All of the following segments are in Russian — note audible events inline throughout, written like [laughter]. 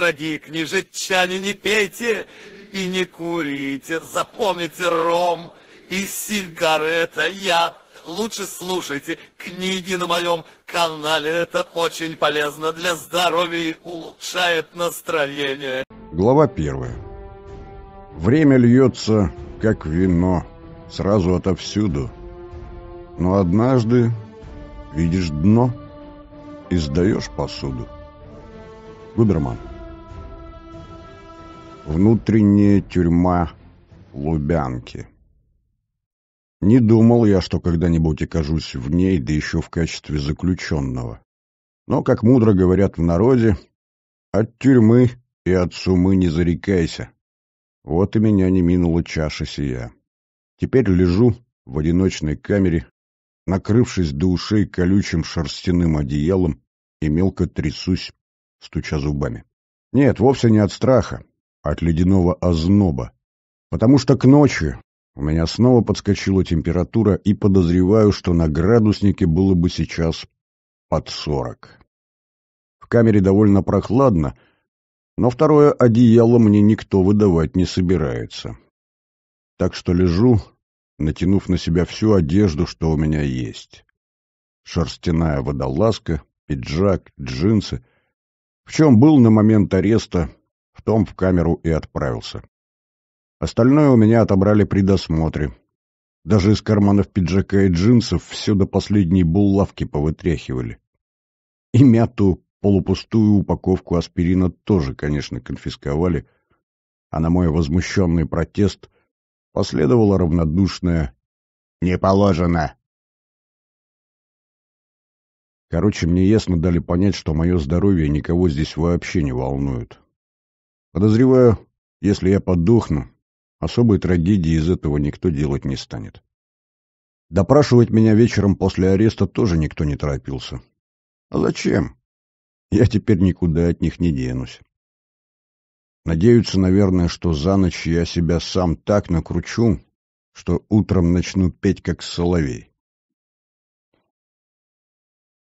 дорогие княжечане, не пейте и не курите. Запомните ром и сигарета Я лучше слушайте книги на моем канале. Это очень полезно для здоровья и улучшает настроение. Глава первая. Время льется, как вино, сразу отовсюду. Но однажды видишь дно и сдаешь посуду. Губерман. Внутренняя тюрьма Лубянки. Не думал я, что когда-нибудь окажусь в ней, да еще в качестве заключенного. Но, как мудро говорят в народе, от тюрьмы и от сумы не зарекайся. Вот и меня не минула чаша сия. Теперь лежу в одиночной камере, накрывшись до ушей колючим шерстяным одеялом и мелко трясусь, стуча зубами. Нет, вовсе не от страха от ледяного озноба, потому что к ночи у меня снова подскочила температура и подозреваю, что на градуснике было бы сейчас под сорок. В камере довольно прохладно, но второе одеяло мне никто выдавать не собирается. Так что лежу, натянув на себя всю одежду, что у меня есть. Шерстяная водолазка, пиджак, джинсы. В чем был на момент ареста, Потом в камеру и отправился. Остальное у меня отобрали при досмотре. Даже из карманов пиджака и джинсов все до последней булавки повытряхивали. И мяту полупустую упаковку аспирина тоже, конечно, конфисковали, а на мой возмущенный протест последовало равнодушное «Не положено!». Короче, мне ясно дали понять, что мое здоровье никого здесь вообще не волнует. Подозреваю, если я подохну, особой трагедии из этого никто делать не станет. Допрашивать меня вечером после ареста тоже никто не торопился. А зачем? Я теперь никуда от них не денусь. Надеются, наверное, что за ночь я себя сам так накручу, что утром начну петь, как соловей.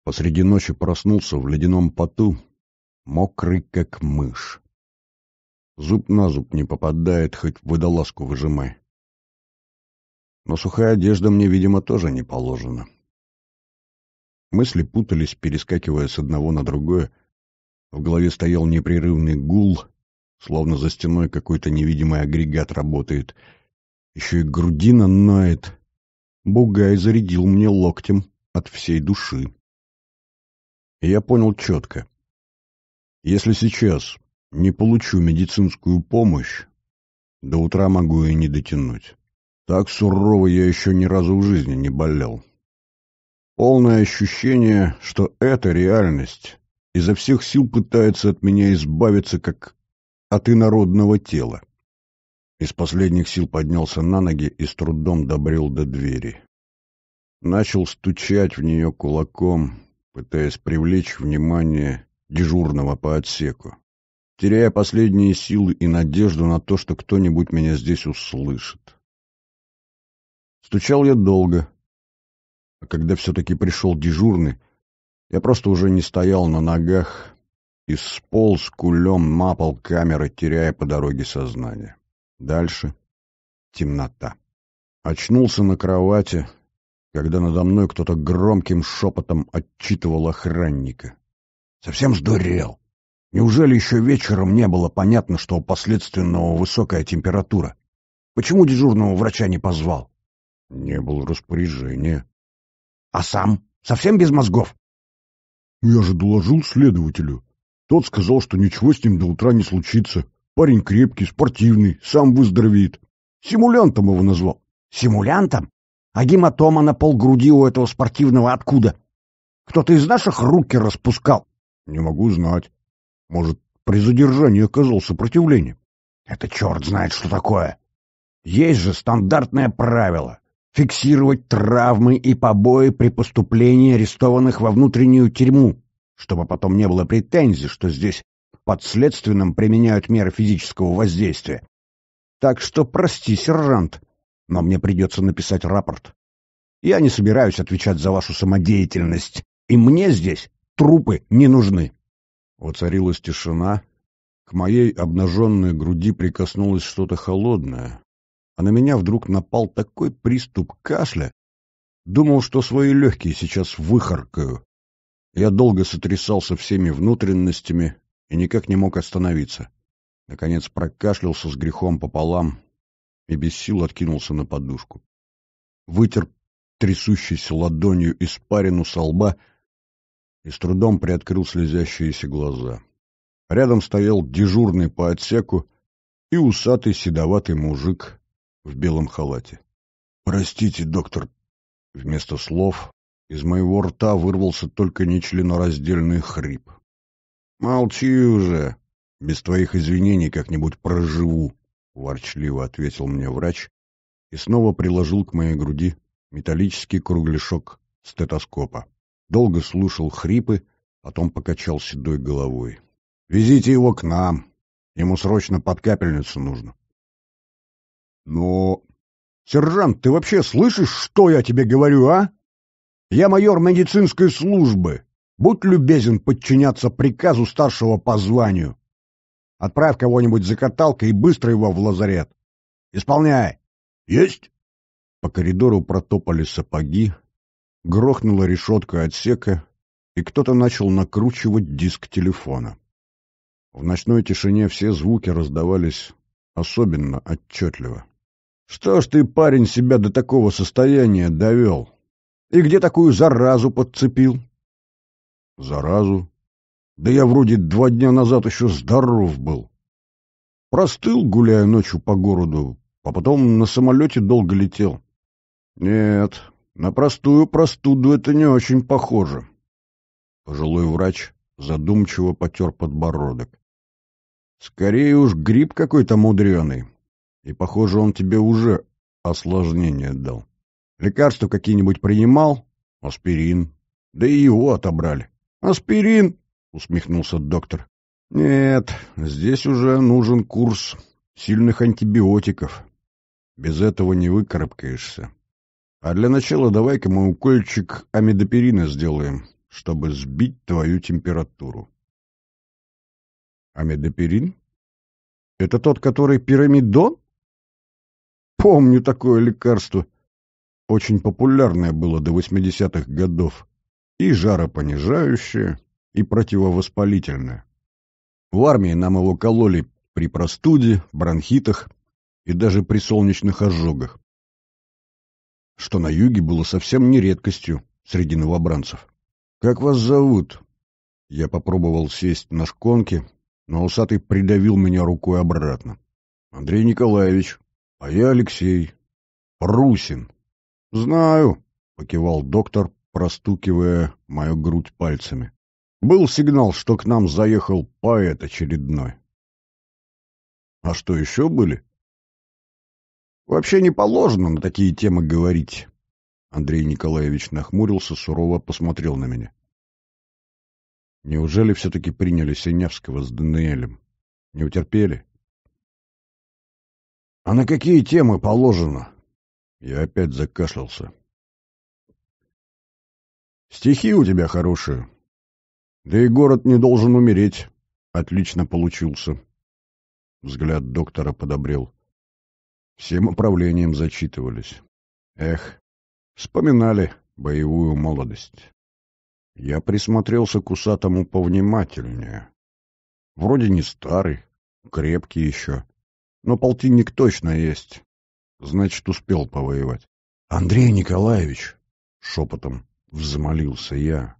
Посреди ночи проснулся в ледяном поту, мокрый, как мышь. Зуб на зуб не попадает, хоть водолазку выжимай. Но сухая одежда мне, видимо, тоже не положена. Мысли путались, перескакивая с одного на другое. В голове стоял непрерывный гул, словно за стеной какой-то невидимый агрегат работает. Еще и грудина ноет. Бугай зарядил мне локтем от всей души. И я понял четко. Если сейчас не получу медицинскую помощь, до утра могу и не дотянуть. Так сурово я еще ни разу в жизни не болел. Полное ощущение, что это реальность. Изо всех сил пытается от меня избавиться, как от инородного тела. Из последних сил поднялся на ноги и с трудом добрел до двери. Начал стучать в нее кулаком, пытаясь привлечь внимание дежурного по отсеку теряя последние силы и надежду на то, что кто-нибудь меня здесь услышит. Стучал я долго, а когда все-таки пришел дежурный, я просто уже не стоял на ногах и сполз кулем на пол камеры, теряя по дороге сознание. Дальше темнота. Очнулся на кровати, когда надо мной кто-то громким шепотом отчитывал охранника. Совсем сдурел. Неужели еще вечером не было понятно, что у последственного высокая температура? Почему дежурного врача не позвал? Не было распоряжения. А сам? Совсем без мозгов? Я же доложил следователю. Тот сказал, что ничего с ним до утра не случится. Парень крепкий, спортивный, сам выздоровеет. Симулянтом его назвал. Симулянтом? А гематома на полгруди у этого спортивного откуда? Кто-то из наших руки распускал? Не могу знать. Может, при задержании оказал сопротивление? Это черт знает, что такое. Есть же стандартное правило — фиксировать травмы и побои при поступлении арестованных во внутреннюю тюрьму, чтобы потом не было претензий, что здесь подследственным применяют меры физического воздействия. Так что прости, сержант, но мне придется написать рапорт. Я не собираюсь отвечать за вашу самодеятельность, и мне здесь трупы не нужны. Воцарилась тишина. К моей обнаженной груди прикоснулось что-то холодное, а на меня вдруг напал такой приступ кашля. Думал, что свои легкие сейчас выхаркаю. Я долго сотрясался всеми внутренностями и никак не мог остановиться. Наконец прокашлялся с грехом пополам и без сил откинулся на подушку. Вытер трясущейся ладонью испарину со лба — и с трудом приоткрыл слезящиеся глаза. Рядом стоял дежурный по отсеку и усатый седоватый мужик в белом халате. «Простите, доктор!» Вместо слов из моего рта вырвался только нечленораздельный хрип. «Молчи уже! Без твоих извинений как-нибудь проживу!» — ворчливо ответил мне врач и снова приложил к моей груди металлический кругляшок стетоскопа долго слушал хрипы, потом покачал седой головой. — Везите его к нам. Ему срочно под капельницу нужно. — Но... — Сержант, ты вообще слышишь, что я тебе говорю, а? Я майор медицинской службы. Будь любезен подчиняться приказу старшего по званию. Отправь кого-нибудь за каталкой и быстро его в лазарет. Исполняй. Есть. По коридору протопали сапоги, грохнула решетка отсека, и кто-то начал накручивать диск телефона. В ночной тишине все звуки раздавались особенно отчетливо. «Что ж ты, парень, себя до такого состояния довел? И где такую заразу подцепил?» «Заразу? Да я вроде два дня назад еще здоров был. Простыл, гуляя ночью по городу, а потом на самолете долго летел. Нет, на простую простуду это не очень похоже. Пожилой врач задумчиво потер подбородок. Скорее уж грипп какой-то мудреный. И, похоже, он тебе уже осложнение дал. Лекарства какие-нибудь принимал? Аспирин. Да и его отобрали. Аспирин! Усмехнулся доктор. Нет, здесь уже нужен курс сильных антибиотиков. Без этого не выкарабкаешься. А для начала давай-ка мы укольчик амидопирина сделаем, чтобы сбить твою температуру. Амидопирин? Это тот, который пирамидон? Помню такое лекарство. Очень популярное было до 80-х годов. И жаропонижающее, и противовоспалительное. В армии нам его кололи при простуде, бронхитах и даже при солнечных ожогах что на юге было совсем не редкостью среди новобранцев. «Как вас зовут?» Я попробовал сесть на шконке, но усатый придавил меня рукой обратно. «Андрей Николаевич, а я Алексей. Русин». «Знаю», — покивал доктор, простукивая мою грудь пальцами. «Был сигнал, что к нам заехал поэт очередной». «А что еще были?» Вообще не положено на такие темы говорить. Андрей Николаевич нахмурился, сурово посмотрел на меня. Неужели все-таки приняли Синявского с Даниэлем? Не утерпели? А на какие темы положено? Я опять закашлялся. Стихи у тебя хорошие. Да и город не должен умереть. Отлично получился. Взгляд доктора подобрел. Всем управлением зачитывались. Эх, вспоминали боевую молодость. Я присмотрелся к усатому повнимательнее. Вроде не старый, крепкий еще. Но полтинник точно есть. Значит, успел повоевать. Андрей Николаевич, шепотом взмолился я.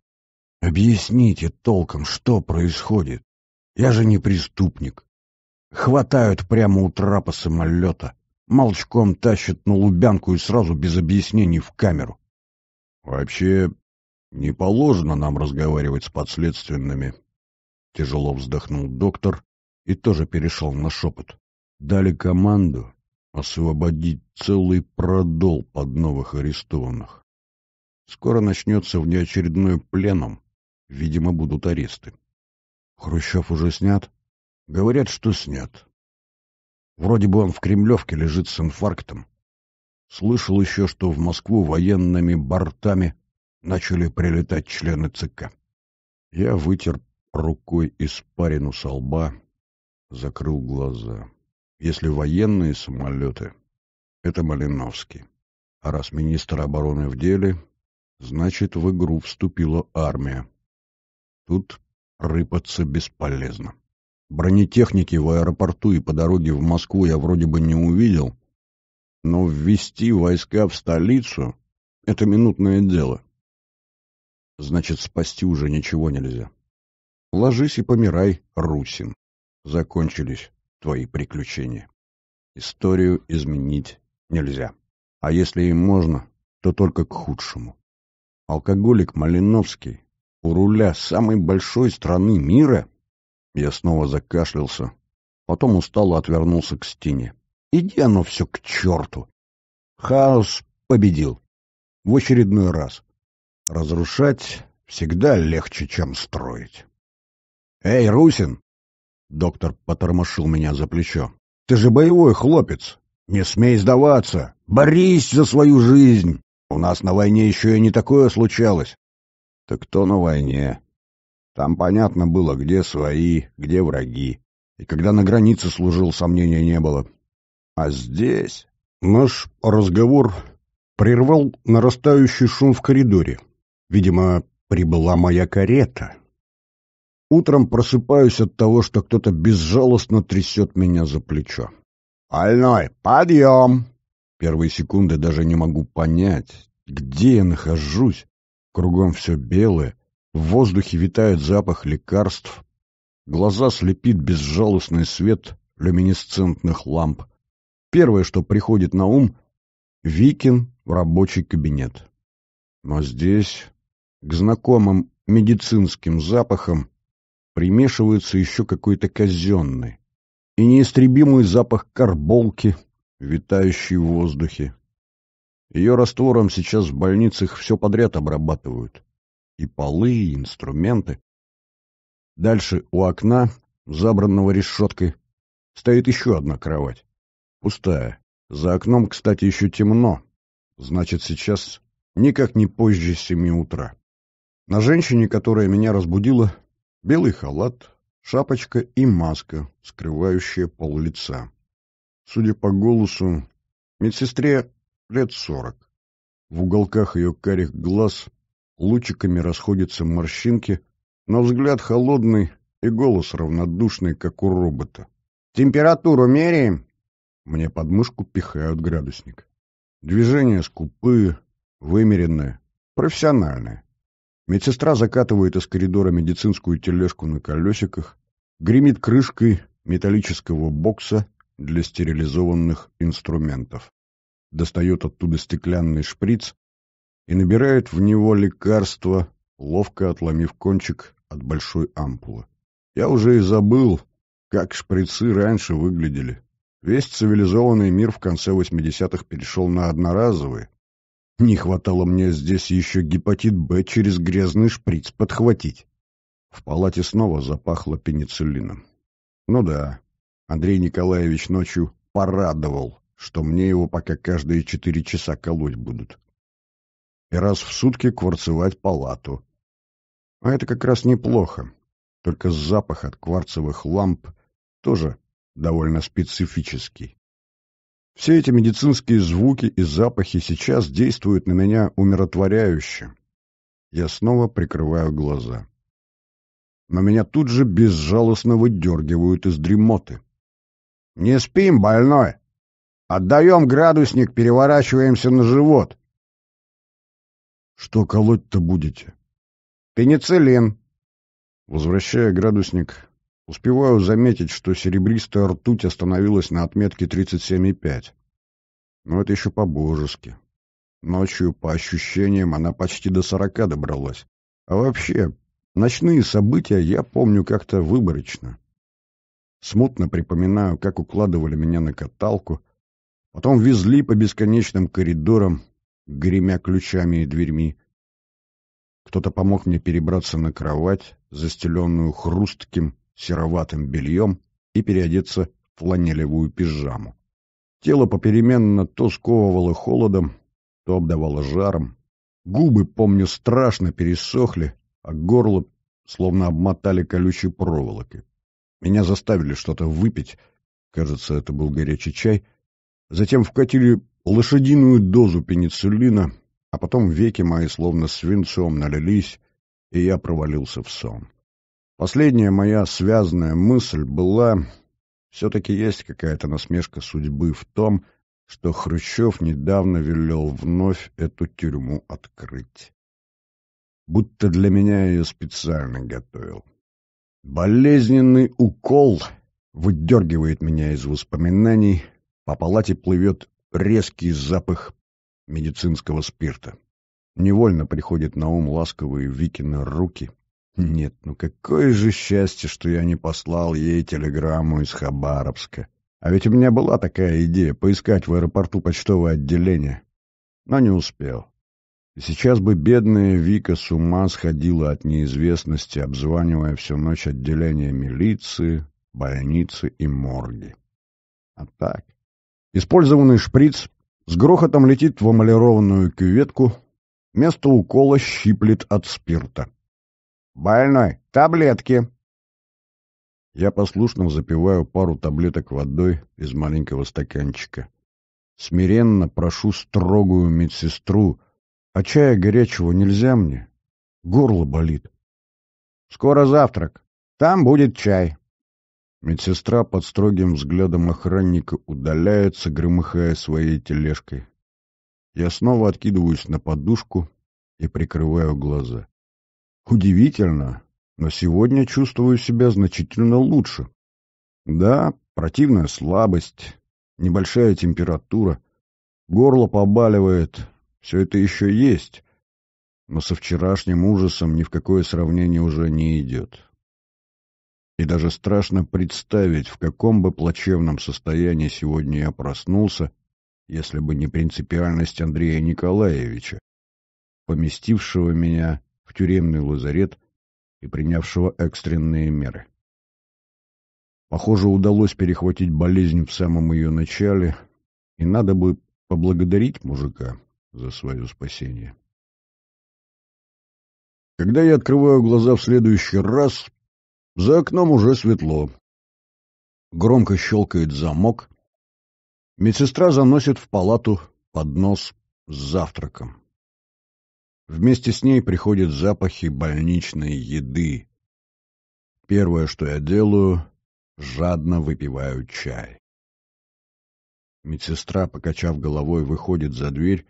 Объясните толком, что происходит. Я же не преступник. Хватают прямо у трапа самолета молчком тащат на Лубянку и сразу без объяснений в камеру. «Вообще не положено нам разговаривать с подследственными», — тяжело вздохнул доктор и тоже перешел на шепот. «Дали команду освободить целый продол под новых арестованных. Скоро начнется внеочередной пленум, видимо, будут аресты». «Хрущев уже снят?» «Говорят, что снят. Вроде бы он в Кремлевке лежит с инфарктом. Слышал еще, что в Москву военными бортами начали прилетать члены ЦК. Я вытер рукой испарину со лба, закрыл глаза. Если военные самолеты, это Малиновский. А раз министр обороны в деле, значит, в игру вступила армия. Тут рыпаться бесполезно. Бронетехники в аэропорту и по дороге в Москву я вроде бы не увидел, но ввести войска в столицу — это минутное дело. Значит, спасти уже ничего нельзя. Ложись и помирай, Русин. Закончились твои приключения. Историю изменить нельзя. А если и можно, то только к худшему. Алкоголик Малиновский у руля самой большой страны мира — я снова закашлялся, потом устало отвернулся к стене. Иди оно все к черту! Хаос победил. В очередной раз. Разрушать всегда легче, чем строить. «Эй, Русин!» Доктор потормошил меня за плечо. «Ты же боевой хлопец! Не смей сдаваться! Борись за свою жизнь! У нас на войне еще и не такое случалось!» «Так кто на войне?» Там понятно было, где свои, где враги. И когда на границе служил, сомнения не было. А здесь... Наш разговор прервал нарастающий шум в коридоре. Видимо, прибыла моя карета. Утром просыпаюсь от того, что кто-то безжалостно трясет меня за плечо. «Больной, подъем!» Первые секунды даже не могу понять, где я нахожусь. Кругом все белое, в воздухе витает запах лекарств. Глаза слепит безжалостный свет люминесцентных ламп. Первое, что приходит на ум — Викин в рабочий кабинет. Но здесь, к знакомым медицинским запахам, примешивается еще какой-то казенный и неистребимый запах карболки, витающий в воздухе. Ее раствором сейчас в больницах все подряд обрабатывают и полы, и инструменты. Дальше у окна, забранного решеткой, стоит еще одна кровать. Пустая. За окном, кстати, еще темно. Значит, сейчас никак не позже семи утра. На женщине, которая меня разбудила, белый халат, шапочка и маска, скрывающая пол лица. Судя по голосу, медсестре лет сорок. В уголках ее карих глаз лучиками расходятся морщинки, но взгляд холодный и голос равнодушный, как у робота. «Температуру меряем?» Мне под мышку пихают градусник. Движения скупые, вымеренные, профессиональные. Медсестра закатывает из коридора медицинскую тележку на колесиках, гремит крышкой металлического бокса для стерилизованных инструментов. Достает оттуда стеклянный шприц, и набирает в него лекарство, ловко отломив кончик от большой ампулы. Я уже и забыл, как шприцы раньше выглядели. Весь цивилизованный мир в конце 80-х перешел на одноразовые. Не хватало мне здесь еще гепатит Б через грязный шприц подхватить. В палате снова запахло пенициллином. Ну да, Андрей Николаевич ночью порадовал, что мне его пока каждые четыре часа колоть будут и раз в сутки кварцевать палату. А это как раз неплохо, только запах от кварцевых ламп тоже довольно специфический. Все эти медицинские звуки и запахи сейчас действуют на меня умиротворяюще. Я снова прикрываю глаза. Но меня тут же безжалостно выдергивают из дремоты. «Не спим, больной! Отдаем градусник, переворачиваемся на живот!» Что колоть-то будете? Пенициллин. Возвращая градусник, успеваю заметить, что серебристая ртуть остановилась на отметке 37,5. Но это еще по-божески. Ночью, по ощущениям, она почти до 40 добралась. А вообще, ночные события я помню как-то выборочно. Смутно припоминаю, как укладывали меня на каталку, потом везли по бесконечным коридорам, гремя ключами и дверьми. Кто-то помог мне перебраться на кровать, застеленную хрустким сероватым бельем, и переодеться в фланелевую пижаму. Тело попеременно то сковывало холодом, то обдавало жаром. Губы, помню, страшно пересохли, а горло словно обмотали колючей проволокой. Меня заставили что-то выпить, кажется, это был горячий чай, затем вкатили лошадиную дозу пенициллина, а потом веки мои словно свинцом налились, и я провалился в сон. Последняя моя связанная мысль была, все-таки есть какая-то насмешка судьбы в том, что Хрущев недавно велел вновь эту тюрьму открыть. Будто для меня ее специально готовил. Болезненный укол выдергивает меня из воспоминаний, по палате плывет резкий запах медицинского спирта. Невольно приходит на ум ласковые Викины руки. Нет, ну какое же счастье, что я не послал ей телеграмму из Хабаровска. А ведь у меня была такая идея — поискать в аэропорту почтовое отделение. Но не успел. Сейчас бы бедная Вика с ума сходила от неизвестности, обзванивая всю ночь отделения милиции, больницы и морги. А так, Использованный шприц с грохотом летит в эмалированную кюветку, место укола щиплет от спирта. «Больной, таблетки!» Я послушно запиваю пару таблеток водой из маленького стаканчика. Смиренно прошу строгую медсестру. А чая горячего нельзя мне. Горло болит. «Скоро завтрак. Там будет чай», Медсестра под строгим взглядом охранника удаляется, громыхая своей тележкой. Я снова откидываюсь на подушку и прикрываю глаза. Удивительно, но сегодня чувствую себя значительно лучше. Да, противная слабость, небольшая температура, горло побаливает, все это еще есть, но со вчерашним ужасом ни в какое сравнение уже не идет. И даже страшно представить, в каком бы плачевном состоянии сегодня я проснулся, если бы не принципиальность Андрея Николаевича, поместившего меня в тюремный лазарет и принявшего экстренные меры. Похоже, удалось перехватить болезнь в самом ее начале, и надо бы поблагодарить мужика за свое спасение. Когда я открываю глаза в следующий раз, за окном уже светло. Громко щелкает замок. Медсестра заносит в палату поднос с завтраком. Вместе с ней приходят запахи больничной еды. Первое, что я делаю, жадно выпиваю чай. Медсестра, покачав головой, выходит за дверь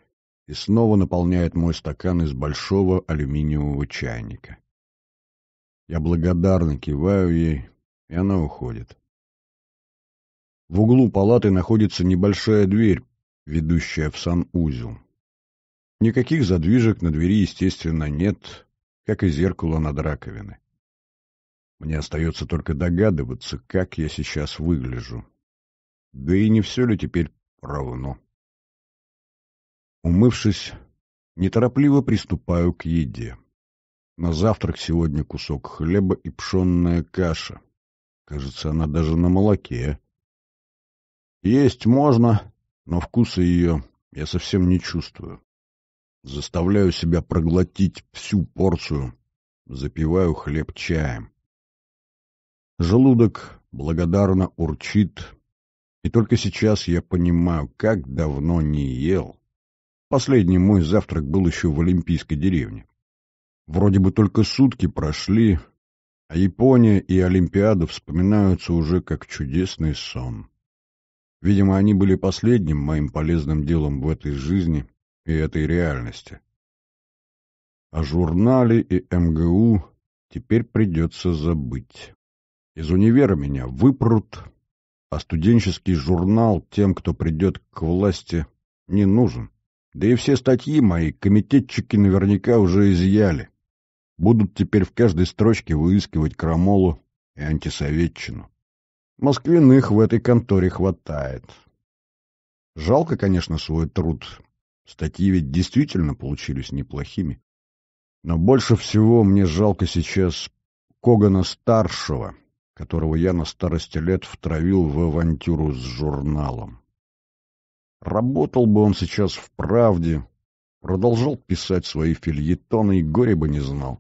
и снова наполняет мой стакан из большого алюминиевого чайника. Я благодарно киваю ей, и она уходит. В углу палаты находится небольшая дверь, ведущая в санузел. Никаких задвижек на двери, естественно, нет, как и зеркало над раковиной. Мне остается только догадываться, как я сейчас выгляжу. Да и не все ли теперь равно. Умывшись, неторопливо приступаю к еде. На завтрак сегодня кусок хлеба и пшенная каша. Кажется, она даже на молоке. Есть можно, но вкуса ее я совсем не чувствую. Заставляю себя проглотить всю порцию, запиваю хлеб чаем. Желудок благодарно урчит, и только сейчас я понимаю, как давно не ел. Последний мой завтрак был еще в Олимпийской деревне. Вроде бы только сутки прошли, а Япония и Олимпиада вспоминаются уже как чудесный сон. Видимо, они были последним моим полезным делом в этой жизни и этой реальности. О журнале и МГУ теперь придется забыть. Из универа меня выпрут, а студенческий журнал тем, кто придет к власти, не нужен. Да и все статьи мои комитетчики наверняка уже изъяли будут теперь в каждой строчке выискивать крамолу и антисоветчину. Москвиных в этой конторе хватает. Жалко, конечно, свой труд. Статьи ведь действительно получились неплохими. Но больше всего мне жалко сейчас Когана-старшего, которого я на старости лет втравил в авантюру с журналом. Работал бы он сейчас в «Правде», продолжал писать свои фильетоны и горе бы не знал.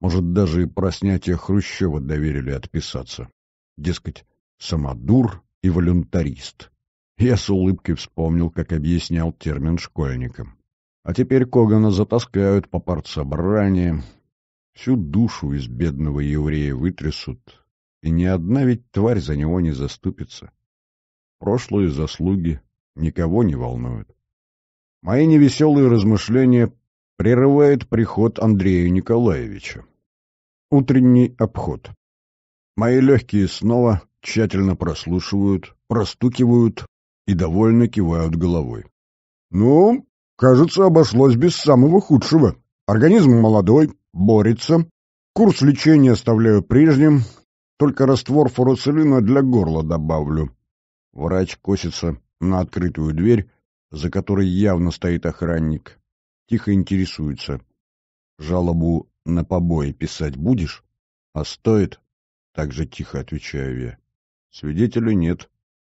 Может, даже и про снятие Хрущева доверили отписаться. Дескать, самодур и волюнтарист. Я с улыбкой вспомнил, как объяснял термин школьникам. А теперь Когана затаскают по партсобрания, всю душу из бедного еврея вытрясут, и ни одна ведь тварь за него не заступится. Прошлые заслуги никого не волнуют. Мои невеселые размышления прерывает приход Андрея Николаевича. Утренний обход. Мои легкие снова тщательно прослушивают, простукивают и довольно кивают головой. «Ну, кажется, обошлось без самого худшего. Организм молодой, борется. Курс лечения оставляю прежним, только раствор фуроцилина для горла добавлю». Врач косится на открытую дверь, за которой явно стоит охранник. Тихо интересуется. Жалобу на побои писать будешь? А стоит? Так же тихо отвечаю я. Свидетелю нет.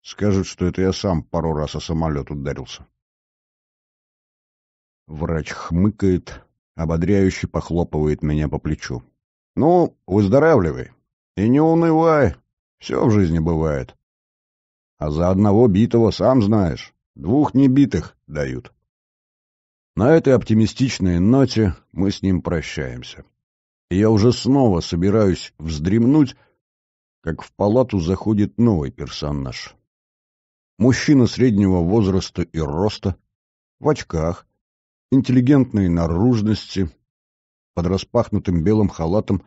Скажут, что это я сам пару раз о самолет ударился. Врач хмыкает, ободряюще похлопывает меня по плечу. «Ну, выздоравливай и не унывай, все в жизни бывает. А за одного битого сам знаешь, двух небитых дают». На этой оптимистичной ноте мы с ним прощаемся. И я уже снова собираюсь вздремнуть, как в палату заходит новый персонаж. Мужчина среднего возраста и роста, в очках, интеллигентной наружности, под распахнутым белым халатом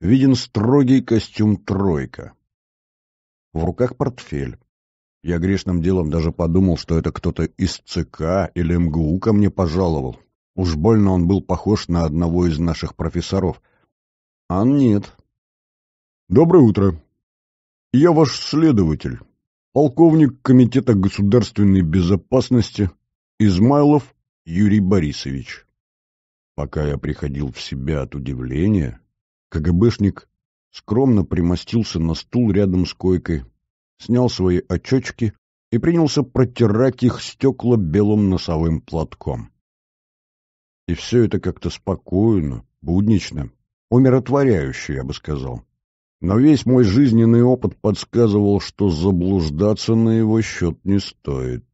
виден строгий костюм «тройка». В руках портфель. Я грешным делом даже подумал, что это кто-то из ЦК или МГУ ко мне пожаловал. Уж больно он был похож на одного из наших профессоров. А нет. Доброе утро. Я ваш следователь, полковник Комитета государственной безопасности Измайлов Юрий Борисович. Пока я приходил в себя от удивления, КГБшник скромно примостился на стул рядом с койкой, снял свои очечки и принялся протирать их стекла белым носовым платком. И все это как-то спокойно, буднично, умиротворяюще, я бы сказал. Но весь мой жизненный опыт подсказывал, что заблуждаться на его счет не стоит.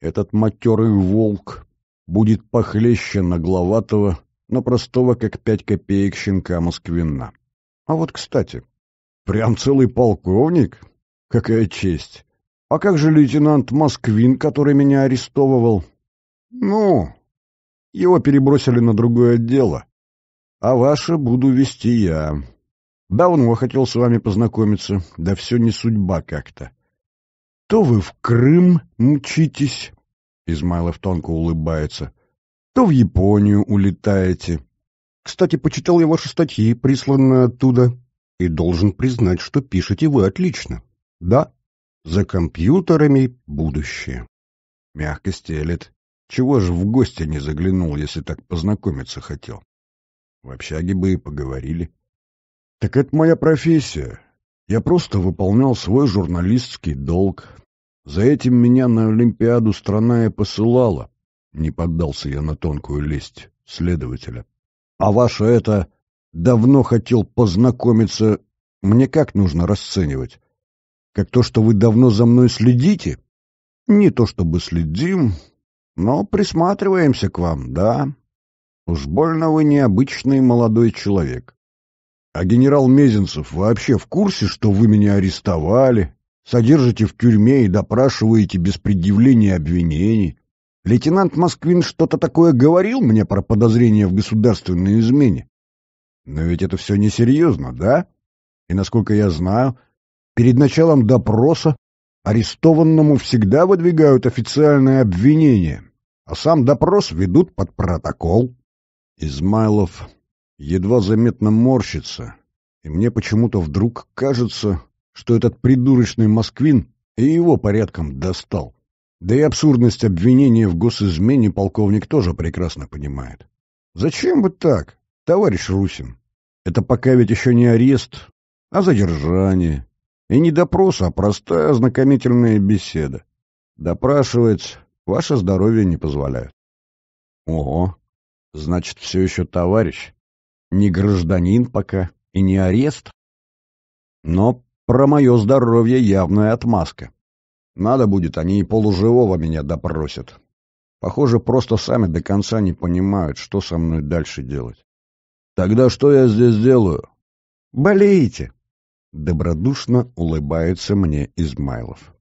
Этот матерый волк будет похлеще нагловатого, но простого, как пять копеек щенка Москвина. А вот, кстати, прям целый полковник, Какая честь! А как же лейтенант Москвин, который меня арестовывал? Ну, его перебросили на другое дело. А ваше буду вести я. Давно хотел с вами познакомиться, да все не судьба как-то. То вы в Крым мчитесь, — Измайлов тонко улыбается, — то в Японию улетаете. Кстати, почитал я ваши статьи, присланные оттуда, и должен признать, что пишете вы отлично. Да, за компьютерами будущее. Мягко стелет. Чего ж в гости не заглянул, если так познакомиться хотел? В общаге бы и поговорили. Так это моя профессия. Я просто выполнял свой журналистский долг. За этим меня на Олимпиаду страна и посылала. Не поддался я на тонкую лесть следователя. А ваше это... Давно хотел познакомиться. Мне как нужно расценивать? как то, что вы давно за мной следите. Не то чтобы следим, но присматриваемся к вам, да. Уж больно вы необычный молодой человек. А генерал Мезенцев вообще в курсе, что вы меня арестовали, содержите в тюрьме и допрашиваете без предъявления обвинений? Лейтенант Москвин что-то такое говорил мне про подозрения в государственной измене. Но ведь это все несерьезно, да? И, насколько я знаю, Перед началом допроса арестованному всегда выдвигают официальное обвинение, а сам допрос ведут под протокол. Измайлов едва заметно морщится, и мне почему-то вдруг кажется, что этот придурочный москвин и его порядком достал. Да и абсурдность обвинения в госизмене полковник тоже прекрасно понимает. «Зачем вы так, товарищ Русин? Это пока ведь еще не арест, а задержание, и не допрос, а простая ознакомительная беседа. Допрашивать ваше здоровье не позволяет. Ого, значит, все еще товарищ. Не гражданин пока и не арест. Но про мое здоровье явная отмазка. Надо будет, они и полуживого меня допросят. Похоже, просто сами до конца не понимают, что со мной дальше делать. Тогда что я здесь делаю? Болеете, Добродушно улыбается мне Измайлов.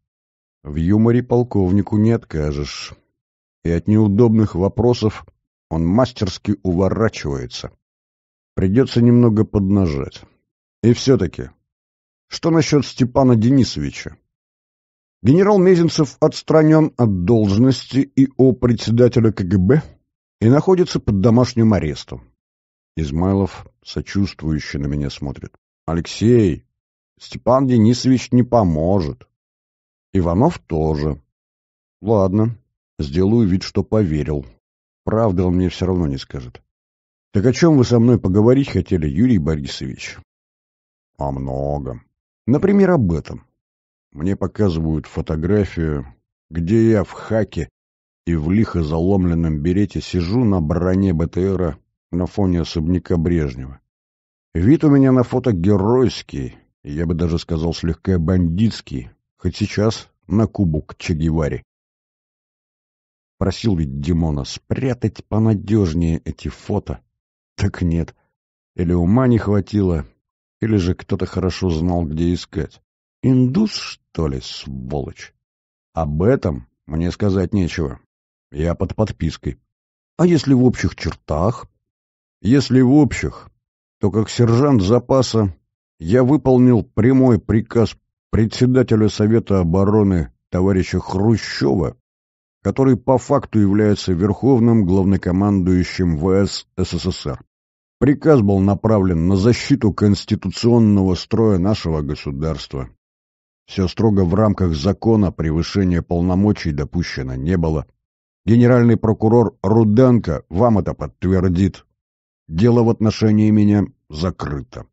В юморе полковнику не откажешь. И от неудобных вопросов он мастерски уворачивается. Придется немного поднажать. И все-таки, что насчет Степана Денисовича? Генерал Мезенцев отстранен от должности и о председателя КГБ и находится под домашним арестом. Измайлов сочувствующе на меня смотрит. «Алексей, Степан Денисович не поможет. Иванов тоже. Ладно, сделаю вид, что поверил. Правда он мне все равно не скажет. Так о чем вы со мной поговорить хотели, Юрий Борисович? О многом. Например, об этом. Мне показывают фотографию, где я в хаке и в лихо заломленном берете сижу на броне БТРа на фоне особняка Брежнева. Вид у меня на фото геройский, я бы даже сказал слегка бандитский, хоть сейчас на кубок к Че Геваре. Просил ведь Димона спрятать понадежнее эти фото. Так нет. Или ума не хватило, или же кто-то хорошо знал, где искать. Индус, что ли, сволочь? Об этом мне сказать нечего. Я под подпиской. А если в общих чертах? Если в общих, то как сержант запаса я выполнил прямой приказ председателя Совета обороны товарища Хрущева, который по факту является верховным главнокомандующим ВС СССР. Приказ был направлен на защиту конституционного строя нашего государства. Все строго в рамках закона, превышения полномочий допущено не было. Генеральный прокурор Руденко вам это подтвердит. Дело в отношении меня закрыто.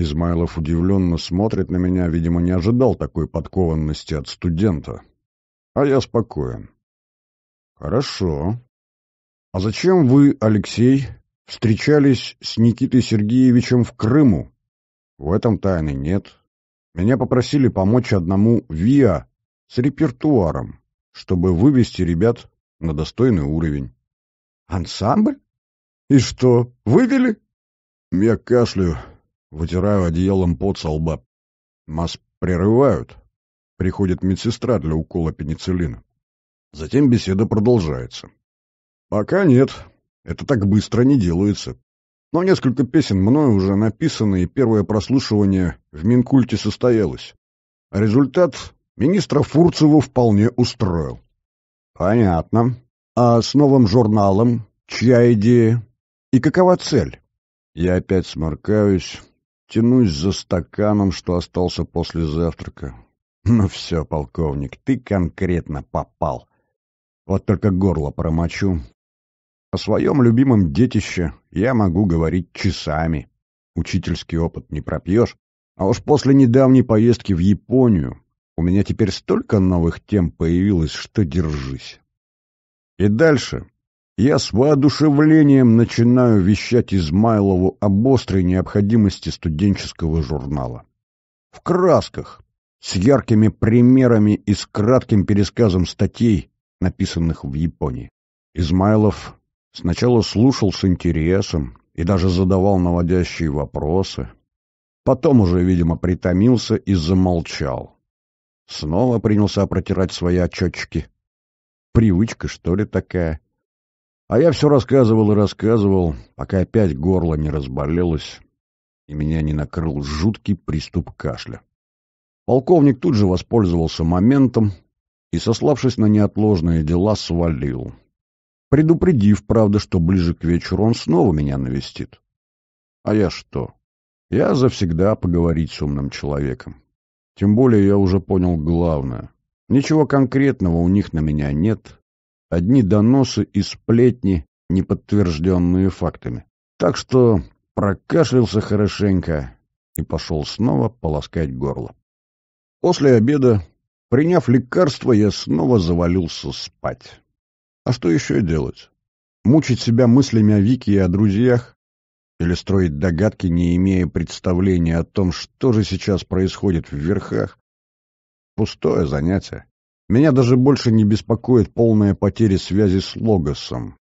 Измайлов удивленно смотрит на меня, видимо, не ожидал такой подкованности от студента. А я спокоен. Хорошо. А зачем вы, Алексей, встречались с Никитой Сергеевичем в Крыму? В этом тайны нет. Меня попросили помочь одному ВИА с репертуаром, чтобы вывести ребят на достойный уровень. Ансамбль? И что, вывели? Я кашляю, Вытираю одеялом пот со лба. Нас прерывают. Приходит медсестра для укола пенициллина. Затем беседа продолжается. Пока нет. Это так быстро не делается. Но несколько песен мною уже написаны, и первое прослушивание в Минкульте состоялось. А результат министра Фурцеву вполне устроил. Понятно. А с новым журналом чья идея? И какова цель? Я опять сморкаюсь, Тянусь за стаканом, что остался после завтрака. Ну все, полковник, ты конкретно попал. Вот только горло промочу. О своем любимом детище я могу говорить часами. Учительский опыт не пропьешь. А уж после недавней поездки в Японию у меня теперь столько новых тем появилось, что держись. И дальше я с воодушевлением начинаю вещать Измайлову об острой необходимости студенческого журнала. В красках, с яркими примерами и с кратким пересказом статей, написанных в Японии. Измайлов сначала слушал с интересом и даже задавал наводящие вопросы. Потом уже, видимо, притомился и замолчал. Снова принялся протирать свои отчетчики. Привычка, что ли, такая? А я все рассказывал и рассказывал, пока опять горло не разболелось, и меня не накрыл жуткий приступ кашля. Полковник тут же воспользовался моментом и, сославшись на неотложные дела, свалил. Предупредив, правда, что ближе к вечеру он снова меня навестит. А я что? Я завсегда поговорить с умным человеком. Тем более я уже понял главное. Ничего конкретного у них на меня нет, Одни доносы и сплетни, не подтвержденные фактами. Так что прокашлялся хорошенько и пошел снова полоскать горло. После обеда, приняв лекарство, я снова завалился спать. А что еще делать? Мучить себя мыслями о Вике и о друзьях? Или строить догадки, не имея представления о том, что же сейчас происходит в верхах? Пустое занятие. Меня даже больше не беспокоит полная потеря связи с Логосом.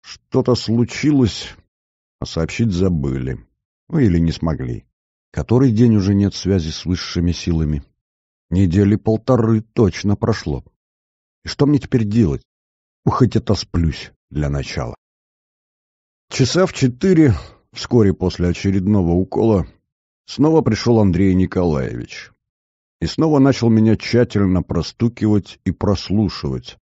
Что-то случилось, а сообщить забыли. Ну или не смогли. Который день уже нет связи с высшими силами? Недели полторы точно прошло. И что мне теперь делать? Ну, хоть это сплюсь для начала. Часа в четыре, вскоре после очередного укола, снова пришел Андрей Николаевич и снова начал меня тщательно простукивать и прослушивать.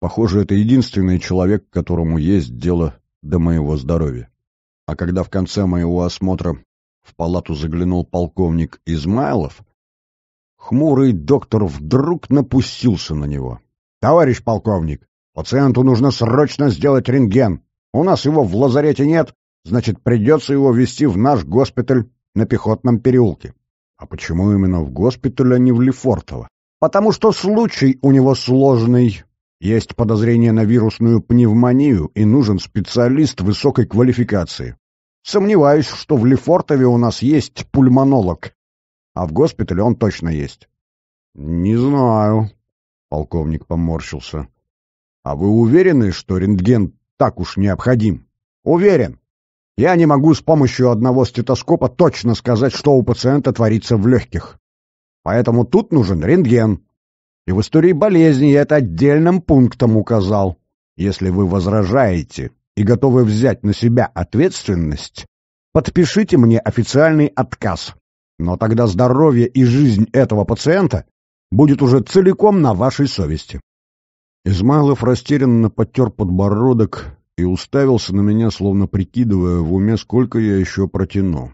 Похоже, это единственный человек, которому есть дело до моего здоровья. А когда в конце моего осмотра в палату заглянул полковник Измайлов, хмурый доктор вдруг напустился на него. «Товарищ полковник, пациенту нужно срочно сделать рентген. У нас его в лазарете нет, значит, придется его вести в наш госпиталь на Пехотном переулке». А почему именно в госпиталь а не в Лефортово? Потому что случай у него сложный. Есть подозрение на вирусную пневмонию и нужен специалист высокой квалификации. Сомневаюсь, что в Лефортове у нас есть пульмонолог. А в госпитале он точно есть. — Не знаю, — полковник поморщился. — А вы уверены, что рентген так уж необходим? — Уверен. Я не могу с помощью одного стетоскопа точно сказать, что у пациента творится в легких. Поэтому тут нужен рентген. И в истории болезни я это отдельным пунктом указал. Если вы возражаете и готовы взять на себя ответственность, подпишите мне официальный отказ. Но тогда здоровье и жизнь этого пациента будет уже целиком на вашей совести. Измайлов растерянно потер подбородок, и уставился на меня, словно прикидывая в уме, сколько я еще протяну.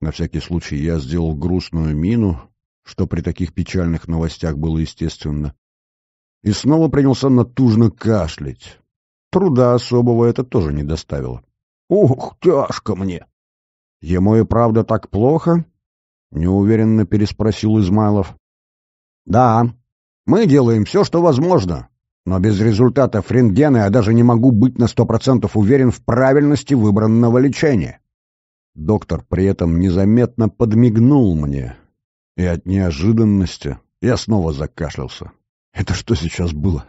На всякий случай я сделал грустную мину, что при таких печальных новостях было естественно, и снова принялся натужно кашлять. Труда особого это тоже не доставило. «Ух, тяжко мне!» «Ему и правда так плохо?» — неуверенно переспросил Измайлов. «Да, мы делаем все, что возможно, но без результатов рентгена я даже не могу быть на сто процентов уверен в правильности выбранного лечения. Доктор при этом незаметно подмигнул мне, и от неожиданности я снова закашлялся. Это что сейчас было?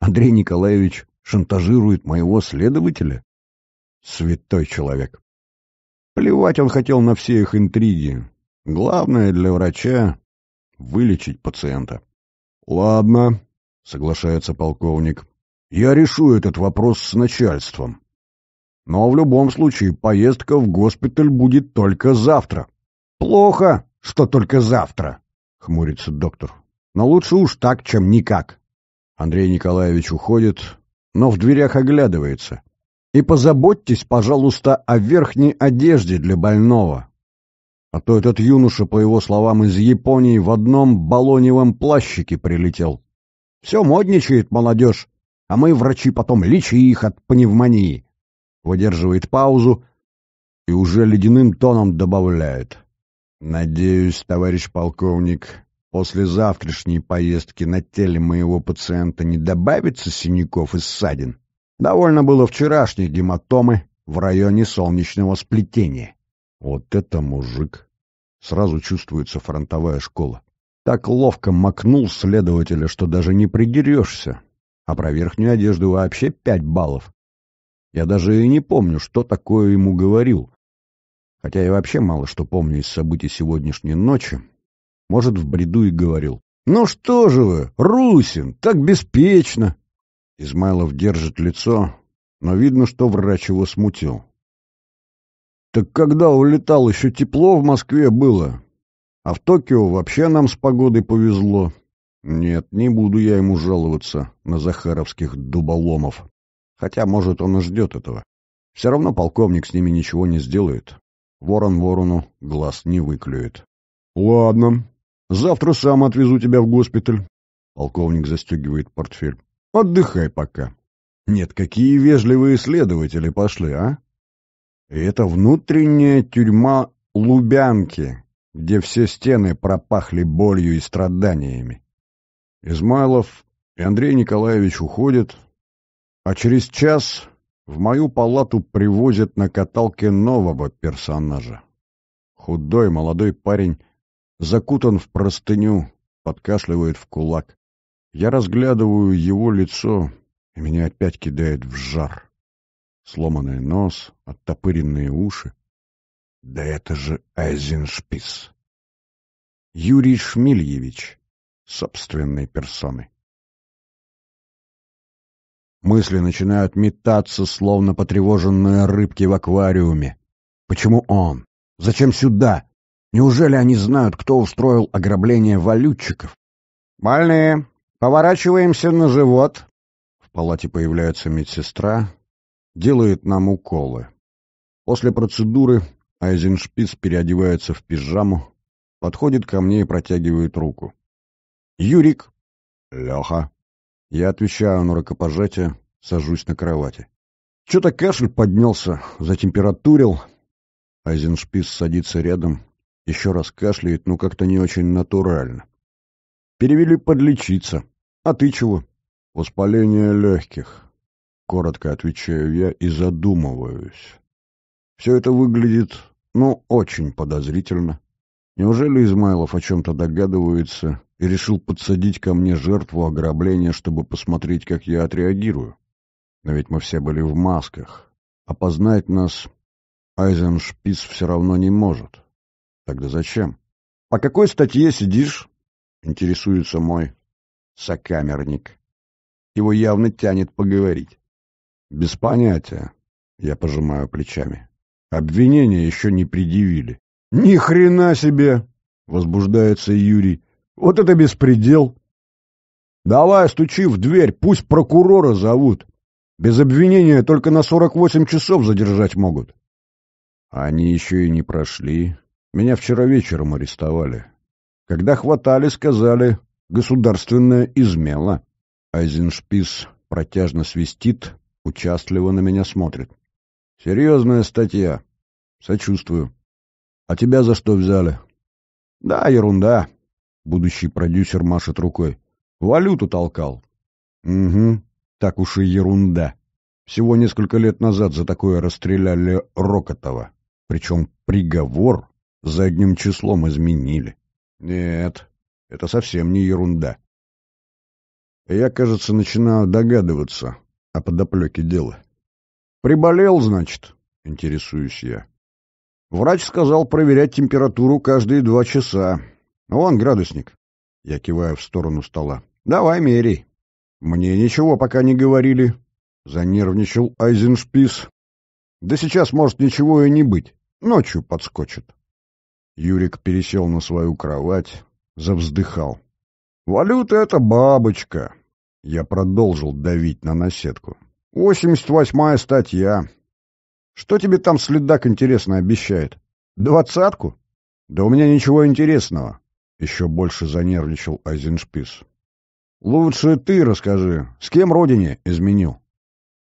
Андрей Николаевич шантажирует моего следователя? Святой человек. Плевать он хотел на все их интриги. Главное для врача — вылечить пациента. Ладно, соглашается полковник. Я решу этот вопрос с начальством. Но в любом случае поездка в госпиталь будет только завтра. Плохо, что только завтра, хмурится доктор. Но лучше уж так, чем никак. Андрей Николаевич уходит, но в дверях оглядывается. И позаботьтесь, пожалуйста, о верхней одежде для больного. А то этот юноша, по его словам, из Японии в одном балоневом плащике прилетел. Все модничает молодежь, а мы, врачи, потом лечи их от пневмонии. Выдерживает паузу и уже ледяным тоном добавляет. Надеюсь, товарищ полковник, после завтрашней поездки на теле моего пациента не добавится синяков и ссадин. Довольно было вчерашней гематомы в районе солнечного сплетения. Вот это мужик! Сразу чувствуется фронтовая школа. Так ловко макнул следователя, что даже не придерешься. А про верхнюю одежду вообще пять баллов. Я даже и не помню, что такое ему говорил. Хотя я вообще мало что помню из событий сегодняшней ночи. Может, в бреду и говорил. «Ну что же вы, Русин, так беспечно!» Измайлов держит лицо, но видно, что врач его смутил. «Так когда улетал, еще тепло в Москве было. А в Токио вообще нам с погодой повезло. Нет, не буду я ему жаловаться на захаровских дуболомов. Хотя, может, он и ждет этого. Все равно полковник с ними ничего не сделает. Ворон ворону глаз не выклюет. — Ладно. Завтра сам отвезу тебя в госпиталь. Полковник застегивает портфель. — Отдыхай пока. Нет, какие вежливые следователи пошли, а? И это внутренняя тюрьма Лубянки, где все стены пропахли болью и страданиями. Измайлов и Андрей Николаевич уходят, а через час в мою палату привозят на каталке нового персонажа. Худой молодой парень закутан в простыню, подкашливает в кулак. Я разглядываю его лицо, и меня опять кидает в жар. Сломанный нос, оттопыренные уши. Да это же Айзеншпис. Юрий Шмильевич, собственной персоны. Мысли начинают метаться, словно потревоженные рыбки в аквариуме. Почему он? Зачем сюда? Неужели они знают, кто устроил ограбление валютчиков? «Больные, поворачиваемся на живот». В палате появляется медсестра, делает нам уколы. После процедуры Айзеншпиц переодевается в пижаму, подходит ко мне и протягивает руку. «Юрик!» «Леха!» Я отвечаю на рукопожатие, сажусь на кровати. «Че-то кашель поднялся, затемпературил». Айзеншпиц садится рядом, еще раз кашляет, но как-то не очень натурально. «Перевели подлечиться. А ты чего?» «Воспаление легких», — коротко отвечаю я и задумываюсь. Все это выглядит, ну, очень подозрительно. Неужели Измайлов о чем-то догадывается и решил подсадить ко мне жертву ограбления, чтобы посмотреть, как я отреагирую? Но ведь мы все были в масках. Опознать нас Айзеншпиц все равно не может. Тогда зачем? — По какой статье сидишь? — интересуется мой сокамерник. Его явно тянет поговорить. — Без понятия. Я пожимаю плечами. Обвинения еще не предъявили. «Ни хрена себе!» — возбуждается Юрий. «Вот это беспредел!» «Давай, стучи в дверь, пусть прокурора зовут. Без обвинения только на 48 часов задержать могут». «Они еще и не прошли. Меня вчера вечером арестовали. Когда хватали, сказали, государственная измела». Айзеншпис протяжно свистит, участливо на меня смотрит. Серьезная статья. Сочувствую. А тебя за что взяли? Да, ерунда. Будущий продюсер машет рукой. Валюту толкал. Угу, так уж и ерунда. Всего несколько лет назад за такое расстреляли Рокотова. Причем приговор задним числом изменили. Нет, это совсем не ерунда. Я, кажется, начинаю догадываться о подоплеке дела. «Приболел, значит?» — интересуюсь я. Врач сказал проверять температуру каждые два часа. Ну, «Вон градусник». Я киваю в сторону стола. «Давай, мерей». «Мне ничего пока не говорили», — занервничал Айзеншпис. «Да сейчас, может, ничего и не быть. Ночью подскочит». Юрик пересел на свою кровать, завздыхал. «Валюта — это бабочка!» Я продолжил давить на наседку. Восемьдесят восьмая статья. Что тебе там следак интересно обещает? Двадцатку? Да у меня ничего интересного. Еще больше занервничал Айзеншпис. Лучше ты расскажи, с кем родине изменил?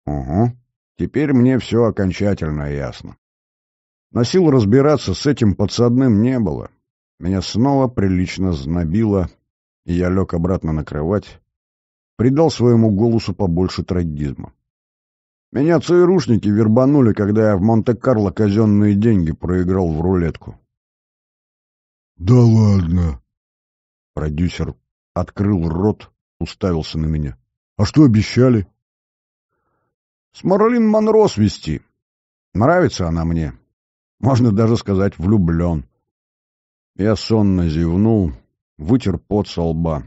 Угу. Теперь мне все окончательно ясно. Но сил разбираться с этим подсадным не было. Меня снова прилично знобило, и я лег обратно на кровать, придал своему голосу побольше трагизма. Меня ЦРУшники вербанули, когда я в Монте-Карло казенные деньги проиграл в рулетку. — Да ладно! — продюсер открыл рот, уставился на меня. — А что обещали? — С Марлин Монро свести. Нравится она мне. Можно даже сказать, влюблен. Я сонно зевнул, вытер пот со лба.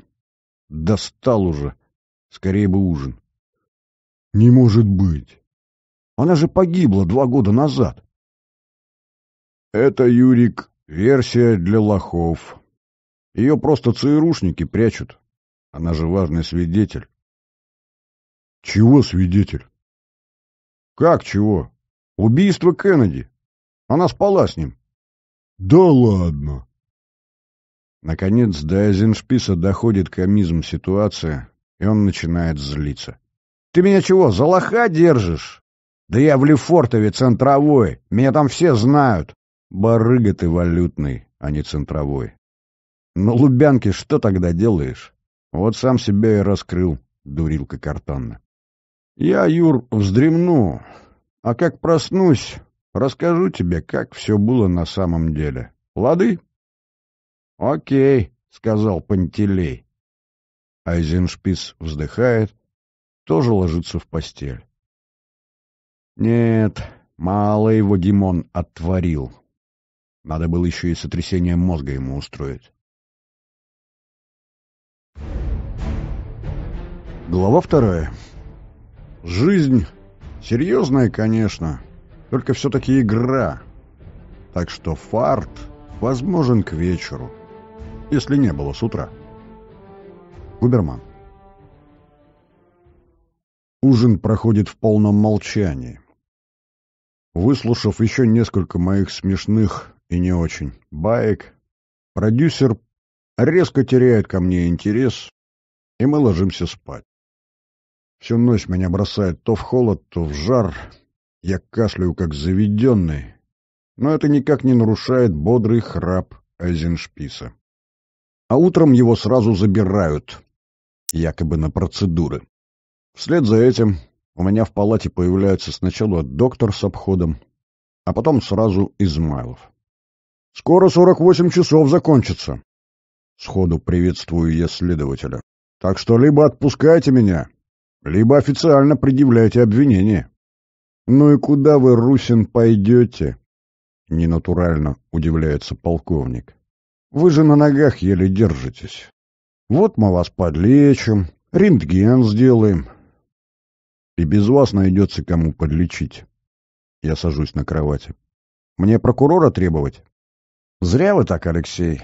Достал уже. Скорее бы ужин. Не может быть. Она же погибла два года назад. Это, Юрик, версия для лохов. Ее просто ЦРУшники прячут. Она же важный свидетель. Чего свидетель? Как чего? Убийство Кеннеди. Она спала с ним. Да ладно. Наконец до Эйзеншписа доходит комизм ситуации, и он начинает злиться. Ты меня чего, за лоха держишь? Да я в Лефортове центровой, меня там все знают. Барыга ты валютный, а не центровой. На Лубянке что тогда делаешь? Вот сам себя и раскрыл, дурилка картанна. Я, Юр, вздремну, а как проснусь, расскажу тебе, как все было на самом деле. Лады? — Окей, — сказал Пантелей. Айзеншпиц вздыхает, тоже ложится в постель. Нет, мало его Димон оттворил. Надо было еще и сотрясение мозга ему устроить. Глава вторая. Жизнь серьезная, конечно, только все-таки игра. Так что фарт возможен к вечеру, если не было с утра. Губерман. Ужин проходит в полном молчании. Выслушав еще несколько моих смешных и не очень баек, продюсер резко теряет ко мне интерес, и мы ложимся спать. Всю ночь меня бросает то в холод, то в жар. Я кашляю, как заведенный, но это никак не нарушает бодрый храп Айзеншписа. А утром его сразу забирают, якобы на процедуры. Вслед за этим у меня в палате появляется сначала доктор с обходом, а потом сразу Измайлов. «Скоро сорок восемь часов закончится», — сходу приветствую я следователя. «Так что либо отпускайте меня, либо официально предъявляйте обвинение». «Ну и куда вы, Русин, пойдете?» — ненатурально удивляется полковник. «Вы же на ногах еле держитесь. Вот мы вас подлечим, рентген сделаем, и без вас найдется кому подлечить. Я сажусь на кровати. Мне прокурора требовать? Зря вы так, Алексей.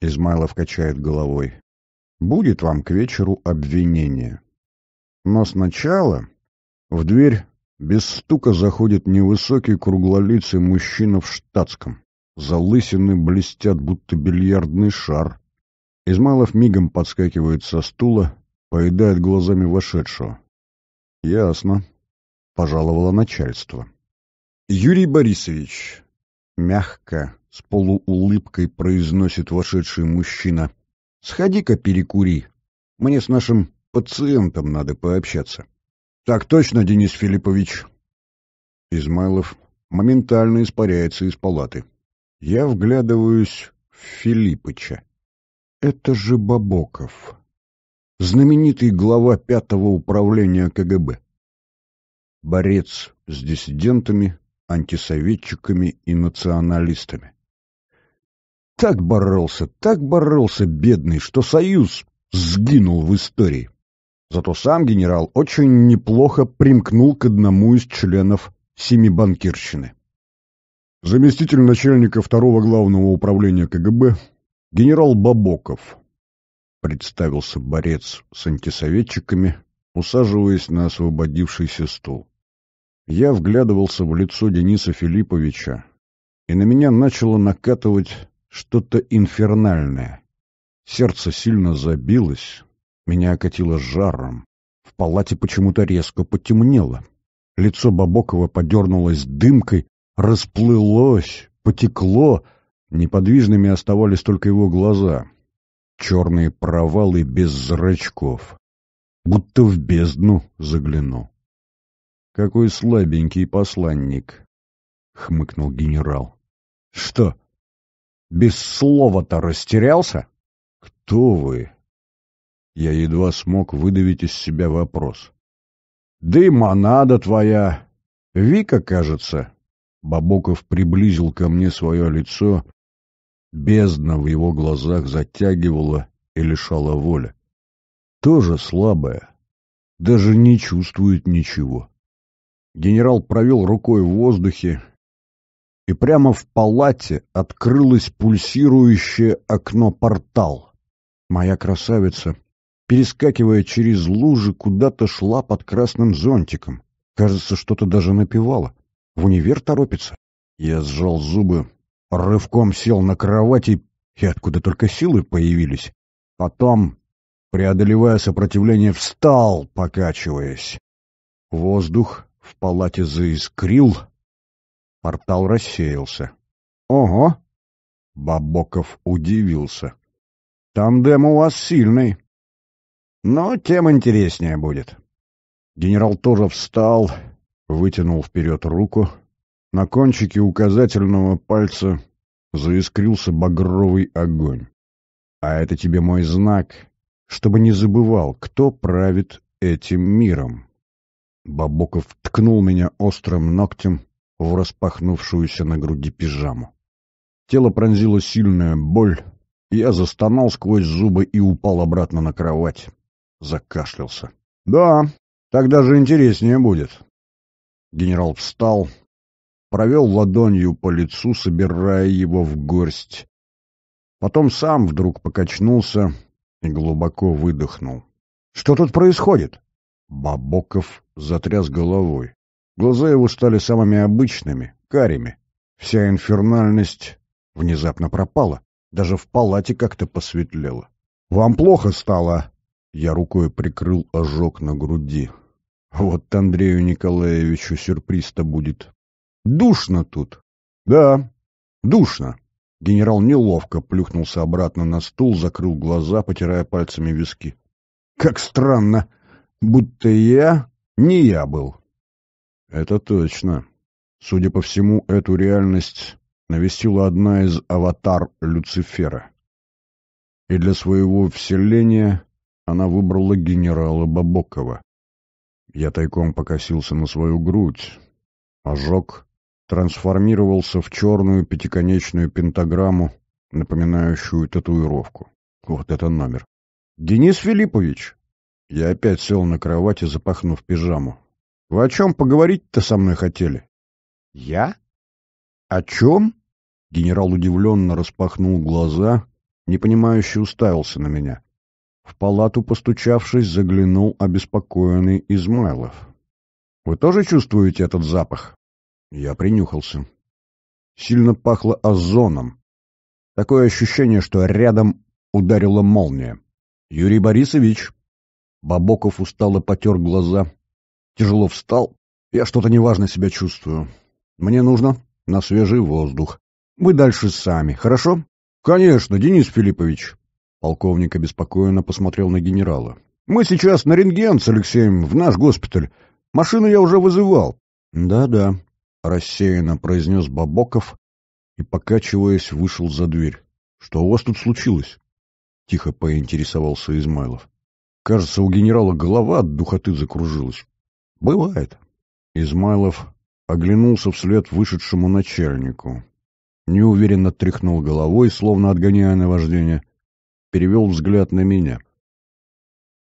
Измайлов качает головой. Будет вам к вечеру обвинение. Но сначала в дверь без стука заходит невысокий круглолицый мужчина в штатском. Залысины блестят, будто бильярдный шар. Измайлов мигом подскакивает со стула, поедает глазами вошедшего. «Ясно», — пожаловало начальство. «Юрий Борисович», — мягко, с полуулыбкой произносит вошедший мужчина, — «сходи-ка перекури. Мне с нашим пациентом надо пообщаться». «Так точно, Денис Филиппович». Измайлов моментально испаряется из палаты. Я вглядываюсь в Филиппыча. «Это же Бабоков» знаменитый глава пятого управления КГБ. Борец с диссидентами, антисоветчиками и националистами. Так боролся, так боролся бедный, что Союз сгинул в истории. Зато сам генерал очень неплохо примкнул к одному из членов Семибанкирщины. Заместитель начальника второго главного управления КГБ генерал Бабоков — представился борец с антисоветчиками, усаживаясь на освободившийся стул. Я вглядывался в лицо Дениса Филипповича, и на меня начало накатывать что-то инфернальное. Сердце сильно забилось, меня окатило жаром. В палате почему-то резко потемнело. Лицо Бабокова подернулось дымкой, расплылось, потекло. Неподвижными оставались только его глаза черные провалы без зрачков. Будто в бездну загляну. «Какой слабенький посланник!» — хмыкнул генерал. «Что, без слова-то растерялся?» «Кто вы?» Я едва смог выдавить из себя вопрос. «Да и монада твоя! Вика, кажется!» Бабоков приблизил ко мне свое лицо Бездна в его глазах затягивала и лишала воли. Тоже слабая, даже не чувствует ничего. Генерал провел рукой в воздухе, и прямо в палате открылось пульсирующее окно-портал. Моя красавица, перескакивая через лужи, куда-то шла под красным зонтиком. Кажется, что-то даже напевала. В универ торопится. Я сжал зубы, рывком сел на кровати, и откуда только силы появились. Потом, преодолевая сопротивление, встал, покачиваясь. Воздух в палате заискрил, портал рассеялся. «Ого!» — Бабоков удивился. «Тандем у вас сильный. Но тем интереснее будет». Генерал тоже встал, вытянул вперед руку — на кончике указательного пальца заискрился багровый огонь. А это тебе мой знак, чтобы не забывал, кто правит этим миром. Бабоков ткнул меня острым ногтем в распахнувшуюся на груди пижаму. Тело пронзила сильная боль, я застонал сквозь зубы и упал обратно на кровать. Закашлялся. «Да, так даже интереснее будет». Генерал встал, провел ладонью по лицу, собирая его в горсть. Потом сам вдруг покачнулся и глубоко выдохнул. «Что тут происходит?» Бабоков затряс головой. Глаза его стали самыми обычными, карими. Вся инфернальность внезапно пропала. Даже в палате как-то посветлело. «Вам плохо стало?» Я рукой прикрыл ожог на груди. «Вот Андрею Николаевичу сюрприз-то будет Душно тут. Да, душно. Генерал неловко плюхнулся обратно на стул, закрыл глаза, потирая пальцами виски. Как странно, будто я не я был. Это точно. Судя по всему, эту реальность навестила одна из аватар Люцифера. И для своего вселения она выбрала генерала Бабокова. Я тайком покосился на свою грудь. Ожог трансформировался в черную пятиконечную пентаграмму, напоминающую татуировку. Вот это номер. «Денис Филиппович!» Я опять сел на кровати, запахнув пижаму. «Вы о чем поговорить-то со мной хотели?» «Я?» «О чем?» Генерал удивленно распахнул глаза, непонимающе уставился на меня. В палату, постучавшись, заглянул обеспокоенный Измайлов. «Вы тоже чувствуете этот запах?» Я принюхался. Сильно пахло озоном. Такое ощущение, что рядом ударила молния. «Юрий Борисович!» Бабоков устало потер глаза. Тяжело встал. Я что-то неважно себя чувствую. Мне нужно на свежий воздух. Вы дальше сами, хорошо? Конечно, Денис Филиппович. Полковник обеспокоенно посмотрел на генерала. Мы сейчас на рентген с Алексеем в наш госпиталь. Машину я уже вызывал. Да-да, рассеянно произнес Бабоков и, покачиваясь, вышел за дверь. «Что у вас тут случилось?» — тихо поинтересовался Измайлов. «Кажется, у генерала голова от духоты закружилась». «Бывает». Измайлов оглянулся вслед вышедшему начальнику. Неуверенно тряхнул головой, словно отгоняя наваждение. Перевел взгляд на меня.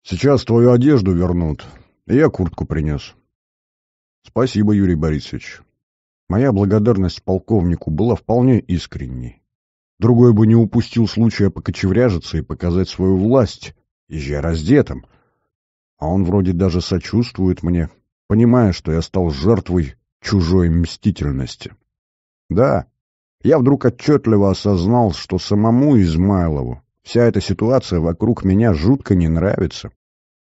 «Сейчас твою одежду вернут, и я куртку принес». «Спасибо, Юрий Борисович. Моя благодарность полковнику была вполне искренней. Другой бы не упустил случая покочевряжиться и показать свою власть, езжа раздетым. А он вроде даже сочувствует мне, понимая, что я стал жертвой чужой мстительности. Да, я вдруг отчетливо осознал, что самому Измайлову вся эта ситуация вокруг меня жутко не нравится.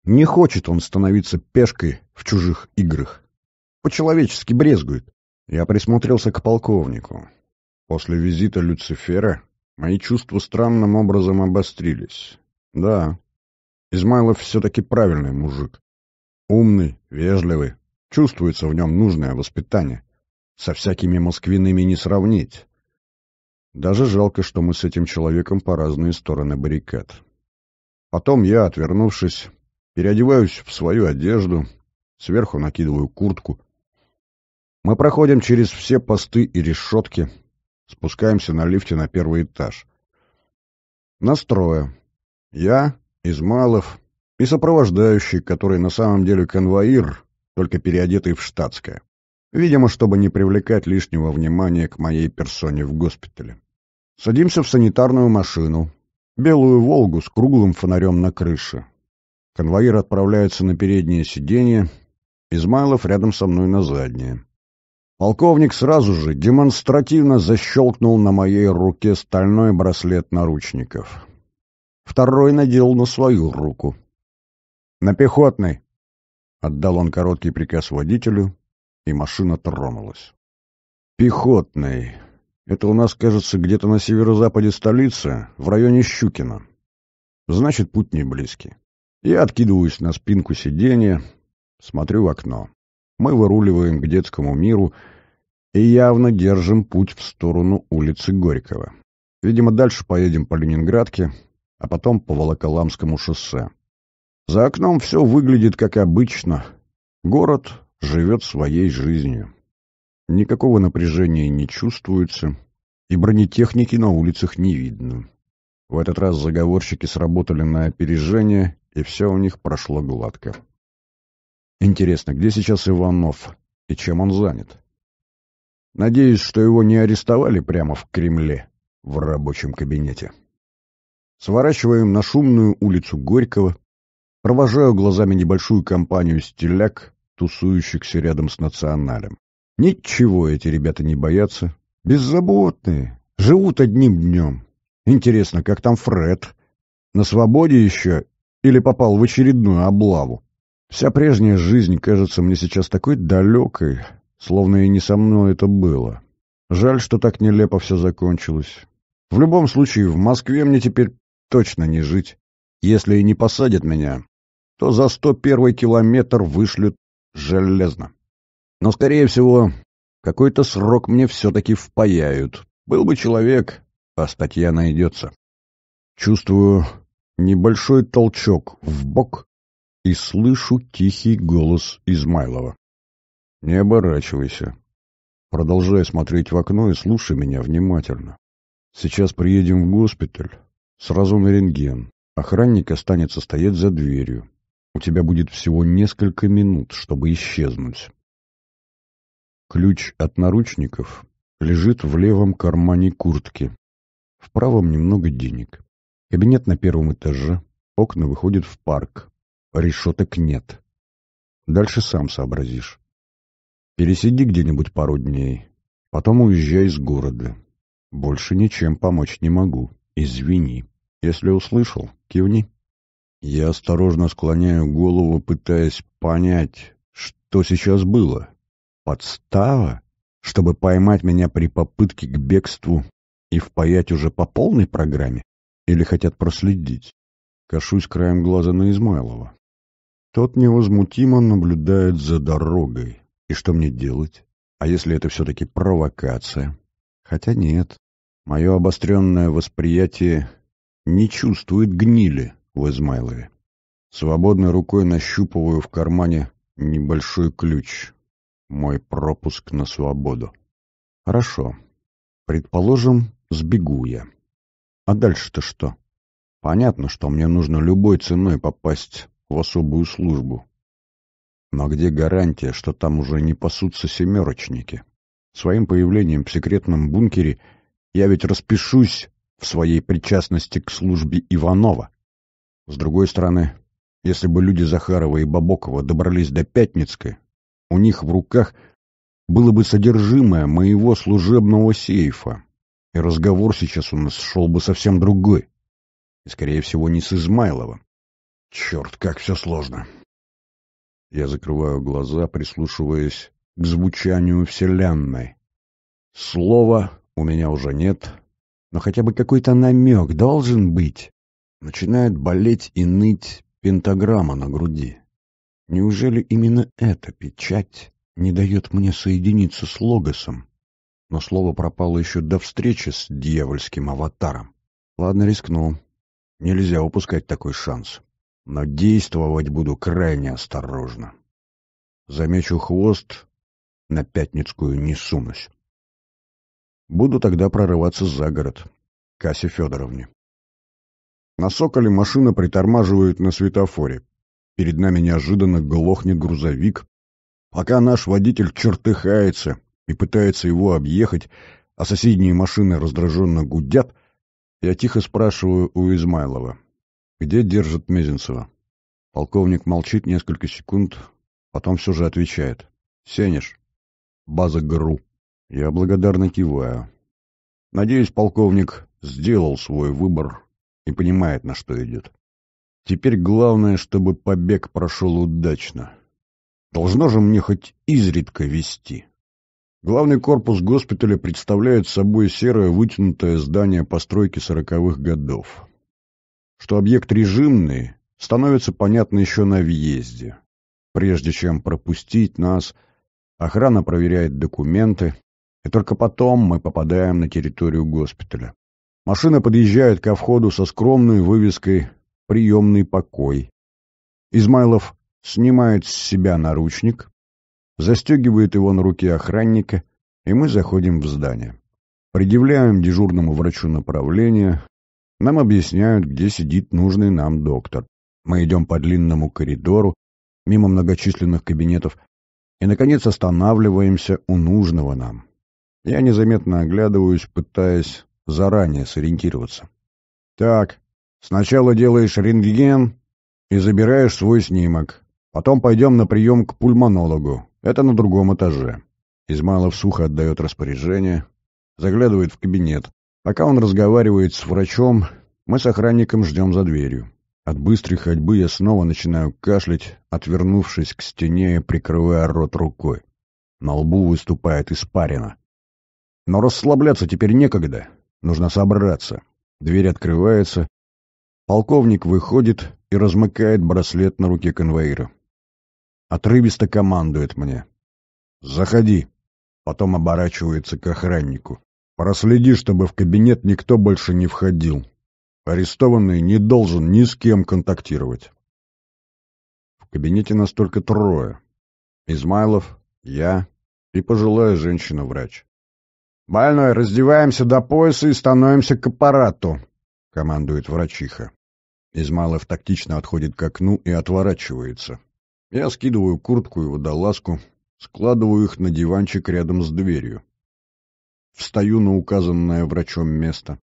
Не хочет он становиться пешкой в чужих играх. По-человечески брезгует. Я присмотрелся к полковнику. После визита Люцифера мои чувства странным образом обострились. Да, Измайлов все-таки правильный мужик. Умный, вежливый, чувствуется в нем нужное воспитание. Со всякими москвиными не сравнить. Даже жалко, что мы с этим человеком по разные стороны баррикад. Потом я, отвернувшись, переодеваюсь в свою одежду, сверху накидываю куртку, мы проходим через все посты и решетки, спускаемся на лифте на первый этаж. Нас трое. Я, Измалов и сопровождающий, который на самом деле конвоир, только переодетый в штатское. Видимо, чтобы не привлекать лишнего внимания к моей персоне в госпитале. Садимся в санитарную машину. Белую «Волгу» с круглым фонарем на крыше. Конвоир отправляется на переднее сиденье, Измайлов рядом со мной на заднее. Полковник сразу же демонстративно защелкнул на моей руке стальной браслет наручников. Второй надел на свою руку. «На пехотный!» — отдал он короткий приказ водителю, и машина тронулась. «Пехотный!» Это у нас, кажется, где-то на северо-западе столицы, в районе Щукина. Значит, путь не близкий. Я откидываюсь на спинку сиденья, смотрю в окно. Мы выруливаем к детскому миру и явно держим путь в сторону улицы Горького. Видимо, дальше поедем по Ленинградке, а потом по Волоколамскому шоссе. За окном все выглядит как обычно. Город живет своей жизнью. Никакого напряжения не чувствуется, и бронетехники на улицах не видно. В этот раз заговорщики сработали на опережение, и все у них прошло гладко. Интересно, где сейчас Иванов и чем он занят? Надеюсь, что его не арестовали прямо в Кремле, в рабочем кабинете. Сворачиваем на шумную улицу Горького, провожаю глазами небольшую компанию стиляк, тусующихся рядом с националем. Ничего эти ребята не боятся, беззаботные, живут одним днем. Интересно, как там Фред? На свободе еще или попал в очередную облаву? Вся прежняя жизнь кажется мне сейчас такой далекой, словно и не со мной это было. Жаль, что так нелепо все закончилось. В любом случае, в Москве мне теперь точно не жить. Если и не посадят меня, то за 101 километр вышлют железно. Но, скорее всего, какой-то срок мне все-таки впаяют. Был бы человек, а статья найдется. Чувствую небольшой толчок в бок, и слышу тихий голос Измайлова. «Не оборачивайся. Продолжай смотреть в окно и слушай меня внимательно. Сейчас приедем в госпиталь, сразу на рентген. Охранник останется стоять за дверью. У тебя будет всего несколько минут, чтобы исчезнуть. Ключ от наручников лежит в левом кармане куртки. В правом немного денег. Кабинет на первом этаже, окна выходят в парк решеток нет. Дальше сам сообразишь. Пересиди где-нибудь пару дней, потом уезжай из города. Больше ничем помочь не могу. Извини. Если услышал, кивни. Я осторожно склоняю голову, пытаясь понять, что сейчас было. Подстава? Чтобы поймать меня при попытке к бегству и впаять уже по полной программе? Или хотят проследить? Кошусь краем глаза на Измайлова. Тот невозмутимо наблюдает за дорогой. И что мне делать? А если это все-таки провокация? Хотя нет. Мое обостренное восприятие не чувствует гнили в Измайлове. Свободной рукой нащупываю в кармане небольшой ключ. Мой пропуск на свободу. Хорошо. Предположим, сбегу я. А дальше-то что? Понятно, что мне нужно любой ценой попасть в особую службу. Но где гарантия, что там уже не пасутся семерочники? Своим появлением в секретном бункере я ведь распишусь в своей причастности к службе Иванова. С другой стороны, если бы люди Захарова и Бабокова добрались до Пятницкой, у них в руках было бы содержимое моего служебного сейфа, и разговор сейчас у нас шел бы совсем другой, и, скорее всего, не с Измайловым. Черт, как все сложно. Я закрываю глаза, прислушиваясь к звучанию Вселенной. Слова у меня уже нет, но хотя бы какой-то намек должен быть. Начинает болеть и ныть пентаграмма на груди. Неужели именно эта печать не дает мне соединиться с Логосом? Но слово пропало еще до встречи с дьявольским аватаром. Ладно, рискну. Нельзя упускать такой шанс но действовать буду крайне осторожно. Замечу хвост, на пятницкую не сунусь. Буду тогда прорываться за город, к Асе Федоровне. На «Соколе» машина притормаживает на светофоре. Перед нами неожиданно глохнет грузовик. Пока наш водитель чертыхается и пытается его объехать, а соседние машины раздраженно гудят, я тихо спрашиваю у Измайлова — «Где держат Мезенцева?» Полковник молчит несколько секунд, потом все же отвечает. «Сенеж. База ГРУ». Я благодарно киваю. Надеюсь, полковник сделал свой выбор и понимает, на что идет. Теперь главное, чтобы побег прошел удачно. Должно же мне хоть изредка вести. Главный корпус госпиталя представляет собой серое вытянутое здание постройки сороковых годов что объект режимный, становится понятно еще на въезде. Прежде чем пропустить нас, охрана проверяет документы, и только потом мы попадаем на территорию госпиталя. Машина подъезжает ко входу со скромной вывеской «Приемный покой». Измайлов снимает с себя наручник, застегивает его на руки охранника, и мы заходим в здание. Предъявляем дежурному врачу направление, нам объясняют, где сидит нужный нам доктор. Мы идем по длинному коридору, мимо многочисленных кабинетов, и, наконец, останавливаемся у нужного нам. Я незаметно оглядываюсь, пытаясь заранее сориентироваться. «Так, сначала делаешь рентген и забираешь свой снимок. Потом пойдем на прием к пульмонологу. Это на другом этаже». Измайлов сухо отдает распоряжение, заглядывает в кабинет. Пока он разговаривает с врачом, мы с охранником ждем за дверью. От быстрой ходьбы я снова начинаю кашлять, отвернувшись к стене, и прикрывая рот рукой. На лбу выступает испарина. Но расслабляться теперь некогда. Нужно собраться. Дверь открывается. Полковник выходит и размыкает браслет на руке конвоира. Отрывисто командует мне. «Заходи». Потом оборачивается к охраннику. Проследи, чтобы в кабинет никто больше не входил. Арестованный не должен ни с кем контактировать. В кабинете нас только трое. Измайлов, я и пожилая женщина-врач. «Больной, раздеваемся до пояса и становимся к аппарату», — командует врачиха. Измайлов тактично отходит к окну и отворачивается. Я скидываю куртку и водолазку, складываю их на диванчик рядом с дверью. Встаю на указанное врачом место.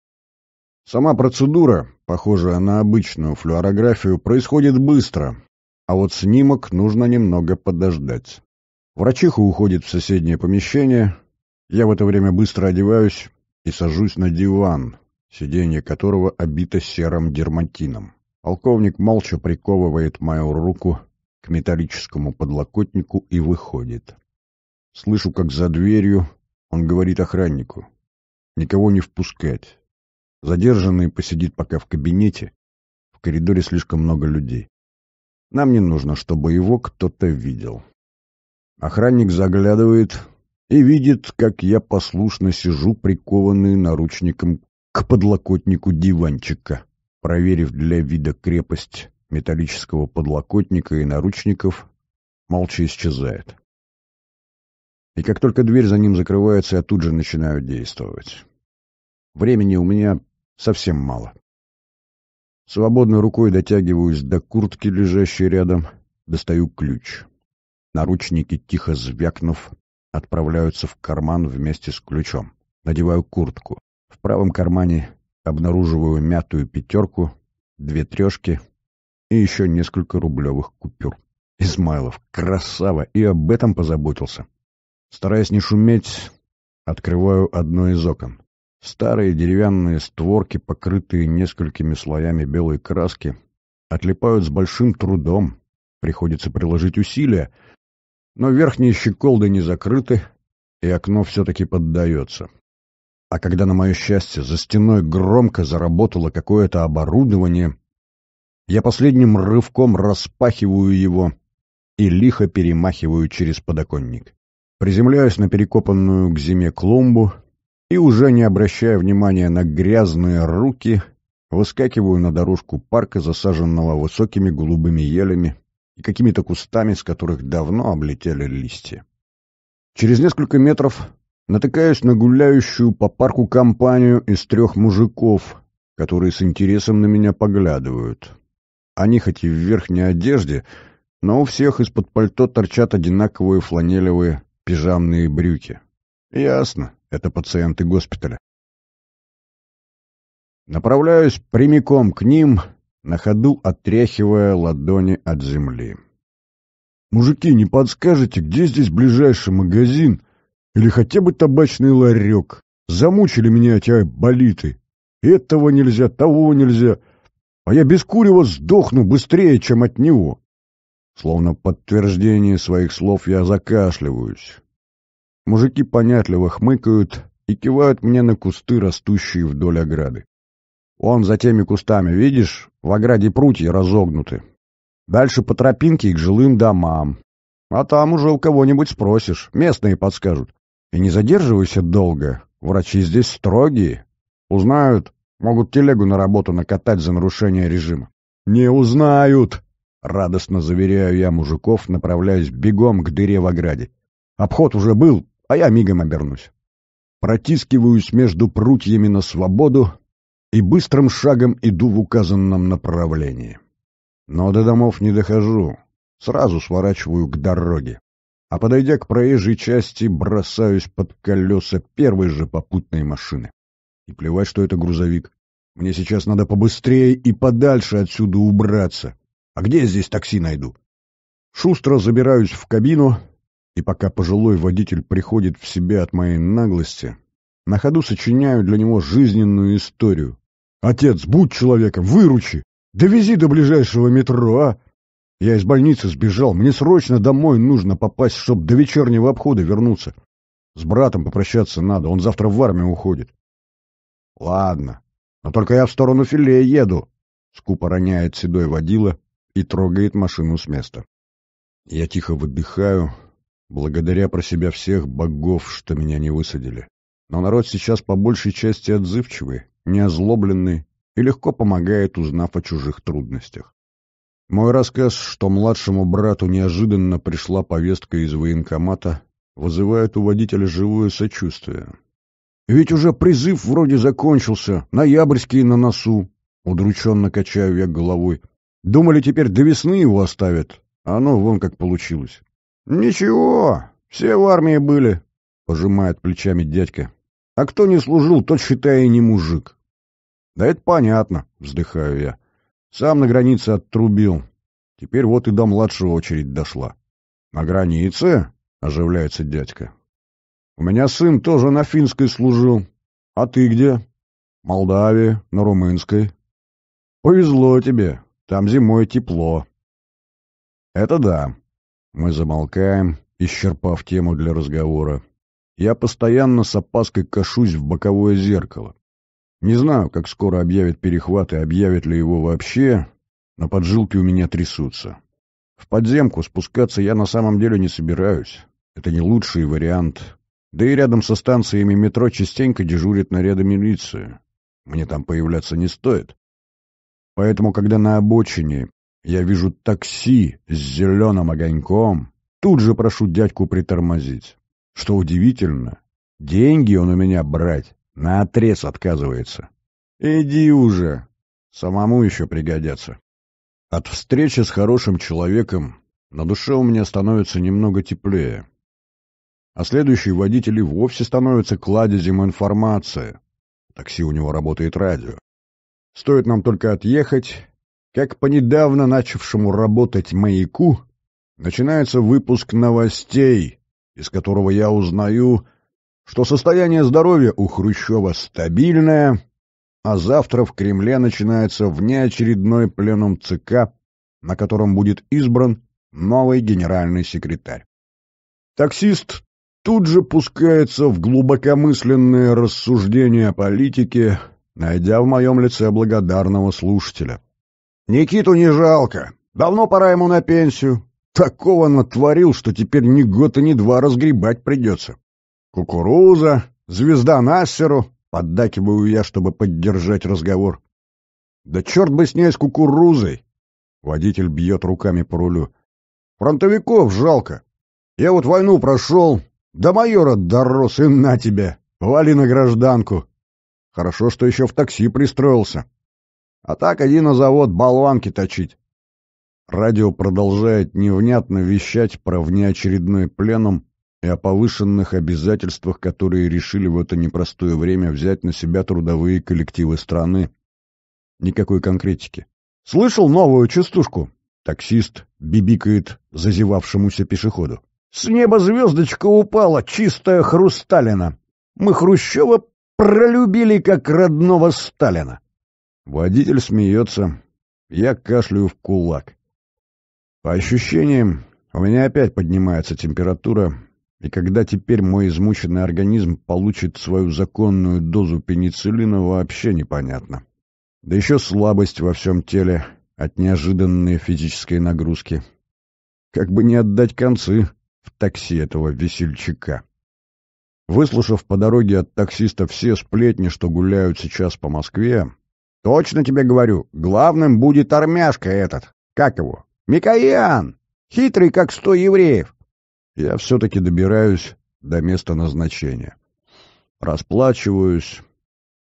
Сама процедура, похожая на обычную флюорографию, происходит быстро, а вот снимок нужно немного подождать. Врачиха уходит в соседнее помещение, я в это время быстро одеваюсь и сажусь на диван, сиденье которого обито серым дерматином. Полковник молча приковывает мою руку к металлическому подлокотнику и выходит. Слышу, как за дверью он говорит охраннику. Никого не впускать. Задержанный посидит пока в кабинете. В коридоре слишком много людей. Нам не нужно, чтобы его кто-то видел. Охранник заглядывает и видит, как я послушно сижу, прикованный наручником к подлокотнику диванчика. Проверив для вида крепость металлического подлокотника и наручников, молча исчезает. И как только дверь за ним закрывается, я тут же начинаю действовать. Времени у меня совсем мало. Свободной рукой дотягиваюсь до куртки, лежащей рядом, достаю ключ. Наручники, тихо звякнув, отправляются в карман вместе с ключом. Надеваю куртку. В правом кармане обнаруживаю мятую пятерку, две трешки и еще несколько рублевых купюр. Измайлов, красава, и об этом позаботился. Стараясь не шуметь, открываю одно из окон. Старые деревянные створки, покрытые несколькими слоями белой краски, отлипают с большим трудом. Приходится приложить усилия, но верхние щеколды не закрыты, и окно все-таки поддается. А когда, на мое счастье, за стеной громко заработало какое-то оборудование, я последним рывком распахиваю его и лихо перемахиваю через подоконник приземляюсь на перекопанную к зиме клумбу и, уже не обращая внимания на грязные руки, выскакиваю на дорожку парка, засаженного высокими голубыми елями и какими-то кустами, с которых давно облетели листья. Через несколько метров натыкаюсь на гуляющую по парку компанию из трех мужиков, которые с интересом на меня поглядывают. Они хоть и в верхней одежде, но у всех из-под пальто торчат одинаковые фланелевые пижамные брюки. Ясно, это пациенты госпиталя. Направляюсь прямиком к ним, на ходу отряхивая ладони от земли. «Мужики, не подскажете, где здесь ближайший магазин? Или хотя бы табачный ларек? Замучили меня эти болиты. Этого нельзя, того нельзя. А я без курева сдохну быстрее, чем от него. Словно подтверждение своих слов я закашливаюсь. Мужики понятливо хмыкают и кивают мне на кусты, растущие вдоль ограды. Он за теми кустами, видишь, в ограде прутья разогнуты. Дальше по тропинке к жилым домам. А там уже у кого-нибудь спросишь, местные подскажут. И не задерживайся долго, врачи здесь строгие. Узнают, могут телегу на работу накатать за нарушение режима. «Не узнают!» Радостно заверяю я мужиков, направляясь бегом к дыре в ограде. Обход уже был, а я мигом обернусь. Протискиваюсь между прутьями на свободу и быстрым шагом иду в указанном направлении. Но до домов не дохожу, сразу сворачиваю к дороге. А подойдя к проезжей части, бросаюсь под колеса первой же попутной машины. И плевать, что это грузовик. Мне сейчас надо побыстрее и подальше отсюда убраться. А где я здесь такси найду? Шустро забираюсь в кабину, и пока пожилой водитель приходит в себя от моей наглости, на ходу сочиняю для него жизненную историю. «Отец, будь человеком, выручи! Довези до ближайшего метро, а! Я из больницы сбежал, мне срочно домой нужно попасть, чтобы до вечернего обхода вернуться. С братом попрощаться надо, он завтра в армию уходит». «Ладно, но только я в сторону филе еду», — скупо роняет седой водила, и трогает машину с места. Я тихо выдыхаю, благодаря про себя всех богов, что меня не высадили. Но народ сейчас по большей части отзывчивый, не озлобленный и легко помогает, узнав о чужих трудностях. Мой рассказ, что младшему брату неожиданно пришла повестка из военкомата, вызывает у водителя живое сочувствие. «Ведь уже призыв вроде закончился, ноябрьский на носу!» Удрученно качаю я головой. Думали, теперь до весны его оставят, а оно вон как получилось. — Ничего, все в армии были, — пожимает плечами дядька. — А кто не служил, тот, считай, и не мужик. — Да это понятно, — вздыхаю я. Сам на границе отрубил. Теперь вот и до младшего очередь дошла. — На границе? — оживляется дядька. — У меня сын тоже на финской служил. — А ты где? — Молдавии, на румынской. — Повезло тебе, там зимой тепло. Это да. Мы замолкаем, исчерпав тему для разговора. Я постоянно с опаской кашусь в боковое зеркало. Не знаю, как скоро объявят перехват и объявят ли его вообще, но поджилки у меня трясутся. В подземку спускаться я на самом деле не собираюсь. Это не лучший вариант. Да и рядом со станциями метро частенько дежурит наряды милиции. Мне там появляться не стоит. Поэтому, когда на обочине я вижу такси с зеленым огоньком, тут же прошу дядьку притормозить. Что удивительно, деньги он у меня брать на отрез отказывается. Иди уже, самому еще пригодятся. От встречи с хорошим человеком на душе у меня становится немного теплее. А следующие водители вовсе становятся кладезем информации. В такси у него работает радио. Стоит нам только отъехать, как по недавно начавшему работать маяку, начинается выпуск новостей, из которого я узнаю, что состояние здоровья у Хрущева стабильное, а завтра в Кремле начинается внеочередной пленум ЦК, на котором будет избран новый генеральный секретарь. Таксист тут же пускается в глубокомысленные рассуждения о политике, найдя в моем лице благодарного слушателя. «Никиту не жалко. Давно пора ему на пенсию. Такого натворил, что теперь ни год и ни два разгребать придется. Кукуруза, звезда Нассеру, поддакиваю я, чтобы поддержать разговор. Да черт бы с ней с кукурузой! Водитель бьет руками по рулю. Фронтовиков жалко. Я вот войну прошел, до майора дорос, и на тебя, вали на гражданку. Хорошо, что еще в такси пристроился. А так иди на завод болванки точить. Радио продолжает невнятно вещать про внеочередной пленум и о повышенных обязательствах, которые решили в это непростое время взять на себя трудовые коллективы страны. Никакой конкретики. «Слышал новую частушку?» Таксист бибикает зазевавшемуся пешеходу. «С неба звездочка упала, чистая хрусталина. Мы Хрущева пролюбили, как родного Сталина. Водитель смеется, я кашляю в кулак. По ощущениям, у меня опять поднимается температура, и когда теперь мой измученный организм получит свою законную дозу пенициллина, вообще непонятно. Да еще слабость во всем теле от неожиданной физической нагрузки. Как бы не отдать концы в такси этого весельчака. Выслушав по дороге от таксиста все сплетни, что гуляют сейчас по Москве, «Точно тебе говорю, главным будет армяшка этот. Как его? Микоян! Хитрый, как сто евреев!» Я все-таки добираюсь до места назначения. Расплачиваюсь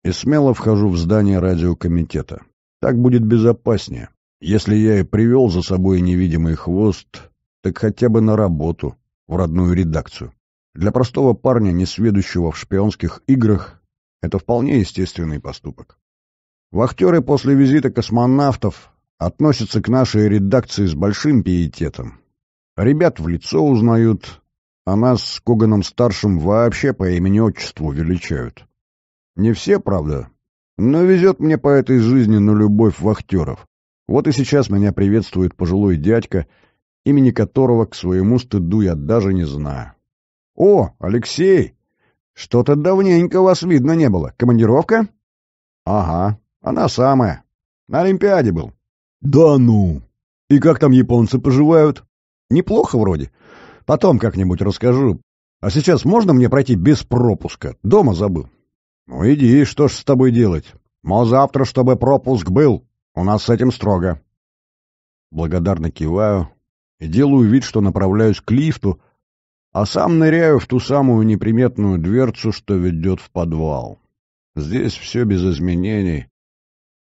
и смело вхожу в здание радиокомитета. Так будет безопаснее. Если я и привел за собой невидимый хвост, так хотя бы на работу, в родную редакцию. Для простого парня, не сведущего в шпионских играх, это вполне естественный поступок. Вахтеры после визита космонавтов относятся к нашей редакции с большим пиететом. Ребят в лицо узнают, а нас с Коганом-старшим вообще по имени-отчеству величают. Не все, правда, но везет мне по этой жизни на любовь вахтеров. Вот и сейчас меня приветствует пожилой дядька, имени которого к своему стыду я даже не знаю. «О, Алексей! Что-то давненько вас видно не было. Командировка?» «Ага, она самая. На Олимпиаде был». «Да ну! И как там японцы поживают?» «Неплохо вроде. Потом как-нибудь расскажу. А сейчас можно мне пройти без пропуска? Дома забыл». «Ну иди, что ж с тобой делать? Но завтра, чтобы пропуск был. У нас с этим строго». Благодарно киваю и делаю вид, что направляюсь к лифту, а сам ныряю в ту самую неприметную дверцу, что ведет в подвал. Здесь все без изменений.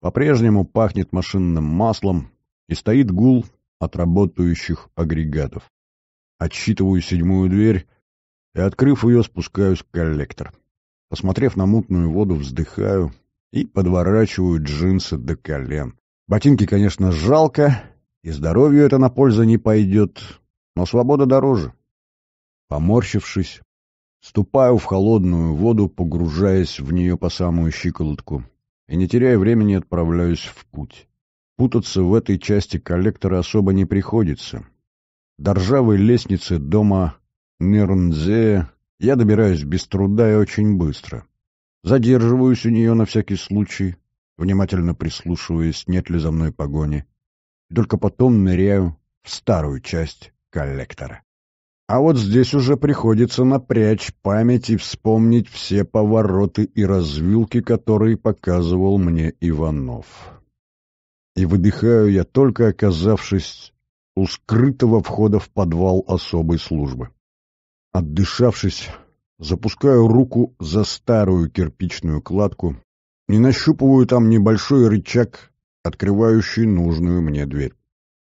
По-прежнему пахнет машинным маслом и стоит гул от работающих агрегатов. Отсчитываю седьмую дверь и, открыв ее, спускаюсь к коллектор. Посмотрев на мутную воду, вздыхаю и подворачиваю джинсы до колен. Ботинки, конечно, жалко, и здоровью это на пользу не пойдет, но свобода дороже. Поморщившись, ступаю в холодную воду, погружаясь в нее по самую щиколотку, и, не теряя времени, отправляюсь в путь. Путаться в этой части коллектора особо не приходится. До ржавой лестницы дома Нернзе я добираюсь без труда и очень быстро. Задерживаюсь у нее на всякий случай, внимательно прислушиваясь, нет ли за мной погони. Только потом ныряю в старую часть коллектора. А вот здесь уже приходится напрячь память и вспомнить все повороты и развилки, которые показывал мне Иванов. И выдыхаю я, только оказавшись у скрытого входа в подвал особой службы. Отдышавшись, запускаю руку за старую кирпичную кладку и нащупываю там небольшой рычаг, открывающий нужную мне дверь.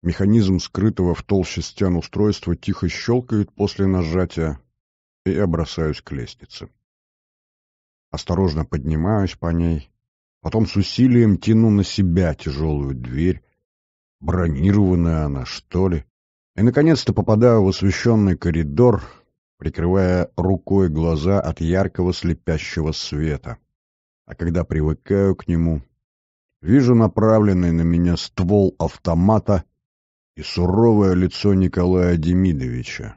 Механизм скрытого в толще стен устройства тихо щелкает после нажатия, и я бросаюсь к лестнице. Осторожно поднимаюсь по ней, потом с усилием тяну на себя тяжелую дверь, бронированная она, что ли, и, наконец-то, попадаю в освещенный коридор, прикрывая рукой глаза от яркого слепящего света. А когда привыкаю к нему, вижу направленный на меня ствол автомата и суровое лицо Николая Демидовича,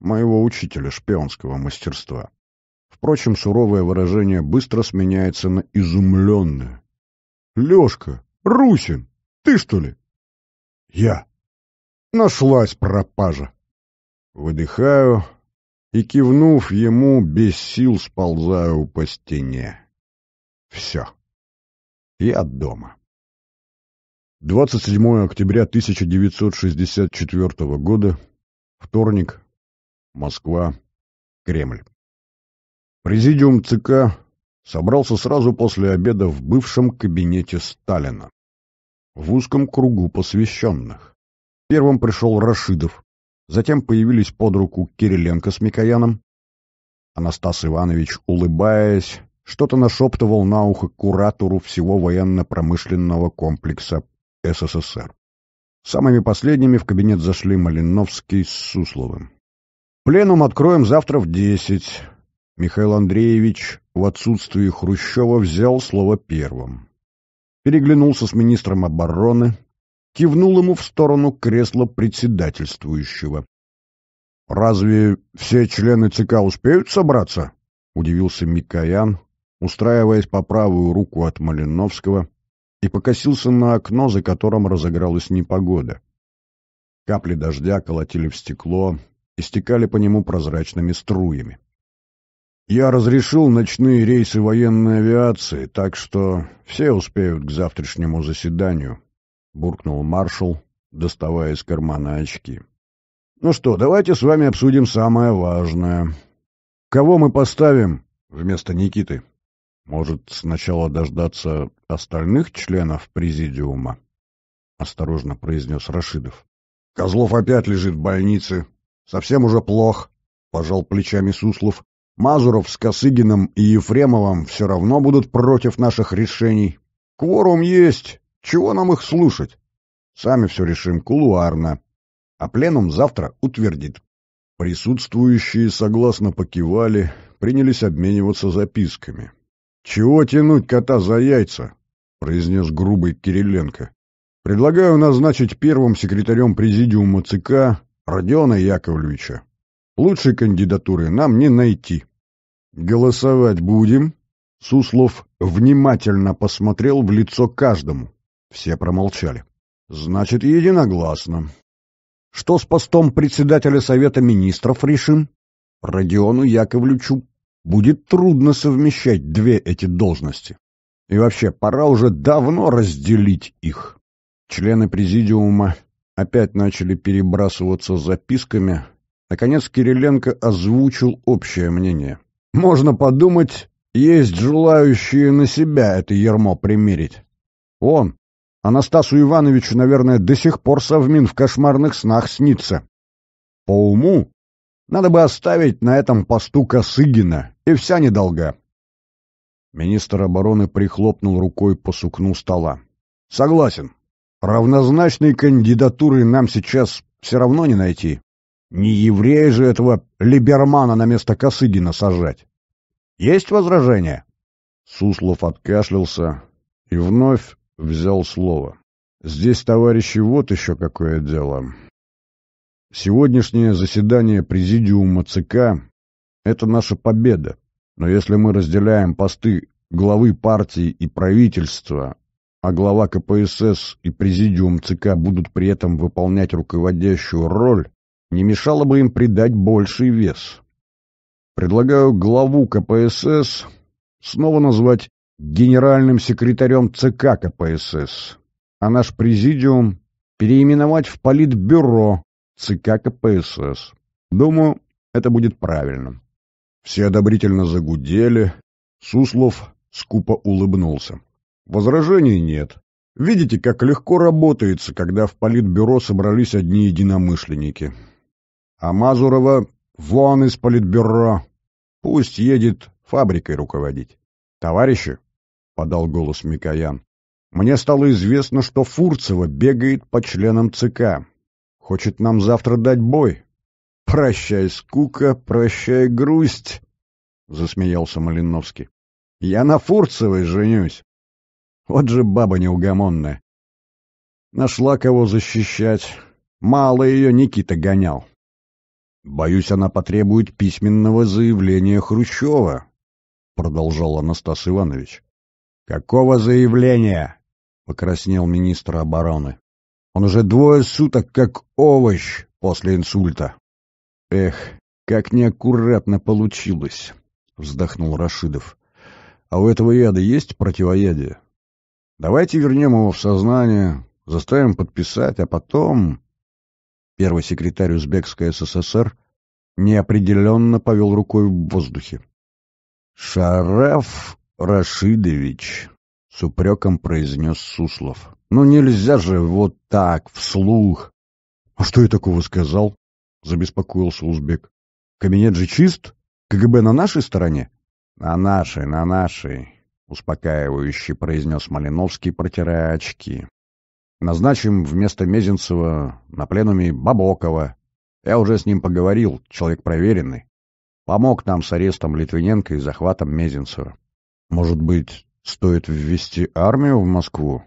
моего учителя шпионского мастерства. Впрочем, суровое выражение быстро сменяется на изумленное. «Лешка! Русин! Ты что ли?» «Я!» «Нашлась пропажа!» Выдыхаю и, кивнув ему, без сил сползаю по стене. Все. Я дома. 27 октября 1964 года, вторник, Москва, Кремль. Президиум ЦК собрался сразу после обеда в бывшем кабинете Сталина, в узком кругу посвященных. Первым пришел Рашидов, затем появились под руку Кириленко с Микояном. Анастас Иванович, улыбаясь, что-то нашептывал на ухо куратору всего военно-промышленного комплекса СССР. Самыми последними в кабинет зашли Малиновский с Сусловым. «Пленум откроем завтра в десять». Михаил Андреевич в отсутствии Хрущева взял слово первым. Переглянулся с министром обороны, кивнул ему в сторону кресла председательствующего. «Разве все члены ЦК успеют собраться?» — удивился Микоян, устраиваясь по правую руку от Малиновского и покосился на окно, за которым разыгралась непогода. Капли дождя колотили в стекло и стекали по нему прозрачными струями. Я разрешил ночные рейсы военной авиации, так что все успеют к завтрашнему заседанию, — буркнул маршал, доставая из кармана очки. Ну что, давайте с вами обсудим самое важное. Кого мы поставим вместо Никиты? Может, сначала дождаться остальных членов президиума? Осторожно произнес Рашидов. Козлов опять лежит в больнице. Совсем уже плох, пожал плечами Суслов. Мазуров с Косыгином и Ефремовым все равно будут против наших решений. Кворум есть. Чего нам их слушать? Сами все решим кулуарно. А пленум завтра утвердит. Присутствующие согласно покивали, принялись обмениваться записками. «Чего тянуть кота за яйца?» — произнес грубый Кириленко. «Предлагаю назначить первым секретарем президиума ЦК Родиона Яковлевича. Лучшей кандидатуры нам не найти». «Голосовать будем?» Суслов внимательно посмотрел в лицо каждому. Все промолчали. «Значит, единогласно. Что с постом председателя Совета Министров решим?» Родиону Яковлевичу Будет трудно совмещать две эти должности. И вообще, пора уже давно разделить их. Члены президиума опять начали перебрасываться записками. Наконец Кириленко озвучил общее мнение. «Можно подумать, есть желающие на себя это ермо примерить. Он, Анастасу Ивановичу, наверное, до сих пор совмин в кошмарных снах снится. По уму надо бы оставить на этом посту Косыгина, и вся недолга. Министр обороны прихлопнул рукой по сукну стола. Согласен. Равнозначной кандидатуры нам сейчас все равно не найти. Не еврея же этого Либермана на место Косыгина сажать. Есть возражения? Суслов откашлялся и вновь взял слово. Здесь, товарищи, вот еще какое дело. Сегодняшнее заседание Президиума ЦК это наша победа. Но если мы разделяем посты главы партии и правительства, а глава КПСС и президиум ЦК будут при этом выполнять руководящую роль, не мешало бы им придать больший вес. Предлагаю главу КПСС снова назвать генеральным секретарем ЦК КПСС, а наш президиум переименовать в Политбюро ЦК КПСС. Думаю, это будет правильно. Все одобрительно загудели. Суслов скупо улыбнулся. Возражений нет. Видите, как легко работается, когда в политбюро собрались одни единомышленники. А Мазурова вон из политбюро. Пусть едет фабрикой руководить. Товарищи, — подал голос Микоян, — мне стало известно, что Фурцева бегает по членам ЦК. Хочет нам завтра дать бой. «Прощай, скука, прощай, грусть!» — засмеялся Малиновский. «Я на Фурцевой женюсь! Вот же баба неугомонная! Нашла кого защищать. Мало ее Никита гонял. Боюсь, она потребует письменного заявления Хрущева», — продолжал Анастас Иванович. «Какого заявления?» — покраснел министр обороны. «Он уже двое суток как овощ после инсульта». «Эх, как неаккуратно получилось!» — вздохнул Рашидов. «А у этого яда есть противоядие? Давайте вернем его в сознание, заставим подписать, а потом...» Первый секретарь Узбекской СССР неопределенно повел рукой в воздухе. «Шараф Рашидович!» — с упреком произнес Суслов. «Ну нельзя же вот так, вслух!» «А что я такого сказал?» — забеспокоился узбек. «Кабинет же чист? КГБ на нашей стороне?» «На нашей, на нашей», — успокаивающе произнес Малиновский, протирая очки. «Назначим вместо Мезенцева на пленуме Бабокова. Я уже с ним поговорил, человек проверенный. Помог нам с арестом Литвиненко и захватом Мезенцева. Может быть, стоит ввести армию в Москву?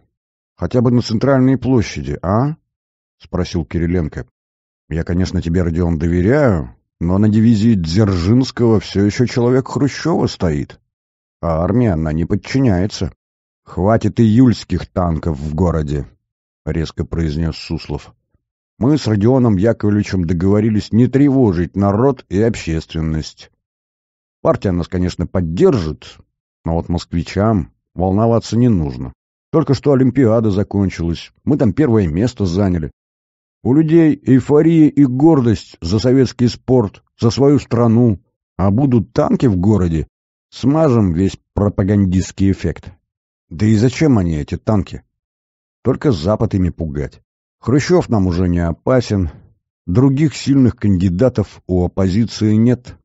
Хотя бы на центральной площади, а?» — спросил Кириленко. Я, конечно, тебе, Родион, доверяю, но на дивизии Дзержинского все еще человек Хрущева стоит. А армия, она не подчиняется. Хватит июльских танков в городе, — резко произнес Суслов. Мы с Родионом Яковлевичем договорились не тревожить народ и общественность. Партия нас, конечно, поддержит, но вот москвичам волноваться не нужно. Только что Олимпиада закончилась, мы там первое место заняли. У людей эйфория и гордость за советский спорт, за свою страну. А будут танки в городе, смажем весь пропагандистский эффект. Да и зачем они, эти танки? Только Запад ими пугать. Хрущев нам уже не опасен. Других сильных кандидатов у оппозиции нет.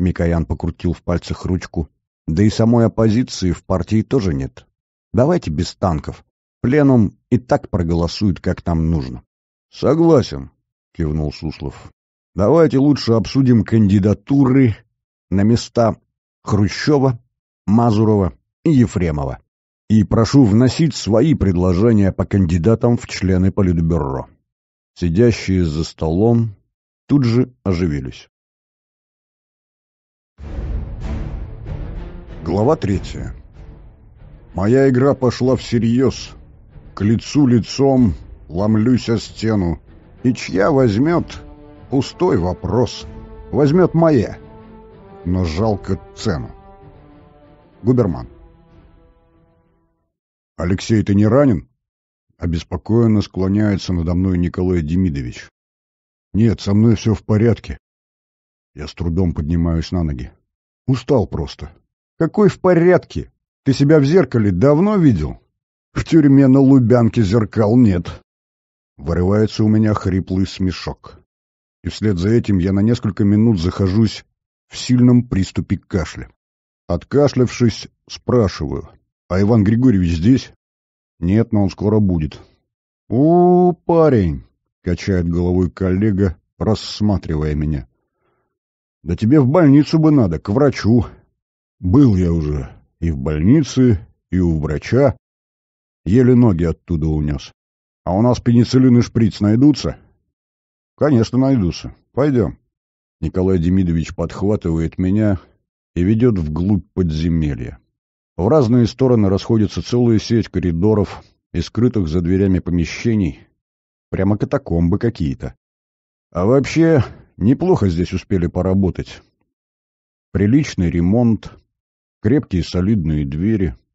Микоян покрутил в пальцах ручку. Да и самой оппозиции в партии тоже нет. Давайте без танков. Пленум и так проголосует, как нам нужно. — Согласен, — кивнул Суслов. — Давайте лучше обсудим кандидатуры на места Хрущева, Мазурова и Ефремова. И прошу вносить свои предложения по кандидатам в члены Политбюро. Сидящие за столом тут же оживились. Глава третья. Моя игра пошла всерьез. К лицу лицом ломлюсь о стену. И чья возьмет? Пустой вопрос. Возьмет моя. Но жалко цену. Губерман. «Алексей, ты не ранен?» Обеспокоенно склоняется надо мной Николай Демидович. «Нет, со мной все в порядке». Я с трудом поднимаюсь на ноги. Устал просто. «Какой в порядке? Ты себя в зеркале давно видел?» «В тюрьме на Лубянке зеркал нет», Вырывается у меня хриплый смешок. И вслед за этим я на несколько минут захожусь в сильном приступе кашля. Откашлявшись, спрашиваю, а Иван Григорьевич здесь? Нет, но он скоро будет. «У, парень!» — качает головой коллега, рассматривая меня. «Да тебе в больницу бы надо, к врачу. Был я уже и в больнице, и у врача. Еле ноги оттуда унес. А у нас пенициллин и шприц найдутся? Конечно, найдутся. Пойдем. Николай Демидович подхватывает меня и ведет вглубь подземелья. В разные стороны расходится целая сеть коридоров и скрытых за дверями помещений. Прямо катакомбы какие-то. А вообще, неплохо здесь успели поработать. Приличный ремонт, крепкие солидные двери —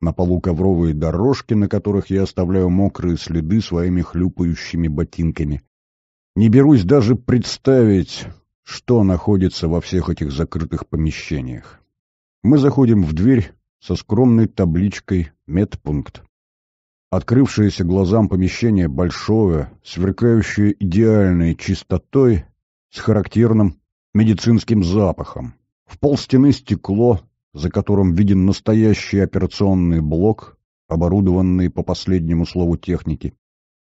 на полу ковровые дорожки, на которых я оставляю мокрые следы своими хлюпающими ботинками. Не берусь даже представить, что находится во всех этих закрытых помещениях. Мы заходим в дверь со скромной табличкой «Медпункт». Открывшееся глазам помещение большое, сверкающее идеальной чистотой, с характерным медицинским запахом. В пол стены стекло, за которым виден настоящий операционный блок, оборудованный по последнему слову техники.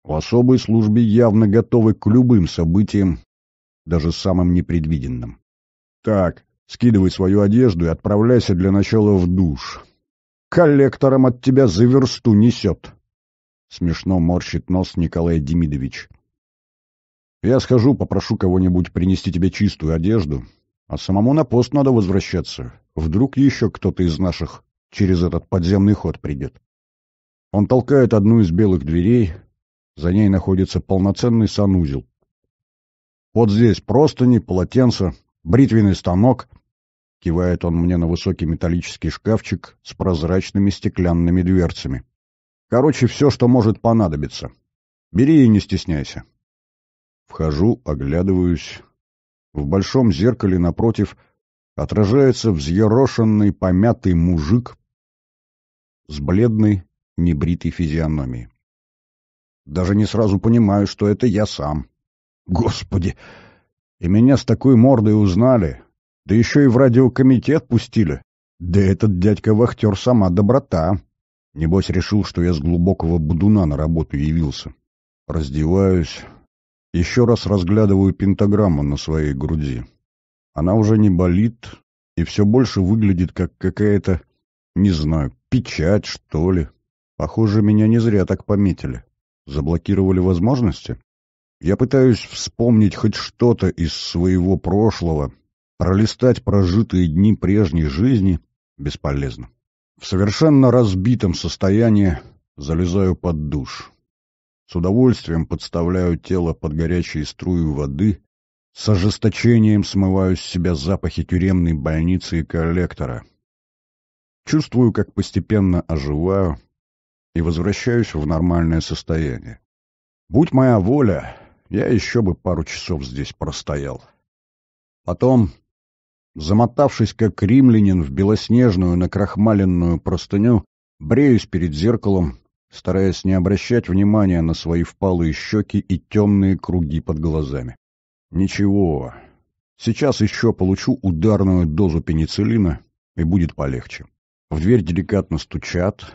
В особой службе явно готовы к любым событиям, даже самым непредвиденным. Так, скидывай свою одежду и отправляйся для начала в душ. Коллектором от тебя за версту несет. Смешно морщит нос Николай Демидович. Я схожу, попрошу кого-нибудь принести тебе чистую одежду, а самому на пост надо возвращаться. Вдруг еще кто-то из наших через этот подземный ход придет. Он толкает одну из белых дверей. За ней находится полноценный санузел. Вот здесь простыни, полотенца, бритвенный станок. Кивает он мне на высокий металлический шкафчик с прозрачными стеклянными дверцами. Короче, все, что может понадобиться. Бери и не стесняйся. Вхожу, оглядываюсь. В большом зеркале напротив отражается взъерошенный помятый мужик с бледной небритой физиономией. Даже не сразу понимаю, что это я сам. Господи! И меня с такой мордой узнали. Да еще и в радиокомитет пустили. Да этот дядька-вахтер сама доброта. Небось решил, что я с глубокого будуна на работу явился. Раздеваюсь, еще раз разглядываю пентаграмму на своей груди. Она уже не болит и все больше выглядит как какая-то, не знаю, печать, что ли. Похоже, меня не зря так пометили. Заблокировали возможности? Я пытаюсь вспомнить хоть что-то из своего прошлого, пролистать прожитые дни прежней жизни бесполезно. В совершенно разбитом состоянии залезаю под душ с удовольствием подставляю тело под горячие струи воды, с ожесточением смываю с себя запахи тюремной больницы и коллектора. Чувствую, как постепенно оживаю и возвращаюсь в нормальное состояние. Будь моя воля, я еще бы пару часов здесь простоял. Потом, замотавшись как римлянин в белоснежную накрахмаленную простыню, бреюсь перед зеркалом, стараясь не обращать внимания на свои впалые щеки и темные круги под глазами. «Ничего, сейчас еще получу ударную дозу пенициллина, и будет полегче». В дверь деликатно стучат.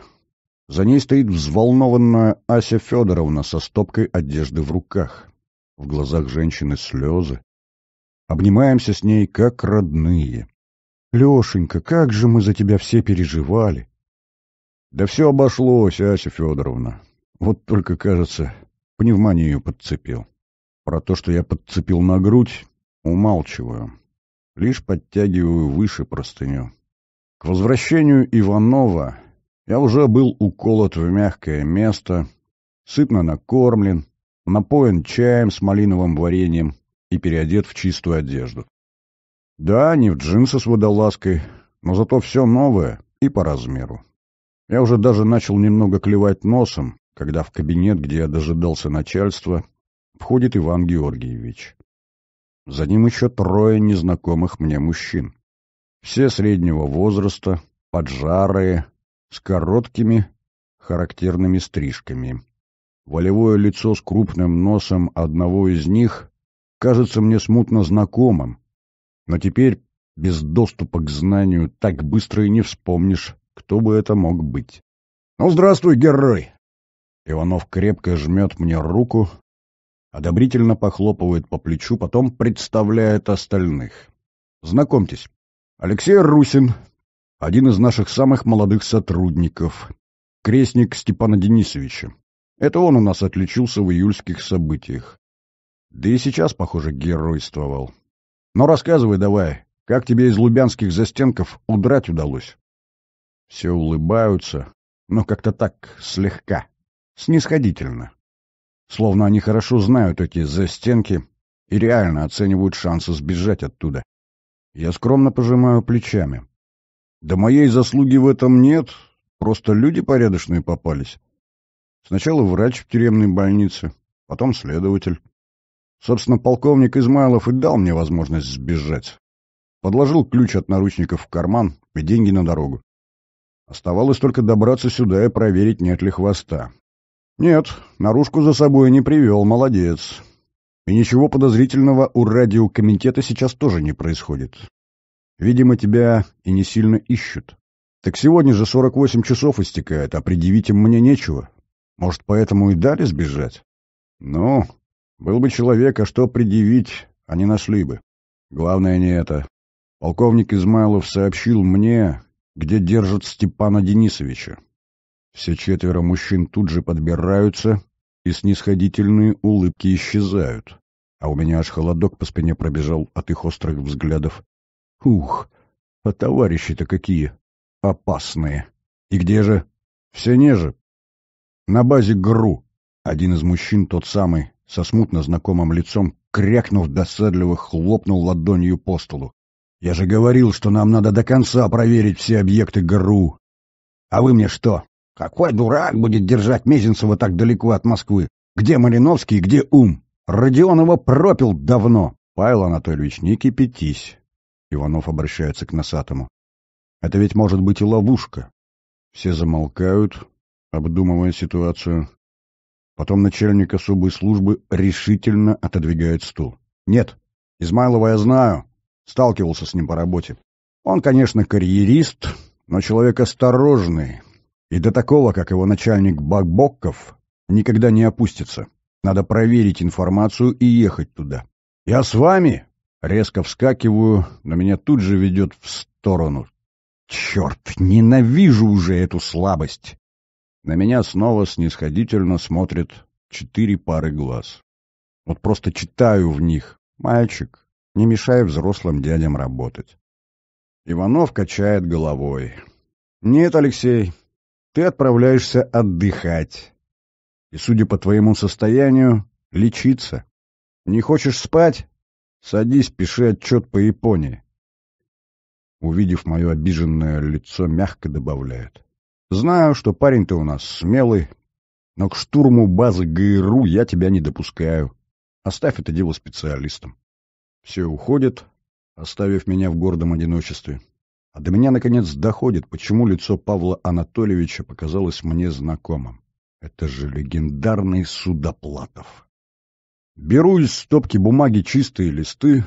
За ней стоит взволнованная Ася Федоровна со стопкой одежды в руках. В глазах женщины слезы. Обнимаемся с ней, как родные. «Лешенька, как же мы за тебя все переживали! Да все обошлось, Ася Федоровна. Вот только, кажется, пневмонию подцепил. Про то, что я подцепил на грудь, умалчиваю. Лишь подтягиваю выше простыню. К возвращению Иванова я уже был уколот в мягкое место, сытно накормлен, напоен чаем с малиновым вареньем и переодет в чистую одежду. Да, не в джинсы с водолазкой, но зато все новое и по размеру. Я уже даже начал немного клевать носом, когда в кабинет, где я дожидался начальства, входит Иван Георгиевич. За ним еще трое незнакомых мне мужчин. Все среднего возраста, поджарые, с короткими характерными стрижками. Волевое лицо с крупным носом одного из них кажется мне смутно знакомым, но теперь без доступа к знанию так быстро и не вспомнишь, кто бы это мог быть? «Ну, здравствуй, герой!» Иванов крепко жмет мне руку, одобрительно похлопывает по плечу, потом представляет остальных. Знакомьтесь, Алексей Русин, один из наших самых молодых сотрудников, крестник Степана Денисовича. Это он у нас отличился в июльских событиях. Да и сейчас, похоже, геройствовал. Но рассказывай давай, как тебе из лубянских застенков удрать удалось? Все улыбаются, но как-то так слегка, снисходительно. Словно они хорошо знают эти застенки и реально оценивают шансы сбежать оттуда. Я скромно пожимаю плечами. Да моей заслуги в этом нет, просто люди порядочные попались. Сначала врач в тюремной больнице, потом следователь. Собственно, полковник Измайлов и дал мне возможность сбежать. Подложил ключ от наручников в карман и деньги на дорогу. Оставалось только добраться сюда и проверить, нет ли хвоста. Нет, наружку за собой не привел, молодец. И ничего подозрительного у радиокомитета сейчас тоже не происходит. Видимо, тебя и не сильно ищут. Так сегодня же 48 часов истекает, а предъявить им мне нечего. Может, поэтому и дали сбежать? Ну, был бы человек, а что предъявить, они нашли бы. Главное не это. Полковник Измайлов сообщил мне, где держат Степана Денисовича. Все четверо мужчин тут же подбираются, и снисходительные улыбки исчезают. А у меня аж холодок по спине пробежал от их острых взглядов. Ух, а товарищи-то какие опасные. И где же? Все неже? На базе ГРУ. Один из мужчин, тот самый, со смутно знакомым лицом, крякнув досадливо, хлопнул ладонью по столу. Я же говорил, что нам надо до конца проверить все объекты ГРУ. А вы мне что? Какой дурак будет держать Мезенцева так далеко от Москвы? Где Малиновский, где ум? Родионова пропил давно. Павел Анатольевич, не кипятись. Иванов обращается к Носатому. Это ведь может быть и ловушка. Все замолкают, обдумывая ситуацию. Потом начальник особой службы решительно отодвигает стул. Нет, Измайлова я знаю, Сталкивался с ним по работе. Он, конечно, карьерист, но человек осторожный. И до такого, как его начальник Бакбокков, никогда не опустится. Надо проверить информацию и ехать туда. «Я с вами!» Резко вскакиваю, но меня тут же ведет в сторону. «Черт, ненавижу уже эту слабость!» На меня снова снисходительно смотрят четыре пары глаз. Вот просто читаю в них. Мальчик, не мешая взрослым дядям работать. Иванов качает головой. «Нет, Алексей, ты отправляешься отдыхать. И, судя по твоему состоянию, лечиться. Не хочешь спать? Садись, пиши отчет по Японии». Увидев мое обиженное лицо, мягко добавляет. «Знаю, что парень ты у нас смелый, но к штурму базы ГРУ я тебя не допускаю. Оставь это дело специалистам». Все уходят, оставив меня в гордом одиночестве. А до меня, наконец, доходит, почему лицо Павла Анатольевича показалось мне знакомым. Это же легендарный Судоплатов. Беру из стопки бумаги чистые листы,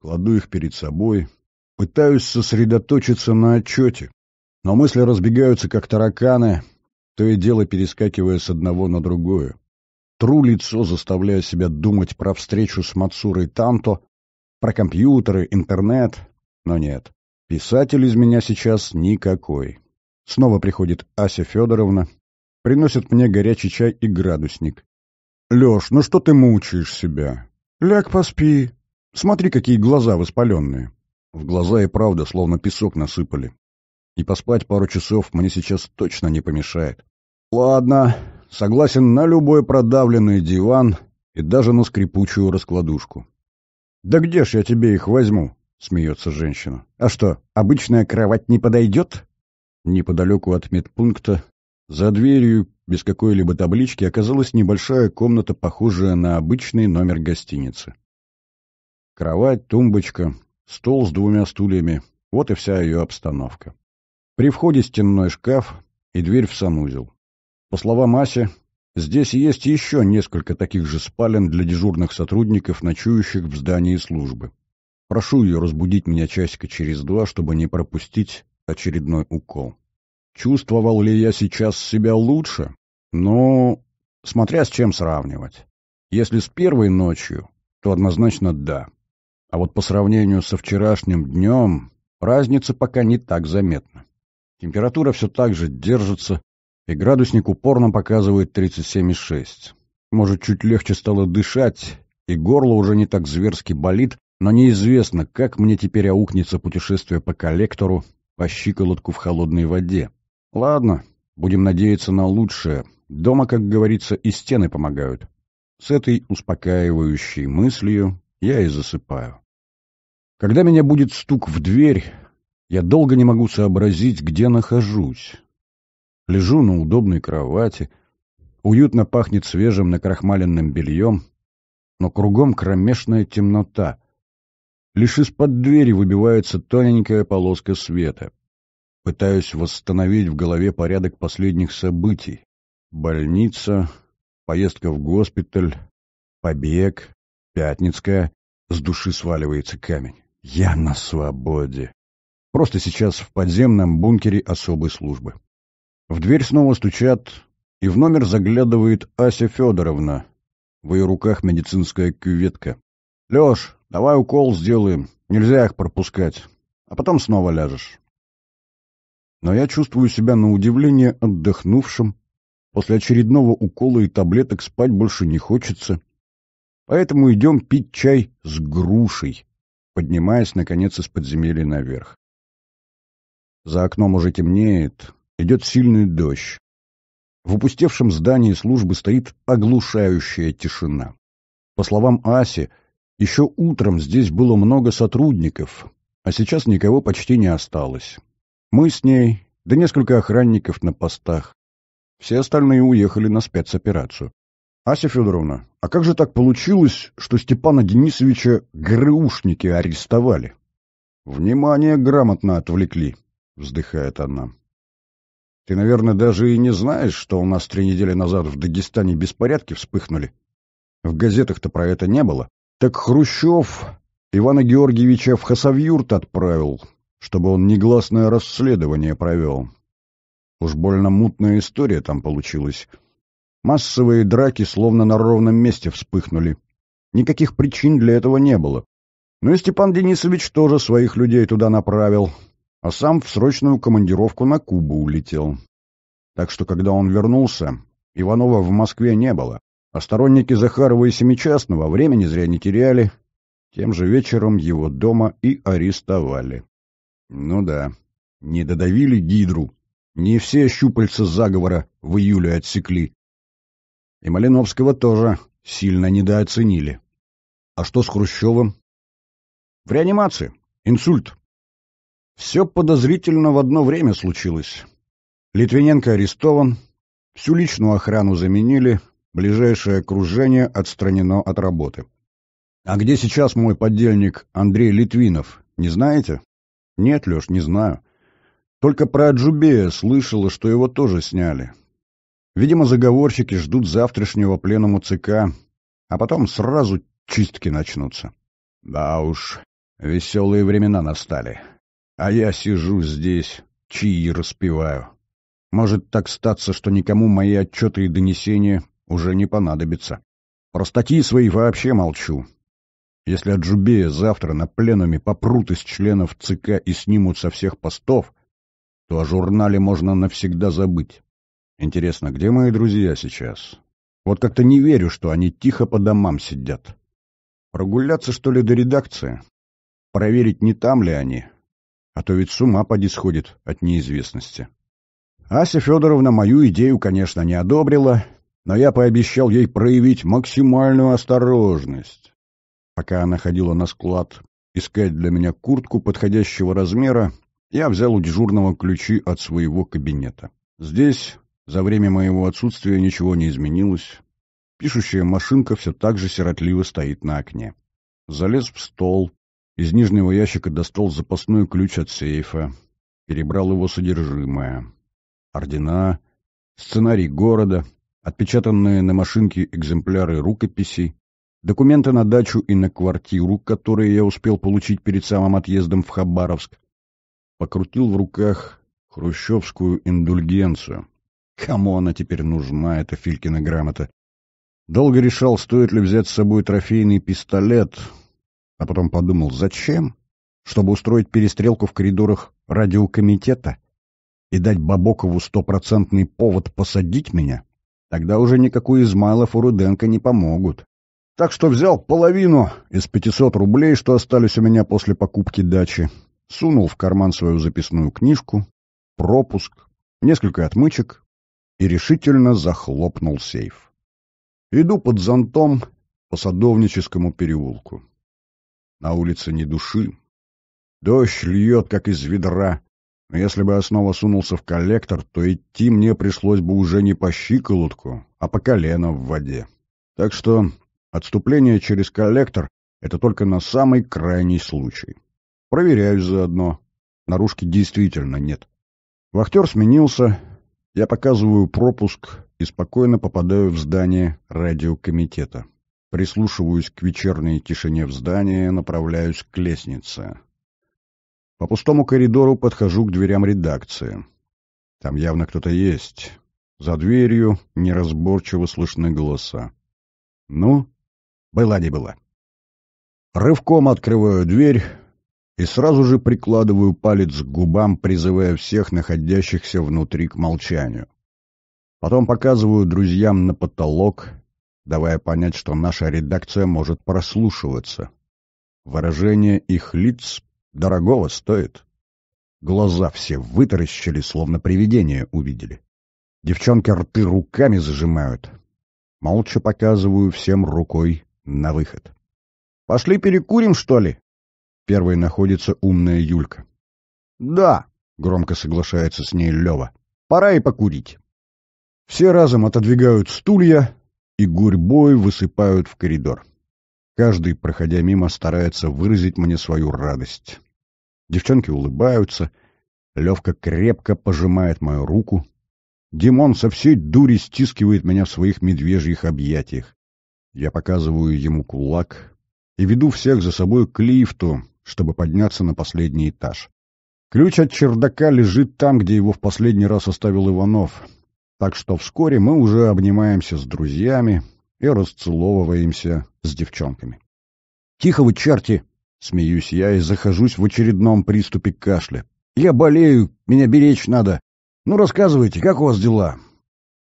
кладу их перед собой, пытаюсь сосредоточиться на отчете, но мысли разбегаются, как тараканы, то и дело перескакивая с одного на другое. Тру лицо, заставляя себя думать про встречу с Мацурой Танто, про компьютеры, интернет. Но нет, писатель из меня сейчас никакой. Снова приходит Ася Федоровна, приносит мне горячий чай и градусник. «Леш, ну что ты мучаешь себя? Ляг поспи. Смотри, какие глаза воспаленные». В глаза и правда словно песок насыпали. И поспать пару часов мне сейчас точно не помешает. «Ладно, согласен на любой продавленный диван и даже на скрипучую раскладушку. «Да где ж я тебе их возьму?» — смеется женщина. «А что, обычная кровать не подойдет?» Неподалеку от медпункта, за дверью, без какой-либо таблички, оказалась небольшая комната, похожая на обычный номер гостиницы. Кровать, тумбочка, стол с двумя стульями — вот и вся ее обстановка. При входе стенной шкаф и дверь в санузел. По словам Аси, Здесь есть еще несколько таких же спален для дежурных сотрудников, ночующих в здании службы. Прошу ее разбудить меня часика через два, чтобы не пропустить очередной укол. Чувствовал ли я сейчас себя лучше? Ну, смотря с чем сравнивать. Если с первой ночью, то однозначно да. А вот по сравнению со вчерашним днем разница пока не так заметна. Температура все так же держится, и градусник упорно показывает 37,6. Может, чуть легче стало дышать, и горло уже не так зверски болит, но неизвестно, как мне теперь аукнется путешествие по коллектору, по щиколотку в холодной воде. Ладно, будем надеяться на лучшее. Дома, как говорится, и стены помогают. С этой успокаивающей мыслью я и засыпаю. Когда меня будет стук в дверь, я долго не могу сообразить, где нахожусь. Лежу на удобной кровати. Уютно пахнет свежим накрахмаленным бельем. Но кругом кромешная темнота. Лишь из-под двери выбивается тоненькая полоска света. Пытаюсь восстановить в голове порядок последних событий. Больница, поездка в госпиталь, побег, пятницкая. С души сваливается камень. Я на свободе. Просто сейчас в подземном бункере особой службы. В дверь снова стучат, и в номер заглядывает Ася Федоровна. В ее руках медицинская кюветка. «Леш, давай укол сделаем, нельзя их пропускать, а потом снова ляжешь». Но я чувствую себя на удивление отдохнувшим. После очередного укола и таблеток спать больше не хочется. Поэтому идем пить чай с грушей, поднимаясь, наконец, из подземелья наверх. За окном уже темнеет, Идет сильный дождь. В упустевшем здании службы стоит оглушающая тишина. По словам Аси, еще утром здесь было много сотрудников, а сейчас никого почти не осталось. Мы с ней, да несколько охранников на постах. Все остальные уехали на спецоперацию. Ася Федоровна, а как же так получилось, что Степана Денисовича ГРУшники арестовали? Внимание грамотно отвлекли, вздыхает она. Ты, наверное, даже и не знаешь, что у нас три недели назад в Дагестане беспорядки вспыхнули. В газетах-то про это не было. Так Хрущев Ивана Георгиевича в Хасавюрт отправил, чтобы он негласное расследование провел. Уж больно мутная история там получилась. Массовые драки словно на ровном месте вспыхнули. Никаких причин для этого не было. Ну и Степан Денисович тоже своих людей туда направил, а сам в срочную командировку на Кубу улетел. Так что, когда он вернулся, Иванова в Москве не было, а сторонники Захарова и Семичастного времени зря не теряли, тем же вечером его дома и арестовали. Ну да, не додавили гидру, не все щупальца заговора в июле отсекли. И Малиновского тоже сильно недооценили. А что с Хрущевым? В реанимации. Инсульт. Все подозрительно в одно время случилось. Литвиненко арестован, всю личную охрану заменили, ближайшее окружение отстранено от работы. А где сейчас мой подельник Андрей Литвинов, не знаете? Нет, Леш, не знаю. Только про Аджубея слышала, что его тоже сняли. Видимо, заговорщики ждут завтрашнего пленума ЦК, а потом сразу чистки начнутся. Да уж, веселые времена настали. А я сижу здесь, чаи распеваю. Может так статься, что никому мои отчеты и донесения уже не понадобятся. Про статьи свои вообще молчу. Если от Джубея завтра на пленуме попрут из членов ЦК и снимут со всех постов, то о журнале можно навсегда забыть. Интересно, где мои друзья сейчас? Вот как-то не верю, что они тихо по домам сидят. Прогуляться, что ли, до редакции? Проверить, не там ли они, а то ведь с ума поди сходит от неизвестности. Ася Федоровна мою идею, конечно, не одобрила, но я пообещал ей проявить максимальную осторожность. Пока она ходила на склад искать для меня куртку подходящего размера, я взял у дежурного ключи от своего кабинета. Здесь за время моего отсутствия ничего не изменилось. Пишущая машинка все так же сиротливо стоит на окне. Залез в стол, из нижнего ящика достал запасной ключ от сейфа, перебрал его содержимое. Ордена, сценарий города, отпечатанные на машинке экземпляры рукописей, документы на дачу и на квартиру, которые я успел получить перед самым отъездом в Хабаровск. Покрутил в руках хрущевскую индульгенцию. Кому она теперь нужна, эта Филькина грамота? Долго решал, стоит ли взять с собой трофейный пистолет — а потом подумал, зачем? Чтобы устроить перестрелку в коридорах радиокомитета и дать Бабокову стопроцентный повод посадить меня? Тогда уже никакой Измайлов и Руденко не помогут. Так что взял половину из 500 рублей, что остались у меня после покупки дачи, сунул в карман свою записную книжку, пропуск, несколько отмычек и решительно захлопнул сейф. Иду под зонтом по садовническому переулку. На улице ни души. Дождь льет, как из ведра. Но если бы я снова сунулся в коллектор, то идти мне пришлось бы уже не по щиколотку, а по колено в воде. Так что отступление через коллектор — это только на самый крайний случай. Проверяюсь заодно. Наружки действительно нет. Вахтер сменился. Я показываю пропуск и спокойно попадаю в здание радиокомитета прислушиваюсь к вечерней тишине в здании, направляюсь к лестнице. По пустому коридору подхожу к дверям редакции. Там явно кто-то есть. За дверью неразборчиво слышны голоса. Ну, была не была. Рывком открываю дверь и сразу же прикладываю палец к губам, призывая всех находящихся внутри к молчанию. Потом показываю друзьям на потолок, давая понять, что наша редакция может прослушиваться. Выражение их лиц дорогого стоит. Глаза все вытаращили, словно привидение увидели. Девчонки рты руками зажимают. Молча показываю всем рукой на выход. «Пошли перекурим, что ли?» Первой находится умная Юлька. «Да», — громко соглашается с ней Лева, — «пора и покурить». Все разом отодвигают стулья, и гурьбой высыпают в коридор. Каждый, проходя мимо, старается выразить мне свою радость. Девчонки улыбаются, Левка крепко пожимает мою руку. Димон со всей дури стискивает меня в своих медвежьих объятиях. Я показываю ему кулак и веду всех за собой к лифту, чтобы подняться на последний этаж. Ключ от чердака лежит там, где его в последний раз оставил Иванов. Так что вскоре мы уже обнимаемся с друзьями и расцеловываемся с девчонками. «Тихо вы, черти!» — смеюсь я и захожусь в очередном приступе кашля. «Я болею, меня беречь надо. Ну, рассказывайте, как у вас дела?»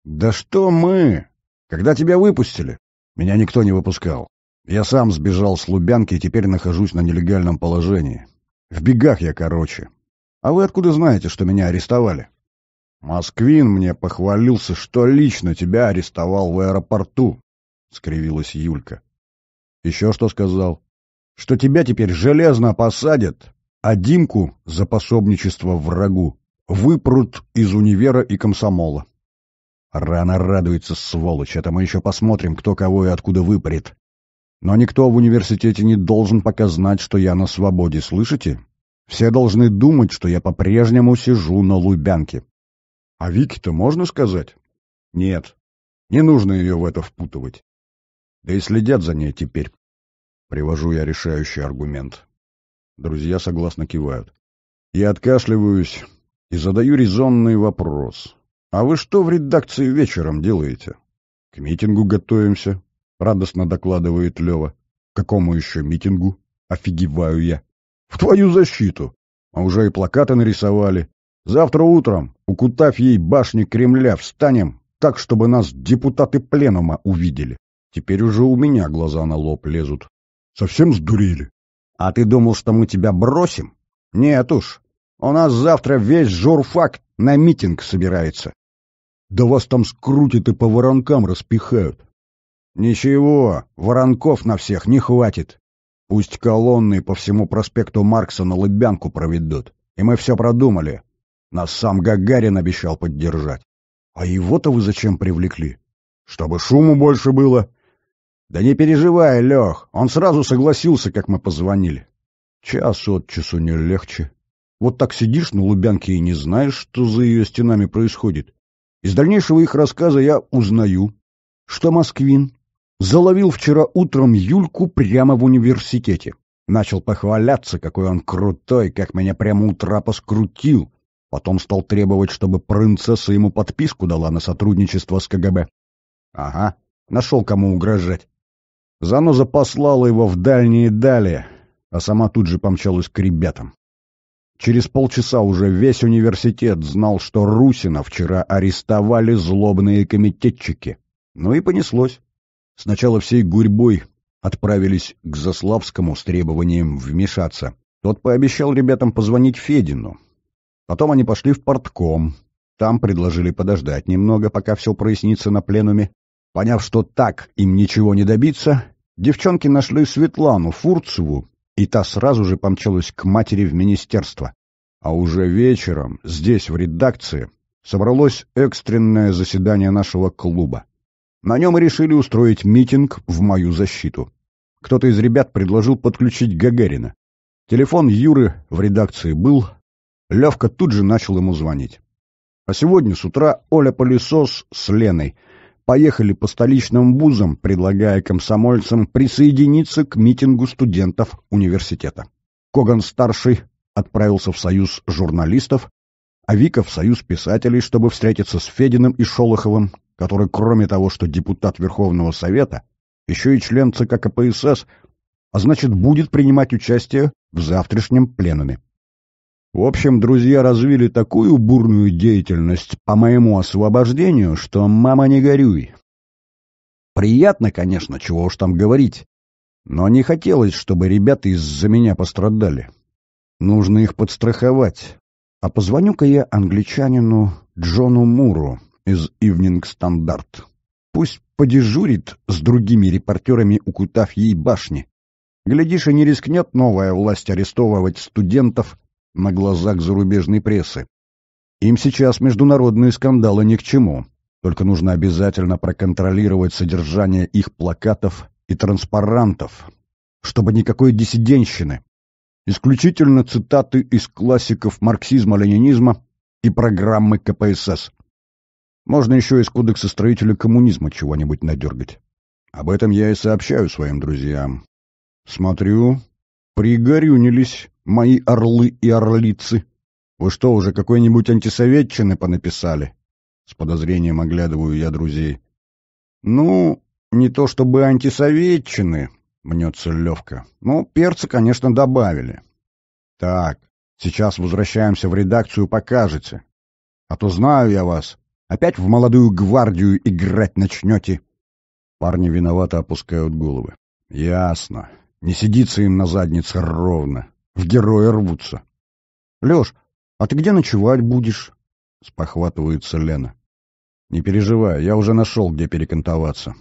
«Да что мы? Когда тебя выпустили?» «Меня никто не выпускал. Я сам сбежал с Лубянки и теперь нахожусь на нелегальном положении. В бегах я короче. А вы откуда знаете, что меня арестовали?» «Москвин мне похвалился, что лично тебя арестовал в аэропорту», — скривилась Юлька. «Еще что сказал? Что тебя теперь железно посадят, а Димку за пособничество врагу выпрут из универа и комсомола». Рано радуется, сволочь, это мы еще посмотрим, кто кого и откуда выпарит. Но никто в университете не должен пока знать, что я на свободе, слышите? Все должны думать, что я по-прежнему сижу на Лубянке. А Вики-то можно сказать? Нет, не нужно ее в это впутывать. Да и следят за ней теперь. Привожу я решающий аргумент. Друзья согласно кивают. Я откашливаюсь и задаю резонный вопрос. А вы что в редакции вечером делаете? К митингу готовимся, радостно докладывает Лева. К какому еще митингу? Офигеваю я. В твою защиту. А уже и плакаты нарисовали. Завтра утром укутав ей башни Кремля, встанем так, чтобы нас депутаты пленума увидели. Теперь уже у меня глаза на лоб лезут. Совсем сдурили? А ты думал, что мы тебя бросим? Нет уж. У нас завтра весь журфак на митинг собирается. Да вас там скрутят и по воронкам распихают. Ничего, воронков на всех не хватит. Пусть колонны по всему проспекту Маркса на Лыбянку проведут. И мы все продумали. Нас сам Гагарин обещал поддержать. А его-то вы зачем привлекли? Чтобы шуму больше было. Да не переживай, Лех, он сразу согласился, как мы позвонили. Час от часу не легче. Вот так сидишь на Лубянке и не знаешь, что за ее стенами происходит. Из дальнейшего их рассказа я узнаю, что Москвин заловил вчера утром Юльку прямо в университете. Начал похваляться, какой он крутой, как меня прямо утра поскрутил. Потом стал требовать, чтобы принцесса ему подписку дала на сотрудничество с КГБ. Ага, нашел кому угрожать. Заноза послала его в дальние дали, а сама тут же помчалась к ребятам. Через полчаса уже весь университет знал, что Русина вчера арестовали злобные комитетчики. Ну и понеслось. Сначала всей гурьбой отправились к Заславскому с требованием вмешаться. Тот пообещал ребятам позвонить Федину, Потом они пошли в портком. Там предложили подождать немного, пока все прояснится на пленуме. Поняв, что так им ничего не добиться, девчонки нашли Светлану Фурцеву, и та сразу же помчалась к матери в министерство. А уже вечером здесь, в редакции, собралось экстренное заседание нашего клуба. На нем и решили устроить митинг в мою защиту. Кто-то из ребят предложил подключить Гагарина. Телефон Юры в редакции был, Левка тут же начал ему звонить. А сегодня с утра Оля Пылесос с Леной поехали по столичным вузам, предлагая комсомольцам присоединиться к митингу студентов университета. Коган-старший отправился в Союз журналистов, а Вика в Союз писателей, чтобы встретиться с Фединым и Шолоховым, который, кроме того, что депутат Верховного Совета, еще и член ЦК КПСС, а значит, будет принимать участие в завтрашнем пленуме. В общем, друзья развили такую бурную деятельность по моему освобождению, что мама не горюй. Приятно, конечно, чего уж там говорить, но не хотелось, чтобы ребята из-за меня пострадали. Нужно их подстраховать. А позвоню-ка я англичанину Джону Муру из Evening Standard. Пусть подежурит с другими репортерами, укутав ей башни. Глядишь, и не рискнет новая власть арестовывать студентов на глазах зарубежной прессы. Им сейчас международные скандалы ни к чему, только нужно обязательно проконтролировать содержание их плакатов и транспарантов, чтобы никакой диссиденщины. Исключительно цитаты из классиков марксизма-ленинизма и программы КПСС. Можно еще из кодекса строителя коммунизма чего-нибудь надергать. Об этом я и сообщаю своим друзьям. Смотрю, пригорюнились мои орлы и орлицы? Вы что, уже какой-нибудь антисоветчины понаписали?» С подозрением оглядываю я друзей. «Ну, не то чтобы антисоветчины», — мнется Левка. «Ну, перца, конечно, добавили». «Так, сейчас возвращаемся в редакцию, покажете. А то знаю я вас. Опять в молодую гвардию играть начнете». Парни виновато опускают головы. «Ясно. Не сидится им на заднице ровно в героя рвутся. — Леш, а ты где ночевать будешь? — спохватывается Лена. — Не переживай, я уже нашел, где перекантоваться.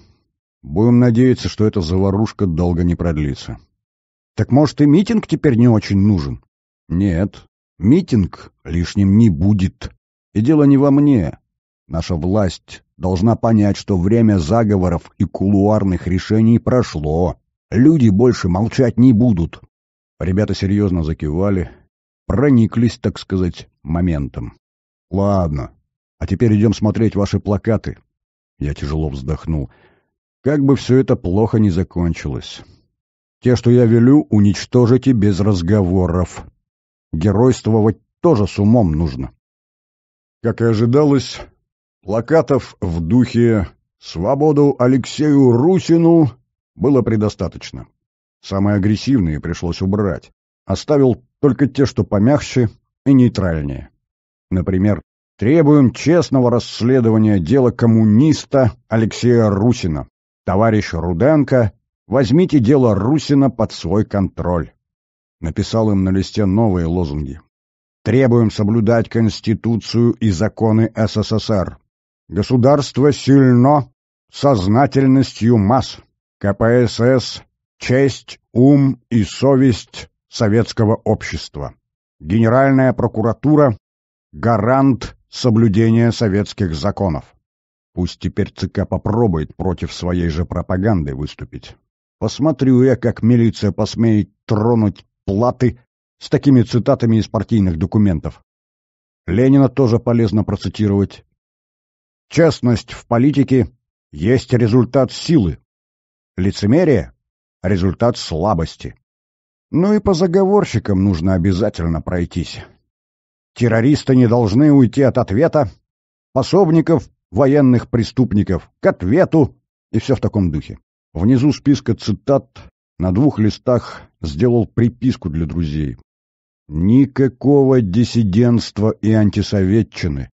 Будем надеяться, что эта заварушка долго не продлится. — Так, может, и митинг теперь не очень нужен? — Нет, митинг лишним не будет. И дело не во мне. Наша власть должна понять, что время заговоров и кулуарных решений прошло. Люди больше молчать не будут. Ребята серьезно закивали, прониклись, так сказать, моментом. «Ладно, а теперь идем смотреть ваши плакаты». Я тяжело вздохнул. «Как бы все это плохо не закончилось. Те, что я велю, уничтожите без разговоров. Геройствовать тоже с умом нужно». Как и ожидалось, плакатов в духе «Свободу Алексею Русину» было предостаточно. Самые агрессивные пришлось убрать. Оставил только те, что помягче и нейтральнее. Например, требуем честного расследования дела коммуниста Алексея Русина. Товарищ Руденко, возьмите дело Русина под свой контроль. Написал им на листе новые лозунги. Требуем соблюдать Конституцию и законы СССР. Государство сильно сознательностью масс. КПСС Честь, ум и совесть советского общества. Генеральная прокуратура – гарант соблюдения советских законов. Пусть теперь ЦК попробует против своей же пропаганды выступить. Посмотрю я, как милиция посмеет тронуть платы с такими цитатами из партийных документов. Ленина тоже полезно процитировать. «Честность в политике есть результат силы. Лицемерие результат слабости. Ну и по заговорщикам нужно обязательно пройтись. Террористы не должны уйти от ответа, пособников военных преступников к ответу и все в таком духе. Внизу списка цитат на двух листах сделал приписку для друзей. Никакого диссидентства и антисоветчины.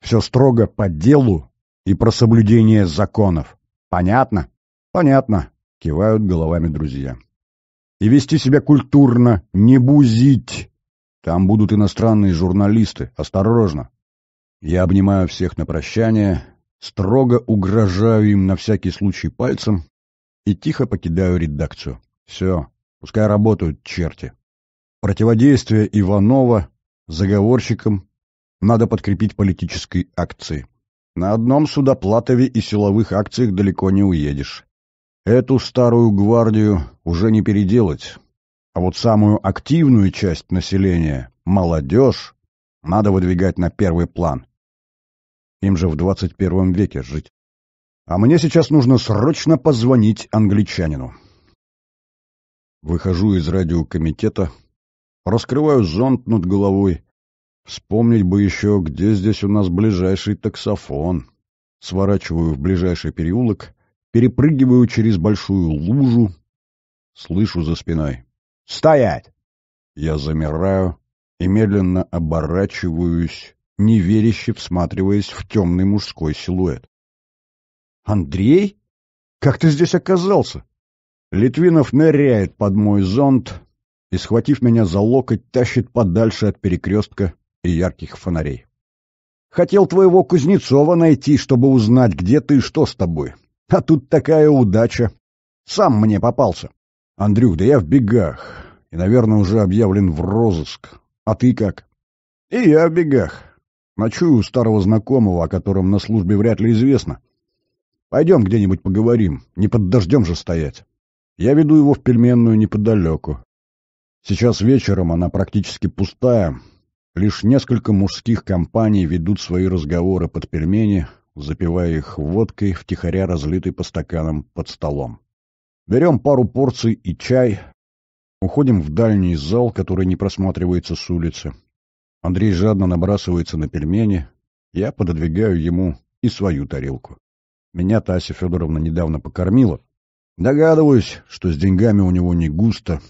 Все строго по делу и про соблюдение законов. Понятно? Понятно, Кивают головами друзья. И вести себя культурно, не бузить. Там будут иностранные журналисты. Осторожно. Я обнимаю всех на прощание, строго угрожаю им на всякий случай пальцем и тихо покидаю редакцию. Все, пускай работают черти. Противодействие Иванова заговорщикам надо подкрепить политической акцией. На одном судоплатове и силовых акциях далеко не уедешь. Эту старую гвардию уже не переделать. А вот самую активную часть населения, молодежь, надо выдвигать на первый план. Им же в 21 веке жить. А мне сейчас нужно срочно позвонить англичанину. Выхожу из радиокомитета, раскрываю зонт над головой. Вспомнить бы еще, где здесь у нас ближайший таксофон. Сворачиваю в ближайший переулок Перепрыгиваю через большую лужу. Слышу за спиной. «Стоять!» Я замираю и медленно оборачиваюсь, неверяще всматриваясь в темный мужской силуэт. «Андрей? Как ты здесь оказался?» Литвинов ныряет под мой зонт и, схватив меня за локоть, тащит подальше от перекрестка и ярких фонарей. «Хотел твоего Кузнецова найти, чтобы узнать, где ты и что с тобой. А тут такая удача. Сам мне попался. Андрюх, да я в бегах. И, наверное, уже объявлен в розыск. А ты как? И я в бегах. Ночую у старого знакомого, о котором на службе вряд ли известно. Пойдем где-нибудь поговорим. Не под дождем же стоять. Я веду его в пельменную неподалеку. Сейчас вечером она практически пустая. Лишь несколько мужских компаний ведут свои разговоры под пельмени, запивая их водкой, втихаря разлитой по стаканам под столом. Берем пару порций и чай, уходим в дальний зал, который не просматривается с улицы. Андрей жадно набрасывается на пельмени, я пододвигаю ему и свою тарелку. Меня Тася Федоровна недавно покормила. Догадываюсь, что с деньгами у него не густо.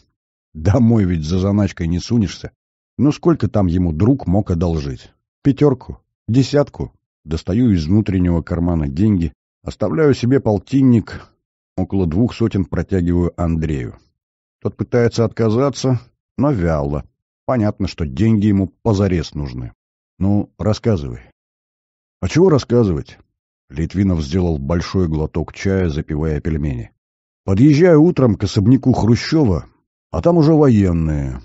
Домой ведь за заначкой не сунешься. Но сколько там ему друг мог одолжить? Пятерку? Десятку? достаю из внутреннего кармана деньги, оставляю себе полтинник, около двух сотен протягиваю Андрею. Тот пытается отказаться, но вяло. Понятно, что деньги ему позарез нужны. Ну, рассказывай. А чего рассказывать? Литвинов сделал большой глоток чая, запивая пельмени. Подъезжаю утром к особняку Хрущева, а там уже военные.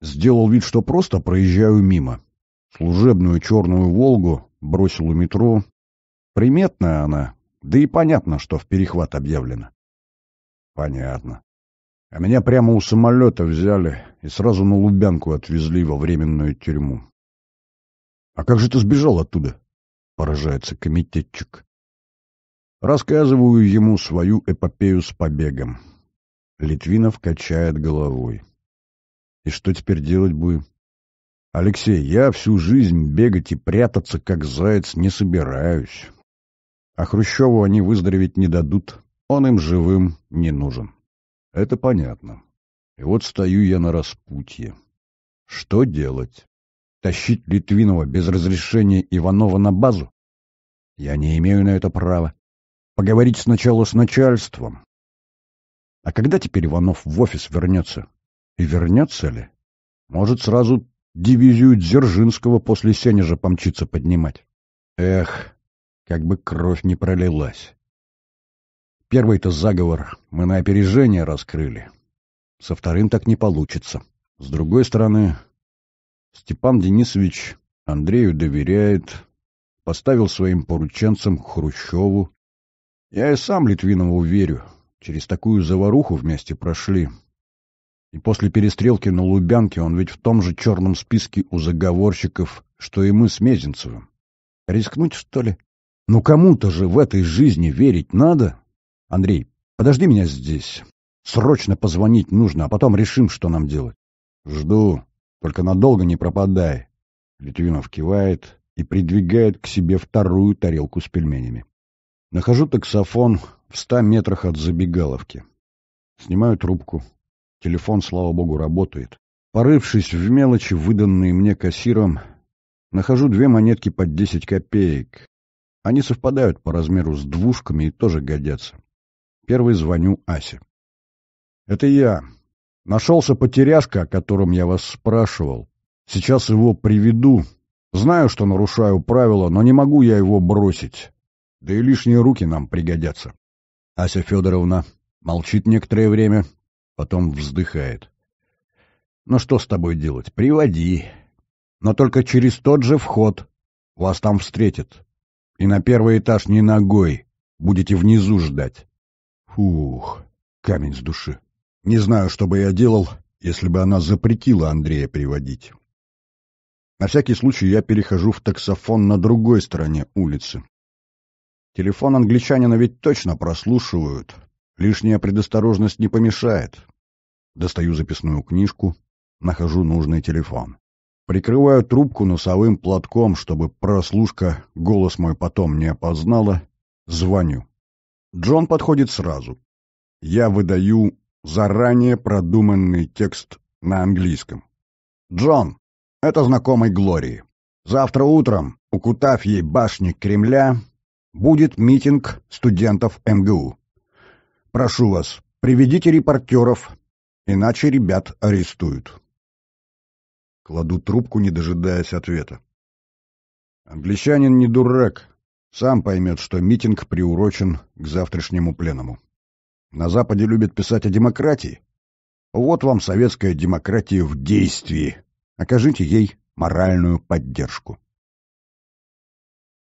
Сделал вид, что просто проезжаю мимо. Служебную черную «Волгу» бросил у метро. Приметная она, да и понятно, что в перехват объявлено. Понятно. А меня прямо у самолета взяли и сразу на Лубянку отвезли во временную тюрьму. «А как же ты сбежал оттуда?» — поражается комитетчик. Рассказываю ему свою эпопею с побегом. Литвинов качает головой. «И что теперь делать будем?» Алексей, я всю жизнь бегать и прятаться, как заяц, не собираюсь. А Хрущеву они выздороветь не дадут. Он им живым не нужен. Это понятно. И вот стою я на распутье. Что делать? Тащить Литвинова без разрешения Иванова на базу? Я не имею на это права. Поговорить сначала с начальством. А когда теперь Иванов в офис вернется? И вернется ли? Может, сразу дивизию Дзержинского после Сенежа помчиться поднимать. Эх, как бы кровь не пролилась. Первый-то заговор мы на опережение раскрыли. Со вторым так не получится. С другой стороны, Степан Денисович Андрею доверяет, поставил своим порученцам Хрущеву. Я и сам Литвинову верю. Через такую заваруху вместе прошли. И после перестрелки на Лубянке он ведь в том же черном списке у заговорщиков, что и мы с Мезенцевым. Рискнуть, что ли? Ну кому-то же в этой жизни верить надо. Андрей, подожди меня здесь. Срочно позвонить нужно, а потом решим, что нам делать. Жду. Только надолго не пропадай. Литвинов кивает и придвигает к себе вторую тарелку с пельменями. Нахожу таксофон в ста метрах от забегаловки. Снимаю трубку, Телефон, слава богу, работает. Порывшись в мелочи, выданные мне кассиром, нахожу две монетки под 10 копеек. Они совпадают по размеру с двушками и тоже годятся. Первый звоню Асе. «Это я. Нашелся потеряшка, о котором я вас спрашивал. Сейчас его приведу. Знаю, что нарушаю правила, но не могу я его бросить. Да и лишние руки нам пригодятся». Ася Федоровна молчит некоторое время, Потом вздыхает. «Ну что с тобой делать? Приводи. Но только через тот же вход. Вас там встретят. И на первый этаж не ногой. Будете внизу ждать». Фух, камень с души. Не знаю, что бы я делал, если бы она запретила Андрея приводить. На всякий случай я перехожу в таксофон на другой стороне улицы. Телефон англичанина ведь точно прослушивают, Лишняя предосторожность не помешает. Достаю записную книжку, нахожу нужный телефон. Прикрываю трубку носовым платком, чтобы прослушка голос мой потом не опознала. Звоню. Джон подходит сразу. Я выдаю заранее продуманный текст на английском. «Джон, это знакомый Глории. Завтра утром, укутав ей башни Кремля, будет митинг студентов МГУ. Прошу вас, приведите репортеров, иначе ребят арестуют. Кладу трубку, не дожидаясь ответа. Англичанин не дурак, сам поймет, что митинг приурочен к завтрашнему пленуму. На Западе любят писать о демократии. Вот вам советская демократия в действии. Окажите ей моральную поддержку.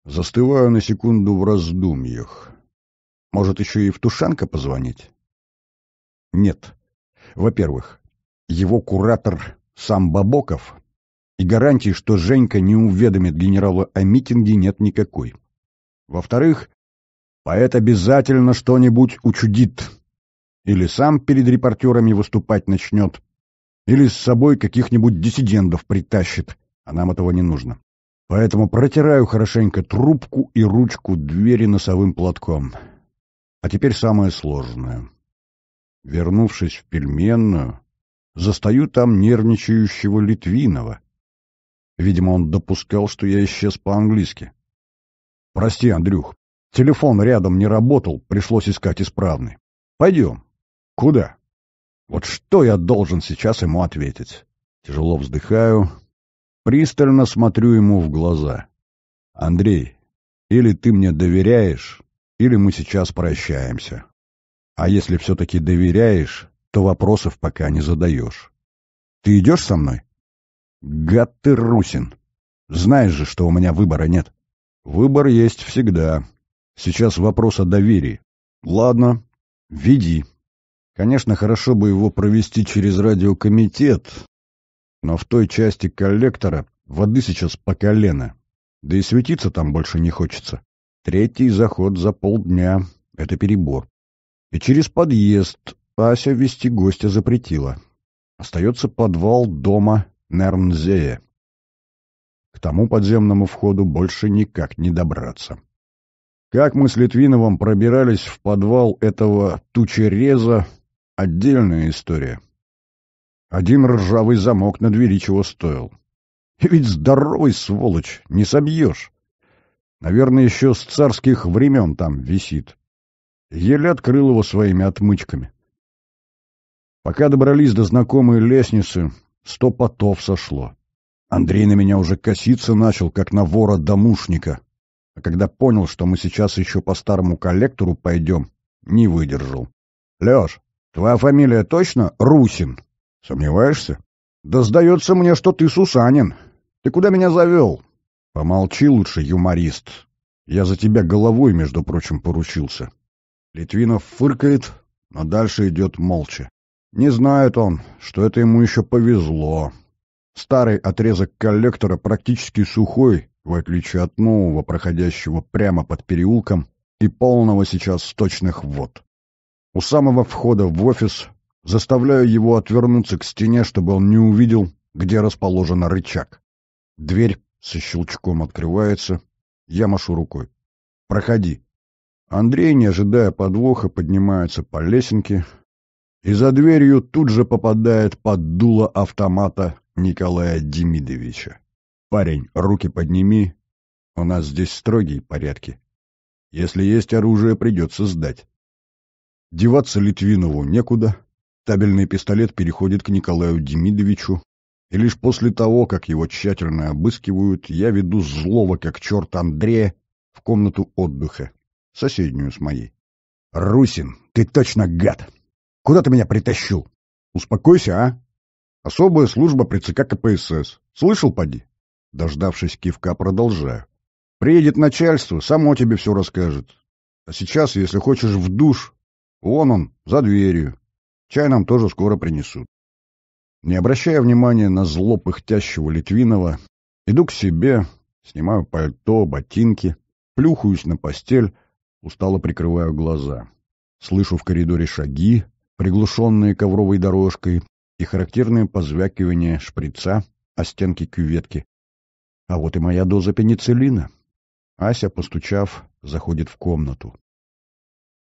Застываю на секунду в раздумьях. Может, еще и в Тушенко позвонить? Нет. Во-первых, его куратор сам Бабоков, и гарантии, что Женька не уведомит генерала о митинге, нет никакой. Во-вторых, поэт обязательно что-нибудь учудит. Или сам перед репортерами выступать начнет, или с собой каких-нибудь диссидентов притащит, а нам этого не нужно. Поэтому протираю хорошенько трубку и ручку двери носовым платком. А теперь самое сложное. Вернувшись в пельменную, застаю там нервничающего Литвинова. Видимо, он допускал, что я исчез по-английски. «Прости, Андрюх, телефон рядом не работал, пришлось искать исправный. Пойдем». «Куда?» «Вот что я должен сейчас ему ответить?» Тяжело вздыхаю, пристально смотрю ему в глаза. «Андрей, или ты мне доверяешь, или мы сейчас прощаемся. А если все-таки доверяешь, то вопросов пока не задаешь. Ты идешь со мной? Гад ты, Русин! Знаешь же, что у меня выбора нет. Выбор есть всегда. Сейчас вопрос о доверии. Ладно, веди. Конечно, хорошо бы его провести через радиокомитет, но в той части коллектора воды сейчас по колено, да и светиться там больше не хочется. Третий заход за полдня — это перебор. И через подъезд Ася вести гостя запретила. Остается подвал дома Нернзея. К тому подземному входу больше никак не добраться. Как мы с Литвиновым пробирались в подвал этого тучереза — отдельная история. Один ржавый замок на двери чего стоил. И ведь здоровый сволочь, не собьешь. Наверное, еще с царских времен там висит. Еле открыл его своими отмычками. Пока добрались до знакомой лестницы, сто потов сошло. Андрей на меня уже коситься начал, как на вора-домушника. А когда понял, что мы сейчас еще по старому коллектору пойдем, не выдержал. — Леш, твоя фамилия точно Русин? — Сомневаешься? — Да сдается мне, что ты Сусанин. Ты куда меня завел? Помолчи лучше, юморист. Я за тебя головой, между прочим, поручился. Литвинов фыркает, но дальше идет молча. Не знает он, что это ему еще повезло. Старый отрезок коллектора практически сухой, в отличие от нового, проходящего прямо под переулком, и полного сейчас сточных вод. У самого входа в офис заставляю его отвернуться к стене, чтобы он не увидел, где расположен рычаг. Дверь со щелчком открывается. Я машу рукой. «Проходи». Андрей, не ожидая подвоха, поднимается по лесенке и за дверью тут же попадает под дуло автомата Николая Демидовича. «Парень, руки подними, у нас здесь строгие порядки. Если есть оружие, придется сдать». Деваться Литвинову некуда, табельный пистолет переходит к Николаю Демидовичу, и лишь после того, как его тщательно обыскивают, я веду злого, как черт Андрея, в комнату отдыха, соседнюю с моей. «Русин, ты точно гад! Куда ты меня притащил? Успокойся, а! Особая служба при ЦК КПСС. Слышал, поди?» Дождавшись кивка, продолжаю. «Приедет начальство, само тебе все расскажет. А сейчас, если хочешь в душ, вон он, за дверью. Чай нам тоже скоро принесут». Не обращая внимания на зло пыхтящего Литвинова, иду к себе, снимаю пальто, ботинки, плюхаюсь на постель, устало прикрываю глаза. Слышу в коридоре шаги, приглушенные ковровой дорожкой, и характерное позвякивание шприца о стенки кюветки. А вот и моя доза пенициллина. Ася, постучав, заходит в комнату.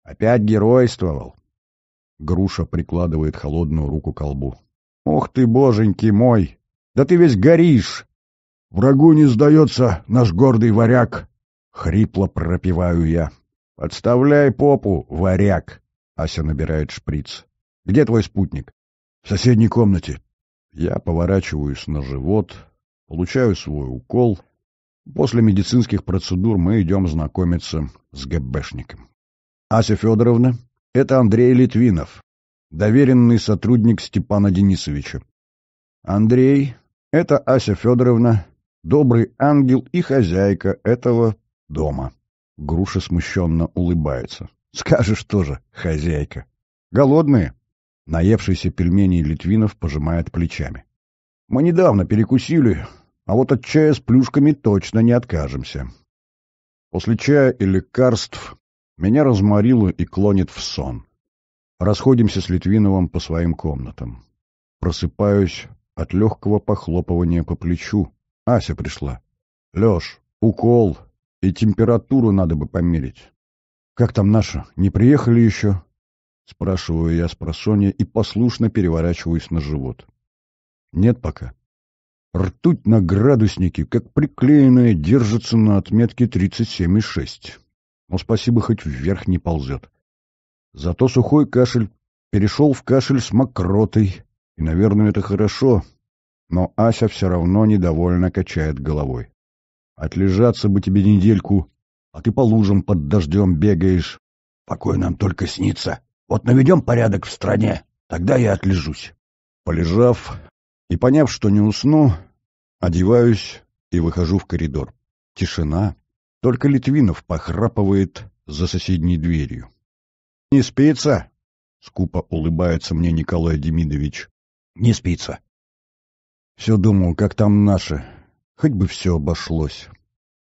«Опять геройствовал!» Груша прикладывает холодную руку к колбу. «Ух ты, боженьки мой! Да ты весь горишь!» «Врагу не сдается наш гордый варяг!» — хрипло пропеваю я. «Подставляй попу, варяг!» — Ася набирает шприц. «Где твой спутник?» «В соседней комнате». Я поворачиваюсь на живот, получаю свой укол. После медицинских процедур мы идем знакомиться с ГБшником. «Ася Федоровна, это Андрей Литвинов, доверенный сотрудник Степана Денисовича. Андрей — это Ася Федоровна, добрый ангел и хозяйка этого дома. Груша смущенно улыбается. Скажешь тоже, хозяйка. Голодные? Наевшийся пельмени Литвинов пожимает плечами. Мы недавно перекусили, а вот от чая с плюшками точно не откажемся. После чая и лекарств меня разморило и клонит в сон. Расходимся с Литвиновым по своим комнатам. Просыпаюсь от легкого похлопывания по плечу. Ася пришла. «Леш, укол и температуру надо бы померить. Как там наша? Не приехали еще?» Спрашиваю я с просонья и послушно переворачиваюсь на живот. «Нет пока». Ртуть на градуснике, как приклеенная, держится на отметке 37,6. Но спасибо, хоть вверх не ползет. Зато сухой кашель перешел в кашель с мокротой, и, наверное, это хорошо, но Ася все равно недовольно качает головой. «Отлежаться бы тебе недельку, а ты по лужам под дождем бегаешь. Покой нам только снится. Вот наведем порядок в стране, тогда я отлежусь». Полежав и поняв, что не усну, одеваюсь и выхожу в коридор. Тишина. Только Литвинов похрапывает за соседней дверью. «Не спится?» — скупо улыбается мне Николай Демидович. «Не спится». «Все думал, как там наши. Хоть бы все обошлось.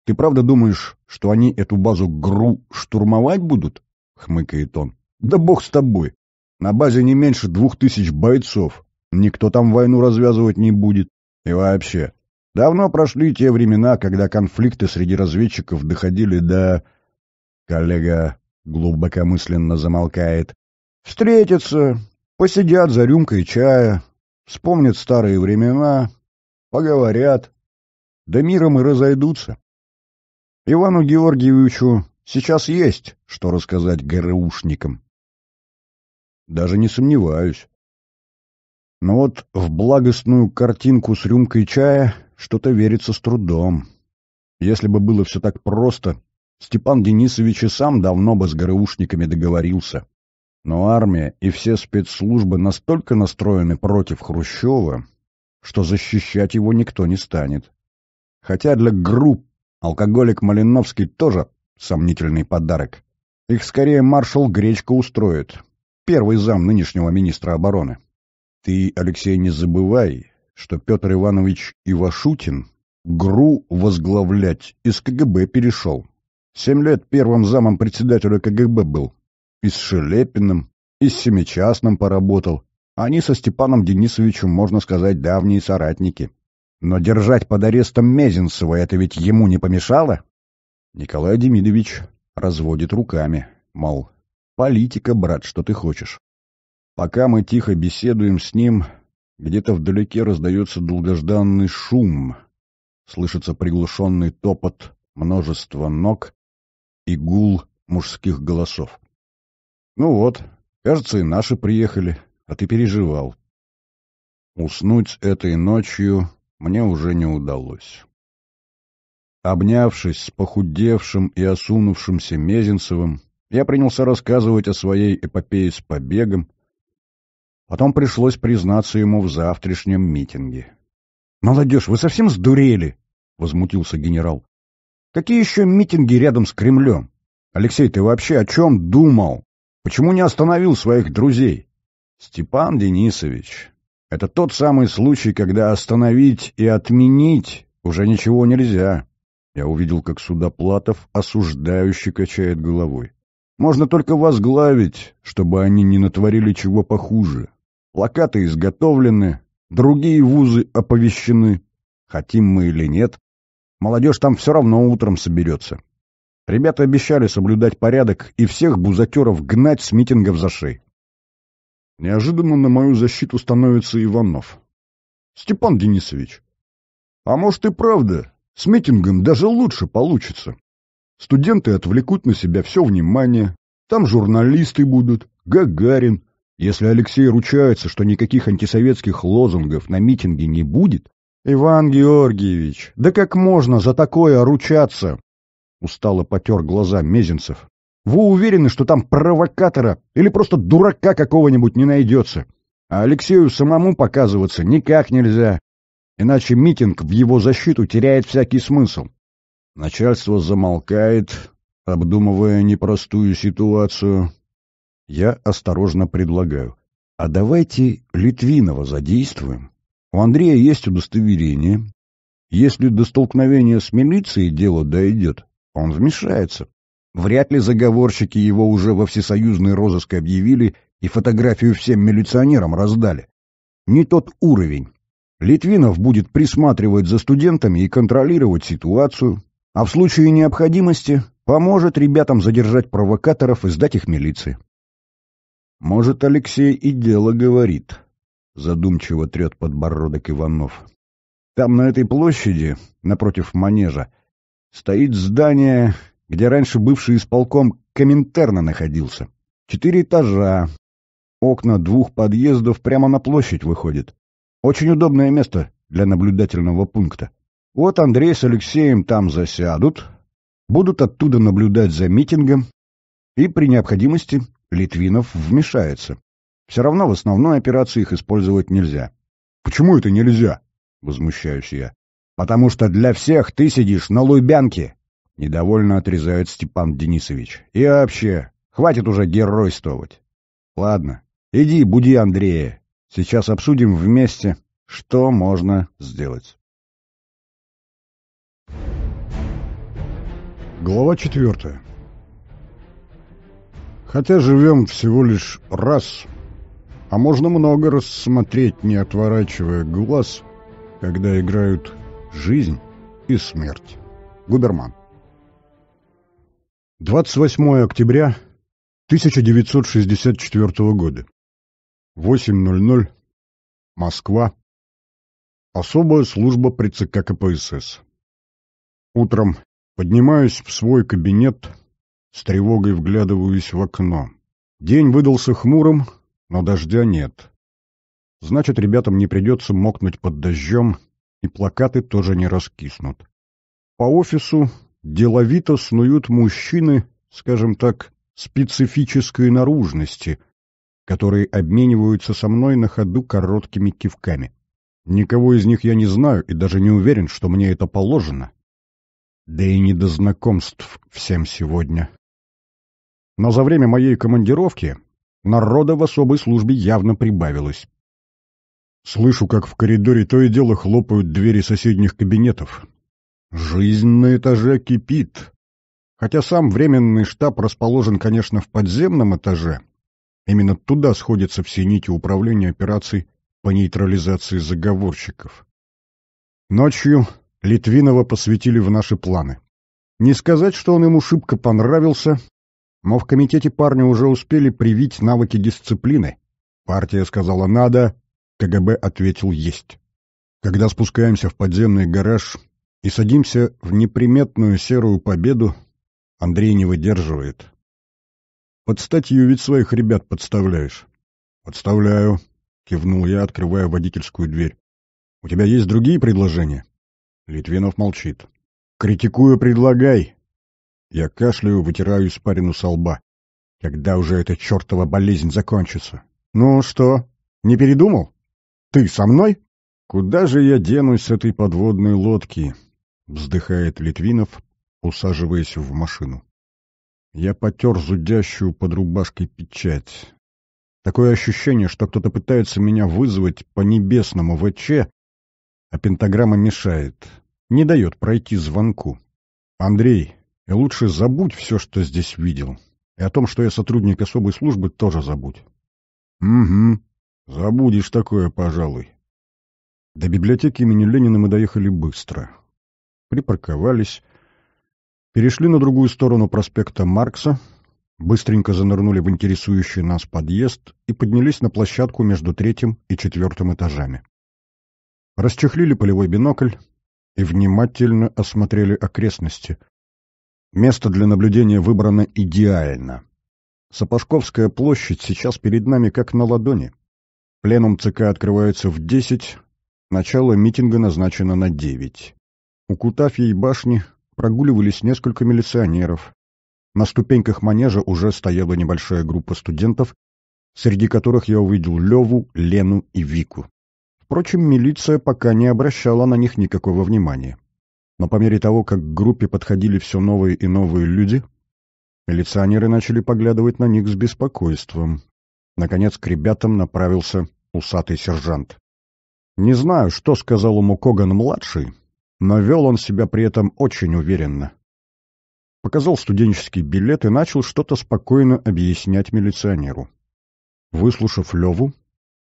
Ты правда думаешь, что они эту базу ГРУ штурмовать будут?» — хмыкает он. «Да бог с тобой. На базе не меньше двух тысяч бойцов. Никто там войну развязывать не будет. И вообще, давно прошли те времена, когда конфликты среди разведчиков доходили до... Коллега глубокомысленно замолкает. Встретятся, посидят за рюмкой чая, вспомнят старые времена, поговорят. Да миром и разойдутся. Ивану Георгиевичу сейчас есть, что рассказать ГРУшникам. Даже не сомневаюсь. Но вот в благостную картинку с рюмкой чая что-то верится с трудом. Если бы было все так просто, Степан Денисович и сам давно бы с ГРУшниками договорился. Но армия и все спецслужбы настолько настроены против Хрущева, что защищать его никто не станет. Хотя для ГРУ алкоголик Малиновский тоже сомнительный подарок. Их скорее маршал Гречко устроит, первый зам нынешнего министра обороны. Ты, Алексей, не забывай, что Петр Иванович Ивашутин ГРУ возглавлять из КГБ перешел. Семь лет первым замом председателя КГБ был. И с Шелепиным, и с Семичастным поработал. Они со Степаном Денисовичем, можно сказать, давние соратники. Но держать под арестом Мезенцева это ведь ему не помешало? Николай Демидович разводит руками, мол, политика, брат, что ты хочешь. Пока мы тихо беседуем с ним, где-то вдалеке раздается долгожданный шум. Слышится приглушенный топот множества ног, и гул мужских голосов. «Ну вот, кажется, и наши приехали, а ты переживал». Уснуть этой ночью мне уже не удалось. Обнявшись с похудевшим и осунувшимся Мезенцевым, я принялся рассказывать о своей эпопее с побегом. Потом пришлось признаться ему в завтрашнем митинге. «Молодежь, вы совсем сдурели?» — возмутился генерал. Какие еще митинги рядом с Кремлем? Алексей, ты вообще о чем думал? Почему не остановил своих друзей? Степан Денисович, это тот самый случай, когда остановить и отменить уже ничего нельзя. Я увидел, как Судоплатов осуждающе качает головой. Можно только возглавить, чтобы они не натворили чего похуже. Плакаты изготовлены, другие вузы оповещены. Хотим мы или нет, Молодежь там все равно утром соберется. Ребята обещали соблюдать порядок и всех бузатеров гнать с митингов за шеи. Неожиданно на мою защиту становится Иванов. «Степан Денисович, а может и правда, с митингом даже лучше получится. Студенты отвлекут на себя все внимание, там журналисты будут, Гагарин. Если Алексей ручается, что никаких антисоветских лозунгов на митинге не будет, «Иван Георгиевич, да как можно за такое ручаться?» Устало потер глаза Мезенцев. «Вы уверены, что там провокатора или просто дурака какого-нибудь не найдется? А Алексею самому показываться никак нельзя, иначе митинг в его защиту теряет всякий смысл». Начальство замолкает, обдумывая непростую ситуацию. Я осторожно предлагаю. А давайте Литвинова задействуем. У Андрея есть удостоверение. Если до столкновения с милицией дело дойдет, он вмешается. Вряд ли заговорщики его уже во всесоюзный розыск объявили и фотографию всем милиционерам раздали. Не тот уровень. Литвинов будет присматривать за студентами и контролировать ситуацию, а в случае необходимости поможет ребятам задержать провокаторов и сдать их милиции. Может, Алексей и дело говорит задумчиво трет подбородок Иванов. Там, на этой площади, напротив манежа, стоит здание, где раньше бывший исполком Коминтерна находился. Четыре этажа, окна двух подъездов прямо на площадь выходят. Очень удобное место для наблюдательного пункта. Вот Андрей с Алексеем там засядут, будут оттуда наблюдать за митингом, и при необходимости Литвинов вмешается. Все равно в основной операции их использовать нельзя. «Почему это нельзя?» — возмущаюсь я. «Потому что для всех ты сидишь на Луйбянке!» — недовольно отрезает Степан Денисович. «И вообще, хватит уже геройствовать!» «Ладно, иди, буди Андрея. Сейчас обсудим вместе, что можно сделать». Глава четвертая. Хотя живем всего лишь раз — а можно много рассмотреть, не отворачивая глаз, когда играют жизнь и смерть. Губерман. 28 октября 1964 года. 8.00. Москва. Особая служба при ЦК КПСС. Утром поднимаюсь в свой кабинет, с тревогой вглядываюсь в окно. День выдался хмурым, но дождя нет. Значит, ребятам не придется мокнуть под дождем, и плакаты тоже не раскиснут. По офису деловито снуют мужчины, скажем так, специфической наружности, которые обмениваются со мной на ходу короткими кивками. Никого из них я не знаю и даже не уверен, что мне это положено. Да и не до знакомств всем сегодня. Но за время моей командировки Народа в особой службе явно прибавилось. Слышу, как в коридоре то и дело хлопают двери соседних кабинетов. Жизнь на этаже кипит. Хотя сам временный штаб расположен, конечно, в подземном этаже. Именно туда сходятся все нити управления операций по нейтрализации заговорщиков. Ночью Литвинова посвятили в наши планы. Не сказать, что он ему шибко понравился, но в комитете парни уже успели привить навыки дисциплины. Партия сказала «надо», КГБ ответил «есть». Когда спускаемся в подземный гараж и садимся в неприметную серую победу, Андрей не выдерживает. «Под статью ведь своих ребят подставляешь». «Подставляю», — кивнул я, открывая водительскую дверь. «У тебя есть другие предложения?» Литвинов молчит. «Критикую, предлагай», я кашляю, вытираю испарину со лба. Когда уже эта чертова болезнь закончится? Ну что, не передумал? Ты со мной? Куда же я денусь с этой подводной лодки? Вздыхает Литвинов, усаживаясь в машину. Я потер зудящую под рубашкой печать. Такое ощущение, что кто-то пытается меня вызвать по небесному ВЧ, а пентаграмма мешает, не дает пройти звонку. «Андрей, и лучше забудь все, что здесь видел. И о том, что я сотрудник особой службы, тоже забудь. Угу. Забудешь такое, пожалуй. До библиотеки имени Ленина мы доехали быстро. Припарковались, перешли на другую сторону проспекта Маркса, быстренько занырнули в интересующий нас подъезд и поднялись на площадку между третьим и четвертым этажами. Расчехлили полевой бинокль и внимательно осмотрели окрестности — Место для наблюдения выбрано идеально. Сапожковская площадь сейчас перед нами как на ладони. Пленум ЦК открывается в 10, начало митинга назначено на 9. У Кутафьей башни прогуливались несколько милиционеров. На ступеньках манежа уже стояла небольшая группа студентов, среди которых я увидел Леву, Лену и Вику. Впрочем, милиция пока не обращала на них никакого внимания. Но по мере того, как к группе подходили все новые и новые люди, милиционеры начали поглядывать на них с беспокойством. Наконец к ребятам направился усатый сержант. Не знаю, что сказал ему Коган-младший, но вел он себя при этом очень уверенно. Показал студенческий билет и начал что-то спокойно объяснять милиционеру. Выслушав Леву,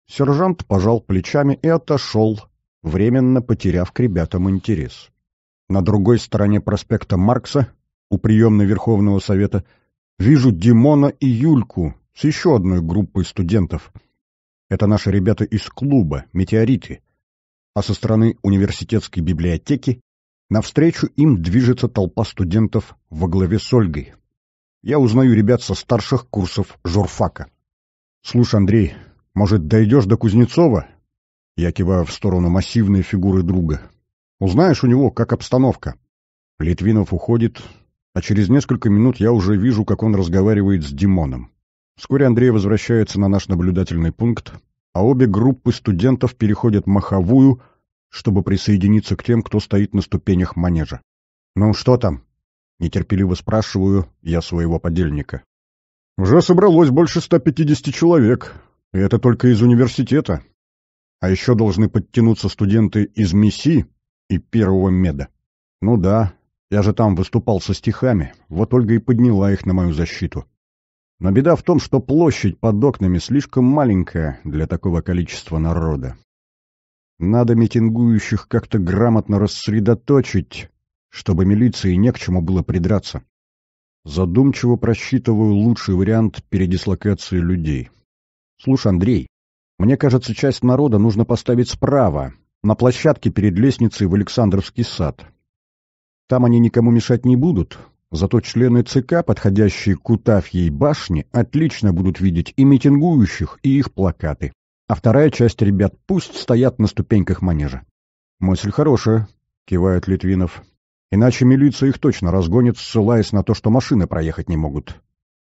сержант пожал плечами и отошел, временно потеряв к ребятам интерес на другой стороне проспекта Маркса, у приемной Верховного Совета, вижу Димона и Юльку с еще одной группой студентов. Это наши ребята из клуба «Метеориты». А со стороны университетской библиотеки навстречу им движется толпа студентов во главе с Ольгой. Я узнаю ребят со старших курсов журфака. «Слушай, Андрей, может, дойдешь до Кузнецова?» Я киваю в сторону массивной фигуры друга. Узнаешь у него, как обстановка». Литвинов уходит, а через несколько минут я уже вижу, как он разговаривает с Димоном. Вскоре Андрей возвращается на наш наблюдательный пункт, а обе группы студентов переходят маховую, чтобы присоединиться к тем, кто стоит на ступенях манежа. «Ну что там?» — нетерпеливо спрашиваю я своего подельника. «Уже собралось больше 150 человек, и это только из университета. А еще должны подтянуться студенты из МИСИ, и первого меда. Ну да, я же там выступал со стихами, вот Ольга и подняла их на мою защиту. Но беда в том, что площадь под окнами слишком маленькая для такого количества народа. Надо митингующих как-то грамотно рассредоточить, чтобы милиции не к чему было придраться. Задумчиво просчитываю лучший вариант передислокации людей. Слушай, Андрей, мне кажется, часть народа нужно поставить справа, на площадке перед лестницей в Александровский сад. Там они никому мешать не будут, зато члены ЦК, подходящие к Утафьей башне, отлично будут видеть и митингующих, и их плакаты. А вторая часть ребят пусть стоят на ступеньках манежа. «Мысль хорошая», — кивает Литвинов. «Иначе милиция их точно разгонит, ссылаясь на то, что машины проехать не могут.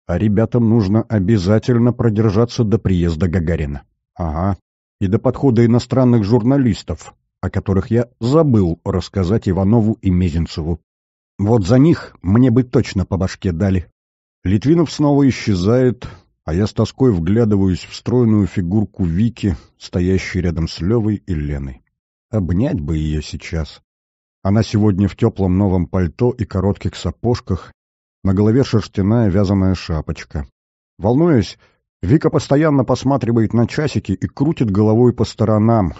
А ребятам нужно обязательно продержаться до приезда Гагарина». «Ага, и до подхода иностранных журналистов, о которых я забыл рассказать Иванову и Мезенцеву. Вот за них мне бы точно по башке дали. Литвинов снова исчезает, а я с тоской вглядываюсь в стройную фигурку Вики, стоящей рядом с Левой и Леной. Обнять бы ее сейчас. Она сегодня в теплом новом пальто и коротких сапожках, на голове шерстяная вязаная шапочка. Волнуюсь. Вика постоянно посматривает на часики и крутит головой по сторонам.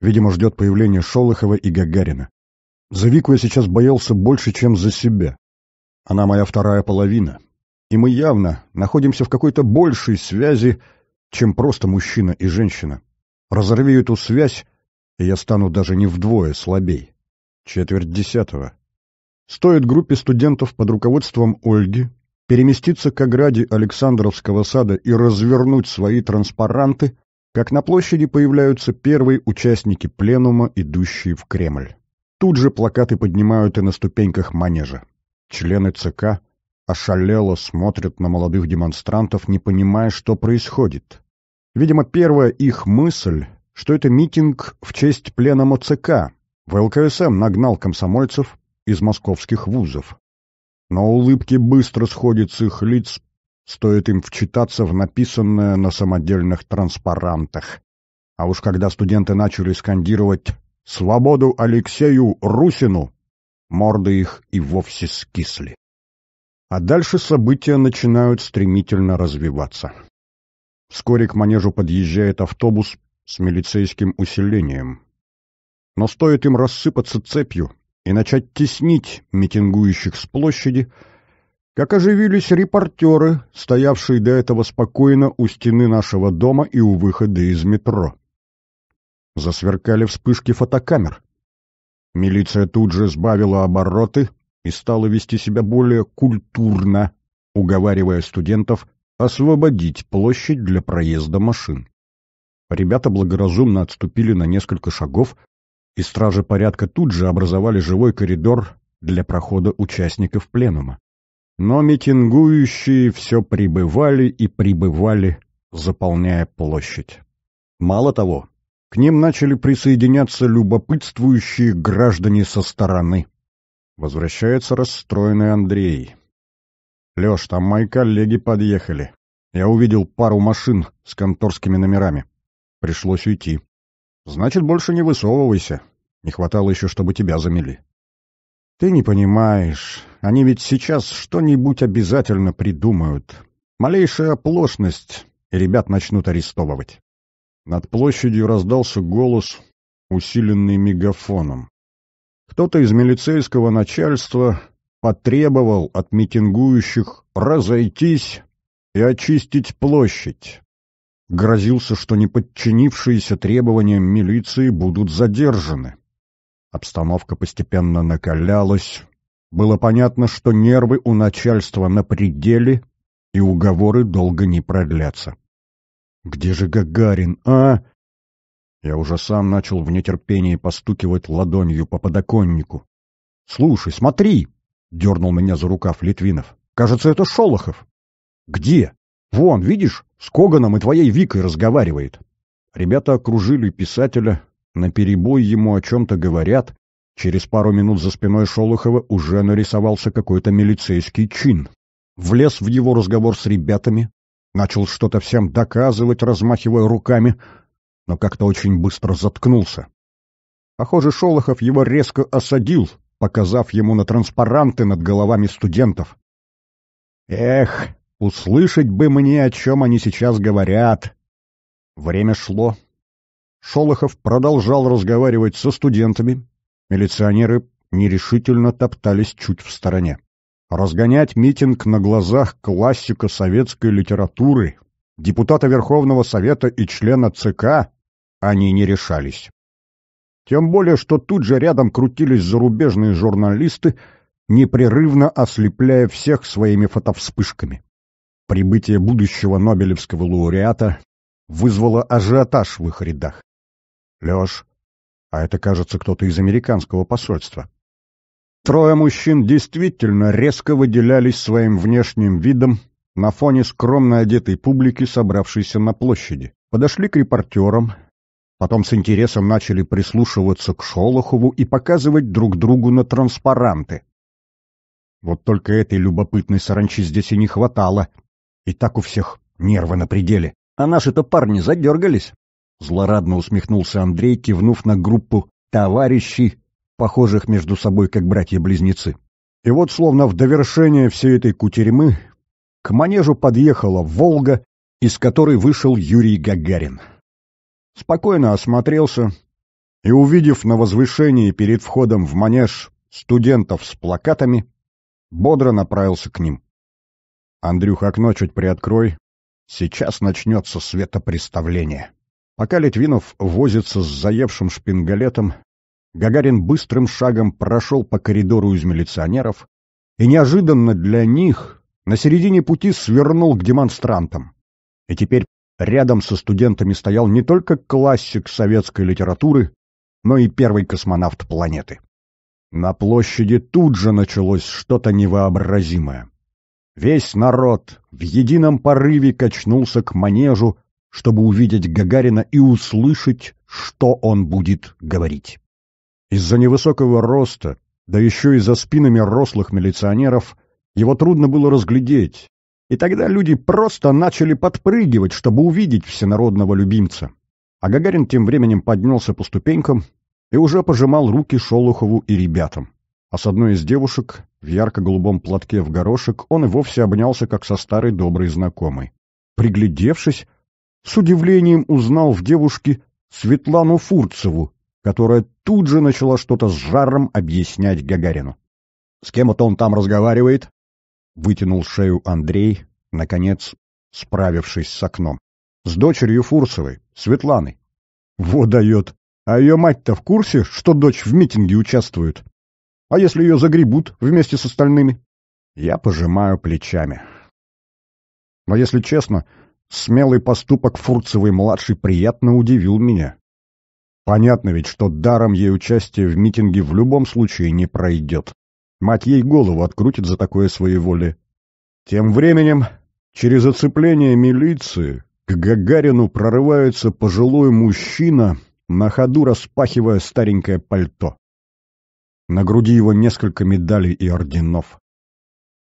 Видимо, ждет появления Шолохова и Гагарина. За Вику я сейчас боялся больше, чем за себя. Она моя вторая половина. И мы явно находимся в какой-то большей связи, чем просто мужчина и женщина. Разорви эту связь, и я стану даже не вдвое слабей. Четверть десятого. Стоит группе студентов под руководством Ольги переместиться к ограде Александровского сада и развернуть свои транспаранты, как на площади появляются первые участники пленума, идущие в Кремль. Тут же плакаты поднимают и на ступеньках манежа. Члены ЦК ошалело смотрят на молодых демонстрантов, не понимая, что происходит. Видимо, первая их мысль, что это митинг в честь пленума ЦК. В ЛКСМ нагнал комсомольцев из московских вузов но улыбки быстро сходят с их лиц, стоит им вчитаться в написанное на самодельных транспарантах. А уж когда студенты начали скандировать «Свободу Алексею Русину!», морды их и вовсе скисли. А дальше события начинают стремительно развиваться. Вскоре к манежу подъезжает автобус с милицейским усилением. Но стоит им рассыпаться цепью, и начать теснить митингующих с площади, как оживились репортеры, стоявшие до этого спокойно у стены нашего дома и у выхода из метро. Засверкали вспышки фотокамер. Милиция тут же сбавила обороты и стала вести себя более культурно, уговаривая студентов освободить площадь для проезда машин. Ребята благоразумно отступили на несколько шагов, и стражи порядка тут же образовали живой коридор для прохода участников пленума. Но митингующие все прибывали и прибывали, заполняя площадь. Мало того, к ним начали присоединяться любопытствующие граждане со стороны. Возвращается расстроенный Андрей. «Леш, там мои коллеги подъехали. Я увидел пару машин с конторскими номерами. Пришлось уйти». Значит, больше не высовывайся. Не хватало еще, чтобы тебя замели. Ты не понимаешь. Они ведь сейчас что-нибудь обязательно придумают. Малейшая оплошность, и ребят начнут арестовывать. Над площадью раздался голос, усиленный мегафоном. Кто-то из милицейского начальства потребовал от митингующих разойтись и очистить площадь грозился, что не подчинившиеся требованиям милиции будут задержаны. Обстановка постепенно накалялась. Было понятно, что нервы у начальства на пределе, и уговоры долго не продлятся. «Где же Гагарин, а?» Я уже сам начал в нетерпении постукивать ладонью по подоконнику. «Слушай, смотри!» — дернул меня за рукав Литвинов. «Кажется, это Шолохов». «Где?» Вон, видишь, с Коганом и твоей Викой разговаривает. Ребята окружили писателя, наперебой ему о чем-то говорят. Через пару минут за спиной Шолохова уже нарисовался какой-то милицейский чин. Влез в его разговор с ребятами, начал что-то всем доказывать, размахивая руками, но как-то очень быстро заткнулся. Похоже, Шолохов его резко осадил, показав ему на транспаранты над головами студентов. «Эх, Услышать бы мне, о чем они сейчас говорят. Время шло. Шолохов продолжал разговаривать со студентами. Милиционеры нерешительно топтались чуть в стороне. Разгонять митинг на глазах классика советской литературы, депутата Верховного Совета и члена ЦК они не решались. Тем более, что тут же рядом крутились зарубежные журналисты, непрерывно ослепляя всех своими фотовспышками. Прибытие будущего Нобелевского лауреата вызвало ажиотаж в их рядах. «Леш, а это, кажется, кто-то из американского посольства». Трое мужчин действительно резко выделялись своим внешним видом на фоне скромно одетой публики, собравшейся на площади. Подошли к репортерам, потом с интересом начали прислушиваться к Шолохову и показывать друг другу на транспаранты. Вот только этой любопытной саранчи здесь и не хватало — и так у всех нервы на пределе. А наши-то парни задергались. Злорадно усмехнулся Андрей, кивнув на группу товарищи, похожих между собой как братья-близнецы. И вот, словно в довершение всей этой кутерьмы, к манежу подъехала «Волга», из которой вышел Юрий Гагарин. Спокойно осмотрелся и, увидев на возвышении перед входом в манеж студентов с плакатами, бодро направился к ним. «Андрюх, окно чуть приоткрой. Сейчас начнется светопреставление». Пока Литвинов возится с заевшим шпингалетом, Гагарин быстрым шагом прошел по коридору из милиционеров и неожиданно для них на середине пути свернул к демонстрантам. И теперь рядом со студентами стоял не только классик советской литературы, но и первый космонавт планеты. На площади тут же началось что-то невообразимое. Весь народ в едином порыве качнулся к манежу, чтобы увидеть Гагарина и услышать, что он будет говорить. Из-за невысокого роста, да еще и за спинами рослых милиционеров, его трудно было разглядеть, и тогда люди просто начали подпрыгивать, чтобы увидеть всенародного любимца. А Гагарин тем временем поднялся по ступенькам и уже пожимал руки Шолохову и ребятам а с одной из девушек в ярко-голубом платке в горошек он и вовсе обнялся, как со старой доброй знакомой. Приглядевшись, с удивлением узнал в девушке Светлану Фурцеву, которая тут же начала что-то с жаром объяснять Гагарину. «С кем это он там разговаривает?» — вытянул шею Андрей, наконец, справившись с окном. «С дочерью Фурцевой, Светланой». «Во дает! А ее мать-то в курсе, что дочь в митинге участвует?» А если ее загребут вместе с остальными? Я пожимаю плечами. Но если честно, смелый поступок Фурцевой-младшей приятно удивил меня. Понятно ведь, что даром ей участие в митинге в любом случае не пройдет. Мать ей голову открутит за такое своеволие. Тем временем, через оцепление милиции, к Гагарину прорывается пожилой мужчина, на ходу распахивая старенькое пальто. На груди его несколько медалей и орденов.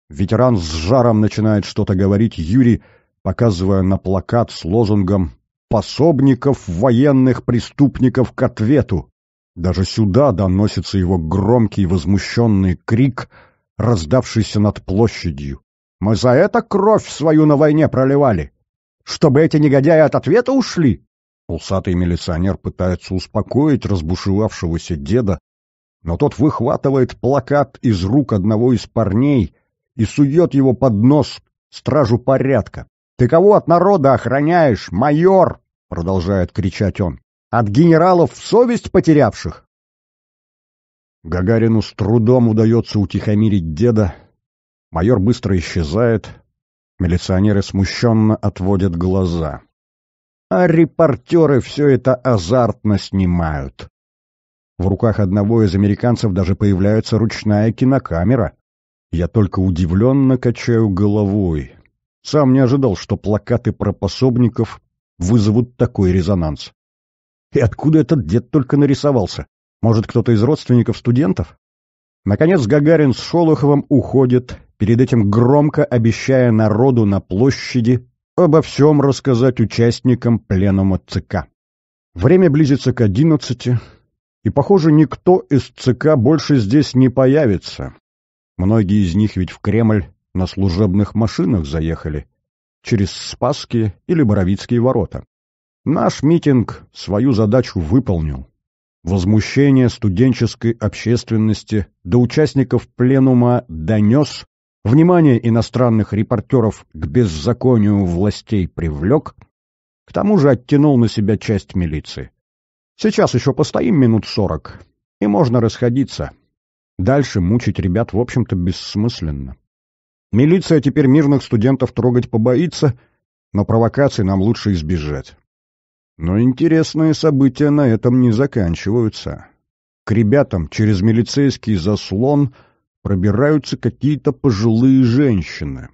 Ветеран с жаром начинает что-то говорить Юрий, показывая на плакат с лозунгом «Пособников военных преступников к ответу!». Даже сюда доносится его громкий возмущенный крик, раздавшийся над площадью. «Мы за это кровь свою на войне проливали! Чтобы эти негодяи от ответа ушли!» Усатый милиционер пытается успокоить разбушевавшегося деда, но тот выхватывает плакат из рук одного из парней и сует его под нос стражу порядка. «Ты кого от народа охраняешь, майор?» — продолжает кричать он. «От генералов совесть потерявших?» Гагарину с трудом удается утихомирить деда. Майор быстро исчезает. Милиционеры смущенно отводят глаза. А репортеры все это азартно снимают. В руках одного из американцев даже появляется ручная кинокамера. Я только удивленно качаю головой. Сам не ожидал, что плакаты про пособников вызовут такой резонанс. И откуда этот дед только нарисовался? Может, кто-то из родственников студентов? Наконец Гагарин с Шолоховым уходит, перед этим громко обещая народу на площади обо всем рассказать участникам пленума ЦК. Время близится к одиннадцати, и, похоже, никто из ЦК больше здесь не появится. Многие из них ведь в Кремль на служебных машинах заехали, через Спасские или Боровицкие ворота. Наш митинг свою задачу выполнил. Возмущение студенческой общественности до участников пленума донес, внимание иностранных репортеров к беззаконию властей привлек, к тому же оттянул на себя часть милиции. Сейчас еще постоим минут сорок, и можно расходиться. Дальше мучить ребят, в общем-то, бессмысленно. Милиция теперь мирных студентов трогать побоится, но провокаций нам лучше избежать. Но интересные события на этом не заканчиваются. К ребятам через милицейский заслон пробираются какие-то пожилые женщины.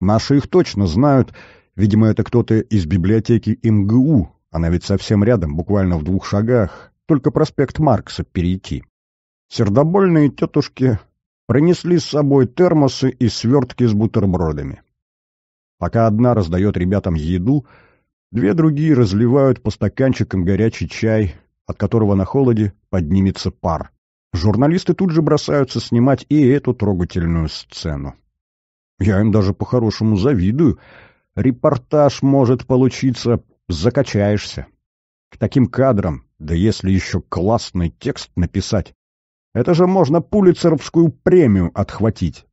Наши их точно знают, видимо, это кто-то из библиотеки МГУ, она ведь совсем рядом, буквально в двух шагах, только проспект Маркса перейти. Сердобольные тетушки принесли с собой термосы и свертки с бутербродами. Пока одна раздает ребятам еду, две другие разливают по стаканчикам горячий чай, от которого на холоде поднимется пар. Журналисты тут же бросаются снимать и эту трогательную сцену. Я им даже по-хорошему завидую. Репортаж может получиться закачаешься. К таким кадрам, да если еще классный текст написать, это же можно пулицеровскую премию отхватить.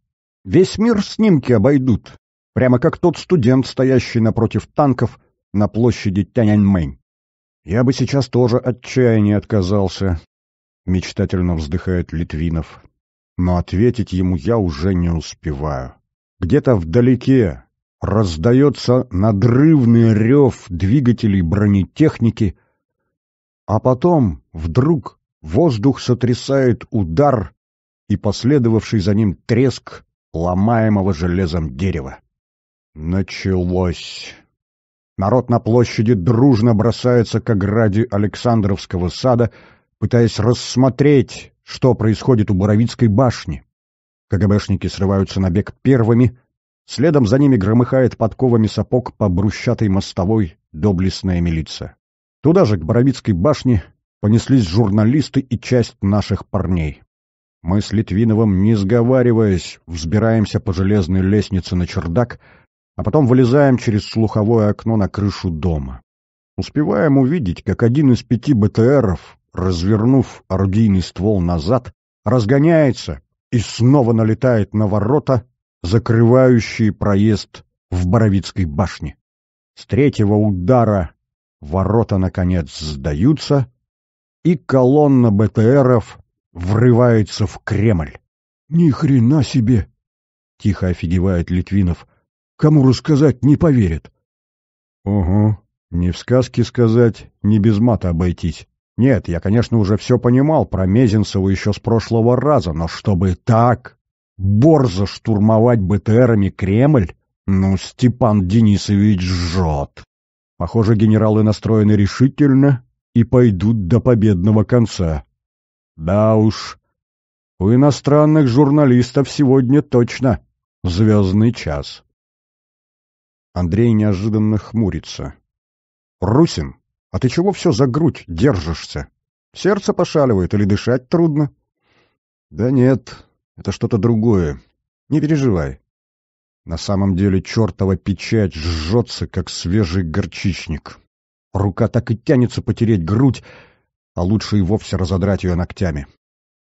Весь мир снимки обойдут, прямо как тот студент, стоящий напротив танков на площади Тяньаньмэнь. Я бы сейчас тоже от отказался, мечтательно вздыхает Литвинов. Но ответить ему я уже не успеваю. Где-то вдалеке, раздается надрывный рев двигателей бронетехники, а потом вдруг воздух сотрясает удар и последовавший за ним треск ломаемого железом дерева. Началось. Народ на площади дружно бросается к ограде Александровского сада, пытаясь рассмотреть, что происходит у Боровицкой башни. КГБшники срываются на бег первыми, Следом за ними громыхает подковами сапог по брусчатой мостовой доблестная милиция. Туда же, к Боровицкой башне, понеслись журналисты и часть наших парней. Мы с Литвиновым, не сговариваясь, взбираемся по железной лестнице на чердак, а потом вылезаем через слуховое окно на крышу дома. Успеваем увидеть, как один из пяти БТРов, развернув орудийный ствол назад, разгоняется и снова налетает на ворота, закрывающие проезд в Боровицкой башне. С третьего удара ворота, наконец, сдаются, и колонна БТРов врывается в Кремль. «Ни хрена себе!» — тихо офигевает Литвинов. «Кому рассказать не поверят». «Угу, не в сказке сказать, не без мата обойтись. Нет, я, конечно, уже все понимал про Мезенцева еще с прошлого раза, но чтобы так...» борзо штурмовать БТРами Кремль? Ну, Степан Денисович жжет. Похоже, генералы настроены решительно и пойдут до победного конца. Да уж, у иностранных журналистов сегодня точно звездный час. Андрей неожиданно хмурится. «Русин, а ты чего все за грудь держишься? Сердце пошаливает или дышать трудно?» «Да нет, это что-то другое. Не переживай. На самом деле чертова печать жжется, как свежий горчичник. Рука так и тянется потереть грудь, а лучше и вовсе разодрать ее ногтями.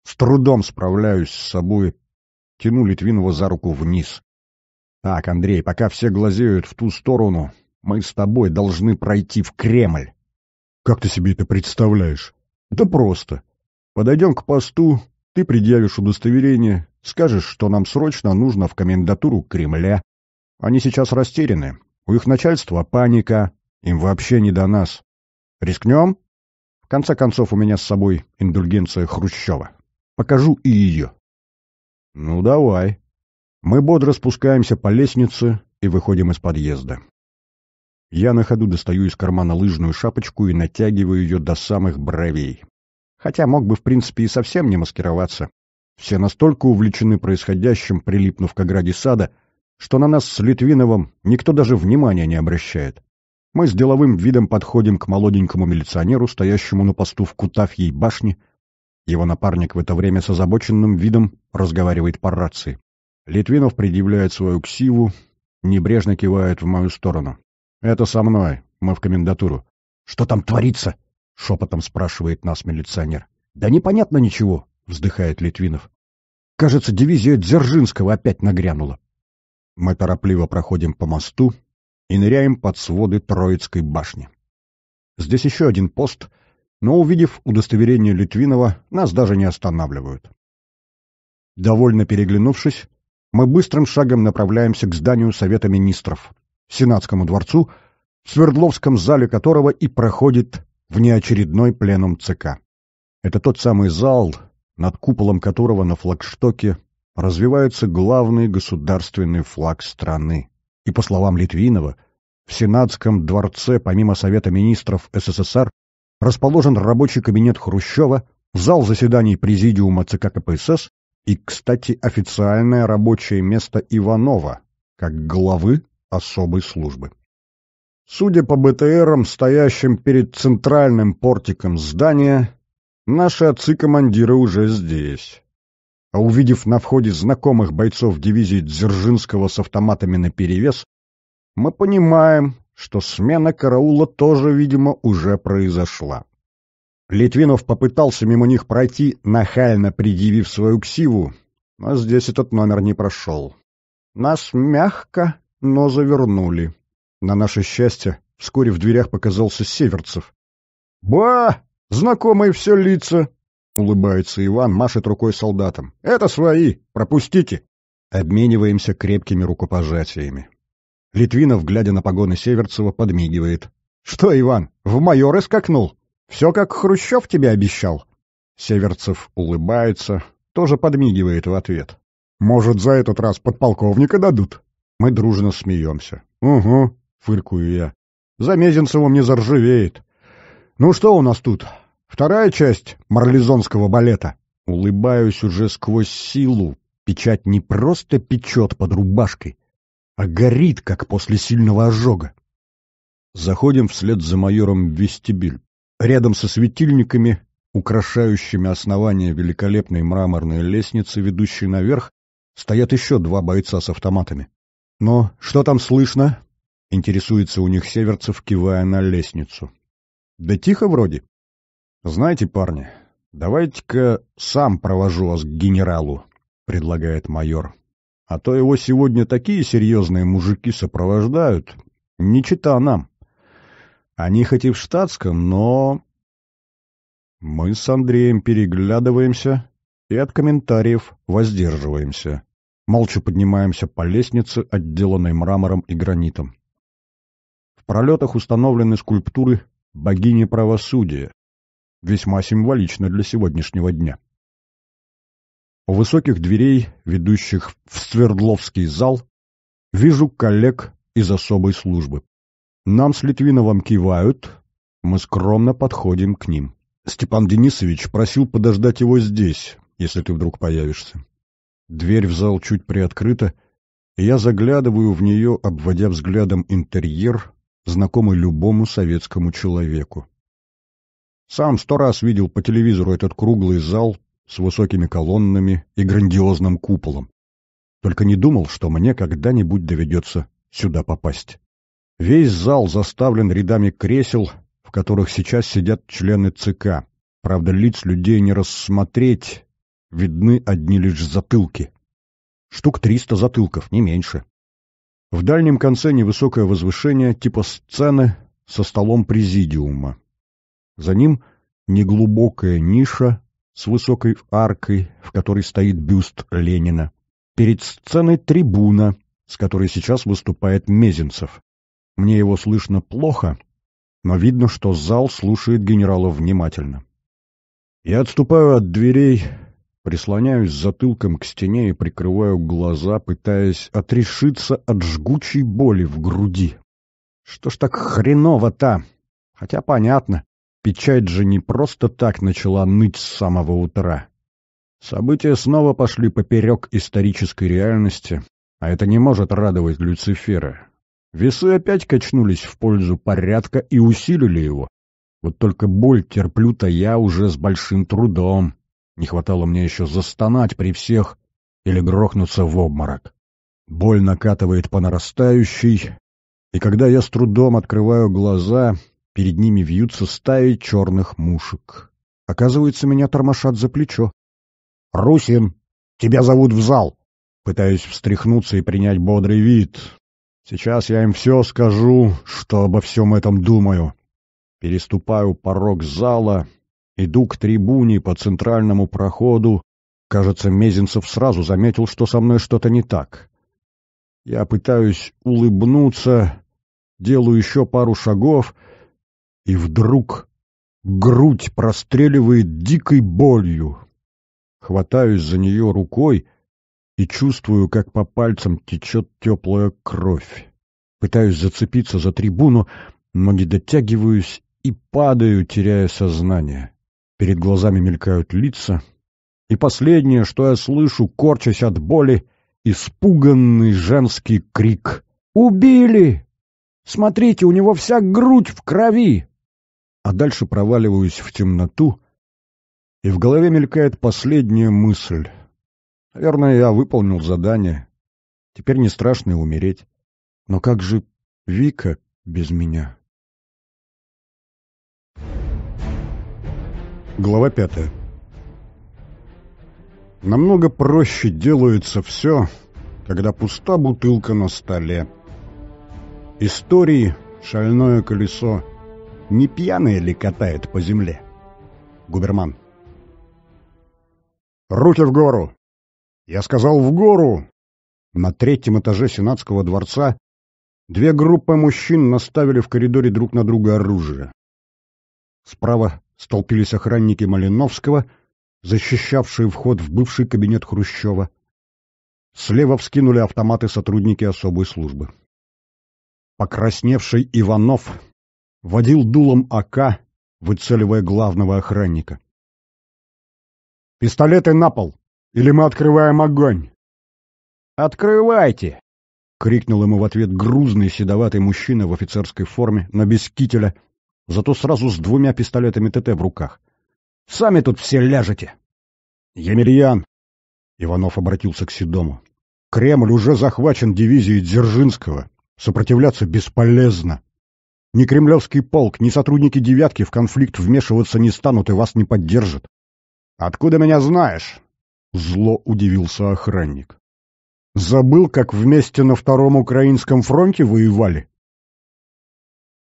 С трудом справляюсь с собой. Тяну Литвинова за руку вниз. Так, Андрей, пока все глазеют в ту сторону, мы с тобой должны пройти в Кремль. Как ты себе это представляешь? Да просто. Подойдем к посту, ты предъявишь удостоверение, скажешь, что нам срочно нужно в комендатуру Кремля. Они сейчас растеряны. У их начальства паника. Им вообще не до нас. Рискнем? В конце концов, у меня с собой индульгенция Хрущева. Покажу и ее. Ну, давай. Мы бодро спускаемся по лестнице и выходим из подъезда. Я на ходу достаю из кармана лыжную шапочку и натягиваю ее до самых бровей хотя мог бы, в принципе, и совсем не маскироваться. Все настолько увлечены происходящим, прилипнув к ограде сада, что на нас с Литвиновым никто даже внимания не обращает. Мы с деловым видом подходим к молоденькому милиционеру, стоящему на посту в Кутафьей башне. Его напарник в это время с озабоченным видом разговаривает по рации. Литвинов предъявляет свою ксиву, небрежно кивает в мою сторону. «Это со мной. Мы в комендатуру». «Что там творится?» — шепотом спрашивает нас милиционер. «Да непонятно ничего», — вздыхает Литвинов. «Кажется, дивизия Дзержинского опять нагрянула». Мы торопливо проходим по мосту и ныряем под своды Троицкой башни. Здесь еще один пост, но, увидев удостоверение Литвинова, нас даже не останавливают. Довольно переглянувшись, мы быстрым шагом направляемся к зданию Совета Министров, Сенатскому дворцу, в Свердловском зале которого и проходит внеочередной пленум ЦК. Это тот самый зал, над куполом которого на флагштоке развивается главный государственный флаг страны. И, по словам Литвинова, в Сенатском дворце, помимо Совета министров СССР, расположен рабочий кабинет Хрущева, зал заседаний Президиума ЦК КПСС и, кстати, официальное рабочее место Иванова, как главы особой службы. Судя по БТРам, стоящим перед центральным портиком здания, наши отцы-командиры уже здесь. А увидев на входе знакомых бойцов дивизии Дзержинского с автоматами наперевес, мы понимаем, что смена караула тоже, видимо, уже произошла. Литвинов попытался мимо них пройти, нахально предъявив свою ксиву, но здесь этот номер не прошел. Нас мягко, но завернули. На наше счастье, вскоре в дверях показался Северцев. «Ба! Знакомые все лица!» — улыбается Иван, машет рукой солдатам. «Это свои! Пропустите!» Обмениваемся крепкими рукопожатиями. Литвинов, глядя на погоны Северцева, подмигивает. «Что, Иван, в майоры скакнул? Все как Хрущев тебе обещал?» Северцев улыбается, тоже подмигивает в ответ. «Может, за этот раз подполковника дадут?» Мы дружно смеемся. «Угу, — фыркую я. «За Мезенцевым не заржавеет». «Ну что у нас тут? Вторая часть марлезонского балета?» Улыбаюсь уже сквозь силу. Печать не просто печет под рубашкой, а горит, как после сильного ожога. Заходим вслед за майором в вестибюль. Рядом со светильниками, украшающими основание великолепной мраморной лестницы, ведущей наверх, стоят еще два бойца с автоматами. Но что там слышно?» — интересуется у них Северцев, кивая на лестницу. «Да тихо вроде. Знаете, парни, давайте-ка сам провожу вас к генералу», — предлагает майор. «А то его сегодня такие серьезные мужики сопровождают. Не чита нам. Они хоть и в штатском, но...» Мы с Андреем переглядываемся и от комментариев воздерживаемся. Молча поднимаемся по лестнице, отделанной мрамором и гранитом пролетах установлены скульптуры богини правосудия, весьма символично для сегодняшнего дня. У высоких дверей, ведущих в Свердловский зал, вижу коллег из особой службы. Нам с Литвиновым кивают, мы скромно подходим к ним. Степан Денисович просил подождать его здесь, если ты вдруг появишься. Дверь в зал чуть приоткрыта, и я заглядываю в нее, обводя взглядом интерьер, знакомы любому советскому человеку. Сам сто раз видел по телевизору этот круглый зал с высокими колоннами и грандиозным куполом. Только не думал, что мне когда-нибудь доведется сюда попасть. Весь зал заставлен рядами кресел, в которых сейчас сидят члены ЦК. Правда, лиц людей не рассмотреть, видны одни лишь затылки. Штук триста затылков, не меньше. В дальнем конце невысокое возвышение типа сцены со столом президиума. За ним неглубокая ниша с высокой аркой, в которой стоит бюст Ленина. Перед сценой трибуна, с которой сейчас выступает Мезенцев. Мне его слышно плохо, но видно, что зал слушает генерала внимательно. Я отступаю от дверей Прислоняюсь затылком к стене и прикрываю глаза, пытаясь отрешиться от жгучей боли в груди. Что ж так хреново-то? Хотя понятно, печать же не просто так начала ныть с самого утра. События снова пошли поперек исторической реальности, а это не может радовать Люцифера. Весы опять качнулись в пользу порядка и усилили его. Вот только боль терплю-то я уже с большим трудом. Не хватало мне еще застонать при всех или грохнуться в обморок. Боль накатывает по нарастающей, и когда я с трудом открываю глаза, перед ними вьются стаи черных мушек. Оказывается, меня тормошат за плечо. «Русин, тебя зовут в зал!» Пытаюсь встряхнуться и принять бодрый вид. Сейчас я им все скажу, что обо всем этом думаю. Переступаю порог зала, Иду к трибуне по центральному проходу. Кажется, Мезенцев сразу заметил, что со мной что-то не так. Я пытаюсь улыбнуться, делаю еще пару шагов, и вдруг грудь простреливает дикой болью. Хватаюсь за нее рукой и чувствую, как по пальцам течет теплая кровь. Пытаюсь зацепиться за трибуну, но не дотягиваюсь и падаю, теряя сознание. Перед глазами мелькают лица. И последнее, что я слышу, корчась от боли, испуганный женский крик. «Убили! Смотрите, у него вся грудь в крови!» А дальше проваливаюсь в темноту, и в голове мелькает последняя мысль. Наверное, я выполнил задание. Теперь не страшно умереть. Но как же Вика без меня? Глава 5. Намного проще делается все, когда пуста бутылка на столе. Истории шальное колесо не пьяное ли катает по земле? Губерман. Руки в гору! Я сказал в гору! На третьем этаже Сенатского дворца две группы мужчин наставили в коридоре друг на друга оружие. Справа столпились охранники Малиновского, защищавшие вход в бывший кабинет Хрущева. Слева вскинули автоматы сотрудники особой службы. Покрасневший Иванов водил дулом АК, выцеливая главного охранника. «Пистолеты на пол! Или мы открываем огонь!» «Открывайте!» — крикнул ему в ответ грузный седоватый мужчина в офицерской форме, на бескителя зато сразу с двумя пистолетами ТТ в руках. «Сами тут все ляжете!» «Емельян!» — Иванов обратился к Седому. «Кремль уже захвачен дивизией Дзержинского. Сопротивляться бесполезно. Ни кремлевский полк, ни сотрудники «девятки» в конфликт вмешиваться не станут и вас не поддержат». «Откуда меня знаешь?» — зло удивился охранник. «Забыл, как вместе на Втором Украинском фронте воевали?»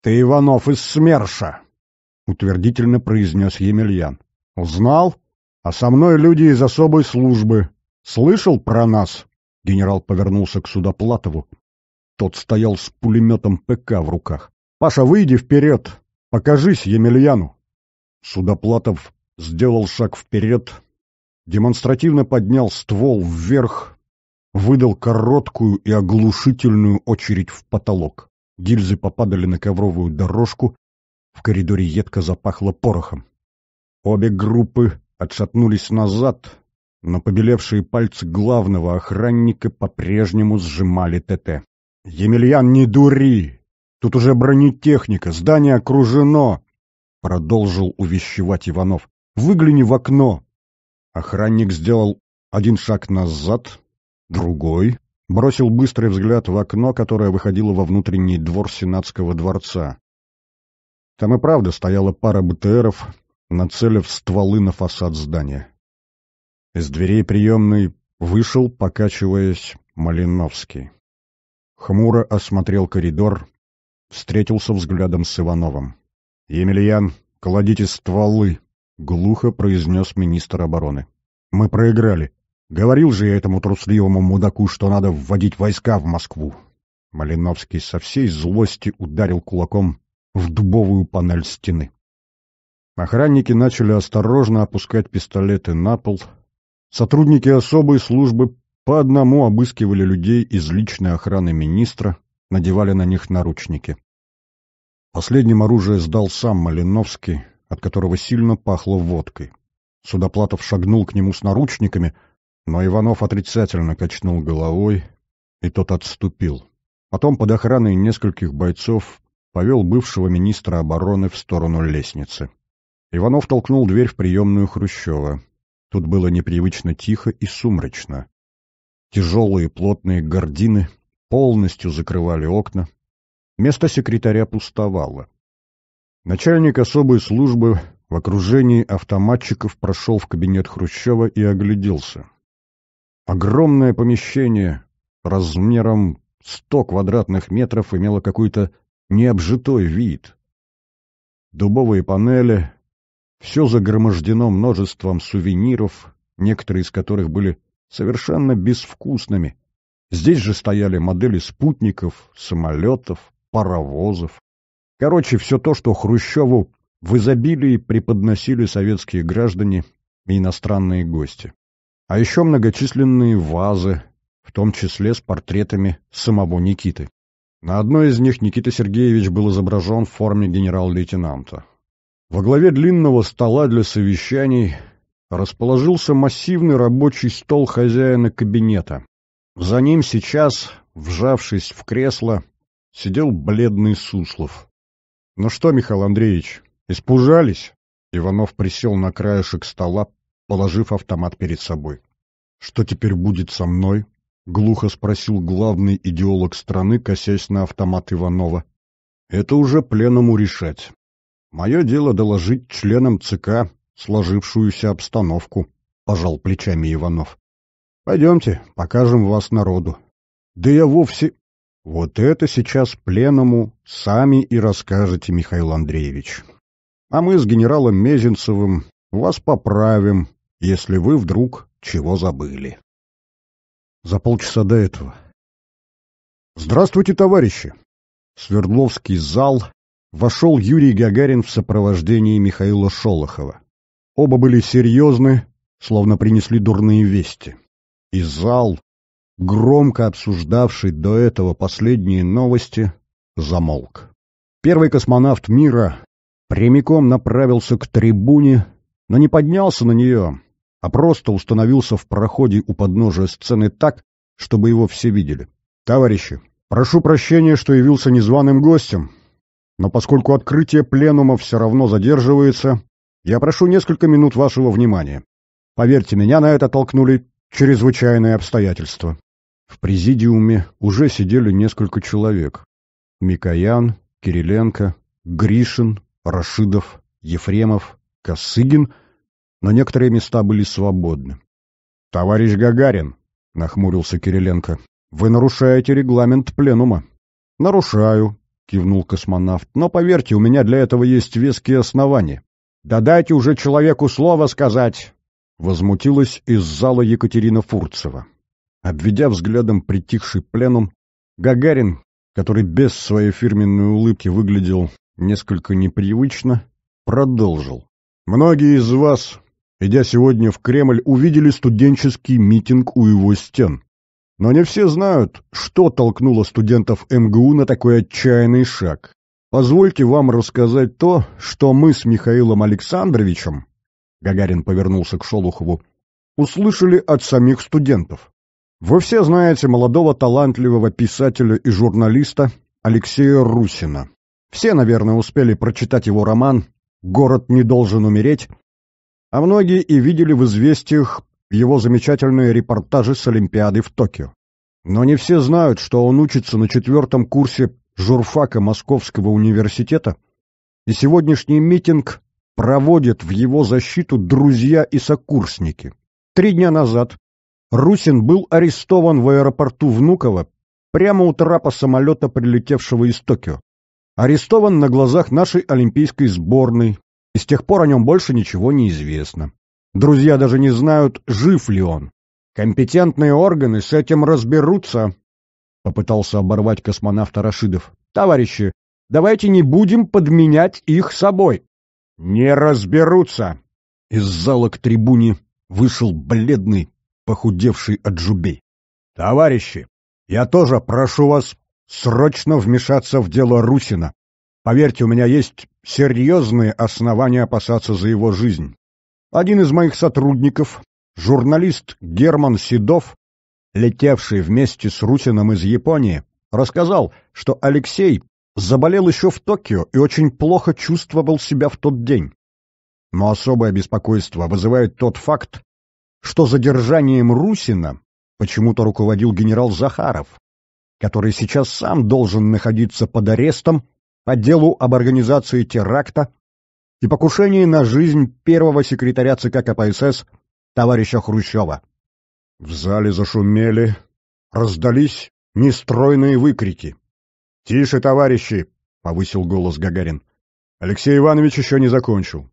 «Ты Иванов из СМЕРШа», — утвердительно произнес Емельян. «Узнал? А со мной люди из особой службы. Слышал про нас?» Генерал повернулся к Судоплатову. Тот стоял с пулеметом ПК в руках. «Паша, выйди вперед! Покажись Емельяну!» Судоплатов сделал шаг вперед, демонстративно поднял ствол вверх, выдал короткую и оглушительную очередь в потолок. Гильзы попадали на ковровую дорожку, в коридоре едко запахло порохом. Обе группы отшатнулись назад, но побелевшие пальцы главного охранника по-прежнему сжимали ТТ. «Емельян, не дури! Тут уже бронетехника, здание окружено!» Продолжил увещевать Иванов. «Выгляни в окно!» Охранник сделал один шаг назад, другой, бросил быстрый взгляд в окно, которое выходило во внутренний двор Сенатского дворца. Там и правда стояла пара БТРов, нацелив стволы на фасад здания. Из дверей приемной вышел, покачиваясь, Малиновский. Хмуро осмотрел коридор, встретился взглядом с Ивановым. «Емельян, кладите стволы!» — глухо произнес министр обороны. «Мы проиграли!» Говорил же я этому трусливому мудаку, что надо вводить войска в Москву. Малиновский со всей злости ударил кулаком в дубовую панель стены. Охранники начали осторожно опускать пистолеты на пол. Сотрудники особой службы по одному обыскивали людей из личной охраны министра, надевали на них наручники. Последним оружие сдал сам Малиновский, от которого сильно пахло водкой. Судоплатов шагнул к нему с наручниками, но Иванов отрицательно качнул головой, и тот отступил. Потом под охраной нескольких бойцов повел бывшего министра обороны в сторону лестницы. Иванов толкнул дверь в приемную Хрущева. Тут было непривычно тихо и сумрачно. Тяжелые плотные гардины полностью закрывали окна. Место секретаря пустовало. Начальник особой службы в окружении автоматчиков прошел в кабинет Хрущева и огляделся. Огромное помещение размером 100 квадратных метров имело какой-то необжитой вид. Дубовые панели, все загромождено множеством сувениров, некоторые из которых были совершенно безвкусными. Здесь же стояли модели спутников, самолетов, паровозов. Короче, все то, что Хрущеву в изобилии преподносили советские граждане и иностранные гости а еще многочисленные вазы, в том числе с портретами самого Никиты. На одной из них Никита Сергеевич был изображен в форме генерал-лейтенанта. Во главе длинного стола для совещаний расположился массивный рабочий стол хозяина кабинета. За ним сейчас, вжавшись в кресло, сидел бледный Суслов. — Ну что, Михаил Андреевич, испужались? Иванов присел на краешек стола, положив автомат перед собой. «Что теперь будет со мной?» — глухо спросил главный идеолог страны, косясь на автомат Иванова. «Это уже пленному решать. Мое дело доложить членам ЦК сложившуюся обстановку», — пожал плечами Иванов. «Пойдемте, покажем вас народу». «Да я вовсе...» «Вот это сейчас пленному сами и расскажете, Михаил Андреевич. А мы с генералом Мезенцевым вас поправим, если вы вдруг чего забыли. За полчаса до этого. «Здравствуйте, товарищи!» Свердловский зал вошел Юрий Гагарин в сопровождении Михаила Шолохова. Оба были серьезны, словно принесли дурные вести. И зал, громко обсуждавший до этого последние новости, замолк. Первый космонавт мира прямиком направился к трибуне, но не поднялся на нее, а просто установился в проходе у подножия сцены так, чтобы его все видели. «Товарищи, прошу прощения, что явился незваным гостем, но поскольку открытие пленума все равно задерживается, я прошу несколько минут вашего внимания. Поверьте, меня на это толкнули чрезвычайные обстоятельства». В президиуме уже сидели несколько человек. Микоян, Кириленко, Гришин, Рашидов, Ефремов, Косыгин — но некоторые места были свободны. «Товарищ Гагарин», — нахмурился Кириленко, — «вы нарушаете регламент пленума». «Нарушаю», — кивнул космонавт, — «но поверьте, у меня для этого есть веские основания». «Да дайте уже человеку слово сказать!» — возмутилась из зала Екатерина Фурцева. Обведя взглядом притихший пленум, Гагарин, который без своей фирменной улыбки выглядел несколько непривычно, продолжил. «Многие из вас идя сегодня в Кремль, увидели студенческий митинг у его стен. Но не все знают, что толкнуло студентов МГУ на такой отчаянный шаг. Позвольте вам рассказать то, что мы с Михаилом Александровичем, Гагарин повернулся к Шолухову, услышали от самих студентов. Вы все знаете молодого талантливого писателя и журналиста Алексея Русина. Все, наверное, успели прочитать его роман «Город не должен умереть», а многие и видели в известиях его замечательные репортажи с Олимпиады в Токио. Но не все знают, что он учится на четвертом курсе журфака Московского университета, и сегодняшний митинг проводят в его защиту друзья и сокурсники. Три дня назад Русин был арестован в аэропорту Внуково прямо у трапа самолета, прилетевшего из Токио. Арестован на глазах нашей олимпийской сборной, и с тех пор о нем больше ничего не известно. Друзья даже не знают, жив ли он. Компетентные органы с этим разберутся, — попытался оборвать космонавта Рашидов. Товарищи, давайте не будем подменять их собой. Не разберутся. Из зала к трибуне вышел бледный, похудевший от жубей. Товарищи, я тоже прошу вас срочно вмешаться в дело Русина. Поверьте, у меня есть серьезные основания опасаться за его жизнь. Один из моих сотрудников, журналист Герман Седов, летевший вместе с Русином из Японии, рассказал, что Алексей заболел еще в Токио и очень плохо чувствовал себя в тот день. Но особое беспокойство вызывает тот факт, что задержанием Русина почему-то руководил генерал Захаров, который сейчас сам должен находиться под арестом по делу об организации теракта и покушении на жизнь первого секретаря ЦК КПСС товарища Хрущева. В зале зашумели, раздались нестройные выкрики. «Тише, товарищи!» — повысил голос Гагарин. «Алексей Иванович еще не закончил».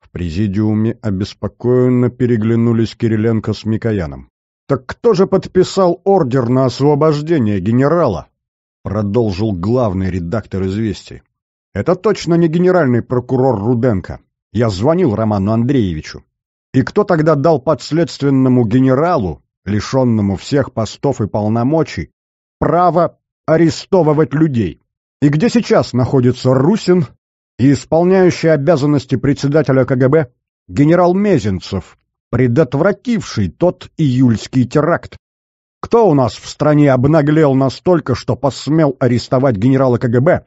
В президиуме обеспокоенно переглянулись Кириленко с Микояном. «Так кто же подписал ордер на освобождение генерала?» продолжил главный редактор «Известий». «Это точно не генеральный прокурор Руденко. Я звонил Роману Андреевичу. И кто тогда дал подследственному генералу, лишенному всех постов и полномочий, право арестовывать людей? И где сейчас находится Русин и исполняющий обязанности председателя КГБ генерал Мезенцев, предотвративший тот июльский теракт? Кто у нас в стране обнаглел настолько, что посмел арестовать генерала КГБ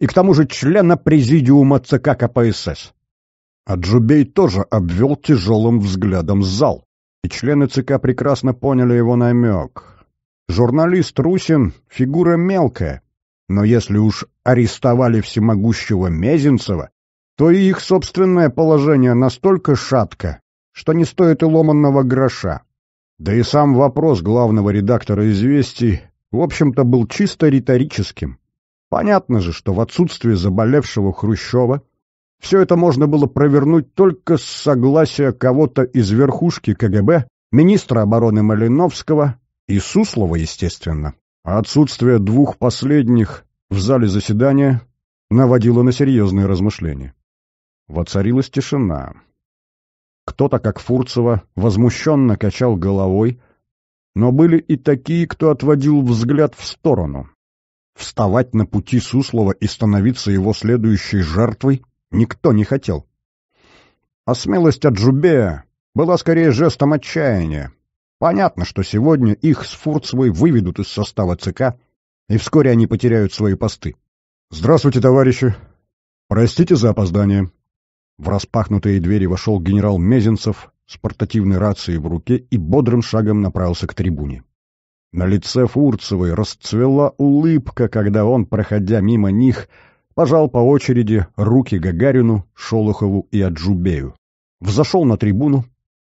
и к тому же члена президиума ЦК КПСС? А Джубей тоже обвел тяжелым взглядом зал, и члены ЦК прекрасно поняли его намек. Журналист Русин — фигура мелкая, но если уж арестовали всемогущего Мезенцева, то и их собственное положение настолько шатко, что не стоит и ломанного гроша. Да и сам вопрос главного редактора «Известий» в общем-то был чисто риторическим. Понятно же, что в отсутствие заболевшего Хрущева все это можно было провернуть только с согласия кого-то из верхушки КГБ, министра обороны Малиновского и Суслова, естественно. А отсутствие двух последних в зале заседания наводило на серьезные размышления. Воцарилась тишина. Кто-то, как Фурцева, возмущенно качал головой, но были и такие, кто отводил взгляд в сторону. Вставать на пути Суслова и становиться его следующей жертвой никто не хотел. А смелость от Джубея была скорее жестом отчаяния. Понятно, что сегодня их с Фурцевой выведут из состава ЦК, и вскоре они потеряют свои посты. «Здравствуйте, товарищи! Простите за опоздание!» В распахнутые двери вошел генерал Мезенцев с портативной рацией в руке и бодрым шагом направился к трибуне. На лице Фурцевой расцвела улыбка, когда он, проходя мимо них, пожал по очереди руки Гагарину, Шолохову и Аджубею. Взошел на трибуну,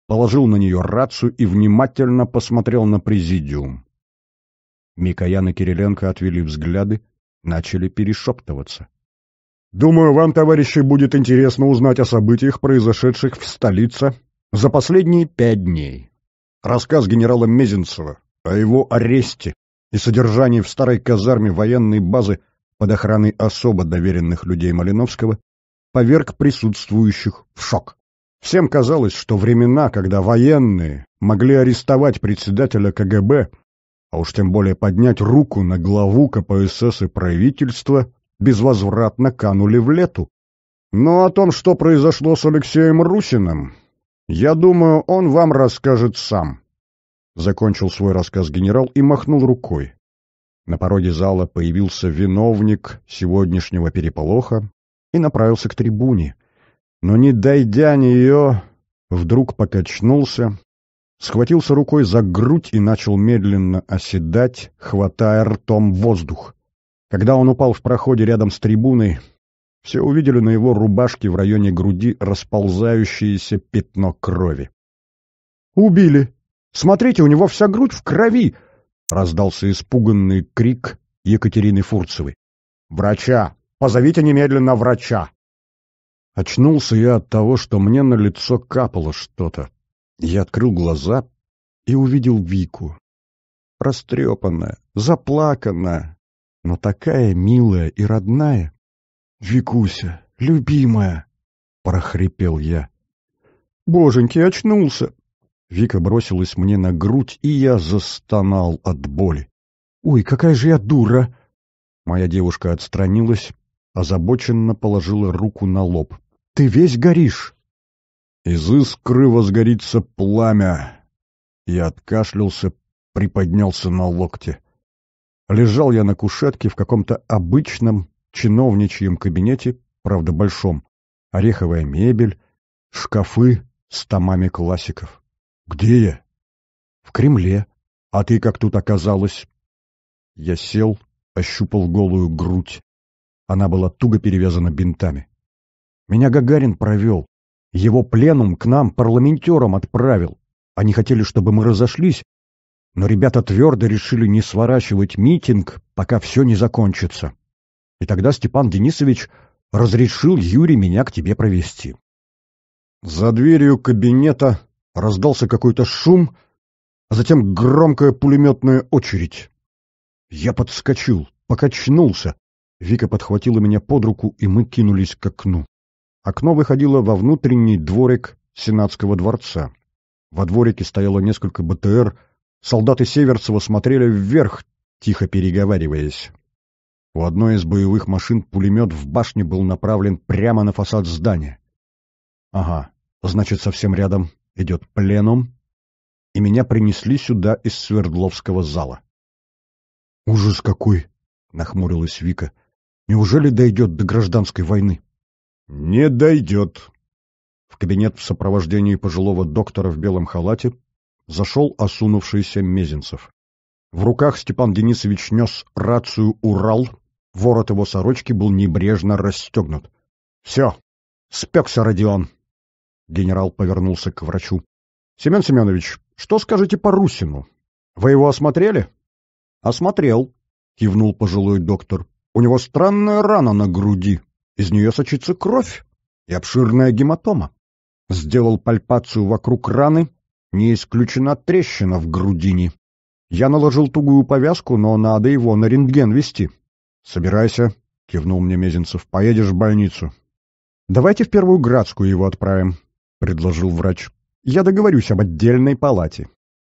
положил на нее рацию и внимательно посмотрел на президиум. Микоян и Кириленко отвели взгляды, начали перешептываться. Думаю, вам, товарищи, будет интересно узнать о событиях, произошедших в столице за последние пять дней. Рассказ генерала Мезенцева о его аресте и содержании в старой казарме военной базы под охраной особо доверенных людей Малиновского поверг присутствующих в шок. Всем казалось, что времена, когда военные могли арестовать председателя КГБ, а уж тем более поднять руку на главу КПСС и правительства – безвозвратно канули в лету. Но о том, что произошло с Алексеем Русиным, я думаю, он вам расскажет сам. Закончил свой рассказ генерал и махнул рукой. На пороге зала появился виновник сегодняшнего переполоха и направился к трибуне. Но, не дойдя нее, вдруг покачнулся, схватился рукой за грудь и начал медленно оседать, хватая ртом воздух. Когда он упал в проходе рядом с трибуной, все увидели на его рубашке в районе груди расползающееся пятно крови. «Убили! Смотрите, у него вся грудь в крови!» — раздался испуганный крик Екатерины Фурцевой. «Врача! Позовите немедленно врача!» Очнулся я от того, что мне на лицо капало что-то. Я открыл глаза и увидел Вику. Растрепанная, заплаканная, но такая милая и родная. «Викуся, любимая!» — прохрипел я. «Боженьки, очнулся!» Вика бросилась мне на грудь, и я застонал от боли. «Ой, какая же я дура!» Моя девушка отстранилась, озабоченно положила руку на лоб. «Ты весь горишь!» «Из искры возгорится пламя!» Я откашлялся, приподнялся на локте. Лежал я на кушетке в каком-то обычном чиновничьем кабинете, правда большом. Ореховая мебель, шкафы с томами классиков. «Где я?» «В Кремле. А ты как тут оказалась?» Я сел, ощупал голую грудь. Она была туго перевязана бинтами. «Меня Гагарин провел. Его пленум к нам, парламентерам, отправил. Они хотели, чтобы мы разошлись, но ребята твердо решили не сворачивать митинг, пока все не закончится. И тогда Степан Денисович разрешил Юре меня к тебе провести. За дверью кабинета раздался какой-то шум, а затем громкая пулеметная очередь. Я подскочил, покачнулся. Вика подхватила меня под руку, и мы кинулись к окну. Окно выходило во внутренний дворик Сенатского дворца. Во дворике стояло несколько БТР — Солдаты Северцева смотрели вверх, тихо переговариваясь. У одной из боевых машин пулемет в башне был направлен прямо на фасад здания. Ага, значит, совсем рядом идет пленум, и меня принесли сюда из Свердловского зала. «Ужас какой!» — нахмурилась Вика. «Неужели дойдет до гражданской войны?» «Не дойдет!» В кабинет в сопровождении пожилого доктора в белом халате зашел осунувшийся Мезенцев. В руках Степан Денисович нес рацию «Урал», ворот его сорочки был небрежно расстегнут. — Все, спекся Родион. Генерал повернулся к врачу. — Семен Семенович, что скажете по Русину? Вы его осмотрели? — Осмотрел, — кивнул пожилой доктор. — У него странная рана на груди. Из нее сочится кровь и обширная гематома. Сделал пальпацию вокруг раны, не исключена трещина в грудине. Я наложил тугую повязку, но надо его на рентген вести. Собирайся, — кивнул мне Мезенцев, — поедешь в больницу. Давайте в Первую Градскую его отправим, — предложил врач. Я договорюсь об отдельной палате.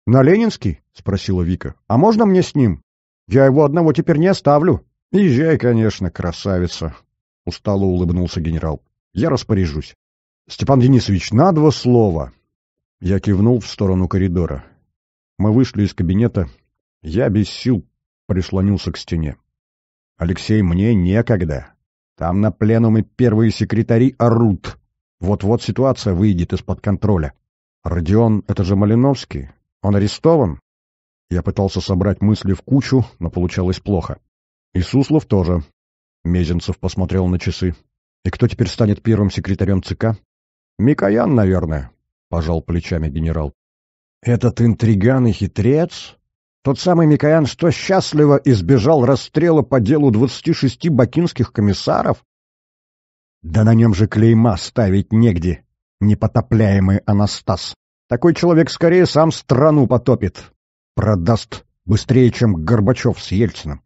На Ленинский? — спросила Вика. А можно мне с ним? Я его одного теперь не оставлю. Езжай, конечно, красавица, — устало улыбнулся генерал. Я распоряжусь. Степан Денисович, на два слова. Я кивнул в сторону коридора. Мы вышли из кабинета. Я без сил прислонился к стене. «Алексей, мне некогда. Там на пленуме первые секретари орут. Вот-вот ситуация выйдет из-под контроля. Родион — это же Малиновский. Он арестован?» Я пытался собрать мысли в кучу, но получалось плохо. «И Суслов тоже». Мезенцев посмотрел на часы. «И кто теперь станет первым секретарем ЦК?» «Микоян, наверное. — пожал плечами генерал. «Этот интриган и хитрец? Тот самый Микоян, что счастливо избежал расстрела по делу двадцати шести бакинских комиссаров? Да на нем же клейма ставить негде, непотопляемый Анастас. Такой человек скорее сам страну потопит. Продаст быстрее, чем Горбачев с Ельциным.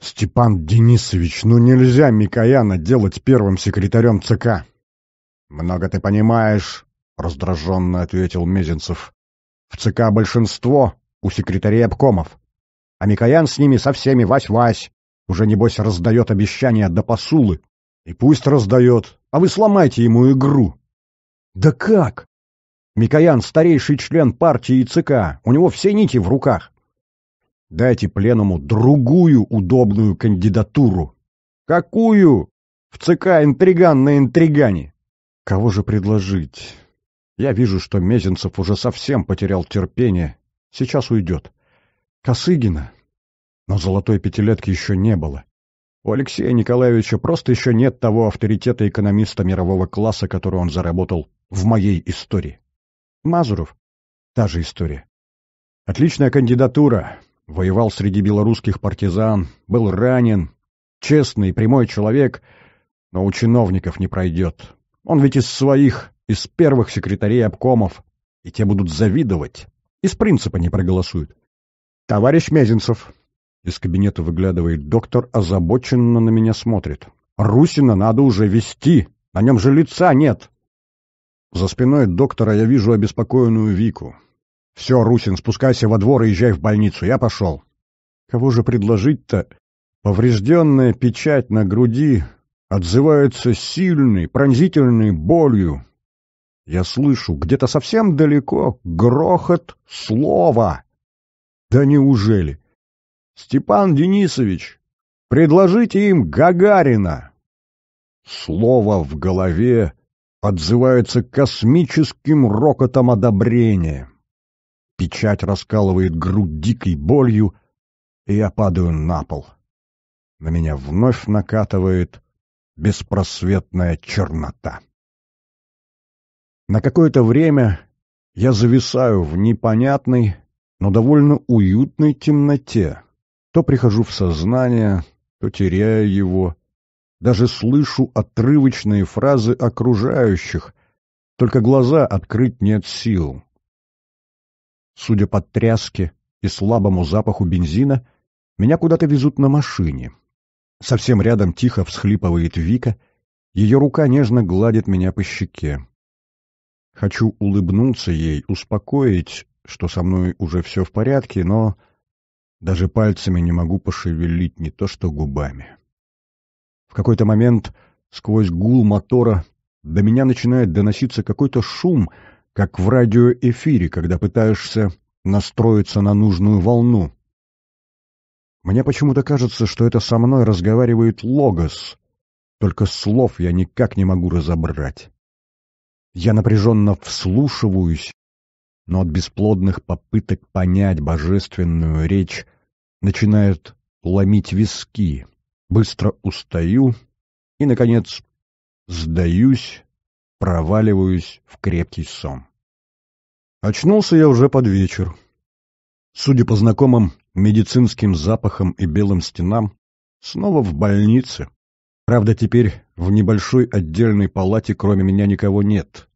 Степан Денисович, ну нельзя Микояна делать первым секретарем ЦК. Много ты понимаешь, раздраженно ответил Мезенцев. В ЦК большинство у секретарей обкомов. А Микоян с ними со всеми вась-вась. Уже, небось, раздает обещания до посулы. И пусть раздает, а вы сломайте ему игру. Да как? Микоян — старейший член партии и ЦК, у него все нити в руках. Дайте пленуму другую удобную кандидатуру. Какую? В ЦК интриган на интригане. Кого же предложить? Я вижу, что Мезенцев уже совсем потерял терпение. Сейчас уйдет. Косыгина. Но золотой пятилетки еще не было. У Алексея Николаевича просто еще нет того авторитета экономиста мирового класса, который он заработал в моей истории. Мазуров. Та же история. Отличная кандидатура. Воевал среди белорусских партизан, был ранен. Честный, прямой человек, но у чиновников не пройдет. Он ведь из своих, из первых секретарей обкомов, и те будут завидовать. Из принципа не проголосуют. «Товарищ Мезенцев!» Из кабинета выглядывает доктор, озабоченно на меня смотрит. «Русина надо уже вести! На нем же лица нет!» За спиной доктора я вижу обеспокоенную Вику. «Все, Русин, спускайся во двор и езжай в больницу. Я пошел». Кого же предложить-то? Поврежденная печать на груди отзывается сильной, пронзительной болью, я слышу где-то совсем далеко грохот слова. Да неужели? Степан Денисович, предложите им Гагарина. Слово в голове отзывается космическим рокотом одобрения. Печать раскалывает грудь дикой болью, и я падаю на пол. На меня вновь накатывает беспросветная чернота. На какое-то время я зависаю в непонятной, но довольно уютной темноте. То прихожу в сознание, то теряю его. Даже слышу отрывочные фразы окружающих, только глаза открыть нет сил. Судя по тряске и слабому запаху бензина, меня куда-то везут на машине. Совсем рядом тихо всхлипывает Вика, ее рука нежно гладит меня по щеке. Хочу улыбнуться ей, успокоить, что со мной уже все в порядке, но даже пальцами не могу пошевелить, не то что губами. В какой-то момент сквозь гул мотора до меня начинает доноситься какой-то шум, как в радиоэфире, когда пытаешься настроиться на нужную волну. Мне почему-то кажется, что это со мной разговаривает Логос, только слов я никак не могу разобрать. Я напряженно вслушиваюсь, но от бесплодных попыток понять божественную речь начинают ломить виски. Быстро устаю и, наконец, сдаюсь, проваливаюсь в крепкий сон. Очнулся я уже под вечер. Судя по знакомым медицинским запахам и белым стенам, снова в больнице. Правда, теперь в небольшой отдельной палате кроме меня никого нет.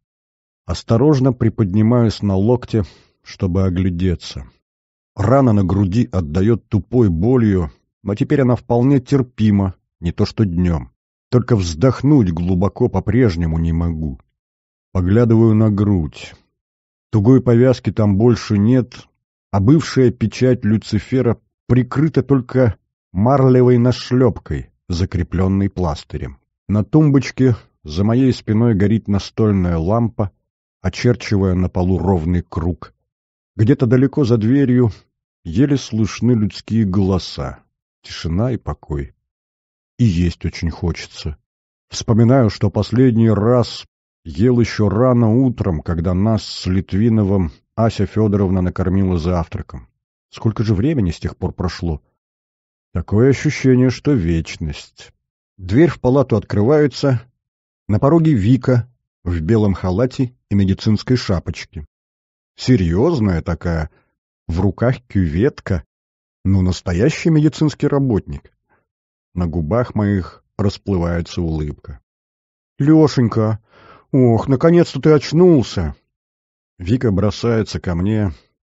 Осторожно приподнимаюсь на локте, чтобы оглядеться. Рана на груди отдает тупой болью, а теперь она вполне терпима, не то что днем. Только вздохнуть глубоко по-прежнему не могу. Поглядываю на грудь. Тугой повязки там больше нет, а бывшая печать Люцифера прикрыта только марлевой нашлепкой закрепленный пластырем. На тумбочке за моей спиной горит настольная лампа, очерчивая на полу ровный круг. Где-то далеко за дверью еле слышны людские голоса. Тишина и покой. И есть очень хочется. Вспоминаю, что последний раз ел еще рано утром, когда нас с Литвиновым Ася Федоровна накормила завтраком. Сколько же времени с тех пор прошло? Такое ощущение, что вечность. Дверь в палату открывается. На пороге Вика в белом халате и медицинской шапочке. Серьезная такая, в руках кюветка. Ну, настоящий медицинский работник. На губах моих расплывается улыбка. «Лешенька! Ох, наконец-то ты очнулся!» Вика бросается ко мне,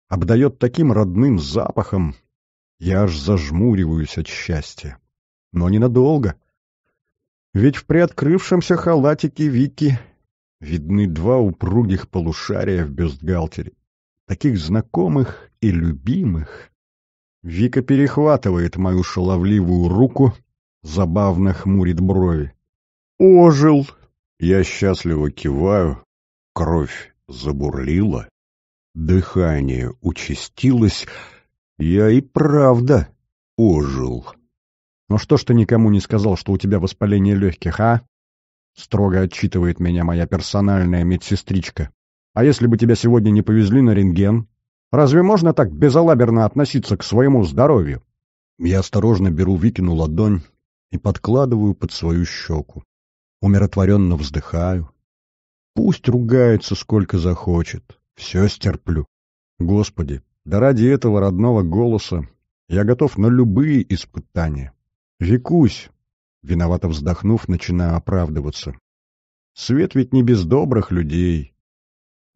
обдает таким родным запахом, я аж зажмуриваюсь от счастья. Но ненадолго. Ведь в приоткрывшемся халатике Вики видны два упругих полушария в бюстгальтере. Таких знакомых и любимых. Вика перехватывает мою шаловливую руку, забавно хмурит брови. «Ожил!» Я счастливо киваю, кровь забурлила, дыхание участилось — «Я и правда ожил». Но ну что ж ты никому не сказал, что у тебя воспаление легких, а?» Строго отчитывает меня моя персональная медсестричка. «А если бы тебя сегодня не повезли на рентген? Разве можно так безалаберно относиться к своему здоровью?» Я осторожно беру Викину ладонь и подкладываю под свою щеку. Умиротворенно вздыхаю. Пусть ругается сколько захочет. Все стерплю. Господи, да ради этого родного голоса я готов на любые испытания. Викусь, виновато вздохнув, начинаю оправдываться. Свет ведь не без добрых людей.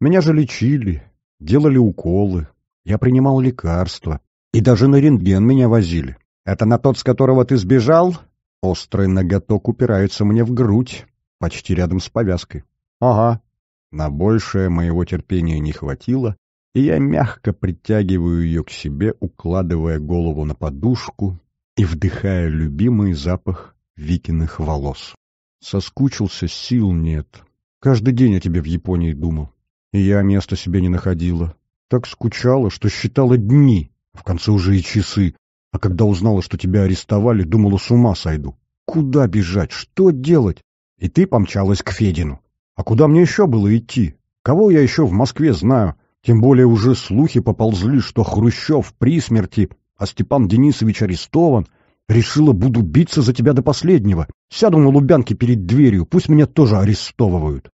Меня же лечили, делали уколы, я принимал лекарства, и даже на рентген меня возили. Это на тот, с которого ты сбежал? Острый ноготок упирается мне в грудь, почти рядом с повязкой. Ага. На большее моего терпения не хватило, и я мягко притягиваю ее к себе, укладывая голову на подушку и вдыхая любимый запах Викиных волос. Соскучился, сил нет. Каждый день о тебе в Японии думал. И я места себе не находила. Так скучала, что считала дни, в конце уже и часы. А когда узнала, что тебя арестовали, думала, с ума сойду. Куда бежать? Что делать? И ты помчалась к Федину. А куда мне еще было идти? Кого я еще в Москве знаю? Тем более уже слухи поползли, что Хрущев при смерти, а Степан Денисович арестован. Решила, буду биться за тебя до последнего. Сяду на Лубянке перед дверью, пусть меня тоже арестовывают.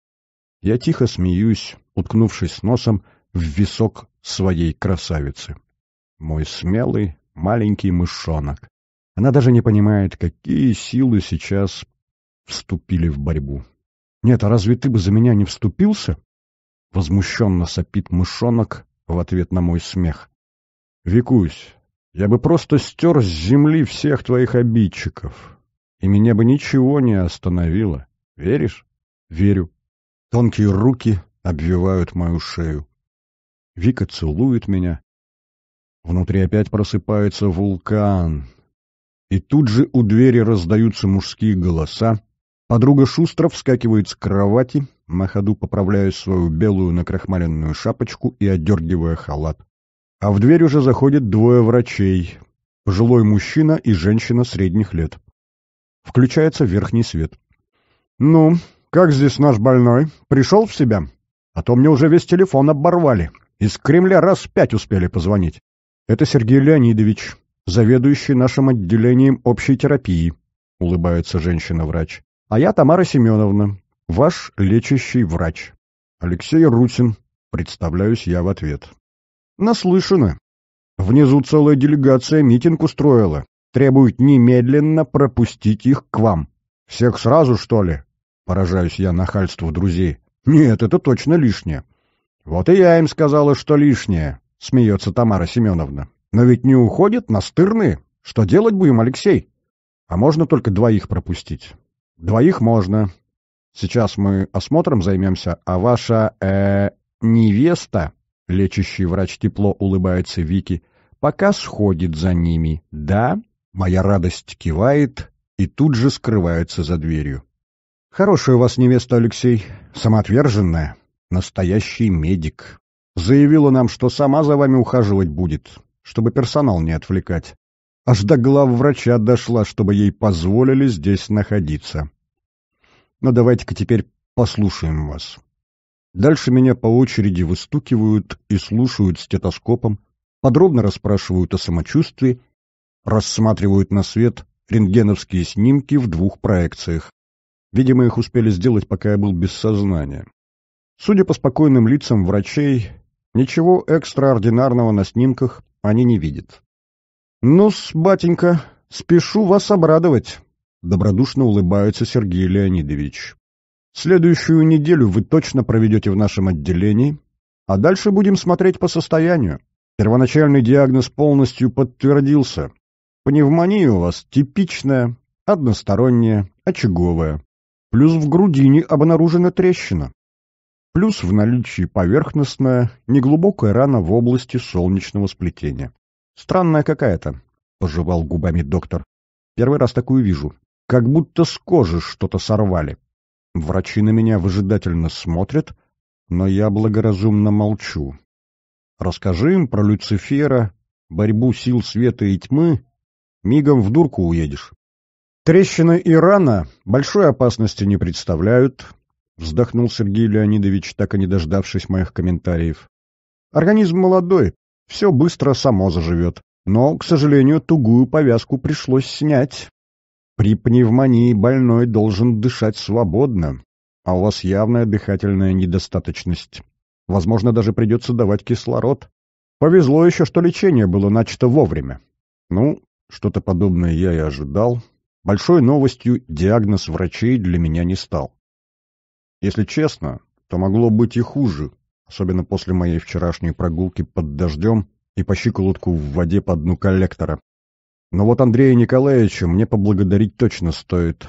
Я тихо смеюсь, уткнувшись носом в висок своей красавицы. Мой смелый маленький мышонок. Она даже не понимает, какие силы сейчас вступили в борьбу. Нет, а разве ты бы за меня не вступился? Возмущенно сопит мышонок в ответ на мой смех. «Викусь, я бы просто стер с земли всех твоих обидчиков, и меня бы ничего не остановило. Веришь?» «Верю». Тонкие руки обвивают мою шею. Вика целует меня. Внутри опять просыпается вулкан. И тут же у двери раздаются мужские голоса. Подруга шустро вскакивает с кровати, на ходу поправляя свою белую накрахмаленную шапочку и одергивая халат. А в дверь уже заходит двое врачей, пожилой мужчина и женщина средних лет. Включается верхний свет. «Ну, как здесь наш больной? Пришел в себя? А то мне уже весь телефон оборвали. Из Кремля раз пять успели позвонить. Это Сергей Леонидович, заведующий нашим отделением общей терапии», — улыбается женщина-врач. «А я Тамара Семеновна, Ваш лечащий врач. Алексей Рутин. Представляюсь я в ответ. Наслышано. Внизу целая делегация митинг устроила. требует немедленно пропустить их к вам. Всех сразу, что ли? Поражаюсь я нахальству друзей. Нет, это точно лишнее. Вот и я им сказала, что лишнее, смеется Тамара Семеновна. Но ведь не уходят настырные. Что делать будем, Алексей? А можно только двоих пропустить. Двоих можно, Сейчас мы осмотром займемся, а ваша... э невеста...» Лечащий врач тепло улыбается Вики. «Пока сходит за ними. Да, моя радость кивает и тут же скрывается за дверью. «Хорошая у вас невеста, Алексей. Самоотверженная. Настоящий медик. Заявила нам, что сама за вами ухаживать будет, чтобы персонал не отвлекать. Аж до глав дошла, чтобы ей позволили здесь находиться. Но ну, давайте-ка теперь послушаем вас. Дальше меня по очереди выстукивают и слушают стетоскопом, подробно расспрашивают о самочувствии, рассматривают на свет рентгеновские снимки в двух проекциях. Видимо, их успели сделать, пока я был без сознания. Судя по спокойным лицам врачей, ничего экстраординарного на снимках они не видят. ну батенька, спешу вас обрадовать. Добродушно улыбается Сергей Леонидович. Следующую неделю вы точно проведете в нашем отделении, а дальше будем смотреть по состоянию. Первоначальный диагноз полностью подтвердился. Пневмония у вас типичная, односторонняя, очаговая. Плюс в грудине обнаружена трещина. Плюс в наличии поверхностная, неглубокая рана в области солнечного сплетения. Странная какая-то, — пожевал губами доктор. Первый раз такую вижу как будто с кожи что-то сорвали. Врачи на меня выжидательно смотрят, но я благоразумно молчу. Расскажи им про Люцифера, борьбу сил света и тьмы, мигом в дурку уедешь. Трещины и рана большой опасности не представляют, вздохнул Сергей Леонидович, так и не дождавшись моих комментариев. Организм молодой, все быстро само заживет, но, к сожалению, тугую повязку пришлось снять. При пневмонии больной должен дышать свободно, а у вас явная дыхательная недостаточность. Возможно, даже придется давать кислород. Повезло еще, что лечение было начато вовремя. Ну, что-то подобное я и ожидал. Большой новостью диагноз врачей для меня не стал. Если честно, то могло быть и хуже, особенно после моей вчерашней прогулки под дождем и по щиколотку в воде по дну коллектора. Но вот Андрея Николаевича мне поблагодарить точно стоит.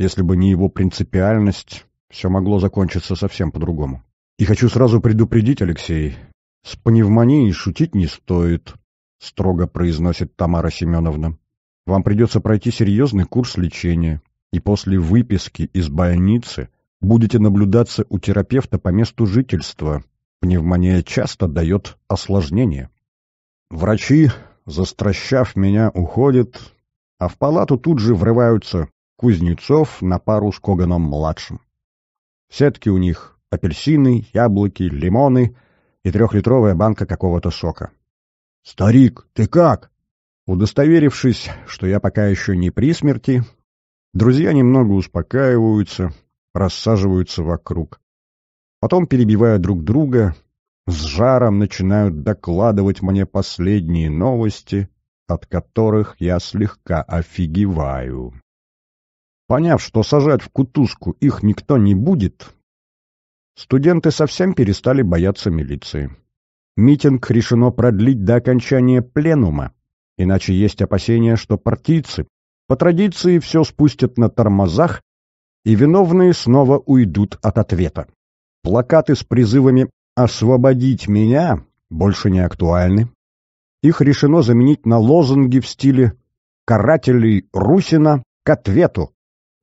Если бы не его принципиальность, все могло закончиться совсем по-другому. И хочу сразу предупредить, Алексей, с пневмонией шутить не стоит, строго произносит Тамара Семеновна. Вам придется пройти серьезный курс лечения, и после выписки из больницы будете наблюдаться у терапевта по месту жительства. Пневмония часто дает осложнения. Врачи застращав меня, уходит, а в палату тут же врываются Кузнецов на пару с Коганом-младшим. Сетки у них — апельсины, яблоки, лимоны и трехлитровая банка какого-то сока. «Старик, ты как?» Удостоверившись, что я пока еще не при смерти, друзья немного успокаиваются, рассаживаются вокруг. Потом, перебивая друг друга, с жаром начинают докладывать мне последние новости, от которых я слегка офигеваю. Поняв, что сажать в кутузку их никто не будет, студенты совсем перестали бояться милиции. Митинг решено продлить до окончания пленума, иначе есть опасения, что партийцы по традиции все спустят на тормозах, и виновные снова уйдут от ответа. Плакаты с призывами «Освободить меня» больше не актуальны. Их решено заменить на лозунги в стиле «Карателей Русина к ответу».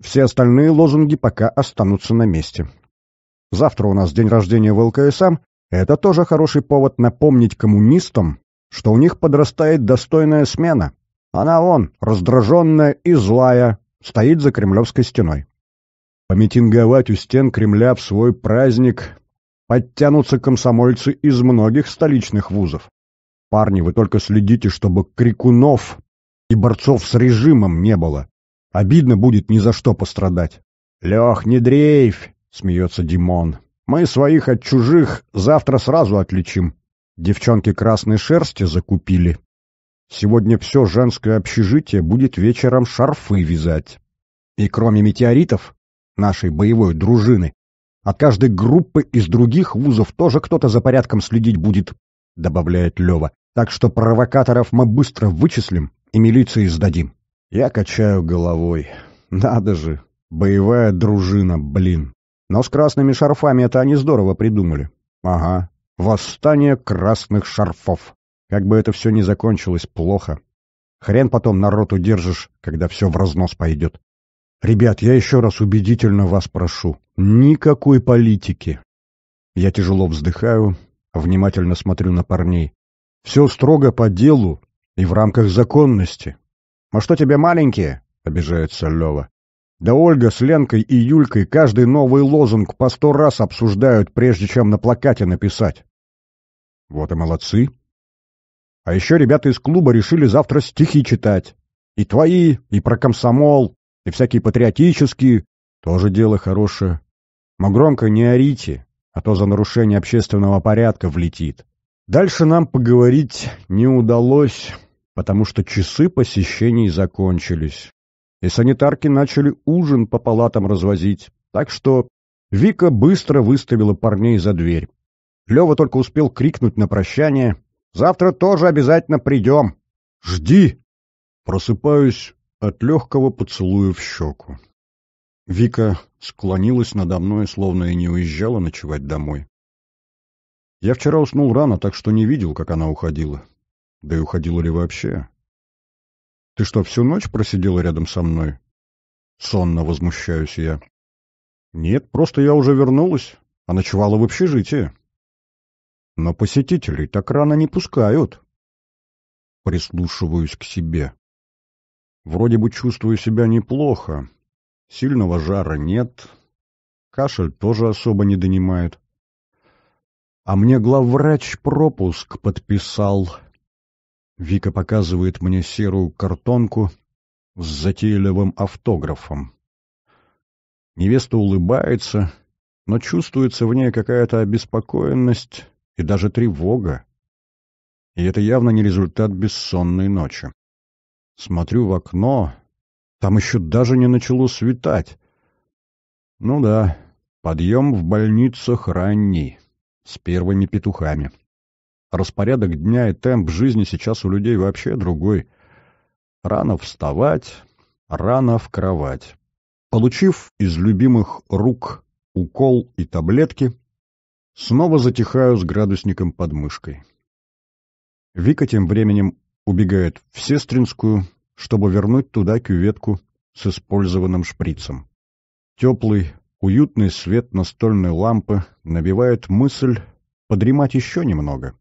Все остальные лозунги пока останутся на месте. Завтра у нас день рождения в ЛКСМ. Это тоже хороший повод напомнить коммунистам, что у них подрастает достойная смена. Она он, раздраженная и злая, стоит за кремлевской стеной. Помитинговать у стен Кремля в свой праздник подтянутся комсомольцы из многих столичных вузов. Парни, вы только следите, чтобы крикунов и борцов с режимом не было. Обидно будет ни за что пострадать. «Лех, не дрейфь!» — смеется Димон. «Мы своих от чужих завтра сразу отличим. Девчонки красной шерсти закупили. Сегодня все женское общежитие будет вечером шарфы вязать. И кроме метеоритов, нашей боевой дружины, от каждой группы из других вузов тоже кто-то за порядком следить будет, — добавляет Лева. Так что провокаторов мы быстро вычислим и милиции сдадим. Я качаю головой. Надо же, боевая дружина, блин. Но с красными шарфами это они здорово придумали. Ага, восстание красных шарфов. Как бы это все не закончилось плохо. Хрен потом народ удержишь, когда все в разнос пойдет. Ребят, я еще раз убедительно вас прошу. Никакой политики. Я тяжело вздыхаю, внимательно смотрю на парней. Все строго по делу и в рамках законности. «А что тебе маленькие?» — обижается Лева. «Да Ольга с Ленкой и Юлькой каждый новый лозунг по сто раз обсуждают, прежде чем на плакате написать». «Вот и молодцы», а еще ребята из клуба решили завтра стихи читать. И твои, и про комсомол, и всякие патриотические. Тоже дело хорошее. Но громко не орите, а то за нарушение общественного порядка влетит. Дальше нам поговорить не удалось, потому что часы посещений закончились. И санитарки начали ужин по палатам развозить. Так что Вика быстро выставила парней за дверь. Лева только успел крикнуть на прощание. «Завтра тоже обязательно придем!» «Жди!» Просыпаюсь от легкого поцелуя в щеку. Вика склонилась надо мной, словно и не уезжала ночевать домой. Я вчера уснул рано, так что не видел, как она уходила. Да и уходила ли вообще? Ты что, всю ночь просидела рядом со мной? Сонно возмущаюсь я. Нет, просто я уже вернулась, а ночевала в общежитии. Но посетителей так рано не пускают. Прислушиваюсь к себе. Вроде бы чувствую себя неплохо, Сильного жара нет, кашель тоже особо не донимает. А мне главврач пропуск подписал. Вика показывает мне серую картонку с затейливым автографом. Невеста улыбается, но чувствуется в ней какая-то обеспокоенность и даже тревога. И это явно не результат бессонной ночи. Смотрю в окно, там еще даже не начало светать. Ну да, подъем в больницах ранний, с первыми петухами. Распорядок дня и темп жизни сейчас у людей вообще другой. Рано вставать, рано в кровать. Получив из любимых рук укол и таблетки, снова затихаю с градусником под мышкой. Вика тем временем убегает в Сестринскую, чтобы вернуть туда кюветку с использованным шприцем. Теплый, уютный свет настольной лампы набивает мысль подремать еще немного.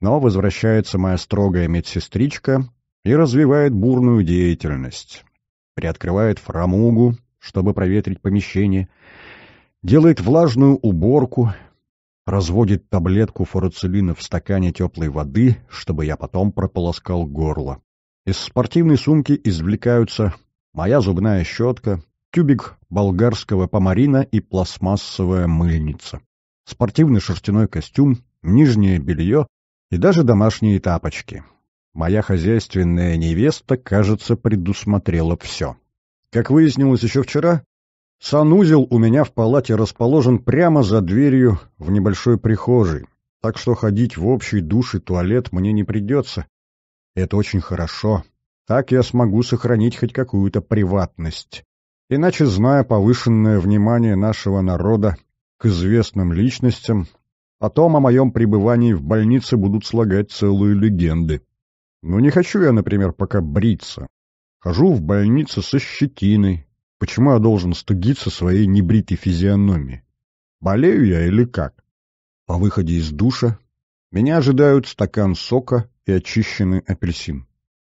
Но возвращается моя строгая медсестричка и развивает бурную деятельность. Приоткрывает фрамугу, чтобы проветрить помещение, делает влажную уборку, разводит таблетку фурацелина в стакане теплой воды, чтобы я потом прополоскал горло. Из спортивной сумки извлекаются моя зубная щетка, тюбик болгарского помарина и пластмассовая мыльница, спортивный шерстяной костюм, нижнее белье и даже домашние тапочки. Моя хозяйственная невеста, кажется, предусмотрела все. Как выяснилось еще вчера, санузел у меня в палате расположен прямо за дверью в небольшой прихожей, так что ходить в общий душ и туалет мне не придется, это очень хорошо. Так я смогу сохранить хоть какую-то приватность. Иначе, зная повышенное внимание нашего народа к известным личностям, потом о моем пребывании в больнице будут слагать целые легенды. Но не хочу я, например, пока бриться. Хожу в больнице со щетиной. Почему я должен стыдиться своей небритой физиономии? Болею я или как? По выходе из душа меня ожидают стакан сока и очищенный апельсин.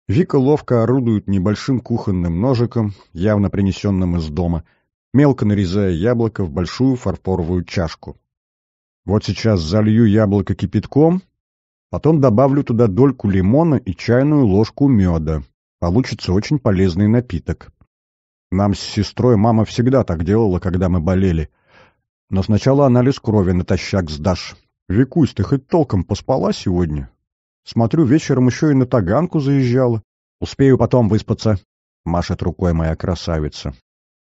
Вика ловко орудует небольшим кухонным ножиком, явно принесенным из дома, мелко нарезая яблоко в большую фарфоровую чашку. Вот сейчас залью яблоко кипятком, потом добавлю туда дольку лимона и чайную ложку меда. Получится очень полезный напиток. Нам с сестрой мама всегда так делала, когда мы болели. Но сначала анализ крови натощак сдашь. Викусь, ты хоть толком поспала сегодня? Смотрю, вечером еще и на Таганку заезжала. Успею потом выспаться», — машет рукой моя красавица.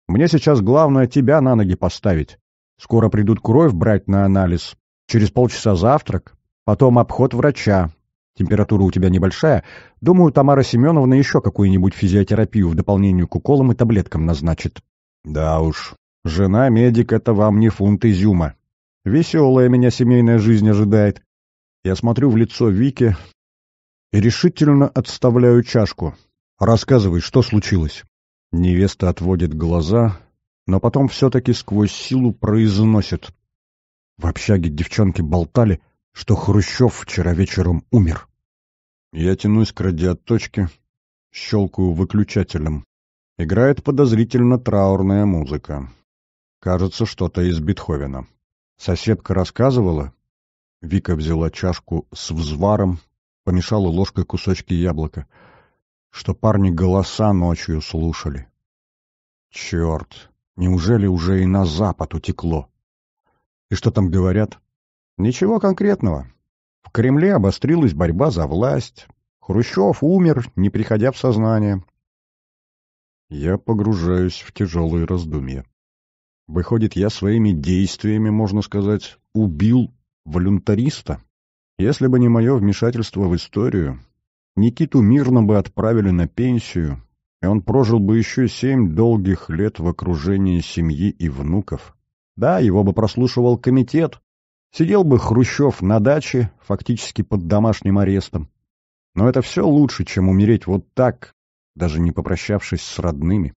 «Мне сейчас главное тебя на ноги поставить. Скоро придут кровь брать на анализ. Через полчаса завтрак, потом обход врача. Температура у тебя небольшая. Думаю, Тамара Семеновна еще какую-нибудь физиотерапию в дополнение к уколам и таблеткам назначит». «Да уж, жена-медик — это вам не фунт изюма. Веселая меня семейная жизнь ожидает. Я смотрю в лицо Вики и решительно отставляю чашку. «Рассказывай, что случилось?» Невеста отводит глаза, но потом все-таки сквозь силу произносит. В общаге девчонки болтали, что Хрущев вчера вечером умер. Я тянусь к радиоточке, щелкаю выключателем. Играет подозрительно траурная музыка. Кажется, что-то из Бетховена. Соседка рассказывала, Вика взяла чашку с взваром, помешала ложкой кусочки яблока, что парни голоса ночью слушали. Черт, неужели уже и на запад утекло? И что там говорят? Ничего конкретного. В Кремле обострилась борьба за власть. Хрущев умер, не приходя в сознание. Я погружаюсь в тяжелые раздумья. Выходит, я своими действиями, можно сказать, убил волюнтариста. Если бы не мое вмешательство в историю, Никиту мирно бы отправили на пенсию, и он прожил бы еще семь долгих лет в окружении семьи и внуков. Да, его бы прослушивал комитет, сидел бы Хрущев на даче, фактически под домашним арестом. Но это все лучше, чем умереть вот так, даже не попрощавшись с родными.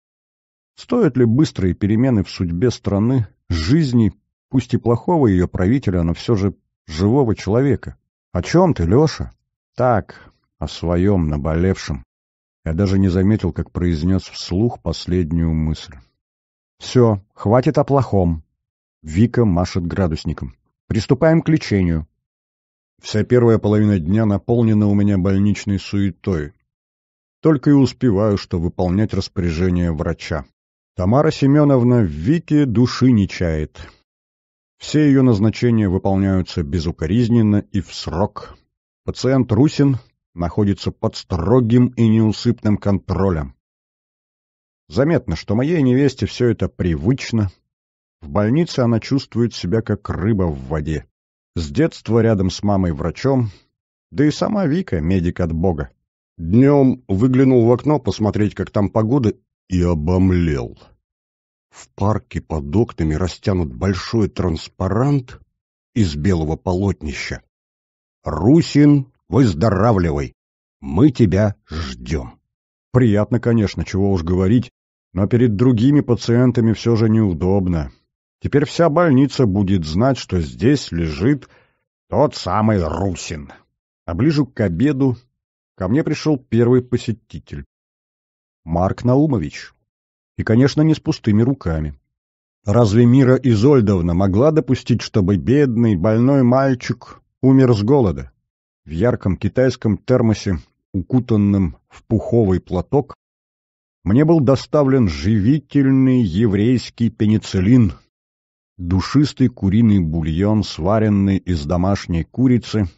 Стоят ли быстрые перемены в судьбе страны жизни Пусть и плохого ее правителя, но все же живого человека. О чем ты, Леша? Так, о своем наболевшем. Я даже не заметил, как произнес вслух последнюю мысль. Все, хватит о плохом. Вика машет градусником. Приступаем к лечению. Вся первая половина дня наполнена у меня больничной суетой. Только и успеваю, что выполнять распоряжение врача. Тамара Семеновна в Вике души не чает. Все ее назначения выполняются безукоризненно и в срок. Пациент Русин находится под строгим и неусыпным контролем. Заметно, что моей невесте все это привычно. В больнице она чувствует себя как рыба в воде. С детства рядом с мамой-врачом, да и сама Вика — медик от бога. Днем выглянул в окно посмотреть, как там погода, и обомлел. В парке под окнами растянут большой транспарант из белого полотнища. «Русин, выздоравливай! Мы тебя ждем!» Приятно, конечно, чего уж говорить, но перед другими пациентами все же неудобно. Теперь вся больница будет знать, что здесь лежит тот самый Русин. А ближе к обеду ко мне пришел первый посетитель. Марк Наумович, и, конечно, не с пустыми руками. Разве Мира Изольдовна могла допустить, чтобы бедный, больной мальчик умер с голода? В ярком китайском термосе, укутанном в пуховый платок, мне был доставлен живительный еврейский пенициллин, душистый куриный бульон, сваренный из домашней курицы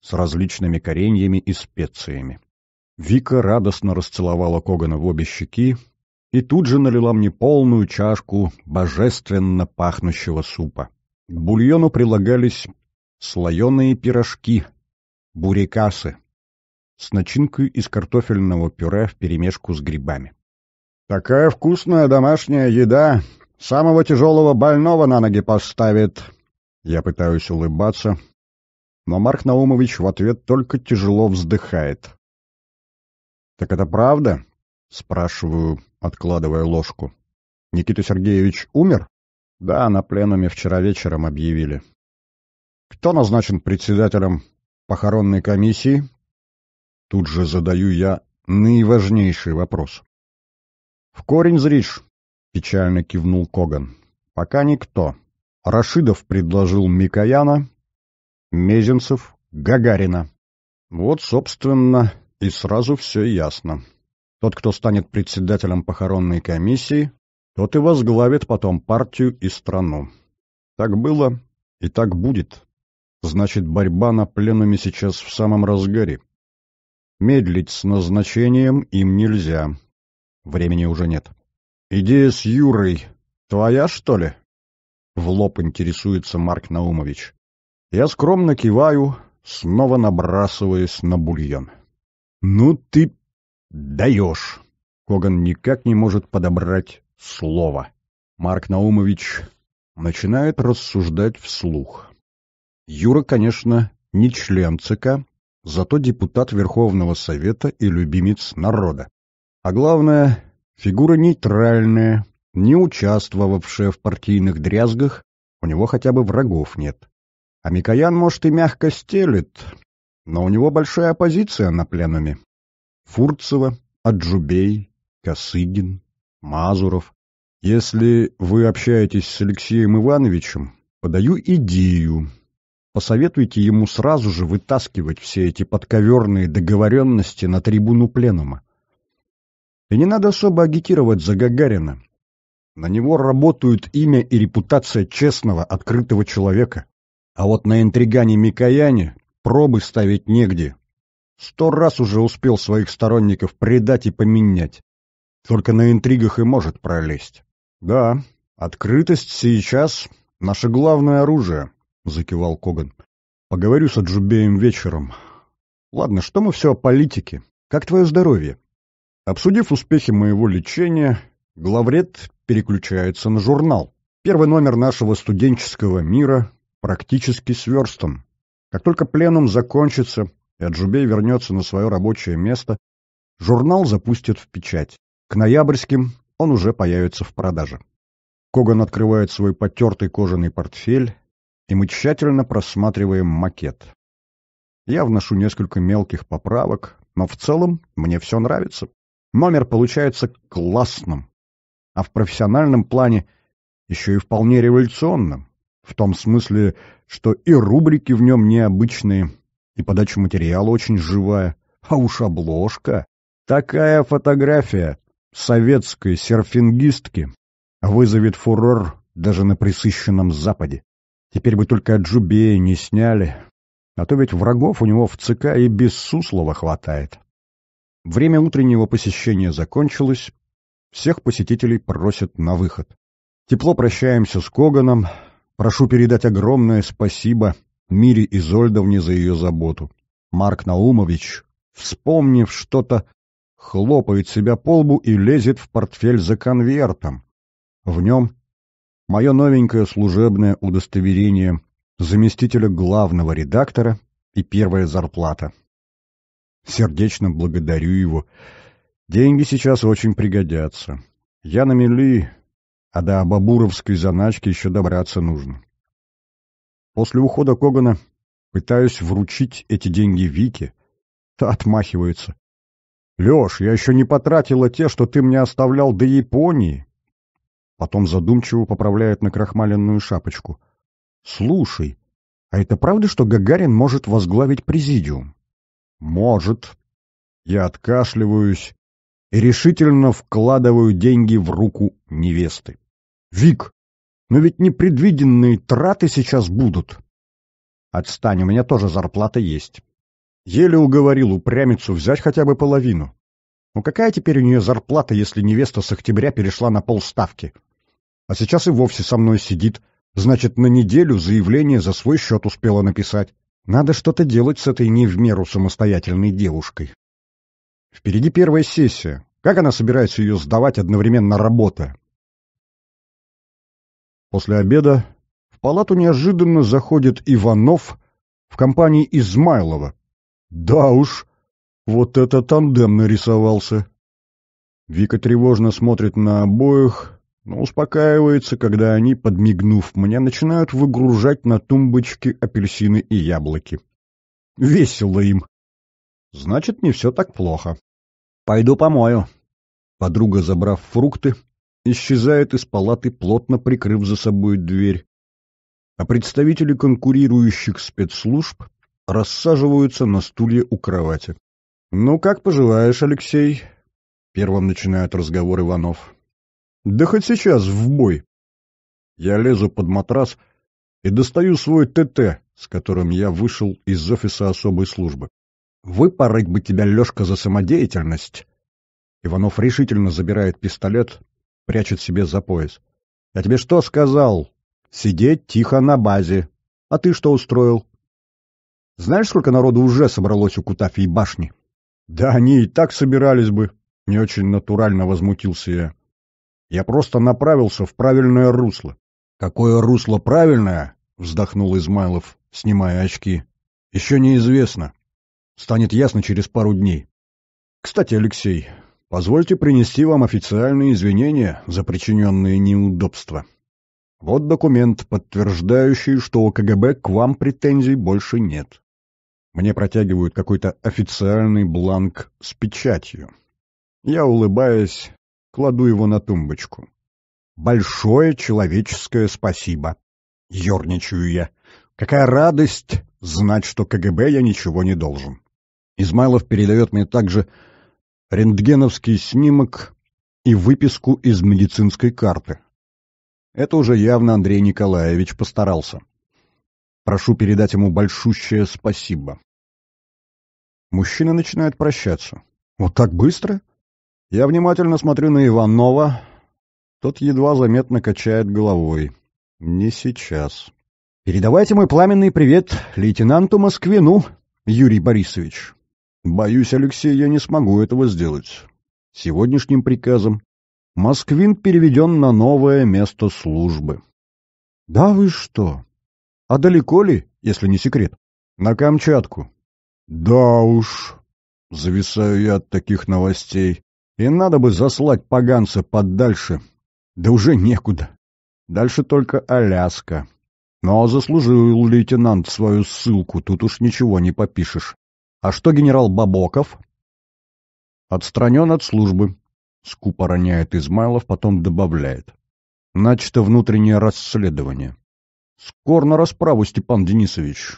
с различными кореньями и специями. Вика радостно расцеловала Когана в обе щеки, и тут же налила мне полную чашку божественно пахнущего супа. К бульону прилагались слоеные пирожки, бурикасы с начинкой из картофельного пюре вперемешку с грибами. «Такая вкусная домашняя еда самого тяжелого больного на ноги поставит!» Я пытаюсь улыбаться, но Марк Наумович в ответ только тяжело вздыхает. «Так это правда?» — спрашиваю, откладывая ложку. «Никита Сергеевич умер?» «Да, на пленуме вчера вечером объявили». «Кто назначен председателем похоронной комиссии?» Тут же задаю я наиважнейший вопрос. «В корень зришь», — печально кивнул Коган. «Пока никто. Рашидов предложил Микояна, Мезенцев — Гагарина. Вот, собственно, и сразу все ясно. Тот, кто станет председателем похоронной комиссии, тот и возглавит потом партию и страну. Так было и так будет. Значит, борьба на пленуме сейчас в самом разгаре. Медлить с назначением им нельзя. Времени уже нет. «Идея с Юрой твоя, что ли?» В лоб интересуется Марк Наумович. Я скромно киваю, снова набрасываясь на бульон. «Ну ты «Даешь!» Коган никак не может подобрать слово. Марк Наумович начинает рассуждать вслух. Юра, конечно, не член ЦК, зато депутат Верховного Совета и любимец народа. А главное, фигура нейтральная, не участвовавшая в партийных дрязгах, у него хотя бы врагов нет. А Микоян, может, и мягко стелит, но у него большая оппозиция на пленуме, Фурцева, Аджубей, Косыгин, Мазуров. Если вы общаетесь с Алексеем Ивановичем, подаю идею. Посоветуйте ему сразу же вытаскивать все эти подковерные договоренности на трибуну пленума. И не надо особо агитировать за Гагарина. На него работают имя и репутация честного, открытого человека. А вот на интригане Микояне пробы ставить негде, Сто раз уже успел своих сторонников предать и поменять. Только на интригах и может пролезть. Да, открытость сейчас — наше главное оружие, — закивал Коган. Поговорю с Аджубеем вечером. Ладно, что мы все о политике? Как твое здоровье? Обсудив успехи моего лечения, главред переключается на журнал. Первый номер нашего студенческого мира практически сверстан. Как только пленум закончится, и а Аджубей вернется на свое рабочее место, журнал запустят в печать. К ноябрьским он уже появится в продаже. Коган открывает свой потертый кожаный портфель, и мы тщательно просматриваем макет. Я вношу несколько мелких поправок, но в целом мне все нравится. Номер получается классным, а в профессиональном плане еще и вполне революционным, в том смысле, что и рубрики в нем необычные, и подача материала очень живая. А уж обложка! Такая фотография советской серфингистки вызовет фурор даже на присыщенном Западе. Теперь бы только Джубея не сняли, а то ведь врагов у него в ЦК и без Суслова хватает. Время утреннего посещения закончилось, всех посетителей просят на выход. Тепло прощаемся с Коганом, прошу передать огромное спасибо Мире Изольдовне за ее заботу. Марк Наумович, вспомнив что-то, хлопает себя по лбу и лезет в портфель за конвертом. В нем мое новенькое служебное удостоверение заместителя главного редактора и первая зарплата. Сердечно благодарю его. Деньги сейчас очень пригодятся. Я на мели, а до Абабуровской заначки еще добраться нужно. После ухода Когана пытаюсь вручить эти деньги Вике. Та отмахивается. «Леш, я еще не потратила те, что ты мне оставлял до Японии!» Потом задумчиво поправляет на крахмаленную шапочку. «Слушай, а это правда, что Гагарин может возглавить президиум?» «Может». Я откашливаюсь и решительно вкладываю деньги в руку невесты. «Вик, но ведь непредвиденные траты сейчас будут. Отстань, у меня тоже зарплата есть. Еле уговорил упрямицу взять хотя бы половину. Ну какая теперь у нее зарплата, если невеста с октября перешла на полставки? А сейчас и вовсе со мной сидит. Значит, на неделю заявление за свой счет успела написать. Надо что-то делать с этой не в меру самостоятельной девушкой. Впереди первая сессия. Как она собирается ее сдавать одновременно работая? После обеда в палату неожиданно заходит Иванов в компании Измайлова. Да уж, вот это тандем нарисовался. Вика тревожно смотрит на обоих, но успокаивается, когда они, подмигнув мне, начинают выгружать на тумбочки апельсины и яблоки. Весело им. Значит, не все так плохо. Пойду помою. Подруга, забрав фрукты, исчезает из палаты, плотно прикрыв за собой дверь. А представители конкурирующих спецслужб рассаживаются на стулья у кровати. «Ну, как поживаешь, Алексей?» — первым начинает разговор Иванов. «Да хоть сейчас, в бой!» Я лезу под матрас и достаю свой ТТ, с которым я вышел из офиса особой службы. Выпарить бы тебя, Лешка, за самодеятельность!» Иванов решительно забирает пистолет, прячет себе за пояс. «Я тебе что сказал? Сидеть тихо на базе. А ты что устроил?» «Знаешь, сколько народу уже собралось у Кутафии башни?» «Да они и так собирались бы», — не очень натурально возмутился я. «Я просто направился в правильное русло». «Какое русло правильное?» — вздохнул Измайлов, снимая очки. «Еще неизвестно. Станет ясно через пару дней». «Кстати, Алексей, Позвольте принести вам официальные извинения за причиненные неудобства. Вот документ, подтверждающий, что у КГБ к вам претензий больше нет. Мне протягивают какой-то официальный бланк с печатью. Я, улыбаясь, кладу его на тумбочку. Большое человеческое спасибо. Ёрничаю я. Какая радость знать, что КГБ я ничего не должен. Измайлов передает мне также рентгеновский снимок и выписку из медицинской карты. Это уже явно Андрей Николаевич постарался. Прошу передать ему большущее спасибо. Мужчина начинает прощаться. Вот так быстро? Я внимательно смотрю на Иванова. Тот едва заметно качает головой. Не сейчас. Передавайте мой пламенный привет лейтенанту Москвину, Юрий Борисович. Боюсь, Алексей, я не смогу этого сделать. Сегодняшним приказом Москвин переведен на новое место службы. Да вы что? А далеко ли, если не секрет? На Камчатку. Да уж, зависаю я от таких новостей. И надо бы заслать поганца подальше. Да уже некуда. Дальше только Аляска. Но заслужил лейтенант свою ссылку, тут уж ничего не попишешь. А что генерал Бабоков? Отстранен от службы. Скупо роняет Измайлов, потом добавляет. Начато внутреннее расследование. Скор на расправу, Степан Денисович.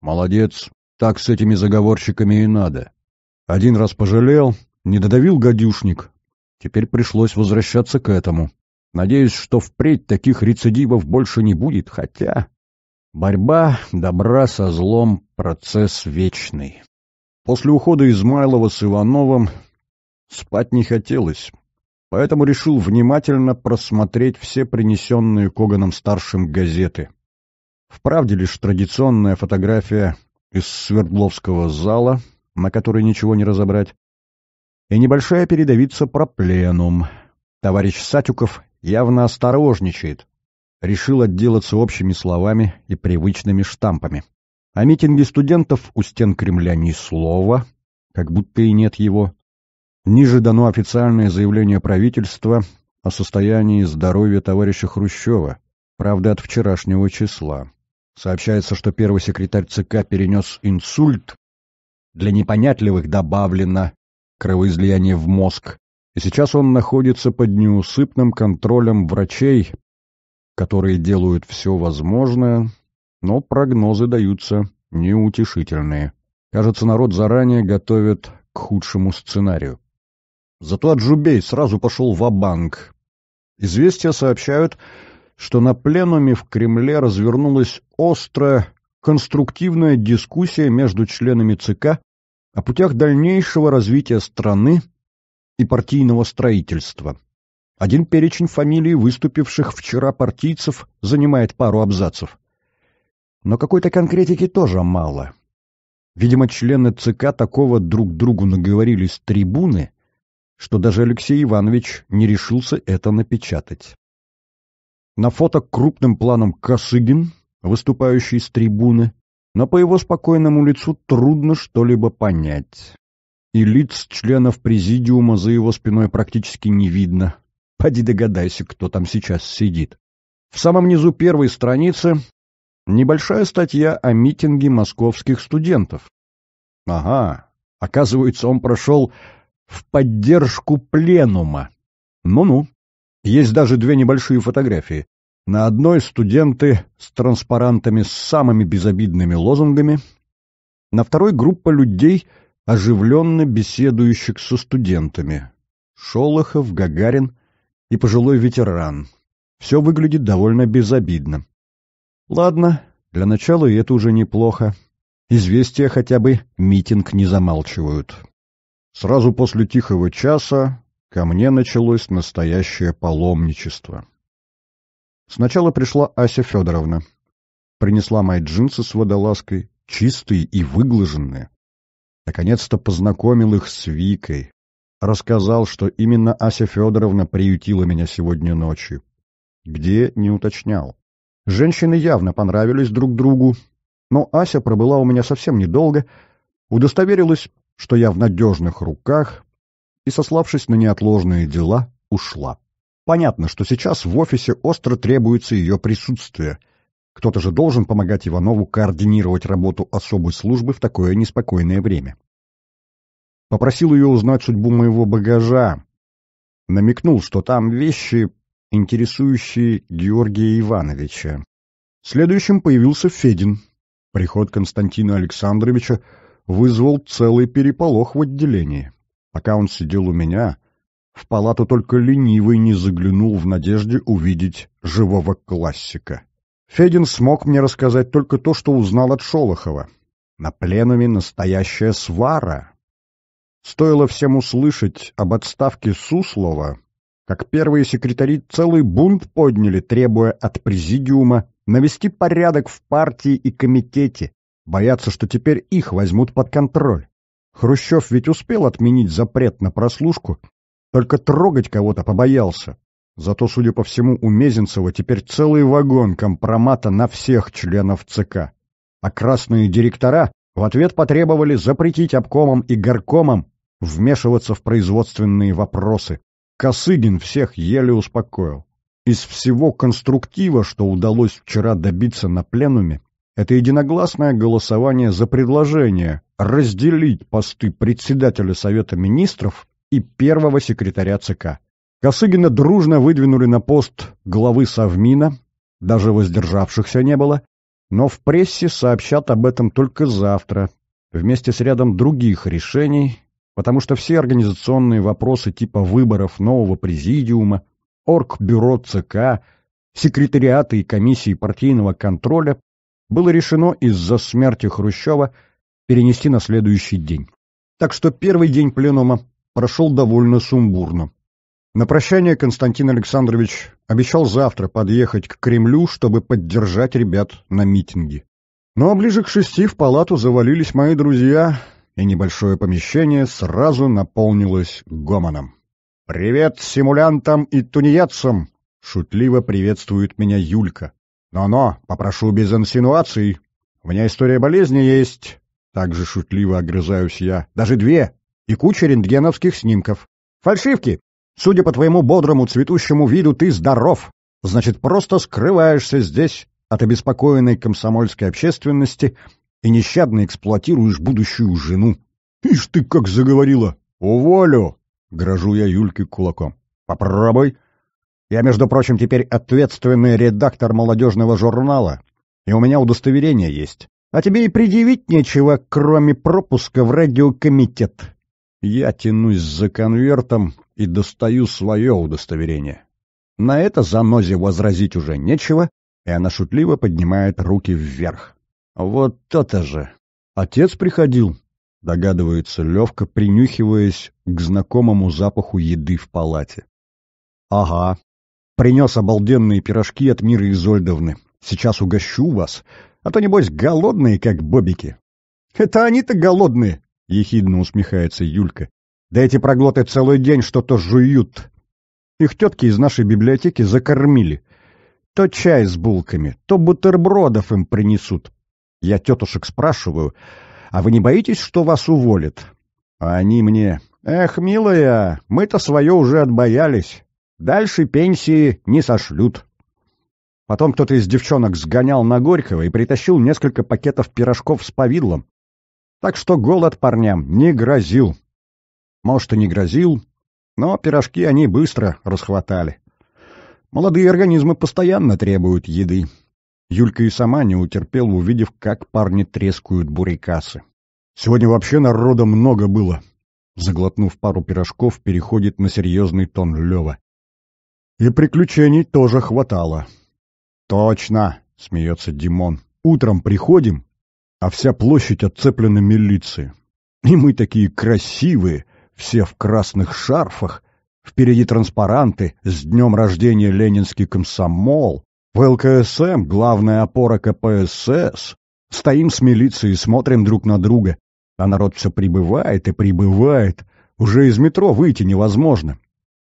Молодец. Так с этими заговорщиками и надо. Один раз пожалел, не додавил гадюшник. Теперь пришлось возвращаться к этому. Надеюсь, что впредь таких рецидивов больше не будет, хотя... Борьба добра со злом — процесс вечный. После ухода Измайлова с Ивановым спать не хотелось, поэтому решил внимательно просмотреть все принесенные Коганом-старшим газеты. Вправде лишь традиционная фотография из Свердловского зала, на которой ничего не разобрать, и небольшая передовица про пленум. Товарищ Сатюков явно осторожничает, решил отделаться общими словами и привычными штампами. О а митинге студентов у стен Кремля ни слова, как будто и нет его. Ниже дано официальное заявление правительства о состоянии здоровья товарища Хрущева, правда, от вчерашнего числа. Сообщается, что первый секретарь ЦК перенес инсульт. Для непонятливых добавлено кровоизлияние в мозг. И сейчас он находится под неусыпным контролем врачей, которые делают все возможное, но прогнозы даются неутешительные. Кажется, народ заранее готовит к худшему сценарию. Зато Аджубей сразу пошел в банк Известия сообщают, что на пленуме в Кремле развернулась острая, конструктивная дискуссия между членами ЦК о путях дальнейшего развития страны и партийного строительства. Один перечень фамилий выступивших вчера партийцев занимает пару абзацев но какой-то конкретики тоже мало. Видимо, члены ЦК такого друг другу наговорили с трибуны, что даже Алексей Иванович не решился это напечатать. На фото крупным планом Косыгин, выступающий с трибуны, но по его спокойному лицу трудно что-либо понять. И лиц членов президиума за его спиной практически не видно. Поди догадайся, кто там сейчас сидит. В самом низу первой страницы Небольшая статья о митинге московских студентов. Ага, оказывается, он прошел в поддержку пленума. Ну-ну. Есть даже две небольшие фотографии. На одной студенты с транспарантами с самыми безобидными лозунгами, на второй группа людей, оживленно беседующих со студентами. Шолохов, Гагарин и пожилой ветеран. Все выглядит довольно безобидно. Ладно, для начала и это уже неплохо. Известия хотя бы митинг не замалчивают. Сразу после тихого часа ко мне началось настоящее паломничество. Сначала пришла Ася Федоровна. Принесла мои джинсы с водолазкой, чистые и выглаженные. Наконец-то познакомил их с Викой. Рассказал, что именно Ася Федоровна приютила меня сегодня ночью. Где, не уточнял. Женщины явно понравились друг другу, но Ася пробыла у меня совсем недолго, удостоверилась, что я в надежных руках, и, сославшись на неотложные дела, ушла. Понятно, что сейчас в офисе остро требуется ее присутствие. Кто-то же должен помогать Иванову координировать работу особой службы в такое неспокойное время. Попросил ее узнать судьбу моего багажа. Намекнул, что там вещи, интересующие Георгия Ивановича. Следующим появился Федин. Приход Константина Александровича вызвал целый переполох в отделении. Пока он сидел у меня, в палату только ленивый не заглянул в надежде увидеть живого классика. Федин смог мне рассказать только то, что узнал от Шолохова. На пленуме настоящая свара. Стоило всем услышать об отставке Суслова, как первые секретари целый бунт подняли, требуя от президиума навести порядок в партии и комитете, боятся, что теперь их возьмут под контроль. Хрущев ведь успел отменить запрет на прослушку, только трогать кого-то побоялся. Зато, судя по всему, у Мезенцева теперь целый вагон компромата на всех членов ЦК. А красные директора в ответ потребовали запретить обкомам и горкомам вмешиваться в производственные вопросы, Косыгин всех еле успокоил. Из всего конструктива, что удалось вчера добиться на пленуме, это единогласное голосование за предложение разделить посты председателя Совета Министров и первого секретаря ЦК. Косыгина дружно выдвинули на пост главы Совмина, даже воздержавшихся не было, но в прессе сообщат об этом только завтра, вместе с рядом других решений, потому что все организационные вопросы типа выборов нового президиума, оргбюро ЦК, секретариаты и комиссии партийного контроля было решено из-за смерти Хрущева перенести на следующий день. Так что первый день пленума прошел довольно сумбурно. На прощание Константин Александрович обещал завтра подъехать к Кремлю, чтобы поддержать ребят на митинге. Но ну, а ближе к шести в палату завалились мои друзья и небольшое помещение сразу наполнилось гомоном. «Привет симулянтам и тунеядцам!» — шутливо приветствует меня Юлька. «Но-но, попрошу без инсинуаций. У меня история болезни есть». Также шутливо огрызаюсь я. «Даже две! И куча рентгеновских снимков. Фальшивки! Судя по твоему бодрому цветущему виду, ты здоров. Значит, просто скрываешься здесь от обеспокоенной комсомольской общественности и нещадно эксплуатируешь будущую жену. Ишь ты как заговорила! Уволю! Грожу я Юльке кулаком. Попробуй! Я, между прочим, теперь ответственный редактор молодежного журнала, и у меня удостоверение есть. А тебе и предъявить нечего, кроме пропуска в радиокомитет. Я тянусь за конвертом и достаю свое удостоверение. На это занозе возразить уже нечего, и она шутливо поднимает руки вверх. А вот то-то же. Отец приходил, догадывается Левка, принюхиваясь к знакомому запаху еды в палате. Ага. Принес обалденные пирожки от Миры Изольдовны. Сейчас угощу вас, а то, небось, голодные, как бобики. [laughs] Это они-то голодные, — ехидно усмехается Юлька. «Да эти проглоты целый день что-то жуют. Их тетки из нашей библиотеки закормили. То чай с булками, то бутербродов им принесут. Я тетушек спрашиваю, а вы не боитесь, что вас уволят? А они мне, эх, милая, мы-то свое уже отбоялись. Дальше пенсии не сошлют. Потом кто-то из девчонок сгонял на Горького и притащил несколько пакетов пирожков с повидлом. Так что голод парням не грозил. Может, и не грозил, но пирожки они быстро расхватали. Молодые организмы постоянно требуют еды. Юлька и сама не утерпела, увидев, как парни трескают бурикасы. «Сегодня вообще народа много было!» Заглотнув пару пирожков, переходит на серьезный тон Лева. «И приключений тоже хватало». «Точно!» — смеется Димон. «Утром приходим, а вся площадь отцеплена милицией. И мы такие красивые, все в красных шарфах, впереди транспаранты, с днем рождения ленинский комсомол. В ЛКСМ, главная опора КПСС, стоим с милицией смотрим друг на друга. А народ все прибывает и прибывает. Уже из метро выйти невозможно.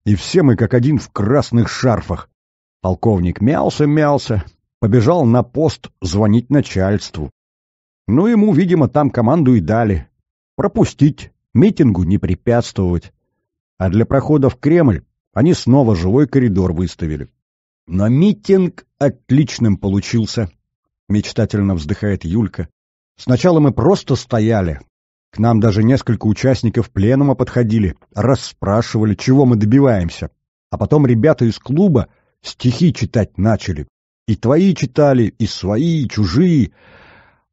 И все мы как один в красных шарфах. Полковник мялся-мялся, побежал на пост звонить начальству. Ну, ему, видимо, там команду и дали. Пропустить, митингу не препятствовать. А для прохода в Кремль они снова живой коридор выставили. Но митинг Отличным получился, мечтательно вздыхает Юлька. Сначала мы просто стояли. К нам даже несколько участников пленума подходили, расспрашивали, чего мы добиваемся. А потом ребята из клуба стихи читать начали. И твои читали, и свои, и чужие.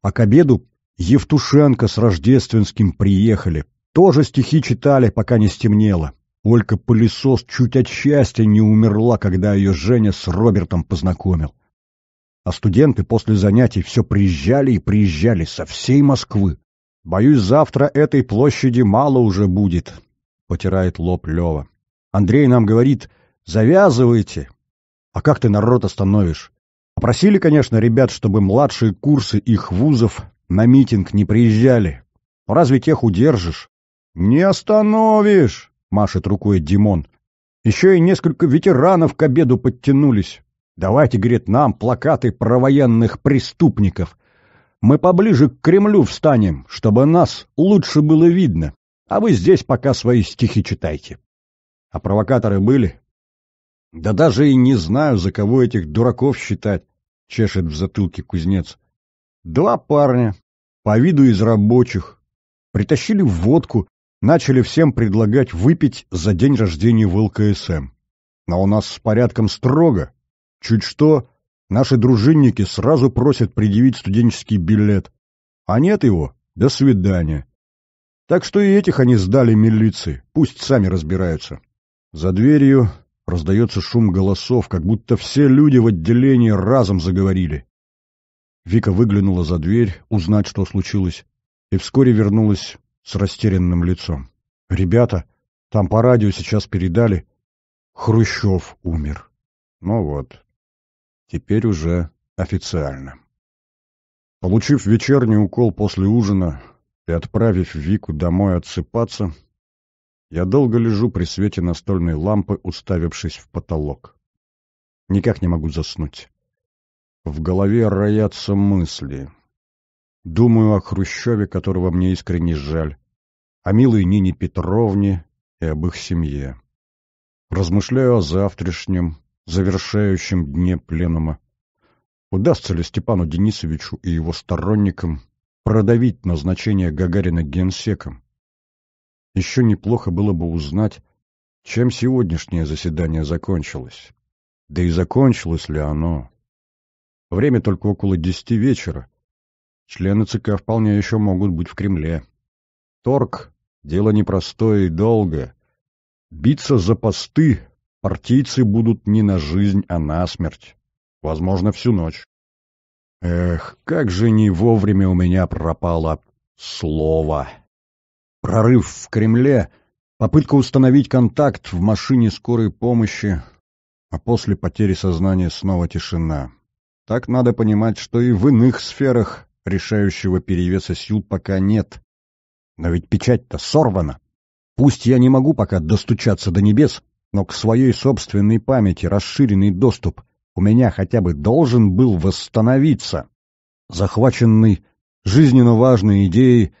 А к обеду Евтушенко с Рождественским приехали. Тоже стихи читали, пока не стемнело. Олька Пылесос чуть от счастья не умерла, когда ее Женя с Робертом познакомил. А студенты после занятий все приезжали и приезжали со всей Москвы. «Боюсь, завтра этой площади мало уже будет», — потирает лоб Лева. «Андрей нам говорит, завязывайте. А как ты народ остановишь?» Просили, конечно, ребят, чтобы младшие курсы их вузов на митинг не приезжали. разве тех удержишь? «Не остановишь!» — машет рукой Димон. «Еще и несколько ветеранов к обеду подтянулись. Давайте, — говорит, — нам плакаты про военных преступников. Мы поближе к Кремлю встанем, чтобы нас лучше было видно, а вы здесь пока свои стихи читайте». А провокаторы были? Да даже и не знаю, за кого этих дураков считать, — чешет в затылке кузнец. Два парня, по виду из рабочих, притащили водку, начали всем предлагать выпить за день рождения в ЛКСМ. Но а у нас с порядком строго. Чуть что, наши дружинники сразу просят предъявить студенческий билет. А нет его — до свидания. Так что и этих они сдали милиции, пусть сами разбираются. За дверью раздается шум голосов, как будто все люди в отделении разом заговорили. Вика выглянула за дверь, узнать, что случилось, и вскоре вернулась с растерянным лицом. «Ребята, там по радио сейчас передали. Хрущев умер». Ну вот, теперь уже официально. Получив вечерний укол после ужина и отправив Вику домой отсыпаться, я долго лежу при свете настольной лампы, уставившись в потолок. Никак не могу заснуть. В голове роятся мысли. Думаю о Хрущеве, которого мне искренне жаль, о милой Нине Петровне и об их семье. Размышляю о завтрашнем, завершающем дне пленума. Удастся ли Степану Денисовичу и его сторонникам продавить назначение Гагарина генсеком? Еще неплохо было бы узнать, чем сегодняшнее заседание закончилось. Да и закончилось ли оно? Время только около десяти вечера, Члены ЦК вполне еще могут быть в Кремле. Торг — дело непростое и долгое. Биться за посты партийцы будут не на жизнь, а на смерть. Возможно, всю ночь. Эх, как же не вовремя у меня пропало слово. Прорыв в Кремле, попытка установить контакт в машине скорой помощи, а после потери сознания снова тишина. Так надо понимать, что и в иных сферах решающего перевеса сил пока нет. Но ведь печать-то сорвана. Пусть я не могу пока достучаться до небес, но к своей собственной памяти расширенный доступ у меня хотя бы должен был восстановиться. Захваченный жизненно важной идеей,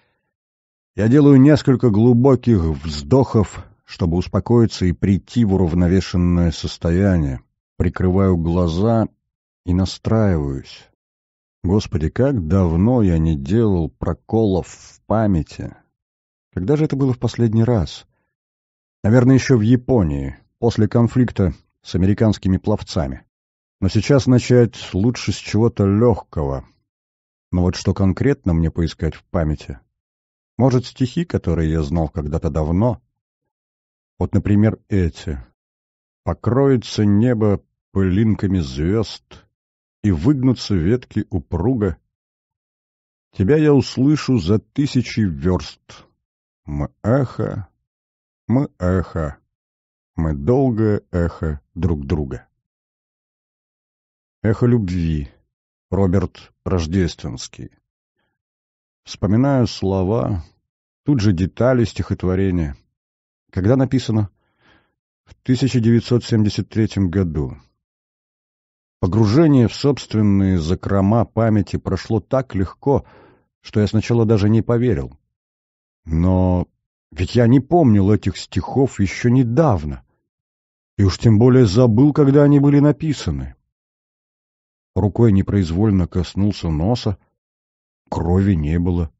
я делаю несколько глубоких вздохов, чтобы успокоиться и прийти в уравновешенное состояние. Прикрываю глаза и настраиваюсь. Господи, как давно я не делал проколов в памяти. Когда же это было в последний раз? Наверное, еще в Японии, после конфликта с американскими пловцами. Но сейчас начать лучше с чего-то легкого. Но вот что конкретно мне поискать в памяти? Может, стихи, которые я знал когда-то давно? Вот, например, эти. «Покроется небо пылинками звезд, и выгнутся ветки упруга. Тебя я услышу за тысячи верст. Мы эхо, мы эхо, мы долгое эхо друг друга. Эхо любви. Роберт Рождественский. Вспоминаю слова, тут же детали стихотворения. Когда написано? В 1973 году. Погружение в собственные закрома памяти прошло так легко, что я сначала даже не поверил. Но ведь я не помнил этих стихов еще недавно, и уж тем более забыл, когда они были написаны. Рукой непроизвольно коснулся носа, крови не было.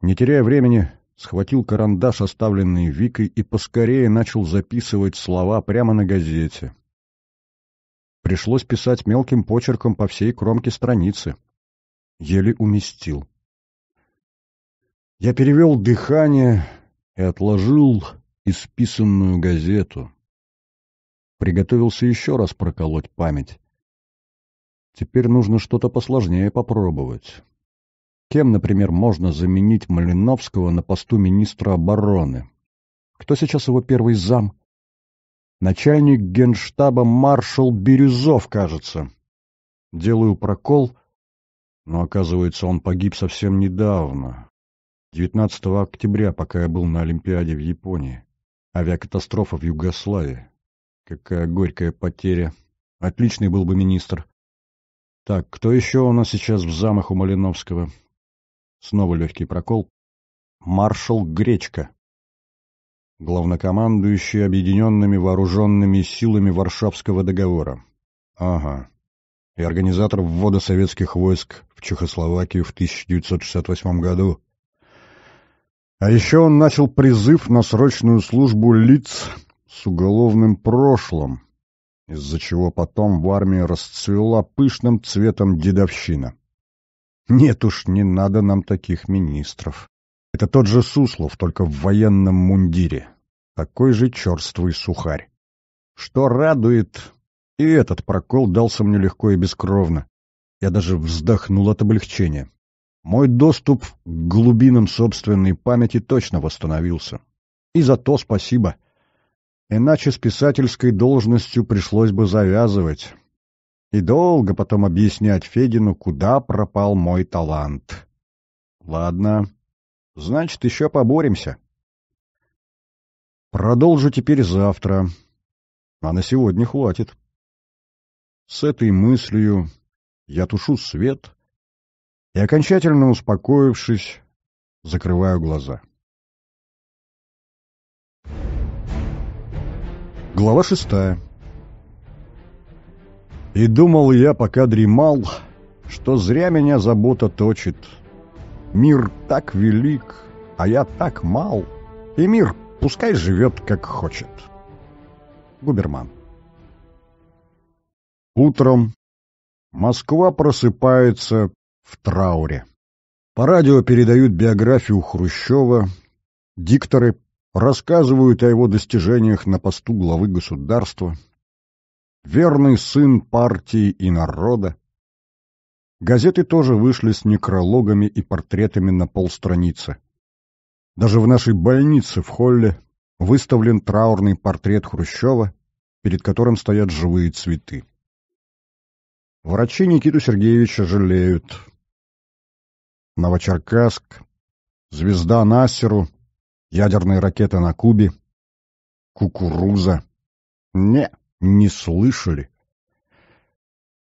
Не теряя времени, схватил карандаш, оставленный Викой, и поскорее начал записывать слова прямо на газете. Пришлось писать мелким почерком по всей кромке страницы. Еле уместил. Я перевел дыхание и отложил исписанную газету. Приготовился еще раз проколоть память. Теперь нужно что-то посложнее попробовать. Кем, например, можно заменить Малиновского на посту министра обороны? Кто сейчас его первый зам? Начальник генштаба маршал Бирюзов, кажется. Делаю прокол, но, оказывается, он погиб совсем недавно. 19 октября, пока я был на Олимпиаде в Японии. Авиакатастрофа в Югославии. Какая горькая потеря. Отличный был бы министр. Так, кто еще у нас сейчас в замах у Малиновского? Снова легкий прокол. Маршал Гречка главнокомандующий объединенными вооруженными силами Варшавского договора. Ага. И организатор ввода советских войск в Чехословакию в 1968 году. А еще он начал призыв на срочную службу лиц с уголовным прошлым, из-за чего потом в армии расцвела пышным цветом дедовщина. Нет уж, не надо нам таких министров. Это тот же Суслов, только в военном мундире. Такой же черствый сухарь. Что радует, и этот прокол дался мне легко и бескровно. Я даже вздохнул от облегчения. Мой доступ к глубинам собственной памяти точно восстановился. И за то спасибо. Иначе с писательской должностью пришлось бы завязывать. И долго потом объяснять Федину, куда пропал мой талант. Ладно, Значит, еще поборемся. Продолжу теперь завтра. А на сегодня хватит. С этой мыслью я тушу свет и, окончательно успокоившись, закрываю глаза. Глава шестая. И думал я, пока дремал, что зря меня забота точит — Мир так велик, а я так мал. И мир пускай живет, как хочет. Губерман. Утром Москва просыпается в трауре. По радио передают биографию Хрущева. Дикторы рассказывают о его достижениях на посту главы государства. Верный сын партии и народа, Газеты тоже вышли с некрологами и портретами на полстраницы. Даже в нашей больнице в холле выставлен траурный портрет Хрущева, перед которым стоят живые цветы. Врачи Никиту Сергеевича жалеют. Новочеркасск, звезда Насеру, ядерная ракета на Кубе, кукуруза. Не, не слышали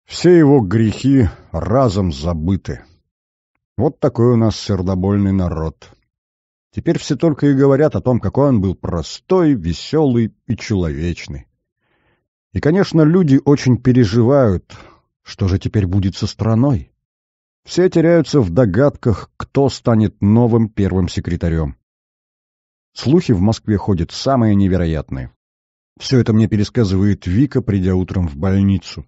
все его грехи разом забыты. Вот такой у нас сердобольный народ. Теперь все только и говорят о том, какой он был простой, веселый и человечный. И, конечно, люди очень переживают, что же теперь будет со страной. Все теряются в догадках, кто станет новым первым секретарем. Слухи в Москве ходят самые невероятные. Все это мне пересказывает Вика, придя утром в больницу.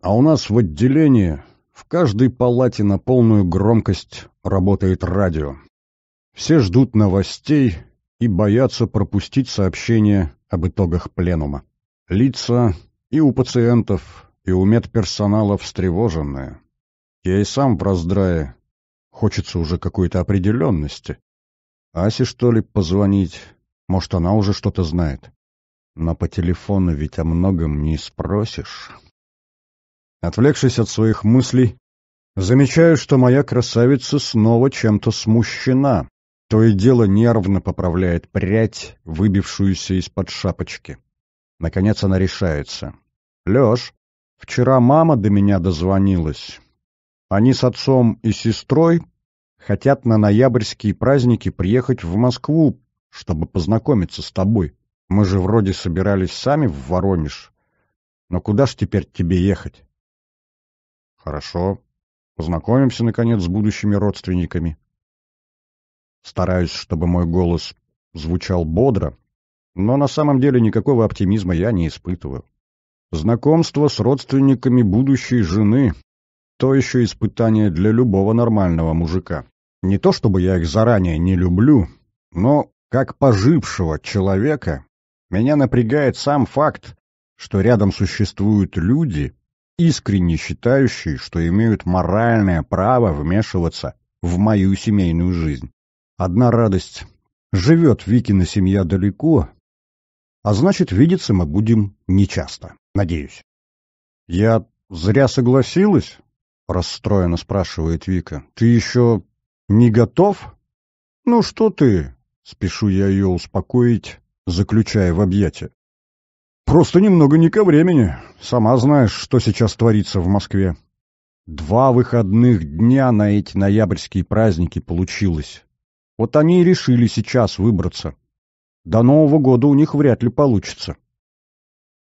А у нас в отделении в каждой палате на полную громкость работает радио. Все ждут новостей и боятся пропустить сообщение об итогах пленума. Лица и у пациентов, и у медперсонала встревоженные. Я и сам в раздрае. Хочется уже какой-то определенности. Асе, что ли, позвонить? Может, она уже что-то знает. Но по телефону ведь о многом не спросишь. Отвлекшись от своих мыслей, замечаю, что моя красавица снова чем-то смущена. То и дело нервно поправляет прядь, выбившуюся из-под шапочки. Наконец она решается. «Леш, вчера мама до меня дозвонилась. Они с отцом и сестрой хотят на ноябрьские праздники приехать в Москву, чтобы познакомиться с тобой. Мы же вроде собирались сами в Воронеж. Но куда ж теперь тебе ехать?» Хорошо. Познакомимся, наконец, с будущими родственниками. Стараюсь, чтобы мой голос звучал бодро, но на самом деле никакого оптимизма я не испытываю. Знакомство с родственниками будущей жены — то еще испытание для любого нормального мужика. Не то чтобы я их заранее не люблю, но как пожившего человека меня напрягает сам факт, что рядом существуют люди, искренне считающие, что имеют моральное право вмешиваться в мою семейную жизнь. Одна радость. Живет Викина семья далеко, а значит, видеться мы будем нечасто, надеюсь. «Я зря согласилась?» — расстроенно спрашивает Вика. «Ты еще не готов?» «Ну что ты?» — спешу я ее успокоить, заключая в объятия. Просто немного не ко времени. Сама знаешь, что сейчас творится в Москве. Два выходных дня на эти ноябрьские праздники получилось. Вот они и решили сейчас выбраться. До Нового года у них вряд ли получится.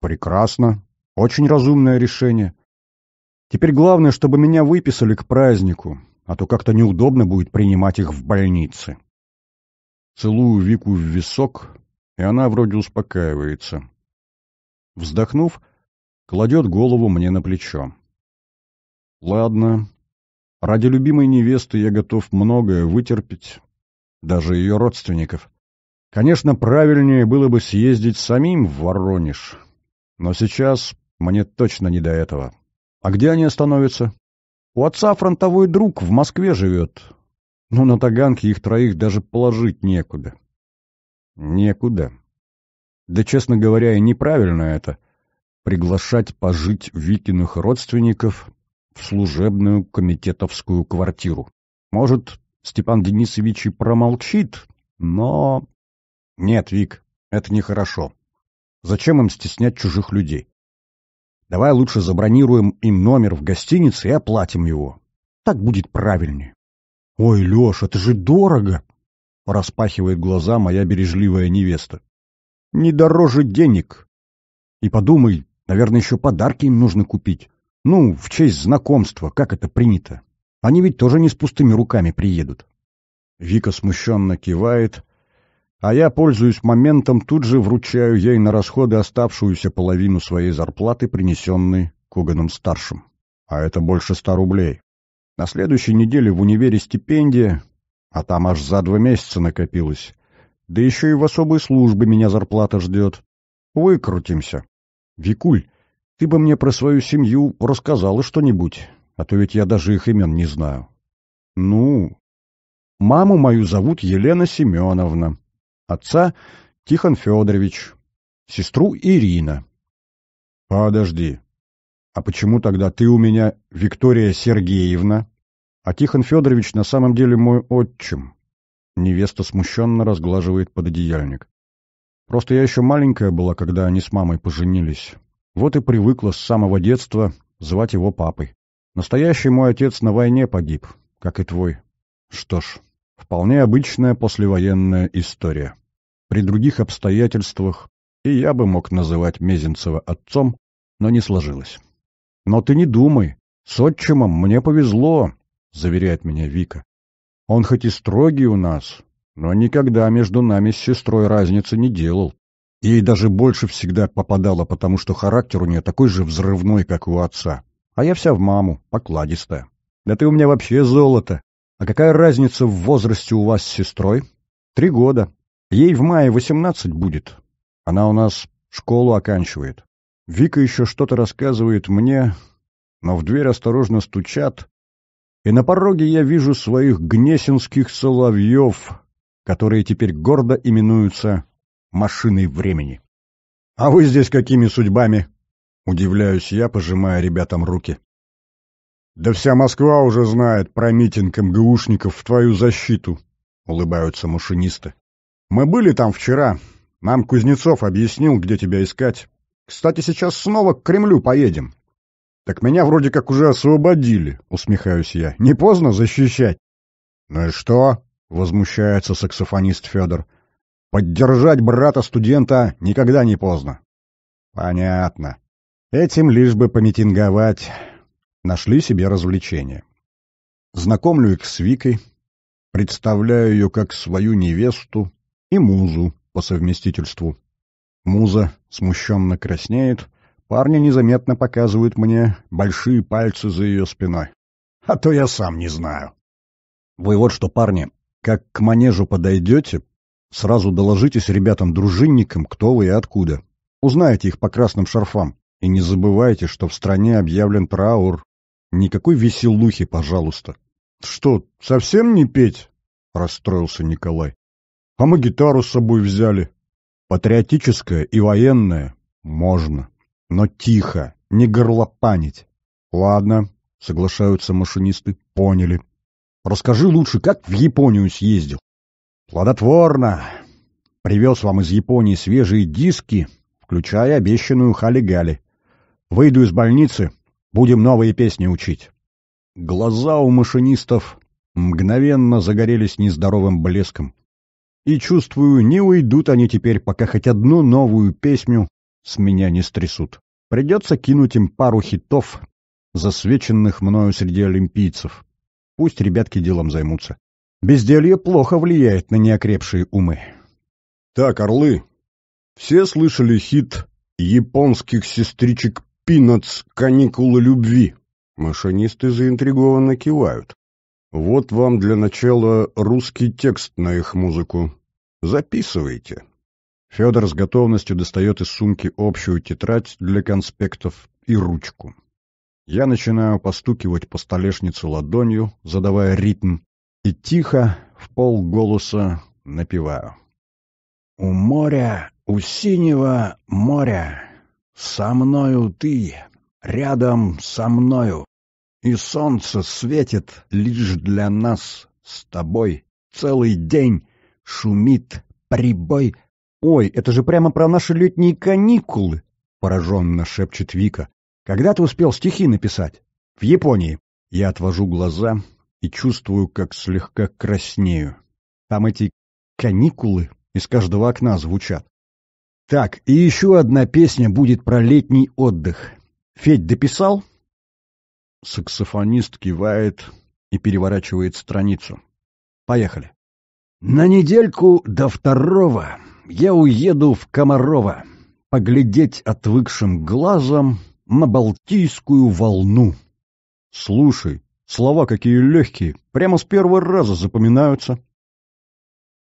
Прекрасно. Очень разумное решение. Теперь главное, чтобы меня выписали к празднику, а то как-то неудобно будет принимать их в больнице. Целую Вику в висок, и она вроде успокаивается. Вздохнув, кладет голову мне на плечо. Ладно, ради любимой невесты я готов многое вытерпеть, даже ее родственников. Конечно, правильнее было бы съездить самим в Воронеж, но сейчас мне точно не до этого. А где они остановятся? У отца фронтовой друг в Москве живет. Ну, на Таганке их троих даже положить некуда. Некуда. Да, честно говоря, и неправильно это — приглашать пожить Викиных родственников в служебную комитетовскую квартиру. Может, Степан Денисович и промолчит, но... Нет, Вик, это нехорошо. Зачем им стеснять чужих людей? Давай лучше забронируем им номер в гостинице и оплатим его. Так будет правильнее. «Ой, Леш, это же дорого!» — распахивает глаза моя бережливая невеста не дороже денег. И подумай, наверное, еще подарки им нужно купить. Ну, в честь знакомства, как это принято. Они ведь тоже не с пустыми руками приедут. Вика смущенно кивает, а я, пользуюсь моментом, тут же вручаю ей на расходы оставшуюся половину своей зарплаты, принесенной Куганом-старшим. А это больше ста рублей. На следующей неделе в универе стипендия, а там аж за два месяца накопилось. Да еще и в особой службе меня зарплата ждет. Выкрутимся. Викуль, ты бы мне про свою семью рассказала что-нибудь, а то ведь я даже их имен не знаю. Ну, маму мою зовут Елена Семеновна, отца Тихон Федорович, сестру Ирина. Подожди, а почему тогда ты у меня Виктория Сергеевна, а Тихон Федорович на самом деле мой отчим? Невеста смущенно разглаживает пододеяльник. «Просто я еще маленькая была, когда они с мамой поженились. Вот и привыкла с самого детства звать его папой. Настоящий мой отец на войне погиб, как и твой. Что ж, вполне обычная послевоенная история. При других обстоятельствах и я бы мог называть Мезенцева отцом, но не сложилось. «Но ты не думай. С отчимом мне повезло», — заверяет меня Вика. Он хоть и строгий у нас, но никогда между нами с сестрой разницы не делал. Ей даже больше всегда попадало, потому что характер у нее такой же взрывной, как у отца. А я вся в маму, покладистая. Да ты у меня вообще золото. А какая разница в возрасте у вас с сестрой? Три года. Ей в мае восемнадцать будет. Она у нас школу оканчивает. Вика еще что-то рассказывает мне, но в дверь осторожно стучат, и на пороге я вижу своих гнесинских соловьев, которые теперь гордо именуются «машиной времени». «А вы здесь какими судьбами?» — удивляюсь я, пожимая ребятам руки. «Да вся Москва уже знает про митинг МГУшников в твою защиту», — улыбаются машинисты. «Мы были там вчера. Нам Кузнецов объяснил, где тебя искать. Кстати, сейчас снова к Кремлю поедем. «Так меня вроде как уже освободили», — усмехаюсь я. «Не поздно защищать?» «Ну и что?» — возмущается саксофонист Федор. «Поддержать брата-студента никогда не поздно». «Понятно. Этим лишь бы помитинговать. Нашли себе развлечение. Знакомлю их с Викой, представляю ее как свою невесту и музу по совместительству. Муза смущенно краснеет, Парни незаметно показывают мне большие пальцы за ее спиной. А то я сам не знаю. Вы вот что, парни, как к манежу подойдете, сразу доложитесь ребятам-дружинникам, кто вы и откуда. Узнаете их по красным шарфам. И не забывайте, что в стране объявлен траур. Никакой веселухи, пожалуйста. — Что, совсем не петь? — расстроился Николай. — А мы гитару с собой взяли. — Патриотическое и военное можно. Но тихо, не горлопанить. Ладно, соглашаются машинисты, поняли. Расскажи лучше, как в Японию съездил. Плодотворно. Привез вам из Японии свежие диски, включая обещанную хали-гали. Выйду из больницы, будем новые песни учить. Глаза у машинистов мгновенно загорелись нездоровым блеском. И чувствую, не уйдут они теперь, пока хоть одну новую песню с меня не стрясут. Придется кинуть им пару хитов, засвеченных мною среди олимпийцев. Пусть ребятки делом займутся. Безделье плохо влияет на неокрепшие умы. Так, орлы, все слышали хит японских сестричек «Пинац. Каникулы любви». Машинисты заинтригованно кивают. Вот вам для начала русский текст на их музыку. Записывайте. Федор с готовностью достает из сумки общую тетрадь для конспектов и ручку. Я начинаю постукивать по столешнице ладонью, задавая ритм, и тихо, в полголоса, напеваю. «У моря, у синего моря, со мною ты, рядом со мною, и солнце светит лишь для нас с тобой, целый день шумит прибой — «Ой, это же прямо про наши летние каникулы!» — пораженно шепчет Вика. «Когда ты успел стихи написать?» «В Японии». Я отвожу глаза и чувствую, как слегка краснею. Там эти каникулы из каждого окна звучат. Так, и еще одна песня будет про летний отдых. Федь дописал? Саксофонист кивает и переворачивает страницу. Поехали. На недельку до второго я уеду в Комарова поглядеть отвыкшим глазом на Балтийскую волну. Слушай, слова какие легкие, прямо с первого раза запоминаются.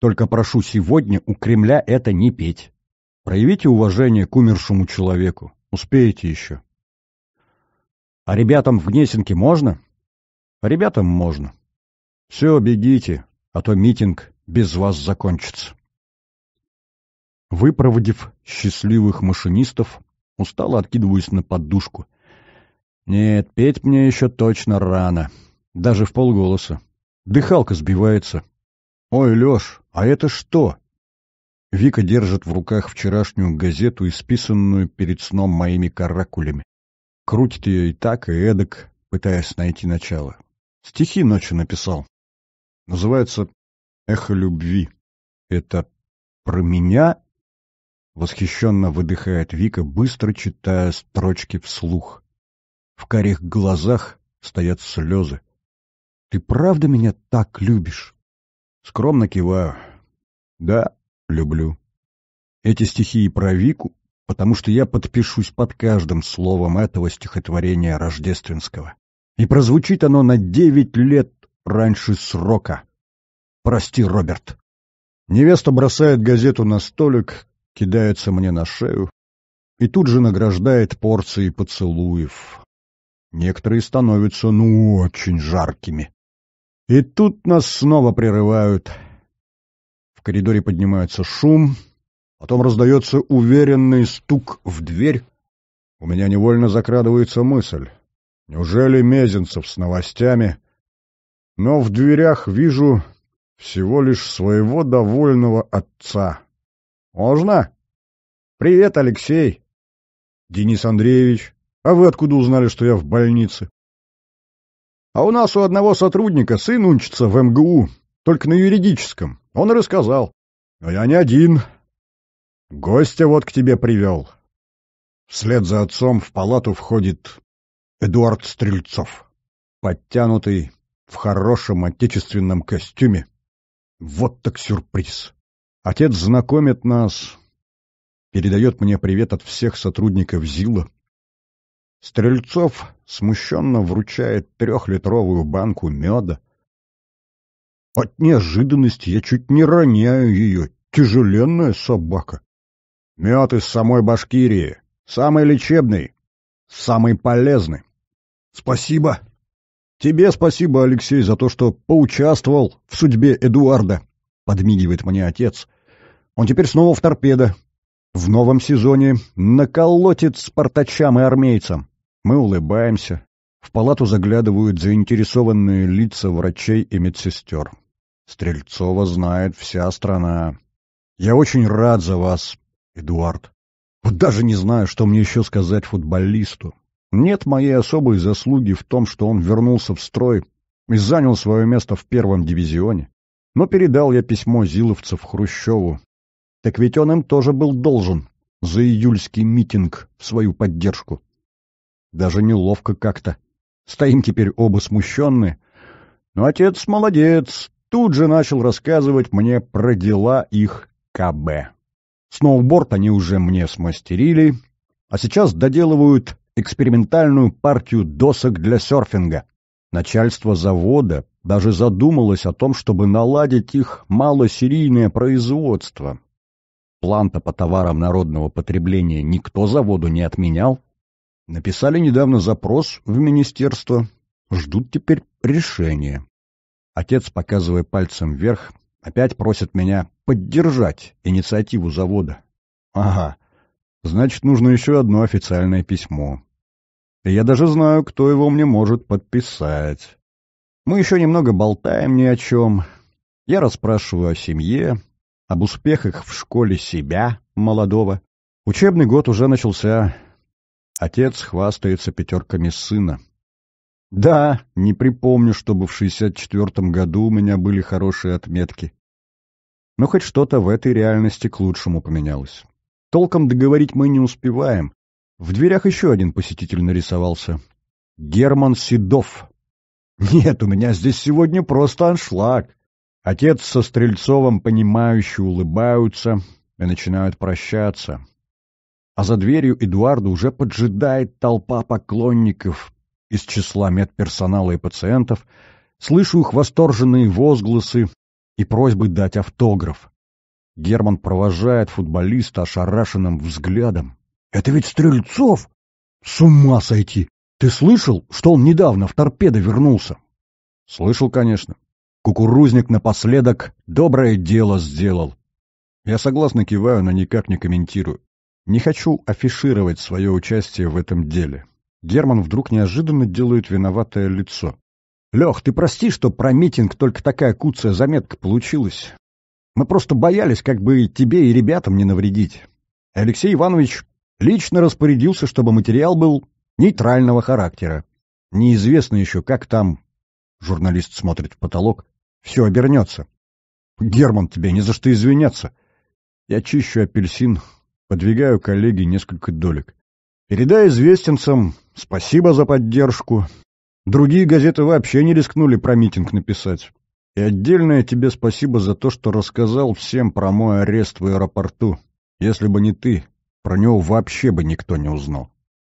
Только прошу сегодня у Кремля это не петь. Проявите уважение к умершему человеку, успеете еще. А ребятам в Гнесинке можно? Ребятам можно. Все, бегите, а то митинг без вас закончится. Выпроводив счастливых машинистов, устало откидываюсь на подушку. Нет, петь мне еще точно рано. Даже в полголоса. Дыхалка сбивается. Ой, Леш, а это что? Вика держит в руках вчерашнюю газету, исписанную перед сном моими каракулями. Крутит ее и так, и эдак, пытаясь найти начало. Стихи ночью написал. Называется «Эхо любви». Это про меня Восхищенно выдыхает Вика, быстро читая строчки вслух. В карих глазах стоят слезы. «Ты правда меня так любишь?» Скромно киваю. «Да, люблю. Эти стихи и про Вику, потому что я подпишусь под каждым словом этого стихотворения рождественского. И прозвучит оно на девять лет раньше срока. Прости, Роберт». Невеста бросает газету на столик, кидается мне на шею и тут же награждает порцией поцелуев. Некоторые становятся ну очень жаркими. И тут нас снова прерывают. В коридоре поднимается шум, потом раздается уверенный стук в дверь. У меня невольно закрадывается мысль. Неужели Мезенцев с новостями? Но в дверях вижу всего лишь своего довольного отца. «Можно?» «Привет, Алексей!» «Денис Андреевич, а вы откуда узнали, что я в больнице?» «А у нас у одного сотрудника сын учится в МГУ, только на юридическом. Он и рассказал. Но я не один. Гостя вот к тебе привел». Вслед за отцом в палату входит Эдуард Стрельцов, подтянутый в хорошем отечественном костюме. Вот так сюрприз! Отец знакомит нас, передает мне привет от всех сотрудников ЗИЛа. Стрельцов смущенно вручает трехлитровую банку меда. От неожиданности я чуть не роняю ее, тяжеленная собака. Мед из самой Башкирии, самый лечебный, самый полезный. Спасибо. Тебе спасибо, Алексей, за то, что поучаствовал в судьбе Эдуарда подмигивает мне отец. Он теперь снова в торпедо. В новом сезоне наколотит спартачам и армейцам. Мы улыбаемся. В палату заглядывают заинтересованные лица врачей и медсестер. Стрельцова знает вся страна. Я очень рад за вас, Эдуард. Вот даже не знаю, что мне еще сказать футболисту. Нет моей особой заслуги в том, что он вернулся в строй и занял свое место в первом дивизионе. Но передал я письмо Зиловцев Хрущеву. Так ведь он им тоже был должен за июльский митинг в свою поддержку. Даже неловко как-то. Стоим теперь оба смущенные. Но отец молодец, тут же начал рассказывать мне про дела их КБ. Сноуборд они уже мне смастерили, а сейчас доделывают экспериментальную партию досок для серфинга. Начальство завода даже задумалась о том, чтобы наладить их малосерийное производство. план по товарам народного потребления никто заводу не отменял. Написали недавно запрос в министерство, ждут теперь решения. Отец, показывая пальцем вверх, опять просит меня поддержать инициативу завода. Ага, значит, нужно еще одно официальное письмо. И я даже знаю, кто его мне может подписать. Мы еще немного болтаем ни о чем. Я расспрашиваю о семье, об успехах в школе себя, молодого. Учебный год уже начался. Отец хвастается пятерками сына. Да, не припомню, чтобы в 64-м году у меня были хорошие отметки. Но хоть что-то в этой реальности к лучшему поменялось. Толком договорить мы не успеваем. В дверях еще один посетитель нарисовался. Герман Седов, нет, у меня здесь сегодня просто аншлаг. Отец со Стрельцовым понимающе улыбаются и начинают прощаться. А за дверью Эдуарда уже поджидает толпа поклонников из числа медперсонала и пациентов. Слышу их восторженные возгласы и просьбы дать автограф. Герман провожает футболиста ошарашенным взглядом. «Это ведь Стрельцов! С ума сойти! Ты слышал, что он недавно в торпеды вернулся? Слышал, конечно. Кукурузник напоследок доброе дело сделал. Я согласно киваю, но никак не комментирую. Не хочу афишировать свое участие в этом деле. Герман вдруг неожиданно делает виноватое лицо. «Лех, ты прости, что про митинг только такая куцая заметка получилась. Мы просто боялись, как бы и тебе, и ребятам не навредить. Алексей Иванович лично распорядился, чтобы материал был нейтрального характера. Неизвестно еще, как там, журналист смотрит в потолок, все обернется. Герман, тебе не за что извиняться. Я чищу апельсин, подвигаю коллеге несколько долек. Передай известенцам спасибо за поддержку. Другие газеты вообще не рискнули про митинг написать. И отдельное тебе спасибо за то, что рассказал всем про мой арест в аэропорту. Если бы не ты, про него вообще бы никто не узнал.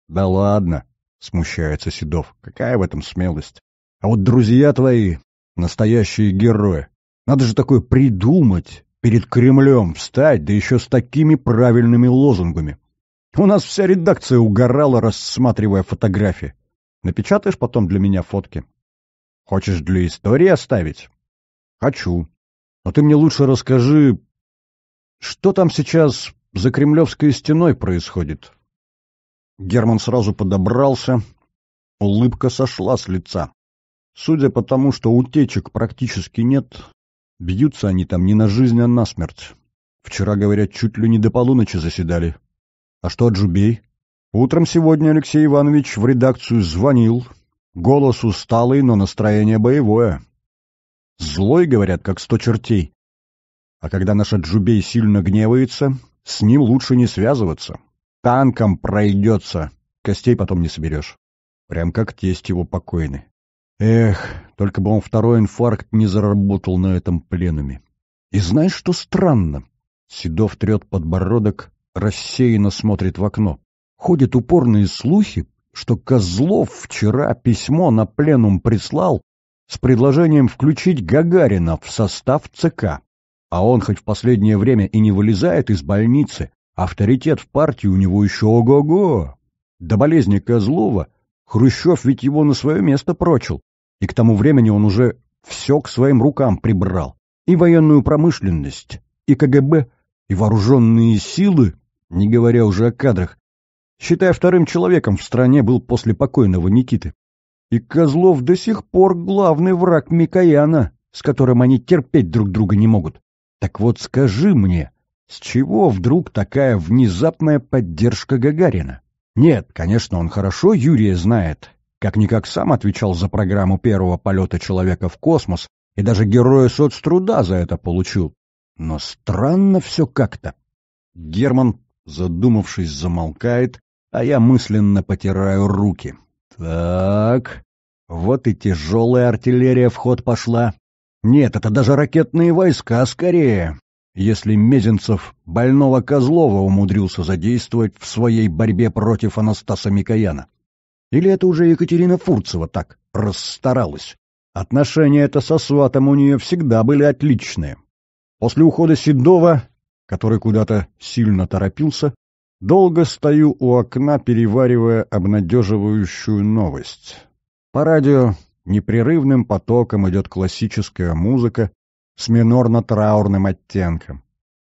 «Да ладно!» — смущается Седов. «Какая в этом смелость? А вот друзья твои — настоящие герои. Надо же такое придумать, перед Кремлем встать, да еще с такими правильными лозунгами. У нас вся редакция угорала, рассматривая фотографии. Напечатаешь потом для меня фотки? Хочешь для истории оставить? Хочу. Но ты мне лучше расскажи, что там сейчас за кремлевской стеной происходит?» Герман сразу подобрался, улыбка сошла с лица. Судя по тому, что утечек практически нет, бьются они там не на жизнь, а на смерть. Вчера, говорят, чуть ли не до полуночи заседали. А что от Джубей? Утром сегодня Алексей Иванович в редакцию звонил. Голос усталый, но настроение боевое. Злой, говорят, как сто чертей. А когда наш Джубей сильно гневается, с ним лучше не связываться. Танком пройдется. Костей потом не соберешь. Прям как тесть его покойный. Эх, только бы он второй инфаркт не заработал на этом пленуме. И знаешь, что странно? Седов трет подбородок, рассеянно смотрит в окно. Ходят упорные слухи, что Козлов вчера письмо на пленум прислал с предложением включить Гагарина в состав ЦК. А он хоть в последнее время и не вылезает из больницы, Авторитет в партии у него еще ого-го. До болезни Козлова Хрущев ведь его на свое место прочил, и к тому времени он уже все к своим рукам прибрал. И военную промышленность, и КГБ, и вооруженные силы, не говоря уже о кадрах. Считая вторым человеком в стране был после покойного Никиты. И Козлов до сих пор главный враг Микояна, с которым они терпеть друг друга не могут. Так вот скажи мне, с чего вдруг такая внезапная поддержка Гагарина? Нет, конечно, он хорошо Юрия знает, как-никак сам отвечал за программу первого полета человека в космос и даже героя соцтруда за это получил. Но странно все как-то. Герман, задумавшись, замолкает, а я мысленно потираю руки. Так, вот и тяжелая артиллерия в ход пошла. Нет, это даже ракетные войска скорее если Мезенцев больного Козлова умудрился задействовать в своей борьбе против Анастаса Микояна. Или это уже Екатерина Фурцева так расстаралась? Отношения это со сватом у нее всегда были отличные. После ухода Седова, который куда-то сильно торопился, долго стою у окна, переваривая обнадеживающую новость. По радио непрерывным потоком идет классическая музыка, с минорно-траурным оттенком.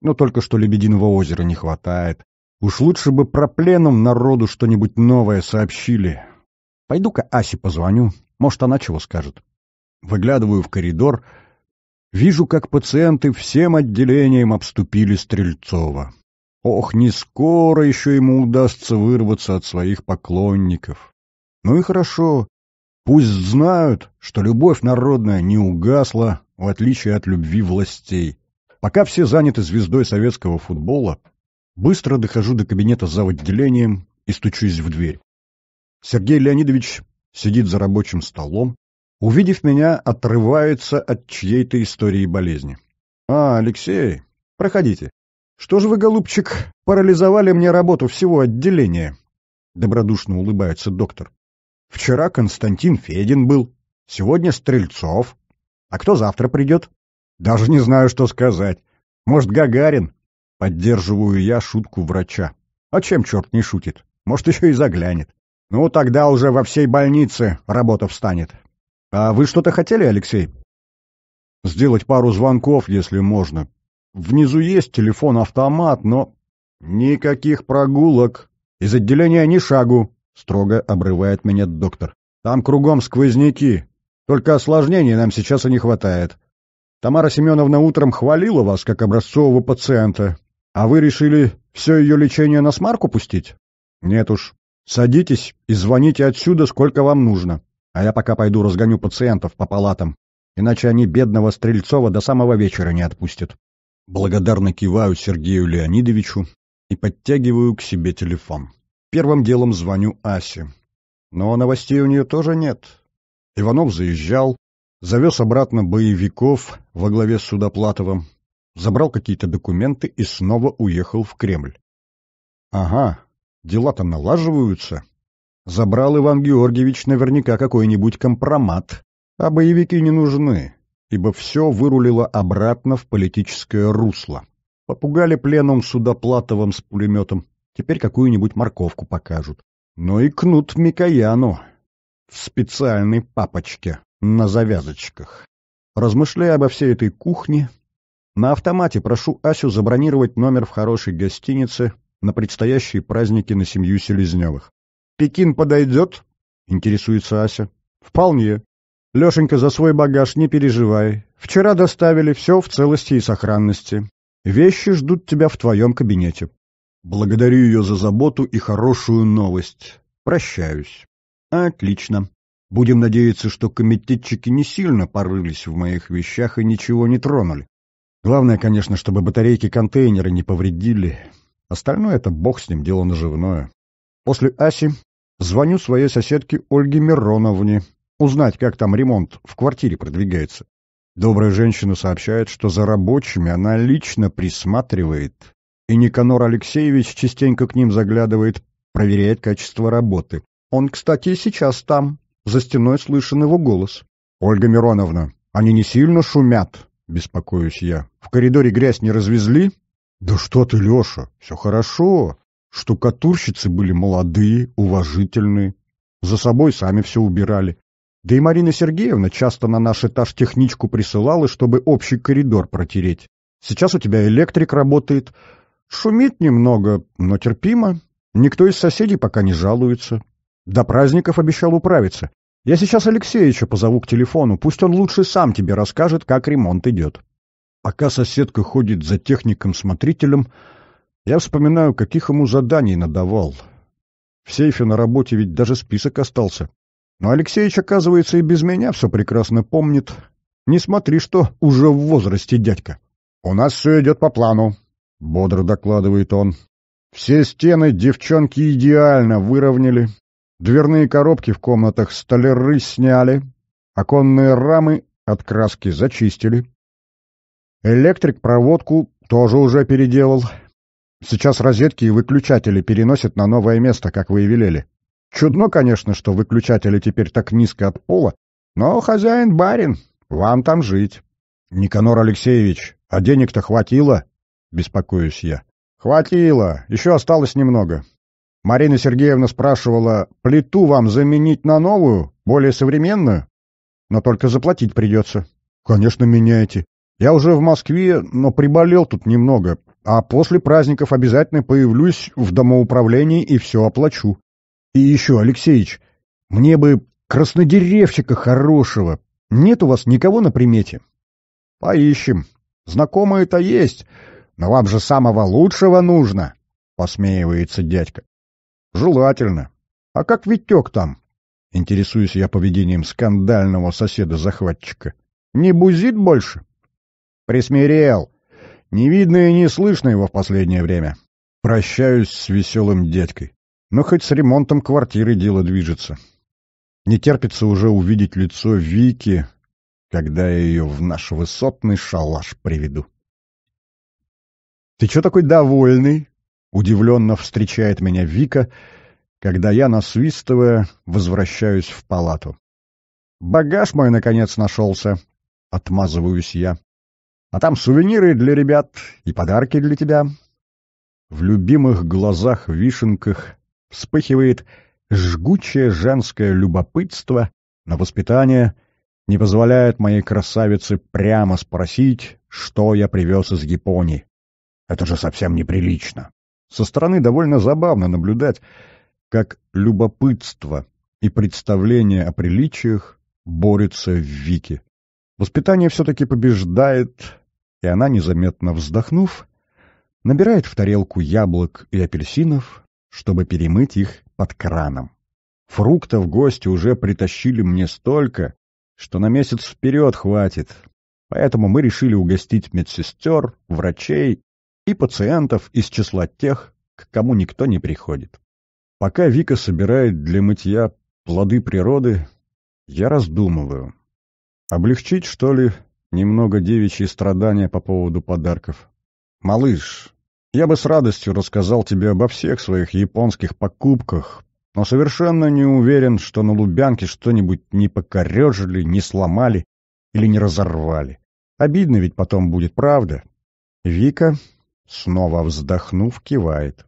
Но только что Лебединого озера не хватает. Уж лучше бы про пленум народу что-нибудь новое сообщили. Пойду-ка Асе позвоню, может, она чего скажет. Выглядываю в коридор, вижу, как пациенты всем отделением обступили Стрельцова. Ох, не скоро еще ему удастся вырваться от своих поклонников. Ну и хорошо, пусть знают, что любовь народная не угасла, в отличие от любви властей. Пока все заняты звездой советского футбола, быстро дохожу до кабинета за отделением и стучусь в дверь. Сергей Леонидович сидит за рабочим столом, увидев меня, отрывается от чьей-то истории болезни. «А, Алексей, проходите. Что же вы, голубчик, парализовали мне работу всего отделения?» Добродушно улыбается доктор. «Вчера Константин Федин был, сегодня Стрельцов, а кто завтра придет? Даже не знаю, что сказать. Может, Гагарин? Поддерживаю я шутку врача. А чем черт не шутит? Может, еще и заглянет. Ну, тогда уже во всей больнице работа встанет. А вы что-то хотели, Алексей? Сделать пару звонков, если можно. Внизу есть телефон-автомат, но... Никаких прогулок. Из отделения ни шагу, — строго обрывает меня доктор. Там кругом сквозняки. Только осложнений нам сейчас и не хватает. Тамара Семеновна утром хвалила вас как образцового пациента, а вы решили все ее лечение на смарку пустить? Нет уж. Садитесь и звоните отсюда, сколько вам нужно. А я пока пойду разгоню пациентов по палатам, иначе они бедного Стрельцова до самого вечера не отпустят. Благодарно киваю Сергею Леонидовичу и подтягиваю к себе телефон. Первым делом звоню Асе. Но новостей у нее тоже нет. Иванов заезжал, завез обратно боевиков во главе с Судоплатовым, забрал какие-то документы и снова уехал в Кремль. Ага, дела-то налаживаются. Забрал Иван Георгиевич наверняка какой-нибудь компромат, а боевики не нужны, ибо все вырулило обратно в политическое русло. Попугали пленом Судоплатовым с пулеметом, теперь какую-нибудь морковку покажут. Но ну и кнут Микояну, в специальной папочке на завязочках. Размышляя обо всей этой кухне, на автомате прошу Асю забронировать номер в хорошей гостинице на предстоящие праздники на семью Селезневых. «Пекин подойдет?» — интересуется Ася. «Вполне. Лешенька, за свой багаж не переживай. Вчера доставили все в целости и сохранности. Вещи ждут тебя в твоем кабинете. Благодарю ее за заботу и хорошую новость. Прощаюсь. Отлично. Будем надеяться, что комитетчики не сильно порылись в моих вещах и ничего не тронули. Главное, конечно, чтобы батарейки контейнера не повредили. Остальное — это бог с ним, дело наживное. После Аси звоню своей соседке Ольге Мироновне, узнать, как там ремонт в квартире продвигается. Добрая женщина сообщает, что за рабочими она лично присматривает, и Никанор Алексеевич частенько к ним заглядывает, проверяет качество работы. Он, кстати, и сейчас там. За стеной слышен его голос. «Ольга Мироновна, они не сильно шумят?» — беспокоюсь я. «В коридоре грязь не развезли?» «Да что ты, Леша, все хорошо. Штукатурщицы были молодые, уважительные. За собой сами все убирали. Да и Марина Сергеевна часто на наш этаж техничку присылала, чтобы общий коридор протереть. Сейчас у тебя электрик работает. Шумит немного, но терпимо. Никто из соседей пока не жалуется. До праздников обещал управиться. Я сейчас Алексеевича позову к телефону, пусть он лучше сам тебе расскажет, как ремонт идет. Пока соседка ходит за техником-смотрителем, я вспоминаю, каких ему заданий надавал. В сейфе на работе ведь даже список остался. Но Алексеевич, оказывается, и без меня все прекрасно помнит. Не смотри, что уже в возрасте дядька. «У нас все идет по плану», — бодро докладывает он. «Все стены девчонки идеально выровняли, Дверные коробки в комнатах столяры сняли, оконные рамы от краски зачистили. Электрик проводку тоже уже переделал. Сейчас розетки и выключатели переносят на новое место, как вы и велели. Чудно, конечно, что выключатели теперь так низко от пола, но хозяин барин, вам там жить. Никанор Алексеевич, а денег-то хватило? Беспокоюсь я. Хватило, еще осталось немного. Марина Сергеевна спрашивала, плиту вам заменить на новую, более современную? Но только заплатить придется. Конечно, меняйте. Я уже в Москве, но приболел тут немного. А после праздников обязательно появлюсь в домоуправлении и все оплачу. И еще, Алексеич, мне бы краснодеревщика хорошего. Нет у вас никого на примете? Поищем. Знакомые-то есть, но вам же самого лучшего нужно, — посмеивается дядька. «Желательно. А как Витек там?» Интересуюсь я поведением скандального соседа-захватчика. «Не бузит больше?» «Присмирел. Не видно и не слышно его в последнее время. Прощаюсь с веселым дядькой. Но хоть с ремонтом квартиры дело движется. Не терпится уже увидеть лицо Вики, когда я ее в наш высотный шалаш приведу. — Ты чё такой довольный? Удивленно встречает меня Вика, когда я, насвистывая, возвращаюсь в палату. «Багаж мой, наконец, нашелся!» — отмазываюсь я. «А там сувениры для ребят и подарки для тебя!» В любимых глазах-вишенках вспыхивает жгучее женское любопытство, но воспитание не позволяет моей красавице прямо спросить, что я привез из Японии. Это же совсем неприлично. Со стороны довольно забавно наблюдать, как любопытство и представление о приличиях борются в Вике. Воспитание все-таки побеждает, и она, незаметно вздохнув, набирает в тарелку яблок и апельсинов, чтобы перемыть их под краном. Фруктов гости уже притащили мне столько, что на месяц вперед хватит, поэтому мы решили угостить медсестер, врачей и пациентов из числа тех, к кому никто не приходит. Пока Вика собирает для мытья плоды природы, я раздумываю. Облегчить, что ли, немного девичьи страдания по поводу подарков? Малыш, я бы с радостью рассказал тебе обо всех своих японских покупках, но совершенно не уверен, что на Лубянке что-нибудь не покорежили, не сломали или не разорвали. Обидно ведь потом будет, правда? Вика Снова вздохнув, кивает.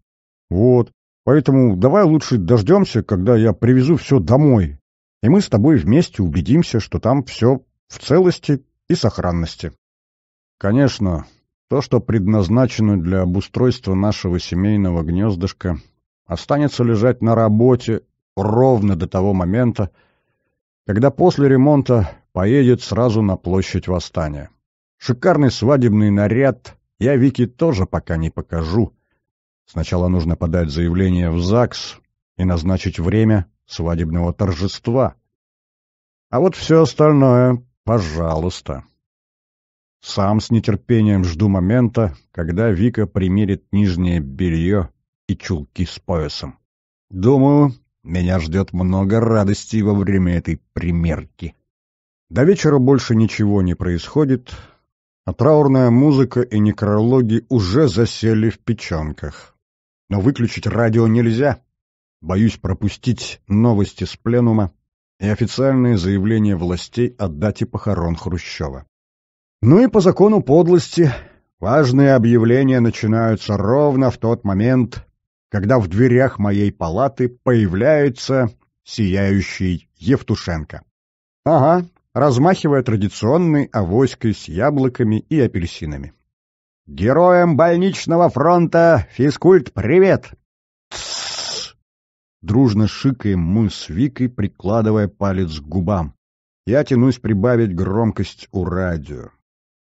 Вот, поэтому давай лучше дождемся, когда я привезу все домой, и мы с тобой вместе убедимся, что там все в целости и сохранности. Конечно, то, что предназначено для обустройства нашего семейного гнездышка, останется лежать на работе ровно до того момента, когда после ремонта поедет сразу на площадь Восстания. Шикарный свадебный наряд я Вики тоже пока не покажу. Сначала нужно подать заявление в ЗАГС и назначить время свадебного торжества. А вот все остальное, пожалуйста. Сам с нетерпением жду момента, когда Вика примерит нижнее белье и чулки с поясом. Думаю, меня ждет много радостей во время этой примерки. До вечера больше ничего не происходит, а траурная музыка и некрологи уже засели в печенках. Но выключить радио нельзя. Боюсь пропустить новости с пленума и официальные заявления властей о дате похорон Хрущева. Ну и по закону подлости важные объявления начинаются ровно в тот момент, когда в дверях моей палаты появляется сияющий Евтушенко. Ага, размахивая традиционной авоськой с яблоками и апельсинами. «Героям больничного фронта физкульт-привет!» Дружно шикаем мы с Викой, прикладывая палец к губам. Я тянусь прибавить громкость у радио.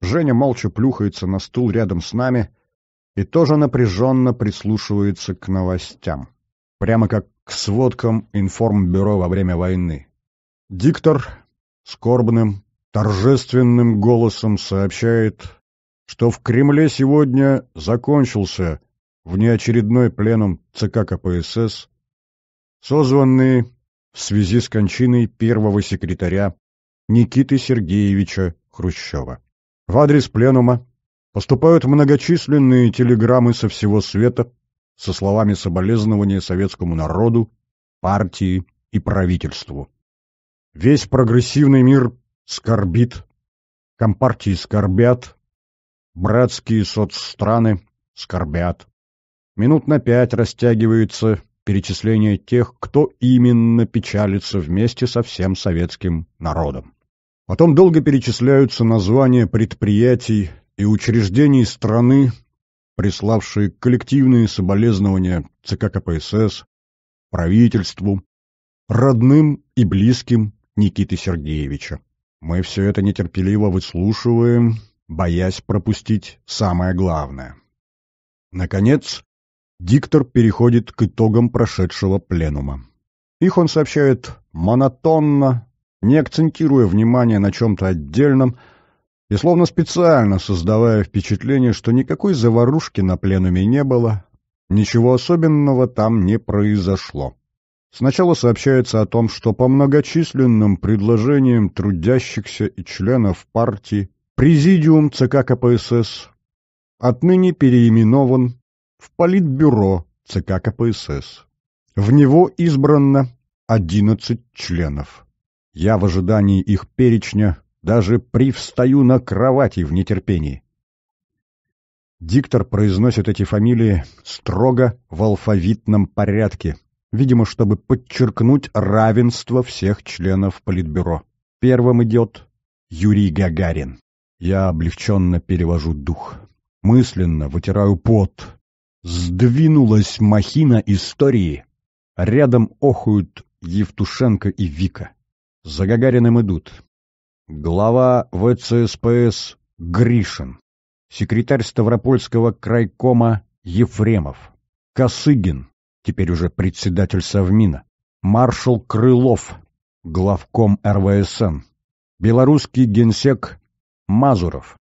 Женя молча плюхается на стул рядом с нами и тоже напряженно прислушивается к новостям. Прямо как к сводкам информбюро во время войны. Диктор скорбным, торжественным голосом сообщает, что в Кремле сегодня закончился внеочередной пленум ЦК КПСС, созванный в связи с кончиной первого секретаря Никиты Сергеевича Хрущева. В адрес пленума поступают многочисленные телеграммы со всего света со словами соболезнования советскому народу, партии и правительству. Весь прогрессивный мир скорбит, компартии скорбят, братские соцстраны скорбят. Минут на пять растягивается перечисление тех, кто именно печалится вместе со всем советским народом. Потом долго перечисляются названия предприятий и учреждений страны, приславшие коллективные соболезнования ЦК КПСС, правительству, родным и близким, Никиты Сергеевича. Мы все это нетерпеливо выслушиваем, боясь пропустить самое главное. Наконец, диктор переходит к итогам прошедшего пленума. Их он сообщает монотонно, не акцентируя внимание на чем-то отдельном и словно специально создавая впечатление, что никакой заварушки на пленуме не было, ничего особенного там не произошло. Сначала сообщается о том, что по многочисленным предложениям трудящихся и членов партии Президиум ЦК КПСС отныне переименован в Политбюро ЦК КПСС. В него избрано 11 членов. Я в ожидании их перечня даже привстаю на кровати в нетерпении. Диктор произносит эти фамилии строго в алфавитном порядке – видимо, чтобы подчеркнуть равенство всех членов Политбюро. Первым идет Юрий Гагарин. Я облегченно перевожу дух. Мысленно вытираю пот. Сдвинулась махина истории. Рядом охают Евтушенко и Вика. За Гагариным идут. Глава ВЦСПС Гришин. Секретарь Ставропольского крайкома Ефремов. Косыгин теперь уже председатель Совмина, маршал Крылов, главком РВСН, белорусский генсек Мазуров,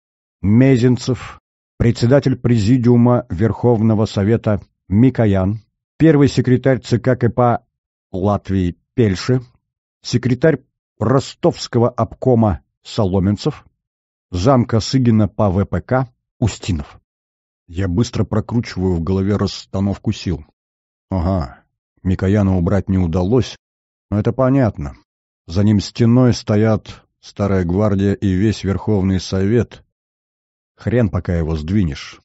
Мезенцев, председатель Президиума Верховного Совета Микоян, первый секретарь ЦК КП Латвии Пельши, секретарь Ростовского обкома Соломенцев, замка Сыгина по ВПК Устинов. Я быстро прокручиваю в голове расстановку сил. Ага, Микояна убрать не удалось, но это понятно. За ним стеной стоят Старая Гвардия и весь Верховный Совет. Хрен пока его сдвинешь.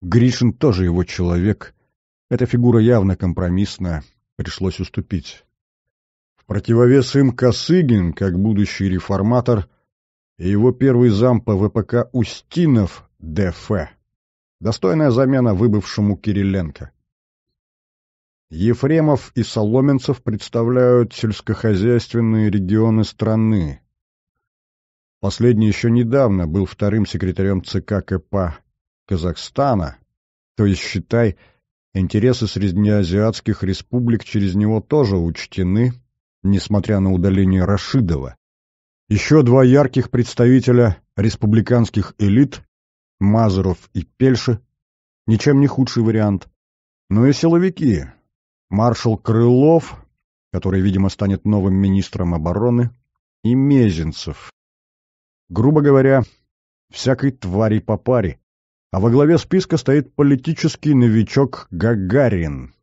Гришин тоже его человек. Эта фигура явно компромиссная, пришлось уступить. В противовес им Косыгин, как будущий реформатор, и его первый зам по ВПК Устинов ДФ. Достойная замена выбывшему Кириленко. Ефремов и Соломенцев представляют сельскохозяйственные регионы страны. Последний еще недавно был вторым секретарем ЦК КП а Казахстана, то есть, считай, интересы среднеазиатских республик через него тоже учтены, несмотря на удаление Рашидова. Еще два ярких представителя республиканских элит, Мазуров и Пельши, ничем не худший вариант. Но и силовики, маршал Крылов, который, видимо, станет новым министром обороны, и Мезенцев. Грубо говоря, всякой твари по паре. А во главе списка стоит политический новичок Гагарин.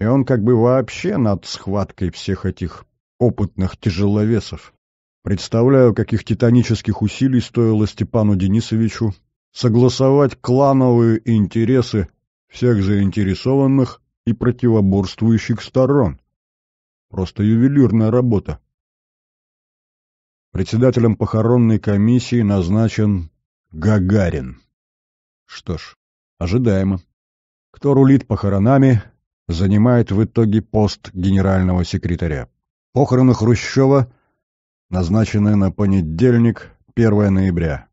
И он как бы вообще над схваткой всех этих опытных тяжеловесов. Представляю, каких титанических усилий стоило Степану Денисовичу согласовать клановые интересы всех заинтересованных и противоборствующих сторон. Просто ювелирная работа. Председателем похоронной комиссии назначен Гагарин. Что ж, ожидаемо. Кто рулит похоронами, занимает в итоге пост генерального секретаря. Похороны Хрущева назначены на понедельник, 1 ноября.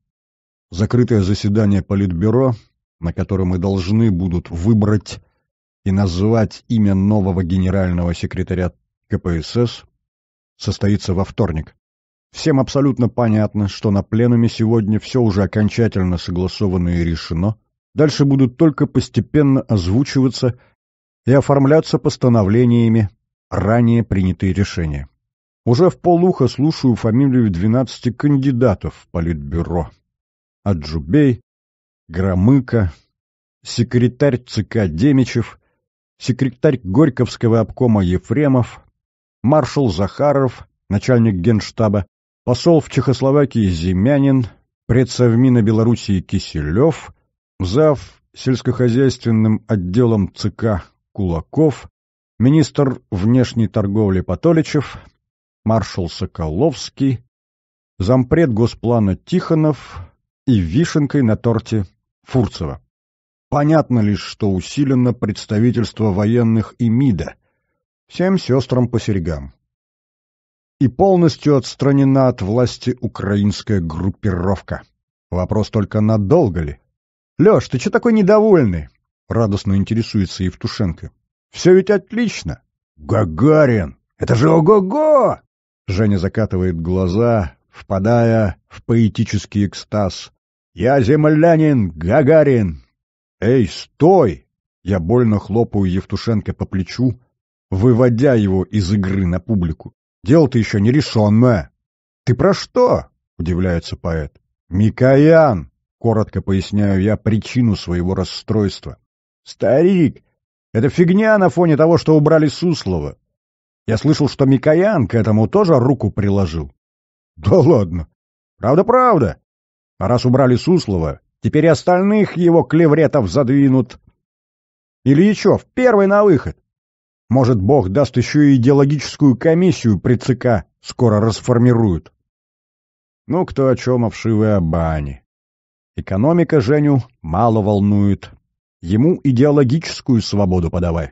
Закрытое заседание Политбюро, на котором мы должны будут выбрать и назвать имя нового генерального секретаря КПСС состоится во вторник. Всем абсолютно понятно, что на пленуме сегодня все уже окончательно согласовано и решено. Дальше будут только постепенно озвучиваться и оформляться постановлениями ранее принятые решения. Уже в полуха слушаю фамилию 12 кандидатов в политбюро. Аджубей, Громыко, секретарь ЦК Демичев, секретарь Горьковского обкома Ефремов, маршал Захаров, начальник генштаба, посол в Чехословакии Зимянин, предсовмина Белоруссии Киселев, зав сельскохозяйственным отделом ЦК Кулаков, министр внешней торговли Патоличев, маршал Соколовский, зампред Госплана Тихонов и вишенкой на торте Фурцева. Понятно лишь, что усилено представительство военных и МИДа. Всем сестрам по серьгам. И полностью отстранена от власти украинская группировка. Вопрос только, надолго ли? «Леш, ты че такой недовольный?» — радостно интересуется Евтушенко. «Все ведь отлично!» «Гагарин! Это же ого-го!» Женя закатывает глаза, впадая в поэтический экстаз. «Я землянин, Гагарин, «Эй, стой!» Я больно хлопаю Евтушенко по плечу, выводя его из игры на публику. «Дело-то еще не решенное!» «Ты про что?» — удивляется поэт. «Микоян!» — коротко поясняю я причину своего расстройства. «Старик! Это фигня на фоне того, что убрали Суслова. Я слышал, что Микоян к этому тоже руку приложил». «Да ладно!» «Правда-правда! А раз убрали Суслова, Теперь и остальных его клевретов задвинут. Ильичев, первый на выход. Может, бог даст еще и идеологическую комиссию при ЦК скоро расформируют. Ну, кто о чем, а о вшивой Экономика Женю мало волнует. Ему идеологическую свободу подавай.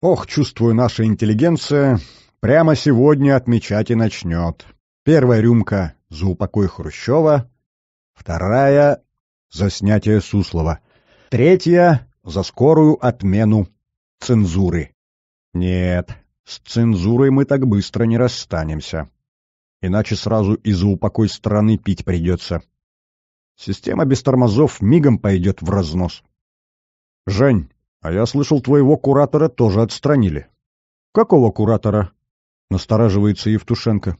Ох, чувствую, наша интеллигенция прямо сегодня отмечать и начнет. Первая рюмка за упокой Хрущева, вторая за снятие Суслова. Третья — за скорую отмену цензуры. Нет, с цензурой мы так быстро не расстанемся. Иначе сразу из за упокой страны пить придется. Система без тормозов мигом пойдет в разнос. Жень, а я слышал, твоего куратора тоже отстранили. Какого куратора? Настораживается Евтушенко.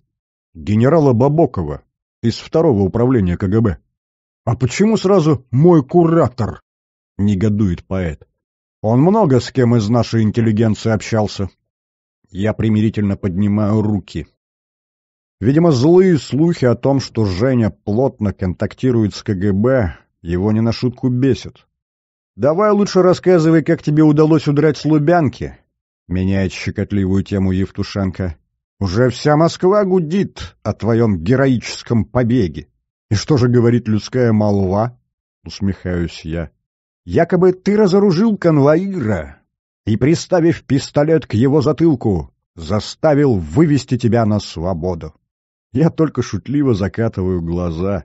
Генерала Бабокова из второго управления КГБ. «А почему сразу мой куратор?» — негодует поэт. «Он много с кем из нашей интеллигенции общался». Я примирительно поднимаю руки. Видимо, злые слухи о том, что Женя плотно контактирует с КГБ, его не на шутку бесят. «Давай лучше рассказывай, как тебе удалось удрать с Лубянки», — меняет щекотливую тему Евтушенко. «Уже вся Москва гудит о твоем героическом побеге». «И что же говорит людская молва?» — усмехаюсь я. «Якобы ты разоружил конвоира и, приставив пистолет к его затылку, заставил вывести тебя на свободу». Я только шутливо закатываю глаза.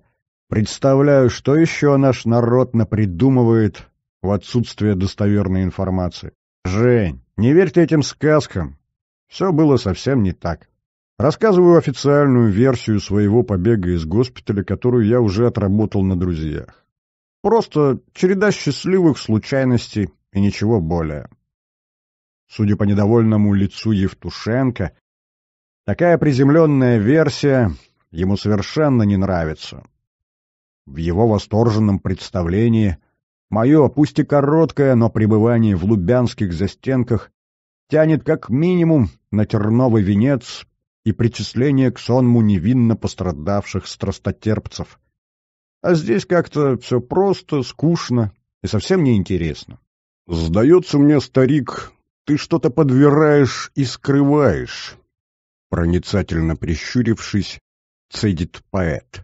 Представляю, что еще наш народ напридумывает в отсутствие достоверной информации. «Жень, не верьте этим сказкам. Все было совсем не так». Рассказываю официальную версию своего побега из госпиталя, которую я уже отработал на друзьях. Просто череда счастливых случайностей и ничего более. Судя по недовольному лицу Евтушенко, такая приземленная версия ему совершенно не нравится. В его восторженном представлении мое, пусть и короткое, но пребывание в лубянских застенках тянет как минимум на терновый венец и причисление к сонму невинно пострадавших страстотерпцев. А здесь как-то все просто, скучно и совсем неинтересно. «Сдается мне, старик, ты что-то подвираешь и скрываешь», проницательно прищурившись, цедит поэт.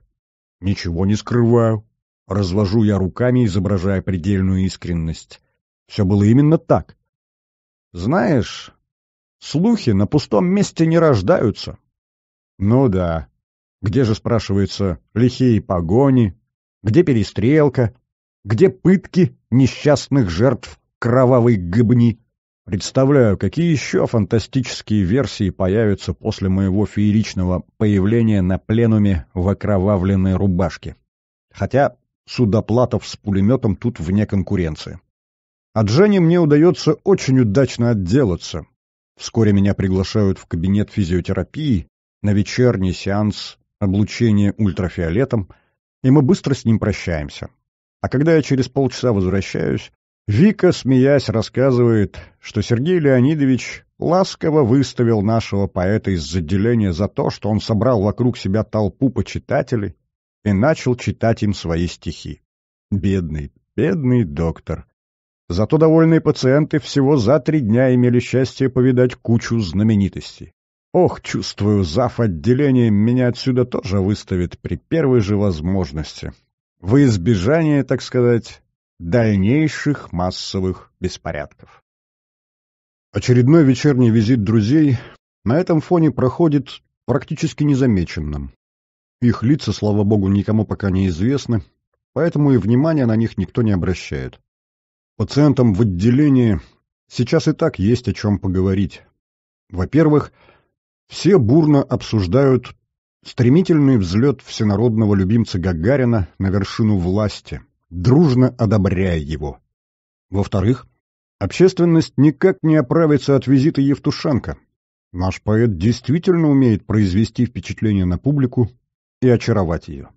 «Ничего не скрываю», — развожу я руками, изображая предельную искренность. «Все было именно так». «Знаешь, Слухи на пустом месте не рождаются. Ну да. Где же, спрашивается, лихие погони? Где перестрелка? Где пытки несчастных жертв кровавой гыбни? Представляю, какие еще фантастические версии появятся после моего фееричного появления на пленуме в окровавленной рубашке. Хотя Судоплатов с пулеметом тут вне конкуренции. От Жени мне удается очень удачно отделаться. Вскоре меня приглашают в кабинет физиотерапии на вечерний сеанс облучения ультрафиолетом, и мы быстро с ним прощаемся. А когда я через полчаса возвращаюсь, Вика, смеясь, рассказывает, что Сергей Леонидович ласково выставил нашего поэта из отделения за то, что он собрал вокруг себя толпу почитателей и начал читать им свои стихи. Бедный, бедный доктор. Зато довольные пациенты всего за три дня имели счастье повидать кучу знаменитостей. Ох, чувствую, зав. отделение меня отсюда тоже выставит при первой же возможности. Во избежание, так сказать, дальнейших массовых беспорядков. Очередной вечерний визит друзей на этом фоне проходит практически незамеченным. Их лица, слава богу, никому пока не известны, поэтому и внимания на них никто не обращает. Пациентам в отделении сейчас и так есть о чем поговорить. Во-первых, все бурно обсуждают стремительный взлет всенародного любимца Гагарина на вершину власти, дружно одобряя его. Во-вторых, общественность никак не оправится от визита Евтушенко. Наш поэт действительно умеет произвести впечатление на публику и очаровать ее.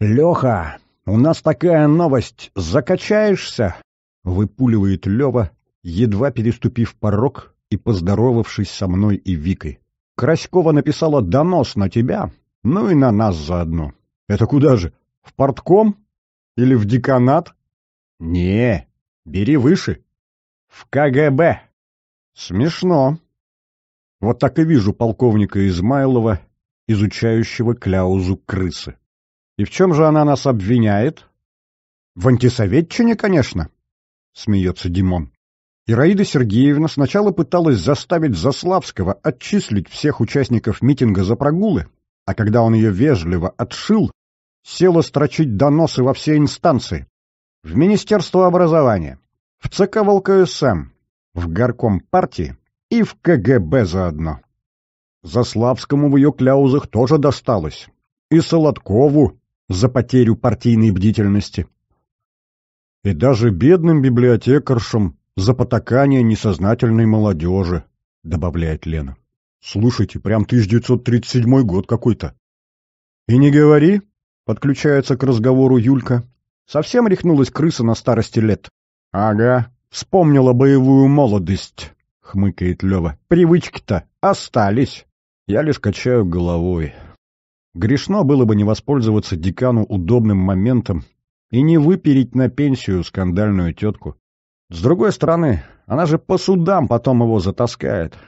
«Леха, у нас такая новость. Закачаешься?» выпуливает Лева, едва переступив порог и поздоровавшись со мной и Викой. «Краськова написала донос на тебя, ну и на нас заодно». «Это куда же? В портком? Или в деканат?» «Не, бери выше. В КГБ». «Смешно». Вот так и вижу полковника Измайлова, изучающего кляузу крысы. И в чем же она нас обвиняет? В антисоветчине, конечно. — смеется Димон. Ираида Сергеевна сначала пыталась заставить Заславского отчислить всех участников митинга за прогулы, а когда он ее вежливо отшил, села строчить доносы во все инстанции. В Министерство образования, в ЦК ВЛКСМ, в горком партии и в КГБ заодно. Заславскому в ее кляузах тоже досталось. И Солодкову за потерю партийной бдительности и даже бедным библиотекаршам за потакание несознательной молодежи», — добавляет Лена. «Слушайте, прям 1937 год какой-то». «И не говори», — подключается к разговору Юлька. «Совсем рехнулась крыса на старости лет». «Ага, вспомнила боевую молодость», — хмыкает Лева. «Привычки-то остались». Я лишь качаю головой. Грешно было бы не воспользоваться декану удобным моментом и не выпереть на пенсию скандальную тетку. С другой стороны, она же по судам потом его затаскает.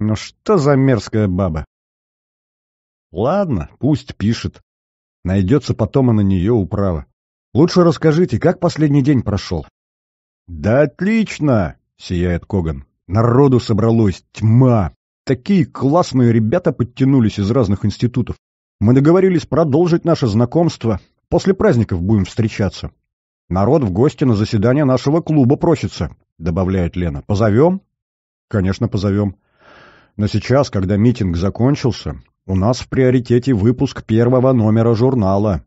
Ну что за мерзкая баба? Ладно, пусть пишет. Найдется потом и на нее управа. Лучше расскажите, как последний день прошел? — Да отлично! — сияет Коган. — Народу собралось тьма! Такие классные ребята подтянулись из разных институтов. Мы договорились продолжить наше знакомство, После праздников будем встречаться. Народ в гости на заседание нашего клуба просится, — добавляет Лена. Позовем? Конечно, позовем. Но сейчас, когда митинг закончился, у нас в приоритете выпуск первого номера журнала.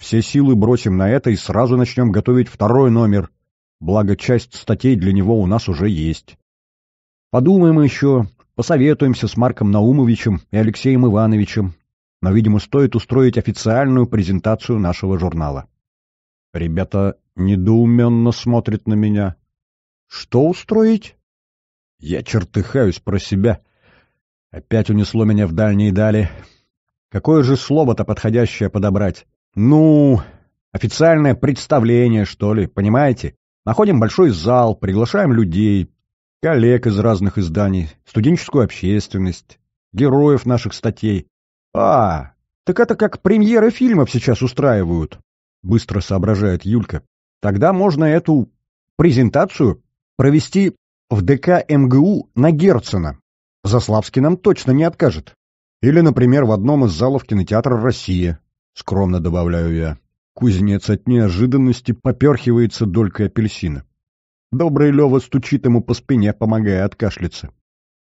Все силы бросим на это и сразу начнем готовить второй номер. Благо, часть статей для него у нас уже есть. Подумаем еще, посоветуемся с Марком Наумовичем и Алексеем Ивановичем, но, видимо, стоит устроить официальную презентацию нашего журнала. Ребята недоуменно смотрят на меня. «Что устроить?» Я чертыхаюсь про себя. Опять унесло меня в дальние дали. Какое же слово-то подходящее подобрать? Ну, официальное представление, что ли, понимаете? Находим большой зал, приглашаем людей, коллег из разных изданий, студенческую общественность, героев наших статей. «А, так это как премьеры фильмов сейчас устраивают», — быстро соображает Юлька. «Тогда можно эту презентацию провести в ДК МГУ на Герцена. Заславский нам точно не откажет. Или, например, в одном из залов кинотеатра «Россия», — скромно добавляю я. Кузнец от неожиданности поперхивается долькой апельсина. Добрый Лева стучит ему по спине, помогая откашляться.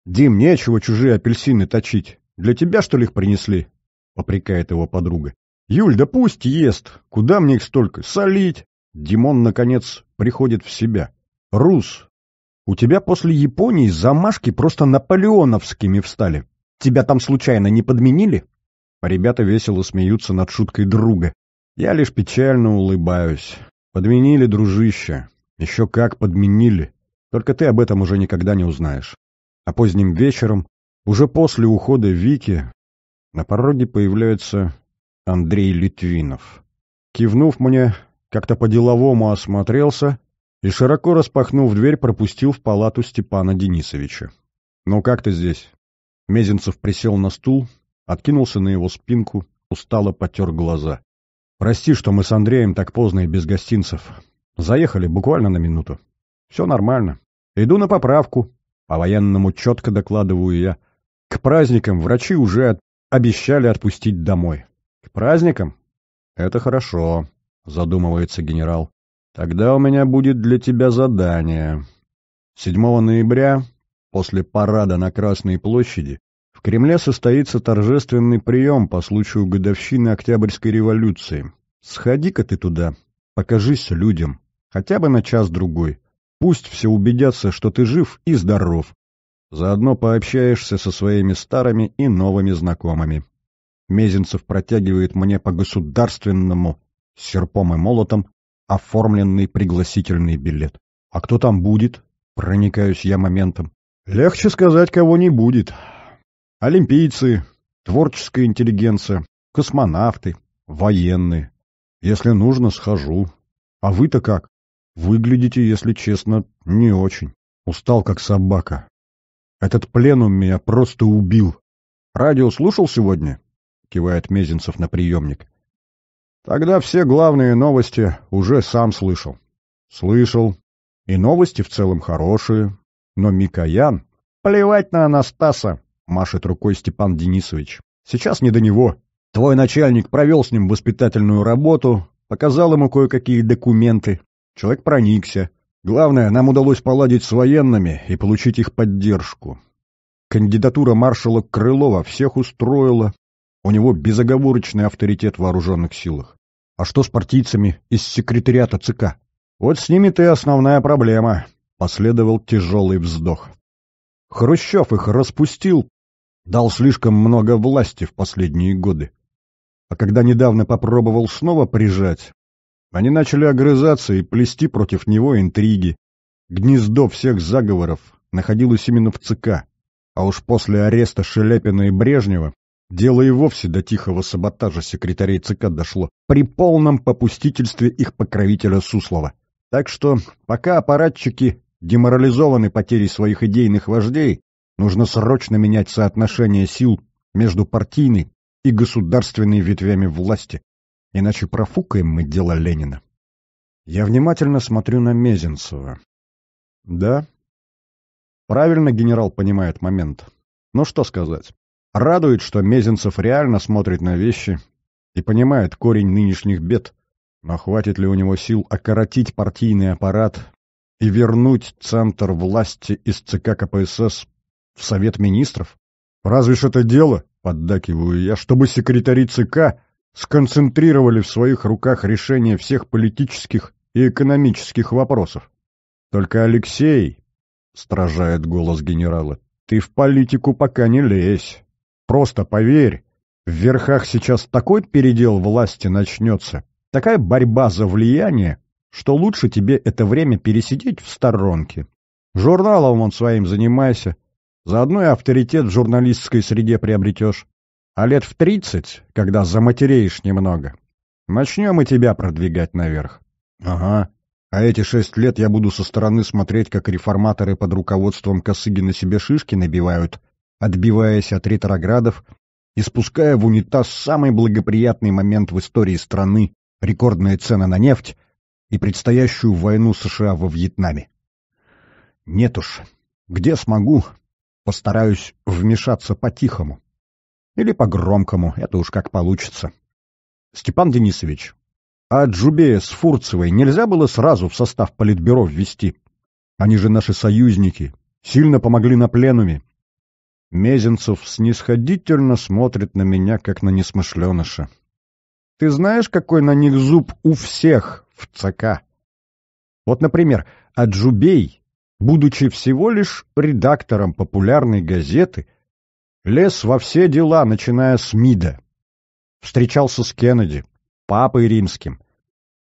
«Дим, нечего чужие апельсины точить. Для тебя, что ли, их принесли?» — попрекает его подруга. «Юль, да пусть ест! Куда мне их столько? Солить!» Димон, наконец, приходит в себя. «Рус, у тебя после Японии замашки просто наполеоновскими встали. Тебя там случайно не подменили?» Ребята весело смеются над шуткой друга. Я лишь печально улыбаюсь. «Подменили, дружище. Еще как подменили. Только ты об этом уже никогда не узнаешь». А поздним вечером уже после ухода Вики на пороге появляется Андрей Литвинов. Кивнув мне, как-то по-деловому осмотрелся и, широко распахнув дверь, пропустил в палату Степана Денисовича. «Ну как ты здесь?» Мезенцев присел на стул, откинулся на его спинку, устало потер глаза. «Прости, что мы с Андреем так поздно и без гостинцев. Заехали буквально на минуту. Все нормально. Иду на поправку. По-военному четко докладываю я. К праздникам врачи уже обещали отпустить домой. К праздникам? Это хорошо, задумывается генерал. Тогда у меня будет для тебя задание. 7 ноября, после парада на Красной площади, в Кремле состоится торжественный прием по случаю годовщины Октябрьской революции. Сходи-ка ты туда, покажись людям, хотя бы на час-другой. Пусть все убедятся, что ты жив и здоров, Заодно пообщаешься со своими старыми и новыми знакомыми. Мезенцев протягивает мне по государственному с серпом и молотом оформленный пригласительный билет. А кто там будет? Проникаюсь я моментом. Легче сказать, кого не будет. Олимпийцы, творческая интеллигенция, космонавты, военные. Если нужно, схожу. А вы-то как? Выглядите, если честно, не очень. Устал, как собака. Этот пленум меня просто убил. Радио слушал сегодня? Кивает Мезенцев на приемник. Тогда все главные новости уже сам слышал. Слышал. И новости в целом хорошие. Но Микоян... Плевать на Анастаса, машет рукой Степан Денисович. Сейчас не до него. Твой начальник провел с ним воспитательную работу, показал ему кое-какие документы. Человек проникся. Главное, нам удалось поладить с военными и получить их поддержку. Кандидатура маршала Крылова всех устроила. У него безоговорочный авторитет в вооруженных силах. А что с партийцами из секретариата ЦК? Вот с ними-то и основная проблема. Последовал тяжелый вздох. Хрущев их распустил, дал слишком много власти в последние годы. А когда недавно попробовал снова прижать, они начали огрызаться и плести против него интриги. Гнездо всех заговоров находилось именно в ЦК, а уж после ареста Шелепина и Брежнева дело и вовсе до тихого саботажа секретарей ЦК дошло при полном попустительстве их покровителя Суслова. Так что пока аппаратчики деморализованы потерей своих идейных вождей, нужно срочно менять соотношение сил между партийной и государственной ветвями власти, иначе профукаем мы дело Ленина. Я внимательно смотрю на Мезенцева. Да, правильно генерал понимает момент. Ну что сказать. Радует, что Мезенцев реально смотрит на вещи и понимает корень нынешних бед. Но хватит ли у него сил окоротить партийный аппарат и вернуть центр власти из ЦК КПСС в Совет Министров? Разве ж это дело, поддакиваю я, чтобы секретари ЦК сконцентрировали в своих руках решение всех политических и экономических вопросов. Только Алексей, — стражает голос генерала, — ты в политику пока не лезь. Просто поверь, в верхах сейчас такой передел власти начнется, такая борьба за влияние, что лучше тебе это время пересидеть в сторонке. Журналом он своим занимайся, заодно и авторитет в журналистской среде приобретешь. А лет в тридцать, когда заматереешь немного, начнем и тебя продвигать наверх. Ага. А эти шесть лет я буду со стороны смотреть, как реформаторы под руководством Косыгина себе шишки набивают, отбиваясь от ретроградов и спуская в унитаз самый благоприятный момент в истории страны — рекордные цены на нефть и предстоящую войну США во Вьетнаме. Нет уж, где смогу, постараюсь вмешаться по-тихому. Или по-громкому, это уж как получится. Степан Денисович, а Джубея с Фурцевой нельзя было сразу в состав политбюро ввести? Они же наши союзники, сильно помогли на пленуме. Мезенцев снисходительно смотрит на меня, как на несмышленыша. Ты знаешь, какой на них зуб у всех в ЦК? Вот, например, Аджубей, будучи всего лишь редактором популярной газеты, Лез во все дела, начиная с МИДа. Встречался с Кеннеди, папой римским.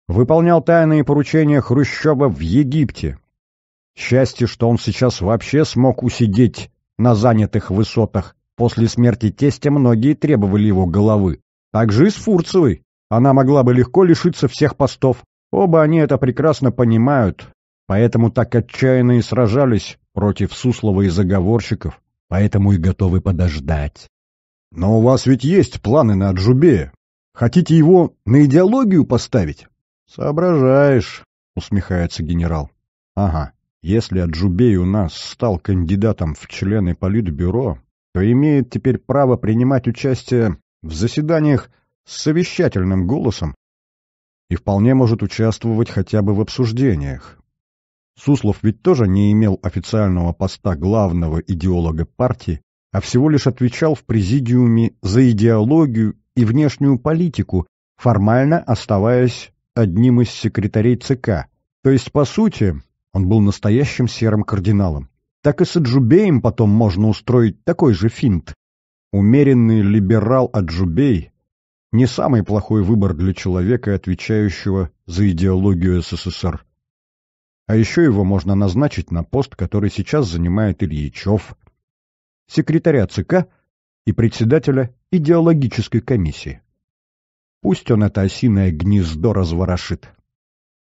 Выполнял тайные поручения Хрущева в Египте. Счастье, что он сейчас вообще смог усидеть на занятых высотах. После смерти тестя многие требовали его головы. Так же и с Фурцевой. Она могла бы легко лишиться всех постов. Оба они это прекрасно понимают, поэтому так отчаянно и сражались против Суслова и заговорщиков поэтому и готовы подождать. Но у вас ведь есть планы на Джубе. Хотите его на идеологию поставить? Соображаешь, усмехается генерал. Ага, если Аджубей у нас стал кандидатом в члены Политбюро, то имеет теперь право принимать участие в заседаниях с совещательным голосом и вполне может участвовать хотя бы в обсуждениях. Суслов ведь тоже не имел официального поста главного идеолога партии, а всего лишь отвечал в президиуме за идеологию и внешнюю политику, формально оставаясь одним из секретарей ЦК. То есть, по сути, он был настоящим серым кардиналом. Так и с Аджубеем потом можно устроить такой же финт. Умеренный либерал Аджубей — не самый плохой выбор для человека, отвечающего за идеологию СССР. А еще его можно назначить на пост, который сейчас занимает Ильичев, секретаря ЦК и председателя идеологической комиссии. Пусть он это осиное гнездо разворошит.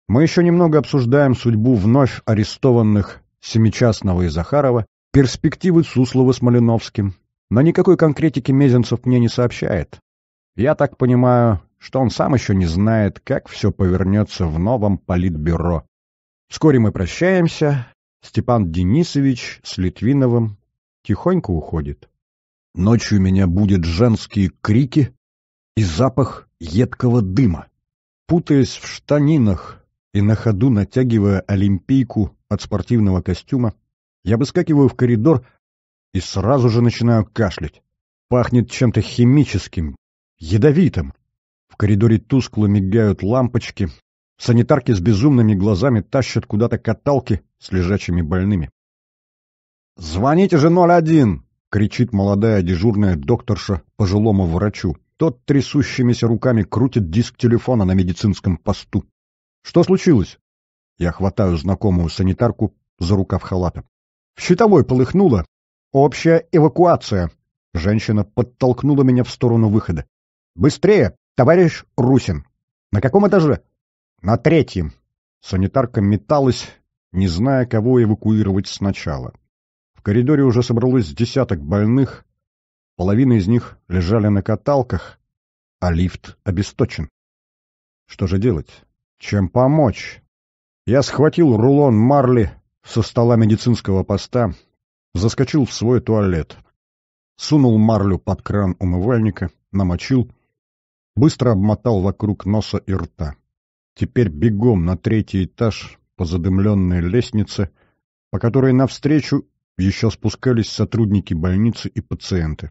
Мы еще немного обсуждаем судьбу вновь арестованных Семичастного и Захарова, перспективы Суслова с Малиновским. Но никакой конкретики Мезенцев мне не сообщает. Я так понимаю, что он сам еще не знает, как все повернется в новом политбюро. Вскоре мы прощаемся. Степан Денисович с Литвиновым тихонько уходит. Ночью меня будет женские крики и запах едкого дыма. Путаясь в штанинах и на ходу натягивая олимпийку от спортивного костюма, я выскакиваю в коридор и сразу же начинаю кашлять. Пахнет чем-то химическим, ядовитым. В коридоре тускло мигают лампочки, Санитарки с безумными глазами тащат куда-то каталки с лежачими больными. «Звоните же 01!» — кричит молодая дежурная докторша пожилому врачу. Тот трясущимися руками крутит диск телефона на медицинском посту. «Что случилось?» Я хватаю знакомую санитарку за рукав халата. «В щитовой полыхнуло. Общая эвакуация!» Женщина подтолкнула меня в сторону выхода. «Быстрее, товарищ Русин! На каком этаже?» «На третьем!» Санитарка металась, не зная, кого эвакуировать сначала. В коридоре уже собралось десяток больных, половина из них лежали на каталках, а лифт обесточен. Что же делать? Чем помочь? Я схватил рулон марли со стола медицинского поста, заскочил в свой туалет, сунул марлю под кран умывальника, намочил, быстро обмотал вокруг носа и рта. Теперь бегом на третий этаж по задымленной лестнице, по которой навстречу еще спускались сотрудники больницы и пациенты.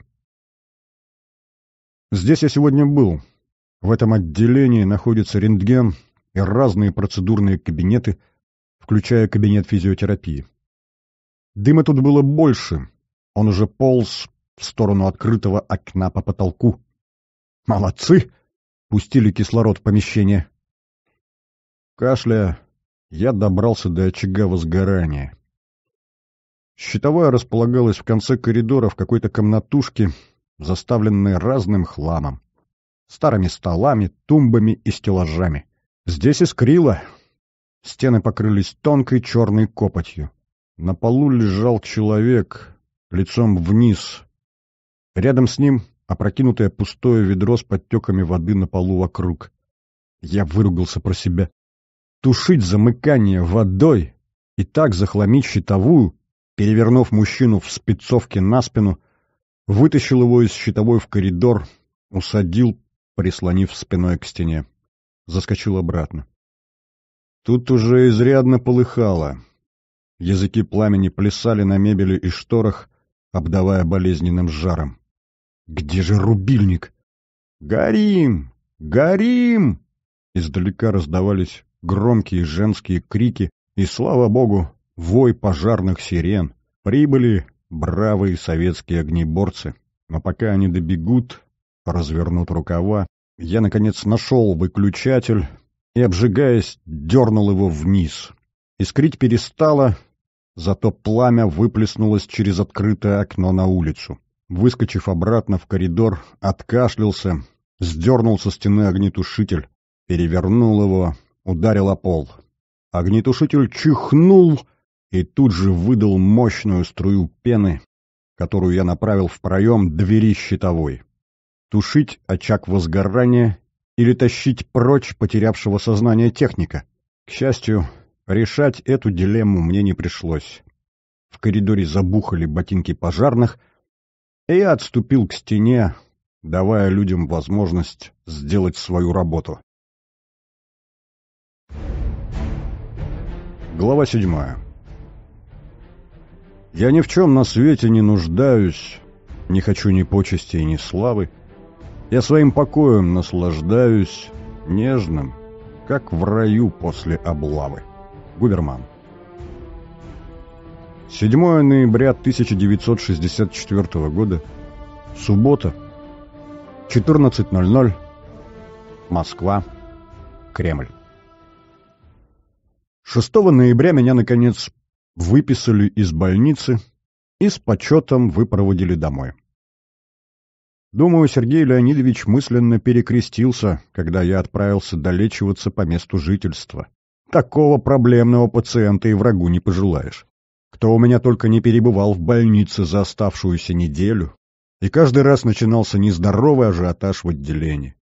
Здесь я сегодня был. В этом отделении находится рентген и разные процедурные кабинеты, включая кабинет физиотерапии. Дыма тут было больше. Он уже полз в сторону открытого окна по потолку. «Молодцы!» — пустили кислород в помещение кашля, я добрался до очага возгорания. Щитовая располагалась в конце коридора в какой-то комнатушке, заставленной разным хламом. Старыми столами, тумбами и стеллажами. Здесь искрило. Стены покрылись тонкой черной копотью. На полу лежал человек, лицом вниз. Рядом с ним опрокинутое пустое ведро с подтеками воды на полу вокруг. Я выругался про себя тушить замыкание водой и так захламить щитовую, перевернув мужчину в спецовке на спину, вытащил его из щитовой в коридор, усадил, прислонив спиной к стене. Заскочил обратно. Тут уже изрядно полыхало. Языки пламени плясали на мебели и шторах, обдавая болезненным жаром. «Где же рубильник?» «Горим! Горим!» Издалека раздавались громкие женские крики и, слава богу, вой пожарных сирен. Прибыли бравые советские огнеборцы. Но пока они добегут, развернут рукава, я, наконец, нашел выключатель и, обжигаясь, дернул его вниз. Искрить перестало, зато пламя выплеснулось через открытое окно на улицу. Выскочив обратно в коридор, откашлялся, сдернул со стены огнетушитель, перевернул его, ударил о пол. Огнетушитель чихнул и тут же выдал мощную струю пены, которую я направил в проем двери щитовой. Тушить очаг возгорания или тащить прочь потерявшего сознание техника? К счастью, решать эту дилемму мне не пришлось. В коридоре забухали ботинки пожарных, и я отступил к стене, давая людям возможность сделать свою работу. Глава 7. Я ни в чем на свете не нуждаюсь, не хочу ни почести и ни славы. Я своим покоем наслаждаюсь, нежным, как в раю после облавы. Губерман. 7 ноября 1964 года. Суббота. 14.00. Москва. Кремль. 6 ноября меня, наконец, выписали из больницы и с почетом выпроводили домой. Думаю, Сергей Леонидович мысленно перекрестился, когда я отправился долечиваться по месту жительства. Такого проблемного пациента и врагу не пожелаешь. Кто у меня только не перебывал в больнице за оставшуюся неделю, и каждый раз начинался нездоровый ажиотаж в отделении.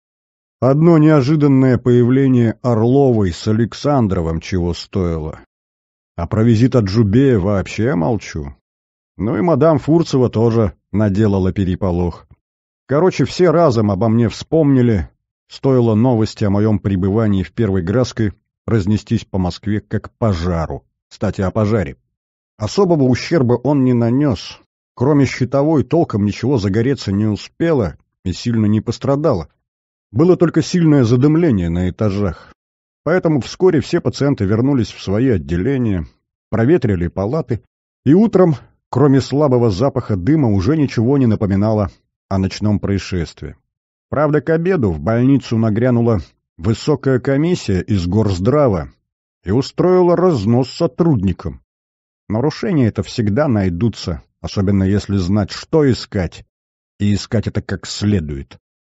Одно неожиданное появление Орловой с Александровым чего стоило. А про визит от Джубея вообще молчу. Ну и мадам Фурцева тоже наделала переполох. Короче, все разом обо мне вспомнили, стоило новости о моем пребывании в Первой градской разнестись по Москве как пожару. Кстати, о пожаре. Особого ущерба он не нанес. Кроме щитовой, толком ничего загореться не успело и сильно не пострадало. Было только сильное задымление на этажах. Поэтому вскоре все пациенты вернулись в свои отделения, проветрили палаты, и утром, кроме слабого запаха дыма, уже ничего не напоминало о ночном происшествии. Правда, к обеду в больницу нагрянула высокая комиссия из горздрава и устроила разнос сотрудникам. Нарушения это всегда найдутся, особенно если знать, что искать, и искать это как следует.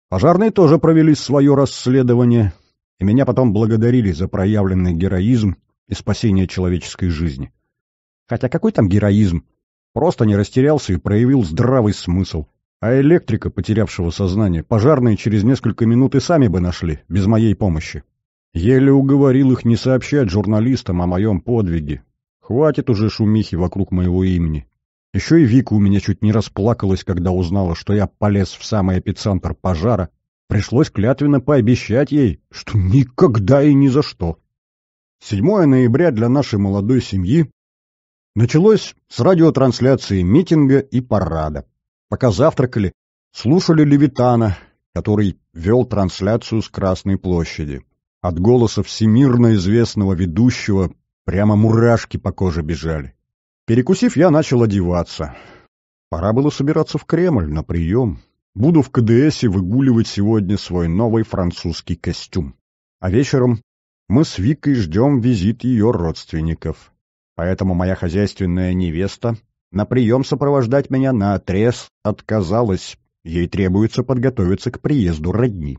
Пожарные тоже провели свое расследование, и меня потом благодарили за проявленный героизм и спасение человеческой жизни. Хотя какой там героизм? Просто не растерялся и проявил здравый смысл. А электрика, потерявшего сознание, пожарные через несколько минут и сами бы нашли, без моей помощи. Еле уговорил их не сообщать журналистам о моем подвиге. Хватит уже шумихи вокруг моего имени. Еще и Вика у меня чуть не расплакалась, когда узнала, что я полез в самый эпицентр пожара. Пришлось клятвенно пообещать ей, что никогда и ни за что. 7 ноября для нашей молодой семьи началось с радиотрансляции митинга и парада. Пока завтракали, слушали Левитана, который вел трансляцию с Красной площади. От голоса всемирно известного ведущего прямо мурашки по коже бежали. Перекусив, я начал одеваться. Пора было собираться в Кремль на прием. Буду в КДСе выгуливать сегодня свой новый французский костюм. А вечером мы с Викой ждем визит ее родственников. Поэтому моя хозяйственная невеста на прием сопровождать меня на отрез отказалась. Ей требуется подготовиться к приезду родни.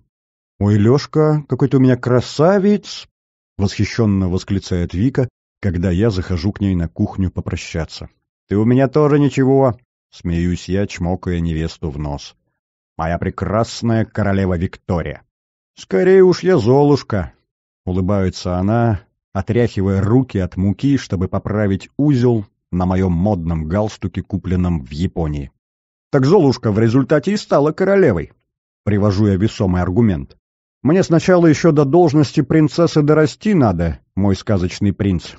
«Ой, Лешка, какой ты у меня красавец!» — восхищенно восклицает Вика, когда я захожу к ней на кухню попрощаться. «Ты у меня тоже ничего!» — смеюсь я, чмокая невесту в нос. «Моя прекрасная королева Виктория!» «Скорее уж я Золушка!» — улыбается она, отряхивая руки от муки, чтобы поправить узел на моем модном галстуке, купленном в Японии. «Так Золушка в результате и стала королевой!» — привожу я весомый аргумент. «Мне сначала еще до должности принцессы дорасти надо, мой сказочный принц,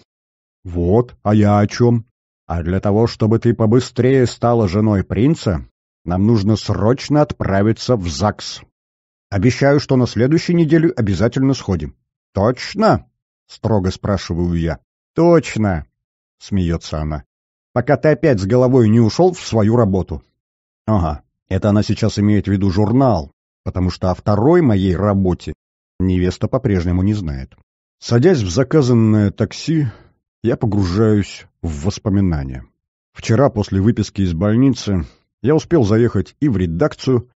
«Вот, а я о чем? А для того, чтобы ты побыстрее стала женой принца, нам нужно срочно отправиться в ЗАГС. Обещаю, что на следующей неделе обязательно сходим». «Точно?» — строго спрашиваю я. «Точно!» — смеется она. «Пока ты опять с головой не ушел в свою работу». «Ага, это она сейчас имеет в виду журнал, потому что о второй моей работе невеста по-прежнему не знает». Садясь в заказанное такси, я погружаюсь в воспоминания. Вчера после выписки из больницы я успел заехать и в редакцию,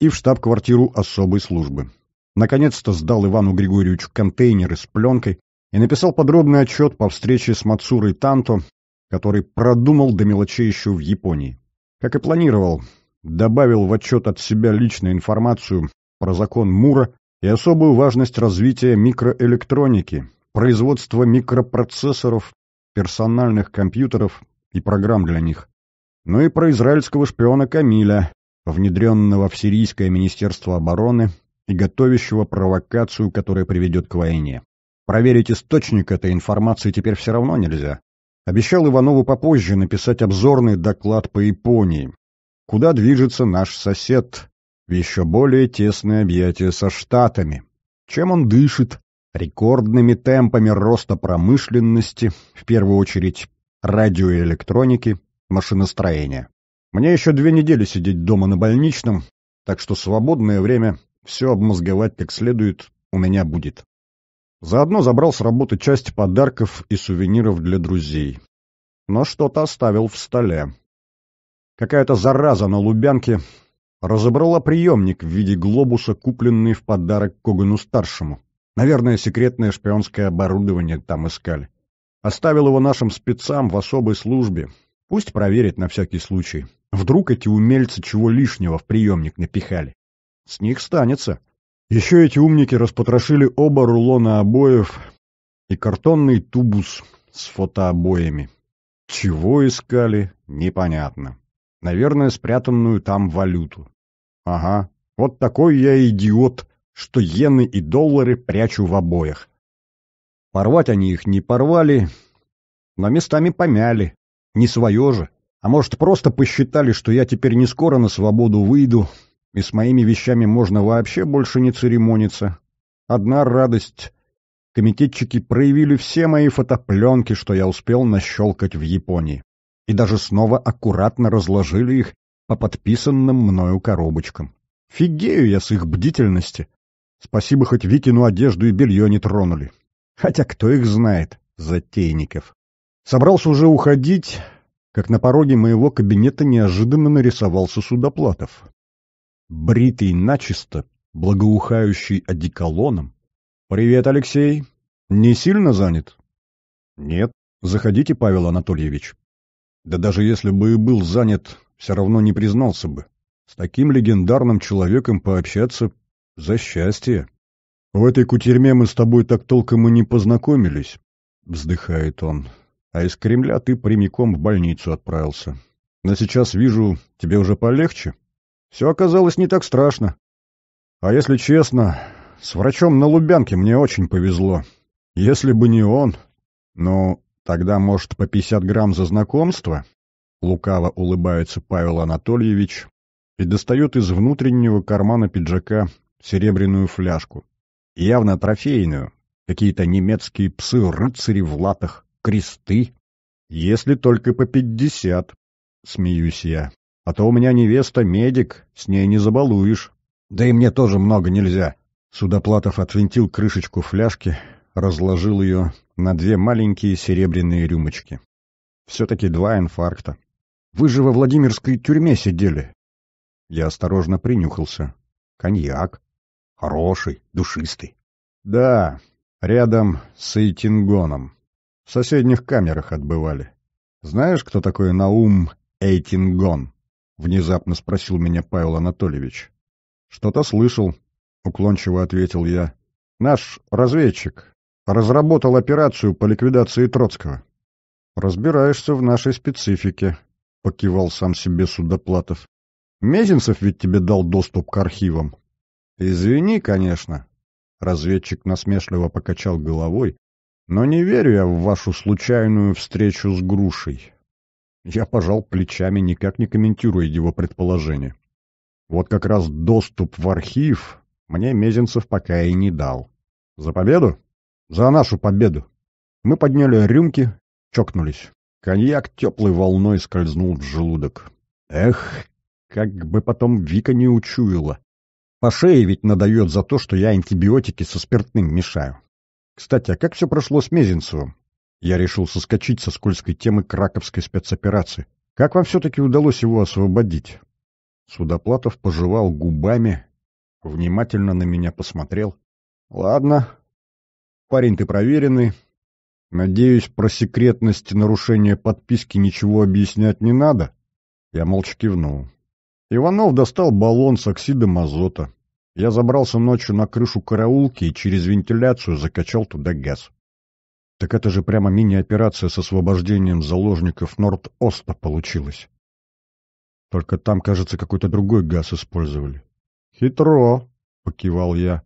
и в штаб-квартиру особой службы. Наконец-то сдал Ивану Григорьевичу контейнеры с пленкой и написал подробный отчет по встрече с Мацурой Танто, который продумал до мелочей еще в Японии. Как и планировал, добавил в отчет от себя личную информацию про закон Мура и особую важность развития микроэлектроники, производство микропроцессоров, персональных компьютеров и программ для них, но и про израильского шпиона Камиля, внедренного в Сирийское министерство обороны и готовящего провокацию, которая приведет к войне. Проверить источник этой информации теперь все равно нельзя. Обещал Иванову попозже написать обзорный доклад по Японии. Куда движется наш сосед? В еще более тесные объятия со Штатами. Чем он дышит? рекордными темпами роста промышленности, в первую очередь радиоэлектроники, машиностроения. Мне еще две недели сидеть дома на больничном, так что свободное время все обмозговать как следует у меня будет. Заодно забрал с работы часть подарков и сувениров для друзей. Но что-то оставил в столе. Какая-то зараза на Лубянке разобрала приемник в виде глобуса, купленный в подарок Когану-старшему. Наверное, секретное шпионское оборудование там искали. Оставил его нашим спецам в особой службе. Пусть проверят на всякий случай. Вдруг эти умельцы чего лишнего в приемник напихали. С них станется. Еще эти умники распотрошили оба рулона обоев и картонный тубус с фотообоями. Чего искали, непонятно. Наверное, спрятанную там валюту. Ага, вот такой я идиот, что иены и доллары прячу в обоих. Порвать они их не порвали, но местами помяли. Не свое же. А может, просто посчитали, что я теперь не скоро на свободу выйду, и с моими вещами можно вообще больше не церемониться. Одна радость. Комитетчики проявили все мои фотопленки, что я успел нащелкать в Японии. И даже снова аккуратно разложили их по подписанным мною коробочкам. Фигею я с их бдительности. Спасибо, хоть Викину одежду и белье не тронули. Хотя кто их знает, затейников. Собрался уже уходить, как на пороге моего кабинета неожиданно нарисовался Судоплатов. Бритый начисто, благоухающий одеколоном. «Привет, Алексей. Не сильно занят?» «Нет. Заходите, Павел Анатольевич». «Да даже если бы и был занят, все равно не признался бы. С таким легендарным человеком пообщаться за счастье. В этой кутерьме мы с тобой так толком и не познакомились, вздыхает он. А из Кремля ты прямиком в больницу отправился. Но а сейчас вижу, тебе уже полегче. Все оказалось не так страшно. А если честно, с врачом на Лубянке мне очень повезло. Если бы не он... Ну, тогда, может, по 50 грамм за знакомство? Лукаво улыбается Павел Анатольевич и достает из внутреннего кармана пиджака серебряную фляжку. Явно трофейную. Какие-то немецкие псы-рыцари в латах, кресты. Если только по пятьдесят, смеюсь я. А то у меня невеста медик, с ней не забалуешь. Да и мне тоже много нельзя. Судоплатов отвинтил крышечку фляжки, разложил ее на две маленькие серебряные рюмочки. Все-таки два инфаркта. Вы же во Владимирской тюрьме сидели. Я осторожно принюхался. Коньяк. Хороший, душистый. Да, рядом с Эйтингоном. В соседних камерах отбывали. Знаешь, кто такой Наум Эйтингон? Внезапно спросил меня Павел Анатольевич. Что-то слышал, уклончиво ответил я. Наш разведчик разработал операцию по ликвидации Троцкого. Разбираешься в нашей специфике, покивал сам себе Судоплатов. Мезенцев ведь тебе дал доступ к архивам. «Извини, конечно», — разведчик насмешливо покачал головой, «но не верю я в вашу случайную встречу с грушей». Я пожал плечами, никак не комментируя его предположение. Вот как раз доступ в архив мне Мезенцев пока и не дал. За победу? За нашу победу. Мы подняли рюмки, чокнулись. Коньяк теплой волной скользнул в желудок. Эх, как бы потом Вика не учуяла. По шее ведь надает за то, что я антибиотики со спиртным мешаю. Кстати, а как все прошло с Мезенцевым? Я решил соскочить со скользкой темы краковской спецоперации. Как вам все-таки удалось его освободить? Судоплатов пожевал губами, внимательно на меня посмотрел. Ладно, парень ты проверенный. Надеюсь, про секретность нарушения подписки ничего объяснять не надо? Я молча кивнул. Иванов достал баллон с оксидом азота. Я забрался ночью на крышу караулки и через вентиляцию закачал туда газ. Так это же прямо мини-операция с освобождением заложников Норд-Оста получилась. Только там, кажется, какой-то другой газ использовали. «Хитро!» — покивал я.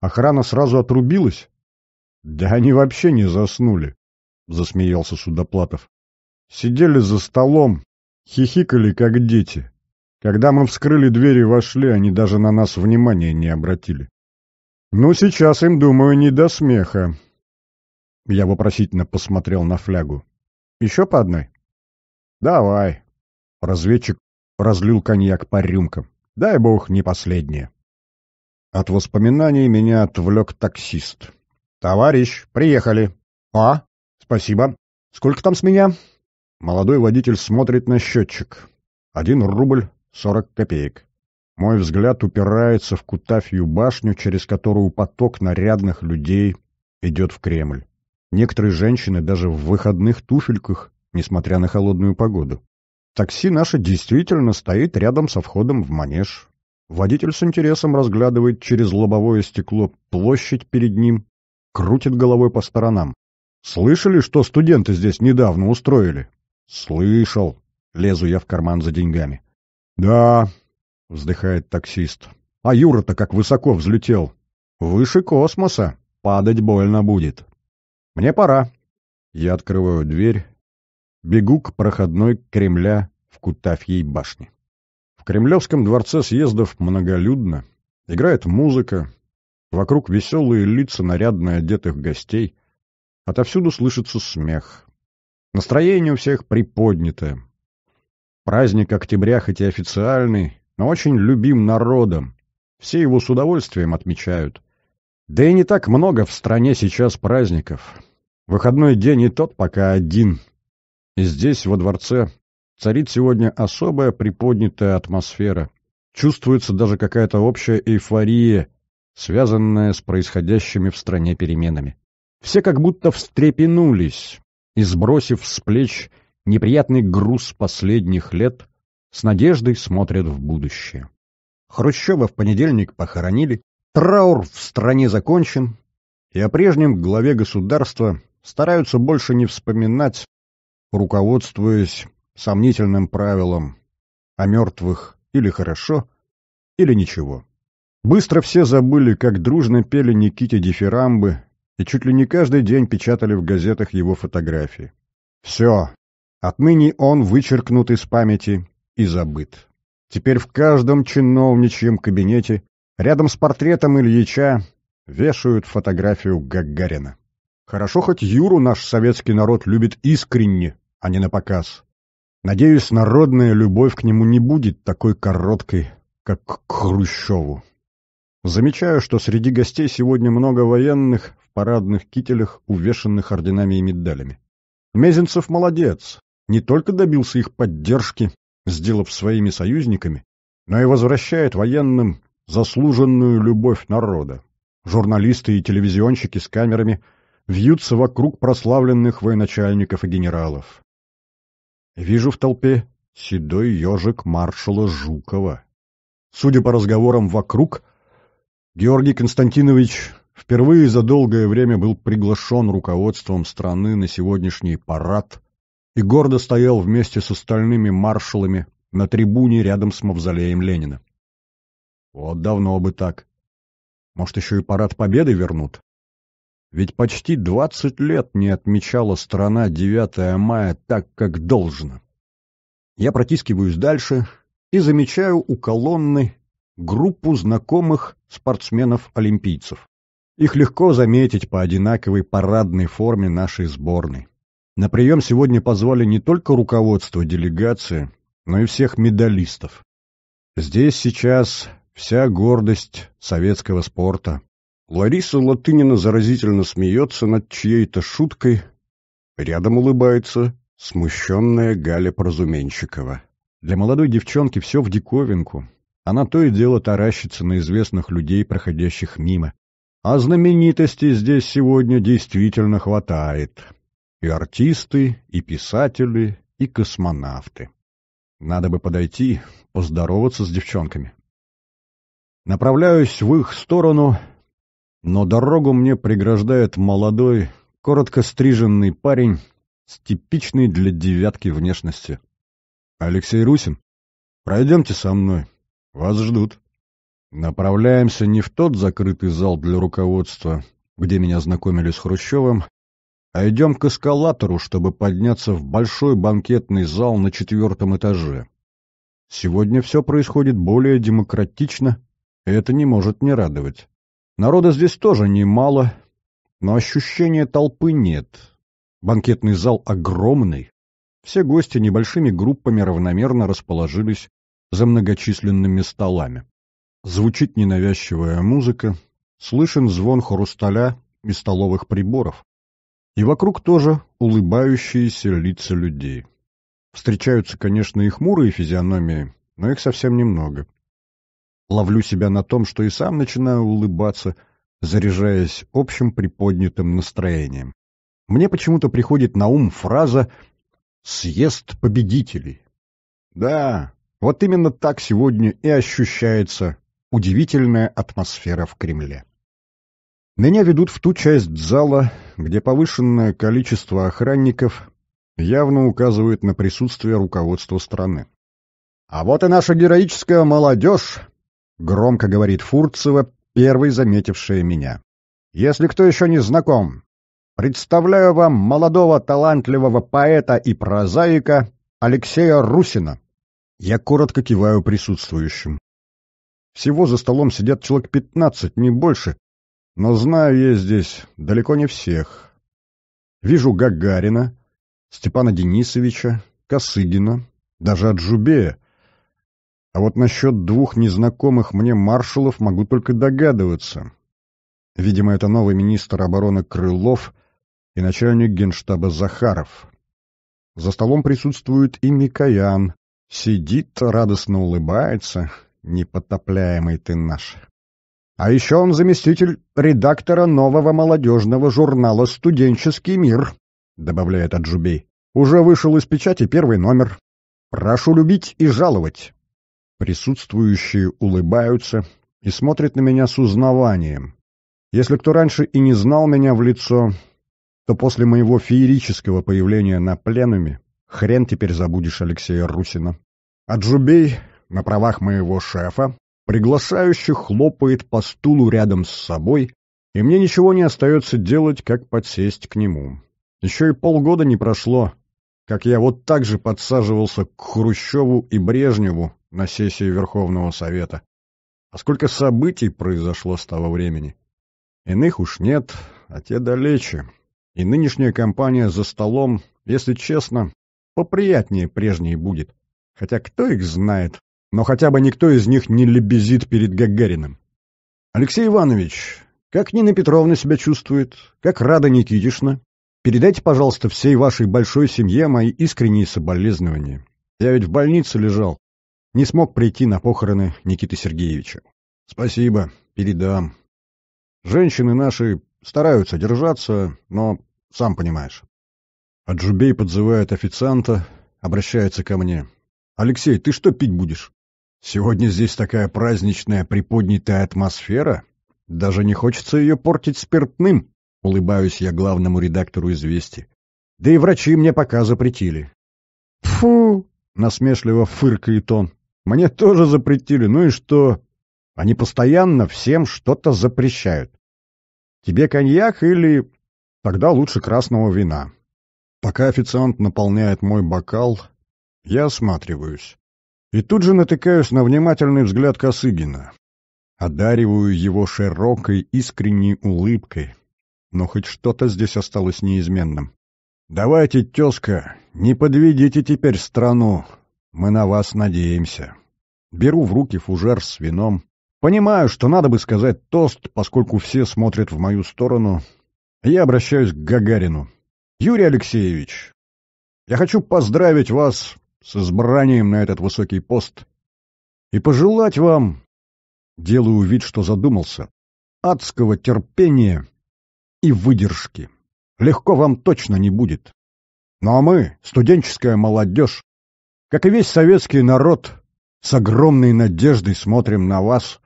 «Охрана сразу отрубилась?» «Да они вообще не заснули!» — засмеялся Судоплатов. «Сидели за столом, хихикали, как дети. Когда мы вскрыли двери и вошли, они даже на нас внимания не обратили. Ну, сейчас им, думаю, не до смеха. Я вопросительно посмотрел на флягу. Еще по одной? Давай. Разведчик разлил коньяк по рюмкам. Дай бог, не последнее. От воспоминаний меня отвлек таксист. «Товарищ, приехали!» «А, спасибо. Сколько там с меня?» Молодой водитель смотрит на счетчик. «Один рубль Сорок копеек. Мой взгляд упирается в Кутафью башню, через которую поток нарядных людей идет в Кремль. Некоторые женщины даже в выходных туфельках, несмотря на холодную погоду. Такси наше действительно стоит рядом со входом в манеж. Водитель с интересом разглядывает через лобовое стекло площадь перед ним, крутит головой по сторонам. «Слышали, что студенты здесь недавно устроили?» «Слышал», — лезу я в карман за деньгами. «Да», — вздыхает таксист, — «а Юра-то как высоко взлетел. Выше космоса. Падать больно будет. Мне пора». Я открываю дверь, бегу к проходной Кремля в Кутафьей башне. В Кремлевском дворце съездов многолюдно, играет музыка, вокруг веселые лица нарядно одетых гостей, отовсюду слышится смех. Настроение у всех приподнятое, Праздник октября хоть и официальный, но очень любим народом. Все его с удовольствием отмечают. Да и не так много в стране сейчас праздников. Выходной день и тот пока один. И здесь, во дворце, царит сегодня особая приподнятая атмосфера. Чувствуется даже какая-то общая эйфория, связанная с происходящими в стране переменами. Все как будто встрепенулись и, сбросив с плеч неприятный груз последних лет, с надеждой смотрят в будущее. Хрущева в понедельник похоронили, траур в стране закончен, и о прежнем главе государства стараются больше не вспоминать, руководствуясь сомнительным правилом о мертвых или хорошо, или ничего. Быстро все забыли, как дружно пели Никите дифирамбы и чуть ли не каждый день печатали в газетах его фотографии. Все, Отныне он вычеркнут из памяти и забыт. Теперь в каждом чиновничьем кабинете рядом с портретом Ильича вешают фотографию Гагарина. Хорошо хоть Юру наш советский народ любит искренне, а не на показ. Надеюсь, народная любовь к нему не будет такой короткой, как к Хрущеву. Замечаю, что среди гостей сегодня много военных в парадных кителях, увешанных орденами и медалями. Мезенцев молодец, не только добился их поддержки, сделав своими союзниками, но и возвращает военным заслуженную любовь народа. Журналисты и телевизионщики с камерами вьются вокруг прославленных военачальников и генералов. Вижу в толпе седой ежик маршала Жукова. Судя по разговорам вокруг, Георгий Константинович впервые за долгое время был приглашен руководством страны на сегодняшний парад и гордо стоял вместе с остальными маршалами на трибуне рядом с мавзолеем Ленина. Вот давно бы так. Может, еще и парад победы вернут? Ведь почти двадцать лет не отмечала страна 9 мая так, как должно. Я протискиваюсь дальше и замечаю у колонны группу знакомых спортсменов-олимпийцев. Их легко заметить по одинаковой парадной форме нашей сборной. На прием сегодня позвали не только руководство делегации, но и всех медалистов. Здесь сейчас вся гордость советского спорта. Лариса Латынина заразительно смеется над чьей-то шуткой. Рядом улыбается смущенная Галя Прозуменщикова. Для молодой девчонки все в диковинку. Она то и дело таращится на известных людей, проходящих мимо. А знаменитостей здесь сегодня действительно хватает. И артисты, и писатели, и космонавты. Надо бы подойти, поздороваться с девчонками. Направляюсь в их сторону, но дорогу мне преграждает молодой, коротко стриженный парень с типичной для девятки внешности. Алексей Русин, пройдемте со мной, вас ждут. Направляемся не в тот закрытый зал для руководства, где меня знакомили с Хрущевым, а идем к эскалатору, чтобы подняться в большой банкетный зал на четвертом этаже. Сегодня все происходит более демократично, и это не может не радовать. Народа здесь тоже немало, но ощущения толпы нет. Банкетный зал огромный. Все гости небольшими группами равномерно расположились за многочисленными столами. Звучит ненавязчивая музыка, слышен звон хрусталя и столовых приборов. И вокруг тоже улыбающиеся лица людей. Встречаются, конечно, и хмурые физиономии, но их совсем немного. Ловлю себя на том, что и сам начинаю улыбаться, заряжаясь общим приподнятым настроением. Мне почему-то приходит на ум фраза «съезд победителей». Да, вот именно так сегодня и ощущается удивительная атмосфера в Кремле. Меня ведут в ту часть зала, где повышенное количество охранников явно указывает на присутствие руководства страны. «А вот и наша героическая молодежь!» — громко говорит Фурцева, первый заметившая меня. «Если кто еще не знаком, представляю вам молодого талантливого поэта и прозаика Алексея Русина». Я коротко киваю присутствующим. Всего за столом сидят человек пятнадцать, не больше, но знаю я здесь далеко не всех. Вижу Гагарина, Степана Денисовича, Косыгина, даже Аджубея. А вот насчет двух незнакомых мне маршалов могу только догадываться. Видимо, это новый министр обороны Крылов и начальник генштаба Захаров. За столом присутствует и Микоян. Сидит, радостно улыбается. Непотопляемый ты наш. А еще он заместитель редактора нового молодежного журнала «Студенческий мир», — добавляет Аджубей. «Уже вышел из печати первый номер. Прошу любить и жаловать». Присутствующие улыбаются и смотрят на меня с узнаванием. Если кто раньше и не знал меня в лицо, то после моего феерического появления на пленуме хрен теперь забудешь Алексея Русина. Аджубей на правах моего шефа Приглашающий хлопает по стулу рядом с собой, и мне ничего не остается делать, как подсесть к нему. Еще и полгода не прошло, как я вот так же подсаживался к Хрущеву и Брежневу на сессии Верховного Совета. А сколько событий произошло с того времени? Иных уж нет, а те далече. И нынешняя компания за столом, если честно, поприятнее прежней будет. Хотя кто их знает, но хотя бы никто из них не лебезит перед Гагариным. «Алексей Иванович, как Нина Петровна себя чувствует? Как Рада Никитишна? Передайте, пожалуйста, всей вашей большой семье мои искренние соболезнования. Я ведь в больнице лежал. Не смог прийти на похороны Никиты Сергеевича. Спасибо, передам. Женщины наши стараются держаться, но сам понимаешь. Аджубей подзывает официанта, обращается ко мне. «Алексей, ты что пить будешь?» Сегодня здесь такая праздничная, приподнятая атмосфера. Даже не хочется ее портить спиртным, — улыбаюсь я главному редактору «Известий». Да и врачи мне пока запретили. «Фу!» — насмешливо фыркает он. «Мне тоже запретили. Ну и что? Они постоянно всем что-то запрещают. Тебе коньяк или... Тогда лучше красного вина». Пока официант наполняет мой бокал, я осматриваюсь. И тут же натыкаюсь на внимательный взгляд Косыгина. Одариваю его широкой, искренней улыбкой. Но хоть что-то здесь осталось неизменным. «Давайте, тезка, не подведите теперь страну. Мы на вас надеемся». Беру в руки фужер с вином. Понимаю, что надо бы сказать тост, поскольку все смотрят в мою сторону. Я обращаюсь к Гагарину. «Юрий Алексеевич, я хочу поздравить вас с избранием на этот высокий пост. И пожелать вам, делаю вид, что задумался, адского терпения и выдержки. Легко вам точно не будет. Ну а мы, студенческая молодежь, как и весь советский народ, с огромной надеждой смотрим на вас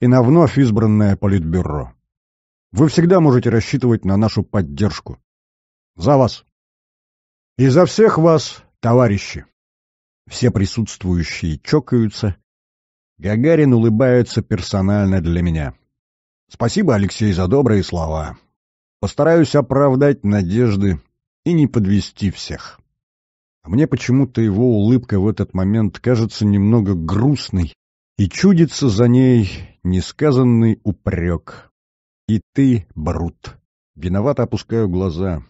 и на вновь избранное Политбюро. Вы всегда можете рассчитывать на нашу поддержку. За вас! И за всех вас, товарищи! все присутствующие чокаются. Гагарин улыбается персонально для меня. Спасибо, Алексей, за добрые слова. Постараюсь оправдать надежды и не подвести всех. А мне почему-то его улыбка в этот момент кажется немного грустной, и чудится за ней несказанный упрек. И ты, Брут. Виновато опускаю глаза.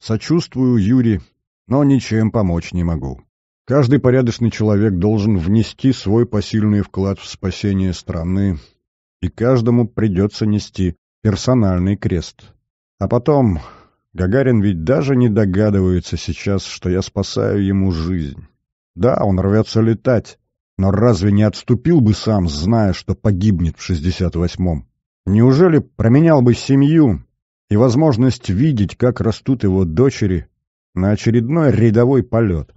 Сочувствую Юре, но ничем помочь не могу. Каждый порядочный человек должен внести свой посильный вклад в спасение страны, и каждому придется нести персональный крест. А потом, Гагарин ведь даже не догадывается сейчас, что я спасаю ему жизнь. Да, он рвется летать, но разве не отступил бы сам, зная, что погибнет в 68-м? Неужели променял бы семью и возможность видеть, как растут его дочери, на очередной рядовой полет?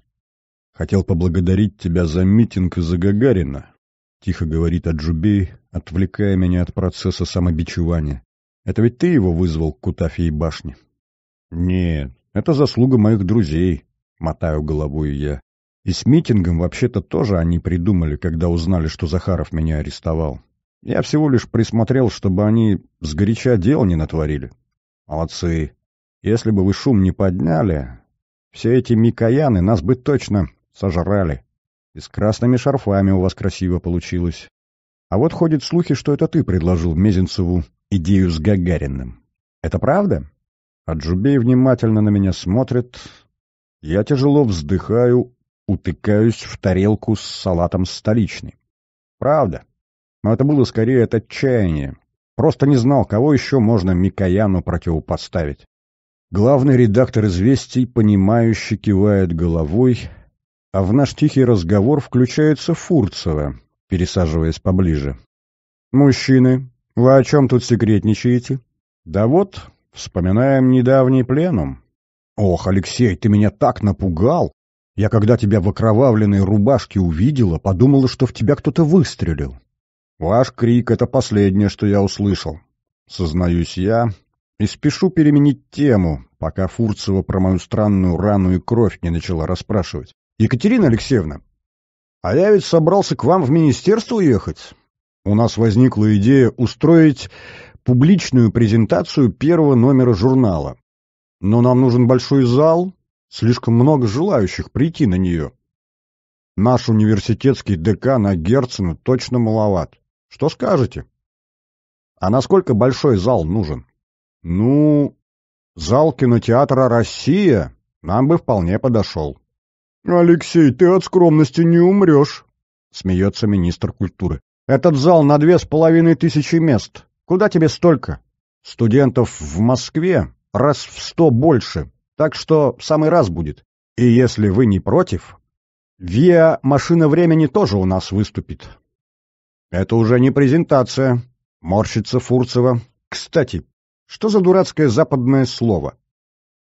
Хотел поблагодарить тебя за митинг и за Гагарина, — тихо говорит Аджубей, отвлекая меня от процесса самобичевания. Это ведь ты его вызвал к Кутафии башне? Нет, это заслуга моих друзей, — мотаю головой я. И с митингом вообще-то тоже они придумали, когда узнали, что Захаров меня арестовал. Я всего лишь присмотрел, чтобы они сгоряча дел не натворили. Молодцы. Если бы вы шум не подняли, все эти микояны нас бы точно Сожрали. И с красными шарфами у вас красиво получилось. А вот ходят слухи, что это ты предложил Мезенцеву идею с Гагариным. Это правда? А Джубей внимательно на меня смотрит. Я тяжело вздыхаю, утыкаюсь в тарелку с салатом столичный. Правда. Но это было скорее от отчаяния. Просто не знал, кого еще можно Микояну противопоставить. Главный редактор «Известий», понимающий, кивает головой — а в наш тихий разговор включается Фурцева, пересаживаясь поближе. «Мужчины, вы о чем тут секретничаете?» «Да вот, вспоминаем недавний пленум». «Ох, Алексей, ты меня так напугал! Я, когда тебя в окровавленной рубашке увидела, подумала, что в тебя кто-то выстрелил». «Ваш крик — это последнее, что я услышал», — сознаюсь я, и спешу переменить тему, пока Фурцева про мою странную рану и кровь не начала расспрашивать. Екатерина Алексеевна, а я ведь собрался к вам в министерство уехать. У нас возникла идея устроить публичную презентацию первого номера журнала. Но нам нужен большой зал, слишком много желающих прийти на нее. Наш университетский декан Герцена точно маловат. Что скажете? А насколько большой зал нужен? Ну, зал кинотеатра «Россия» нам бы вполне подошел. «Алексей, ты от скромности не умрешь», — смеется министр культуры. «Этот зал на две с половиной тысячи мест. Куда тебе столько? Студентов в Москве раз в сто больше, так что в самый раз будет. И если вы не против, Виа «Машина времени» тоже у нас выступит». «Это уже не презентация», — морщится Фурцева. «Кстати, что за дурацкое западное слово?»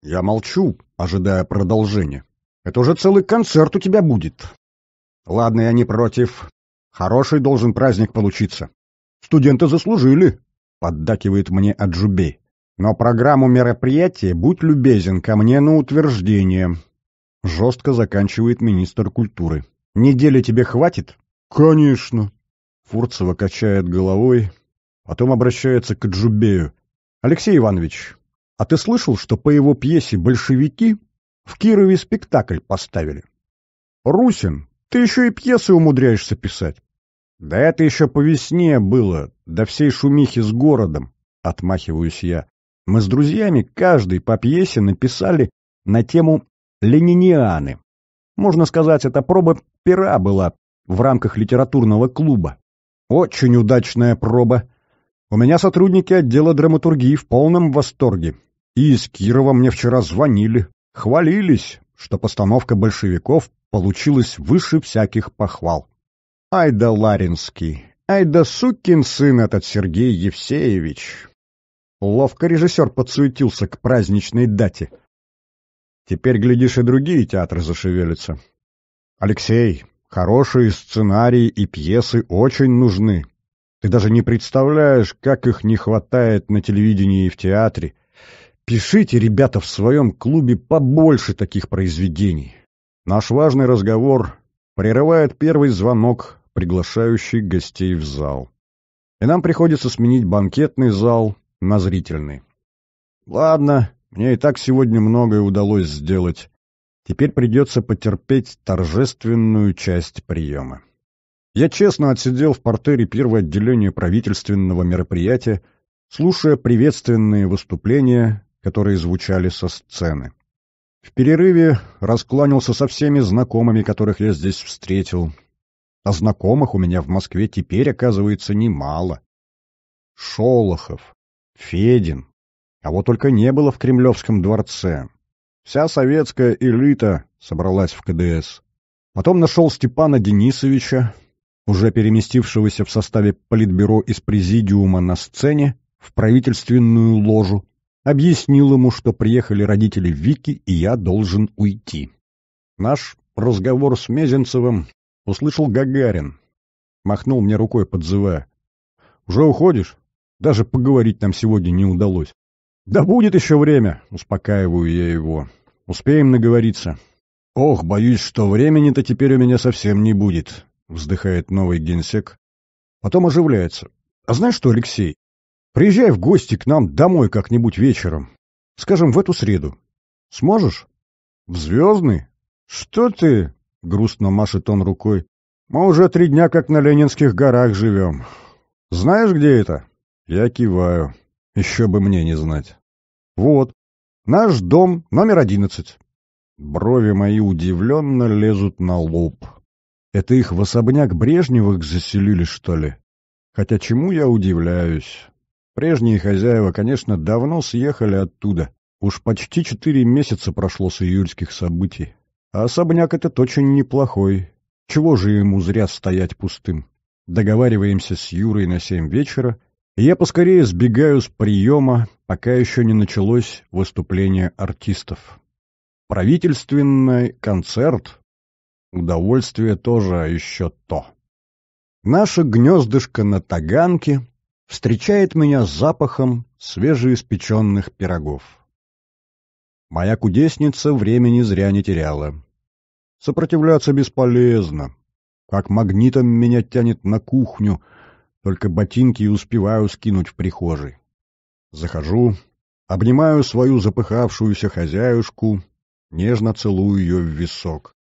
Я молчу, ожидая продолжения. Это уже целый концерт у тебя будет. Ладно, я не против. Хороший должен праздник получиться. Студенты заслужили, — поддакивает мне Аджубей. Но программу мероприятия будь любезен ко мне на утверждение. Жестко заканчивает министр культуры. Недели тебе хватит? Конечно. Фурцева качает головой, потом обращается к Аджубею. Алексей Иванович, а ты слышал, что по его пьесе «Большевики» В Кирове спектакль поставили. «Русин, ты еще и пьесы умудряешься писать». «Да это еще по весне было, до всей шумихи с городом», — отмахиваюсь я. Мы с друзьями каждый по пьесе написали на тему «Ленинианы». Можно сказать, это проба пера была в рамках литературного клуба. Очень удачная проба. У меня сотрудники отдела драматургии в полном восторге. И из Кирова мне вчера звонили. Хвалились, что постановка большевиков получилась выше всяких похвал. Ай да Ларинский, ай да сукин сын этот Сергей Евсеевич. Ловко режиссер подсуетился к праздничной дате. Теперь, глядишь, и другие театры зашевелятся. Алексей, хорошие сценарии и пьесы очень нужны. Ты даже не представляешь, как их не хватает на телевидении и в театре. Пишите, ребята, в своем клубе побольше таких произведений. Наш важный разговор прерывает первый звонок, приглашающий гостей в зал. И нам приходится сменить банкетный зал на зрительный. Ладно, мне и так сегодня многое удалось сделать. Теперь придется потерпеть торжественную часть приема. Я честно отсидел в портере первое отделение правительственного мероприятия, слушая приветственные выступления которые звучали со сцены. В перерыве раскланялся со всеми знакомыми, которых я здесь встретил. А знакомых у меня в Москве теперь, оказывается, немало. Шолохов, Федин. А вот только не было в Кремлевском дворце. Вся советская элита собралась в КДС. Потом нашел Степана Денисовича, уже переместившегося в составе Политбюро из Президиума на сцене в правительственную ложу, объяснил ему, что приехали родители Вики, и я должен уйти. Наш разговор с Мезенцевым услышал Гагарин. Махнул мне рукой, подзывая. «Уже уходишь? Даже поговорить нам сегодня не удалось». «Да будет еще время!» — успокаиваю я его. «Успеем наговориться». «Ох, боюсь, что времени-то теперь у меня совсем не будет», — вздыхает новый генсек. Потом оживляется. «А знаешь что, Алексей, Приезжай в гости к нам домой как-нибудь вечером. Скажем, в эту среду. Сможешь? В Звездный? Что ты? Грустно машет он рукой. Мы уже три дня как на Ленинских горах живем. Знаешь, где это? Я киваю. Еще бы мне не знать. Вот. Наш дом номер одиннадцать. Брови мои удивленно лезут на лоб. Это их в особняк Брежневых заселили, что ли? Хотя чему я удивляюсь? Прежние хозяева, конечно, давно съехали оттуда. Уж почти четыре месяца прошло с июльских событий. А особняк этот очень неплохой. Чего же ему зря стоять пустым? Договариваемся с Юрой на семь вечера, и я поскорее сбегаю с приема, пока еще не началось выступление артистов. Правительственный концерт? Удовольствие тоже а еще то. Наше гнездышко на Таганке встречает меня запахом свежеиспеченных пирогов. Моя кудесница времени зря не теряла. Сопротивляться бесполезно. Как магнитом меня тянет на кухню, только ботинки успеваю скинуть в прихожей. Захожу, обнимаю свою запыхавшуюся хозяюшку, нежно целую ее в висок.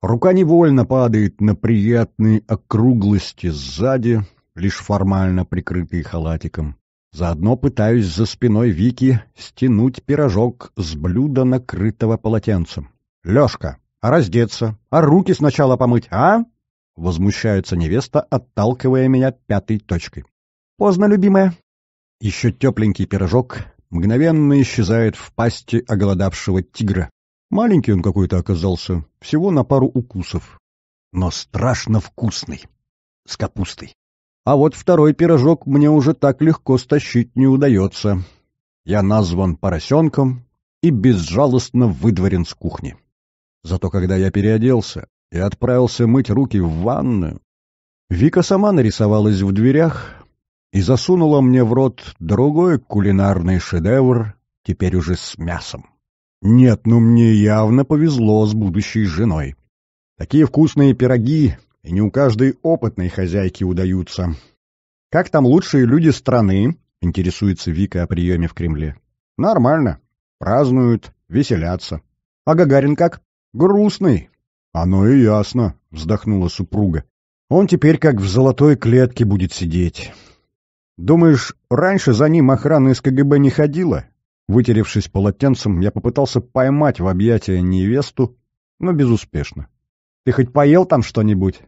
Рука невольно падает на приятные округлости сзади, лишь формально прикрытые халатиком. Заодно пытаюсь за спиной Вики стянуть пирожок с блюда, накрытого полотенцем. «Лешка, а раздеться? А руки сначала помыть, а?» Возмущается невеста, отталкивая меня пятой точкой. «Поздно, любимая». Еще тепленький пирожок мгновенно исчезает в пасти оголодавшего тигра. Маленький он какой-то оказался, всего на пару укусов. Но страшно вкусный. С капустой. А вот второй пирожок мне уже так легко стащить не удается. Я назван поросенком и безжалостно выдворен с кухни. Зато когда я переоделся и отправился мыть руки в ванную, Вика сама нарисовалась в дверях и засунула мне в рот другой кулинарный шедевр, теперь уже с мясом. Нет, ну мне явно повезло с будущей женой. Такие вкусные пироги и не у каждой опытной хозяйки удаются. «Как там лучшие люди страны?» — интересуется Вика о приеме в Кремле. «Нормально. Празднуют, веселятся. А Гагарин как? Грустный». «Оно и ясно», — вздохнула супруга. «Он теперь как в золотой клетке будет сидеть». «Думаешь, раньше за ним охрана из КГБ не ходила?» Вытеревшись полотенцем, я попытался поймать в объятия невесту, но безуспешно. «Ты хоть поел там что-нибудь?»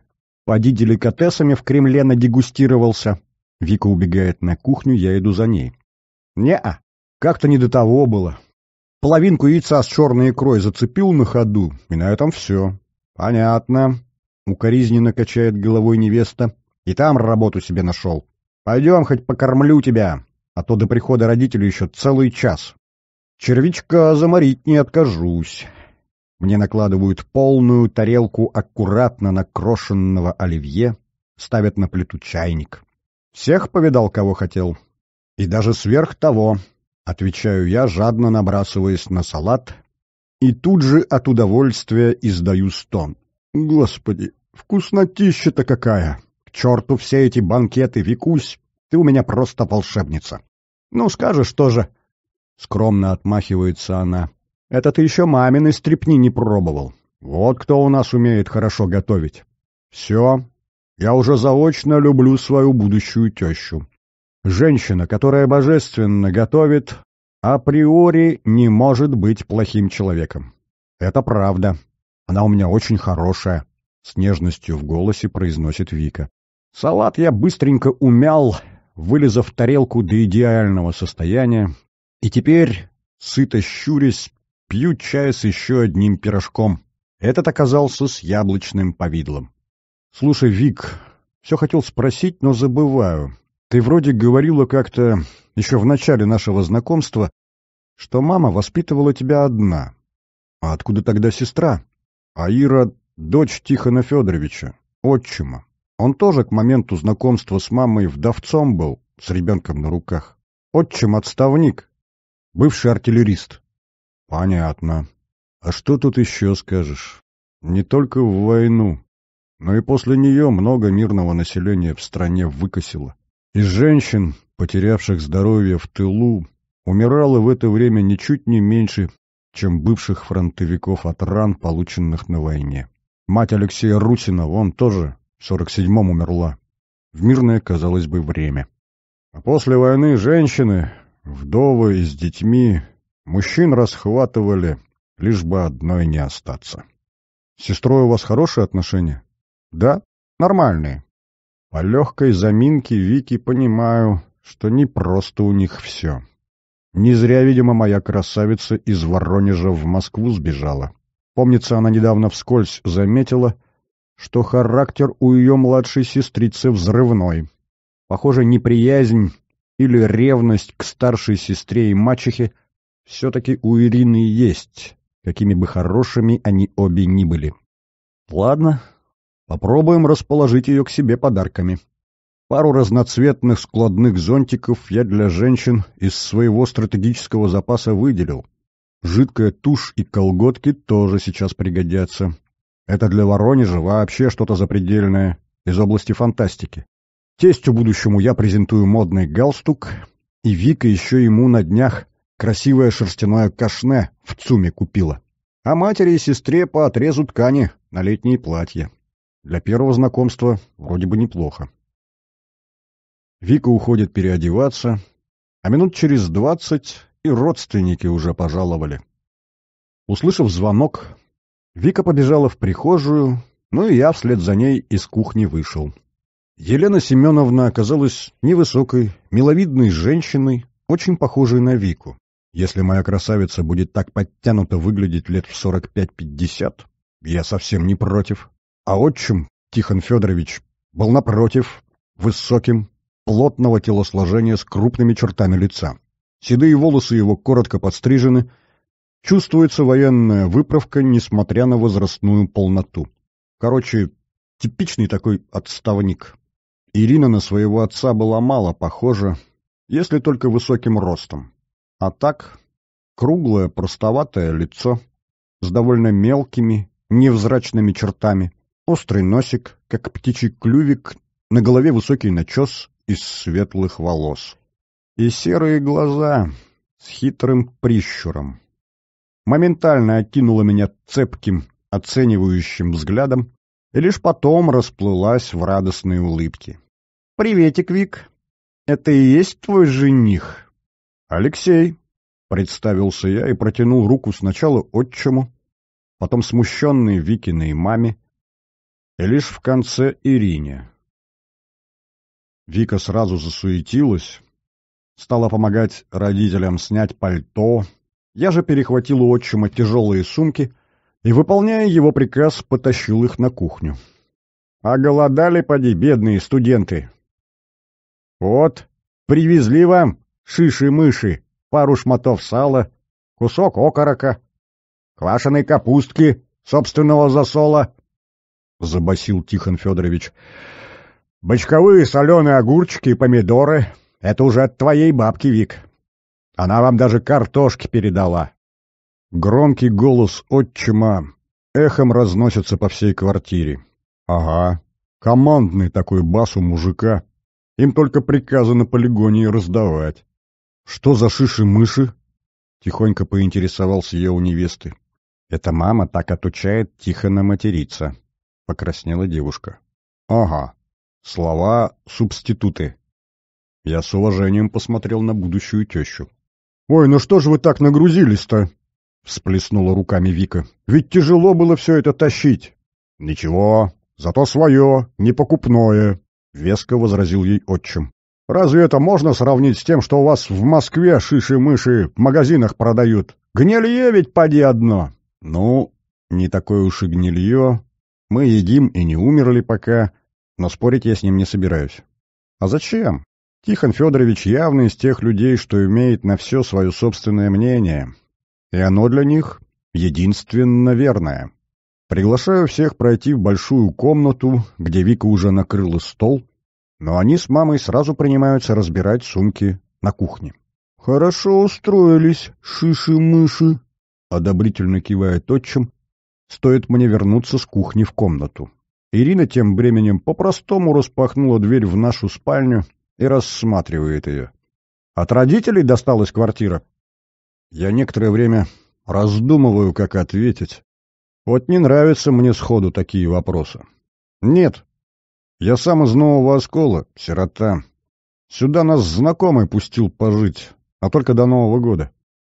Поди деликатесами в Кремле надегустировался. Вика убегает на кухню, я иду за ней. Не-а, как-то не до того было. Половинку яйца с черной икрой зацепил на ходу, и на этом все. Понятно. Укоризненно качает головой невеста. И там работу себе нашел. Пойдем, хоть покормлю тебя, а то до прихода родителей еще целый час. Червячка заморить не откажусь. Мне накладывают полную тарелку аккуратно накрошенного оливье, ставят на плиту чайник. Всех повидал, кого хотел. И даже сверх того, отвечаю я, жадно набрасываясь на салат, и тут же от удовольствия издаю стон. Господи, вкуснотища-то какая! К черту все эти банкеты, Викусь! Ты у меня просто волшебница! Ну, скажешь тоже! Скромно отмахивается она. Это ты еще маминой стрепни не пробовал. Вот кто у нас умеет хорошо готовить. Все, я уже заочно люблю свою будущую тещу. Женщина, которая божественно готовит, априори не может быть плохим человеком. Это правда. Она у меня очень хорошая, — с нежностью в голосе произносит Вика. Салат я быстренько умял, вылезав тарелку до идеального состояния, и теперь, сыто щурясь, Пью чай с еще одним пирожком. Этот оказался с яблочным повидлом. «Слушай, Вик, все хотел спросить, но забываю. Ты вроде говорила как-то еще в начале нашего знакомства, что мама воспитывала тебя одна. А откуда тогда сестра? А Ира — дочь Тихона Федоровича, отчима. Он тоже к моменту знакомства с мамой вдовцом был, с ребенком на руках. Отчим — отставник, бывший артиллерист. Понятно. А что тут еще скажешь? Не только в войну, но и после нее много мирного населения в стране выкосило. Из женщин, потерявших здоровье в тылу, умирало в это время ничуть не меньше, чем бывших фронтовиков от ран, полученных на войне. Мать Алексея Русина, вон тоже, в 47-м умерла. В мирное, казалось бы, время. А после войны женщины, вдовы и с детьми, Мужчин расхватывали, лишь бы одной не остаться. «С сестрой у вас хорошие отношения?» «Да, нормальные». По легкой заминке Вики понимаю, что не просто у них все. Не зря, видимо, моя красавица из Воронежа в Москву сбежала. Помнится, она недавно вскользь заметила, что характер у ее младшей сестрицы взрывной. Похоже, неприязнь или ревность к старшей сестре и мачехе все-таки у Ирины есть, какими бы хорошими они обе ни были. Ладно, попробуем расположить ее к себе подарками. Пару разноцветных складных зонтиков я для женщин из своего стратегического запаса выделил. Жидкая тушь и колготки тоже сейчас пригодятся. Это для Воронежа вообще что-то запредельное, из области фантастики. Тестю будущему я презентую модный галстук, и Вика еще ему на днях Красивое шерстяное кашне в ЦУМе купила. А матери и сестре по отрезу ткани на летние платья. Для первого знакомства вроде бы неплохо. Вика уходит переодеваться, а минут через двадцать и родственники уже пожаловали. Услышав звонок, Вика побежала в прихожую, ну и я вслед за ней из кухни вышел. Елена Семеновна оказалась невысокой, миловидной женщиной, очень похожей на Вику. Если моя красавица будет так подтянуто выглядеть лет в 45-50, я совсем не против. А отчим Тихон Федорович был напротив, высоким, плотного телосложения с крупными чертами лица. Седые волосы его коротко подстрижены, чувствуется военная выправка, несмотря на возрастную полноту. Короче, типичный такой отставник. Ирина на своего отца была мало похожа, если только высоким ростом. А так, круглое простоватое лицо с довольно мелкими, невзрачными чертами, острый носик, как птичий клювик, на голове высокий начес из светлых волос. И серые глаза с хитрым прищуром. Моментально окинула меня цепким, оценивающим взглядом и лишь потом расплылась в радостной улыбке. «Приветик, Вик! Это и есть твой жених?» «Алексей!» — представился я и протянул руку сначала отчему, потом смущенной Викиной маме, и лишь в конце Ирине. Вика сразу засуетилась, стала помогать родителям снять пальто. Я же перехватил у отчима тяжелые сумки и, выполняя его приказ, потащил их на кухню. А голодали поди, бедные студенты. «Вот, привезли вам шиши-мыши, пару шматов сала, кусок окорока, квашеной капустки собственного засола, — забасил Тихон Федорович. — Бочковые соленые огурчики и помидоры — это уже от твоей бабки, Вик. Она вам даже картошки передала. Громкий голос отчима эхом разносится по всей квартире. Ага, командный такой бас у мужика. Им только приказано полигоне раздавать. «Что за шиши-мыши?» — тихонько поинтересовался я у невесты. «Это мама так отучает тихо на материться», — покраснела девушка. «Ага, слова субституты». Я с уважением посмотрел на будущую тещу. «Ой, ну что же вы так нагрузились-то?» — всплеснула руками Вика. «Ведь тяжело было все это тащить». «Ничего, зато свое, не покупное», — веско возразил ей отчим. Разве это можно сравнить с тем, что у вас в Москве шиши-мыши в магазинах продают? Гнилье ведь поди одно!» «Ну, не такое уж и гнилье. Мы едим и не умерли пока, но спорить я с ним не собираюсь». «А зачем?» Тихон Федорович явно из тех людей, что имеет на все свое собственное мнение, и оно для них единственно верное. Приглашаю всех пройти в большую комнату, где Вика уже накрыла стол — но они с мамой сразу принимаются разбирать сумки на кухне. «Хорошо устроились, шиши-мыши», — одобрительно кивает отчим. «Стоит мне вернуться с кухни в комнату». Ирина тем временем по-простому распахнула дверь в нашу спальню и рассматривает ее. «От родителей досталась квартира?» Я некоторое время раздумываю, как ответить. Вот не нравятся мне сходу такие вопросы. «Нет», я сам из нового оскола, сирота. Сюда нас знакомый пустил пожить, а только до Нового года.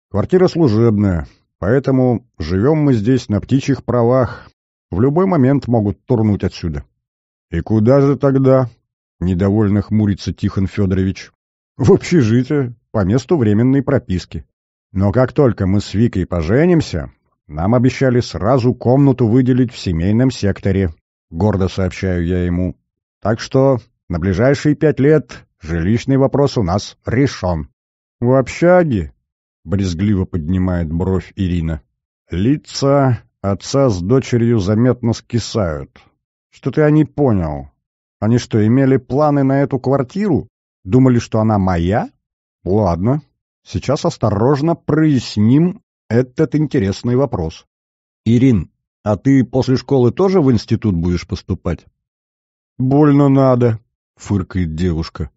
Квартира служебная, поэтому живем мы здесь на птичьих правах. В любой момент могут турнуть отсюда. — И куда же тогда? — недовольно хмурится Тихон Федорович. — В общежитие, по месту временной прописки. Но как только мы с Викой поженимся, нам обещали сразу комнату выделить в семейном секторе. Гордо сообщаю я ему. Так что на ближайшие пять лет жилищный вопрос у нас решен. — В общаге? — брезгливо поднимает бровь Ирина. — Лица отца с дочерью заметно скисают. Что ты о ней понял? Они что, имели планы на эту квартиру? Думали, что она моя? Ладно, сейчас осторожно проясним этот интересный вопрос. Ирин, а ты после школы тоже в институт будешь поступать? «Больно надо», — фыркает девушка.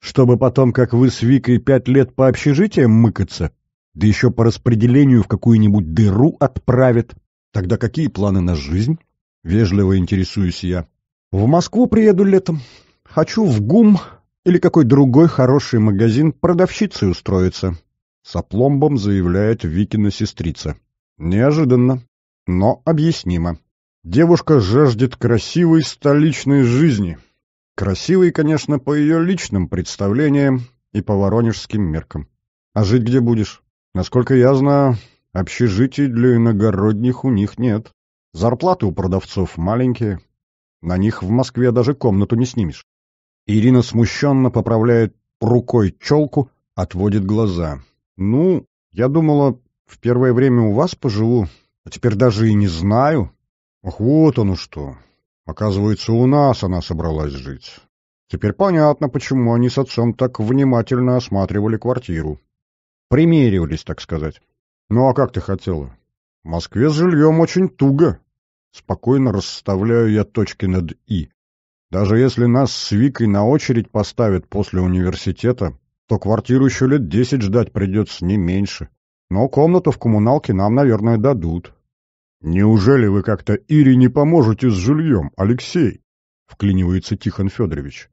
«Чтобы потом, как вы с Викой, пять лет по общежитиям мыкаться, да еще по распределению в какую-нибудь дыру отправят. Тогда какие планы на жизнь?» — вежливо интересуюсь я. «В Москву приеду летом. Хочу в ГУМ или какой другой хороший магазин продавщицей устроиться», — сопломбом заявляет Викина сестрица. «Неожиданно, но объяснимо». Девушка жаждет красивой столичной жизни. Красивой, конечно, по ее личным представлениям и по воронежским меркам. А жить где будешь? Насколько я знаю, общежитий для иногородних у них нет. Зарплаты у продавцов маленькие. На них в Москве даже комнату не снимешь. Ирина смущенно поправляет рукой челку, отводит глаза. «Ну, я думала, в первое время у вас поживу, а теперь даже и не знаю, Ах, вот оно что. Оказывается, у нас она собралась жить. Теперь понятно, почему они с отцом так внимательно осматривали квартиру. Примеривались, так сказать. Ну а как ты хотела? В Москве с жильем очень туго. Спокойно расставляю я точки над «и». Даже если нас с Викой на очередь поставят после университета, то квартиру еще лет десять ждать придется не меньше. Но комнату в коммуналке нам, наверное, дадут. «Неужели вы как-то Ире не поможете с жильем, Алексей?» — вклинивается Тихон Федорович.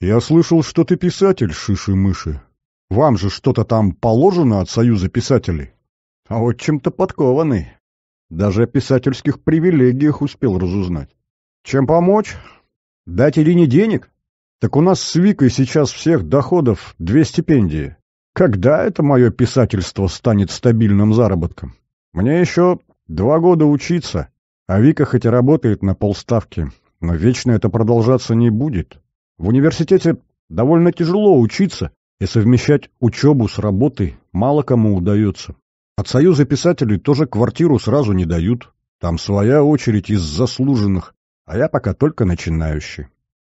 «Я слышал, что ты писатель, шиши-мыши. Вам же что-то там положено от Союза писателей?» «А вот чем-то подкованный. Даже о писательских привилегиях успел разузнать. Чем помочь? Дать Ирине денег? Так у нас с Викой сейчас всех доходов две стипендии. Когда это мое писательство станет стабильным заработком? Мне еще Два года учиться, а Вика хоть и работает на полставки, но вечно это продолжаться не будет. В университете довольно тяжело учиться, и совмещать учебу с работой мало кому удается. От союза писателей тоже квартиру сразу не дают. Там своя очередь из заслуженных, а я пока только начинающий.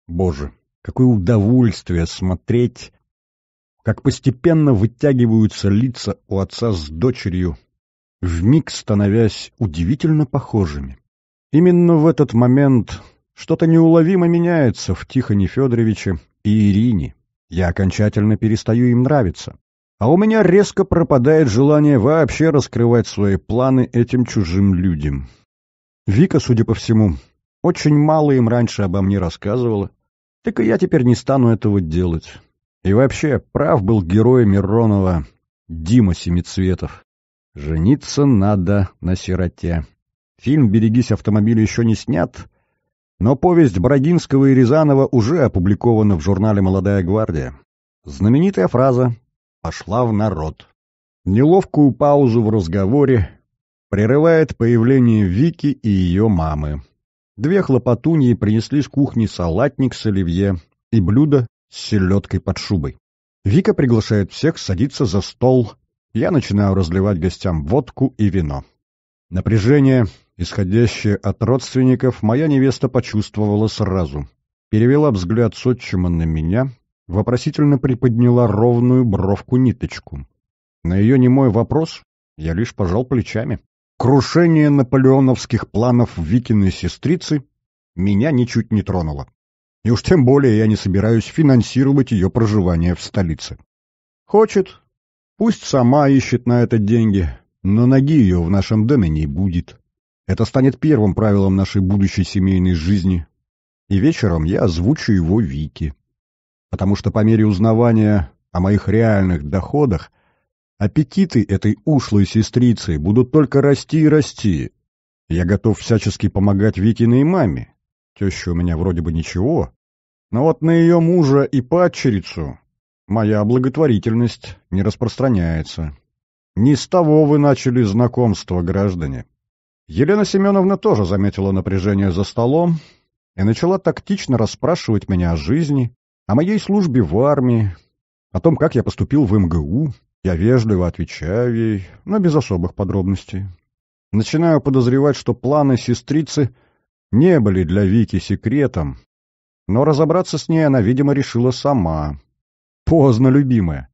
Боже, какое удовольствие смотреть, как постепенно вытягиваются лица у отца с дочерью вмиг становясь удивительно похожими. Именно в этот момент что-то неуловимо меняется в Тихоне Федоровиче и Ирине. Я окончательно перестаю им нравиться. А у меня резко пропадает желание вообще раскрывать свои планы этим чужим людям. Вика, судя по всему, очень мало им раньше обо мне рассказывала. Так и я теперь не стану этого делать. И вообще, прав был герой Миронова Дима Семицветов. Жениться надо на сироте. Фильм «Берегись автомобиля» еще не снят, но повесть Брагинского и Рязанова уже опубликована в журнале «Молодая гвардия». Знаменитая фраза «пошла в народ». Неловкую паузу в разговоре прерывает появление Вики и ее мамы. Две хлопотуньи принесли с кухни салатник с оливье и блюдо с селедкой под шубой. Вика приглашает всех садиться за стол я начинаю разливать гостям водку и вино. Напряжение, исходящее от родственников, моя невеста почувствовала сразу. Перевела взгляд с отчима на меня, вопросительно приподняла ровную бровку-ниточку. На ее немой вопрос я лишь пожал плечами. Крушение наполеоновских планов Викиной сестрицы меня ничуть не тронуло. И уж тем более я не собираюсь финансировать ее проживание в столице. Хочет, Пусть сама ищет на это деньги, но ноги ее в нашем доме не будет. Это станет первым правилом нашей будущей семейной жизни. И вечером я озвучу его Вике, Потому что по мере узнавания о моих реальных доходах аппетиты этой ушлой сестрицы будут только расти и расти. Я готов всячески помогать Викиной маме. Теща у меня вроде бы ничего. Но вот на ее мужа и падчерицу моя благотворительность не распространяется. Не с того вы начали знакомство, граждане. Елена Семеновна тоже заметила напряжение за столом и начала тактично расспрашивать меня о жизни, о моей службе в армии, о том, как я поступил в МГУ. Я вежливо отвечаю ей, но без особых подробностей. Начинаю подозревать, что планы сестрицы не были для Вики секретом, но разобраться с ней она, видимо, решила сама. Поздно, любимая.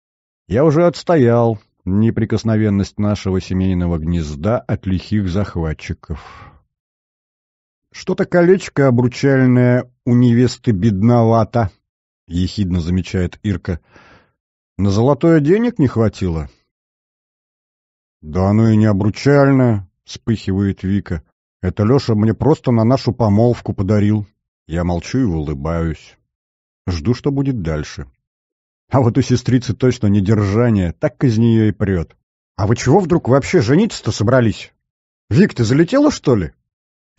Я уже отстоял неприкосновенность нашего семейного гнезда от лихих захватчиков. Что-то колечко обручальное у невесты бедновато, — ехидно замечает Ирка. На золотое денег не хватило? Да оно и не обручальное, — вспыхивает Вика. Это Леша мне просто на нашу помолвку подарил. Я молчу и улыбаюсь. Жду, что будет дальше. А вот у сестрицы точно не держание, так из нее и прет. А вы чего вдруг вообще жениться-то собрались? Вик, ты залетела, что ли?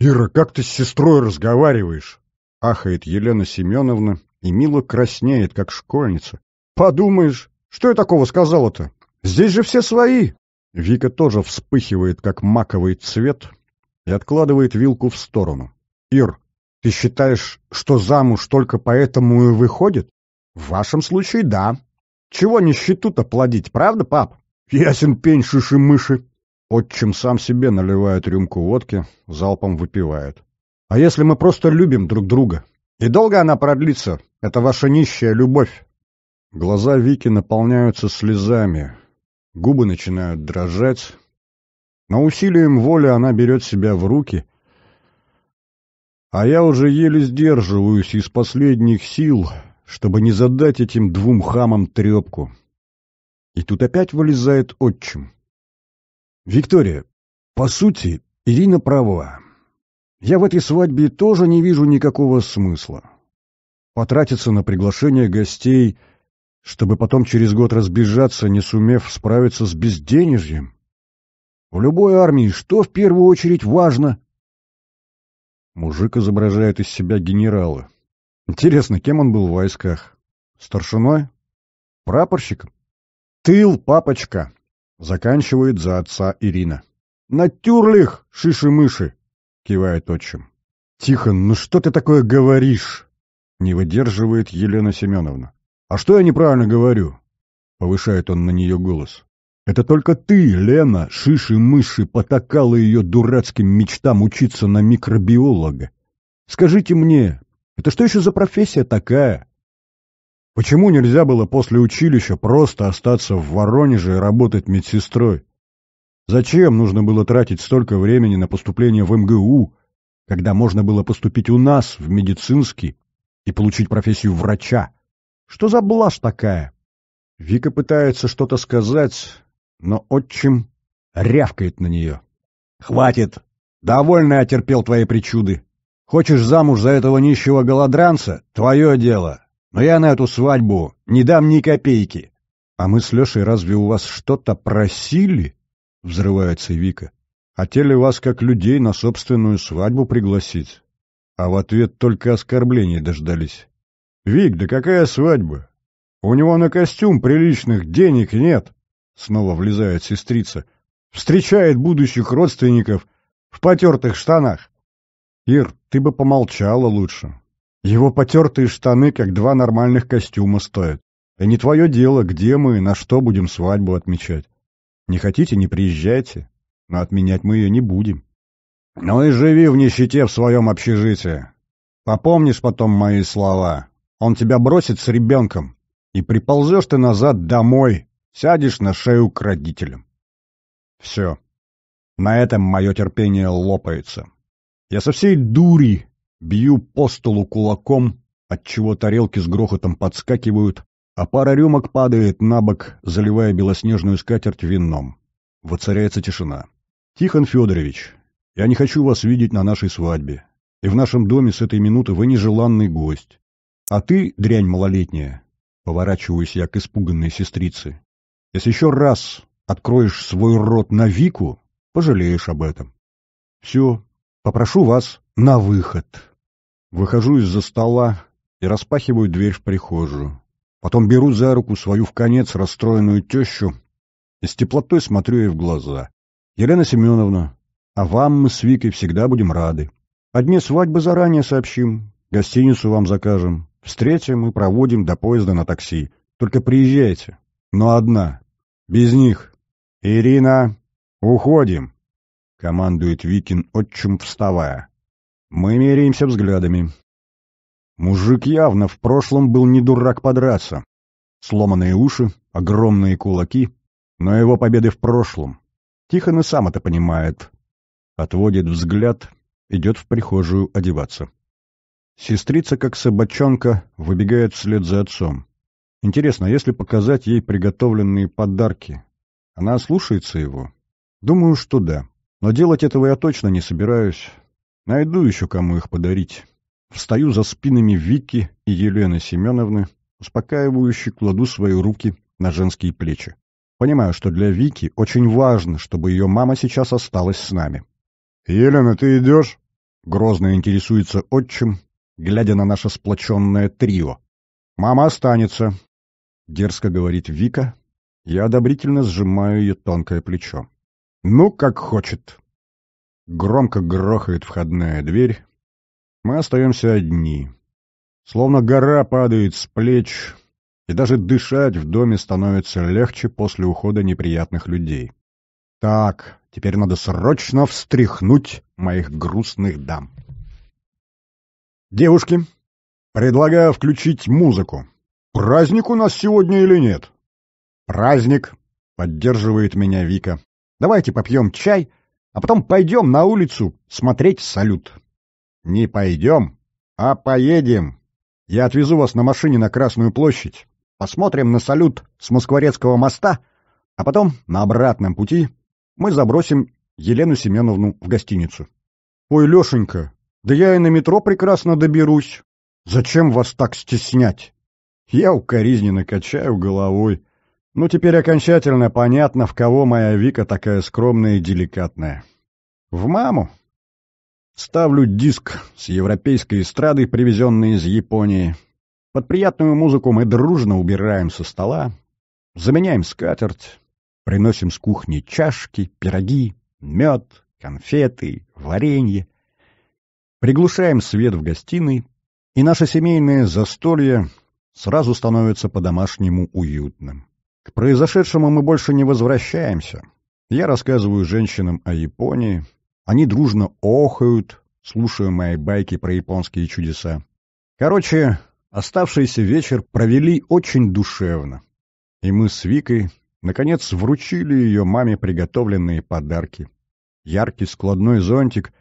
Ира, как ты с сестрой разговариваешь? Ахает Елена Семеновна и мило краснеет, как школьница. Подумаешь, что я такого сказала-то? Здесь же все свои. Вика тоже вспыхивает, как маковый цвет, и откладывает вилку в сторону. Ир, ты считаешь, что замуж только поэтому и выходит? «В вашем случае да. Чего нищету-то плодить, правда, пап?» «Ясен пень, шиши-мыши!» Отчим сам себе наливает рюмку водки, залпом выпивает. «А если мы просто любим друг друга? И долго она продлится, это ваша нищая любовь?» Глаза Вики наполняются слезами, губы начинают дрожать, но усилием воли она берет себя в руки, а я уже еле сдерживаюсь из последних сил — чтобы не задать этим двум хамам трепку. И тут опять вылезает отчим. «Виктория, по сути, Ирина права. Я в этой свадьбе тоже не вижу никакого смысла. Потратиться на приглашение гостей, чтобы потом через год разбежаться, не сумев справиться с безденежьем. В любой армии что в первую очередь важно?» Мужик изображает из себя генерала. Интересно, кем он был в войсках? Старшиной? Прапорщиком? Тыл, папочка! Заканчивает за отца Ирина. На шиши-мыши! Кивает отчим. Тихон, ну что ты такое говоришь? Не выдерживает Елена Семеновна. А что я неправильно говорю? Повышает он на нее голос. Это только ты, Лена, шиши-мыши, потакала ее дурацким мечтам учиться на микробиолога. Скажите мне, это что еще за профессия такая? Почему нельзя было после училища просто остаться в Воронеже и работать медсестрой? Зачем нужно было тратить столько времени на поступление в МГУ, когда можно было поступить у нас в медицинский и получить профессию врача? Что за блажь такая? Вика пытается что-то сказать, но отчим рявкает на нее. «Хватит! Довольно я терпел твои причуды!» Хочешь замуж за этого нищего голодранца — твое дело. Но я на эту свадьбу не дам ни копейки. — А мы с Лешей разве у вас что-то просили? — взрывается Вика. — Хотели вас как людей на собственную свадьбу пригласить. А в ответ только оскорбления дождались. — Вик, да какая свадьба? У него на костюм приличных денег нет. Снова влезает сестрица. Встречает будущих родственников в потертых штанах. — Ир, ты бы помолчала лучше. Его потертые штаны, как два нормальных костюма, стоят. И не твое дело, где мы и на что будем свадьбу отмечать. Не хотите, не приезжайте, но отменять мы ее не будем. Ну и живи в нищете в своем общежитии. Попомнишь потом мои слова. Он тебя бросит с ребенком, и приползешь ты назад домой, сядешь на шею к родителям. Все. На этом мое терпение лопается. Я со всей дури бью по столу кулаком, отчего тарелки с грохотом подскакивают, а пара рюмок падает на бок, заливая белоснежную скатерть вином. Воцаряется тишина. «Тихон Федорович, я не хочу вас видеть на нашей свадьбе. И в нашем доме с этой минуты вы нежеланный гость. А ты, дрянь малолетняя, поворачиваюсь я к испуганной сестрице, если еще раз откроешь свой рот на Вику, пожалеешь об этом. Все, Попрошу вас на выход. Выхожу из-за стола и распахиваю дверь в прихожую. Потом беру за руку свою в конец расстроенную тещу и с теплотой смотрю ей в глаза. «Елена Семеновна, а вам мы с Викой всегда будем рады. О дне свадьбы заранее сообщим, гостиницу вам закажем, встретим и проводим до поезда на такси. Только приезжайте, но одна, без них. Ирина, уходим!» — командует Викин отчим, вставая. «Мы меряемся взглядами». Мужик явно в прошлом был не дурак подраться. Сломанные уши, огромные кулаки, но его победы в прошлом. Тихон и сам это понимает. Отводит взгляд, идет в прихожую одеваться. Сестрица, как собачонка, выбегает вслед за отцом. Интересно, если показать ей приготовленные подарки, она слушается его? Думаю, что да. Но делать этого я точно не собираюсь. Найду еще кому их подарить. Встаю за спинами Вики и Елены Семеновны, успокаивающе кладу свои руки на женские плечи. Понимаю, что для Вики очень важно, чтобы ее мама сейчас осталась с нами. «Елена, ты идешь?» — грозно интересуется отчим, глядя на наше сплоченное трио. «Мама останется», — дерзко говорит Вика. Я одобрительно сжимаю ее тонкое плечо. «Ну, как хочет». Громко грохает входная дверь. Мы остаемся одни. Словно гора падает с плеч, и даже дышать в доме становится легче после ухода неприятных людей. Так, теперь надо срочно встряхнуть моих грустных дам. Девушки, предлагаю включить музыку. Праздник у нас сегодня или нет? Праздник, поддерживает меня Вика. Давайте попьем чай, а потом пойдем на улицу смотреть салют. Не пойдем, а поедем. Я отвезу вас на машине на Красную площадь. Посмотрим на салют с Москворецкого моста, а потом на обратном пути мы забросим Елену Семеновну в гостиницу. Ой, Лешенька, да я и на метро прекрасно доберусь. Зачем вас так стеснять? Я укоризненно качаю головой. Ну, теперь окончательно понятно, в кого моя Вика такая скромная и деликатная. В маму. Ставлю диск с европейской эстрады, привезенной из Японии. Под приятную музыку мы дружно убираем со стола, заменяем скатерть, приносим с кухни чашки, пироги, мед, конфеты, варенье. Приглушаем свет в гостиной, и наше семейное застолье сразу становится по-домашнему уютным. К произошедшему мы больше не возвращаемся. Я рассказываю женщинам о Японии. Они дружно охают, слушая мои байки про японские чудеса. Короче, оставшийся вечер провели очень душевно. И мы с Викой, наконец, вручили ее маме приготовленные подарки. Яркий складной зонтик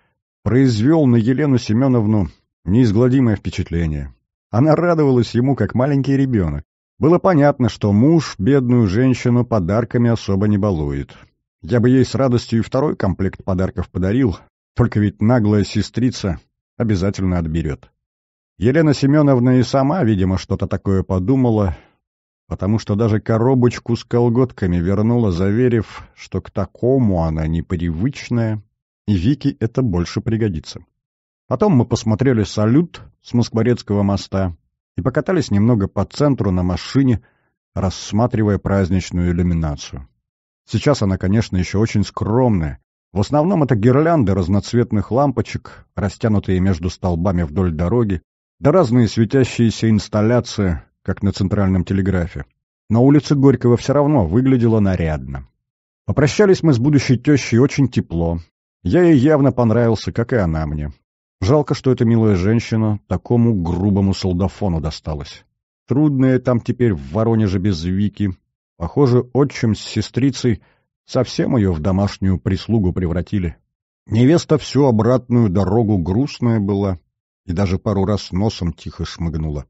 произвел на Елену Семеновну неизгладимое впечатление. Она радовалась ему, как маленький ребенок. Было понятно, что муж бедную женщину подарками особо не балует. Я бы ей с радостью и второй комплект подарков подарил, только ведь наглая сестрица обязательно отберет. Елена Семеновна и сама, видимо, что-то такое подумала, потому что даже коробочку с колготками вернула, заверив, что к такому она непривычная, и Вике это больше пригодится. Потом мы посмотрели салют с Москворецкого моста, и покатались немного по центру на машине, рассматривая праздничную иллюминацию. Сейчас она, конечно, еще очень скромная. В основном это гирлянды разноцветных лампочек, растянутые между столбами вдоль дороги, да разные светящиеся инсталляции, как на центральном телеграфе. На улице Горького все равно выглядела нарядно. Попрощались мы с будущей тещей очень тепло. Я ей явно понравился, как и она мне. Жалко, что эта милая женщина такому грубому солдафону досталась. Трудные там теперь в Воронеже без Вики. Похоже, отчим с сестрицей совсем ее в домашнюю прислугу превратили. Невеста всю обратную дорогу грустная была и даже пару раз носом тихо шмыгнула.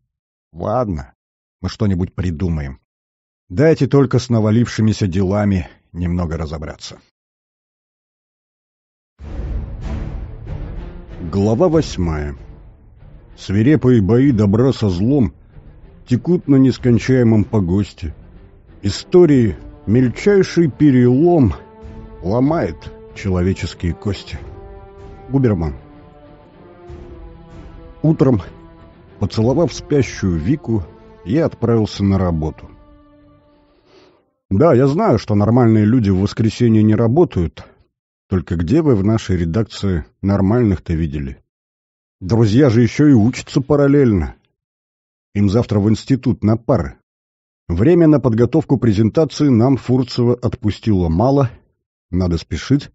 Ладно, мы что-нибудь придумаем. Дайте только с навалившимися делами немного разобраться. Глава восьмая. Свирепые бои добра со злом текут на нескончаемом погосте. Истории мельчайший перелом ломает человеческие кости. Губерман. Утром, поцеловав спящую Вику, я отправился на работу. Да, я знаю, что нормальные люди в воскресенье не работают, только где вы в нашей редакции нормальных-то видели? Друзья же еще и учатся параллельно. Им завтра в институт на пары. Время на подготовку презентации нам Фурцева отпустило мало, надо спешить,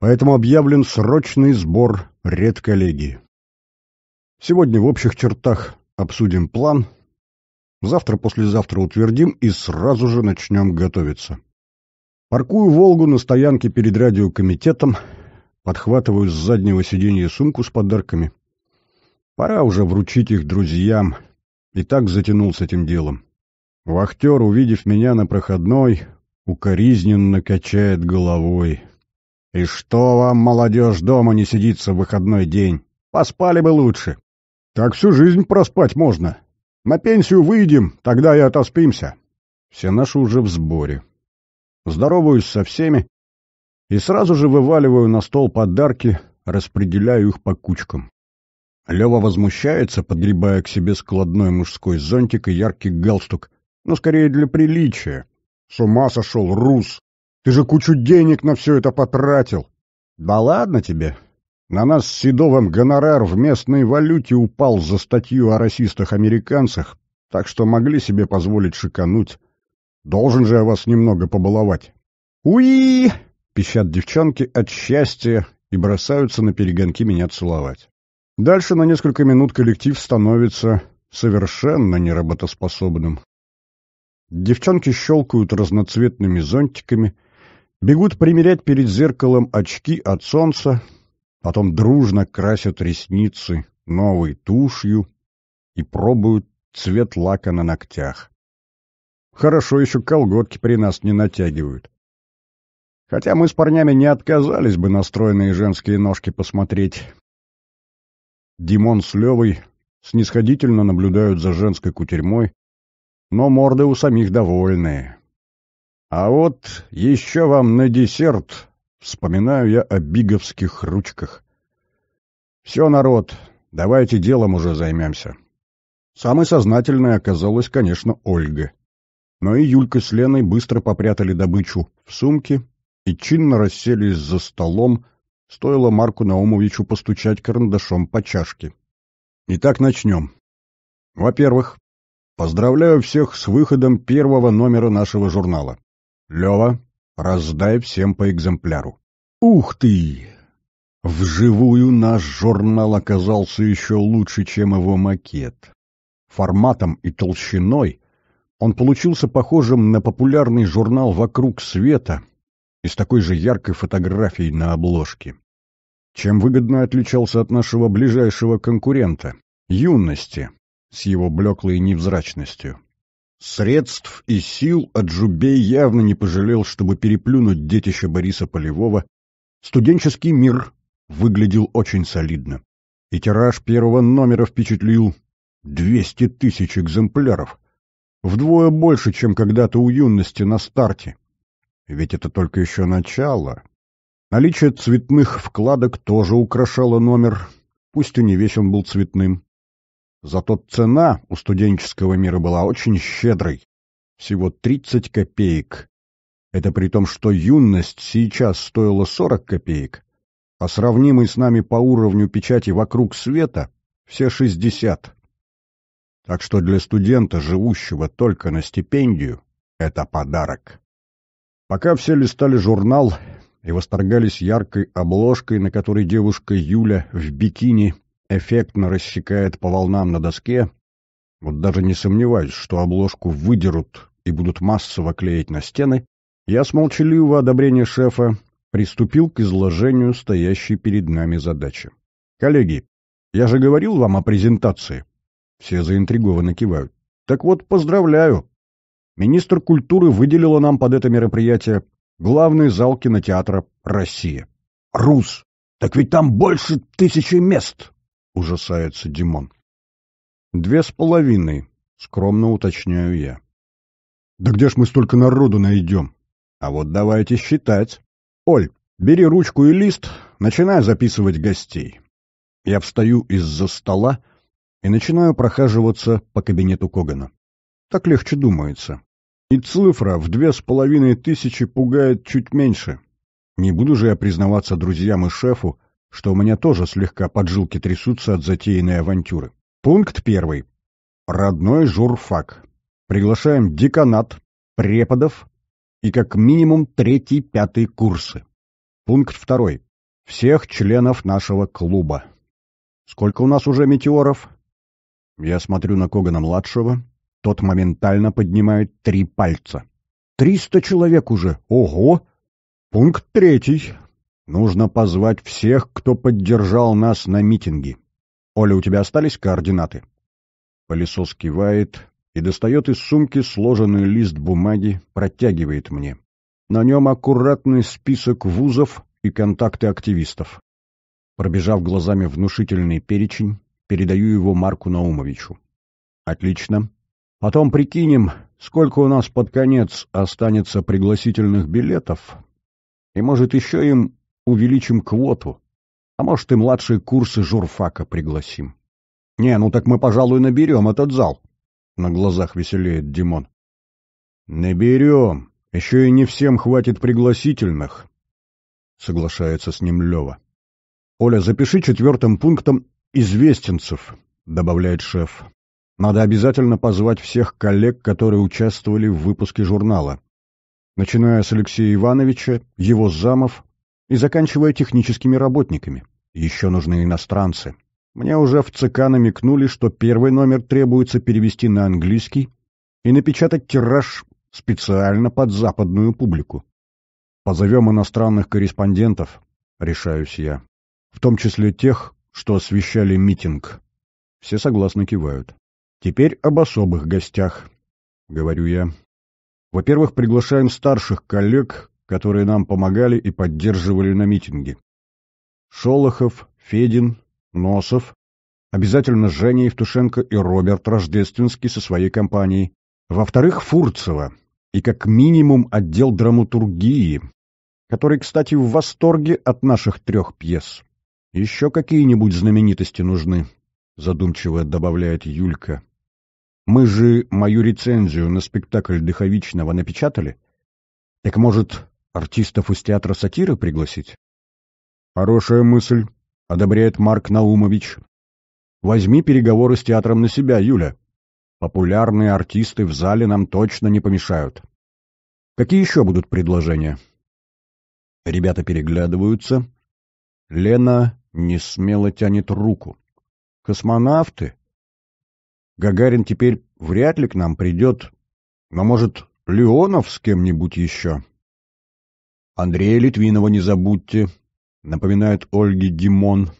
поэтому объявлен срочный сбор редколлегии. Сегодня в общих чертах обсудим план, завтра-послезавтра утвердим и сразу же начнем готовиться. Паркую «Волгу» на стоянке перед радиокомитетом, подхватываю с заднего сиденья сумку с подарками. Пора уже вручить их друзьям. И так затянул с этим делом. Вахтер, увидев меня на проходной, укоризненно качает головой. «И что вам, молодежь, дома не сидится в выходной день? Поспали бы лучше!» «Так всю жизнь проспать можно. На пенсию выйдем, тогда и отоспимся». Все наши уже в сборе здороваюсь со всеми и сразу же вываливаю на стол подарки, распределяю их по кучкам. Лева возмущается, подгребая к себе складной мужской зонтик и яркий галстук, но скорее для приличия. С ума сошел, Рус! Ты же кучу денег на все это потратил! Да ладно тебе! На нас с Седовым гонорар в местной валюте упал за статью о расистах-американцах, так что могли себе позволить шикануть. Должен же я вас немного побаловать. Уи! пищат девчонки от счастья и бросаются на перегонки меня целовать. Дальше на несколько минут коллектив становится совершенно неработоспособным. Девчонки щелкают разноцветными зонтиками, бегут примерять перед зеркалом очки от солнца, потом дружно красят ресницы новой тушью и пробуют цвет лака на ногтях. Хорошо еще колготки при нас не натягивают. Хотя мы с парнями не отказались бы настроенные женские ножки посмотреть. Димон с Левой снисходительно наблюдают за женской кутерьмой, но морды у самих довольные. А вот еще вам на десерт вспоминаю я о биговских ручках. Все, народ, давайте делом уже займемся. Самой сознательной оказалась, конечно, Ольга. Но и Юлька с Леной быстро попрятали добычу в сумки и чинно расселись за столом, стоило Марку Наумовичу постучать карандашом по чашке. Итак, начнем. Во-первых, поздравляю всех с выходом первого номера нашего журнала. Лева, раздай всем по экземпляру. Ух ты! Вживую наш журнал оказался еще лучше, чем его макет. Форматом и толщиной он получился похожим на популярный журнал «Вокруг света» и с такой же яркой фотографией на обложке. Чем выгодно отличался от нашего ближайшего конкурента — юности, с его блеклой невзрачностью. Средств и сил Аджубей явно не пожалел, чтобы переплюнуть детище Бориса Полевого. Студенческий мир выглядел очень солидно. И тираж первого номера впечатлил 200 тысяч экземпляров. Вдвое больше, чем когда-то у юности на старте. Ведь это только еще начало. Наличие цветных вкладок тоже украшало номер, пусть и не весь он был цветным. Зато цена у студенческого мира была очень щедрой. Всего 30 копеек. Это при том, что юность сейчас стоила 40 копеек, а сравнимый с нами по уровню печати вокруг света — все 60. Так что для студента, живущего только на стипендию, это подарок. Пока все листали журнал и восторгались яркой обложкой, на которой девушка Юля в бикини эффектно рассекает по волнам на доске, вот даже не сомневаюсь, что обложку выдерут и будут массово клеить на стены, я с молчаливого одобрения шефа приступил к изложению стоящей перед нами задачи. «Коллеги, я же говорил вам о презентации. Все заинтригованно кивают. Так вот, поздравляю. Министр культуры выделила нам под это мероприятие главный зал кинотеатра «Россия». Рус, так ведь там больше тысячи мест, ужасается Димон. Две с половиной, скромно уточняю я. Да где ж мы столько народу найдем? А вот давайте считать. Оль, бери ручку и лист, начинай записывать гостей. Я встаю из-за стола, и начинаю прохаживаться по кабинету Когана. Так легче думается. И цифра в две с половиной тысячи пугает чуть меньше. Не буду же я признаваться друзьям и шефу, что у меня тоже слегка поджилки трясутся от затеянной авантюры. Пункт первый. Родной журфак. Приглашаем деканат, преподов и как минимум третий-пятый курсы. Пункт второй. Всех членов нашего клуба. Сколько у нас уже метеоров? Я смотрю на Когана-младшего. Тот моментально поднимает три пальца. «Триста человек уже! Ого! Пункт третий. Нужно позвать всех, кто поддержал нас на митинге. Оля, у тебя остались координаты?» Пылесос кивает и достает из сумки сложенный лист бумаги, протягивает мне. На нем аккуратный список вузов и контакты активистов. Пробежав глазами внушительный перечень, Передаю его Марку Наумовичу. Отлично. Потом прикинем, сколько у нас под конец останется пригласительных билетов. И, может, еще им увеличим квоту. А может, и младшие курсы журфака пригласим. Не, ну так мы, пожалуй, наберем этот зал. На глазах веселеет Димон. Наберем. Еще и не всем хватит пригласительных. Соглашается с ним Лева. Оля, запиши четвертым пунктом «Известенцев», — добавляет шеф. «Надо обязательно позвать всех коллег, которые участвовали в выпуске журнала. Начиная с Алексея Ивановича, его замов и заканчивая техническими работниками. Еще нужны иностранцы. Мне уже в ЦК намекнули, что первый номер требуется перевести на английский и напечатать тираж специально под западную публику. Позовем иностранных корреспондентов, решаюсь я, в том числе тех, что освещали митинг. Все согласно кивают. Теперь об особых гостях, — говорю я. Во-первых, приглашаем старших коллег, которые нам помогали и поддерживали на митинге. Шолохов, Федин, Носов, обязательно Женя Евтушенко и Роберт Рождественский со своей компанией. Во-вторых, Фурцева и как минимум отдел драматургии, который, кстати, в восторге от наших трех пьес. «Еще какие-нибудь знаменитости нужны», — задумчиво добавляет Юлька. «Мы же мою рецензию на спектакль Дыховичного напечатали. Так, может, артистов из театра сатиры пригласить?» «Хорошая мысль», — одобряет Марк Наумович. «Возьми переговоры с театром на себя, Юля. Популярные артисты в зале нам точно не помешают». «Какие еще будут предложения?» Ребята переглядываются. Лена не смело тянет руку. Космонавты? Гагарин теперь вряд ли к нам придет, но, может, Леонов с кем-нибудь еще? Андрея Литвинова не забудьте, напоминает Ольге Димон.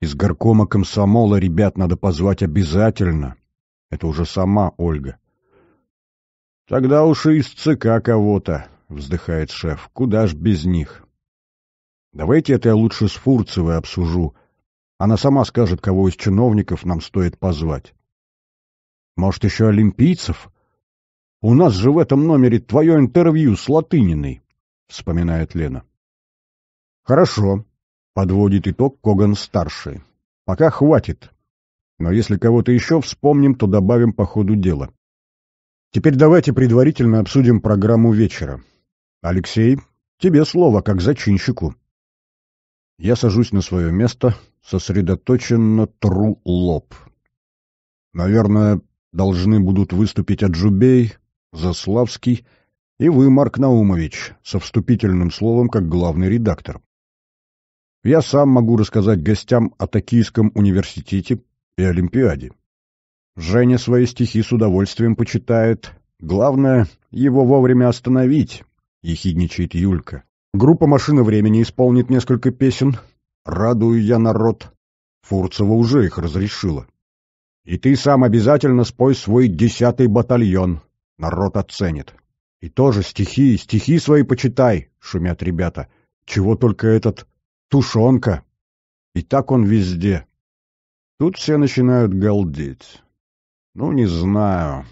Из горкома комсомола ребят надо позвать обязательно. Это уже сама Ольга. Тогда уж и из ЦК кого-то, вздыхает шеф. Куда ж без них? Давайте это я лучше с Фурцевой обсужу. Она сама скажет, кого из чиновников нам стоит позвать. Может, еще олимпийцев? У нас же в этом номере твое интервью с Латыниной, — вспоминает Лена. Хорошо, — подводит итог Коган-старший. Пока хватит. Но если кого-то еще вспомним, то добавим по ходу дела. Теперь давайте предварительно обсудим программу вечера. Алексей, тебе слово, как зачинщику. Я сажусь на свое место, сосредоточенно тру лоб. Наверное, должны будут выступить Аджубей, Заславский и вы, Марк Наумович, со вступительным словом как главный редактор. Я сам могу рассказать гостям о Токийском университете и Олимпиаде. Женя свои стихи с удовольствием почитает. Главное, его вовремя остановить, — ехидничает Юлька. Группа «Машины времени» исполнит несколько песен. «Радую я народ». Фурцева уже их разрешила. «И ты сам обязательно спой свой десятый батальон. Народ оценит». «И тоже стихи, стихи свои почитай», — шумят ребята. «Чего только этот... тушенка». И так он везде. Тут все начинают галдеть. Ну, не знаю.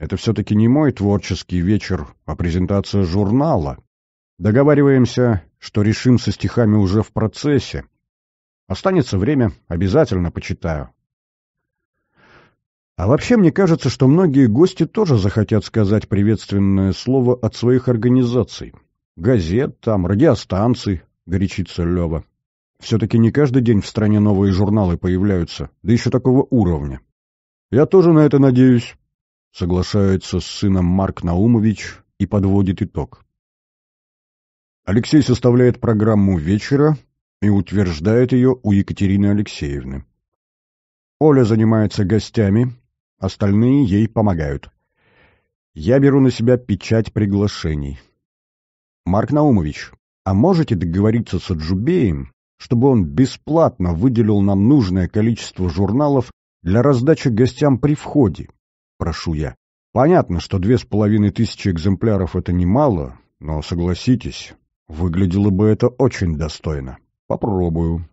Это все-таки не мой творческий вечер, а презентация журнала. Договариваемся, что решим со стихами уже в процессе. Останется время, обязательно почитаю. А вообще, мне кажется, что многие гости тоже захотят сказать приветственное слово от своих организаций. Газет там, радиостанций, горячится Лева. Все-таки не каждый день в стране новые журналы появляются, да еще такого уровня. Я тоже на это надеюсь, соглашается с сыном Марк Наумович и подводит итог. Алексей составляет программу вечера и утверждает ее у Екатерины Алексеевны. Оля занимается гостями, остальные ей помогают. Я беру на себя печать приглашений. Марк Наумович, а можете договориться с Аджубеем, чтобы он бесплатно выделил нам нужное количество журналов для раздачи гостям при входе? Прошу я. Понятно, что две с половиной тысячи экземпляров — это немало, но согласитесь, Выглядело бы это очень достойно. Попробую.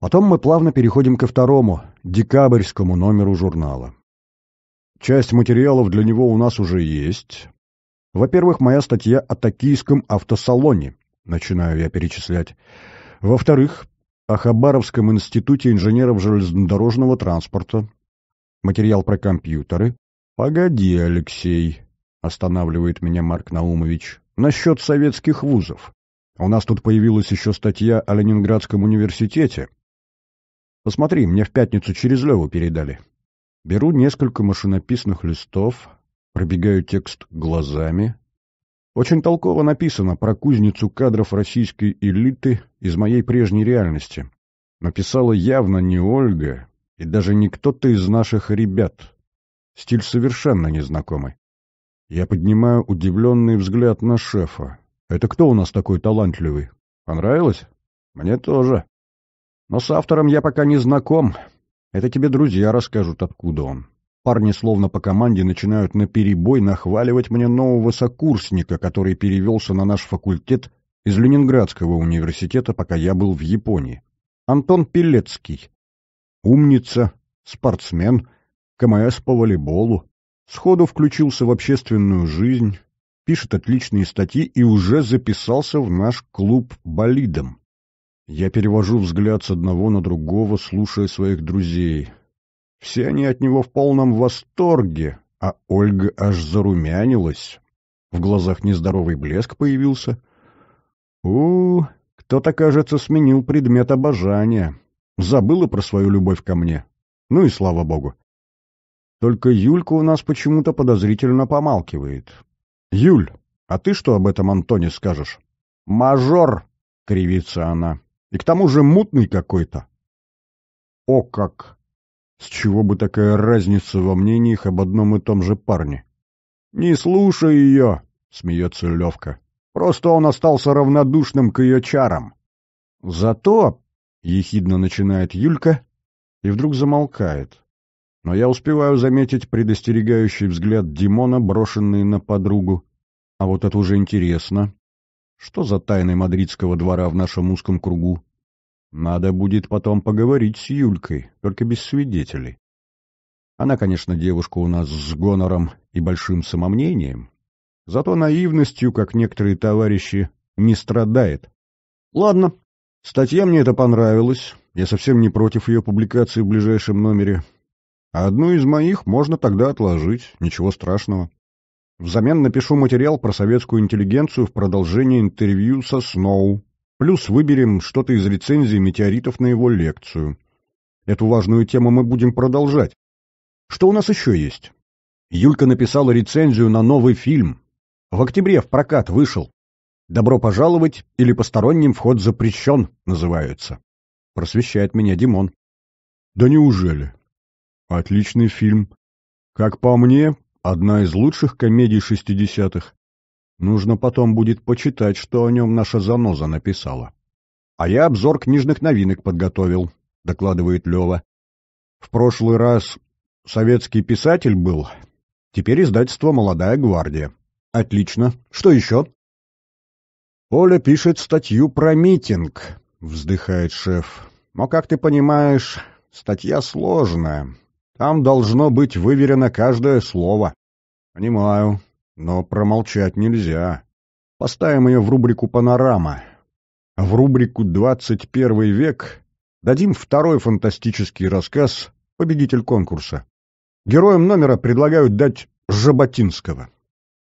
Потом мы плавно переходим ко второму, декабрьскому номеру журнала. Часть материалов для него у нас уже есть. Во-первых, моя статья о токийском автосалоне, начинаю я перечислять. Во-вторых, о Хабаровском институте инженеров железнодорожного транспорта. Материал про компьютеры. Погоди, Алексей, останавливает меня Марк Наумович, насчет советских вузов. А у нас тут появилась еще статья о Ленинградском университете. Посмотри, мне в пятницу через Леву передали. Беру несколько машинописных листов, пробегаю текст глазами. Очень толково написано про кузницу кадров российской элиты из моей прежней реальности. Написала явно не Ольга и даже не кто-то из наших ребят. Стиль совершенно незнакомый. Я поднимаю удивленный взгляд на шефа. Это кто у нас такой талантливый? Понравилось? Мне тоже. Но с автором я пока не знаком. Это тебе друзья расскажут, откуда он. Парни словно по команде начинают наперебой нахваливать мне нового сокурсника, который перевелся на наш факультет из Ленинградского университета, пока я был в Японии. Антон Пелецкий. Умница, спортсмен, КМС по волейболу. Сходу включился в общественную жизнь, пишет отличные статьи и уже записался в наш клуб болидом. Я перевожу взгляд с одного на другого, слушая своих друзей. Все они от него в полном восторге, а Ольга аж зарумянилась. В глазах нездоровый блеск появился. у кто-то, кажется, сменил предмет обожания. Забыла про свою любовь ко мне. Ну и слава богу. Только Юлька у нас почему-то подозрительно помалкивает. «Юль, а ты что об этом Антоне скажешь?» «Мажор!» — кривится она. «И к тому же мутный какой-то». «О как! С чего бы такая разница во мнениях об одном и том же парне?» «Не слушай ее!» — смеется Левка. «Просто он остался равнодушным к ее чарам». «Зато...» — ехидно начинает Юлька и вдруг замолкает но я успеваю заметить предостерегающий взгляд Димона, брошенный на подругу. А вот это уже интересно. Что за тайны мадридского двора в нашем узком кругу? Надо будет потом поговорить с Юлькой, только без свидетелей. Она, конечно, девушка у нас с гонором и большим самомнением, зато наивностью, как некоторые товарищи, не страдает. Ладно, статья мне это понравилась, я совсем не против ее публикации в ближайшем номере, а одну из моих можно тогда отложить, ничего страшного. Взамен напишу материал про советскую интеллигенцию в продолжении интервью со Сноу. Плюс выберем что-то из рецензии метеоритов на его лекцию. Эту важную тему мы будем продолжать. Что у нас еще есть? Юлька написала рецензию на новый фильм. В октябре в прокат вышел. «Добро пожаловать» или «Посторонним вход запрещен» называются. Просвещает меня Димон. «Да неужели?» Отличный фильм. Как по мне, одна из лучших комедий шестидесятых. Нужно потом будет почитать, что о нем наша заноза написала. А я обзор книжных новинок подготовил, докладывает Лева. В прошлый раз советский писатель был, теперь издательство «Молодая гвардия». Отлично. Что еще? Оля пишет статью про митинг, вздыхает шеф. Но, как ты понимаешь, статья сложная, там должно быть выверено каждое слово. Понимаю, но промолчать нельзя. Поставим ее в рубрику «Панорама». В рубрику «21 век» дадим второй фантастический рассказ «Победитель конкурса». Героям номера предлагают дать Жаботинского.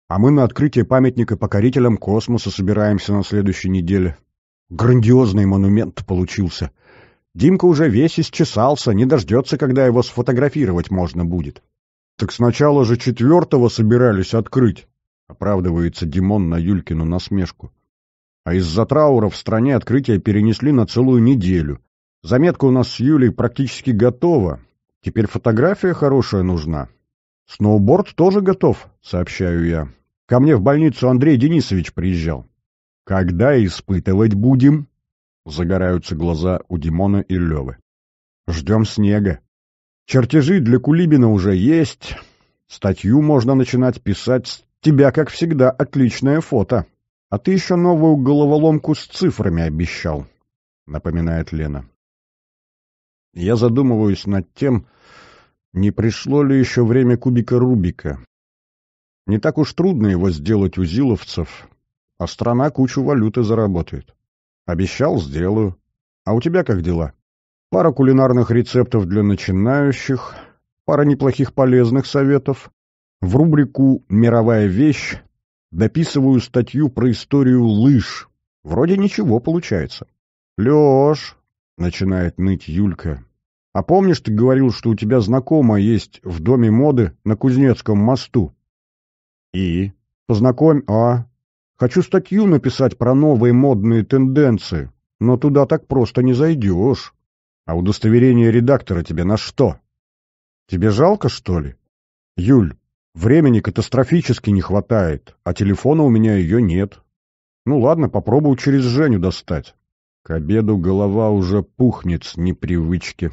А мы на открытие памятника покорителям космоса собираемся на следующей неделе. Грандиозный монумент получился — Димка уже весь исчесался, не дождется, когда его сфотографировать можно будет. «Так сначала же четвертого собирались открыть», — оправдывается Димон на Юлькину насмешку. «А из-за траура в стране открытие перенесли на целую неделю. Заметка у нас с Юлей практически готова. Теперь фотография хорошая нужна. Сноуборд тоже готов», — сообщаю я. «Ко мне в больницу Андрей Денисович приезжал». «Когда испытывать будем?» Загораются глаза у Димона и Левы. Ждем снега. Чертежи для Кулибина уже есть. Статью можно начинать писать с тебя, как всегда, отличное фото. А ты еще новую головоломку с цифрами обещал, — напоминает Лена. Я задумываюсь над тем, не пришло ли еще время кубика Рубика. Не так уж трудно его сделать у зиловцев, а страна кучу валюты заработает. Обещал, сделаю. А у тебя как дела? Пара кулинарных рецептов для начинающих, пара неплохих полезных советов. В рубрику «Мировая вещь» дописываю статью про историю лыж. Вроде ничего получается. «Леш», — начинает ныть Юлька, — «а помнишь, ты говорил, что у тебя знакомая есть в Доме моды на Кузнецком мосту?» «И?» «Познакомь, а?» Хочу статью написать про новые модные тенденции, но туда так просто не зайдешь. А удостоверение редактора тебе на что? Тебе жалко, что ли? Юль, времени катастрофически не хватает, а телефона у меня ее нет. Ну ладно, попробую через Женю достать. К обеду голова уже пухнет с непривычки.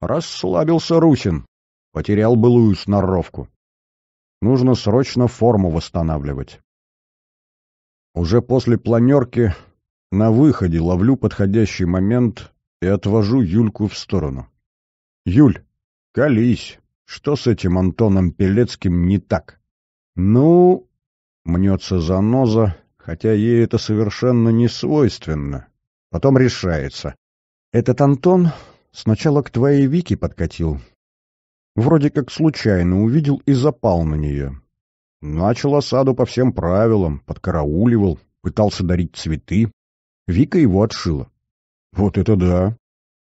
Расслабился Русин. Потерял былую сноровку. Нужно срочно форму восстанавливать. Уже после планерки на выходе ловлю подходящий момент и отвожу Юльку в сторону. «Юль, колись! Что с этим Антоном Пелецким не так?» «Ну...» — мнется заноза, хотя ей это совершенно не свойственно. Потом решается. «Этот Антон сначала к твоей Вике подкатил. Вроде как случайно увидел и запал на нее. Начал осаду по всем правилам, подкарауливал, пытался дарить цветы. Вика его отшила. «Вот это да!»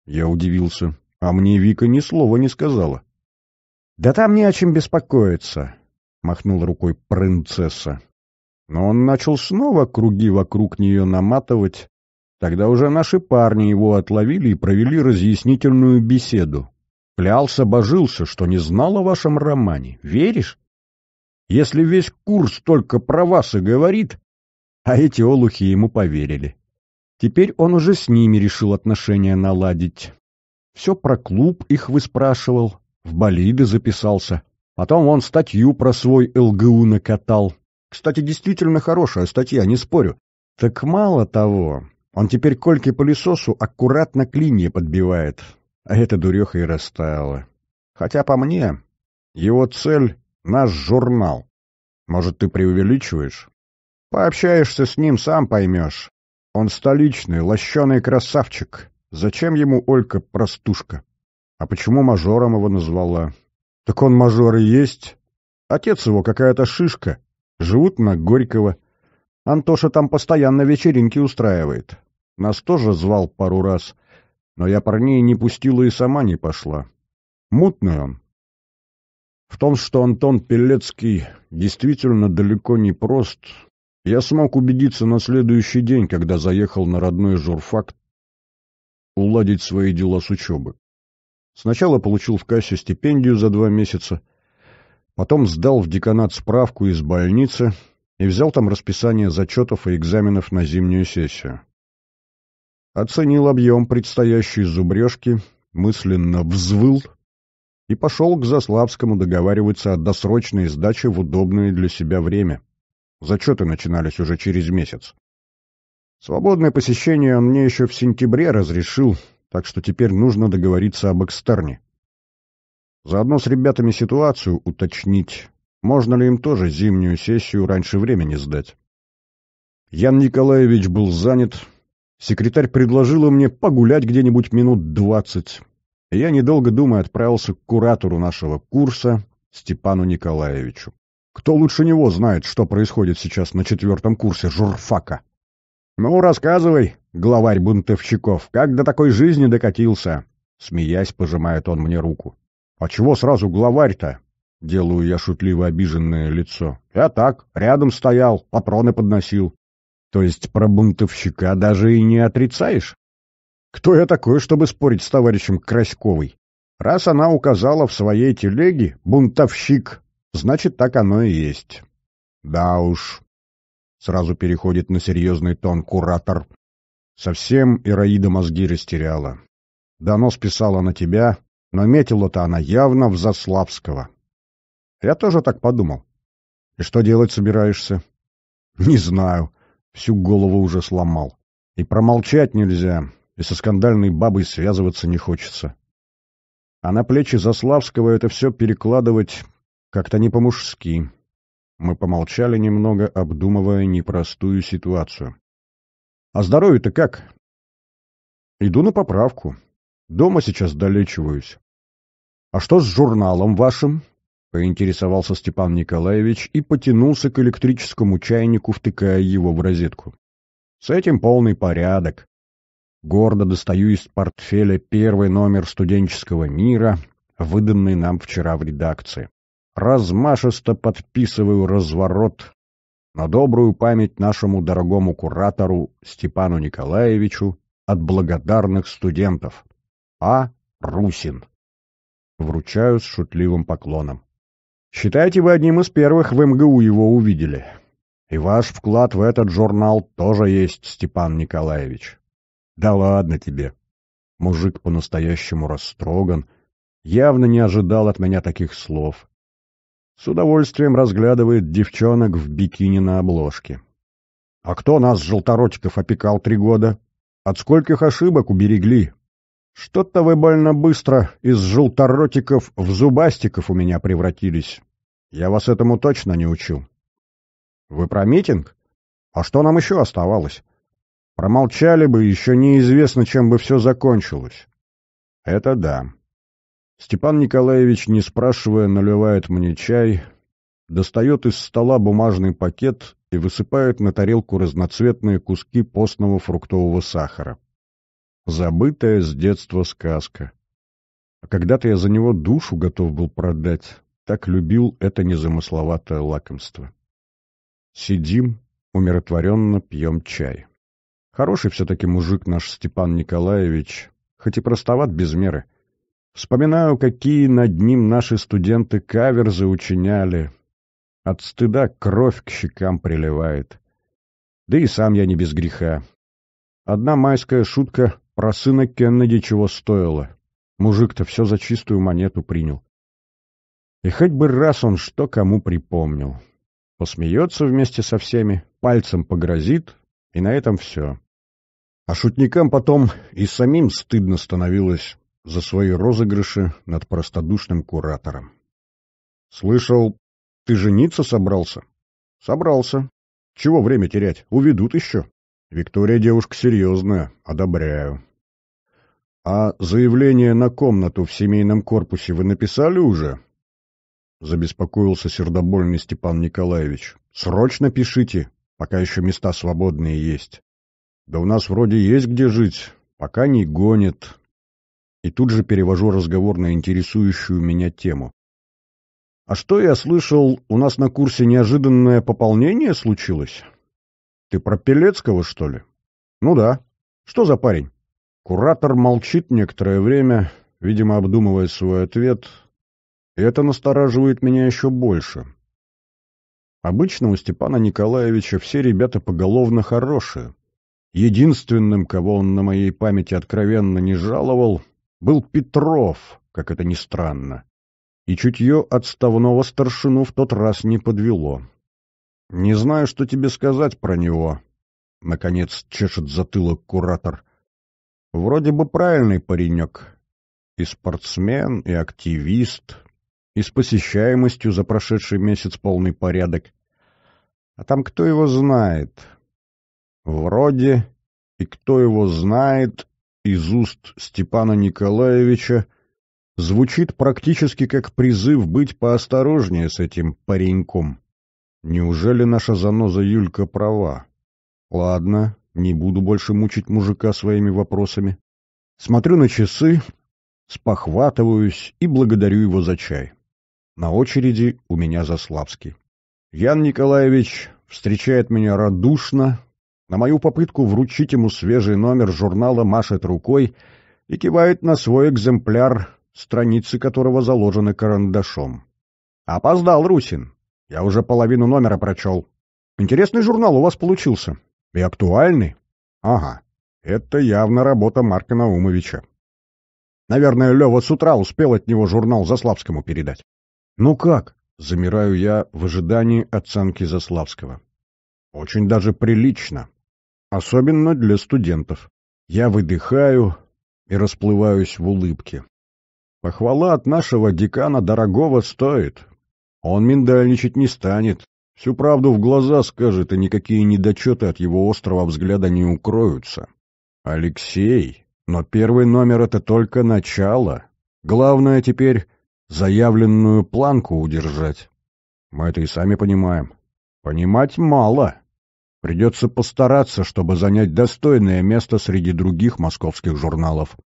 Я удивился. А мне Вика ни слова не сказала. «Да там не о чем беспокоиться», — махнул рукой принцесса. Но он начал снова круги вокруг нее наматывать. Тогда уже наши парни его отловили и провели разъяснительную беседу. Плялся, божился, что не знал о вашем романе. Веришь? если весь курс только про вас и говорит, а эти олухи ему поверили. Теперь он уже с ними решил отношения наладить. Все про клуб их выспрашивал, в болиды записался. Потом он статью про свой ЛГУ накатал. Кстати, действительно хорошая статья, не спорю. Так мало того, он теперь Кольке пылесосу аккуратно клинья подбивает. А это дуреха и растаяла. Хотя по мне, его цель Наш журнал. Может, ты преувеличиваешь? Пообщаешься с ним, сам поймешь. Он столичный, лощеный красавчик. Зачем ему Олька-простушка? А почему мажором его назвала? Так он мажор и есть. Отец его какая-то шишка. Живут на Горького. Антоша там постоянно вечеринки устраивает. Нас тоже звал пару раз, но я парней не пустила и сама не пошла. Мутный он, в том, что Антон Пелецкий действительно далеко не прост, я смог убедиться на следующий день, когда заехал на родной журфак уладить свои дела с учебы. Сначала получил в кассе стипендию за два месяца, потом сдал в деканат справку из больницы и взял там расписание зачетов и экзаменов на зимнюю сессию. Оценил объем предстоящей зубрежки, мысленно взвыл — и пошел к Заславскому договариваться о досрочной сдаче в удобное для себя время. Зачеты начинались уже через месяц. Свободное посещение он мне еще в сентябре разрешил, так что теперь нужно договориться об экстерне. Заодно с ребятами ситуацию уточнить, можно ли им тоже зимнюю сессию раньше времени сдать. Ян Николаевич был занят, секретарь предложила мне погулять где-нибудь минут двадцать, я, недолго думая, отправился к куратору нашего курса Степану Николаевичу. Кто лучше него знает, что происходит сейчас на четвертом курсе журфака? «Ну, рассказывай, главарь бунтовщиков, как до такой жизни докатился?» Смеясь, пожимает он мне руку. «А чего сразу главарь-то?» Делаю я шутливо обиженное лицо. «Я так, рядом стоял, патроны подносил». «То есть про бунтовщика даже и не отрицаешь?» Кто я такой, чтобы спорить с товарищем Краськовой? Раз она указала в своей телеге «бунтовщик», значит, так оно и есть. Да уж. Сразу переходит на серьезный тон куратор. Совсем Ираида мозги растеряла. Донос писала на тебя, но метила-то она явно в Заславского. Я тоже так подумал. И что делать собираешься? Не знаю. Всю голову уже сломал. И промолчать нельзя и со скандальной бабой связываться не хочется. А на плечи Заславского это все перекладывать как-то не по-мужски. Мы помолчали немного, обдумывая непростую ситуацию. А здоровье-то как? Иду на поправку. Дома сейчас долечиваюсь. А что с журналом вашим? Поинтересовался Степан Николаевич и потянулся к электрическому чайнику, втыкая его в розетку. С этим полный порядок гордо достаю из портфеля первый номер студенческого мира, выданный нам вчера в редакции. Размашисто подписываю разворот на добрую память нашему дорогому куратору Степану Николаевичу от благодарных студентов. А. Русин. Вручаю с шутливым поклоном. Считайте, вы одним из первых в МГУ его увидели. И ваш вклад в этот журнал тоже есть, Степан Николаевич. «Да ладно тебе!» Мужик по-настоящему растроган, явно не ожидал от меня таких слов. С удовольствием разглядывает девчонок в бикини на обложке. «А кто нас, желторотиков, опекал три года? От скольких ошибок уберегли? Что-то вы больно быстро из желторотиков в зубастиков у меня превратились. Я вас этому точно не учу». «Вы про митинг? А что нам еще оставалось?» Промолчали бы, еще неизвестно, чем бы все закончилось. Это да. Степан Николаевич, не спрашивая, наливает мне чай, достает из стола бумажный пакет и высыпает на тарелку разноцветные куски постного фруктового сахара. Забытая с детства сказка. А когда-то я за него душу готов был продать. Так любил это незамысловатое лакомство. Сидим, умиротворенно пьем чай. Хороший все-таки мужик наш Степан Николаевич, хоть и простоват без меры. Вспоминаю, какие над ним наши студенты каверзы учиняли. От стыда кровь к щекам приливает. Да и сам я не без греха. Одна майская шутка про сына Кеннеди чего стоила. Мужик-то все за чистую монету принял. И хоть бы раз он что кому припомнил. Посмеется вместе со всеми, пальцем погрозит, и на этом все. А шутникам потом и самим стыдно становилось за свои розыгрыши над простодушным куратором. «Слышал, ты жениться собрался?» «Собрался. Чего время терять? Уведут еще». «Виктория девушка серьезная. Одобряю». «А заявление на комнату в семейном корпусе вы написали уже?» — забеспокоился сердобольный Степан Николаевич. «Срочно пишите пока еще места свободные есть. Да у нас вроде есть где жить, пока не гонит. И тут же перевожу разговор на интересующую меня тему. А что я слышал, у нас на курсе неожиданное пополнение случилось? Ты про Пелецкого, что ли? Ну да. Что за парень? Куратор молчит некоторое время, видимо, обдумывая свой ответ. И это настораживает меня еще больше. Обычно у Степана Николаевича все ребята поголовно хорошие. Единственным, кого он на моей памяти откровенно не жаловал, был Петров, как это ни странно. И чутье отставного старшину в тот раз не подвело. «Не знаю, что тебе сказать про него», — наконец чешет затылок куратор. «Вроде бы правильный паренек. И спортсмен, и активист, и с посещаемостью за прошедший месяц полный порядок. А там кто его знает? Вроде и кто его знает из уст Степана Николаевича звучит практически как призыв быть поосторожнее с этим пареньком. Неужели наша заноза Юлька права? Ладно, не буду больше мучить мужика своими вопросами. Смотрю на часы, спохватываюсь и благодарю его за чай. На очереди у меня Заславский. Ян Николаевич встречает меня радушно, на мою попытку вручить ему свежий номер журнала машет рукой и кивает на свой экземпляр, страницы которого заложены карандашом. «Опоздал, Русин. Я уже половину номера прочел. Интересный журнал у вас получился. И актуальный. Ага. Это явно работа Марка Наумовича. Наверное, Лева с утра успел от него журнал Заславскому передать. «Ну как?» — замираю я в ожидании оценки Заславского. «Очень даже прилично. Особенно для студентов. Я выдыхаю и расплываюсь в улыбке. Похвала от нашего декана дорогого стоит. Он миндальничать не станет, всю правду в глаза скажет, и никакие недочеты от его острого взгляда не укроются. Алексей, но первый номер — это только начало. Главное теперь заявленную планку удержать. Мы это и сами понимаем. Понимать мало. Придется постараться, чтобы занять достойное место среди других московских журналов.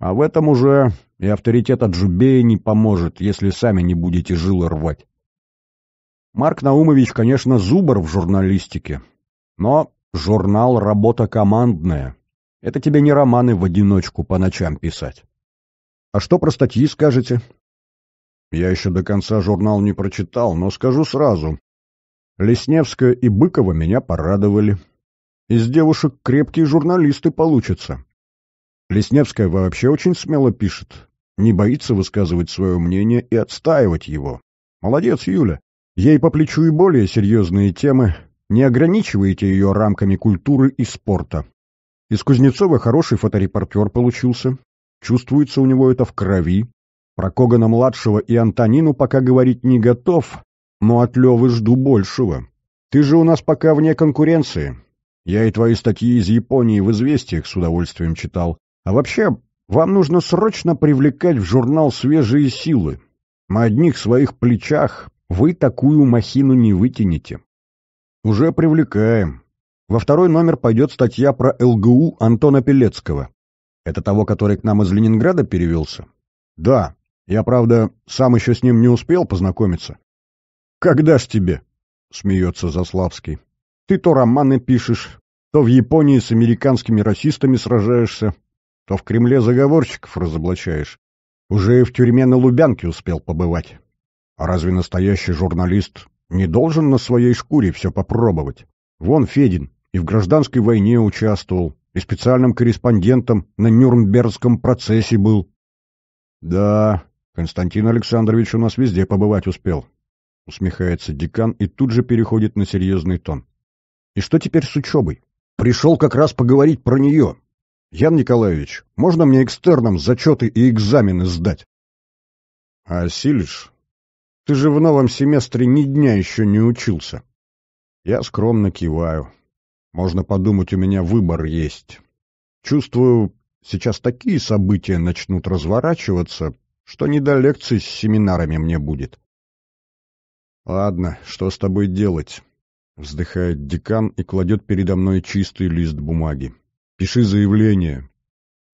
А в этом уже и авторитет Джубея не поможет, если сами не будете жилы рвать. Марк Наумович, конечно, зубр в журналистике, но журнал — работа командная. Это тебе не романы в одиночку по ночам писать. А что про статьи скажете? Я еще до конца журнал не прочитал, но скажу сразу. Лесневская и Быкова меня порадовали. Из девушек крепкие журналисты получатся. Лесневская вообще очень смело пишет. Не боится высказывать свое мнение и отстаивать его. Молодец, Юля. Ей по плечу и более серьезные темы. Не ограничивайте ее рамками культуры и спорта. Из Кузнецова хороший фоторепортер получился. Чувствуется у него это в крови. Про Когана-младшего и Антонину пока говорить не готов, но от Левы жду большего. Ты же у нас пока вне конкуренции. Я и твои статьи из Японии в «Известиях» с удовольствием читал. А вообще, вам нужно срочно привлекать в журнал свежие силы. На одних своих плечах вы такую махину не вытянете. Уже привлекаем. Во второй номер пойдет статья про ЛГУ Антона Пелецкого. Это того, который к нам из Ленинграда перевелся? Да, я, правда, сам еще с ним не успел познакомиться. — Когда ж тебе? — смеется Заславский. — Ты то романы пишешь, то в Японии с американскими расистами сражаешься, то в Кремле заговорщиков разоблачаешь. Уже и в тюрьме на Лубянке успел побывать. А разве настоящий журналист не должен на своей шкуре все попробовать? Вон Федин и в гражданской войне участвовал, и специальным корреспондентом на Нюрнбергском процессе был. Да, Константин Александрович у нас везде побывать успел. Усмехается декан и тут же переходит на серьезный тон. И что теперь с учебой? Пришел как раз поговорить про нее. Ян Николаевич, можно мне экстерном зачеты и экзамены сдать? А Силиш, Ты же в новом семестре ни дня еще не учился. Я скромно киваю. Можно подумать, у меня выбор есть. Чувствую, сейчас такие события начнут разворачиваться, что не до лекций с семинарами мне будет. «Ладно, что с тобой делать?» — вздыхает декан и кладет передо мной чистый лист бумаги. «Пиши заявление.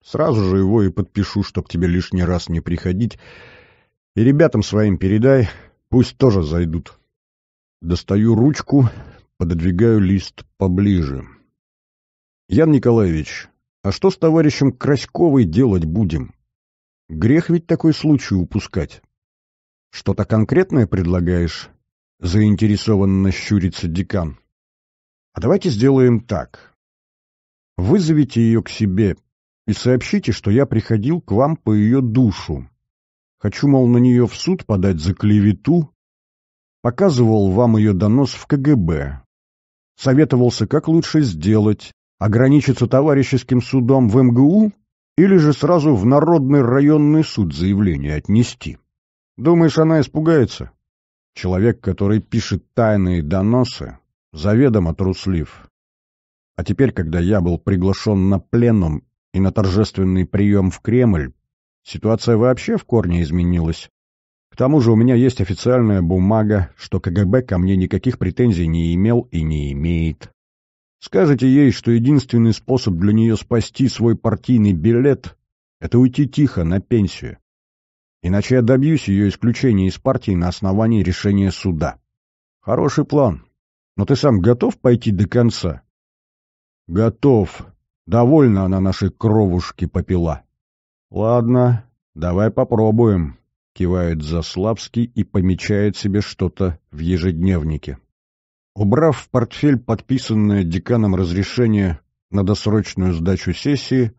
Сразу же его и подпишу, чтоб тебе лишний раз не приходить. И ребятам своим передай, пусть тоже зайдут». Достаю ручку, пододвигаю лист поближе. «Ян Николаевич, а что с товарищем Краськовой делать будем?» Грех ведь такой случай упускать. Что-то конкретное предлагаешь? Заинтересованно щурится декан. А давайте сделаем так. Вызовите ее к себе и сообщите, что я приходил к вам по ее душу. Хочу, мол, на нее в суд подать за клевету. Показывал вам ее донос в КГБ. Советовался, как лучше сделать. Ограничиться товарищеским судом в МГУ или же сразу в Народный районный суд заявление отнести. Думаешь, она испугается? Человек, который пишет тайные доносы, заведомо труслив. А теперь, когда я был приглашен на пленум и на торжественный прием в Кремль, ситуация вообще в корне изменилась. К тому же у меня есть официальная бумага, что КГБ ко мне никаких претензий не имел и не имеет. Скажете ей, что единственный способ для нее спасти свой партийный билет — это уйти тихо на пенсию. Иначе я добьюсь ее исключения из партии на основании решения суда. Хороший план. Но ты сам готов пойти до конца? Готов. Довольно она нашей кровушки попила. Ладно, давай попробуем, кивает Заславский и помечает себе что-то в ежедневнике. Убрав в портфель подписанное деканом разрешение на досрочную сдачу сессии,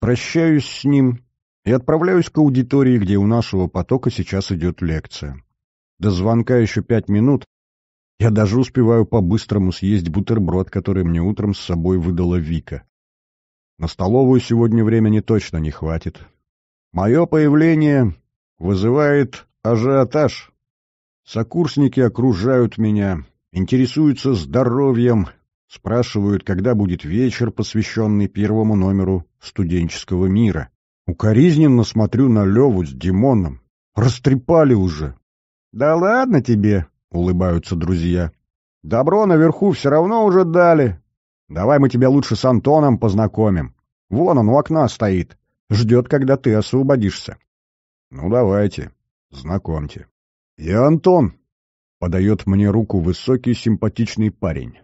прощаюсь с ним и отправляюсь к аудитории, где у нашего потока сейчас идет лекция. До звонка еще пять минут, я даже успеваю по-быстрому съесть бутерброд, который мне утром с собой выдала Вика. На столовую сегодня времени точно не хватит. Мое появление вызывает ажиотаж. Сокурсники окружают меня, интересуются здоровьем, спрашивают, когда будет вечер, посвященный первому номеру студенческого мира. Укоризненно смотрю на Леву с Димоном. Растрепали уже. «Да ладно тебе», — улыбаются друзья. «Добро наверху все равно уже дали. Давай мы тебя лучше с Антоном познакомим. Вон он у окна стоит. Ждет, когда ты освободишься». «Ну, давайте. Знакомьте». «Я Антон», Подает мне руку высокий симпатичный парень.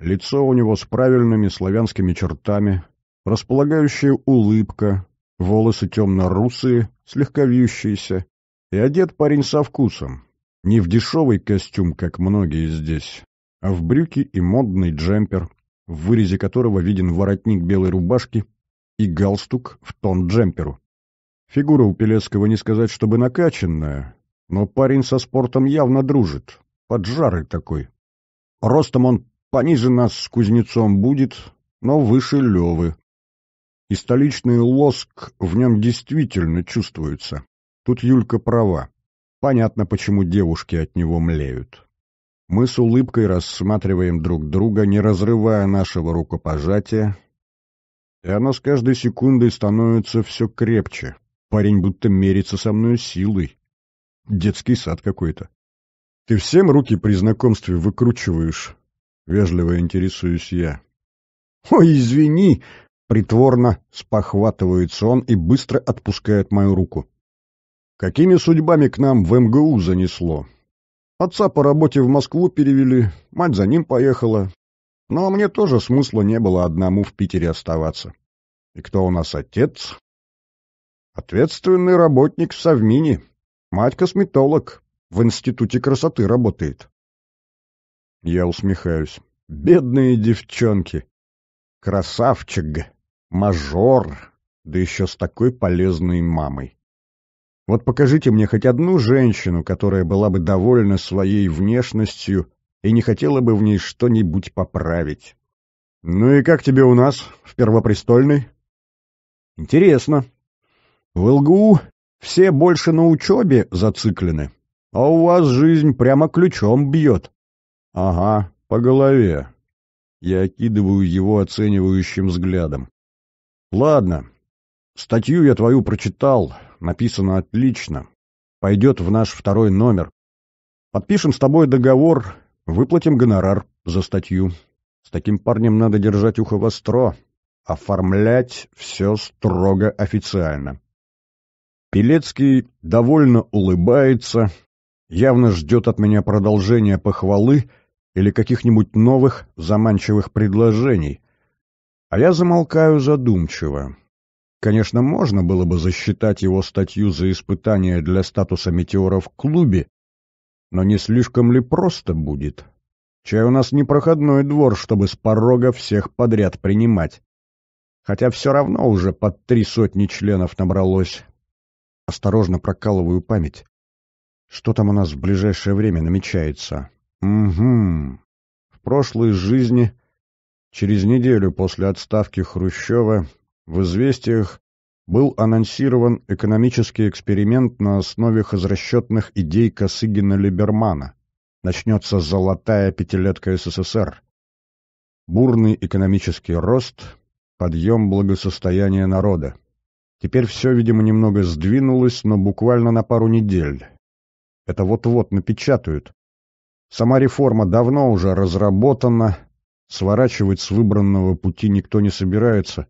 Лицо у него с правильными славянскими чертами, располагающая улыбка, волосы темно-русые, слегка вьющиеся. И одет парень со вкусом. Не в дешевый костюм, как многие здесь, а в брюки и модный джемпер, в вырезе которого виден воротник белой рубашки и галстук в тон джемперу. Фигура у Пелецкого не сказать, чтобы накачанная, но парень со спортом явно дружит. Поджарый такой. Ростом он пониже нас с кузнецом будет, но выше Левы. И столичный лоск в нем действительно чувствуется. Тут Юлька права. Понятно, почему девушки от него млеют. Мы с улыбкой рассматриваем друг друга, не разрывая нашего рукопожатия, и оно с каждой секундой становится все крепче. Парень будто мерится со мной силой детский сад какой-то. — Ты всем руки при знакомстве выкручиваешь? — вежливо интересуюсь я. — Ой, извини! — притворно спохватывается он и быстро отпускает мою руку. — Какими судьбами к нам в МГУ занесло? Отца по работе в Москву перевели, мать за ним поехала. Но мне тоже смысла не было одному в Питере оставаться. И кто у нас отец? Ответственный работник в Совмине, Мать косметолог, в институте красоты работает. Я усмехаюсь. Бедные девчонки. Красавчик, мажор, да еще с такой полезной мамой. Вот покажите мне хоть одну женщину, которая была бы довольна своей внешностью и не хотела бы в ней что-нибудь поправить. Ну и как тебе у нас, в Первопрестольной? Интересно. В ЛГУ все больше на учебе зациклены, а у вас жизнь прямо ключом бьет. Ага, по голове. Я окидываю его оценивающим взглядом. Ладно, статью я твою прочитал, написано отлично. Пойдет в наш второй номер. Подпишем с тобой договор, выплатим гонорар за статью. С таким парнем надо держать ухо востро, оформлять все строго официально. Пелецкий довольно улыбается, явно ждет от меня продолжения похвалы или каких-нибудь новых заманчивых предложений. А я замолкаю задумчиво. Конечно, можно было бы засчитать его статью за испытание для статуса метеора в клубе, но не слишком ли просто будет? Чай у нас не проходной двор, чтобы с порога всех подряд принимать. Хотя все равно уже под три сотни членов набралось Осторожно прокалываю память. Что там у нас в ближайшее время намечается? Угу. В прошлой жизни, через неделю после отставки Хрущева, в «Известиях» был анонсирован экономический эксперимент на основе хозрасчетных идей Косыгина-Либермана. Начнется золотая пятилетка СССР. Бурный экономический рост, подъем благосостояния народа. Теперь все, видимо, немного сдвинулось, но буквально на пару недель. Это вот-вот напечатают. Сама реформа давно уже разработана, сворачивать с выбранного пути никто не собирается.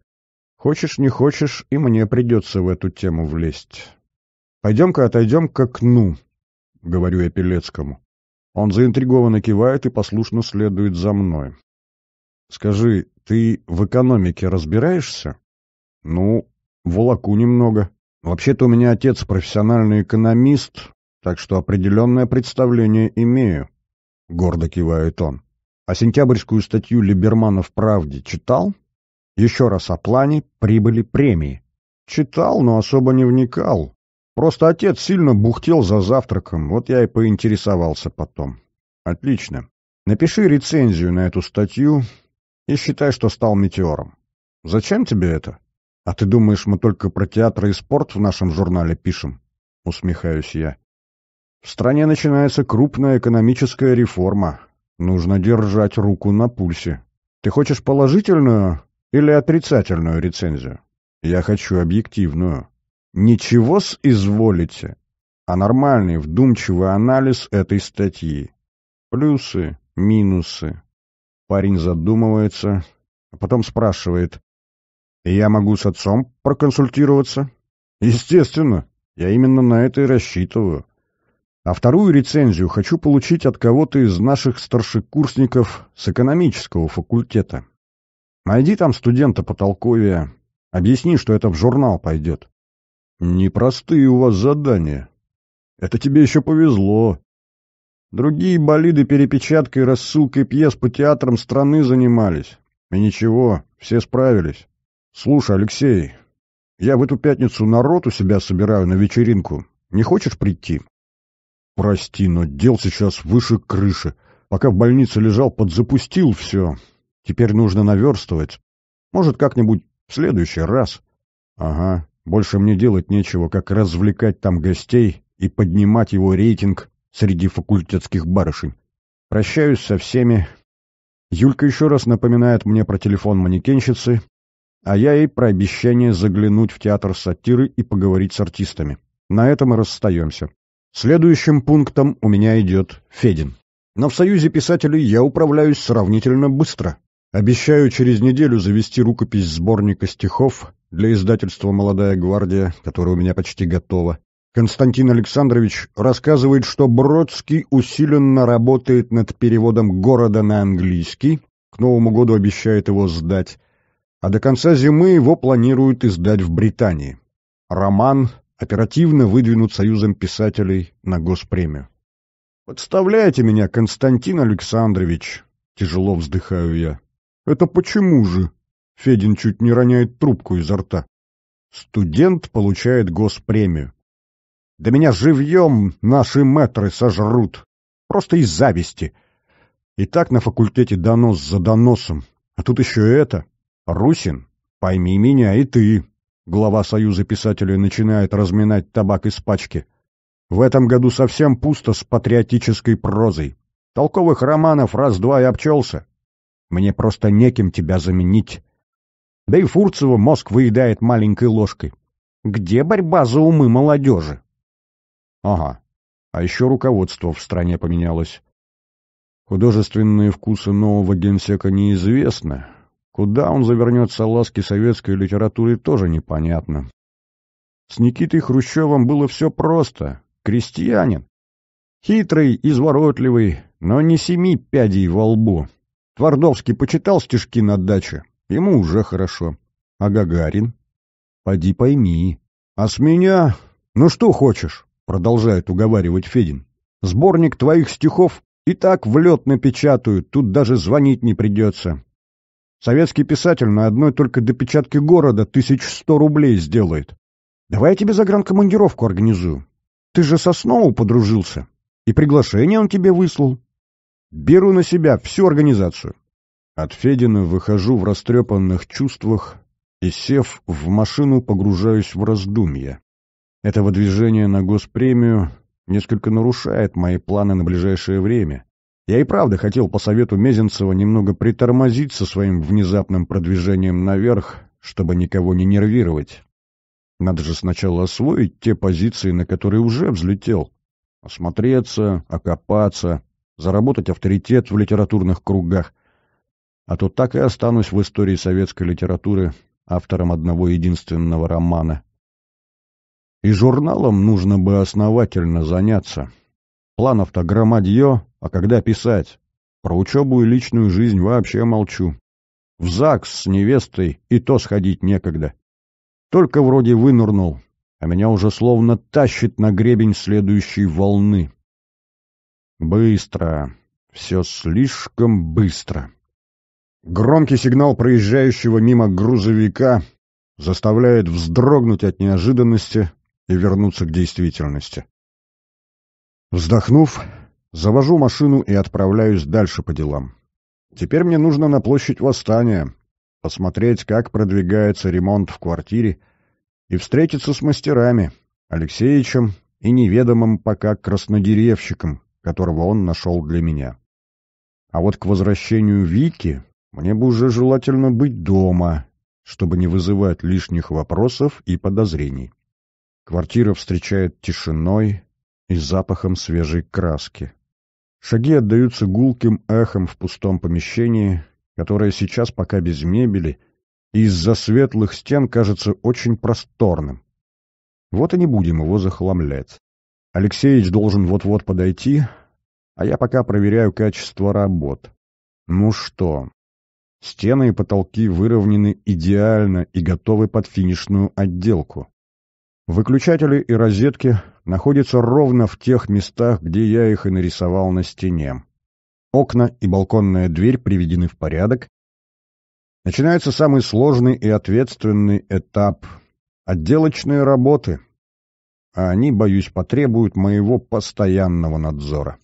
Хочешь, не хочешь, и мне придется в эту тему влезть. Пойдем-ка отойдем к окну, — говорю я Пелецкому. Он заинтригованно кивает и послушно следует за мной. Скажи, ты в экономике разбираешься? Ну, волоку немного. Вообще-то у меня отец профессиональный экономист, так что определенное представление имею», — гордо кивает он. «А сентябрьскую статью Либермана в «Правде» читал?» «Еще раз о плане прибыли премии». «Читал, но особо не вникал. Просто отец сильно бухтел за завтраком, вот я и поинтересовался потом». «Отлично. Напиши рецензию на эту статью и считай, что стал метеором. Зачем тебе это?» «А ты думаешь, мы только про театры и спорт в нашем журнале пишем?» — усмехаюсь я. «В стране начинается крупная экономическая реформа. Нужно держать руку на пульсе. Ты хочешь положительную или отрицательную рецензию? Я хочу объективную. Ничего с изволите, а нормальный вдумчивый анализ этой статьи. Плюсы, минусы». Парень задумывается, а потом спрашивает. «Я могу с отцом проконсультироваться?» «Естественно. Я именно на это и рассчитываю. А вторую рецензию хочу получить от кого-то из наших старшекурсников с экономического факультета. Найди там студента по толковия. Объясни, что это в журнал пойдет». «Непростые у вас задания. Это тебе еще повезло», Другие болиды перепечаткой, рассылкой пьес по театрам страны занимались. И ничего, все справились. «Слушай, Алексей, я в эту пятницу народ у себя собираю на вечеринку. Не хочешь прийти?» «Прости, но дел сейчас выше крыши. Пока в больнице лежал, подзапустил все. Теперь нужно наверстывать. Может, как-нибудь в следующий раз?» «Ага, больше мне делать нечего, как развлекать там гостей и поднимать его рейтинг среди факультетских барышень. Прощаюсь со всеми. Юлька еще раз напоминает мне про телефон манекенщицы, а я ей про обещание заглянуть в театр сатиры и поговорить с артистами. На этом и расстаемся. Следующим пунктом у меня идет Федин. Но в Союзе писателей я управляюсь сравнительно быстро. Обещаю через неделю завести рукопись сборника стихов для издательства «Молодая гвардия», которая у меня почти готова. Константин Александрович рассказывает, что Бродский усиленно работает над переводом города на английский, к Новому году обещает его сдать, а до конца зимы его планируют издать в Британии. Роман оперативно выдвинут Союзом писателей на госпремию. «Подставляете меня, Константин Александрович!» — тяжело вздыхаю я. «Это почему же?» — Федин чуть не роняет трубку изо рта. «Студент получает госпремию. Да меня живьем наши метры сожрут. Просто из зависти. И так на факультете донос за доносом. А тут еще это. «Русин, пойми меня и ты», — глава Союза писателей начинает разминать табак из пачки. «В этом году совсем пусто с патриотической прозой. Толковых романов раз-два и обчелся. Мне просто неким тебя заменить». Да и Фурцева мозг выедает маленькой ложкой. Где борьба за умы молодежи? Ага. А еще руководство в стране поменялось. Художественные вкусы нового генсека неизвестны, Куда он завернет ласки советской литературы, тоже непонятно. С Никитой Хрущевым было все просто. Крестьянин. Хитрый, изворотливый, но не семи пядей во лбу. Твардовский почитал стишки на даче. Ему уже хорошо. А Гагарин? Поди пойми. А с меня? Ну что хочешь? Продолжает уговаривать Федин. Сборник твоих стихов и так в лед напечатают, тут даже звонить не придется. Советский писатель на одной только допечатке города тысяч сто рублей сделает. Давай я тебе загранкомандировку организую. Ты же со Сноу подружился. И приглашение он тебе выслал. Беру на себя всю организацию. От Федина выхожу в растрепанных чувствах и, сев в машину, погружаюсь в раздумья. Это выдвижение на госпремию несколько нарушает мои планы на ближайшее время. Я и правда хотел по совету Мезенцева немного притормозить со своим внезапным продвижением наверх, чтобы никого не нервировать. Надо же сначала освоить те позиции, на которые уже взлетел. Осмотреться, окопаться, заработать авторитет в литературных кругах. А то так и останусь в истории советской литературы автором одного единственного романа. И журналом нужно бы основательно заняться. Планов-то громадье, а когда писать? Про учебу и личную жизнь вообще молчу. В ЗАГС с невестой и то сходить некогда. Только вроде вынырнул, а меня уже словно тащит на гребень следующей волны. Быстро. Все слишком быстро. Громкий сигнал проезжающего мимо грузовика заставляет вздрогнуть от неожиданности и вернуться к действительности. Вздохнув, Завожу машину и отправляюсь дальше по делам. Теперь мне нужно на площадь Восстания, посмотреть, как продвигается ремонт в квартире, и встретиться с мастерами, Алексеичем и неведомым пока краснодеревщиком, которого он нашел для меня. А вот к возвращению Вики мне бы уже желательно быть дома, чтобы не вызывать лишних вопросов и подозрений. Квартира встречает тишиной и запахом свежей краски. Шаги отдаются гулким эхом в пустом помещении, которое сейчас пока без мебели, и из-за светлых стен кажется очень просторным. Вот и не будем его захламлять. Алексеич должен вот-вот подойти, а я пока проверяю качество работ. Ну что, стены и потолки выровнены идеально и готовы под финишную отделку. Выключатели и розетки находятся ровно в тех местах, где я их и нарисовал на стене. Окна и балконная дверь приведены в порядок. Начинается самый сложный и ответственный этап — отделочные работы, а они, боюсь, потребуют моего постоянного надзора.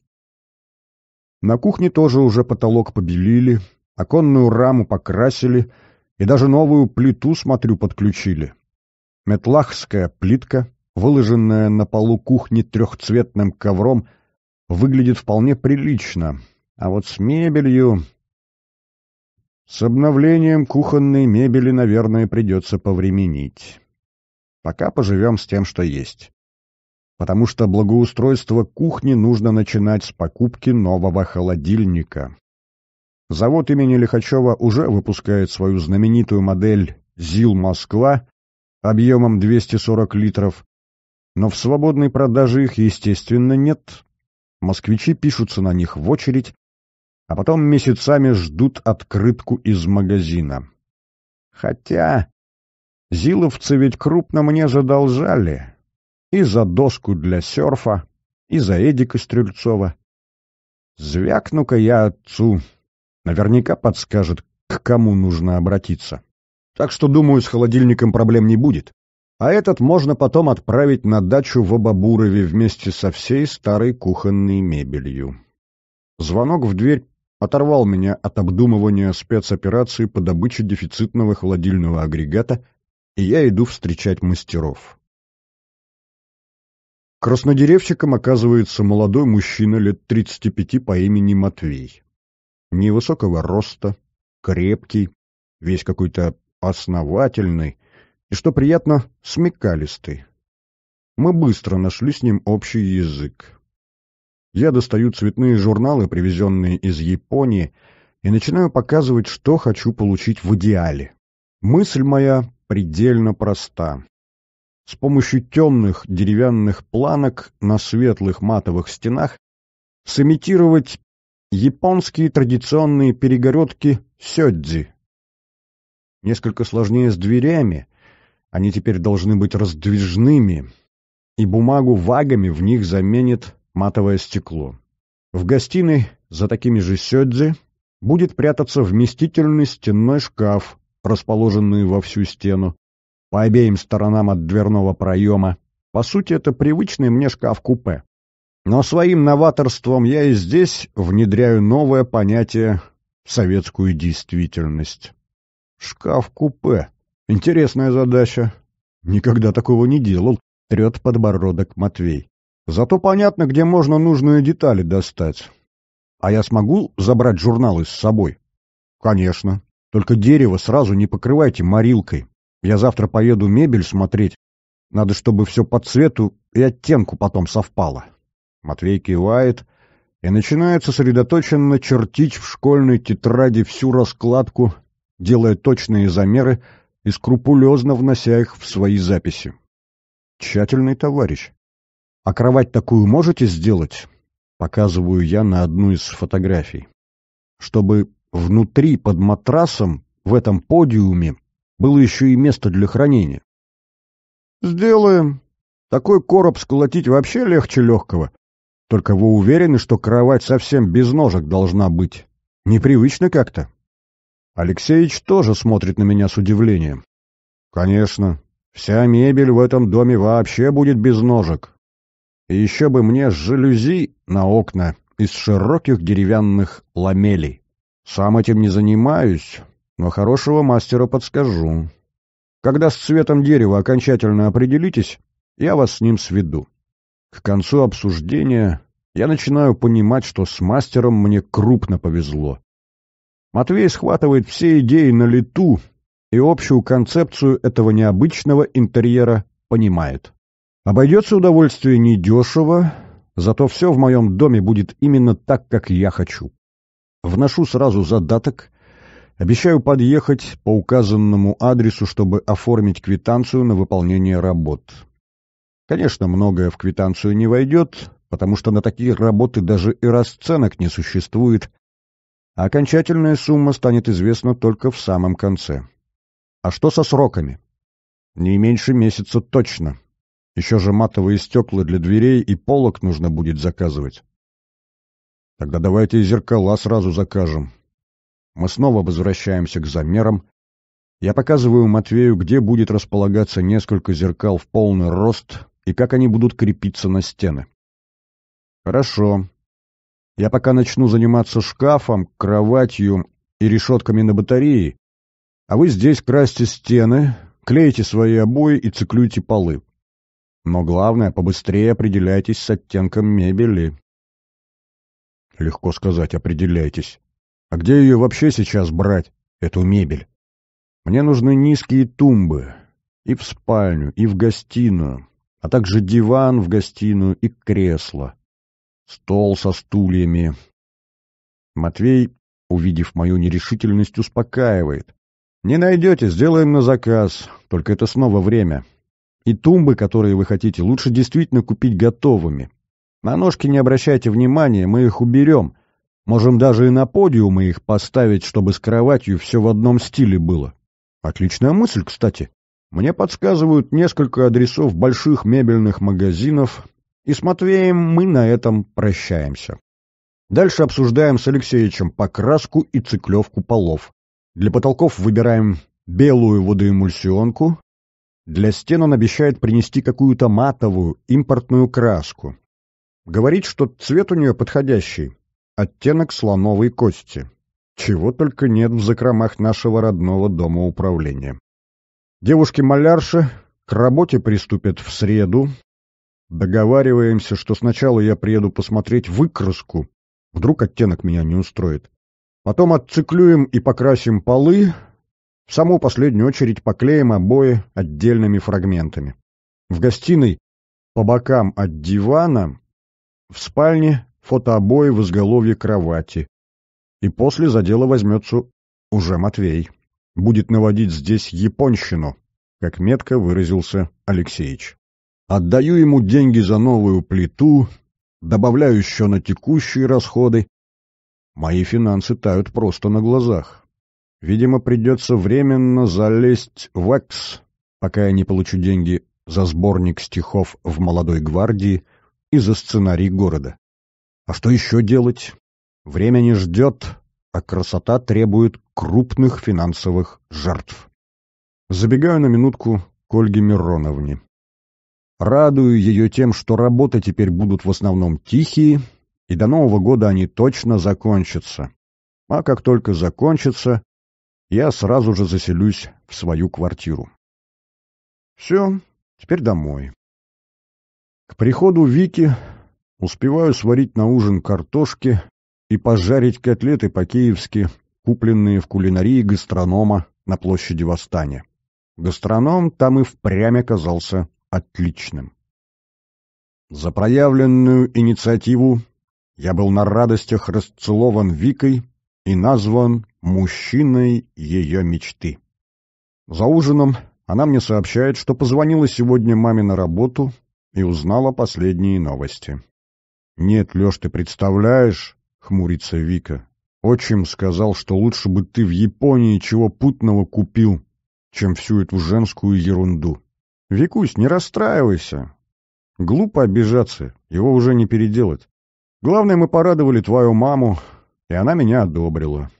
На кухне тоже уже потолок побелили, оконную раму покрасили и даже новую плиту, смотрю, подключили — Метлахская плитка, выложенная на полу кухни трехцветным ковром, выглядит вполне прилично, а вот с мебелью... С обновлением кухонной мебели, наверное, придется повременить. Пока поживем с тем, что есть. Потому что благоустройство кухни нужно начинать с покупки нового холодильника. Завод имени Лихачева уже выпускает свою знаменитую модель «ЗИЛ Москва», объемом 240 литров, но в свободной продаже их, естественно, нет. Москвичи пишутся на них в очередь, а потом месяцами ждут открытку из магазина. Хотя зиловцы ведь крупно мне задолжали и за доску для серфа, и за Эдика Стрельцова. Звякну-ка я отцу, наверняка подскажет, к кому нужно обратиться. Так что, думаю, с холодильником проблем не будет. А этот можно потом отправить на дачу в Абабурове вместе со всей старой кухонной мебелью. Звонок в дверь оторвал меня от обдумывания спецоперации по добыче дефицитного холодильного агрегата, и я иду встречать мастеров. Краснодеревщиком оказывается молодой мужчина лет 35 по имени Матвей. Невысокого роста, крепкий, весь какой-то основательный и, что приятно, смекалистый. Мы быстро нашли с ним общий язык. Я достаю цветные журналы, привезенные из Японии, и начинаю показывать, что хочу получить в идеале. Мысль моя предельно проста. С помощью темных деревянных планок на светлых матовых стенах сымитировать японские традиционные перегородки сёдзи Несколько сложнее с дверями. Они теперь должны быть раздвижными, и бумагу вагами в них заменит матовое стекло. В гостиной за такими же сёдзи будет прятаться вместительный стенной шкаф, расположенный во всю стену, по обеим сторонам от дверного проема. По сути, это привычный мне шкаф-купе. Но своим новаторством я и здесь внедряю новое понятие в советскую действительность. Шкаф-купе. Интересная задача. Никогда такого не делал, трет подбородок Матвей. Зато понятно, где можно нужные детали достать. А я смогу забрать журналы с собой? Конечно. Только дерево сразу не покрывайте морилкой. Я завтра поеду мебель смотреть. Надо, чтобы все по цвету и оттенку потом совпало. Матвей кивает и начинает сосредоточенно чертить в школьной тетради всю раскладку делая точные замеры и скрупулезно внося их в свои записи. Тщательный товарищ. А кровать такую можете сделать? Показываю я на одну из фотографий. Чтобы внутри под матрасом в этом подиуме было еще и место для хранения. Сделаем. Такой короб сколотить вообще легче легкого. Только вы уверены, что кровать совсем без ножек должна быть? Непривычно как-то. Алексеич тоже смотрит на меня с удивлением. «Конечно, вся мебель в этом доме вообще будет без ножек. И еще бы мне жалюзи на окна из широких деревянных ламелей. Сам этим не занимаюсь, но хорошего мастера подскажу. Когда с цветом дерева окончательно определитесь, я вас с ним сведу. К концу обсуждения я начинаю понимать, что с мастером мне крупно повезло. Матвей схватывает все идеи на лету и общую концепцию этого необычного интерьера понимает. Обойдется удовольствие недешево, зато все в моем доме будет именно так, как я хочу. Вношу сразу задаток, обещаю подъехать по указанному адресу, чтобы оформить квитанцию на выполнение работ. Конечно, многое в квитанцию не войдет, потому что на такие работы даже и расценок не существует, а окончательная сумма станет известна только в самом конце. А что со сроками? Не меньше месяца точно. Еще же матовые стекла для дверей и полок нужно будет заказывать. Тогда давайте и зеркала сразу закажем. Мы снова возвращаемся к замерам. Я показываю Матвею, где будет располагаться несколько зеркал в полный рост и как они будут крепиться на стены. Хорошо, я пока начну заниматься шкафом, кроватью и решетками на батареи, а вы здесь красьте стены, клейте свои обои и циклюйте полы. Но главное, побыстрее определяйтесь с оттенком мебели. Легко сказать, определяйтесь. А где ее вообще сейчас брать, эту мебель? Мне нужны низкие тумбы. И в спальню, и в гостиную. А также диван в гостиную и кресло стол со стульями. Матвей, увидев мою нерешительность, успокаивает. «Не найдете, сделаем на заказ, только это снова время. И тумбы, которые вы хотите, лучше действительно купить готовыми. На ножки не обращайте внимания, мы их уберем. Можем даже и на подиумы их поставить, чтобы с кроватью все в одном стиле было. Отличная мысль, кстати. Мне подсказывают несколько адресов больших мебельных магазинов, и с Матвеем мы на этом прощаемся. Дальше обсуждаем с Алексеевичем покраску и циклевку полов. Для потолков выбираем белую водоэмульсионку. Для стен он обещает принести какую-то матовую, импортную краску. Говорит, что цвет у нее подходящий — оттенок слоновой кости. Чего только нет в закромах нашего родного дома управления. Девушки-малярши к работе приступят в среду, Договариваемся, что сначала я приеду посмотреть выкраску. Вдруг оттенок меня не устроит. Потом отциклюем и покрасим полы. В саму последнюю очередь поклеим обои отдельными фрагментами. В гостиной по бокам от дивана, в спальне фотообои в изголовье кровати. И после за дело возьмется уже Матвей. Будет наводить здесь японщину, как метко выразился Алексеич. Отдаю ему деньги за новую плиту, добавляю еще на текущие расходы. Мои финансы тают просто на глазах. Видимо, придется временно залезть в экс, пока я не получу деньги за сборник стихов в «Молодой гвардии» и за сценарий города. А что еще делать? Время не ждет, а красота требует крупных финансовых жертв. Забегаю на минутку к Ольге Мироновне. Радую ее тем, что работы теперь будут в основном тихие, и до Нового года они точно закончатся. А как только закончатся, я сразу же заселюсь в свою квартиру. Все, теперь домой. К приходу Вики успеваю сварить на ужин картошки и пожарить котлеты по-киевски, купленные в кулинарии гастронома на площади Восстания. Гастроном там и впрямь оказался отличным. За проявленную инициативу я был на радостях расцелован Викой и назван мужчиной ее мечты. За ужином она мне сообщает, что позвонила сегодня маме на работу и узнала последние новости. «Нет, Леш, ты представляешь?» — хмурится Вика. «Отчим сказал, что лучше бы ты в Японии чего путного купил, чем всю эту женскую ерунду». Викусь, не расстраивайся. Глупо обижаться, его уже не переделать. Главное, мы порадовали твою маму, и она меня одобрила.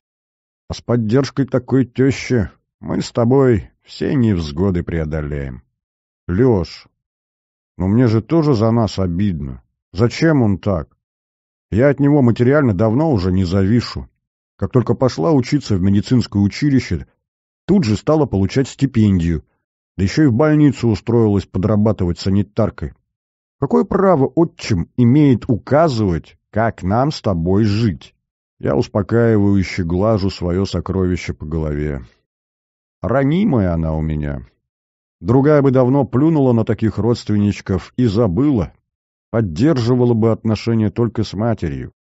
А с поддержкой такой тещи мы с тобой все невзгоды преодолеем. Лёш, но ну мне же тоже за нас обидно. Зачем он так? Я от него материально давно уже не завишу. Как только пошла учиться в медицинское училище, тут же стала получать стипендию — да еще и в больницу устроилась подрабатывать санитаркой. Какое право отчим имеет указывать, как нам с тобой жить? Я успокаивающе глажу свое сокровище по голове. Ранимая она у меня. Другая бы давно плюнула на таких родственничков и забыла. Поддерживала бы отношения только с матерью.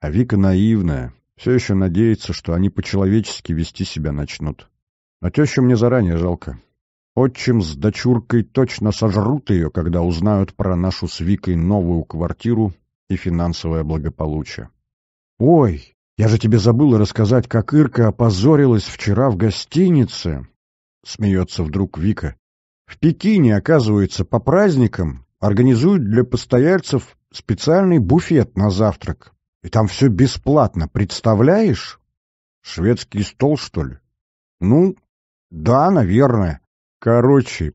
А Вика наивная, все еще надеется, что они по-человечески вести себя начнут. А тещу мне заранее жалко. Отчим с дочуркой точно сожрут ее, когда узнают про нашу с Викой новую квартиру и финансовое благополучие. «Ой, я же тебе забыла рассказать, как Ирка опозорилась вчера в гостинице!» — смеется вдруг Вика. «В Пекине, оказывается, по праздникам организуют для постояльцев специальный буфет на завтрак. И там все бесплатно, представляешь? Шведский стол, что ли? Ну, да, наверное. Короче,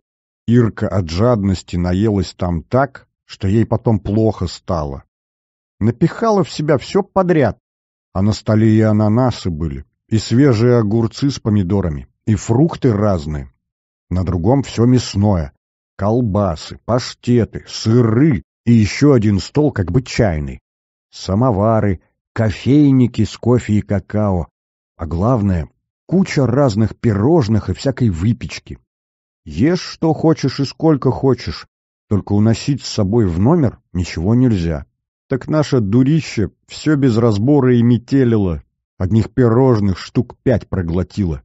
Ирка от жадности наелась там так, что ей потом плохо стало. Напихала в себя все подряд. А на столе и ананасы были, и свежие огурцы с помидорами, и фрукты разные. На другом все мясное. Колбасы, паштеты, сыры и еще один стол как бы чайный. Самовары, кофейники с кофе и какао. А главное, куча разных пирожных и всякой выпечки. Ешь что хочешь и сколько хочешь, только уносить с собой в номер ничего нельзя. Так наше дурище все без разбора и метелило, одних пирожных штук пять проглотило.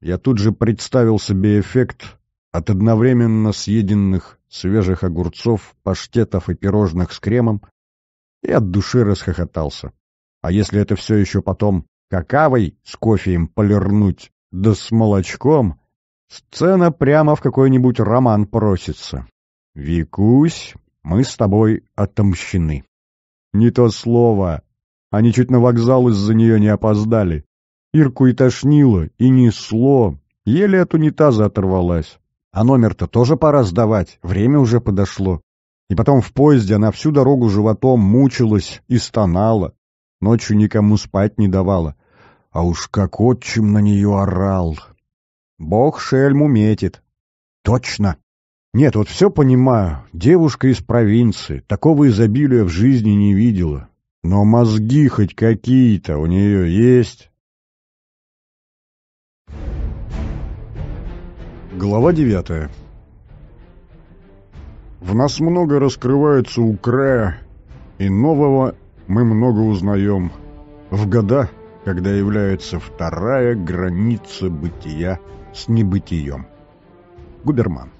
Я тут же представил себе эффект от одновременно съеденных свежих огурцов, паштетов и пирожных с кремом и от души расхохотался. А если это все еще потом какавой с кофеем полирнуть, да с молочком, Сцена прямо в какой-нибудь роман просится. «Викусь, мы с тобой отомщены». Не то слово. Они чуть на вокзал из-за нее не опоздали. Ирку и тошнило, и несло. Еле от унитаза оторвалась. А номер-то тоже пора сдавать, время уже подошло. И потом в поезде она всю дорогу животом мучилась и стонала. Ночью никому спать не давала. А уж как отчим на нее орал. Бог шельму метит. Точно. Нет, вот все понимаю. Девушка из провинции. Такого изобилия в жизни не видела. Но мозги хоть какие-то у нее есть. Глава девятая. В нас много раскрывается у края, и нового мы много узнаем в года, когда является вторая граница бытия – с небытием. Губерман.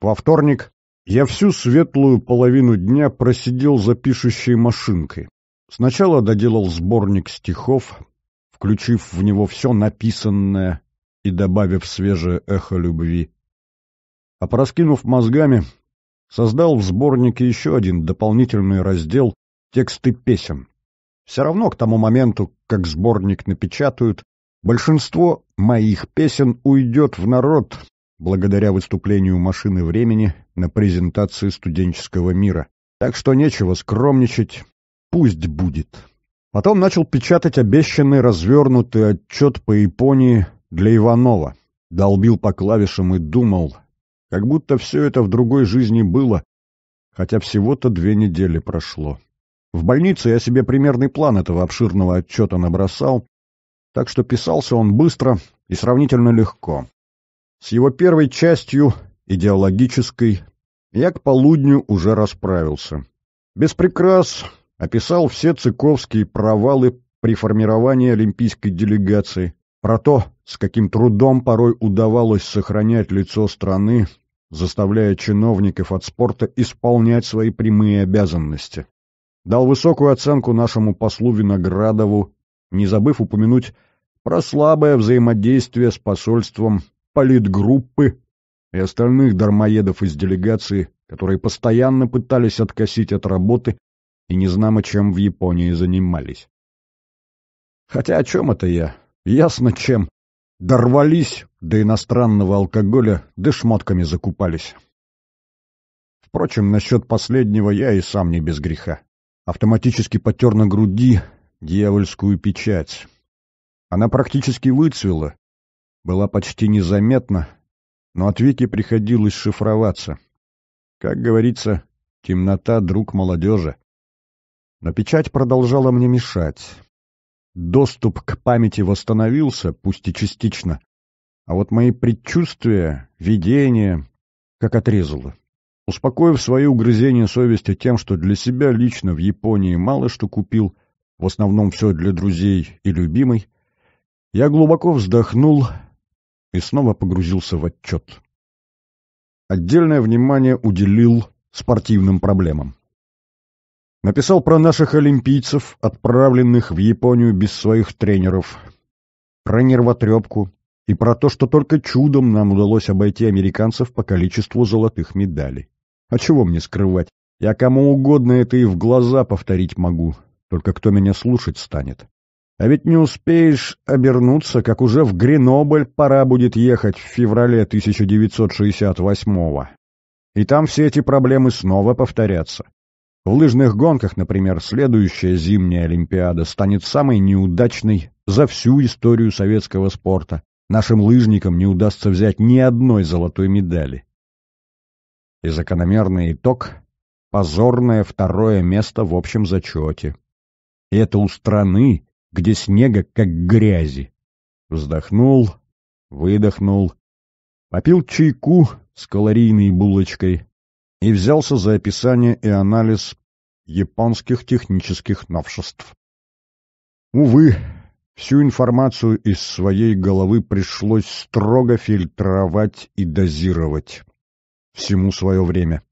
Во вторник я всю светлую половину дня просидел за пишущей машинкой. Сначала доделал сборник стихов, включив в него все написанное и добавив свежее эхо любви. А проскинув мозгами, создал в сборнике еще один дополнительный раздел «Тексты песен». Все равно к тому моменту, как сборник напечатают, Большинство моих песен уйдет в народ благодаря выступлению «Машины времени» на презентации студенческого мира. Так что нечего скромничать, пусть будет. Потом начал печатать обещанный развернутый отчет по Японии для Иванова. Долбил по клавишам и думал, как будто все это в другой жизни было, хотя всего-то две недели прошло. В больнице я себе примерный план этого обширного отчета набросал, так что писался он быстро и сравнительно легко. С его первой частью, идеологической, я к полудню уже расправился. Без прикрас описал все цыковские провалы при формировании олимпийской делегации, про то, с каким трудом порой удавалось сохранять лицо страны, заставляя чиновников от спорта исполнять свои прямые обязанности. Дал высокую оценку нашему послу Виноградову не забыв упомянуть про слабое взаимодействие с посольством политгруппы и остальных дармоедов из делегации, которые постоянно пытались откосить от работы и незнамо чем в Японии занимались. Хотя о чем это я? Ясно чем. Дорвались до иностранного алкоголя, да шмотками закупались. Впрочем, насчет последнего я и сам не без греха. Автоматически потер на груди дьявольскую печать. Она практически выцвела, была почти незаметна, но от веки приходилось шифроваться. Как говорится, темнота — друг молодежи. Но печать продолжала мне мешать. Доступ к памяти восстановился, пусть и частично, а вот мои предчувствия, видения, как отрезало. Успокоив свои угрызения совести тем, что для себя лично в Японии мало что купил, в основном все для друзей и любимой, я глубоко вздохнул и снова погрузился в отчет. Отдельное внимание уделил спортивным проблемам. Написал про наших олимпийцев, отправленных в Японию без своих тренеров, про нервотрепку и про то, что только чудом нам удалось обойти американцев по количеству золотых медалей. А чего мне скрывать? Я кому угодно это и в глаза повторить могу, только кто меня слушать станет? А ведь не успеешь обернуться, как уже в Гренобль пора будет ехать в феврале 1968-го. И там все эти проблемы снова повторятся. В лыжных гонках, например, следующая зимняя Олимпиада станет самой неудачной за всю историю советского спорта. Нашим лыжникам не удастся взять ни одной золотой медали. И закономерный итог — позорное второе место в общем зачете. Это у страны, где снега как грязи. Вздохнул, выдохнул, попил чайку с калорийной булочкой и взялся за описание и анализ японских технических новшеств. Увы, всю информацию из своей головы пришлось строго фильтровать и дозировать. Всему свое время.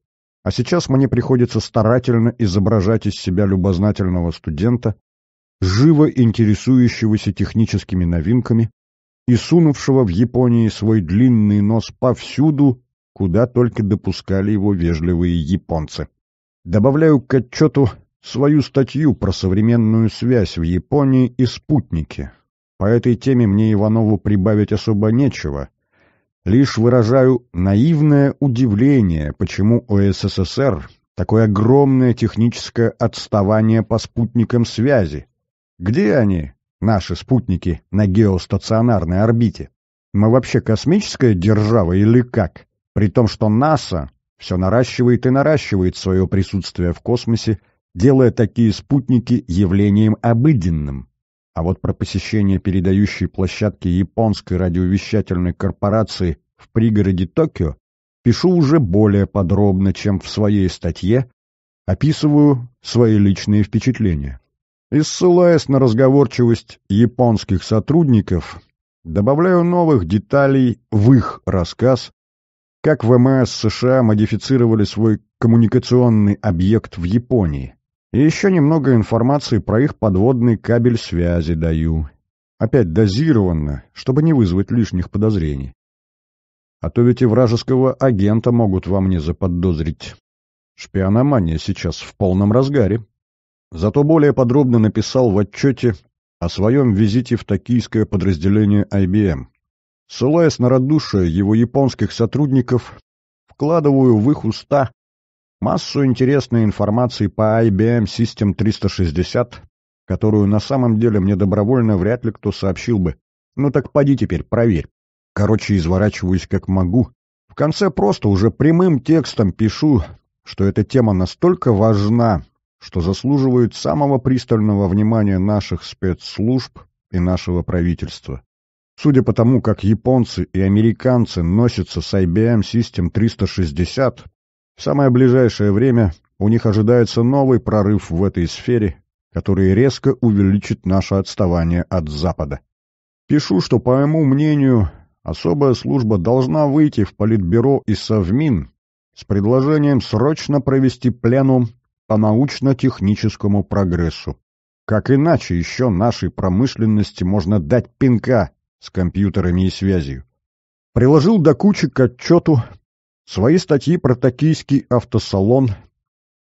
А сейчас мне приходится старательно изображать из себя любознательного студента, живо интересующегося техническими новинками и сунувшего в Японии свой длинный нос повсюду, куда только допускали его вежливые японцы. Добавляю к отчету свою статью про современную связь в Японии и спутники. По этой теме мне Иванову прибавить особо нечего — Лишь выражаю наивное удивление, почему у СССР такое огромное техническое отставание по спутникам связи. Где они, наши спутники, на геостационарной орбите? Мы вообще космическая держава или как? При том, что НАСА все наращивает и наращивает свое присутствие в космосе, делая такие спутники явлением обыденным. А вот про посещение передающей площадки японской радиовещательной корпорации в пригороде Токио пишу уже более подробно, чем в своей статье, описываю свои личные впечатления. И ссылаясь на разговорчивость японских сотрудников, добавляю новых деталей в их рассказ, как ВМС эм США модифицировали свой коммуникационный объект в Японии. И еще немного информации про их подводный кабель связи даю. Опять дозированно, чтобы не вызвать лишних подозрений. А то ведь и вражеского агента могут во мне заподозрить. Шпиономания сейчас в полном разгаре. Зато более подробно написал в отчете о своем визите в токийское подразделение IBM. Ссылаясь на радушие его японских сотрудников, вкладываю в их уста Массу интересной информации по IBM System 360, которую на самом деле мне добровольно вряд ли кто сообщил бы. Ну так поди теперь, проверь. Короче, изворачиваюсь как могу. В конце просто уже прямым текстом пишу, что эта тема настолько важна, что заслуживает самого пристального внимания наших спецслужб и нашего правительства. Судя по тому, как японцы и американцы носятся с IBM System 360, самое ближайшее время у них ожидается новый прорыв в этой сфере, который резко увеличит наше отставание от Запада. Пишу, что, по моему мнению, особая служба должна выйти в Политбюро и Совмин с предложением срочно провести пленум по научно-техническому прогрессу. Как иначе еще нашей промышленности можно дать пинка с компьютерами и связью? Приложил до кучи к отчету свои статьи про токийский автосалон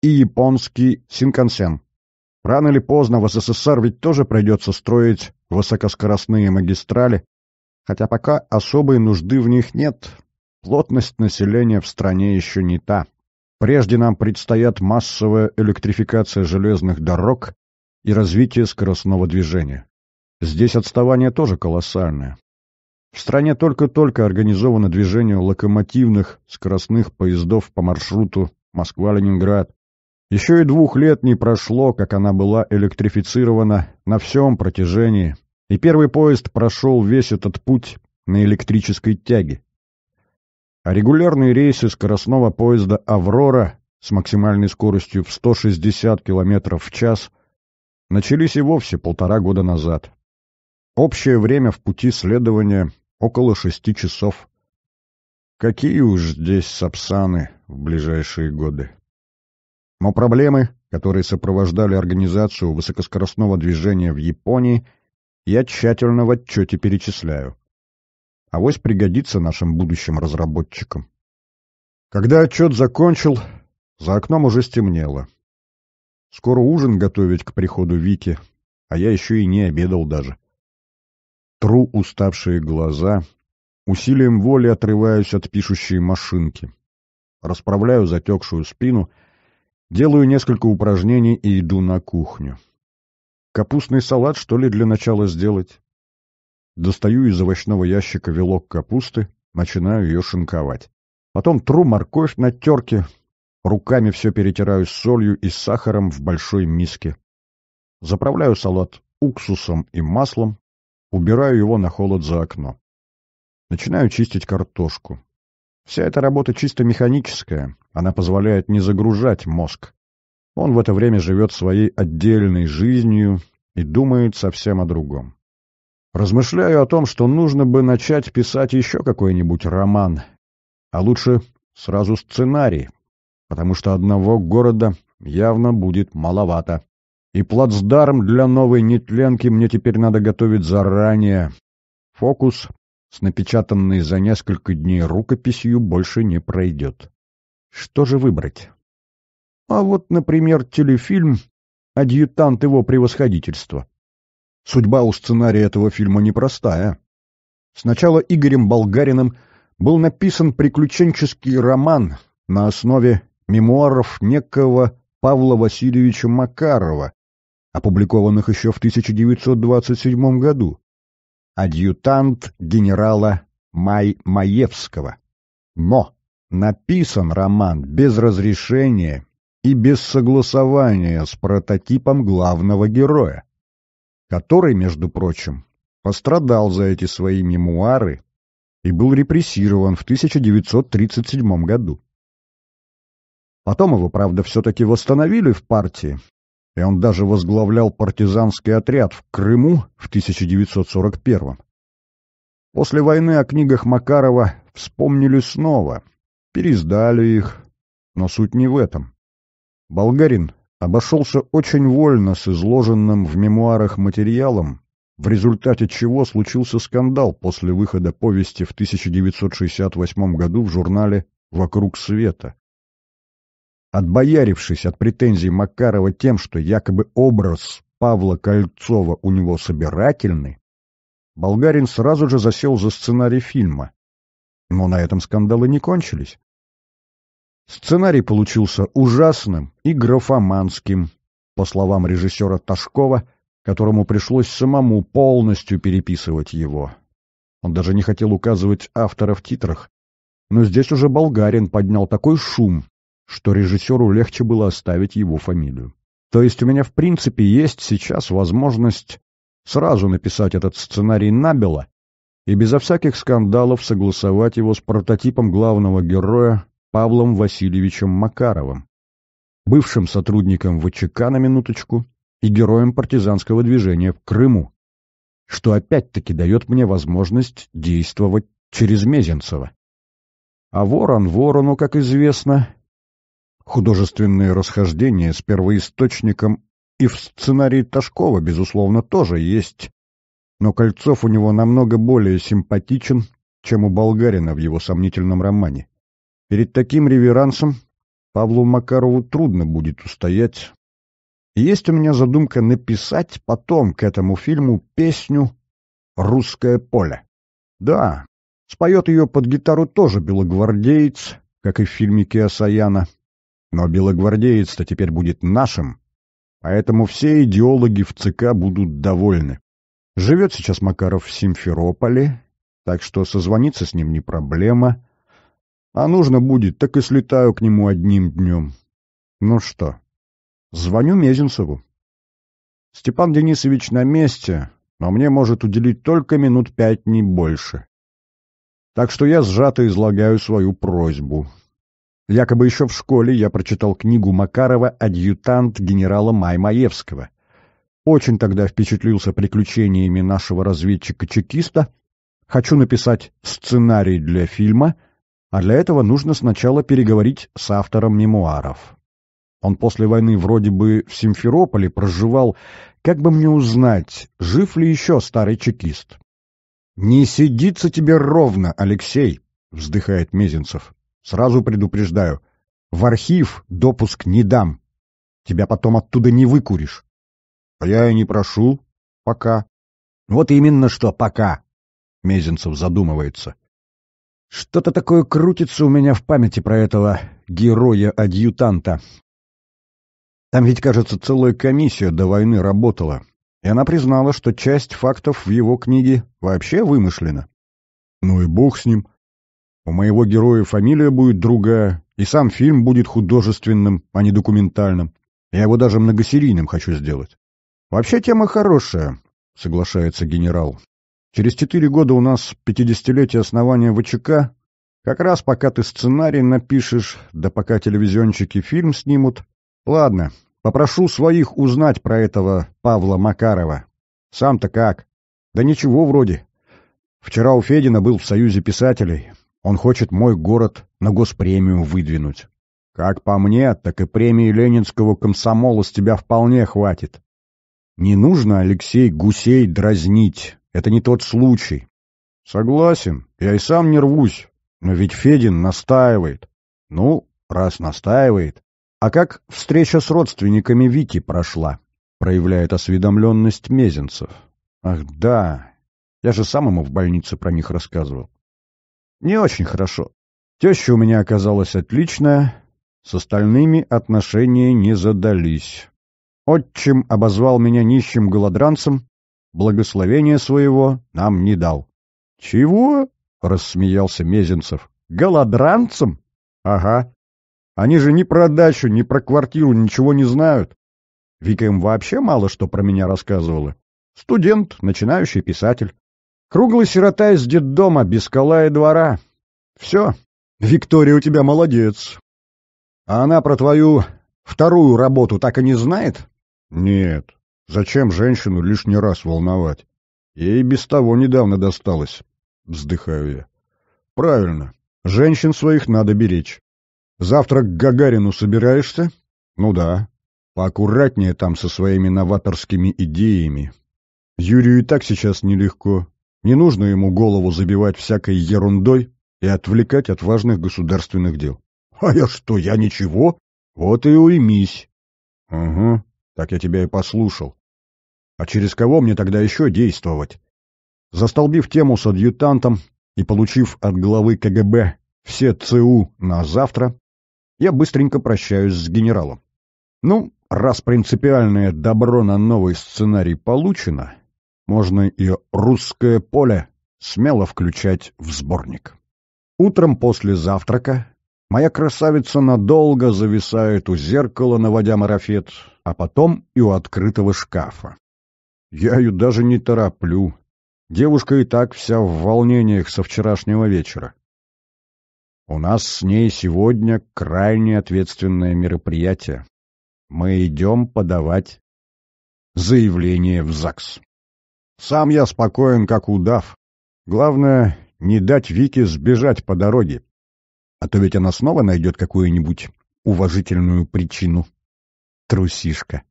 и японский синкансен. Рано или поздно в СССР ведь тоже придется строить высокоскоростные магистрали, хотя пока особой нужды в них нет. Плотность населения в стране еще не та. Прежде нам предстоят массовая электрификация железных дорог и развитие скоростного движения. Здесь отставание тоже колоссальное. В стране только-только организовано движение локомотивных скоростных поездов по маршруту Москва-Ленинград. Еще и двух лет не прошло, как она была электрифицирована на всем протяжении, и первый поезд прошел весь этот путь на электрической тяге. А регулярные рейсы скоростного поезда «Аврора» с максимальной скоростью в 160 км в час начались и вовсе полтора года назад. Общее время в пути следования около шести часов. Какие уж здесь сапсаны в ближайшие годы. Но проблемы, которые сопровождали организацию высокоскоростного движения в Японии, я тщательно в отчете перечисляю. Авось пригодится нашим будущим разработчикам. Когда отчет закончил, за окном уже стемнело. Скоро ужин готовить к приходу Вики, а я еще и не обедал даже. Тру уставшие глаза, усилием воли отрываюсь от пишущей машинки. Расправляю затекшую спину, делаю несколько упражнений и иду на кухню. Капустный салат, что ли, для начала сделать? Достаю из овощного ящика вилок капусты, начинаю ее шинковать. Потом тру морковь на терке, руками все перетираю с солью и сахаром в большой миске. Заправляю салат уксусом и маслом, Убираю его на холод за окно. Начинаю чистить картошку. Вся эта работа чисто механическая, она позволяет не загружать мозг. Он в это время живет своей отдельной жизнью и думает совсем о другом. Размышляю о том, что нужно бы начать писать еще какой-нибудь роман, а лучше сразу сценарий, потому что одного города явно будет маловато. И плацдарм для новой нетленки мне теперь надо готовить заранее. Фокус с напечатанной за несколько дней рукописью больше не пройдет. Что же выбрать? А вот, например, телефильм «Адъютант его превосходительства». Судьба у сценария этого фильма непростая. Сначала Игорем Болгариным был написан приключенческий роман на основе мемуаров некого Павла Васильевича Макарова, опубликованных еще в 1927 году, адъютант генерала Май Маевского. Но написан роман без разрешения и без согласования с прототипом главного героя, который, между прочим, пострадал за эти свои мемуары и был репрессирован в 1937 году. Потом его, правда, все-таки восстановили в партии и он даже возглавлял партизанский отряд в Крыму в 1941 После войны о книгах Макарова вспомнили снова, пересдали их, но суть не в этом. Болгарин обошелся очень вольно с изложенным в мемуарах материалом, в результате чего случился скандал после выхода повести в 1968 году в журнале «Вокруг света» отбоярившись от претензий Макарова тем, что якобы образ Павла Кольцова у него собирательный, болгарин сразу же засел за сценарий фильма. Но на этом скандалы не кончились. Сценарий получился ужасным и графоманским, по словам режиссера Ташкова, которому пришлось самому полностью переписывать его. Он даже не хотел указывать автора в титрах. Но здесь уже болгарин поднял такой шум, что режиссеру легче было оставить его фамилию. То есть у меня в принципе есть сейчас возможность сразу написать этот сценарий набело и безо всяких скандалов согласовать его с прототипом главного героя Павлом Васильевичем Макаровым, бывшим сотрудником ВЧК на минуточку и героем партизанского движения в Крыму, что опять-таки дает мне возможность действовать через Мезенцева. А ворон ворону, как известно, Художественные расхождения с первоисточником и в сценарии Ташкова, безусловно, тоже есть, но Кольцов у него намного более симпатичен, чем у Болгарина в его сомнительном романе. Перед таким реверансом Павлу Макарову трудно будет устоять. есть у меня задумка написать потом к этому фильму песню «Русское поле». Да, споет ее под гитару тоже белогвардеец, как и в фильме Киасаяна. Но белогвардеец-то теперь будет нашим, поэтому все идеологи в ЦК будут довольны. Живет сейчас Макаров в Симферополе, так что созвониться с ним не проблема. А нужно будет, так и слетаю к нему одним днем. Ну что, звоню Мезенцеву. Степан Денисович на месте, но мне может уделить только минут пять, не больше. Так что я сжато излагаю свою просьбу. Якобы еще в школе я прочитал книгу Макарова «Адъютант генерала Маймаевского». Очень тогда впечатлился приключениями нашего разведчика-чекиста. Хочу написать сценарий для фильма, а для этого нужно сначала переговорить с автором мемуаров. Он после войны вроде бы в Симферополе проживал. Как бы мне узнать, жив ли еще старый чекист? «Не сидится тебе ровно, Алексей!» — вздыхает Мезенцев. Сразу предупреждаю, в архив допуск не дам. Тебя потом оттуда не выкуришь. А я и не прошу. Пока. Вот именно что «пока», — Мезенцев задумывается. Что-то такое крутится у меня в памяти про этого героя-адъютанта. Там ведь, кажется, целая комиссия до войны работала, и она признала, что часть фактов в его книге вообще вымышлена. Ну и бог с ним. У моего героя фамилия будет другая, и сам фильм будет художественным, а не документальным. Я его даже многосерийным хочу сделать. Вообще тема хорошая, соглашается генерал. Через четыре года у нас пятидесятилетие основания ВЧК. Как раз пока ты сценарий напишешь, да пока телевизионщики фильм снимут. Ладно, попрошу своих узнать про этого Павла Макарова. Сам-то как? Да ничего вроде. Вчера у Федина был в Союзе писателей. Он хочет мой город на госпремию выдвинуть. Как по мне, так и премии ленинского комсомола с тебя вполне хватит. Не нужно, Алексей, гусей дразнить. Это не тот случай. Согласен, я и сам не рвусь. Но ведь Федин настаивает. Ну, раз настаивает. А как встреча с родственниками Вики прошла? Проявляет осведомленность Мезенцев. Ах, да. Я же сам ему в больнице про них рассказывал. Не очень хорошо. Теща у меня оказалась отличная, с остальными отношения не задались. Отчим обозвал меня нищим голодранцем, благословения своего нам не дал. — Чего? — рассмеялся Мезенцев. — Голодранцем? — Ага. Они же ни про дачу, ни про квартиру ничего не знают. Вика им вообще мало что про меня рассказывала. Студент, начинающий писатель. Круглый сирота из детдома, без кола и двора. Все, Виктория у тебя молодец. А она про твою вторую работу так и не знает? Нет. Зачем женщину лишний раз волновать? Ей без того недавно досталось. Вздыхаю я. Правильно. Женщин своих надо беречь. Завтра к Гагарину собираешься? Ну да. Поаккуратнее там со своими новаторскими идеями. Юрию и так сейчас нелегко. Не нужно ему голову забивать всякой ерундой и отвлекать от важных государственных дел. А я что, я ничего? Вот и уймись. Угу, так я тебя и послушал. А через кого мне тогда еще действовать? Застолбив тему с адъютантом и получив от главы КГБ все ЦУ на завтра, я быстренько прощаюсь с генералом. Ну, раз принципиальное добро на новый сценарий получено, можно и «Русское поле» смело включать в сборник. Утром после завтрака моя красавица надолго зависает у зеркала, наводя марафет, а потом и у открытого шкафа. Я ее даже не тороплю. Девушка и так вся в волнениях со вчерашнего вечера. У нас с ней сегодня крайне ответственное мероприятие. Мы идем подавать заявление в ЗАГС. Сам я спокоен, как удав. Главное, не дать Вике сбежать по дороге. А то ведь она снова найдет какую-нибудь уважительную причину. Трусишка.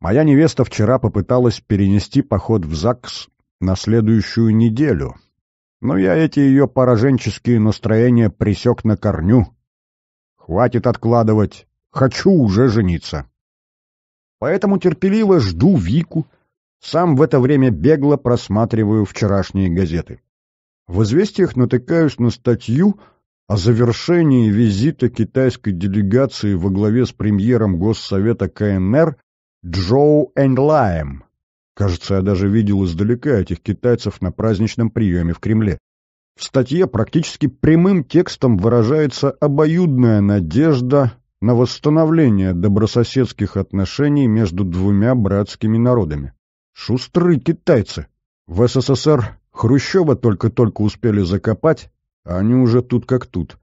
Моя невеста вчера попыталась перенести поход в ЗАГС на следующую неделю. Но я эти ее пораженческие настроения присек на корню. Хватит откладывать. Хочу уже жениться. Поэтому терпеливо жду Вику, сам в это время бегло просматриваю вчерашние газеты. В известиях натыкаюсь на статью о завершении визита китайской делегации во главе с премьером Госсовета КНР Джоу Энлаем. Кажется, я даже видел издалека этих китайцев на праздничном приеме в Кремле. В статье практически прямым текстом выражается обоюдная надежда на восстановление добрососедских отношений между двумя братскими народами. Шустры китайцы. В СССР Хрущева только-только успели закопать, а они уже тут как тут.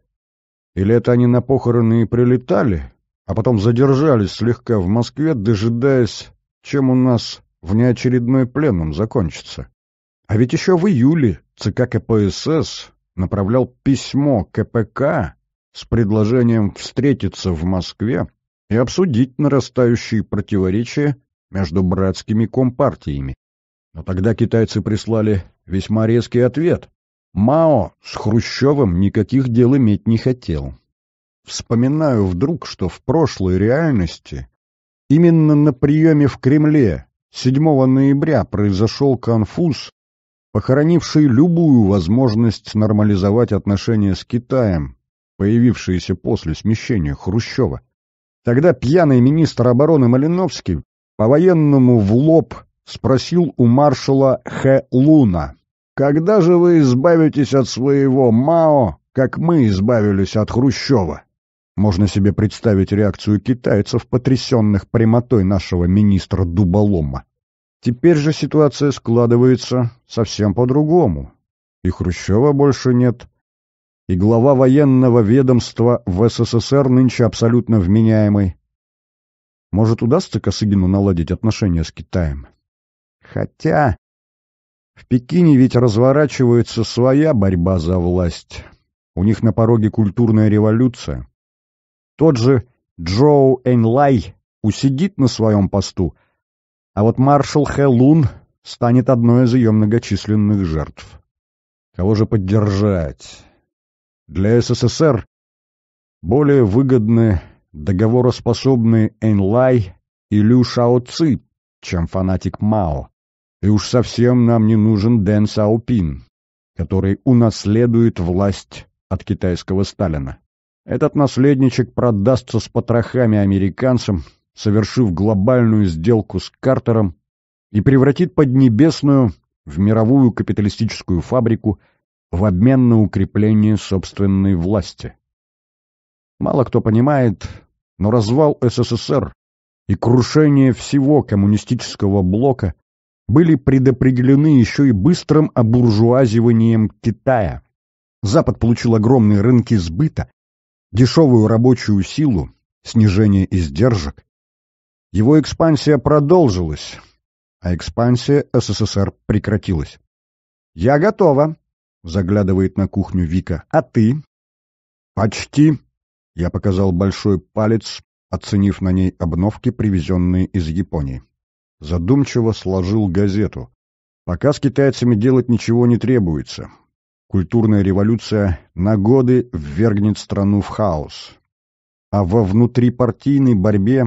Или это они на похороны и прилетали, а потом задержались слегка в Москве, дожидаясь, чем у нас внеочередной пленум закончится. А ведь еще в июле ЦК КПСС направлял письмо КПК с предложением встретиться в Москве и обсудить нарастающие противоречия между братскими компартиями. Но тогда китайцы прислали весьма резкий ответ. Мао с Хрущевым никаких дел иметь не хотел. Вспоминаю вдруг, что в прошлой реальности именно на приеме в Кремле 7 ноября произошел конфуз, похоронивший любую возможность нормализовать отношения с Китаем, появившиеся после смещения Хрущева. Тогда пьяный министр обороны Малиновский по-военному в лоб спросил у маршала Хэ Луна. «Когда же вы избавитесь от своего Мао, как мы избавились от Хрущева?» Можно себе представить реакцию китайцев, потрясенных прямотой нашего министра Дуболома. Теперь же ситуация складывается совсем по-другому. И Хрущева больше нет, и глава военного ведомства в СССР нынче абсолютно вменяемый, может, удастся Косыгину наладить отношения с Китаем? Хотя... В Пекине ведь разворачивается своя борьба за власть. У них на пороге культурная революция. Тот же Джоу Энлай усидит на своем посту, а вот маршал Хэ Лун станет одной из ее многочисленных жертв. Кого же поддержать? Для СССР более выгодны договороспособные Энлай и Лю Шао Ци, чем фанатик Мао. И уж совсем нам не нужен Дэн Саопин, который унаследует власть от китайского Сталина. Этот наследничек продастся с потрохами американцам, совершив глобальную сделку с Картером и превратит Поднебесную в мировую капиталистическую фабрику в обмен на укрепление собственной власти. Мало кто понимает, но развал СССР и крушение всего коммунистического блока были предопределены еще и быстрым обуржуазиванием Китая. Запад получил огромные рынки сбыта, дешевую рабочую силу, снижение издержек. Его экспансия продолжилась, а экспансия СССР прекратилась. «Я готова», — заглядывает на кухню Вика. «А ты?» «Почти», я показал большой палец, оценив на ней обновки, привезенные из Японии. Задумчиво сложил газету. Пока с китайцами делать ничего не требуется. Культурная революция на годы ввергнет страну в хаос. А во внутрипартийной борьбе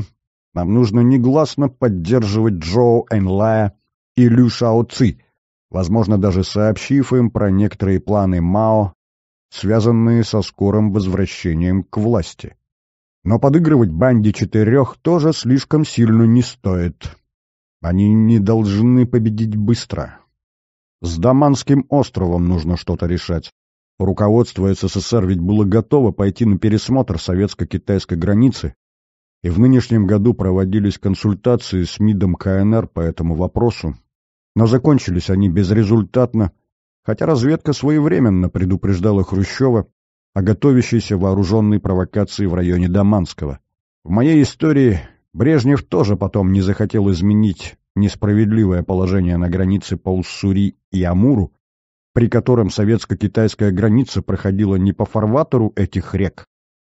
нам нужно негласно поддерживать Джоу Энлая и Лю Шао Ци, возможно, даже сообщив им про некоторые планы Мао связанные со скорым возвращением к власти. Но подыгрывать банде четырех тоже слишком сильно не стоит. Они не должны победить быстро. С Даманским островом нужно что-то решать. Руководство СССР ведь было готово пойти на пересмотр советско-китайской границы, и в нынешнем году проводились консультации с МИДом КНР по этому вопросу, но закончились они безрезультатно хотя разведка своевременно предупреждала Хрущева о готовящейся вооруженной провокации в районе Даманского. В моей истории Брежнев тоже потом не захотел изменить несправедливое положение на границе по Уссури и Амуру, при котором советско-китайская граница проходила не по фарватеру этих рек,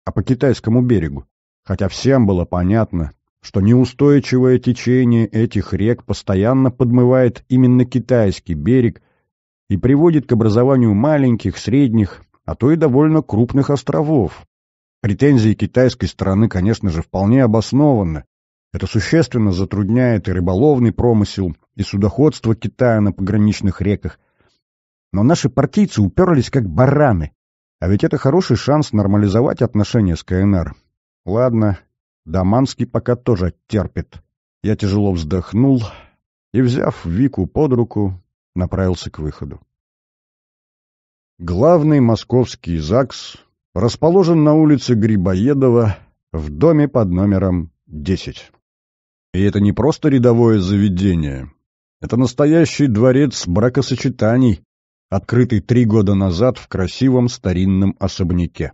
а по китайскому берегу, хотя всем было понятно, что неустойчивое течение этих рек постоянно подмывает именно китайский берег – и приводит к образованию маленьких, средних, а то и довольно крупных островов. Претензии китайской стороны, конечно же, вполне обоснованы. Это существенно затрудняет и рыболовный промысел, и судоходство Китая на пограничных реках. Но наши партийцы уперлись как бараны. А ведь это хороший шанс нормализовать отношения с КНР. Ладно, Даманский пока тоже терпит. Я тяжело вздохнул и, взяв Вику под руку, направился к выходу. Главный московский ЗАГС расположен на улице Грибоедова в доме под номером 10. И это не просто рядовое заведение. Это настоящий дворец бракосочетаний, открытый три года назад в красивом старинном особняке.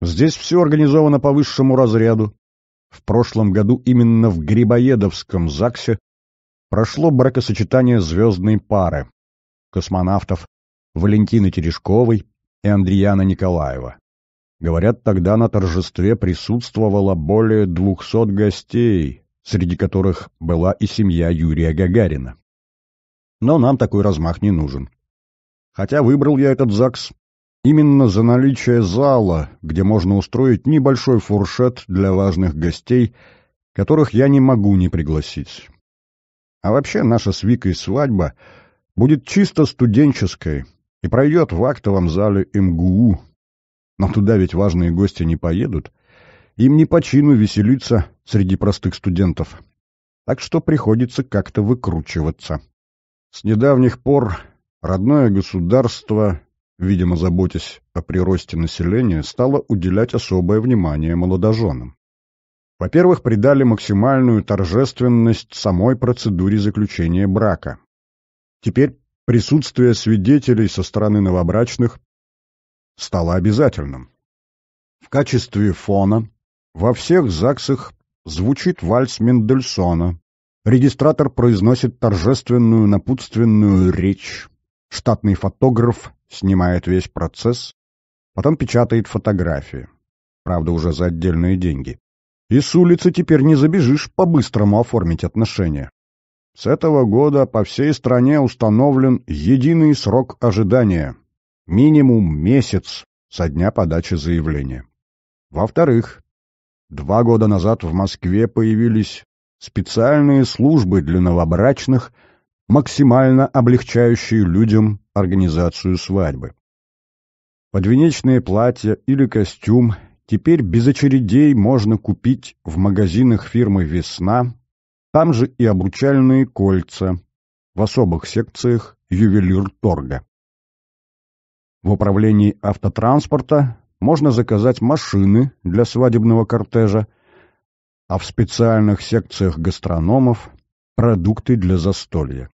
Здесь все организовано по высшему разряду. В прошлом году именно в Грибоедовском ЗАГСе прошло бракосочетание звездной пары космонавтов Валентины Терешковой и Андриана Николаева. Говорят, тогда на торжестве присутствовало более двухсот гостей, среди которых была и семья Юрия Гагарина. Но нам такой размах не нужен. Хотя выбрал я этот ЗАГС именно за наличие зала, где можно устроить небольшой фуршет для важных гостей, которых я не могу не пригласить. А вообще наша с Викой свадьба будет чисто студенческой и пройдет в актовом зале МГУ. Но туда ведь важные гости не поедут. Им не по чину веселиться среди простых студентов. Так что приходится как-то выкручиваться. С недавних пор родное государство, видимо, заботясь о приросте населения, стало уделять особое внимание молодоженам. Во-первых, придали максимальную торжественность самой процедуре заключения брака. Теперь присутствие свидетелей со стороны новобрачных стало обязательным. В качестве фона во всех ЗАГСах звучит вальс Мендельсона, регистратор произносит торжественную напутственную речь, штатный фотограф снимает весь процесс, потом печатает фотографии, правда уже за отдельные деньги. И с улицы теперь не забежишь по-быстрому оформить отношения. С этого года по всей стране установлен единый срок ожидания. Минимум месяц со дня подачи заявления. Во-вторых, два года назад в Москве появились специальные службы для новобрачных, максимально облегчающие людям организацию свадьбы. Подвенечные платья или костюм теперь без очередей можно купить в магазинах фирмы «Весна», там же и обручальные кольца в особых секциях ювелир-торга. В управлении автотранспорта можно заказать машины для свадебного кортежа, а в специальных секциях гастрономов – продукты для застолья.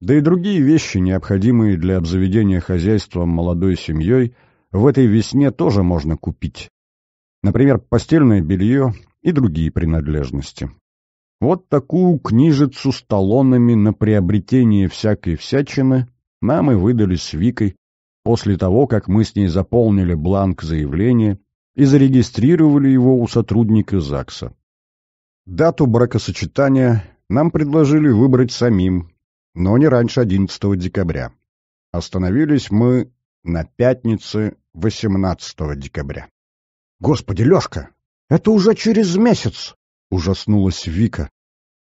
Да и другие вещи, необходимые для обзаведения хозяйством молодой семьей, в этой весне тоже можно купить например, постельное белье и другие принадлежности. Вот такую книжицу с талонами на приобретение всякой всячины нам и выдали с Викой после того, как мы с ней заполнили бланк заявления и зарегистрировали его у сотрудника ЗАГСа. Дату бракосочетания нам предложили выбрать самим, но не раньше 11 декабря. Остановились мы на пятнице 18 декабря. «Господи, Лешка, это уже через месяц!» — ужаснулась Вика.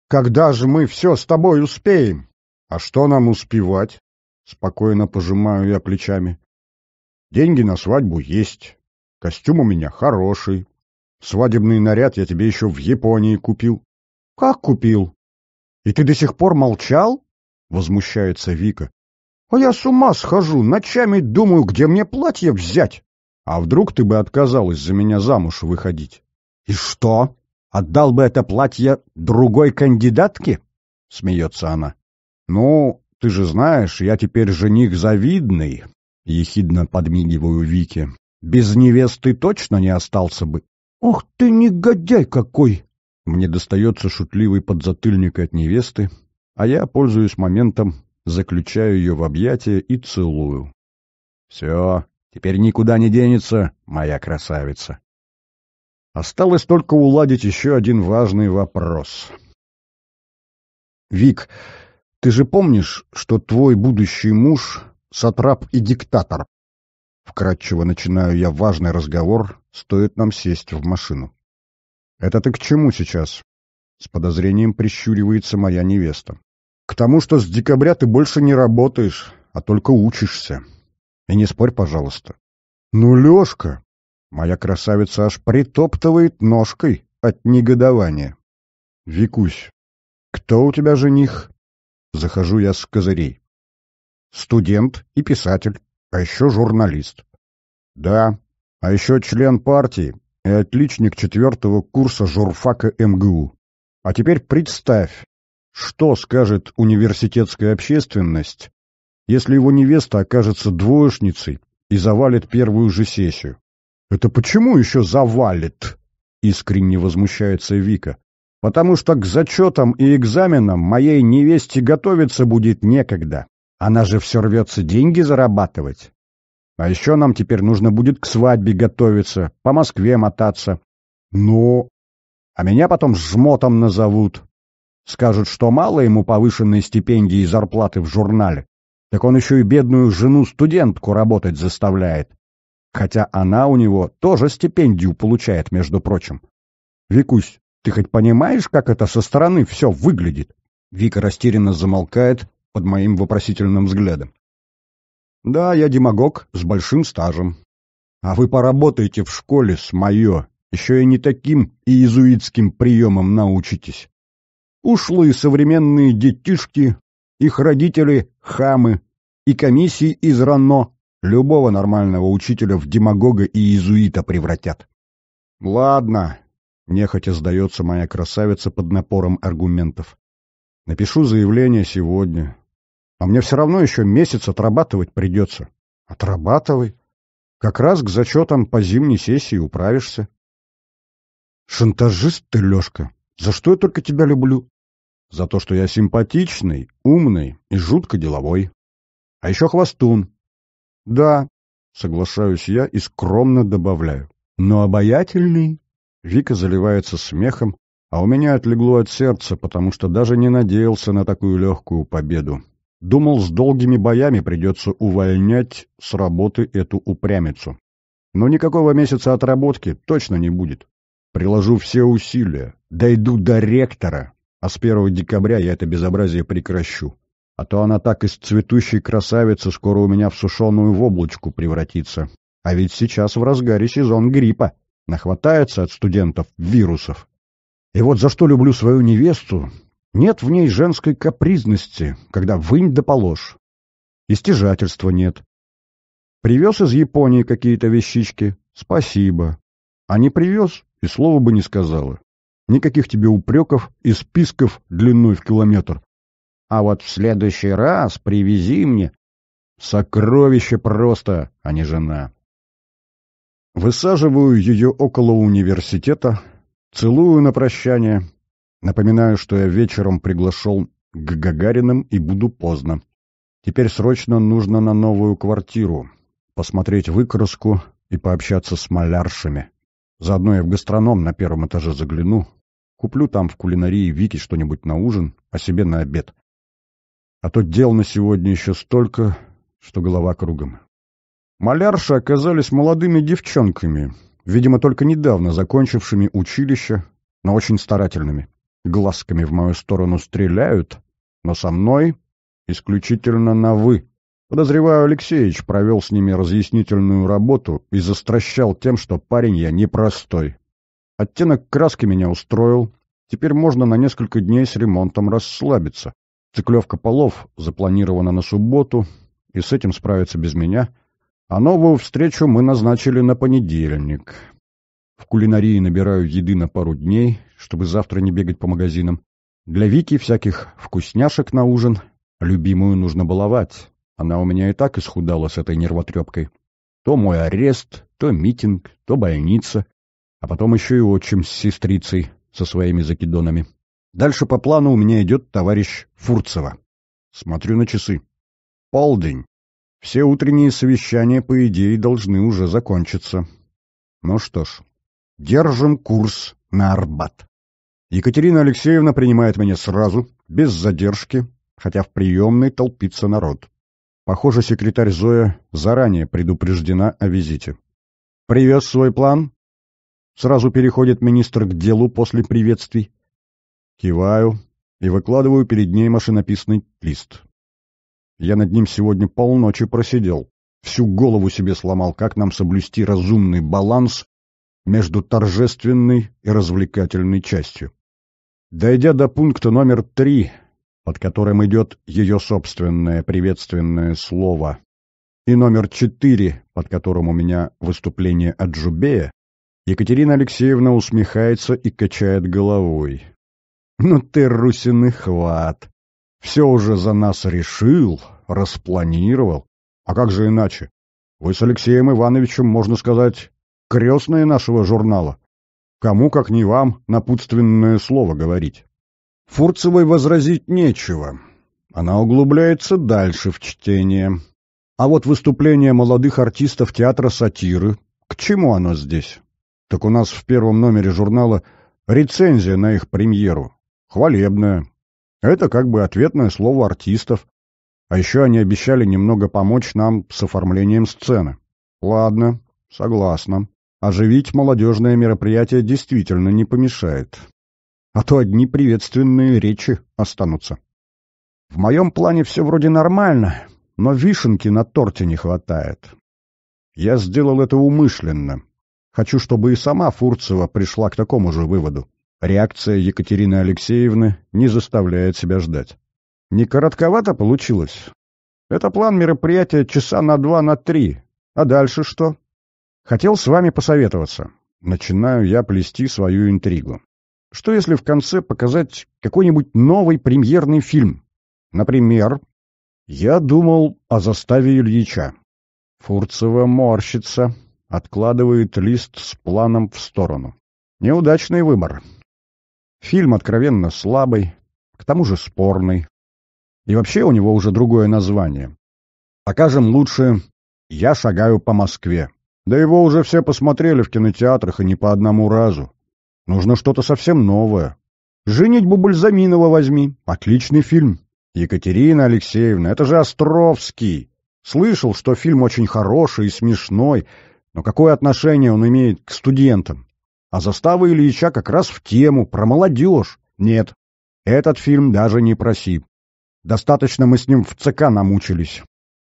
«Когда же мы все с тобой успеем?» «А что нам успевать?» — спокойно пожимаю я плечами. «Деньги на свадьбу есть. Костюм у меня хороший. Свадебный наряд я тебе еще в Японии купил». «Как купил?» «И ты до сих пор молчал?» — возмущается Вика. «А я с ума схожу, ночами думаю, где мне платье взять. А вдруг ты бы отказалась за меня замуж выходить? И что? Отдал бы это платье другой кандидатке? Смеется она. Ну, ты же знаешь, я теперь жених завидный, ехидно подмигиваю Вике. Без невесты точно не остался бы. Ох ты негодяй какой! Мне достается шутливый подзатыльник от невесты, а я, пользуюсь моментом, заключаю ее в объятия и целую. Все, Теперь никуда не денется, моя красавица. Осталось только уладить еще один важный вопрос. Вик, ты же помнишь, что твой будущий муж — сатрап и диктатор? Вкратчиво начинаю я важный разговор, стоит нам сесть в машину. Это ты к чему сейчас? С подозрением прищуривается моя невеста. К тому, что с декабря ты больше не работаешь, а только учишься. И не спорь, пожалуйста. Ну, Лешка! Моя красавица аж притоптывает ножкой от негодования. Викусь, кто у тебя жених? Захожу я с козырей. Студент и писатель, а еще журналист. Да, а еще член партии и отличник четвертого курса журфака МГУ. А теперь представь, что скажет университетская общественность, если его невеста окажется двоечницей и завалит первую же сессию. «Это почему еще завалит?» — искренне возмущается Вика. «Потому что к зачетам и экзаменам моей невесте готовиться будет некогда. Она же все рвется деньги зарабатывать. А еще нам теперь нужно будет к свадьбе готовиться, по Москве мотаться. Но... А меня потом жмотом назовут. Скажут, что мало ему повышенной стипендии и зарплаты в журнале. Так он еще и бедную жену-студентку работать заставляет. Хотя она у него тоже стипендию получает, между прочим. Викусь, ты хоть понимаешь, как это со стороны все выглядит? Вика растерянно замолкает под моим вопросительным взглядом. Да, я демагог с большим стажем. А вы поработаете в школе с мое, еще и не таким иезуитским приемом научитесь. Ушлые современные детишки их родители — хамы, и комиссии из РАНО любого нормального учителя в демагога и иезуита превратят. «Ладно», — нехотя сдается моя красавица под напором аргументов. «Напишу заявление сегодня. А мне все равно еще месяц отрабатывать придется». «Отрабатывай. Как раз к зачетам по зимней сессии управишься». «Шантажист ты, Лешка. За что я только тебя люблю?» за то, что я симпатичный, умный и жутко деловой. А еще хвостун. Да, соглашаюсь я и скромно добавляю. Но обаятельный. Вика заливается смехом, а у меня отлегло от сердца, потому что даже не надеялся на такую легкую победу. Думал, с долгими боями придется увольнять с работы эту упрямицу. Но никакого месяца отработки точно не будет. Приложу все усилия. Дойду до ректора а с 1 декабря я это безобразие прекращу. А то она так из цветущей красавицы скоро у меня в сушеную воблочку превратится. А ведь сейчас в разгаре сезон гриппа. Нахватается от студентов вирусов. И вот за что люблю свою невесту, нет в ней женской капризности, когда вынь да положь. И стяжательства нет. Привез из Японии какие-то вещички? Спасибо. А не привез, и слова бы не сказала. Никаких тебе упреков и списков длиной в километр. А вот в следующий раз привези мне сокровище просто, а не жена. Высаживаю ее около университета, целую на прощание, напоминаю, что я вечером приглашал к Гагариным и буду поздно. Теперь срочно нужно на новую квартиру, посмотреть выкраску и пообщаться с маляршами. Заодно я в гастроном на первом этаже загляну, Куплю там в кулинарии Вики что-нибудь на ужин, а себе на обед. А то дел на сегодня еще столько, что голова кругом. Малярши оказались молодыми девчонками, видимо, только недавно закончившими училище, но очень старательными. Глазками в мою сторону стреляют, но со мной исключительно на «вы». Подозреваю, Алексеевич провел с ними разъяснительную работу и застращал тем, что парень я непростой. Оттенок краски меня устроил. Теперь можно на несколько дней с ремонтом расслабиться. Циклевка полов запланирована на субботу, и с этим справиться без меня. А новую встречу мы назначили на понедельник. В кулинарии набираю еды на пару дней, чтобы завтра не бегать по магазинам. Для Вики всяких вкусняшек на ужин. Любимую нужно баловать. Она у меня и так исхудала с этой нервотрепкой. То мой арест, то митинг, то больница а потом еще и отчим с сестрицей со своими закидонами. Дальше по плану у меня идет товарищ Фурцева. Смотрю на часы. Полдень. Все утренние совещания, по идее, должны уже закончиться. Ну что ж, держим курс на Арбат. Екатерина Алексеевна принимает меня сразу, без задержки, хотя в приемной толпится народ. Похоже, секретарь Зоя заранее предупреждена о визите. «Привез свой план?» Сразу переходит министр к делу после приветствий. Киваю и выкладываю перед ней машинописный лист. Я над ним сегодня полночи просидел. Всю голову себе сломал, как нам соблюсти разумный баланс между торжественной и развлекательной частью. Дойдя до пункта номер три, под которым идет ее собственное приветственное слово, и номер четыре, под которым у меня выступление от Джубея, Екатерина Алексеевна усмехается и качает головой. «Ну ты, Русин, и хват! Все уже за нас решил, распланировал. А как же иначе? Вы с Алексеем Ивановичем, можно сказать, крестные нашего журнала. Кому, как не вам, напутственное слово говорить». Фурцевой возразить нечего. Она углубляется дальше в чтение. А вот выступление молодых артистов театра сатиры, к чему оно здесь? Так у нас в первом номере журнала рецензия на их премьеру. Хвалебная. Это как бы ответное слово артистов. А еще они обещали немного помочь нам с оформлением сцены. Ладно, согласна. Оживить молодежное мероприятие действительно не помешает. А то одни приветственные речи останутся. В моем плане все вроде нормально, но вишенки на торте не хватает. Я сделал это умышленно. Хочу, чтобы и сама Фурцева пришла к такому же выводу. Реакция Екатерины Алексеевны не заставляет себя ждать. Не коротковато получилось? Это план мероприятия часа на два, на три. А дальше что? Хотел с вами посоветоваться. Начинаю я плести свою интригу. Что если в конце показать какой-нибудь новый премьерный фильм? Например, я думал о заставе Ильича. Фурцева морщится, откладывает лист с планом в сторону. Неудачный выбор. Фильм откровенно слабый, к тому же спорный. И вообще у него уже другое название. Покажем лучше «Я шагаю по Москве». Да его уже все посмотрели в кинотеатрах и не по одному разу. Нужно что-то совсем новое. «Женитьбу Бальзаминова возьми. Отличный фильм. Екатерина Алексеевна, это же Островский. Слышал, что фильм очень хороший и смешной, но какое отношение он имеет к студентам? А застава Ильича как раз в тему, про молодежь. Нет, этот фильм даже не проси. Достаточно мы с ним в ЦК намучились.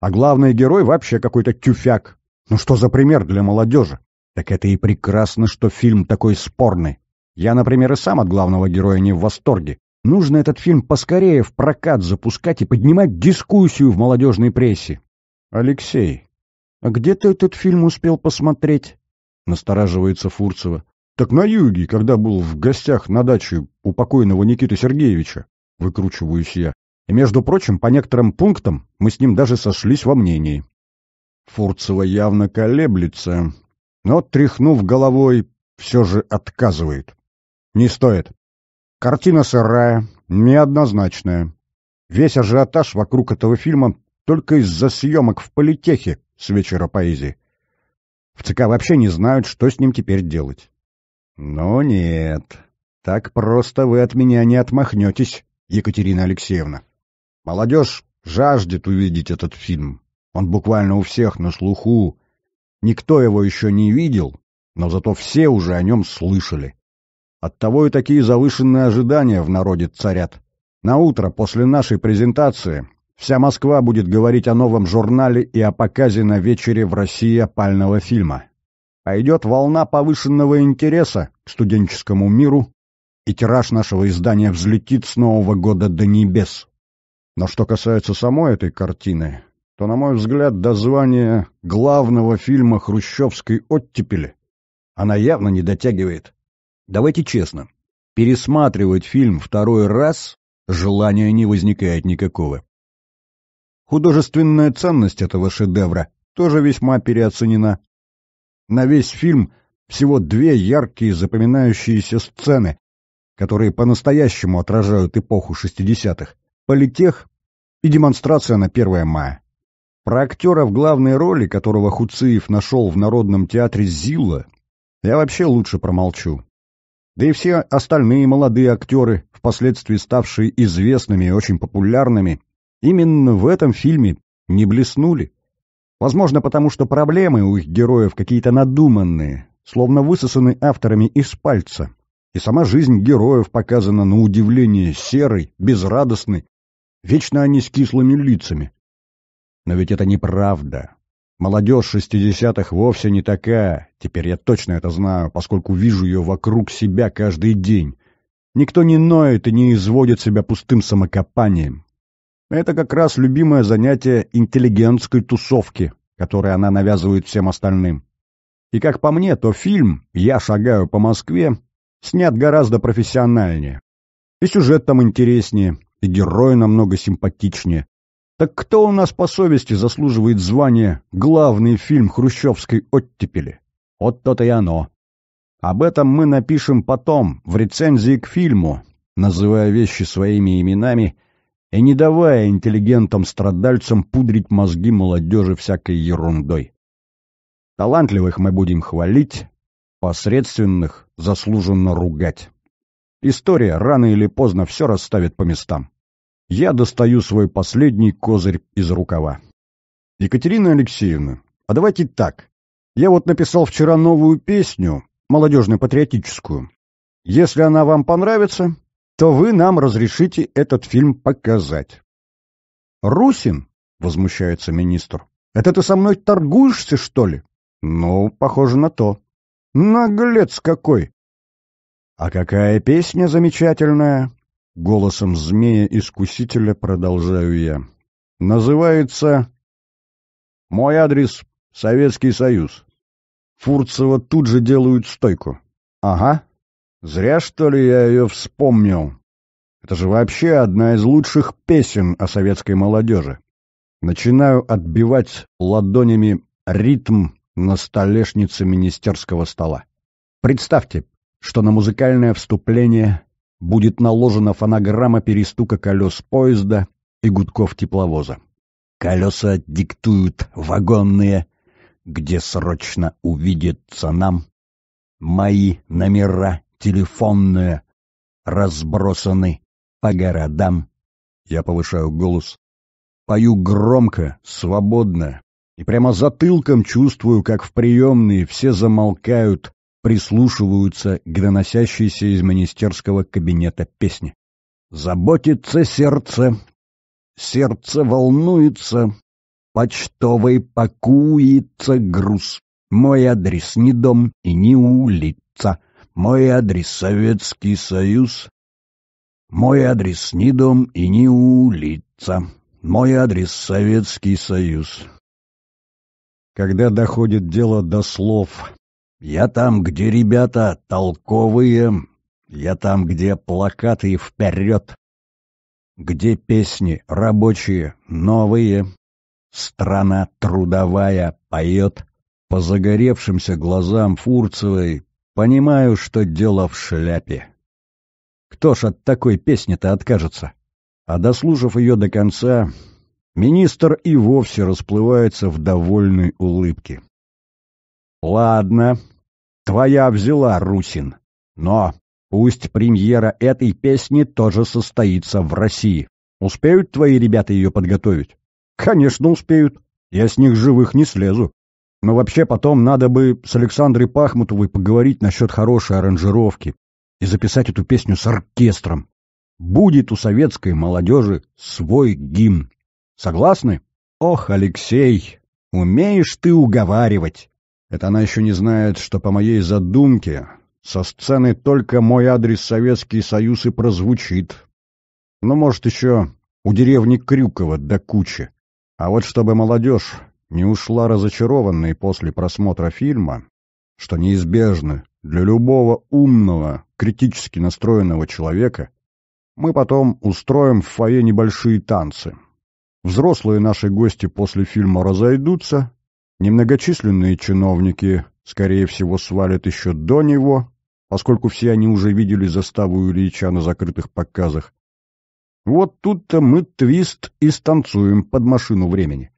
А главный герой вообще какой-то тюфяк. Ну что за пример для молодежи? Так это и прекрасно, что фильм такой спорный. Я, например, и сам от главного героя не в восторге. Нужно этот фильм поскорее в прокат запускать и поднимать дискуссию в молодежной прессе. Алексей, «А где ты этот фильм успел посмотреть?» — настораживается Фурцева. «Так на юге, когда был в гостях на даче у покойного Никиты Сергеевича», — выкручиваюсь я. «И, между прочим, по некоторым пунктам мы с ним даже сошлись во мнении». Фурцева явно колеблется, но, тряхнув головой, все же отказывает. «Не стоит. Картина сырая, неоднозначная. Весь ажиотаж вокруг этого фильма только из-за съемок в политехе, с вечера поэзии. В ЦК вообще не знают, что с ним теперь делать. Но нет, так просто вы от меня не отмахнетесь, Екатерина Алексеевна. Молодежь жаждет увидеть этот фильм. Он буквально у всех на слуху. Никто его еще не видел, но зато все уже о нем слышали. Оттого и такие завышенные ожидания в народе царят. На утро после нашей презентации Вся Москва будет говорить о новом журнале и о показе на вечере в России опального фильма. Пойдет волна повышенного интереса к студенческому миру, и тираж нашего издания взлетит с Нового года до небес. Но что касается самой этой картины, то, на мой взгляд, до звания главного фильма хрущевской оттепели она явно не дотягивает. Давайте честно, пересматривать фильм второй раз желания не возникает никакого. Художественная ценность этого шедевра тоже весьма переоценена. На весь фильм всего две яркие запоминающиеся сцены, которые по-настоящему отражают эпоху 60-х. Политех и демонстрация на 1 мая. Про актера в главной роли, которого Хуциев нашел в Народном театре Зилла, я вообще лучше промолчу. Да и все остальные молодые актеры, впоследствии ставшие известными и очень популярными, Именно в этом фильме не блеснули. Возможно, потому что проблемы у их героев какие-то надуманные, словно высосаны авторами из пальца. И сама жизнь героев показана на удивление серой, безрадостной. Вечно они с кислыми лицами. Но ведь это неправда. Молодежь шестидесятых вовсе не такая, теперь я точно это знаю, поскольку вижу ее вокруг себя каждый день. Никто не ноет и не изводит себя пустым самокопанием. Это как раз любимое занятие интеллигентской тусовки, которое она навязывает всем остальным. И как по мне, то фильм «Я шагаю по Москве» снят гораздо профессиональнее. И сюжет там интереснее, и герои намного симпатичнее. Так кто у нас по совести заслуживает звания «Главный фильм хрущевской оттепели»? Вот то-то и оно. Об этом мы напишем потом, в рецензии к фильму, называя вещи своими именами и не давая интеллигентам-страдальцам пудрить мозги молодежи всякой ерундой. Талантливых мы будем хвалить, посредственных заслуженно ругать. История рано или поздно все расставит по местам. Я достаю свой последний козырь из рукава. Екатерина Алексеевна, а давайте так. Я вот написал вчера новую песню, молодежно-патриотическую. Если она вам понравится, то вы нам разрешите этот фильм показать. «Русин?» — возмущается министр. «Это ты со мной торгуешься, что ли?» «Ну, похоже на то». «Наглец какой!» «А какая песня замечательная!» Голосом змея-искусителя продолжаю я. «Называется...» «Мой адрес — Советский Союз». Фурцева тут же делают стойку. «Ага, Зря, что ли, я ее вспомнил. Это же вообще одна из лучших песен о советской молодежи. Начинаю отбивать ладонями ритм на столешнице министерского стола. Представьте, что на музыкальное вступление будет наложена фонограмма перестука колес поезда и гудков тепловоза. Колеса диктуют вагонные, где срочно увидятся нам мои номера телефонные, разбросаны по городам. Я повышаю голос. Пою громко, свободно. И прямо затылком чувствую, как в приемные все замолкают, прислушиваются к доносящейся из министерского кабинета песне. Заботится сердце, сердце волнуется, почтовый пакуется груз. Мой адрес не дом и не улица — мой адрес — Советский Союз. Мой адрес — ни дом и ни улица. Мой адрес — Советский Союз. Когда доходит дело до слов «Я там, где ребята толковые», «Я там, где плакаты вперед», где песни рабочие, новые, страна трудовая поет, по загоревшимся глазам Фурцевой Понимаю, что дело в шляпе. Кто ж от такой песни-то откажется? А дослушав ее до конца, министр и вовсе расплывается в довольной улыбке. «Ладно, твоя взяла, Русин, но пусть премьера этой песни тоже состоится в России. Успеют твои ребята ее подготовить?» «Конечно успеют. Я с них живых не слезу. Но вообще потом надо бы с Александрой Пахмутовой поговорить насчет хорошей аранжировки и записать эту песню с оркестром. Будет у советской молодежи свой гимн. Согласны? Ох, Алексей, умеешь ты уговаривать. Это она еще не знает, что по моей задумке со сцены только мой адрес Советский Союз и прозвучит. Но ну, может, еще у деревни Крюкова до да кучи. А вот чтобы молодежь не ушла разочарованной после просмотра фильма, что неизбежно для любого умного, критически настроенного человека, мы потом устроим в фойе небольшие танцы. Взрослые наши гости после фильма разойдутся, немногочисленные чиновники, скорее всего, свалят еще до него, поскольку все они уже видели заставу Ильича на закрытых показах. Вот тут-то мы твист и станцуем под машину времени.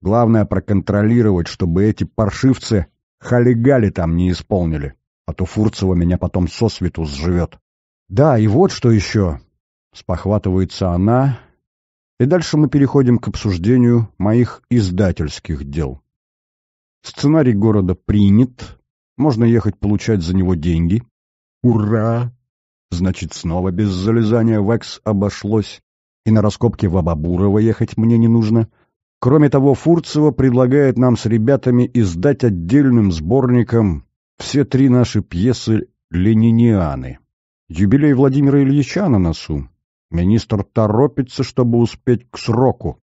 Главное проконтролировать, чтобы эти паршивцы халигали там не исполнили, а то Фурцева меня потом сосвету сживет. Да, и вот что еще. Спохватывается она. И дальше мы переходим к обсуждению моих издательских дел. Сценарий города принят. Можно ехать получать за него деньги. Ура! Значит, снова без залезания в экс обошлось. И на раскопки в Абабурова ехать мне не нужно. Кроме того, Фурцева предлагает нам с ребятами издать отдельным сборником все три наши пьесы «Ленинианы». Юбилей Владимира Ильича на носу. Министр торопится, чтобы успеть к сроку.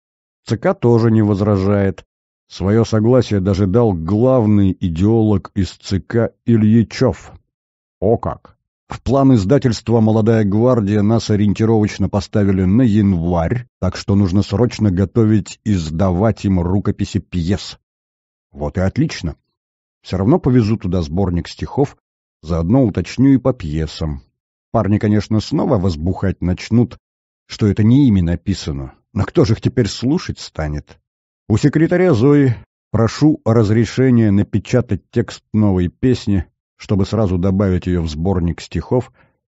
ЦК тоже не возражает. Свое согласие даже дал главный идеолог из ЦК Ильичев. О как! В план издательства «Молодая гвардия» нас ориентировочно поставили на январь, так что нужно срочно готовить и сдавать им рукописи пьес. Вот и отлично. Все равно повезу туда сборник стихов, заодно уточню и по пьесам. Парни, конечно, снова возбухать начнут, что это не ими написано, но кто же их теперь слушать станет? У секретаря Зои прошу разрешения напечатать текст новой песни чтобы сразу добавить ее в сборник стихов,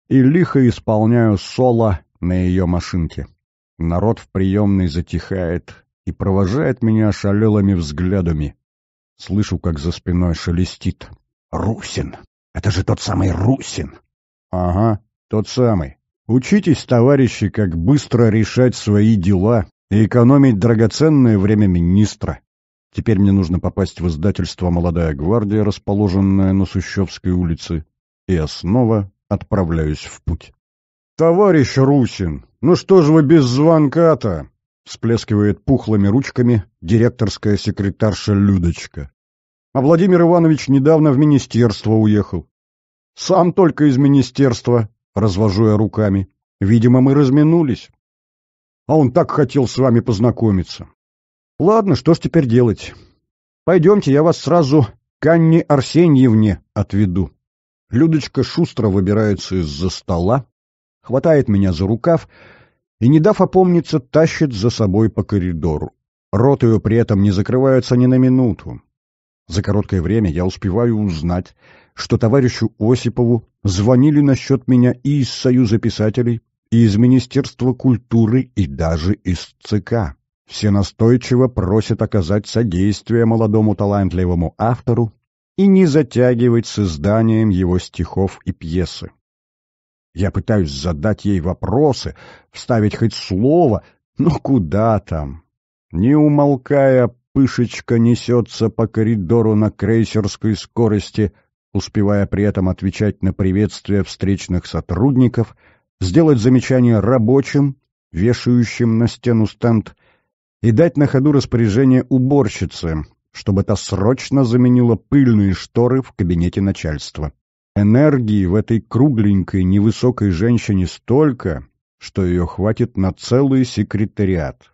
и лихо исполняю соло на ее машинке. Народ в приемной затихает и провожает меня шалелыми взглядами. Слышу, как за спиной шелестит. «Русин! Это же тот самый Русин!» «Ага, тот самый. Учитесь, товарищи, как быстро решать свои дела и экономить драгоценное время министра. Теперь мне нужно попасть в издательство «Молодая гвардия», расположенное на Сущевской улице, и я снова отправляюсь в путь. «Товарищ Русин, ну что же вы без звонка-то?» — всплескивает пухлыми ручками директорская секретарша Людочка. «А Владимир Иванович недавно в министерство уехал. Сам только из министерства», — развожу я руками. «Видимо, мы разминулись. А он так хотел с вами познакомиться. Ладно, что ж теперь делать? Пойдемте, я вас сразу к Анне Арсеньевне отведу. Людочка шустро выбирается из-за стола, хватает меня за рукав и, не дав опомниться, тащит за собой по коридору. Рот ее при этом не закрывается ни на минуту. За короткое время я успеваю узнать, что товарищу Осипову звонили насчет меня и из Союза писателей, и из Министерства культуры, и даже из ЦК. Все настойчиво просят оказать содействие молодому талантливому автору и не затягивать с изданием его стихов и пьесы. Я пытаюсь задать ей вопросы, вставить хоть слово, но куда там? Не умолкая, пышечка несется по коридору на крейсерской скорости, успевая при этом отвечать на приветствия встречных сотрудников, сделать замечание рабочим, вешающим на стену стенд, и дать на ходу распоряжение уборщице, чтобы та срочно заменила пыльные шторы в кабинете начальства. Энергии в этой кругленькой невысокой женщине столько, что ее хватит на целый секретариат.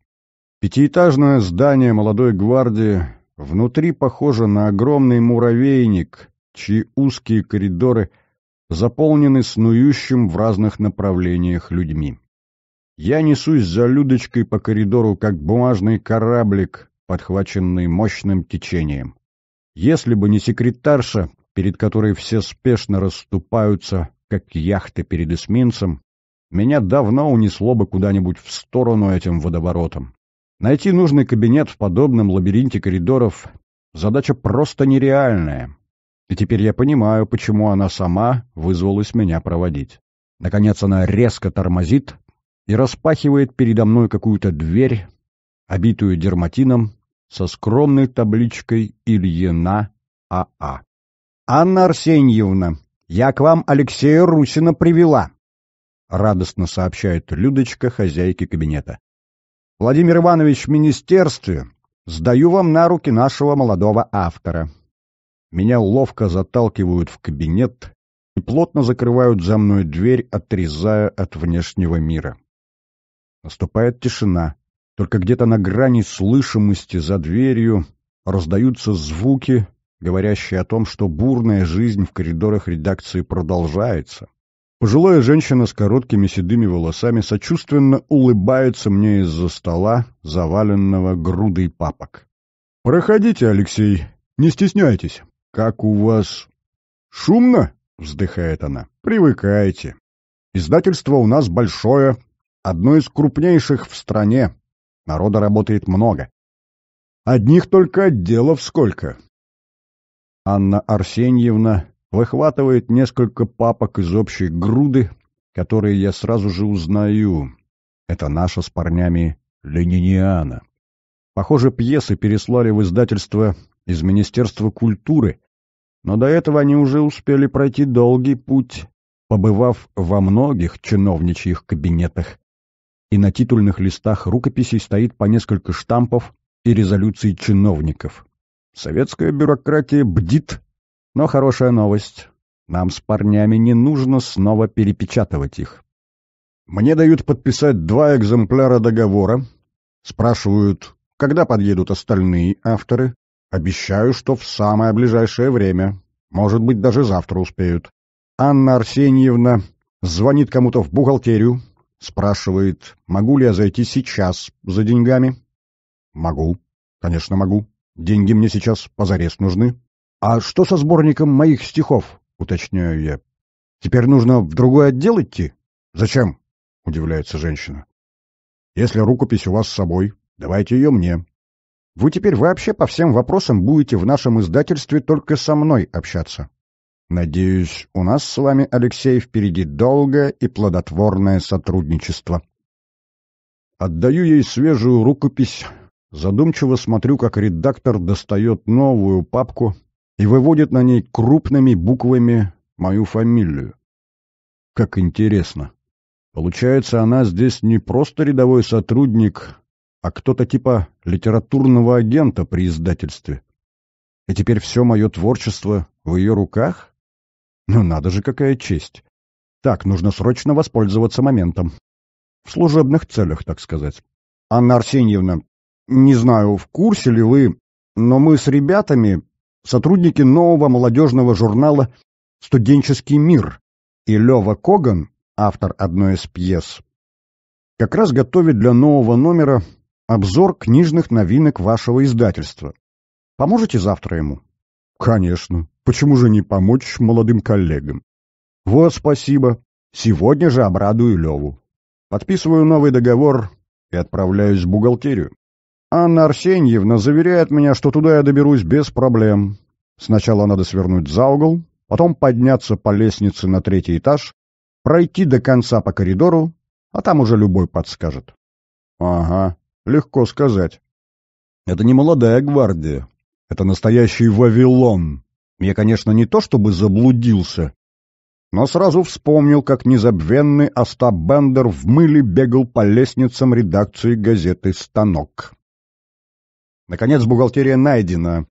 Пятиэтажное здание молодой гвардии внутри похоже на огромный муравейник, чьи узкие коридоры заполнены снующим в разных направлениях людьми. Я несусь за Людочкой по коридору, как бумажный кораблик, подхваченный мощным течением. Если бы не секретарша, перед которой все спешно расступаются, как яхты перед эсминцем, меня давно унесло бы куда-нибудь в сторону этим водоворотом. Найти нужный кабинет в подобном лабиринте коридоров — задача просто нереальная. И теперь я понимаю, почему она сама вызвалась меня проводить. Наконец она резко тормозит, и распахивает передо мной какую-то дверь, обитую дерматином, со скромной табличкой «Ильина АА». А. «Анна Арсеньевна, я к вам Алексея Русина привела», — радостно сообщает Людочка хозяйке кабинета. «Владимир Иванович в министерстве. Сдаю вам на руки нашего молодого автора». Меня ловко заталкивают в кабинет и плотно закрывают за мной дверь, отрезая от внешнего мира. Наступает тишина. Только где-то на грани слышимости за дверью раздаются звуки, говорящие о том, что бурная жизнь в коридорах редакции продолжается. Пожилая женщина с короткими седыми волосами сочувственно улыбается мне из-за стола, заваленного грудой папок. «Проходите, Алексей, не стесняйтесь. Как у вас...» «Шумно?» — вздыхает она. «Привыкайте. Издательство у нас большое, Одно из крупнейших в стране. Народа работает много. Одних только отделов сколько. Анна Арсеньевна выхватывает несколько папок из общей груды, которые я сразу же узнаю. Это наша с парнями Лениниана. Похоже, пьесы переслали в издательство из Министерства культуры, но до этого они уже успели пройти долгий путь, побывав во многих чиновничьих кабинетах и на титульных листах рукописей стоит по несколько штампов и резолюций чиновников. Советская бюрократия бдит, но хорошая новость. Нам с парнями не нужно снова перепечатывать их. Мне дают подписать два экземпляра договора, спрашивают, когда подъедут остальные авторы, обещаю, что в самое ближайшее время, может быть, даже завтра успеют. Анна Арсеньевна звонит кому-то в бухгалтерию, Спрашивает, могу ли я зайти сейчас за деньгами? Могу. Конечно, могу. Деньги мне сейчас позарез нужны. А что со сборником моих стихов? Уточняю я. Теперь нужно в другой отдел идти? Зачем? Удивляется женщина. Если рукопись у вас с собой, давайте ее мне. Вы теперь вообще по всем вопросам будете в нашем издательстве только со мной общаться. Надеюсь, у нас с вами, Алексей, впереди долгое и плодотворное сотрудничество. Отдаю ей свежую рукопись, задумчиво смотрю, как редактор достает новую папку и выводит на ней крупными буквами мою фамилию. Как интересно. Получается, она здесь не просто рядовой сотрудник, а кто-то типа литературного агента при издательстве. И теперь все мое творчество в ее руках? Ну надо же, какая честь. Так, нужно срочно воспользоваться моментом. В служебных целях, так сказать. Анна Арсеньевна, не знаю, в курсе ли вы, но мы с ребятами сотрудники нового молодежного журнала «Студенческий мир», и Лева Коган, автор одной из пьес, как раз готовит для нового номера обзор книжных новинок вашего издательства. Поможете завтра ему? Конечно. Почему же не помочь молодым коллегам? Вот спасибо. Сегодня же обрадую Леву. Подписываю новый договор и отправляюсь в бухгалтерию. Анна Арсеньевна заверяет меня, что туда я доберусь без проблем. Сначала надо свернуть за угол, потом подняться по лестнице на третий этаж, пройти до конца по коридору, а там уже любой подскажет. Ага, легко сказать. Это не молодая гвардия, это настоящий Вавилон, я, конечно, не то чтобы заблудился, но сразу вспомнил, как незабвенный Остап Бендер в мыле бегал по лестницам редакции газеты «Станок». Наконец, бухгалтерия найдена.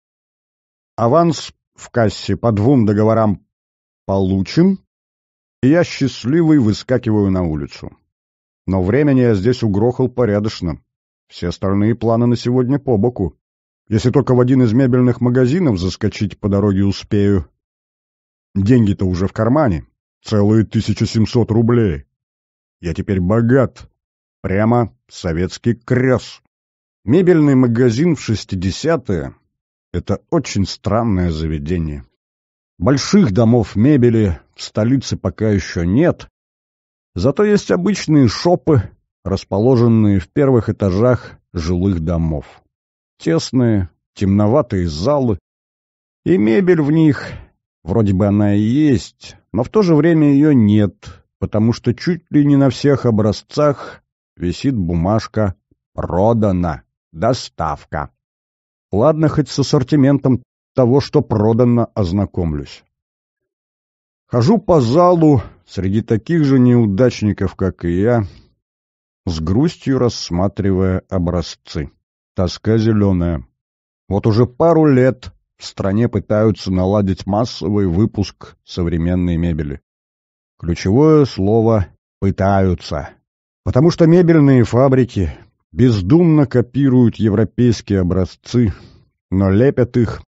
Аванс в кассе по двум договорам получен, и я счастливый выскакиваю на улицу. Но времени я здесь угрохал порядочно. Все остальные планы на сегодня по боку. Если только в один из мебельных магазинов заскочить по дороге успею. Деньги-то уже в кармане. Целые 1700 рублей. Я теперь богат. Прямо советский крес. Мебельный магазин в 60-е — это очень странное заведение. Больших домов мебели в столице пока еще нет. Зато есть обычные шопы, расположенные в первых этажах жилых домов. Тесные, темноватые залы. И мебель в них, вроде бы она и есть, но в то же время ее нет, потому что чуть ли не на всех образцах висит бумажка «Продано! Доставка!». Ладно, хоть с ассортиментом того, что продано, ознакомлюсь. Хожу по залу среди таких же неудачников, как и я, с грустью рассматривая образцы. Тоска зеленая. Вот уже пару лет в стране пытаются наладить массовый выпуск современной мебели. Ключевое слово «пытаются». Потому что мебельные фабрики бездумно копируют европейские образцы, но лепят их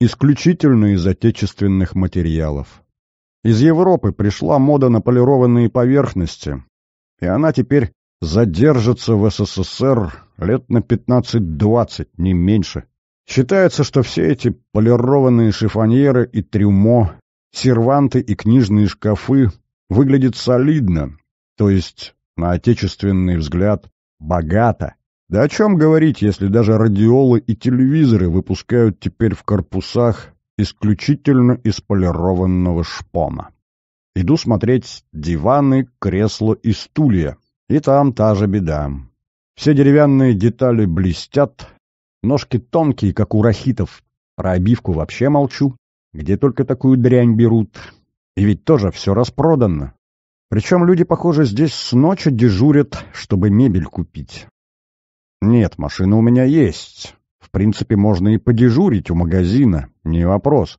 исключительно из отечественных материалов. Из Европы пришла мода на полированные поверхности, и она теперь задержится в СССР лет на 15-20, не меньше. Считается, что все эти полированные шифоньеры и трюмо, серванты и книжные шкафы выглядят солидно, то есть, на отечественный взгляд, богато. Да о чем говорить, если даже радиолы и телевизоры выпускают теперь в корпусах исключительно из полированного шпона. Иду смотреть диваны, кресла и стулья, и там та же беда. Все деревянные детали блестят, ножки тонкие, как у рахитов. Про обивку вообще молчу. Где только такую дрянь берут. И ведь тоже все распродано. Причем люди, похоже, здесь с ночи дежурят, чтобы мебель купить. Нет, машина у меня есть. В принципе, можно и подежурить у магазина, не вопрос.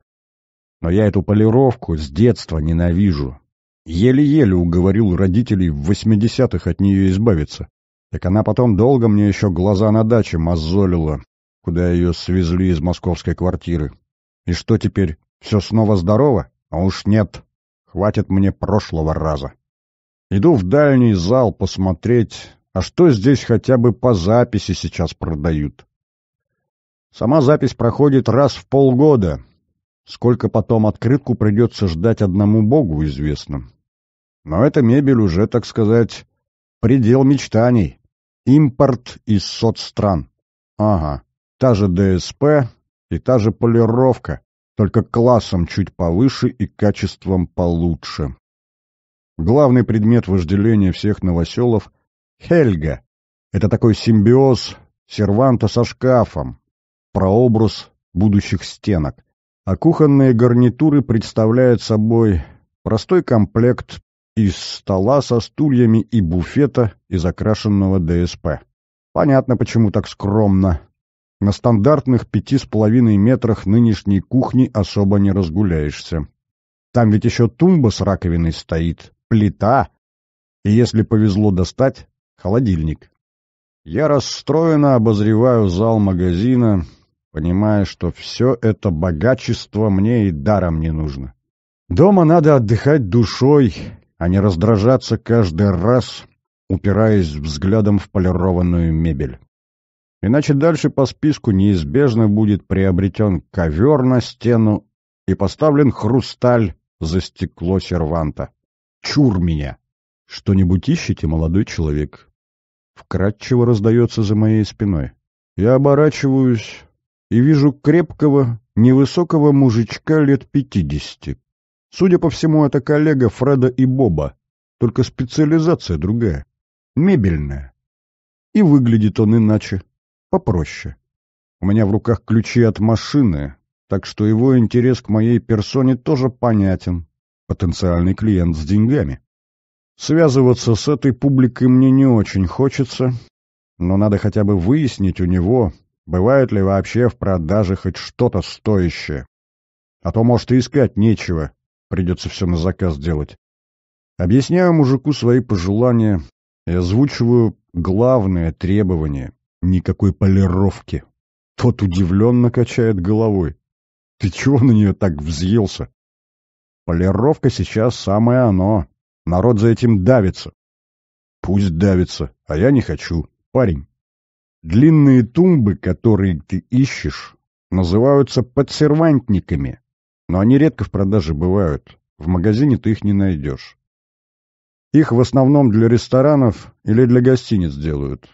Но я эту полировку с детства ненавижу. Еле-еле уговорил родителей в 80-х от нее избавиться. Так она потом долго мне еще глаза на даче мозолила, куда ее свезли из московской квартиры. И что теперь, все снова здорово? А уж нет, хватит мне прошлого раза. Иду в дальний зал посмотреть, а что здесь хотя бы по записи сейчас продают. Сама запись проходит раз в полгода. Сколько потом открытку придется ждать одному богу, известным. Но эта мебель уже, так сказать, предел мечтаний. Импорт из соцстран. Ага, та же ДСП и та же полировка, только классом чуть повыше и качеством получше. Главный предмет вожделения всех новоселов — Хельга. Это такой симбиоз серванта со шкафом, прообраз будущих стенок. А кухонные гарнитуры представляют собой простой комплект из стола со стульями и буфета из окрашенного ДСП. Понятно, почему так скромно. На стандартных пяти с половиной метрах нынешней кухни особо не разгуляешься. Там ведь еще тумба с раковиной стоит, плита, и, если повезло достать, холодильник. Я расстроенно обозреваю зал магазина, понимая, что все это богачество мне и даром не нужно. Дома надо отдыхать душой, а не раздражаться каждый раз, упираясь взглядом в полированную мебель. Иначе дальше по списку неизбежно будет приобретен ковер на стену и поставлен хрусталь за стекло серванта. Чур меня! Что-нибудь ищете, молодой человек? Вкратчиво раздается за моей спиной. Я оборачиваюсь и вижу крепкого, невысокого мужичка лет пятидесяти, Судя по всему, это коллега Фреда и Боба, только специализация другая, мебельная. И выглядит он иначе, попроще. У меня в руках ключи от машины, так что его интерес к моей персоне тоже понятен. Потенциальный клиент с деньгами. Связываться с этой публикой мне не очень хочется, но надо хотя бы выяснить у него, бывает ли вообще в продаже хоть что-то стоящее. А то, может, и искать нечего, придется все на заказ делать. Объясняю мужику свои пожелания и озвучиваю главное требование — никакой полировки. Тот удивленно качает головой. Ты чего на нее так взъелся? Полировка сейчас самое оно. Народ за этим давится. Пусть давится, а я не хочу, парень. Длинные тумбы, которые ты ищешь, называются подсервантниками но они редко в продаже бывают. В магазине ты их не найдешь. Их в основном для ресторанов или для гостиниц делают.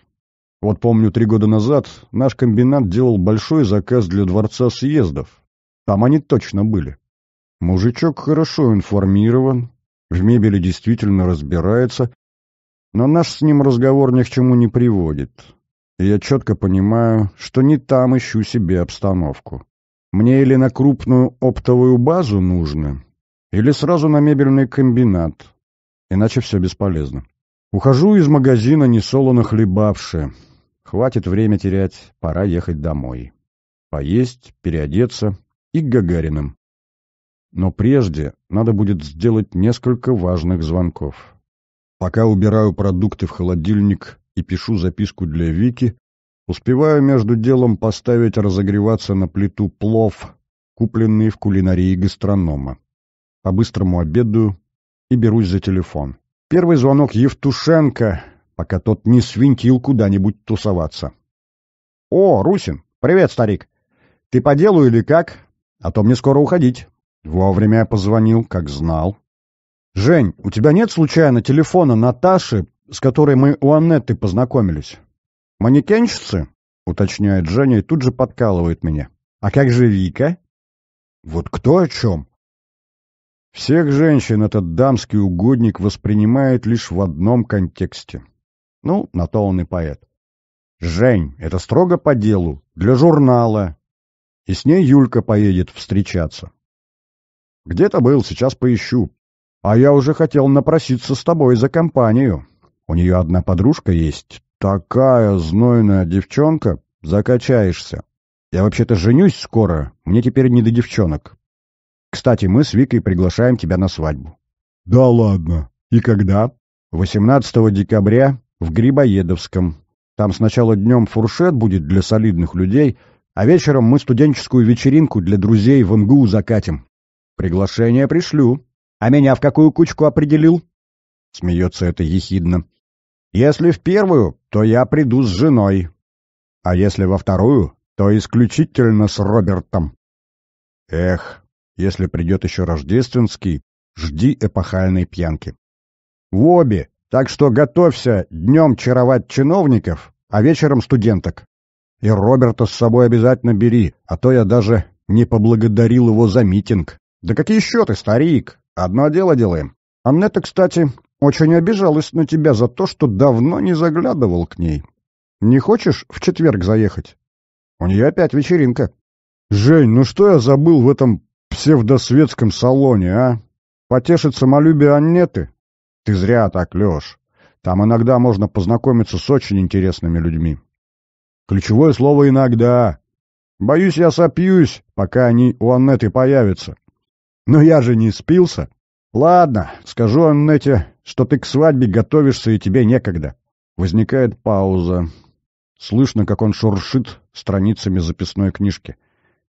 Вот помню, три года назад наш комбинат делал большой заказ для Дворца съездов. Там они точно были. Мужичок хорошо информирован, в мебели действительно разбирается, но наш с ним разговор ни к чему не приводит. И я четко понимаю, что не там ищу себе обстановку. Мне или на крупную оптовую базу нужно, или сразу на мебельный комбинат. Иначе все бесполезно. Ухожу из магазина, не солоно хлебавши. Хватит время терять, пора ехать домой. Поесть, переодеться и к Гагариным. Но прежде надо будет сделать несколько важных звонков. Пока убираю продукты в холодильник и пишу записку для Вики, Успеваю между делом поставить разогреваться на плиту плов, купленный в кулинарии гастронома. По-быстрому обедаю и берусь за телефон. Первый звонок Евтушенко, пока тот не свинтил куда-нибудь тусоваться. «О, Русин! Привет, старик! Ты по делу или как? А то мне скоро уходить». Вовремя я позвонил, как знал. «Жень, у тебя нет случайно телефона Наташи, с которой мы у Аннетты познакомились?» «Манекенщицы?» — уточняет Женя и тут же подкалывает меня. «А как же Вика?» «Вот кто о чем?» Всех женщин этот дамский угодник воспринимает лишь в одном контексте. Ну, на то он и поэт. «Жень, это строго по делу, для журнала». И с ней Юлька поедет встречаться. «Где-то был, сейчас поищу. А я уже хотел напроситься с тобой за компанию. У нее одна подружка есть, Такая знойная девчонка? Закачаешься. Я вообще-то женюсь скоро, мне теперь не до девчонок. Кстати, мы с Викой приглашаем тебя на свадьбу. Да ладно. И когда? 18 декабря в Грибоедовском. Там сначала днем фуршет будет для солидных людей, а вечером мы студенческую вечеринку для друзей в МГУ закатим. Приглашение пришлю. А меня в какую кучку определил? Смеется это ехидно. Если в первую, то я приду с женой. А если во вторую, то исключительно с Робертом. Эх, если придет еще рождественский, жди эпохальной пьянки. В обе, так что готовься днем чаровать чиновников, а вечером студенток. И Роберта с собой обязательно бери, а то я даже не поблагодарил его за митинг. Да какие счеты, старик? Одно дело делаем. Аннета, кстати, очень обижалась на тебя за то, что давно не заглядывал к ней. Не хочешь в четверг заехать? У нее опять вечеринка. Жень, ну что я забыл в этом псевдосветском салоне, а? Потешит самолюбие Аннеты? Ты зря так, Леш. Там иногда можно познакомиться с очень интересными людьми. Ключевое слово «иногда». Боюсь, я сопьюсь, пока они у Аннеты появятся. Но я же не спился. Ладно, скажу Аннете, что ты к свадьбе готовишься и тебе некогда. Возникает пауза. Слышно, как он шуршит страницами записной книжки.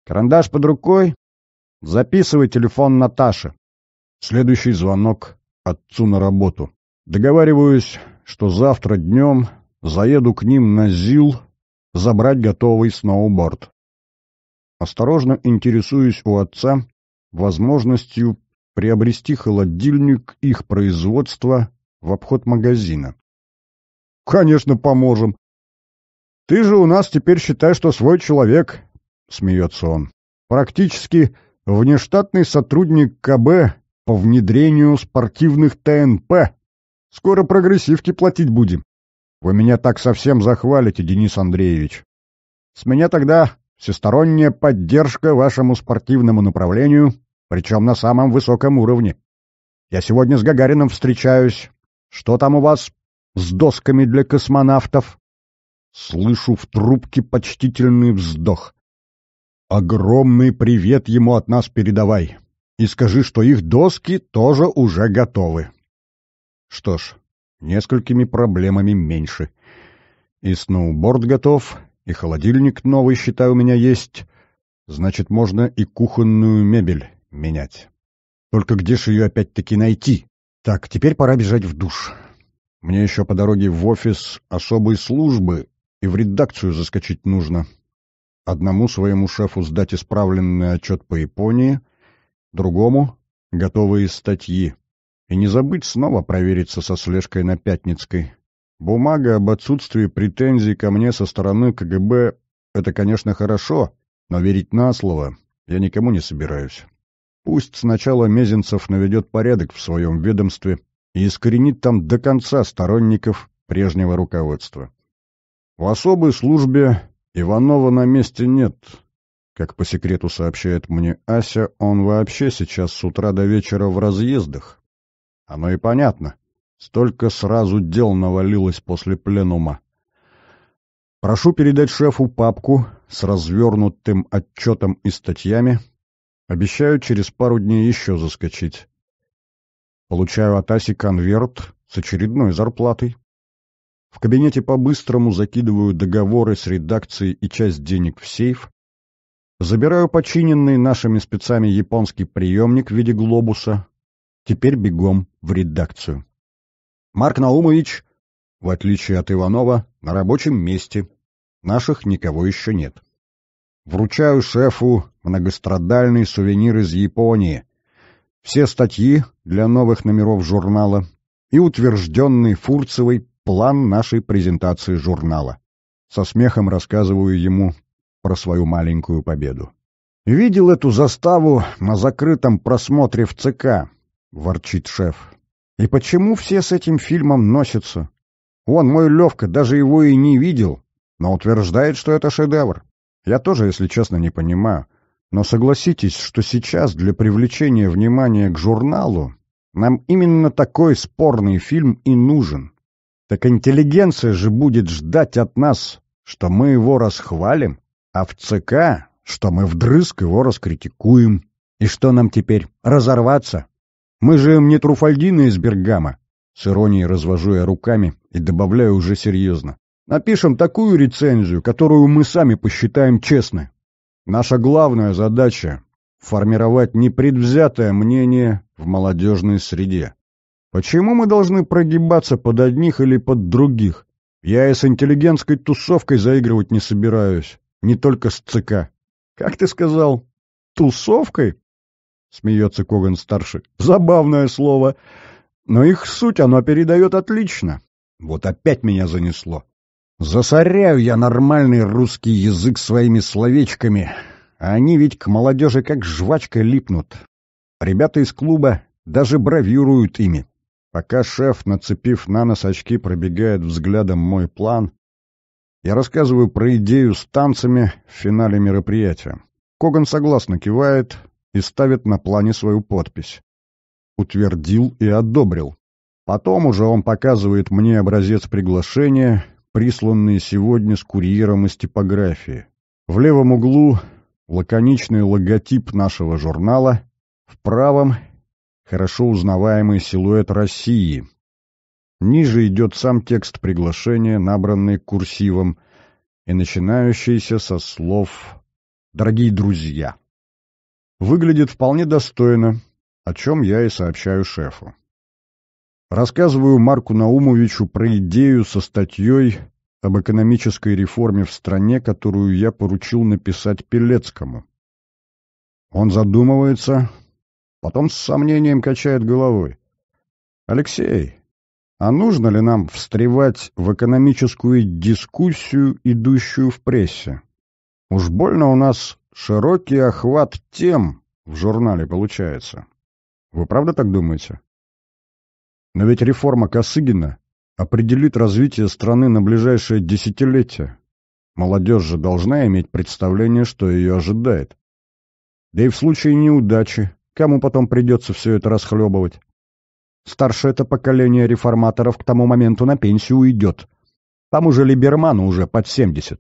Карандаш под рукой. Записывай телефон Наташи. Следующий звонок отцу на работу. Договариваюсь, что завтра днем заеду к ним на ЗИЛ забрать готовый сноуборд. Осторожно интересуюсь у отца возможностью приобрести холодильник их производства в обход магазина. «Конечно, поможем. Ты же у нас теперь считай, что свой человек», — смеется он. «Практически внештатный сотрудник КБ по внедрению спортивных ТНП. Скоро прогрессивки платить будем. Вы меня так совсем захвалите, Денис Андреевич. С меня тогда всесторонняя поддержка вашему спортивному направлению причем на самом высоком уровне. Я сегодня с Гагарином встречаюсь. Что там у вас с досками для космонавтов? Слышу в трубке почтительный вздох. Огромный привет ему от нас передавай. И скажи, что их доски тоже уже готовы. Что ж, несколькими проблемами меньше. И сноуборд готов, и холодильник новый, считай, у меня есть. Значит, можно и кухонную мебель менять. Только где ж ее опять-таки найти? Так, теперь пора бежать в душ. Мне еще по дороге в офис особой службы и в редакцию заскочить нужно. Одному своему шефу сдать исправленный отчет по Японии, другому — готовые статьи. И не забыть снова провериться со слежкой на Пятницкой. Бумага об отсутствии претензий ко мне со стороны КГБ — это, конечно, хорошо, но верить на слово я никому не собираюсь. Пусть сначала Мезенцев наведет порядок в своем ведомстве и искоренит там до конца сторонников прежнего руководства. В особой службе Иванова на месте нет. Как по секрету сообщает мне Ася, он вообще сейчас с утра до вечера в разъездах. Оно и понятно. Столько сразу дел навалилось после пленума. Прошу передать шефу папку с развернутым отчетом и статьями, Обещаю через пару дней еще заскочить. Получаю от Аси конверт с очередной зарплатой. В кабинете по-быстрому закидываю договоры с редакцией и часть денег в сейф. Забираю починенный нашими спецами японский приемник в виде глобуса. Теперь бегом в редакцию. Марк Наумович, в отличие от Иванова, на рабочем месте. Наших никого еще нет. Вручаю шефу многострадальный сувенир из Японии, все статьи для новых номеров журнала и утвержденный Фурцевой план нашей презентации журнала. Со смехом рассказываю ему про свою маленькую победу. «Видел эту заставу на закрытом просмотре в ЦК», — ворчит шеф. «И почему все с этим фильмом носятся? Он, мой Левка, даже его и не видел, но утверждает, что это шедевр. Я тоже, если честно, не понимаю. Но согласитесь, что сейчас для привлечения внимания к журналу нам именно такой спорный фильм и нужен. Так интеллигенция же будет ждать от нас, что мы его расхвалим, а в ЦК, что мы вдрызг его раскритикуем. И что нам теперь, разорваться? Мы же им не Труфальдина из Бергама. С иронией развожу я руками и добавляю уже серьезно. Напишем такую рецензию, которую мы сами посчитаем честной. Наша главная задача — формировать непредвзятое мнение в молодежной среде. Почему мы должны прогибаться под одних или под других? Я и с интеллигентской тусовкой заигрывать не собираюсь, не только с ЦК. Как ты сказал? Тусовкой? Смеется Коган-старший. Забавное слово. Но их суть оно передает отлично. Вот опять меня занесло. Засоряю я нормальный русский язык своими словечками, а они ведь к молодежи как жвачка липнут. Ребята из клуба даже бравируют ими. Пока шеф, нацепив на нос очки, пробегает взглядом мой план, я рассказываю про идею с танцами в финале мероприятия. Коган согласно кивает и ставит на плане свою подпись. Утвердил и одобрил. Потом уже он показывает мне образец приглашения — присланные сегодня с курьером из типографии. В левом углу лаконичный логотип нашего журнала, в правом — хорошо узнаваемый силуэт России. Ниже идет сам текст приглашения, набранный курсивом и начинающийся со слов «Дорогие друзья». Выглядит вполне достойно, о чем я и сообщаю шефу. Рассказываю Марку Наумовичу про идею со статьей об экономической реформе в стране, которую я поручил написать Пелецкому. Он задумывается, потом с сомнением качает головой. «Алексей, а нужно ли нам встревать в экономическую дискуссию, идущую в прессе? Уж больно у нас широкий охват тем в журнале получается. Вы правда так думаете?» Но ведь реформа Косыгина определит развитие страны на ближайшее десятилетие. Молодежь же должна иметь представление, что ее ожидает. Да и в случае неудачи, кому потом придется все это расхлебывать? Старшее это поколение реформаторов к тому моменту на пенсию уйдет. Там уже Либерману уже под 70.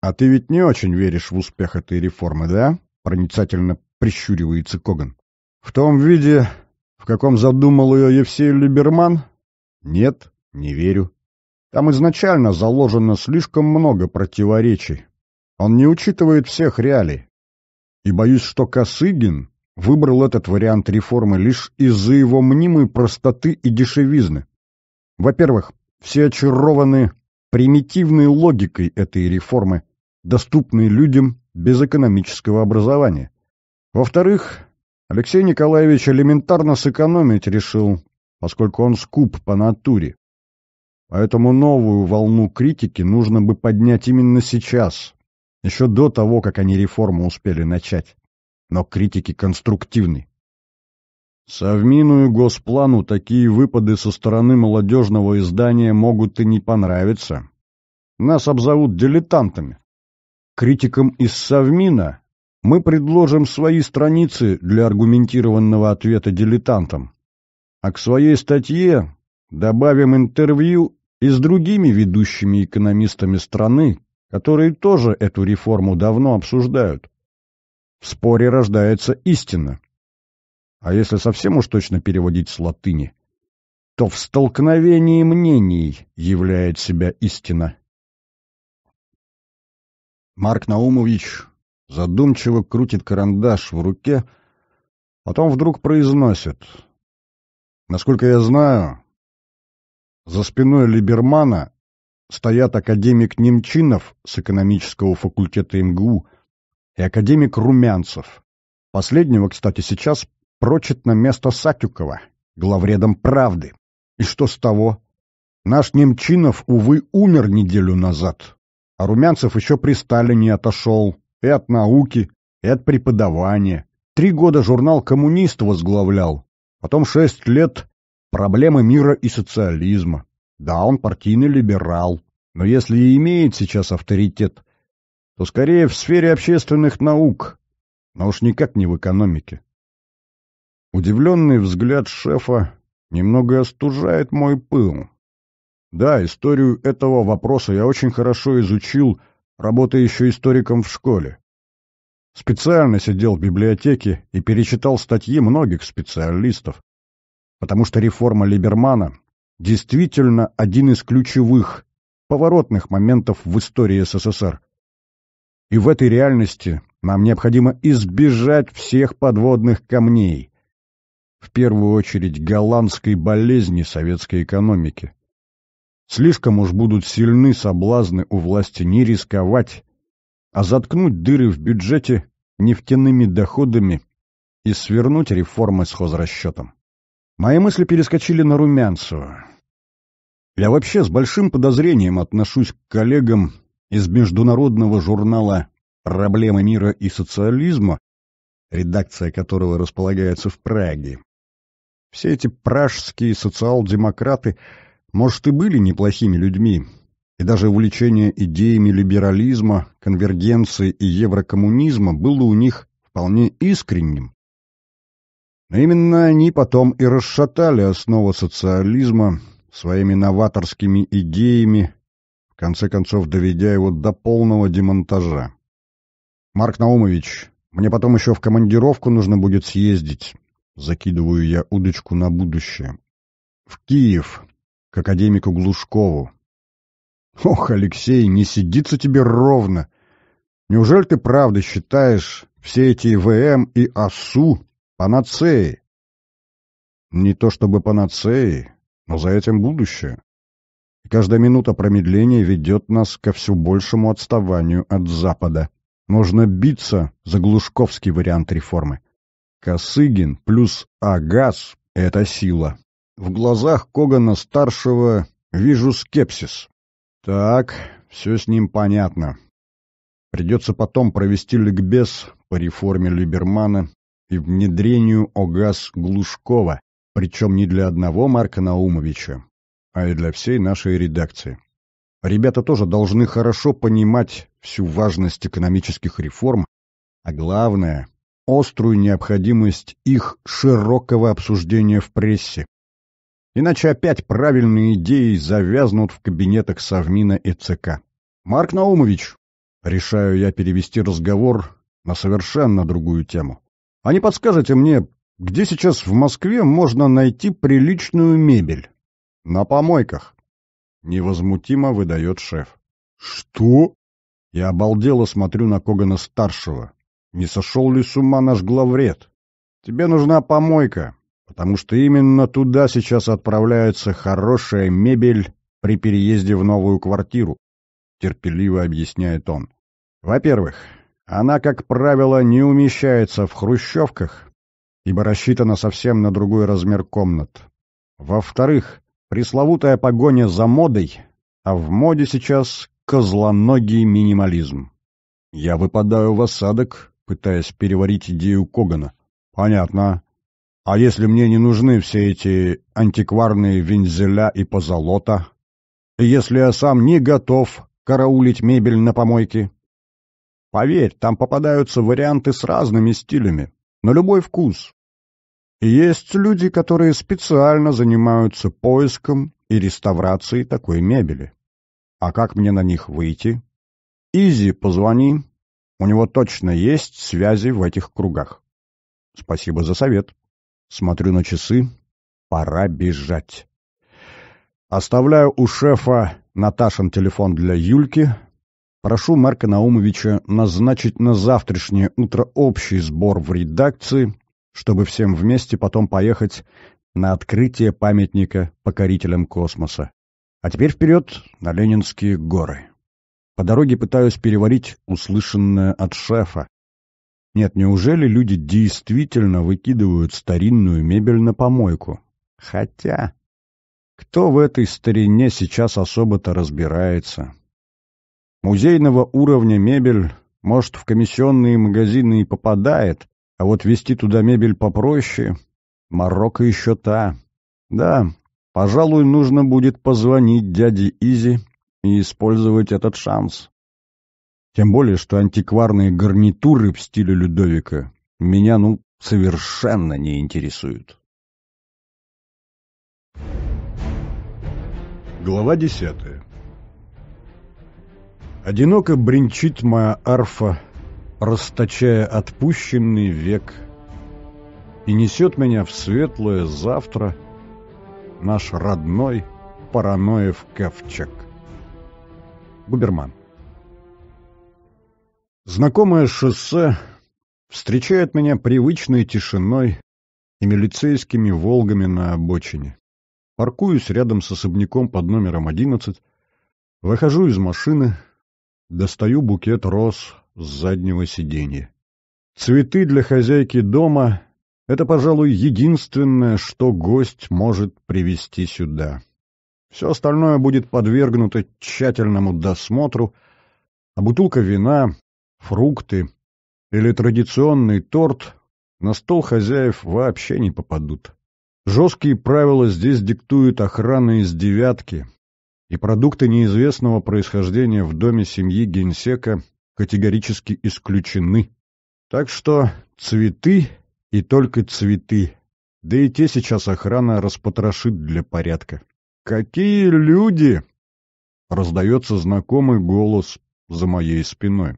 А ты ведь не очень веришь в успех этой реформы, да? Проницательно прищуривается Коган. В том виде, в каком задумал ее Евсей Люберман? Нет, не верю. Там изначально заложено слишком много противоречий. Он не учитывает всех реалий. И боюсь, что Косыгин выбрал этот вариант реформы лишь из-за его мнимой простоты и дешевизны. Во-первых, все очарованы примитивной логикой этой реформы, доступной людям без экономического образования. Во-вторых, Алексей Николаевич элементарно сэкономить решил, поскольку он скуп по натуре. Поэтому новую волну критики нужно бы поднять именно сейчас, еще до того, как они реформу успели начать. Но критики конструктивны. Совмину и Госплану такие выпады со стороны молодежного издания могут и не понравиться. Нас обзовут дилетантами. Критикам из Совмина мы предложим свои страницы для аргументированного ответа дилетантам, а к своей статье добавим интервью и с другими ведущими экономистами страны, которые тоже эту реформу давно обсуждают. В споре рождается истина. А если совсем уж точно переводить с латыни, то в столкновении мнений являет себя истина. Марк Наумович задумчиво крутит карандаш в руке, а потом вдруг произносит. Насколько я знаю, за спиной Либермана стоят академик Немчинов с экономического факультета МГУ и академик Румянцев. Последнего, кстати, сейчас прочит на место Сатюкова, главредом «Правды». И что с того? Наш Немчинов, увы, умер неделю назад, а Румянцев еще при Сталине отошел и от науки, и от преподавания. Три года журнал «Коммунист» возглавлял, потом шесть лет «Проблемы мира и социализма». Да, он партийный либерал, но если и имеет сейчас авторитет, то скорее в сфере общественных наук, но уж никак не в экономике. Удивленный взгляд шефа немного остужает мой пыл. Да, историю этого вопроса я очень хорошо изучил работая еще историком в школе. Специально сидел в библиотеке и перечитал статьи многих специалистов, потому что реформа Либермана действительно один из ключевых, поворотных моментов в истории СССР. И в этой реальности нам необходимо избежать всех подводных камней, в первую очередь голландской болезни советской экономики. Слишком уж будут сильны соблазны у власти не рисковать, а заткнуть дыры в бюджете нефтяными доходами и свернуть реформы с хозрасчетом. Мои мысли перескочили на Румянцева. Я вообще с большим подозрением отношусь к коллегам из международного журнала «Проблемы мира и социализма», редакция которого располагается в Праге. Все эти пражские социал-демократы — может, и были неплохими людьми, и даже увлечение идеями либерализма, конвергенции и еврокоммунизма было у них вполне искренним. Но именно они потом и расшатали основу социализма своими новаторскими идеями, в конце концов доведя его до полного демонтажа. «Марк Наумович, мне потом еще в командировку нужно будет съездить», — закидываю я удочку на будущее. «В Киев, к академику Глушкову. «Ох, Алексей, не сидится тебе ровно! Неужели ты правда считаешь все эти ВМ и АСУ панацеей?» «Не то чтобы панацеей, но за этим будущее. И каждая минута промедления ведет нас ко все большему отставанию от Запада. Нужно биться за глушковский вариант реформы. Косыгин плюс Агас — это сила. В глазах Когана-старшего вижу скепсис. Так, все с ним понятно. Придется потом провести ликбез по реформе Либермана и внедрению ОГАЗ Глушкова, причем не для одного Марка Наумовича, а и для всей нашей редакции. Ребята тоже должны хорошо понимать всю важность экономических реформ, а главное — острую необходимость их широкого обсуждения в прессе, Иначе опять правильные идеи завязнут в кабинетах Совмина и ЦК. «Марк Наумович!» Решаю я перевести разговор на совершенно другую тему. «А не подскажете мне, где сейчас в Москве можно найти приличную мебель?» «На помойках», — невозмутимо выдает шеф. «Что?» Я обалдело смотрю на Когана-старшего. «Не сошел ли с ума наш главред?» «Тебе нужна помойка», потому что именно туда сейчас отправляется хорошая мебель при переезде в новую квартиру, терпеливо объясняет он. Во-первых, она, как правило, не умещается в хрущевках, ибо рассчитана совсем на другой размер комнат. Во-вторых, пресловутая погоня за модой, а в моде сейчас козлоногий минимализм. Я выпадаю в осадок, пытаясь переварить идею Когана. Понятно. А если мне не нужны все эти антикварные вензеля и позолота? если я сам не готов караулить мебель на помойке? Поверь, там попадаются варианты с разными стилями, на любой вкус. И есть люди, которые специально занимаются поиском и реставрацией такой мебели. А как мне на них выйти? Изи, позвони. У него точно есть связи в этих кругах. Спасибо за совет. Смотрю на часы. Пора бежать. Оставляю у шефа Наташин телефон для Юльки. Прошу Марка Наумовича назначить на завтрашнее утро общий сбор в редакции, чтобы всем вместе потом поехать на открытие памятника покорителям космоса. А теперь вперед на Ленинские горы. По дороге пытаюсь переварить услышанное от шефа. Нет, неужели люди действительно выкидывают старинную мебель на помойку? Хотя... Кто в этой старине сейчас особо-то разбирается? Музейного уровня мебель, может, в комиссионные магазины и попадает, а вот вести туда мебель попроще — Марокко еще та. Да, пожалуй, нужно будет позвонить дяде Изи и использовать этот шанс. Тем более, что антикварные гарнитуры в стиле Людовика меня, ну, совершенно не интересуют. Глава десятая. Одиноко бренчит моя арфа, расточая отпущенный век, и несет меня в светлое завтра наш родной параноев ковчег. Губерман. Знакомое шоссе встречает меня привычной тишиной и милицейскими «Волгами» на обочине. Паркуюсь рядом с особняком под номером 11, выхожу из машины, достаю букет роз с заднего сиденья. Цветы для хозяйки дома — это, пожалуй, единственное, что гость может привезти сюда. Все остальное будет подвергнуто тщательному досмотру, а бутылка вина фрукты или традиционный торт на стол хозяев вообще не попадут. Жесткие правила здесь диктуют охрана из «девятки», и продукты неизвестного происхождения в доме семьи генсека категорически исключены. Так что цветы и только цветы, да и те сейчас охрана распотрошит для порядка. «Какие люди!» — раздается знакомый голос за моей спиной.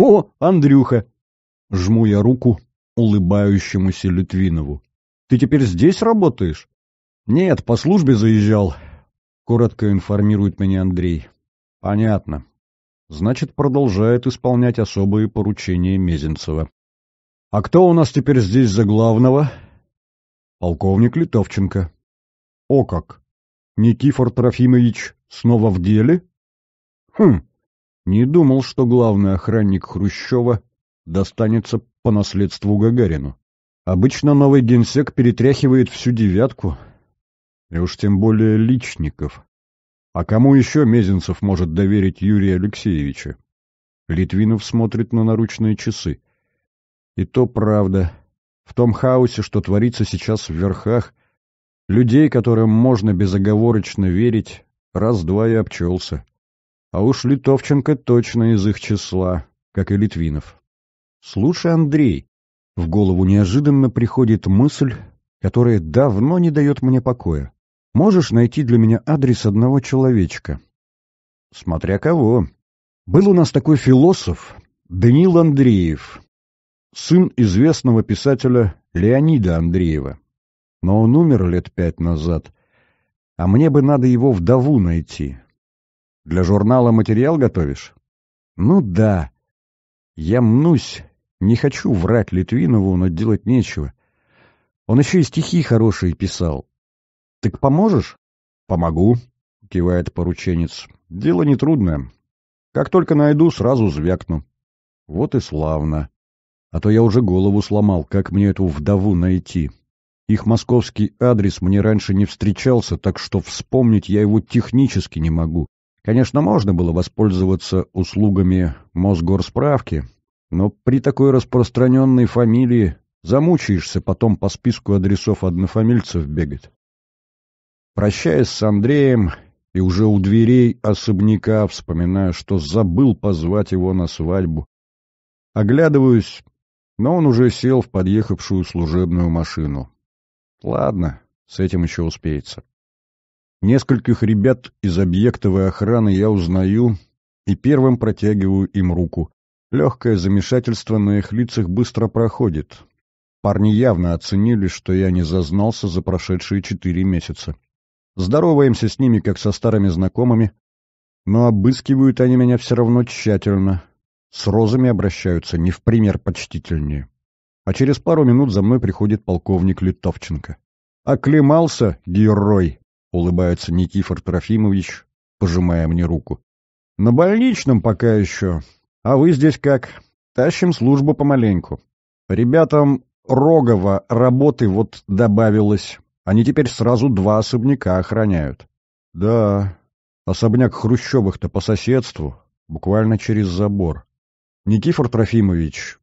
«О, Андрюха!» — жму я руку улыбающемуся Литвинову. «Ты теперь здесь работаешь?» «Нет, по службе заезжал», — коротко информирует меня Андрей. «Понятно. Значит, продолжает исполнять особые поручения Мезенцева». «А кто у нас теперь здесь за главного?» «Полковник Литовченко». «О как! Никифор Трофимович снова в деле?» «Хм! Не думал, что главный охранник Хрущева достанется по наследству Гагарину. Обычно новый генсек перетряхивает всю девятку, и уж тем более личников. А кому еще Мезенцев может доверить Юрия Алексеевича? Литвинов смотрит на наручные часы. И то правда. В том хаосе, что творится сейчас в верхах, людей, которым можно безоговорочно верить, раз-два и обчелся. А уж Литовченко точно из их числа, как и Литвинов. «Слушай, Андрей», — в голову неожиданно приходит мысль, которая давно не дает мне покоя. «Можешь найти для меня адрес одного человечка?» «Смотря кого. Был у нас такой философ Даниил Андреев, сын известного писателя Леонида Андреева. Но он умер лет пять назад, а мне бы надо его вдову найти». Для журнала материал готовишь? Ну да. Я мнусь. Не хочу врать Литвинову, но делать нечего. Он еще и стихи хорошие писал. Так поможешь? Помогу, кивает порученец. Дело нетрудное. Как только найду, сразу звякну. Вот и славно. А то я уже голову сломал, как мне эту вдову найти. Их московский адрес мне раньше не встречался, так что вспомнить я его технически не могу. Конечно, можно было воспользоваться услугами Мосгорсправки, но при такой распространенной фамилии замучаешься потом по списку адресов однофамильцев бегать. Прощаясь с Андреем и уже у дверей особняка, вспоминая, что забыл позвать его на свадьбу, оглядываюсь, но он уже сел в подъехавшую служебную машину. Ладно, с этим еще успеется. Нескольких ребят из объектовой охраны я узнаю и первым протягиваю им руку. Легкое замешательство на их лицах быстро проходит. Парни явно оценили, что я не зазнался за прошедшие четыре месяца. Здороваемся с ними, как со старыми знакомыми, но обыскивают они меня все равно тщательно. С розами обращаются не в пример почтительнее. А через пару минут за мной приходит полковник Литовченко. «Оклемался, герой!» — улыбается Никифор Трофимович, пожимая мне руку. «На больничном пока еще. А вы здесь как? Тащим службу помаленьку. Ребятам Рогова работы вот добавилось. Они теперь сразу два особняка охраняют». «Да, особняк Хрущевых-то по соседству, буквально через забор. Никифор Трофимович,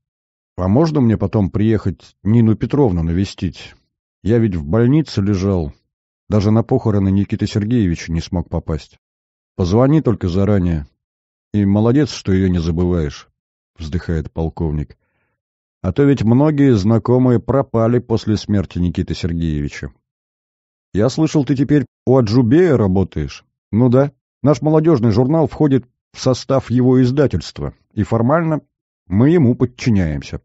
а можно мне потом приехать Нину Петровну навестить? Я ведь в больнице лежал, даже на похороны Никиты Сергеевича не смог попасть. Позвони только заранее. И молодец, что ее не забываешь, — вздыхает полковник. А то ведь многие знакомые пропали после смерти Никиты Сергеевича. Я слышал, ты теперь у Аджубея работаешь. Ну да, наш молодежный журнал входит в состав его издательства, и формально мы ему подчиняемся.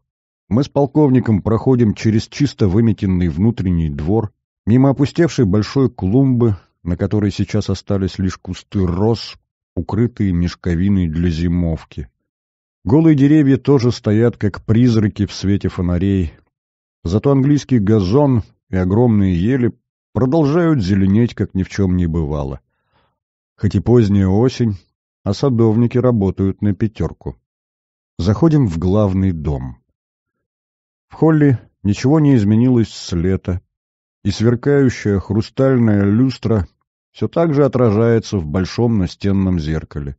Мы с полковником проходим через чисто выметенный внутренний двор, Мимо опустевшей большой клумбы, на которой сейчас остались лишь кусты роз, укрытые мешковиной для зимовки. Голые деревья тоже стоят, как призраки в свете фонарей. Зато английский газон и огромные ели продолжают зеленеть, как ни в чем не бывало. Хоть и поздняя осень, а садовники работают на пятерку. Заходим в главный дом. В холле ничего не изменилось с лета и сверкающая хрустальная люстра все так же отражается в большом настенном зеркале.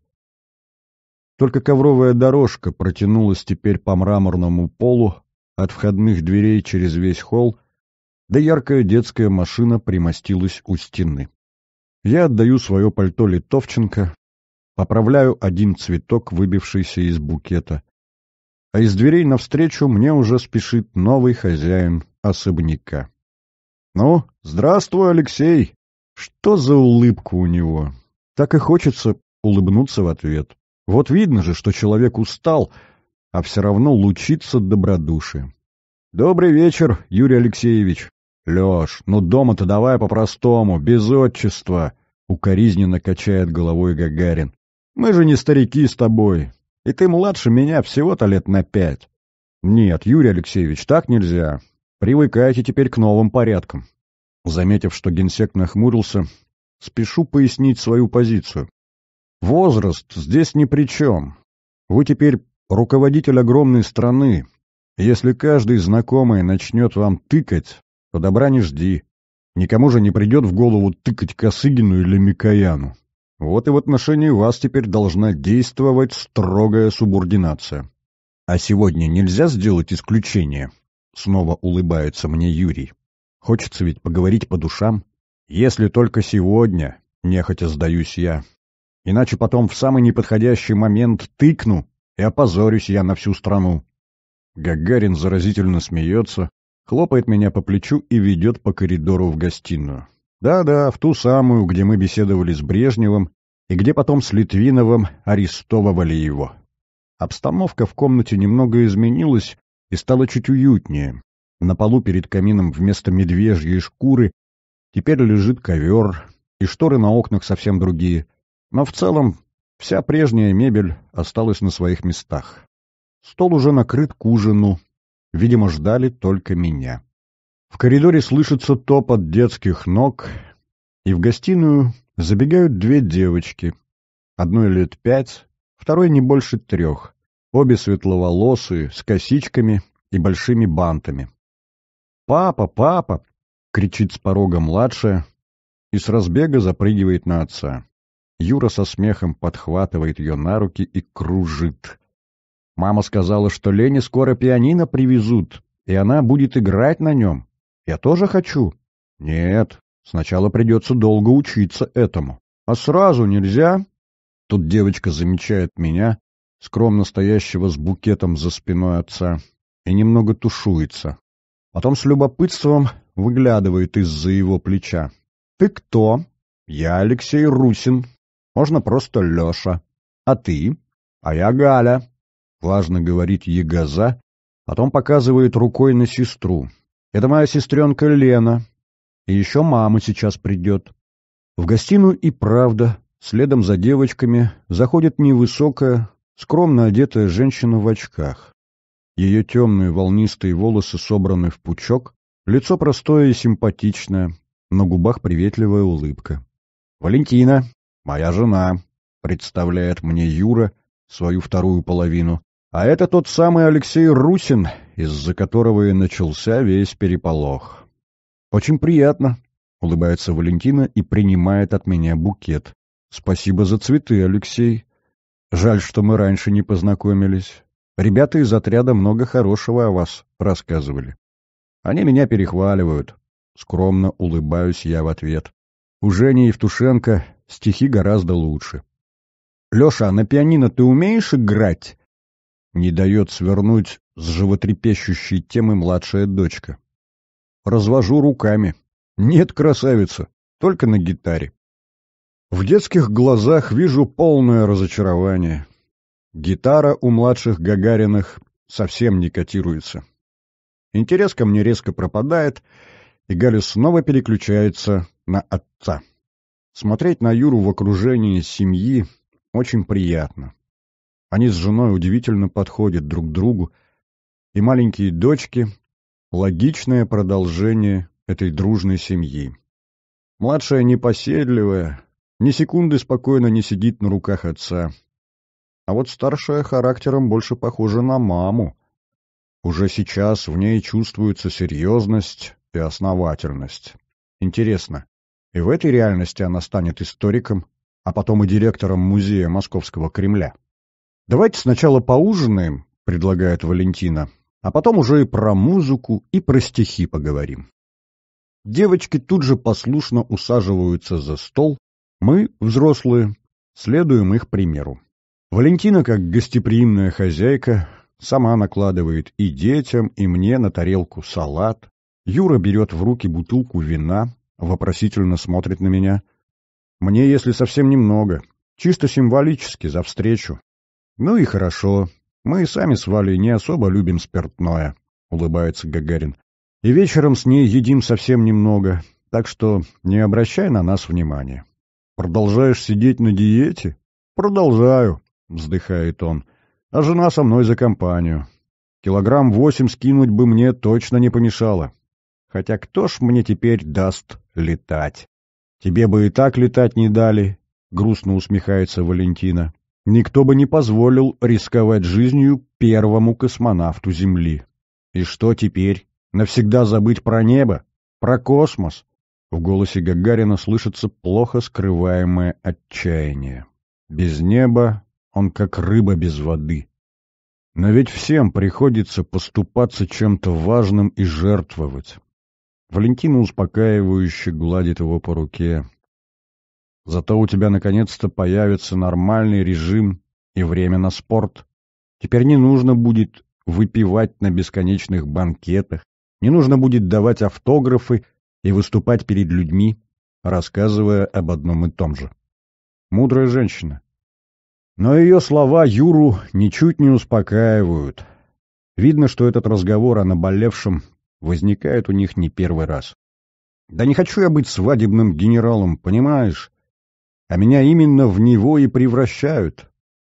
Только ковровая дорожка протянулась теперь по мраморному полу от входных дверей через весь холл, да яркая детская машина примостилась у стены. Я отдаю свое пальто Литовченко, поправляю один цветок, выбившийся из букета. А из дверей навстречу мне уже спешит новый хозяин особняка. «Ну, здравствуй, Алексей!» Что за улыбка у него? Так и хочется улыбнуться в ответ. Вот видно же, что человек устал, а все равно лучится добродушием. «Добрый вечер, Юрий Алексеевич!» «Леш, ну дома-то давай по-простому, без отчества!» Укоризненно качает головой Гагарин. «Мы же не старики с тобой, и ты младше меня всего-то лет на пять». «Нет, Юрий Алексеевич, так нельзя. Привыкайте теперь к новым порядкам. Заметив, что генсек нахмурился, спешу пояснить свою позицию. Возраст здесь ни при чем. Вы теперь руководитель огромной страны. Если каждый знакомый начнет вам тыкать, то добра не жди. Никому же не придет в голову тыкать Косыгину или Микояну. Вот и в отношении вас теперь должна действовать строгая субординация. А сегодня нельзя сделать исключение? — снова улыбается мне Юрий. «Хочется ведь поговорить по душам. Если только сегодня, — нехотя сдаюсь я, — иначе потом в самый неподходящий момент тыкну и опозорюсь я на всю страну». Гагарин заразительно смеется, хлопает меня по плечу и ведет по коридору в гостиную. Да-да, в ту самую, где мы беседовали с Брежневым и где потом с Литвиновым арестовывали его. Обстановка в комнате немного изменилась, и стало чуть уютнее. На полу перед камином вместо медвежьей шкуры теперь лежит ковер, и шторы на окнах совсем другие. Но в целом вся прежняя мебель осталась на своих местах. Стол уже накрыт к ужину. Видимо, ждали только меня. В коридоре слышится топот детских ног, и в гостиную забегают две девочки. Одной лет пять, второй не больше трех. Обе светловолосые, с косичками и большими бантами. «Папа, папа!» — кричит с порога младшая и с разбега запрыгивает на отца. Юра со смехом подхватывает ее на руки и кружит. Мама сказала, что Лене скоро пианино привезут, и она будет играть на нем. Я тоже хочу. Нет, сначала придется долго учиться этому. А сразу нельзя. Тут девочка замечает меня скромно стоящего с букетом за спиной отца, и немного тушуется. Потом с любопытством выглядывает из-за его плеча. «Ты кто?» «Я Алексей Русин. Можно просто Леша. А ты?» «А я Галя», — важно говорит Егоза, потом показывает рукой на сестру. «Это моя сестренка Лена. И еще мама сейчас придет». В гостиную и правда, следом за девочками, заходит невысокая, скромно одетая женщина в очках. Ее темные волнистые волосы собраны в пучок, лицо простое и симпатичное, на губах приветливая улыбка. «Валентина, моя жена», — представляет мне Юра, свою вторую половину. «А это тот самый Алексей Русин, из-за которого и начался весь переполох». «Очень приятно», — улыбается Валентина и принимает от меня букет. «Спасибо за цветы, Алексей». Жаль, что мы раньше не познакомились. Ребята из отряда много хорошего о вас рассказывали. Они меня перехваливают. Скромно улыбаюсь я в ответ. У Жени Евтушенко стихи гораздо лучше. «Леша, а на пианино ты умеешь играть?» Не дает свернуть с животрепещущей темы младшая дочка. Развожу руками. «Нет, красавица, только на гитаре». В детских глазах вижу полное разочарование. Гитара у младших Гагариных совсем не котируется. Интерес ко мне резко пропадает, и Галя снова переключается на отца. Смотреть на Юру в окружении семьи очень приятно. Они с женой удивительно подходят друг другу, и маленькие дочки — логичное продолжение этой дружной семьи. Младшая непоседливая, ни секунды спокойно не сидит на руках отца. А вот старшая характером больше похожа на маму. Уже сейчас в ней чувствуется серьезность и основательность. Интересно, и в этой реальности она станет историком, а потом и директором музея Московского Кремля. «Давайте сначала поужинаем», — предлагает Валентина, «а потом уже и про музыку, и про стихи поговорим». Девочки тут же послушно усаживаются за стол, мы, взрослые, следуем их примеру. Валентина, как гостеприимная хозяйка, сама накладывает и детям, и мне на тарелку салат. Юра берет в руки бутылку вина, вопросительно смотрит на меня. Мне, если совсем немного, чисто символически за встречу. Ну и хорошо, мы и сами с Валей не особо любим спиртное, улыбается Гагарин. И вечером с ней едим совсем немного, так что не обращай на нас внимания. «Продолжаешь сидеть на диете?» «Продолжаю», — вздыхает он. «А жена со мной за компанию. Килограмм восемь скинуть бы мне точно не помешало. Хотя кто ж мне теперь даст летать?» «Тебе бы и так летать не дали», — грустно усмехается Валентина. «Никто бы не позволил рисковать жизнью первому космонавту Земли. И что теперь? Навсегда забыть про небо? Про космос? В голосе Гагарина слышится плохо скрываемое отчаяние. Без неба он как рыба без воды. Но ведь всем приходится поступаться чем-то важным и жертвовать. Валентина успокаивающе гладит его по руке. Зато у тебя наконец-то появится нормальный режим и время на спорт. Теперь не нужно будет выпивать на бесконечных банкетах, не нужно будет давать автографы и выступать перед людьми, рассказывая об одном и том же. Мудрая женщина. Но ее слова Юру ничуть не успокаивают. Видно, что этот разговор о наболевшем возникает у них не первый раз. «Да не хочу я быть свадебным генералом, понимаешь? А меня именно в него и превращают.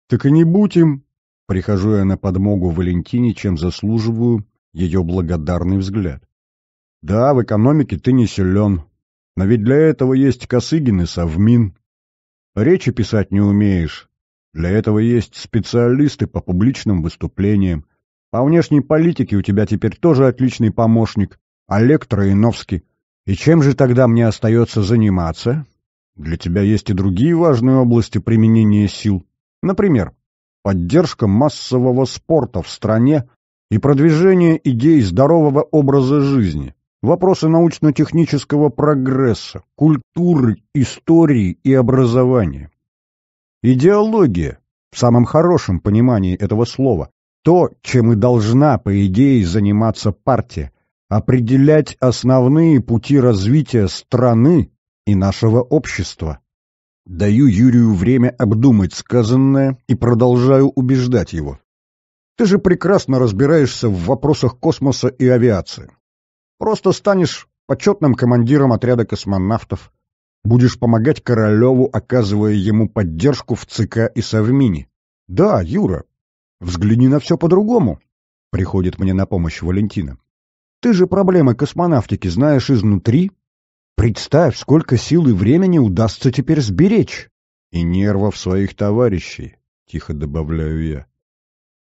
Так и не будь им!» Прихожу я на подмогу Валентине, чем заслуживаю ее благодарный взгляд. Да, в экономике ты не силен. Но ведь для этого есть Косыгин и Совмин. Речи писать не умеешь. Для этого есть специалисты по публичным выступлениям. По внешней политике у тебя теперь тоже отличный помощник, Олег Троиновский. И чем же тогда мне остается заниматься? Для тебя есть и другие важные области применения сил. Например, поддержка массового спорта в стране и продвижение идей здорового образа жизни. Вопросы научно-технического прогресса, культуры, истории и образования. Идеология, в самом хорошем понимании этого слова, то, чем и должна, по идее, заниматься партия, определять основные пути развития страны и нашего общества. Даю Юрию время обдумать сказанное и продолжаю убеждать его. Ты же прекрасно разбираешься в вопросах космоса и авиации. Просто станешь почетным командиром отряда космонавтов. Будешь помогать Королеву, оказывая ему поддержку в ЦК и Совмине. Да, Юра, взгляни на все по-другому, — приходит мне на помощь Валентина. Ты же проблемы космонавтики знаешь изнутри. Представь, сколько сил и времени удастся теперь сберечь. И нервов своих товарищей, — тихо добавляю я.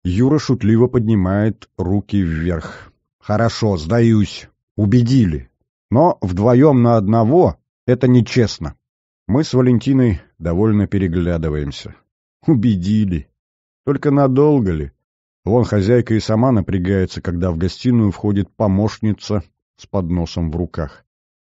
Юра шутливо поднимает руки вверх. «Хорошо, сдаюсь. Убедили. Но вдвоем на одного это нечестно. Мы с Валентиной довольно переглядываемся. Убедили. Только надолго ли? Вон хозяйка и сама напрягается, когда в гостиную входит помощница с подносом в руках.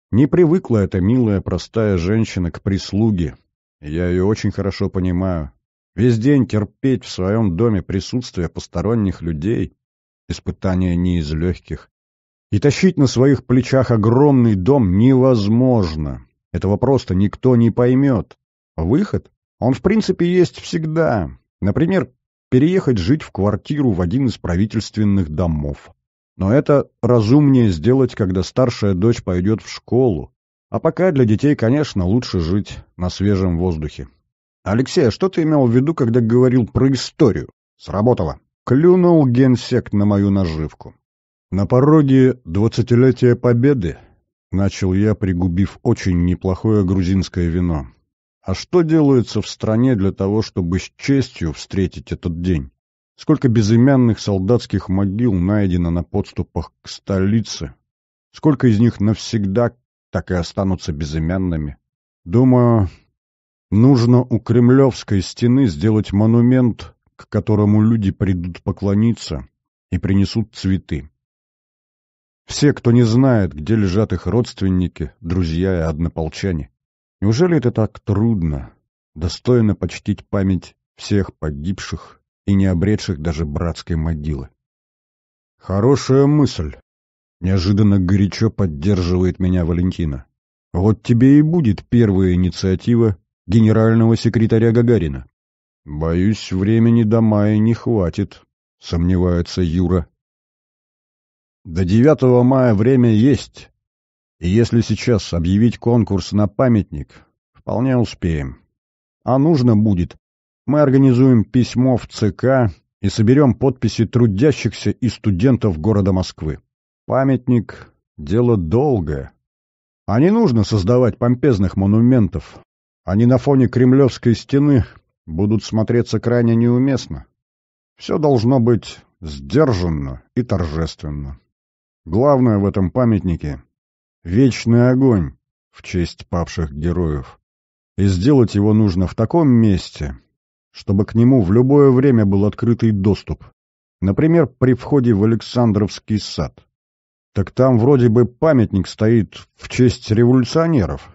Не привыкла эта милая, простая женщина к прислуге. Я ее очень хорошо понимаю. Весь день терпеть в своем доме присутствие посторонних людей — испытание не из легких. И тащить на своих плечах огромный дом невозможно. Этого просто никто не поймет. Выход? Он, в принципе, есть всегда. Например, переехать жить в квартиру в один из правительственных домов. Но это разумнее сделать, когда старшая дочь пойдет в школу. А пока для детей, конечно, лучше жить на свежем воздухе. «Алексей, а что ты имел в виду, когда говорил про историю?» «Сработало!» Клюнул генсек на мою наживку. На пороге двадцатилетия Победы начал я, пригубив очень неплохое грузинское вино. А что делается в стране для того, чтобы с честью встретить этот день? Сколько безымянных солдатских могил найдено на подступах к столице? Сколько из них навсегда так и останутся безымянными? Думаю, нужно у Кремлевской стены сделать монумент, к которому люди придут поклониться и принесут цветы. Все, кто не знает, где лежат их родственники, друзья и однополчане. Неужели это так трудно? Достойно почтить память всех погибших и не обретших даже братской могилы. Хорошая мысль. Неожиданно горячо поддерживает меня Валентина. Вот тебе и будет первая инициатива генерального секретаря Гагарина. Боюсь, времени до мая не хватит, сомневается Юра. До 9 мая время есть, и если сейчас объявить конкурс на памятник, вполне успеем. А нужно будет, мы организуем письмо в ЦК и соберем подписи трудящихся и студентов города Москвы. Памятник — дело долгое. А не нужно создавать помпезных монументов. Они на фоне Кремлевской стены будут смотреться крайне неуместно. Все должно быть сдержанно и торжественно. Главное в этом памятнике — вечный огонь в честь павших героев. И сделать его нужно в таком месте, чтобы к нему в любое время был открытый доступ. Например, при входе в Александровский сад. Так там вроде бы памятник стоит в честь революционеров.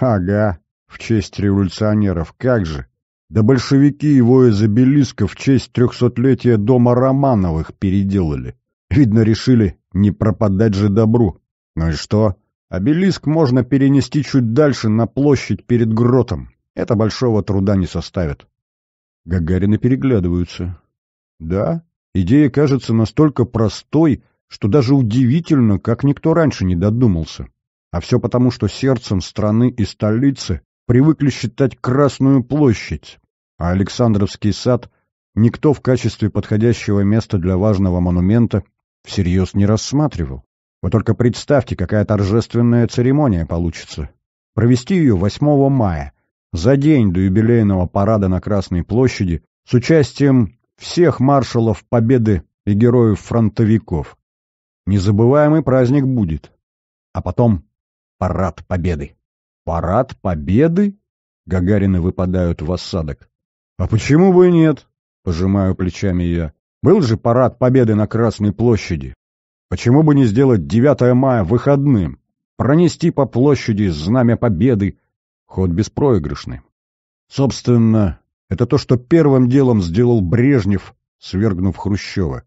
Ага, в честь революционеров, как же. Да большевики его из обелиска в честь трехсотлетия дома Романовых переделали. Видно, решили не пропадать же добру. Ну и что? Обелиск можно перенести чуть дальше на площадь перед гротом. Это большого труда не составит. Гагарины переглядываются. Да, идея кажется настолько простой, что даже удивительно, как никто раньше не додумался. А все потому, что сердцем страны и столицы привыкли считать Красную площадь, а Александровский сад никто в качестве подходящего места для важного монумента всерьез не рассматривал. Вы только представьте, какая торжественная церемония получится. Провести ее 8 мая, за день до юбилейного парада на Красной площади, с участием всех маршалов Победы и героев-фронтовиков. Незабываемый праздник будет. А потом парад Победы. Парад Победы? Гагарины выпадают в осадок. А почему бы и нет? Пожимаю плечами я. Был же парад победы на Красной площади. Почему бы не сделать 9 мая выходным? Пронести по площади знамя победы. Ход беспроигрышный. Собственно, это то, что первым делом сделал Брежнев, свергнув Хрущева.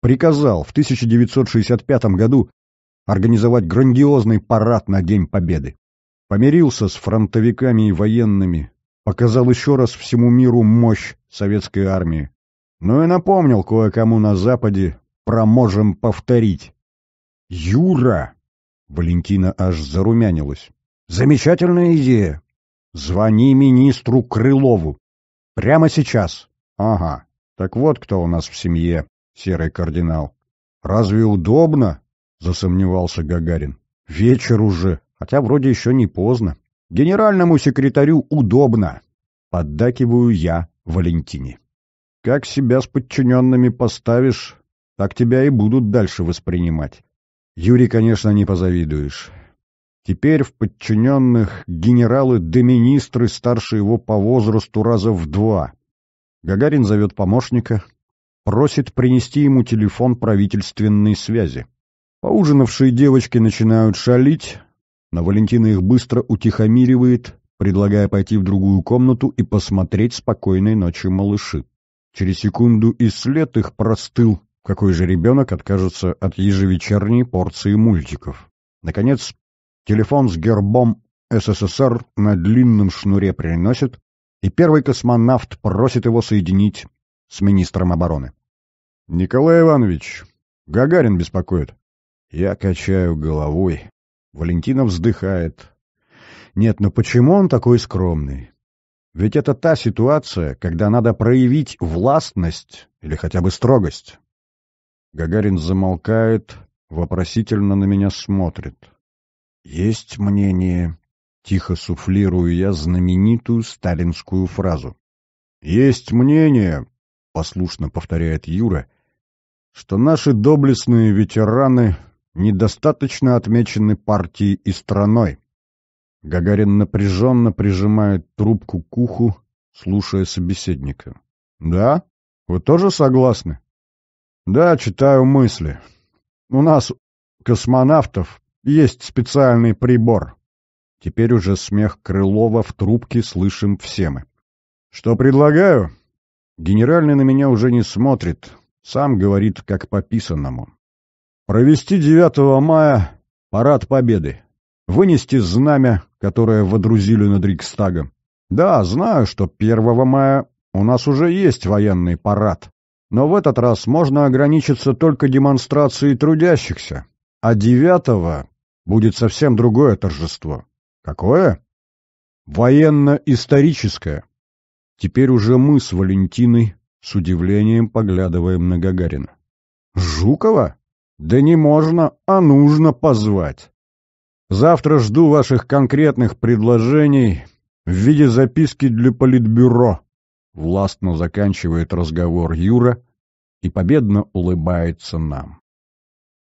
Приказал в 1965 году организовать грандиозный парад на День Победы. Помирился с фронтовиками и военными, показал еще раз всему миру мощь советской армии. Ну и напомнил кое-кому на Западе про «можем повторить». «Юра!» — Валентина аж зарумянилась. «Замечательная идея! Звони министру Крылову! Прямо сейчас!» «Ага, так вот кто у нас в семье, серый кардинал». «Разве удобно?» — засомневался Гагарин. «Вечер уже, хотя вроде еще не поздно. Генеральному секретарю удобно!» Поддакиваю я Валентине. Как себя с подчиненными поставишь, так тебя и будут дальше воспринимать. Юрий, конечно, не позавидуешь. Теперь в подчиненных генералы да министры старше его по возрасту раза в два. Гагарин зовет помощника, просит принести ему телефон правительственной связи. Поужинавшие девочки начинают шалить, но Валентина их быстро утихомиривает, предлагая пойти в другую комнату и посмотреть «Спокойной ночи, малыши». Через секунду и след их простыл. Какой же ребенок откажется от ежевечерней порции мультиков? Наконец, телефон с гербом СССР на длинном шнуре приносит, и первый космонавт просит его соединить с министром обороны. «Николай Иванович, Гагарин беспокоит». Я качаю головой. Валентина вздыхает. «Нет, но ну почему он такой скромный? Ведь это та ситуация, когда надо проявить властность или хотя бы строгость. Гагарин замолкает, вопросительно на меня смотрит. «Есть мнение», — тихо суфлирую я знаменитую сталинскую фразу. «Есть мнение», — послушно повторяет Юра, «что наши доблестные ветераны недостаточно отмечены партией и страной. Гагарин напряженно прижимает трубку к уху, слушая собеседника. «Да? Вы тоже согласны?» «Да, читаю мысли. У нас, космонавтов, есть специальный прибор». Теперь уже смех Крылова в трубке слышим все мы. «Что предлагаю?» Генеральный на меня уже не смотрит, сам говорит как по писанному. «Провести 9 мая парад Победы, вынести знамя которое водрузили над Рикстагом. Да, знаю, что 1 мая у нас уже есть военный парад, но в этот раз можно ограничиться только демонстрацией трудящихся, а 9 будет совсем другое торжество. Какое? Военно-историческое. Теперь уже мы с Валентиной с удивлением поглядываем на Гагарина. Жукова? Да не можно, а нужно позвать. Завтра жду ваших конкретных предложений в виде записки для Политбюро. Властно заканчивает разговор Юра и победно улыбается нам.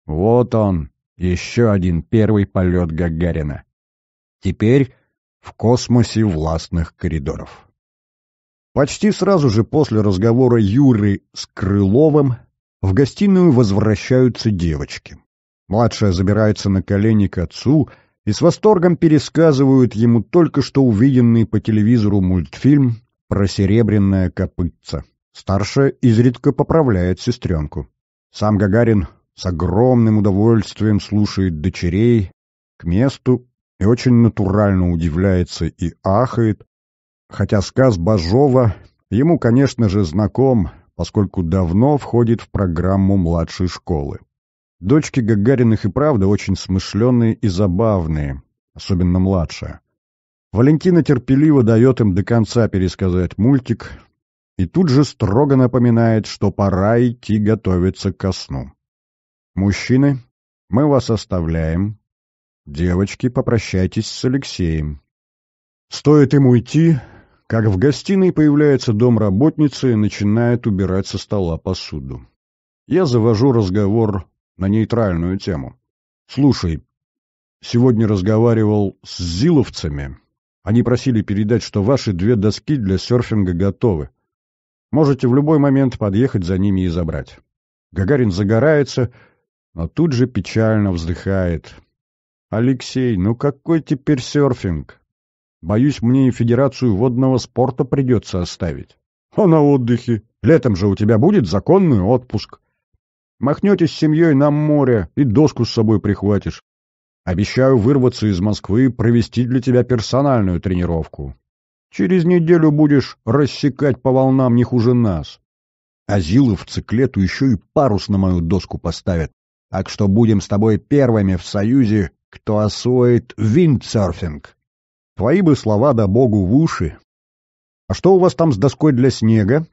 Вот он, еще один первый полет Гагарина. Теперь в космосе властных коридоров. Почти сразу же после разговора Юры с Крыловым в гостиную возвращаются девочки. Младшая забирается на колени к отцу и с восторгом пересказывают ему только что увиденный по телевизору мультфильм про серебряное копытце. Старшая изредка поправляет сестренку. Сам Гагарин с огромным удовольствием слушает дочерей к месту и очень натурально удивляется и ахает, хотя сказ Бажова ему, конечно же, знаком, поскольку давно входит в программу младшей школы. Дочки Гагариных и правда очень смышленные и забавные, особенно младшая. Валентина терпеливо дает им до конца пересказать мультик и тут же строго напоминает, что пора идти готовиться ко сну. «Мужчины, мы вас оставляем. Девочки, попрощайтесь с Алексеем». Стоит им уйти, как в гостиной появляется домработница и начинает убирать со стола посуду. Я завожу разговор на нейтральную тему. «Слушай, сегодня разговаривал с зиловцами. Они просили передать, что ваши две доски для серфинга готовы. Можете в любой момент подъехать за ними и забрать». Гагарин загорается, но тут же печально вздыхает. «Алексей, ну какой теперь серфинг? Боюсь, мне и Федерацию водного спорта придется оставить». «А на отдыхе? Летом же у тебя будет законный отпуск». Махнетесь с семьей на море и доску с собой прихватишь. Обещаю вырваться из Москвы и провести для тебя персональную тренировку. Через неделю будешь рассекать по волнам не хуже нас. Азилов циклету еще и парус на мою доску поставит. Так что будем с тобой первыми в союзе, кто освоит виндсерфинг. Твои бы слова, да богу, в уши. А что у вас там с доской для снега?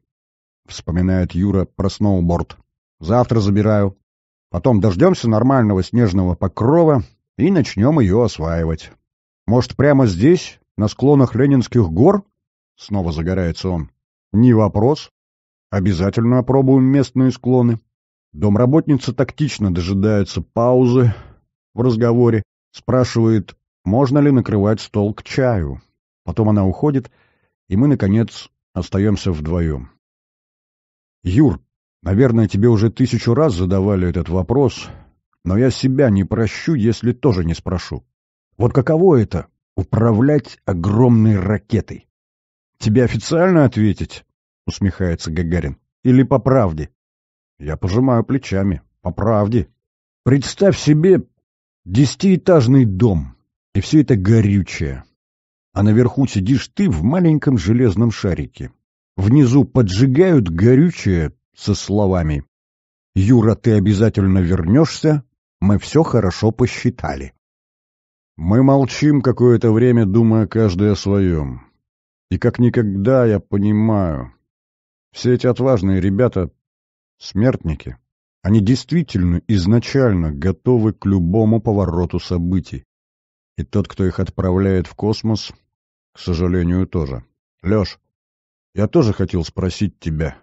Вспоминает Юра про сноуборд. Завтра забираю. Потом дождемся нормального снежного покрова и начнем ее осваивать. Может, прямо здесь, на склонах Ленинских гор? Снова загорается он. Не вопрос. Обязательно опробуем местные склоны. Домработница тактично дожидается паузы в разговоре, спрашивает, можно ли накрывать стол к чаю. Потом она уходит, и мы, наконец, остаемся вдвоем. «Юр, Наверное, тебе уже тысячу раз задавали этот вопрос, но я себя не прощу, если тоже не спрошу. Вот каково это — управлять огромной ракетой? Тебе официально ответить? — усмехается Гагарин. Или по правде? Я пожимаю плечами. По правде. Представь себе десятиэтажный дом, и все это горючее. А наверху сидишь ты в маленьком железном шарике. Внизу поджигают горючее, со словами «Юра, ты обязательно вернешься, мы все хорошо посчитали». Мы молчим какое-то время, думая каждый о своем. И как никогда я понимаю, все эти отважные ребята — смертники. Они действительно изначально готовы к любому повороту событий. И тот, кто их отправляет в космос, к сожалению, тоже. Лёш, я тоже хотел спросить тебя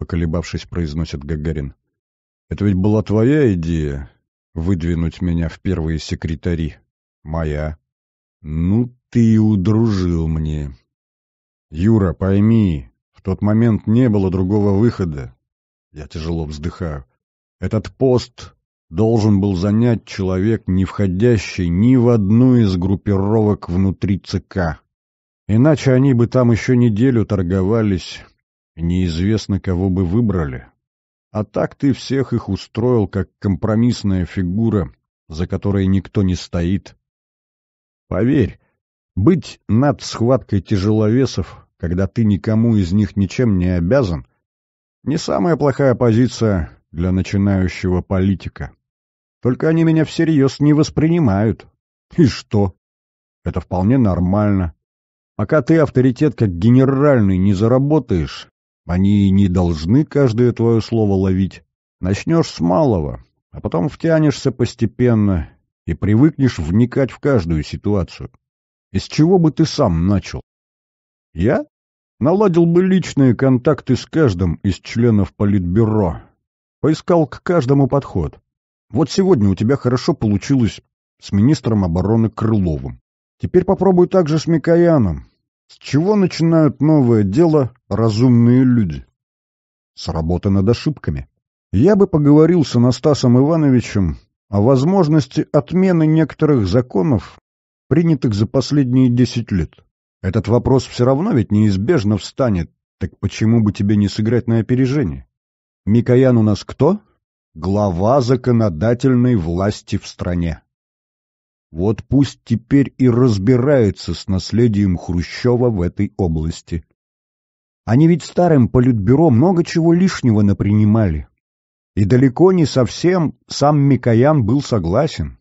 поколебавшись, произносит Гагарин. Это ведь была твоя идея выдвинуть меня в первые секретари. Моя. Ну ты и удружил мне. Юра, пойми, в тот момент не было другого выхода. Я тяжело вздыхаю. Этот пост должен был занять человек, не входящий ни в одну из группировок внутри ЦК. Иначе они бы там еще неделю торговались, неизвестно, кого бы выбрали. А так ты всех их устроил, как компромиссная фигура, за которой никто не стоит. Поверь, быть над схваткой тяжеловесов, когда ты никому из них ничем не обязан, не самая плохая позиция для начинающего политика. Только они меня всерьез не воспринимают. И что? Это вполне нормально. Пока ты авторитет как генеральный не заработаешь, они не должны каждое твое слово ловить. Начнешь с малого, а потом втянешься постепенно и привыкнешь вникать в каждую ситуацию. Из чего бы ты сам начал? Я? Наладил бы личные контакты с каждым из членов Политбюро. Поискал к каждому подход. Вот сегодня у тебя хорошо получилось с министром обороны Крыловым. Теперь попробуй также с Микояном, с чего начинают новое дело разумные люди? С работы над ошибками. Я бы поговорил с Анастасом Ивановичем о возможности отмены некоторых законов, принятых за последние десять лет. Этот вопрос все равно ведь неизбежно встанет, так почему бы тебе не сыграть на опережение? Микоян у нас кто? Глава законодательной власти в стране. Вот пусть теперь и разбирается с наследием Хрущева в этой области. Они ведь старым политбюро много чего лишнего напринимали. И далеко не совсем сам Микоян был согласен.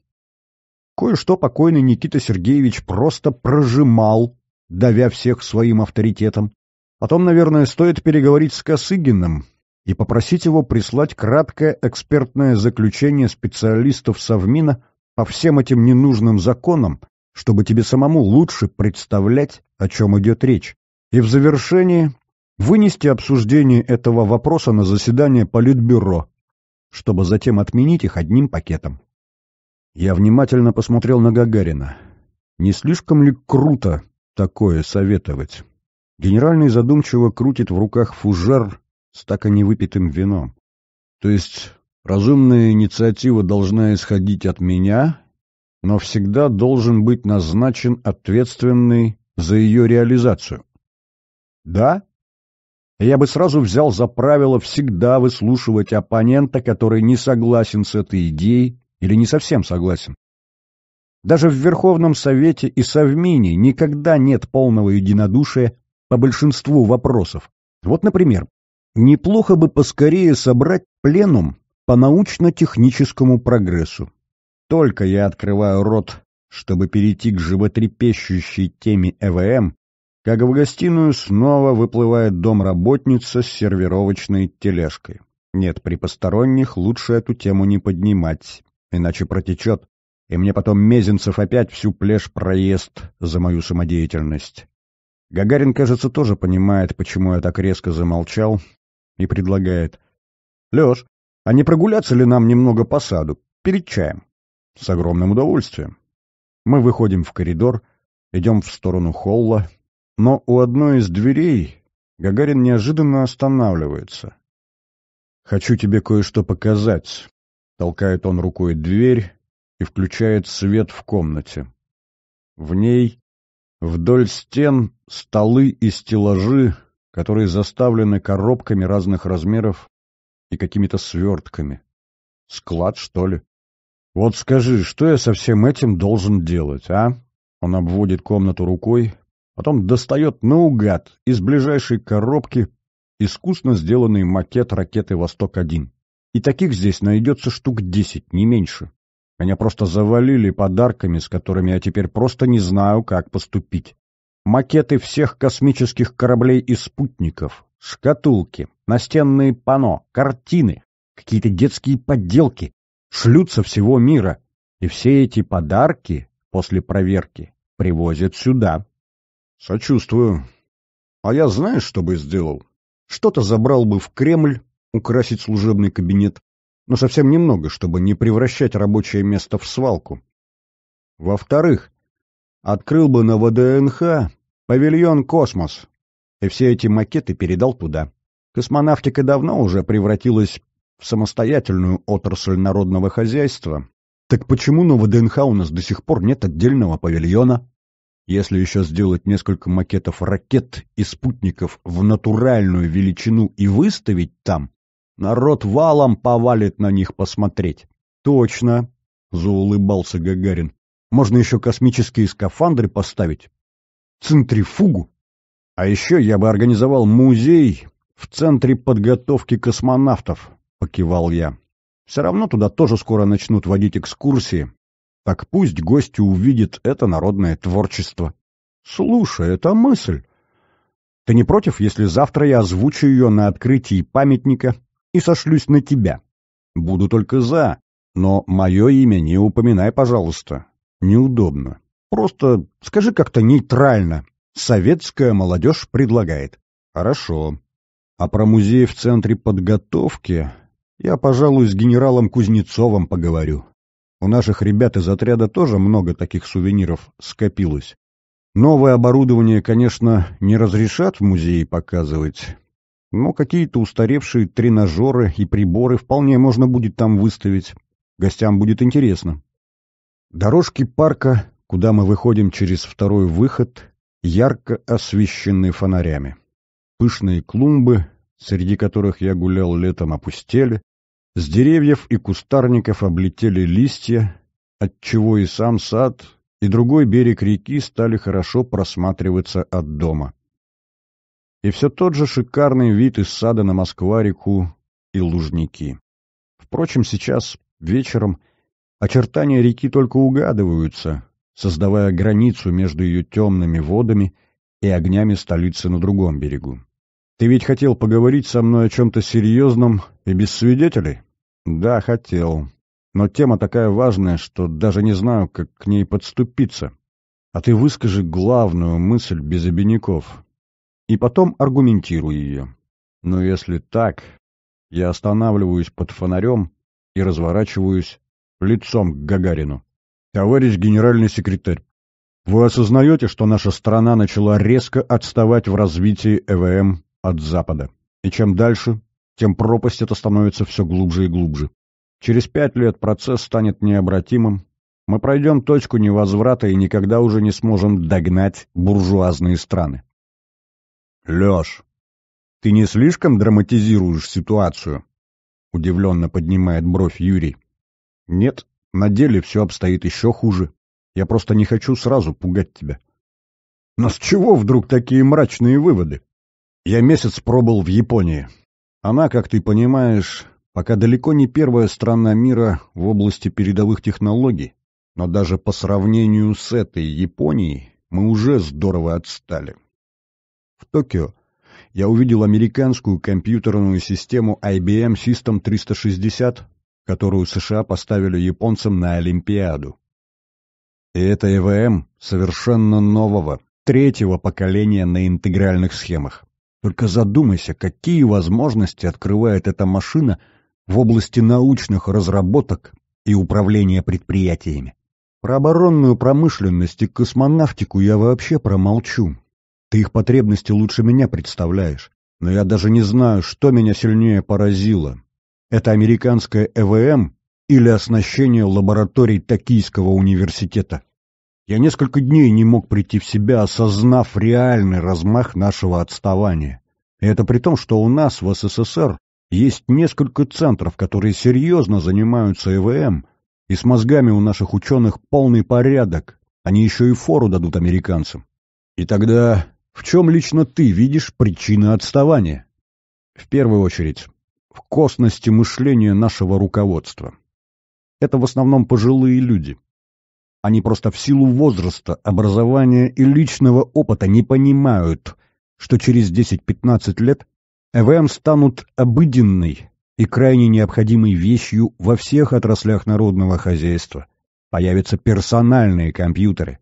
Кое-что покойный Никита Сергеевич просто прожимал, давя всех своим авторитетом. Потом, наверное, стоит переговорить с Косыгиным и попросить его прислать краткое экспертное заключение специалистов Совмина по всем этим ненужным законам, чтобы тебе самому лучше представлять, о чем идет речь. И в завершении вынести обсуждение этого вопроса на заседание Политбюро, чтобы затем отменить их одним пакетом. Я внимательно посмотрел на Гагарина. Не слишком ли круто такое советовать? Генеральный задумчиво крутит в руках фужер с так и невыпитым вином. То есть Разумная инициатива должна исходить от меня, но всегда должен быть назначен ответственный за ее реализацию. Да? Я бы сразу взял за правило всегда выслушивать оппонента, который не согласен с этой идеей или не совсем согласен. Даже в Верховном Совете и Совмине никогда нет полного единодушия по большинству вопросов. Вот, например, неплохо бы поскорее собрать пленум по научно-техническому прогрессу. Только я открываю рот, чтобы перейти к животрепещущей теме ЭВМ, как в гостиную снова выплывает домработница с сервировочной тележкой. Нет, при посторонних лучше эту тему не поднимать, иначе протечет, и мне потом Мезенцев опять всю плешь проезд за мою самодеятельность. Гагарин, кажется, тоже понимает, почему я так резко замолчал, и предлагает. — Леш, а не прогуляться ли нам немного по саду, перед чаем? С огромным удовольствием. Мы выходим в коридор, идем в сторону холла, но у одной из дверей Гагарин неожиданно останавливается. «Хочу тебе кое-что показать», — толкает он рукой дверь и включает свет в комнате. В ней вдоль стен столы и стеллажи, которые заставлены коробками разных размеров и какими-то свертками. Склад, что ли? Вот скажи, что я со всем этим должен делать, а? Он обводит комнату рукой, потом достает наугад из ближайшей коробки искусно сделанный макет ракеты «Восток-1». И таких здесь найдется штук десять, не меньше. Меня просто завалили подарками, с которыми я теперь просто не знаю, как поступить. Макеты всех космических кораблей и спутников, шкатулки, настенные пано, картины, какие-то детские подделки, шлют со всего мира. И все эти подарки после проверки привозят сюда. Сочувствую. А я знаю, что бы сделал? Что-то забрал бы в Кремль, украсить служебный кабинет, но совсем немного, чтобы не превращать рабочее место в свалку. Во-вторых, открыл бы на ВДНХ павильон «Космос» и все эти макеты передал туда. Космонавтика давно уже превратилась в самостоятельную отрасль народного хозяйства. Так почему на ВДНХ у нас до сих пор нет отдельного павильона? Если еще сделать несколько макетов ракет и спутников в натуральную величину и выставить там, народ валом повалит на них посмотреть. Точно, заулыбался Гагарин. Можно еще космические скафандры поставить. Центрифугу. А еще я бы организовал музей в центре подготовки космонавтов, покивал я. Все равно туда тоже скоро начнут водить экскурсии. Так пусть гости увидят это народное творчество. Слушай, это мысль. Ты не против, если завтра я озвучу ее на открытии памятника и сошлюсь на тебя? Буду только за, но мое имя не упоминай, пожалуйста. Неудобно. Просто скажи как-то нейтрально. Советская молодежь предлагает. Хорошо. А про музей в центре подготовки я, пожалуй, с генералом Кузнецовым поговорю. У наших ребят из отряда тоже много таких сувениров скопилось. Новое оборудование, конечно, не разрешат в музее показывать, но какие-то устаревшие тренажеры и приборы вполне можно будет там выставить. Гостям будет интересно. Дорожки парка, куда мы выходим через второй выход, ярко освещены фонарями. Пышные клумбы, среди которых я гулял летом, опустели. С деревьев и кустарников облетели листья, отчего и сам сад, и другой берег реки стали хорошо просматриваться от дома. И все тот же шикарный вид из сада на Москва-реку и лужники. Впрочем, сейчас, вечером, очертания реки только угадываются, создавая границу между ее темными водами и огнями столицы на другом берегу. Ты ведь хотел поговорить со мной о чем-то серьезном и без свидетелей? Да, хотел. Но тема такая важная, что даже не знаю, как к ней подступиться. А ты выскажи главную мысль без обиняков. И потом аргументируй ее. Но если так, я останавливаюсь под фонарем и разворачиваюсь лицом к Гагарину. Товарищ генеральный секретарь, вы осознаете, что наша страна начала резко отставать в развитии ЭВМ от Запада. И чем дальше, тем пропасть эта становится все глубже и глубже. Через пять лет процесс станет необратимым. Мы пройдем точку невозврата и никогда уже не сможем догнать буржуазные страны. Леш, ты не слишком драматизируешь ситуацию? Удивленно поднимает бровь Юрий. Нет, на деле все обстоит еще хуже. Я просто не хочу сразу пугать тебя. Но с чего вдруг такие мрачные выводы? Я месяц пробыл в Японии. Она, как ты понимаешь, пока далеко не первая страна мира в области передовых технологий. Но даже по сравнению с этой Японией мы уже здорово отстали. В Токио я увидел американскую компьютерную систему IBM System 360, которую США поставили японцам на Олимпиаду. И это ЭВМ e совершенно нового, третьего поколения на интегральных схемах. Только задумайся, какие возможности открывает эта машина в области научных разработок и управления предприятиями. Про оборонную промышленность и космонавтику я вообще промолчу. Ты их потребности лучше меня представляешь. Но я даже не знаю, что меня сильнее поразило. Это американская ЭВМ или оснащение лабораторий Токийского университета. Я несколько дней не мог прийти в себя, осознав реальный размах нашего отставания. И это при том, что у нас в СССР есть несколько центров, которые серьезно занимаются ЭВМ, и с мозгами у наших ученых полный порядок, они еще и фору дадут американцам. И тогда в чем лично ты видишь причины отставания? В первую очередь, в косности мышления нашего руководства. Это в основном пожилые люди – они просто в силу возраста, образования и личного опыта не понимают, что через 10-15 лет ЭВМ станут обыденной и крайне необходимой вещью во всех отраслях народного хозяйства. Появятся персональные компьютеры.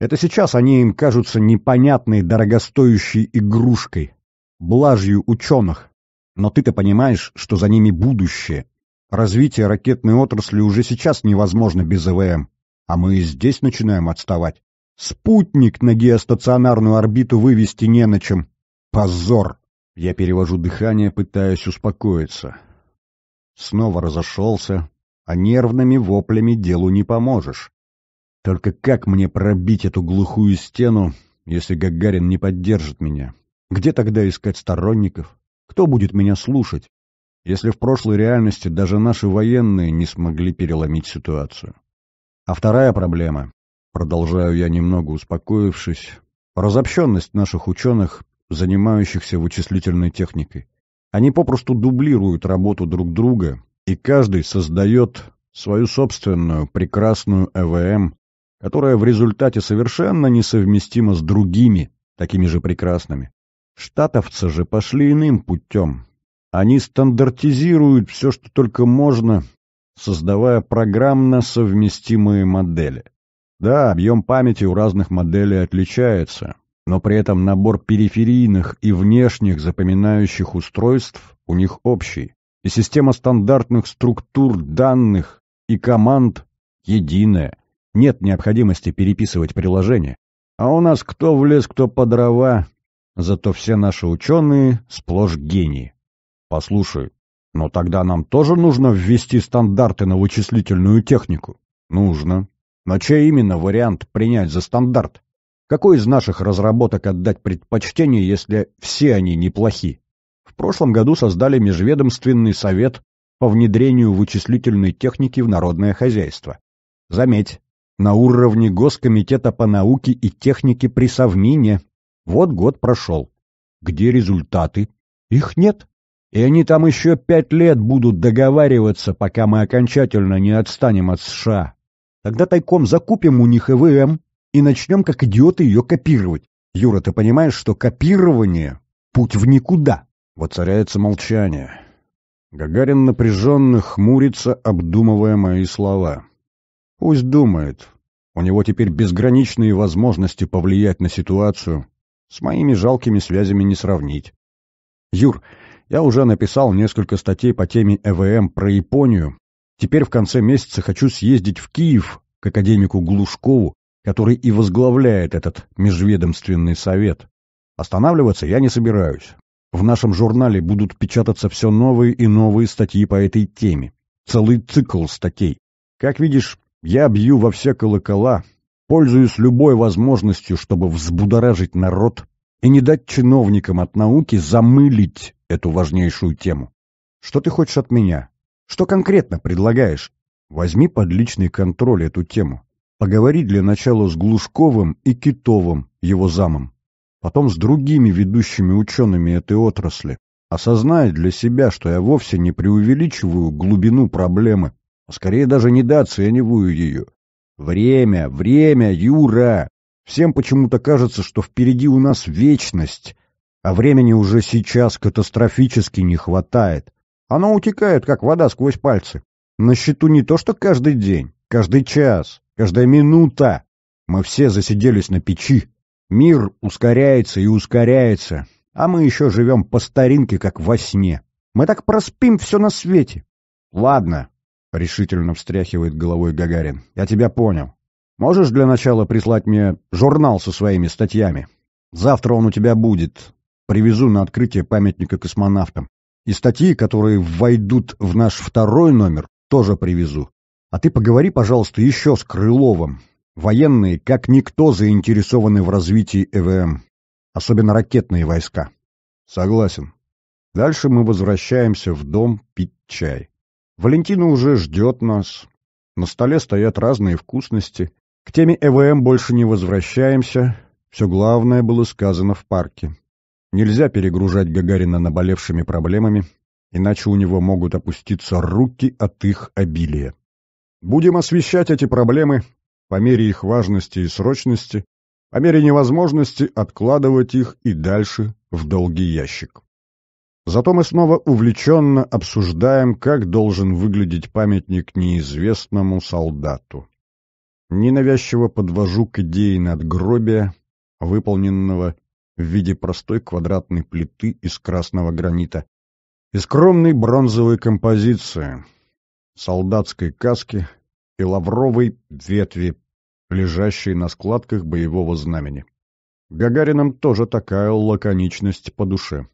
Это сейчас они им кажутся непонятной дорогостоящей игрушкой, блажью ученых. Но ты-то понимаешь, что за ними будущее. Развитие ракетной отрасли уже сейчас невозможно без ЭВМ. А мы и здесь начинаем отставать. Спутник на геостационарную орбиту вывести не на чем. Позор! Я перевожу дыхание, пытаясь успокоиться. Снова разошелся, а нервными воплями делу не поможешь. Только как мне пробить эту глухую стену, если Гагарин не поддержит меня? Где тогда искать сторонников? Кто будет меня слушать, если в прошлой реальности даже наши военные не смогли переломить ситуацию? А вторая проблема, продолжаю я немного успокоившись, разобщенность наших ученых, занимающихся вычислительной техникой. Они попросту дублируют работу друг друга, и каждый создает свою собственную прекрасную ЭВМ, эм, которая в результате совершенно несовместима с другими, такими же прекрасными. Штатовцы же пошли иным путем. Они стандартизируют все, что только можно, создавая программно совместимые модели. Да, объем памяти у разных моделей отличается, но при этом набор периферийных и внешних запоминающих устройств у них общий, и система стандартных структур данных и команд единая. Нет необходимости переписывать приложение. А у нас кто в лес, кто по дрова. Зато все наши ученые сплошь гении. Послушай, но тогда нам тоже нужно ввести стандарты на вычислительную технику. Нужно. Но чей именно вариант принять за стандарт? Какой из наших разработок отдать предпочтение, если все они неплохи? В прошлом году создали межведомственный совет по внедрению вычислительной техники в народное хозяйство. Заметь, на уровне Госкомитета по науке и технике при Совмине. Вот год прошел. Где результаты? Их нет. И они там еще пять лет будут договариваться, пока мы окончательно не отстанем от США. Тогда тайком закупим у них ЭВМ и начнем как идиоты ее копировать. Юра, ты понимаешь, что копирование — путь в никуда? Воцаряется молчание. Гагарин напряженно хмурится, обдумывая мои слова. Пусть думает. У него теперь безграничные возможности повлиять на ситуацию. С моими жалкими связями не сравнить. Юр, я уже написал несколько статей по теме ЭВМ про Японию. Теперь в конце месяца хочу съездить в Киев к академику Глушкову, который и возглавляет этот межведомственный совет. Останавливаться я не собираюсь. В нашем журнале будут печататься все новые и новые статьи по этой теме. Целый цикл статей. Как видишь, я бью во все колокола, пользуюсь любой возможностью, чтобы взбудоражить народ и не дать чиновникам от науки замылить эту важнейшую тему. Что ты хочешь от меня? Что конкретно предлагаешь? Возьми под личный контроль эту тему. Поговори для начала с Глушковым и Китовым, его замом. Потом с другими ведущими учеными этой отрасли. Осознай для себя, что я вовсе не преувеличиваю глубину проблемы, а скорее даже недооцениваю ее. Время, время, Юра! Всем почему-то кажется, что впереди у нас вечность, а времени уже сейчас катастрофически не хватает. Оно утекает, как вода сквозь пальцы. На счету не то, что каждый день, каждый час, каждая минута. Мы все засиделись на печи. Мир ускоряется и ускоряется, а мы еще живем по старинке, как во сне. Мы так проспим все на свете. — Ладно, — решительно встряхивает головой Гагарин, — я тебя понял. Можешь для начала прислать мне журнал со своими статьями? Завтра он у тебя будет. Привезу на открытие памятника космонавтам. И статьи, которые войдут в наш второй номер, тоже привезу. А ты поговори, пожалуйста, еще с Крыловым. Военные, как никто, заинтересованы в развитии ЭВМ. Особенно ракетные войска. Согласен. Дальше мы возвращаемся в дом пить чай. Валентина уже ждет нас. На столе стоят разные вкусности — к теме ЭВМ эм больше не возвращаемся, все главное было сказано в парке. Нельзя перегружать Гагарина наболевшими проблемами, иначе у него могут опуститься руки от их обилия. Будем освещать эти проблемы по мере их важности и срочности, по мере невозможности откладывать их и дальше в долгий ящик. Зато мы снова увлеченно обсуждаем, как должен выглядеть памятник неизвестному солдату ненавязчиво подвожу к идее надгробия, выполненного в виде простой квадратной плиты из красного гранита, и скромной бронзовой композиции, солдатской каски и лавровой ветви, лежащей на складках боевого знамени. Гагаринам тоже такая лаконичность по душе.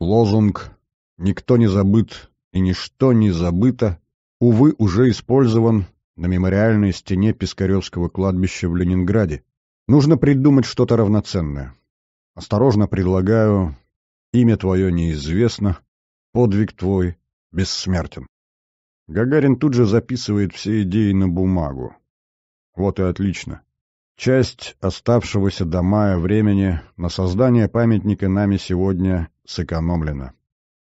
Лозунг «Никто не забыт и ничто не забыто» увы, уже использован на мемориальной стене Пискаревского кладбища в Ленинграде. Нужно придумать что-то равноценное. Осторожно предлагаю «Имя твое неизвестно, подвиг твой бессмертен». Гагарин тут же записывает все идеи на бумагу. Вот и отлично. Часть оставшегося до мая времени на создание памятника нами сегодня сэкономлена.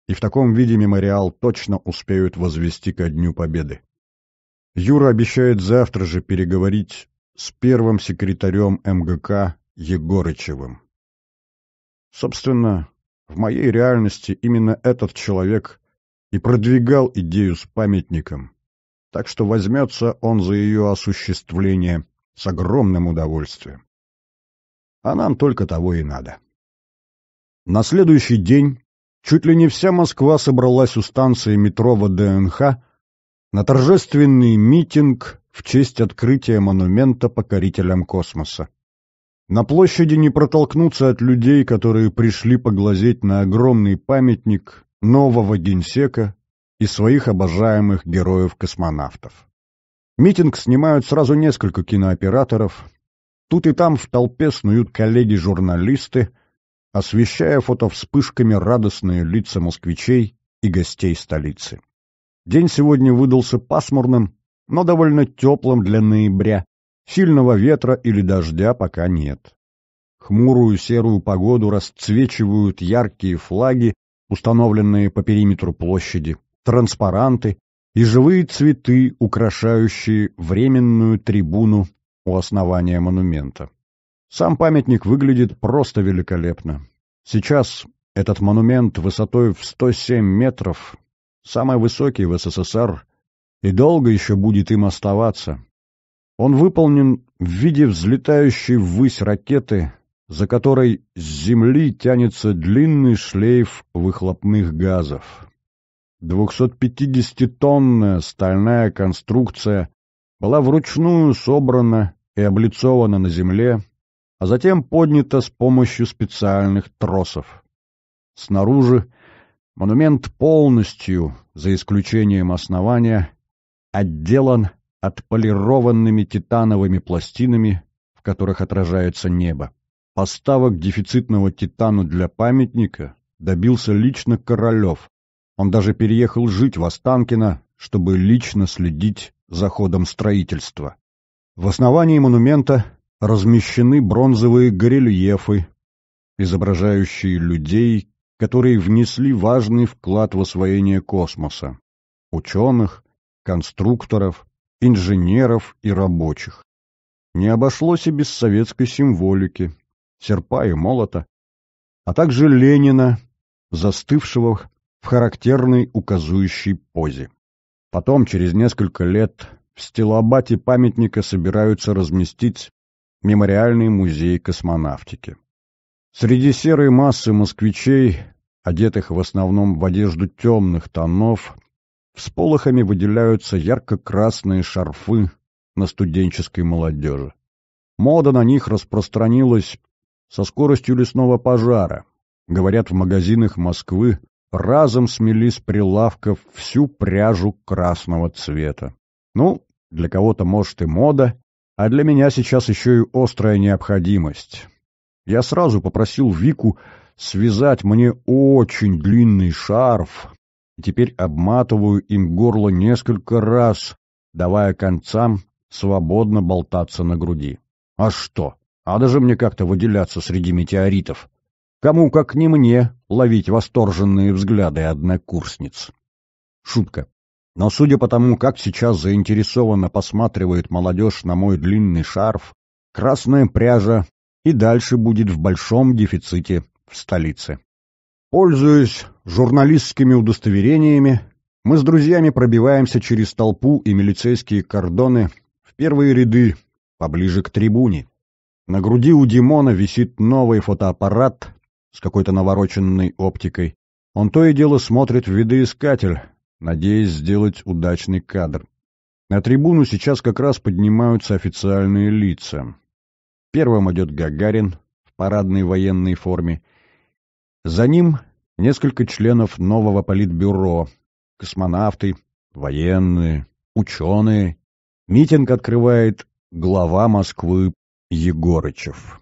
И в таком виде мемориал точно успеют возвести ко Дню Победы. Юра обещает завтра же переговорить с первым секретарем МГК Егорычевым. Собственно, в моей реальности именно этот человек и продвигал идею с памятником, так что возьмется он за ее осуществление с огромным удовольствием. А нам только того и надо. На следующий день чуть ли не вся Москва собралась у станции метро ВДНХ, на торжественный митинг в честь открытия монумента покорителям космоса. На площади не протолкнуться от людей, которые пришли поглазеть на огромный памятник нового генсека и своих обожаемых героев-космонавтов. Митинг снимают сразу несколько кинооператоров. Тут и там в толпе снуют коллеги-журналисты, освещая фото вспышками радостные лица москвичей и гостей столицы. День сегодня выдался пасмурным, но довольно теплым для ноября. Сильного ветра или дождя пока нет. Хмурую серую погоду расцвечивают яркие флаги, установленные по периметру площади, транспаранты и живые цветы, украшающие временную трибуну у основания монумента. Сам памятник выглядит просто великолепно. Сейчас этот монумент высотой в 107 метров самый высокий в СССР, и долго еще будет им оставаться. Он выполнен в виде взлетающей ввысь ракеты, за которой с земли тянется длинный шлейф выхлопных газов. 250-тонная стальная конструкция была вручную собрана и облицована на земле, а затем поднята с помощью специальных тросов. Снаружи Монумент полностью, за исключением основания, отделан отполированными титановыми пластинами, в которых отражается небо. Поставок дефицитного титана для памятника добился лично Королев. Он даже переехал жить в Останкино, чтобы лично следить за ходом строительства. В основании монумента размещены бронзовые горельефы, изображающие людей, которые внесли важный вклад в освоение космоса – ученых, конструкторов, инженеров и рабочих. Не обошлось и без советской символики, серпа и молота, а также Ленина, застывшего в характерной указующей позе. Потом, через несколько лет, в стилобате памятника собираются разместить мемориальный музей космонавтики. Среди серой массы москвичей, одетых в основном в одежду темных тонов, всполохами выделяются ярко-красные шарфы на студенческой молодежи. Мода на них распространилась со скоростью лесного пожара. Говорят, в магазинах Москвы разом смели с прилавков всю пряжу красного цвета. Ну, для кого-то, может, и мода, а для меня сейчас еще и острая необходимость. Я сразу попросил Вику связать мне очень длинный шарф, и теперь обматываю им горло несколько раз, давая концам свободно болтаться на груди. А что? А даже мне как-то выделяться среди метеоритов. Кому, как не мне, ловить восторженные взгляды однокурсниц. Шутка. Но судя по тому, как сейчас заинтересованно посматривает молодежь на мой длинный шарф, красная пряжа и дальше будет в большом дефиците в столице. Пользуясь журналистскими удостоверениями, мы с друзьями пробиваемся через толпу и милицейские кордоны в первые ряды, поближе к трибуне. На груди у Димона висит новый фотоаппарат с какой-то навороченной оптикой. Он то и дело смотрит в видоискатель, надеясь сделать удачный кадр. На трибуну сейчас как раз поднимаются официальные лица. Первым идет Гагарин в парадной военной форме. За ним несколько членов нового политбюро, космонавты, военные, ученые. Митинг открывает глава Москвы Егорычев.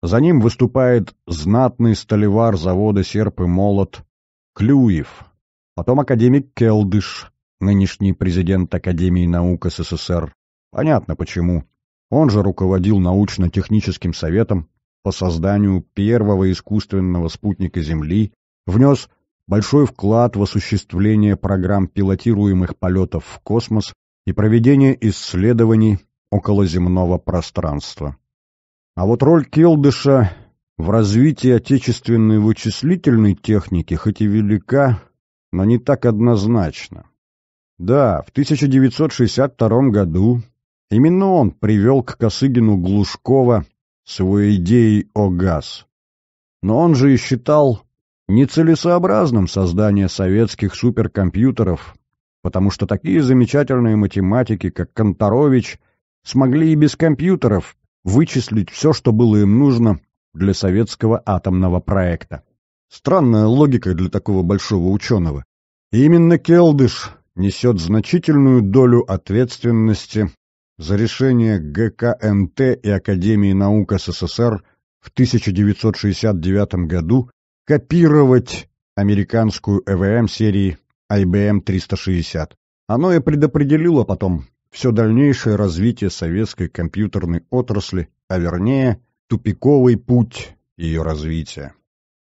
За ним выступает знатный столевар завода «Серп и молот» Клюев, потом академик Келдыш, нынешний президент Академии наук СССР. Понятно почему. Он же руководил научно-техническим советом по созданию первого искусственного спутника Земли, внес большой вклад в осуществление программ пилотируемых полетов в космос и проведение исследований околоземного пространства. А вот роль Келдыша в развитии отечественной вычислительной техники хоть и велика, но не так однозначно. Да, в 1962 году Именно он привел к Косыгину Глушкова свою его идеей о ГАЗ. Но он же и считал нецелесообразным создание советских суперкомпьютеров, потому что такие замечательные математики, как Конторович, смогли и без компьютеров вычислить все, что было им нужно для советского атомного проекта. Странная логика для такого большого ученого. И именно Келдыш несет значительную долю ответственности за решение ГКМТ и Академии наук СССР в 1969 году копировать американскую ЭВМ эм серии IBM 360. Эм Оно и предопределило потом все дальнейшее развитие советской компьютерной отрасли, а вернее тупиковый путь ее развития.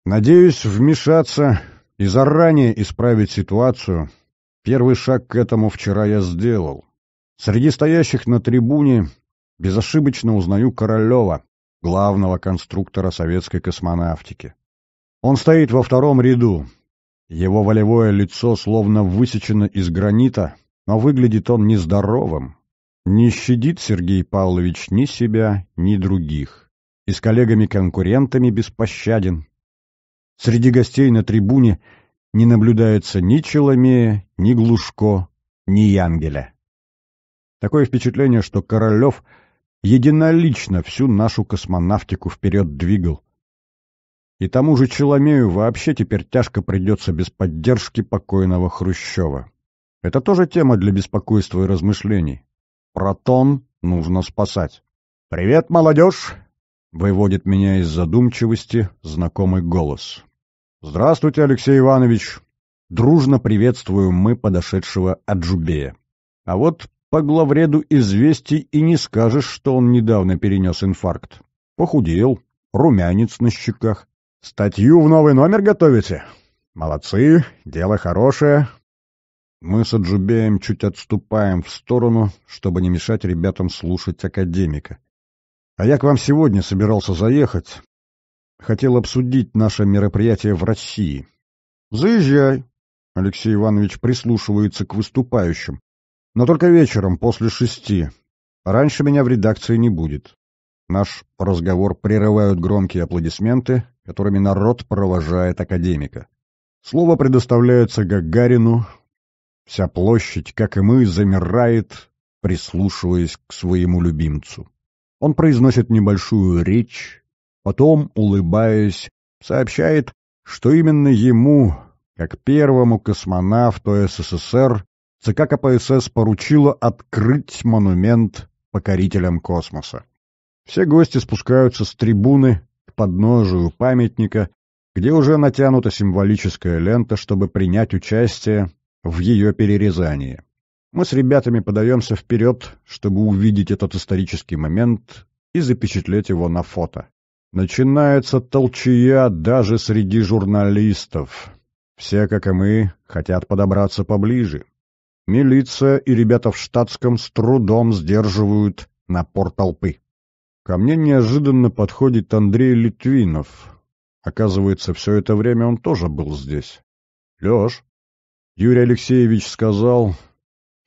Надеюсь вмешаться и заранее исправить ситуацию. Первый шаг к этому вчера я сделал. Среди стоящих на трибуне безошибочно узнаю Королева, главного конструктора советской космонавтики. Он стоит во втором ряду. Его волевое лицо словно высечено из гранита, но выглядит он нездоровым. Не щадит Сергей Павлович ни себя, ни других. И с коллегами-конкурентами беспощаден. Среди гостей на трибуне не наблюдается ни Челомея, ни Глушко, ни Янгеля. Такое впечатление, что Королев единолично всю нашу космонавтику вперед двигал. И тому же Челомею вообще теперь тяжко придется без поддержки покойного Хрущева. Это тоже тема для беспокойства и размышлений. Протон нужно спасать. «Привет, молодежь!» — выводит меня из задумчивости знакомый голос. «Здравствуйте, Алексей Иванович!» Дружно приветствуем мы подошедшего Аджубея. А вот по главреду известий и не скажешь, что он недавно перенес инфаркт. Похудел, румянец на щеках. «Статью в новый номер готовите? Молодцы, дело хорошее». Мы с Аджубеем чуть отступаем в сторону, чтобы не мешать ребятам слушать академика. А я к вам сегодня собирался заехать. Хотел обсудить наше мероприятие в России. «Заезжай», — Алексей Иванович прислушивается к выступающим. Но только вечером, после шести. Раньше меня в редакции не будет. Наш разговор прерывают громкие аплодисменты, которыми народ провожает академика. Слово предоставляется Гагарину. Вся площадь, как и мы, замирает, прислушиваясь к своему любимцу. Он произносит небольшую речь, потом, улыбаясь, сообщает, что именно ему, как первому космонавту СССР, ЦК КПСС поручило открыть монумент покорителям космоса. Все гости спускаются с трибуны к подножию памятника, где уже натянута символическая лента, чтобы принять участие в ее перерезании. Мы с ребятами подаемся вперед, чтобы увидеть этот исторический момент и запечатлеть его на фото. Начинается толчая даже среди журналистов. Все, как и мы, хотят подобраться поближе. Милиция и ребята в штатском с трудом сдерживают напор толпы. Ко мне неожиданно подходит Андрей Литвинов. Оказывается, все это время он тоже был здесь. «Леш, Юрий Алексеевич сказал,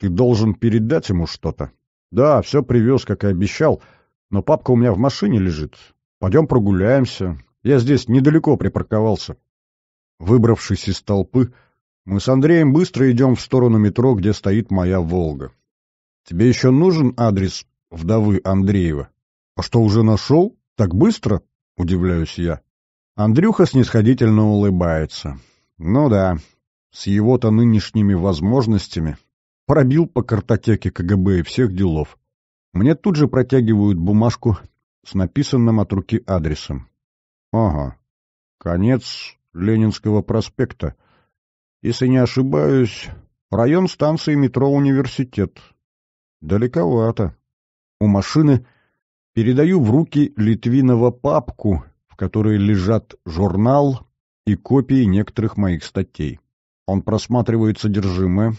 ты должен передать ему что-то. Да, все привез, как и обещал, но папка у меня в машине лежит. Пойдем прогуляемся. Я здесь недалеко припарковался». Выбравшись из толпы, мы с Андреем быстро идем в сторону метро, где стоит моя «Волга». «Тебе еще нужен адрес вдовы Андреева?» «А что, уже нашел? Так быстро?» — удивляюсь я. Андрюха снисходительно улыбается. «Ну да, с его-то нынешними возможностями пробил по картотеке КГБ и всех делов. Мне тут же протягивают бумажку с написанным от руки адресом. Ага, конец Ленинского проспекта — если не ошибаюсь, район станции метро «Университет». Далековато. У машины передаю в руки Литвинова папку, в которой лежат журнал и копии некоторых моих статей. Он просматривает содержимое.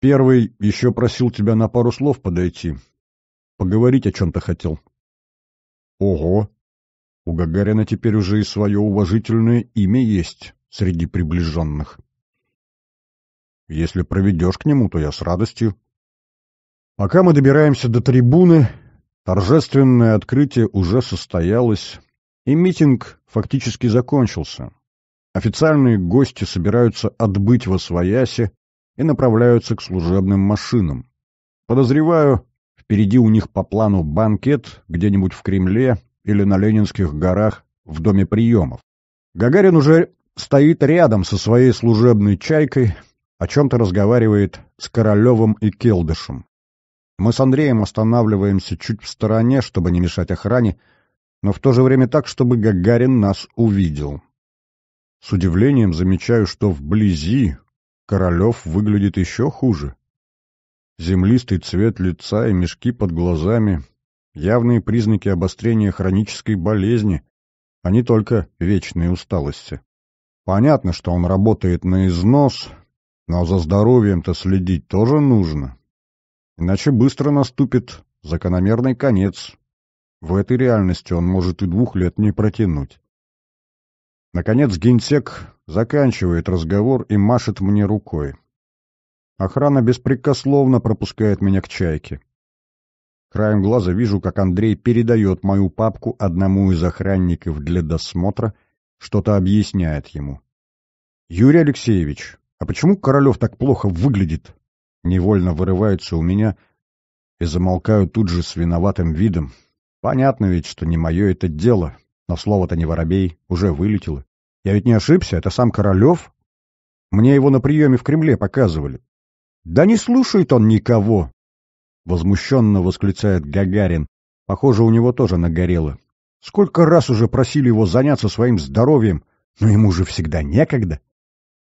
Первый еще просил тебя на пару слов подойти. Поговорить о чем-то хотел. Ого! У Гагарина теперь уже и свое уважительное имя есть среди приближенных. Если проведешь к нему, то я с радостью. Пока мы добираемся до трибуны, торжественное открытие уже состоялось, и митинг фактически закончился. Официальные гости собираются отбыть во свояси и направляются к служебным машинам. Подозреваю, впереди у них по плану банкет где-нибудь в Кремле или на Ленинских горах в доме приемов. Гагарин уже стоит рядом со своей служебной «Чайкой», о чем-то разговаривает с Королевым и Келдышем. Мы с Андреем останавливаемся чуть в стороне, чтобы не мешать охране, но в то же время так, чтобы Гагарин нас увидел. С удивлением замечаю, что вблизи Королев выглядит еще хуже. Землистый цвет лица и мешки под глазами — явные признаки обострения хронической болезни, а не только вечной усталости. Понятно, что он работает на износ, но ну, а за здоровьем-то следить тоже нужно. Иначе быстро наступит закономерный конец. В этой реальности он может и двух лет не протянуть. Наконец генсек заканчивает разговор и машет мне рукой. Охрана беспрекословно пропускает меня к чайке. Краем глаза вижу, как Андрей передает мою папку одному из охранников для досмотра, что-то объясняет ему. «Юрий Алексеевич, «А почему Королев так плохо выглядит?» Невольно вырывается у меня и замолкаю тут же с виноватым видом. Понятно ведь, что не мое это дело, но слово-то не воробей, уже вылетело. Я ведь не ошибся, это сам Королев. Мне его на приеме в Кремле показывали. «Да не слушает он никого!» Возмущенно восклицает Гагарин. Похоже, у него тоже нагорело. Сколько раз уже просили его заняться своим здоровьем, но ему же всегда некогда.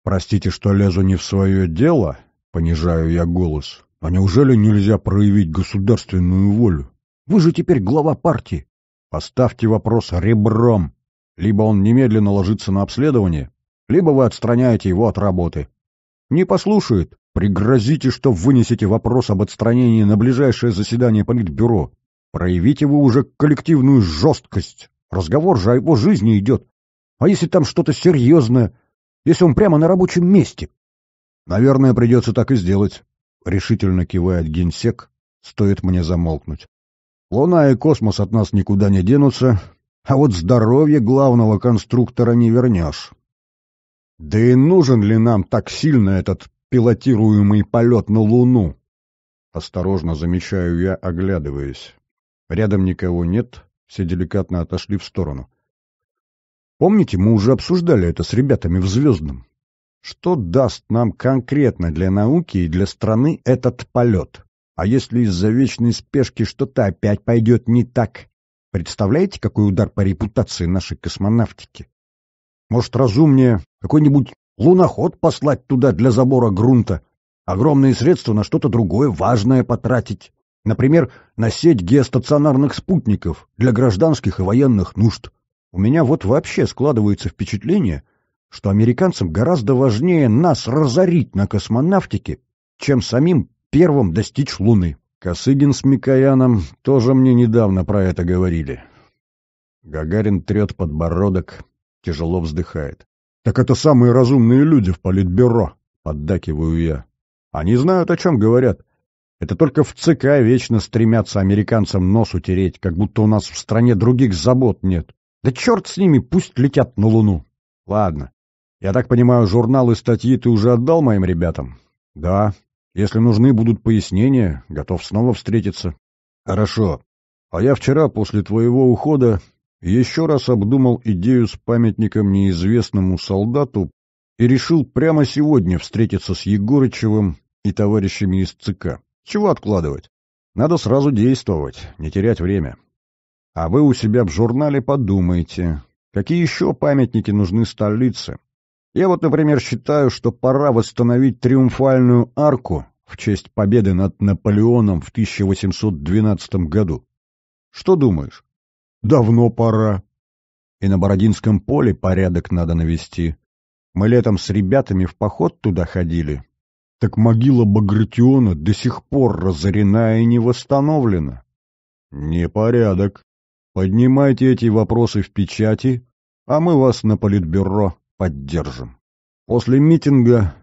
«Простите, что лезу не в свое дело», — понижаю я голос. «А неужели нельзя проявить государственную волю? Вы же теперь глава партии. Поставьте вопрос ребром. Либо он немедленно ложится на обследование, либо вы отстраняете его от работы. Не послушает. Пригрозите, что вынесете вопрос об отстранении на ближайшее заседание Политбюро. Проявите вы уже коллективную жесткость. Разговор же о его жизни идет. А если там что-то серьезное, если он прямо на рабочем месте? — Наверное, придется так и сделать, — решительно кивает генсек, стоит мне замолкнуть. Луна и космос от нас никуда не денутся, а вот здоровье главного конструктора не вернешь. Да и нужен ли нам так сильно этот пилотируемый полет на Луну? Осторожно замечаю я, оглядываясь. Рядом никого нет, все деликатно отошли в сторону. Помните, мы уже обсуждали это с ребятами в «Звездном». Что даст нам конкретно для науки и для страны этот полет? А если из-за вечной спешки что-то опять пойдет не так? Представляете, какой удар по репутации нашей космонавтики? Может, разумнее какой-нибудь луноход послать туда для забора грунта? Огромные средства на что-то другое важное потратить. Например, на сеть геостационарных спутников для гражданских и военных нужд. У меня вот вообще складывается впечатление, что американцам гораздо важнее нас разорить на космонавтике, чем самим первым достичь Луны. Косыгин с Микояном тоже мне недавно про это говорили. Гагарин трет подбородок, тяжело вздыхает. «Так это самые разумные люди в политбюро», — поддакиваю я. «Они знают, о чем говорят. Это только в ЦК вечно стремятся американцам нос утереть, как будто у нас в стране других забот нет. Да черт с ними, пусть летят на Луну. Ладно. Я так понимаю, журналы статьи ты уже отдал моим ребятам? Да. Если нужны будут пояснения, готов снова встретиться. Хорошо. А я вчера после твоего ухода еще раз обдумал идею с памятником неизвестному солдату и решил прямо сегодня встретиться с Егорычевым и товарищами из ЦК. Чего откладывать? Надо сразу действовать, не терять время. А вы у себя в журнале подумайте, какие еще памятники нужны столице. Я вот, например, считаю, что пора восстановить триумфальную арку в честь победы над Наполеоном в 1812 году. Что думаешь? Давно пора. И на Бородинском поле порядок надо навести. Мы летом с ребятами в поход туда ходили. Так могила Багратиона до сих пор разорена и не восстановлена. Непорядок, Поднимайте эти вопросы в печати, а мы вас на Политбюро поддержим. После митинга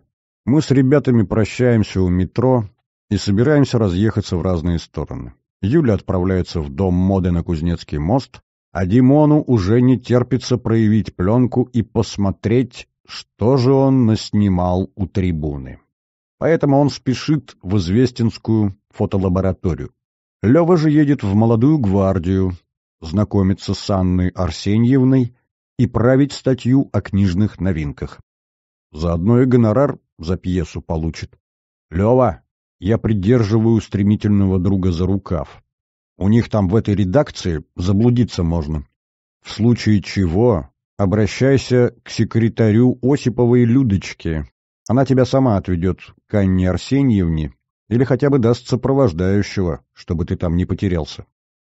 мы с ребятами прощаемся у метро и собираемся разъехаться в разные стороны. Юля отправляется в дом моды на Кузнецкий мост, а Димону уже не терпится проявить пленку и посмотреть, что же он наснимал у трибуны. Поэтому он спешит в Известинскую фотолабораторию. Лева же едет в молодую гвардию, знакомиться с Анной Арсеньевной и править статью о книжных новинках. Заодно и гонорар за пьесу получит. «Лева!» — я придерживаю стремительного друга за рукав. «У них там в этой редакции заблудиться можно. В случае чего обращайся к секретарю Осиповой Людочке. Она тебя сама отведет к Анне Арсеньевне или хотя бы даст сопровождающего, чтобы ты там не потерялся.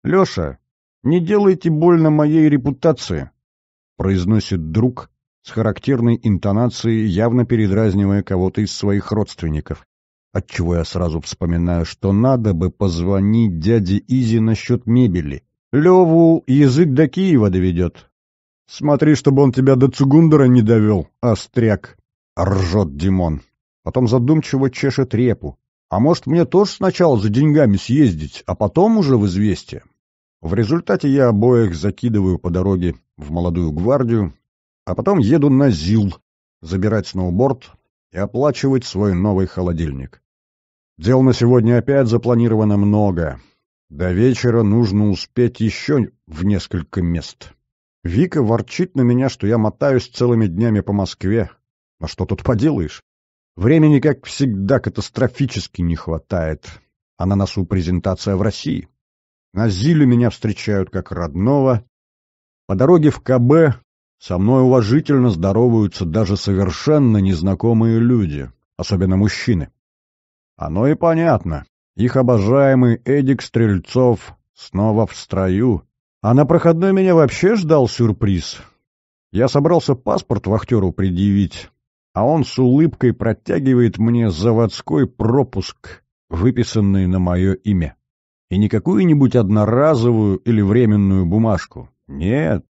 Леша, «Не делайте больно моей репутации», — произносит друг с характерной интонацией, явно передразнивая кого-то из своих родственников. Отчего я сразу вспоминаю, что надо бы позвонить дяде Изи насчет мебели. Леву язык до Киева доведет. «Смотри, чтобы он тебя до Цугундера не довел, остряк!» — ржет Димон. Потом задумчиво чешет репу. «А может, мне тоже сначала за деньгами съездить, а потом уже в известие?» В результате я обоих закидываю по дороге в молодую гвардию, а потом еду на ЗИЛ забирать сноуборд и оплачивать свой новый холодильник. Дел на сегодня опять запланировано много. До вечера нужно успеть еще в несколько мест. Вика ворчит на меня, что я мотаюсь целыми днями по Москве. А что тут поделаешь? Времени, как всегда, катастрофически не хватает. А на носу презентация в России. На Зиле меня встречают как родного. По дороге в КБ со мной уважительно здороваются даже совершенно незнакомые люди, особенно мужчины. Оно и понятно. Их обожаемый Эдик Стрельцов снова в строю. А на проходной меня вообще ждал сюрприз. Я собрался паспорт вахтеру предъявить, а он с улыбкой протягивает мне заводской пропуск, выписанный на мое имя. И не какую-нибудь одноразовую или временную бумажку. Нет.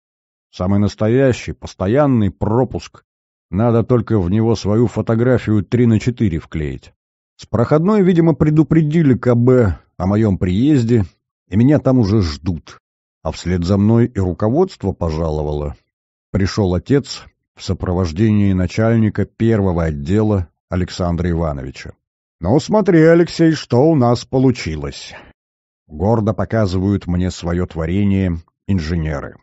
Самый настоящий, постоянный пропуск. Надо только в него свою фотографию 3 на 4 вклеить. С проходной, видимо, предупредили КБ о моем приезде, и меня там уже ждут. А вслед за мной и руководство пожаловало. Пришел отец в сопровождении начальника первого отдела Александра Ивановича. «Ну, смотри, Алексей, что у нас получилось!» Гордо показывают мне свое творение инженеры.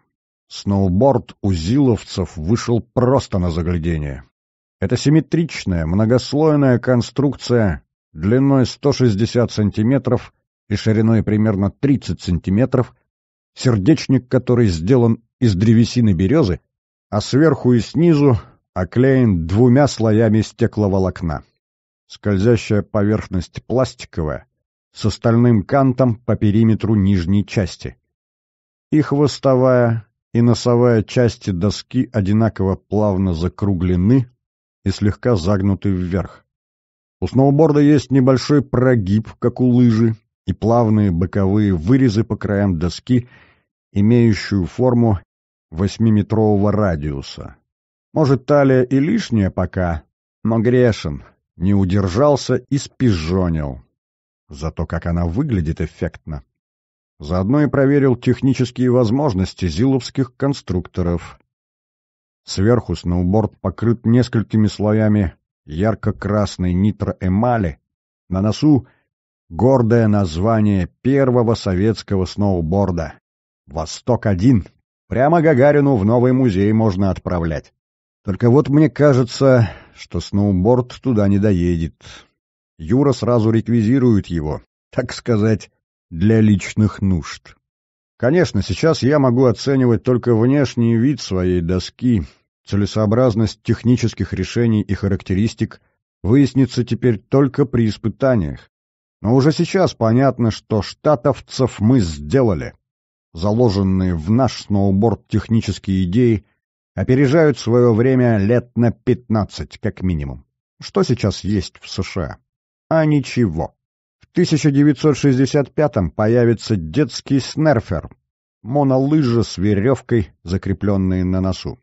Сноуборд у зиловцев вышел просто на заглядение. Это симметричная, многослойная конструкция длиной 160 сантиметров и шириной примерно 30 сантиметров, сердечник который сделан из древесины березы, а сверху и снизу оклеен двумя слоями стекловолокна. Скользящая поверхность пластиковая, с остальным кантом по периметру нижней части. И хвостовая, и носовая части доски одинаково плавно закруглены и слегка загнуты вверх. У сноуборда есть небольшой прогиб, как у лыжи, и плавные боковые вырезы по краям доски, имеющую форму восьмиметрового радиуса. Может, талия и лишняя пока, но грешен, не удержался и спижонил. Зато как она выглядит эффектно. Заодно и проверил технические возможности зиловских конструкторов. Сверху сноуборд покрыт несколькими слоями ярко-красной нитроэмали. На носу гордое название первого советского сноуборда — «Восток-1». Прямо Гагарину в новый музей можно отправлять. Только вот мне кажется, что сноуборд туда не доедет. Юра сразу реквизирует его, так сказать, для личных нужд. Конечно, сейчас я могу оценивать только внешний вид своей доски, целесообразность технических решений и характеристик выяснится теперь только при испытаниях. Но уже сейчас понятно, что штатовцев мы сделали. Заложенные в наш сноуборд технические идеи опережают свое время лет на 15, как минимум. Что сейчас есть в США? А ничего. В 1965-м появится детский снерфер, монолыжа с веревкой, закрепленные на носу.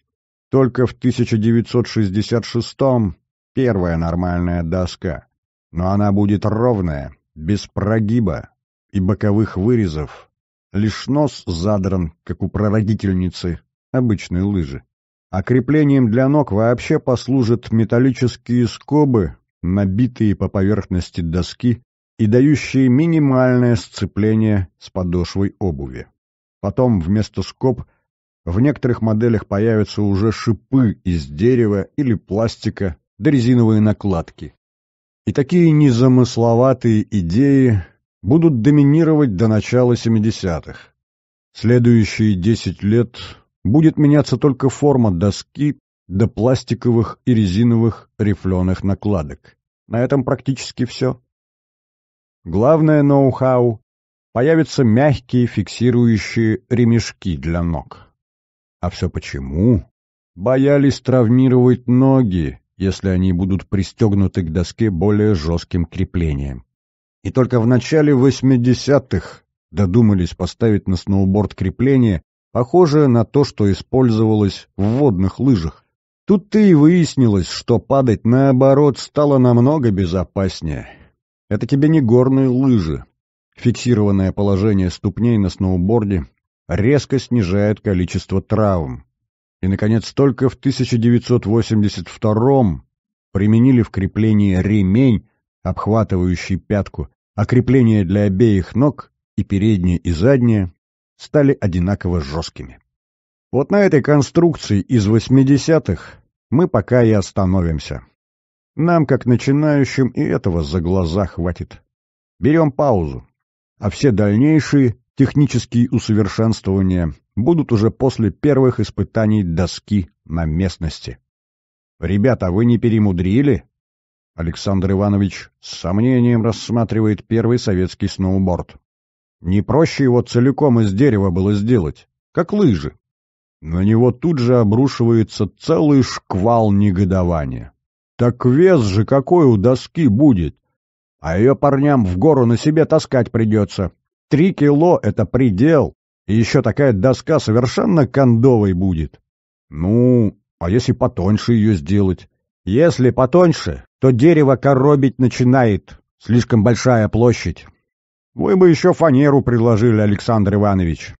Только в 1966-м первая нормальная доска. Но она будет ровная, без прогиба и боковых вырезов. Лишь нос задран, как у прародительницы, обычной лыжи. А креплением для ног вообще послужат металлические скобы набитые по поверхности доски и дающие минимальное сцепление с подошвой обуви. Потом вместо скоб в некоторых моделях появятся уже шипы из дерева или пластика да резиновые накладки. И такие незамысловатые идеи будут доминировать до начала 70-х. Следующие 10 лет будет меняться только форма доски до пластиковых и резиновых рифленых накладок. На этом практически все. Главное ноу-хау — появятся мягкие фиксирующие ремешки для ног. А все почему? Боялись травмировать ноги, если они будут пристегнуты к доске более жестким креплением. И только в начале 80-х додумались поставить на сноуборд крепление, похожее на то, что использовалось в водных лыжах. Тут-то и выяснилось, что падать наоборот стало намного безопаснее. Это тебе не горные лыжи. Фиксированное положение ступней на сноуборде резко снижает количество травм. И, наконец, только в 1982 м применили в креплении ремень, обхватывающий пятку, а крепления для обеих ног, и передние, и задние, стали одинаково жесткими. Вот на этой конструкции из 80-х мы пока и остановимся. Нам, как начинающим, и этого за глаза хватит. Берем паузу, а все дальнейшие технические усовершенствования будут уже после первых испытаний доски на местности. «Ребята, вы не перемудрили?» Александр Иванович с сомнением рассматривает первый советский сноуборд. «Не проще его целиком из дерева было сделать, как лыжи?» На него тут же обрушивается целый шквал негодования. Так вес же какой у доски будет! А ее парням в гору на себе таскать придется. Три кило — это предел, и еще такая доска совершенно кондовой будет. Ну, а если потоньше ее сделать? Если потоньше, то дерево коробить начинает. Слишком большая площадь. Вы бы еще фанеру приложили, Александр Иванович.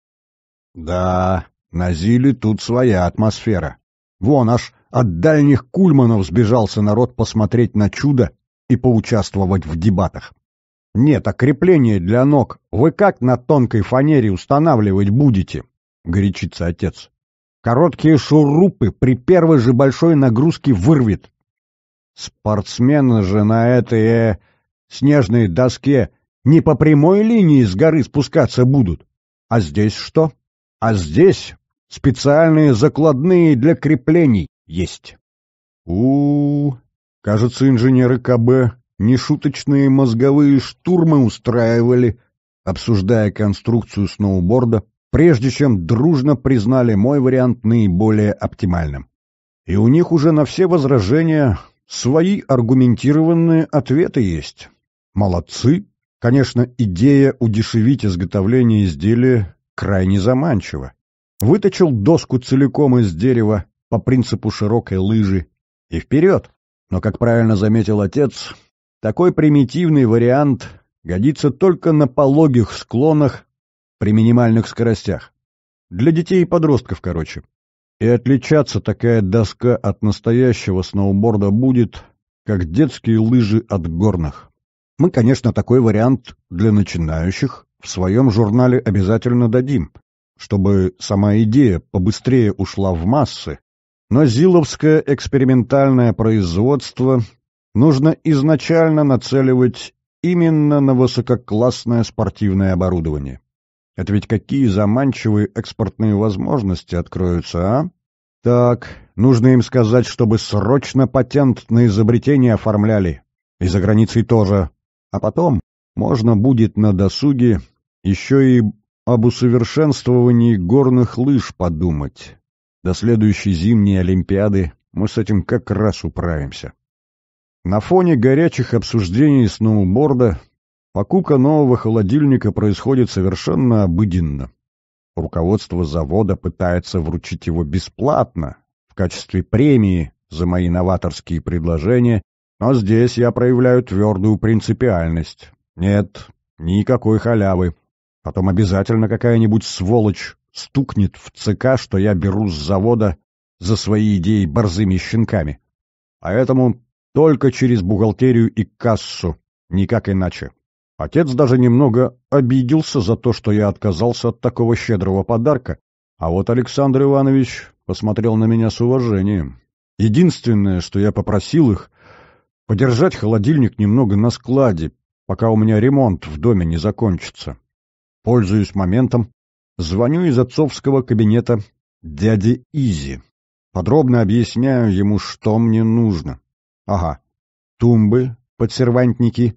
Да, на Зиле тут своя атмосфера. Вон аж от дальних кульманов сбежался народ посмотреть на чудо и поучаствовать в дебатах. Нет, окрепление для ног вы как на тонкой фанере устанавливать будете? Горячится отец. Короткие шурупы при первой же большой нагрузке вырвет. Спортсмены же на этой э, снежной доске не по прямой линии с горы спускаться будут. А здесь что? А здесь Специальные закладные для креплений есть. у, -у, -у кажется, инженеры КБ нешуточные мозговые штурмы устраивали, обсуждая конструкцию сноуборда, прежде чем дружно признали мой вариант наиболее оптимальным. И у них уже на все возражения свои аргументированные ответы есть. Молодцы! Конечно, идея удешевить изготовление изделия крайне заманчива. Выточил доску целиком из дерева по принципу широкой лыжи и вперед. Но, как правильно заметил отец, такой примитивный вариант годится только на пологих склонах при минимальных скоростях. Для детей и подростков, короче. И отличаться такая доска от настоящего сноуборда будет, как детские лыжи от горных. Мы, конечно, такой вариант для начинающих в своем журнале обязательно дадим чтобы сама идея побыстрее ушла в массы, но зиловское экспериментальное производство нужно изначально нацеливать именно на высококлассное спортивное оборудование. Это ведь какие заманчивые экспортные возможности откроются, а? Так, нужно им сказать, чтобы срочно патент на изобретение оформляли. И за границей тоже. А потом можно будет на досуге еще и об усовершенствовании горных лыж подумать. До следующей зимней Олимпиады мы с этим как раз управимся. На фоне горячих обсуждений сноуборда покупка нового холодильника происходит совершенно обыденно. Руководство завода пытается вручить его бесплатно, в качестве премии за мои новаторские предложения, но здесь я проявляю твердую принципиальность. Нет, никакой халявы. Потом обязательно какая-нибудь сволочь стукнет в ЦК, что я беру с завода за свои идеи борзыми щенками. Поэтому а только через бухгалтерию и кассу, никак иначе. Отец даже немного обиделся за то, что я отказался от такого щедрого подарка, а вот Александр Иванович посмотрел на меня с уважением. Единственное, что я попросил их, подержать холодильник немного на складе, пока у меня ремонт в доме не закончится. Пользуюсь моментом, звоню из отцовского кабинета дяде Изи. Подробно объясняю ему, что мне нужно. Ага, тумбы, подсервантники,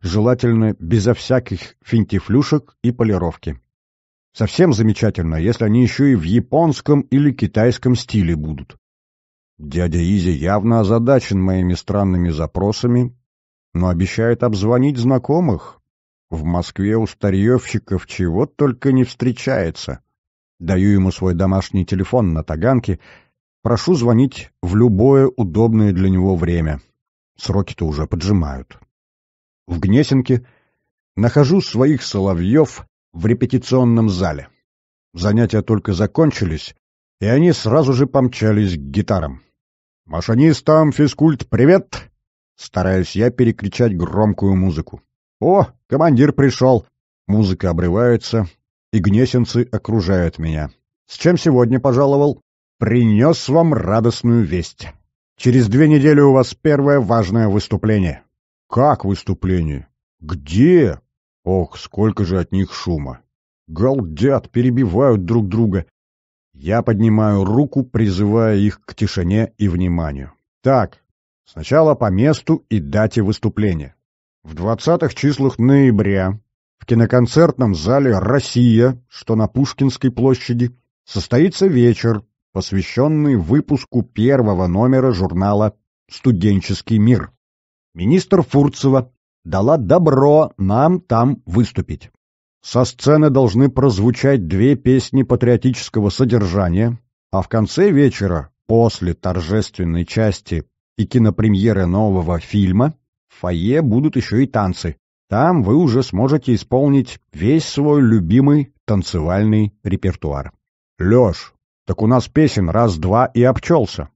желательно безо всяких финтифлюшек и полировки. Совсем замечательно, если они еще и в японском или китайском стиле будут. Дядя Изи явно озадачен моими странными запросами, но обещает обзвонить знакомых, в Москве у старьевщиков чего только не встречается. Даю ему свой домашний телефон на Таганке. Прошу звонить в любое удобное для него время. Сроки-то уже поджимают. В Гнесинке нахожу своих соловьев в репетиционном зале. Занятия только закончились, и они сразу же помчались к гитарам. «Машинистам физкульт привет!» Стараюсь я перекричать громкую музыку. «О, командир пришел!» Музыка обрывается, и гнесинцы окружают меня. «С чем сегодня пожаловал?» «Принес вам радостную весть. Через две недели у вас первое важное выступление». «Как выступление? Где?» «Ох, сколько же от них шума!» «Галдят, перебивают друг друга!» Я поднимаю руку, призывая их к тишине и вниманию. «Так, сначала по месту и дате выступления. В 20-х числах ноября в киноконцертном зале «Россия», что на Пушкинской площади, состоится вечер, посвященный выпуску первого номера журнала «Студенческий мир». Министр Фурцева дала добро нам там выступить. Со сцены должны прозвучать две песни патриотического содержания, а в конце вечера, после торжественной части и кинопремьеры нового фильма, в фойе будут еще и танцы. Там вы уже сможете исполнить весь свой любимый танцевальный репертуар. Леш, так у нас песен раз-два и обчелся.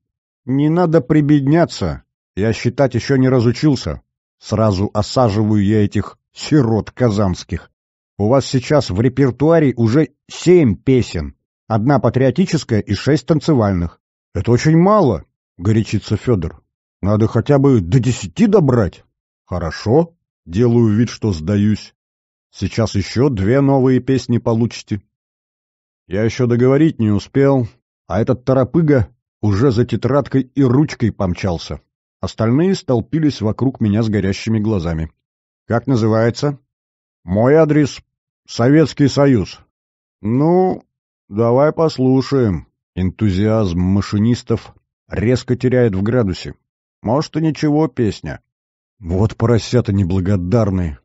Не надо прибедняться. Я считать еще не разучился. Сразу осаживаю я этих сирот казанских. У вас сейчас в репертуаре уже семь песен. Одна патриотическая и шесть танцевальных. Это очень мало, горячится Федор. Надо хотя бы до десяти добрать. Хорошо, делаю вид, что сдаюсь. Сейчас еще две новые песни получите. Я еще договорить не успел, а этот торопыга уже за тетрадкой и ручкой помчался. Остальные столпились вокруг меня с горящими глазами. «Как называется?» «Мой адрес — Советский Союз». «Ну, давай послушаем». Энтузиазм машинистов резко теряет в градусе. Может, и ничего песня. Вот поросята неблагодарные.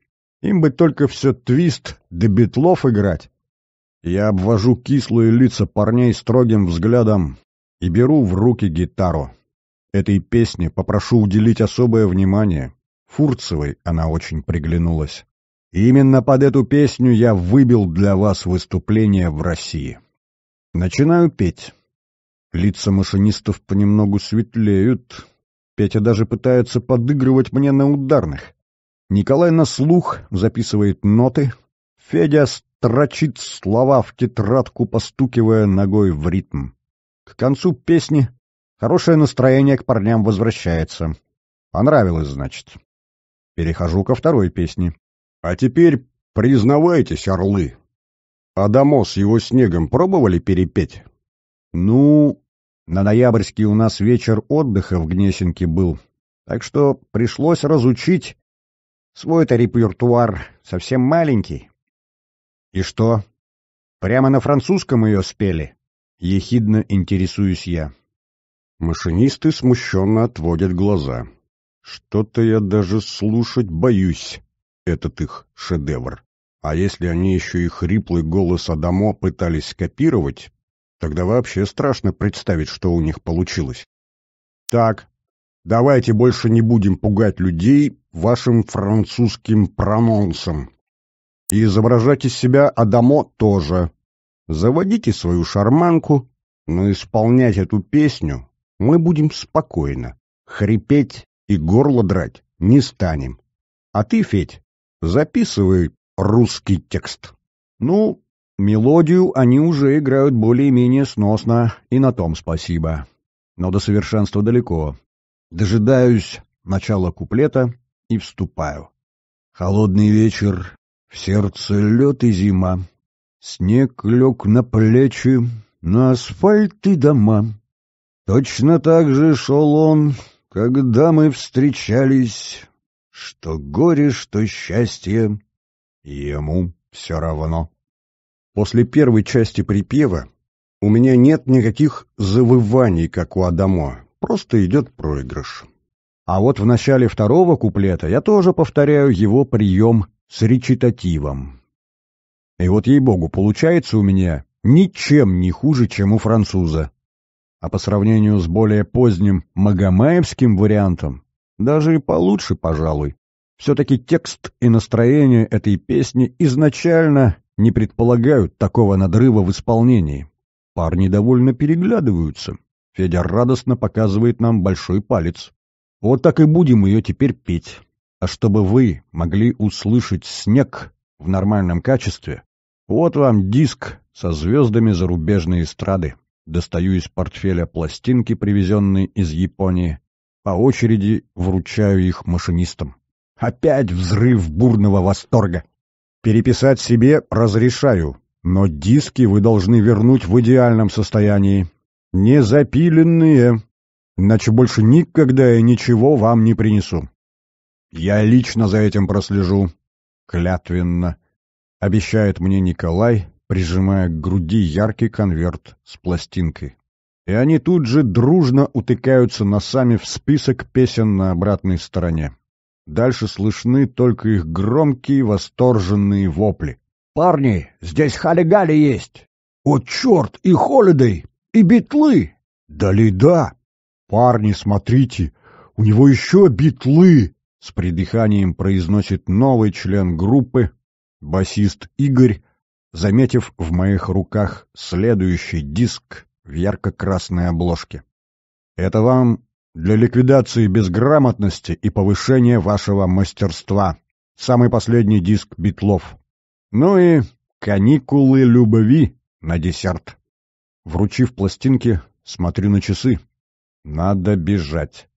Им бы только все твист да битлов играть. Я обвожу кислые лица парней строгим взглядом и беру в руки гитару. Этой песне попрошу уделить особое внимание. Фурцевой она очень приглянулась. И именно под эту песню я выбил для вас выступление в России. Начинаю петь. Лица машинистов понемногу светлеют, Петя даже пытается подыгрывать мне на ударных. Николай на слух записывает ноты. Федя строчит слова в тетрадку, постукивая ногой в ритм. К концу песни хорошее настроение к парням возвращается. Понравилось, значит. Перехожу ко второй песне. А теперь признавайтесь, орлы. Адамос его снегом пробовали перепеть? Ну, на ноябрьский у нас вечер отдыха в Гнесинке был, так что пришлось разучить. Свой-то репертуар совсем маленький. И что? Прямо на французском ее спели? Ехидно интересуюсь я. Машинисты смущенно отводят глаза. Что-то я даже слушать боюсь, этот их шедевр. А если они еще и хриплый голос Адамо пытались скопировать, Тогда вообще страшно представить, что у них получилось. Так, давайте больше не будем пугать людей вашим французским прононсом. И изображать из себя Адамо тоже. Заводите свою шарманку, но исполнять эту песню мы будем спокойно. Хрипеть и горло драть не станем. А ты, Федь, записывай русский текст. Ну, Мелодию они уже играют более-менее сносно, и на том спасибо. Но до совершенства далеко. Дожидаюсь начала куплета и вступаю. Холодный вечер, в сердце лед и зима. Снег лег на плечи, на асфальт и дома. Точно так же шел он, когда мы встречались. Что горе, что счастье, ему все равно. После первой части припева у меня нет никаких завываний, как у Адамо, просто идет проигрыш. А вот в начале второго куплета я тоже повторяю его прием с речитативом. И вот, ей-богу, получается у меня ничем не хуже, чем у француза. А по сравнению с более поздним магомаевским вариантом, даже и получше, пожалуй. Все-таки текст и настроение этой песни изначально не предполагают такого надрыва в исполнении. Парни довольно переглядываются. Федя радостно показывает нам большой палец. Вот так и будем ее теперь петь. А чтобы вы могли услышать снег в нормальном качестве, вот вам диск со звездами зарубежной эстрады. Достаю из портфеля пластинки, привезенные из Японии. По очереди вручаю их машинистам. Опять взрыв бурного восторга. Переписать себе разрешаю, но диски вы должны вернуть в идеальном состоянии. Не запиленные, иначе больше никогда я ничего вам не принесу. Я лично за этим прослежу. Клятвенно. Обещает мне Николай, прижимая к груди яркий конверт с пластинкой. И они тут же дружно утыкаются носами в список песен на обратной стороне. Дальше слышны только их громкие восторженные вопли. «Парни, здесь хали-гали есть! О, черт, и холидей, и битлы!» «Да ли да! Парни, смотрите, у него еще битлы!» С придыханием произносит новый член группы, басист Игорь, заметив в моих руках следующий диск в ярко-красной обложке. Это вам для ликвидации безграмотности и повышения вашего мастерства. Самый последний диск Битлов. Ну и каникулы любви на десерт. Вручив пластинки, смотрю на часы. Надо бежать.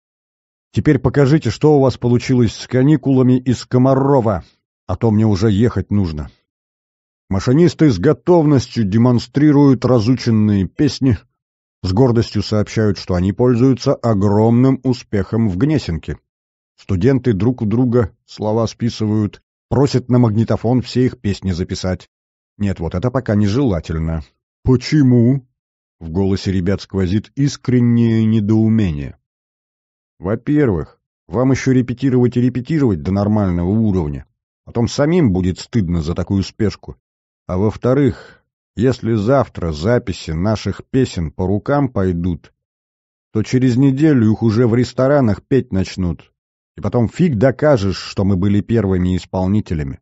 Теперь покажите, что у вас получилось с каникулами из Комарова, а то мне уже ехать нужно. Машинисты с готовностью демонстрируют разученные песни — с гордостью сообщают, что они пользуются огромным успехом в Гнесинке. Студенты друг у друга слова списывают, просят на магнитофон все их песни записать. Нет, вот это пока нежелательно. «Почему?» — в голосе ребят сквозит искреннее недоумение. «Во-первых, вам еще репетировать и репетировать до нормального уровня. Потом самим будет стыдно за такую спешку. А во-вторых, если завтра записи наших песен по рукам пойдут, то через неделю их уже в ресторанах петь начнут. И потом фиг докажешь, что мы были первыми исполнителями.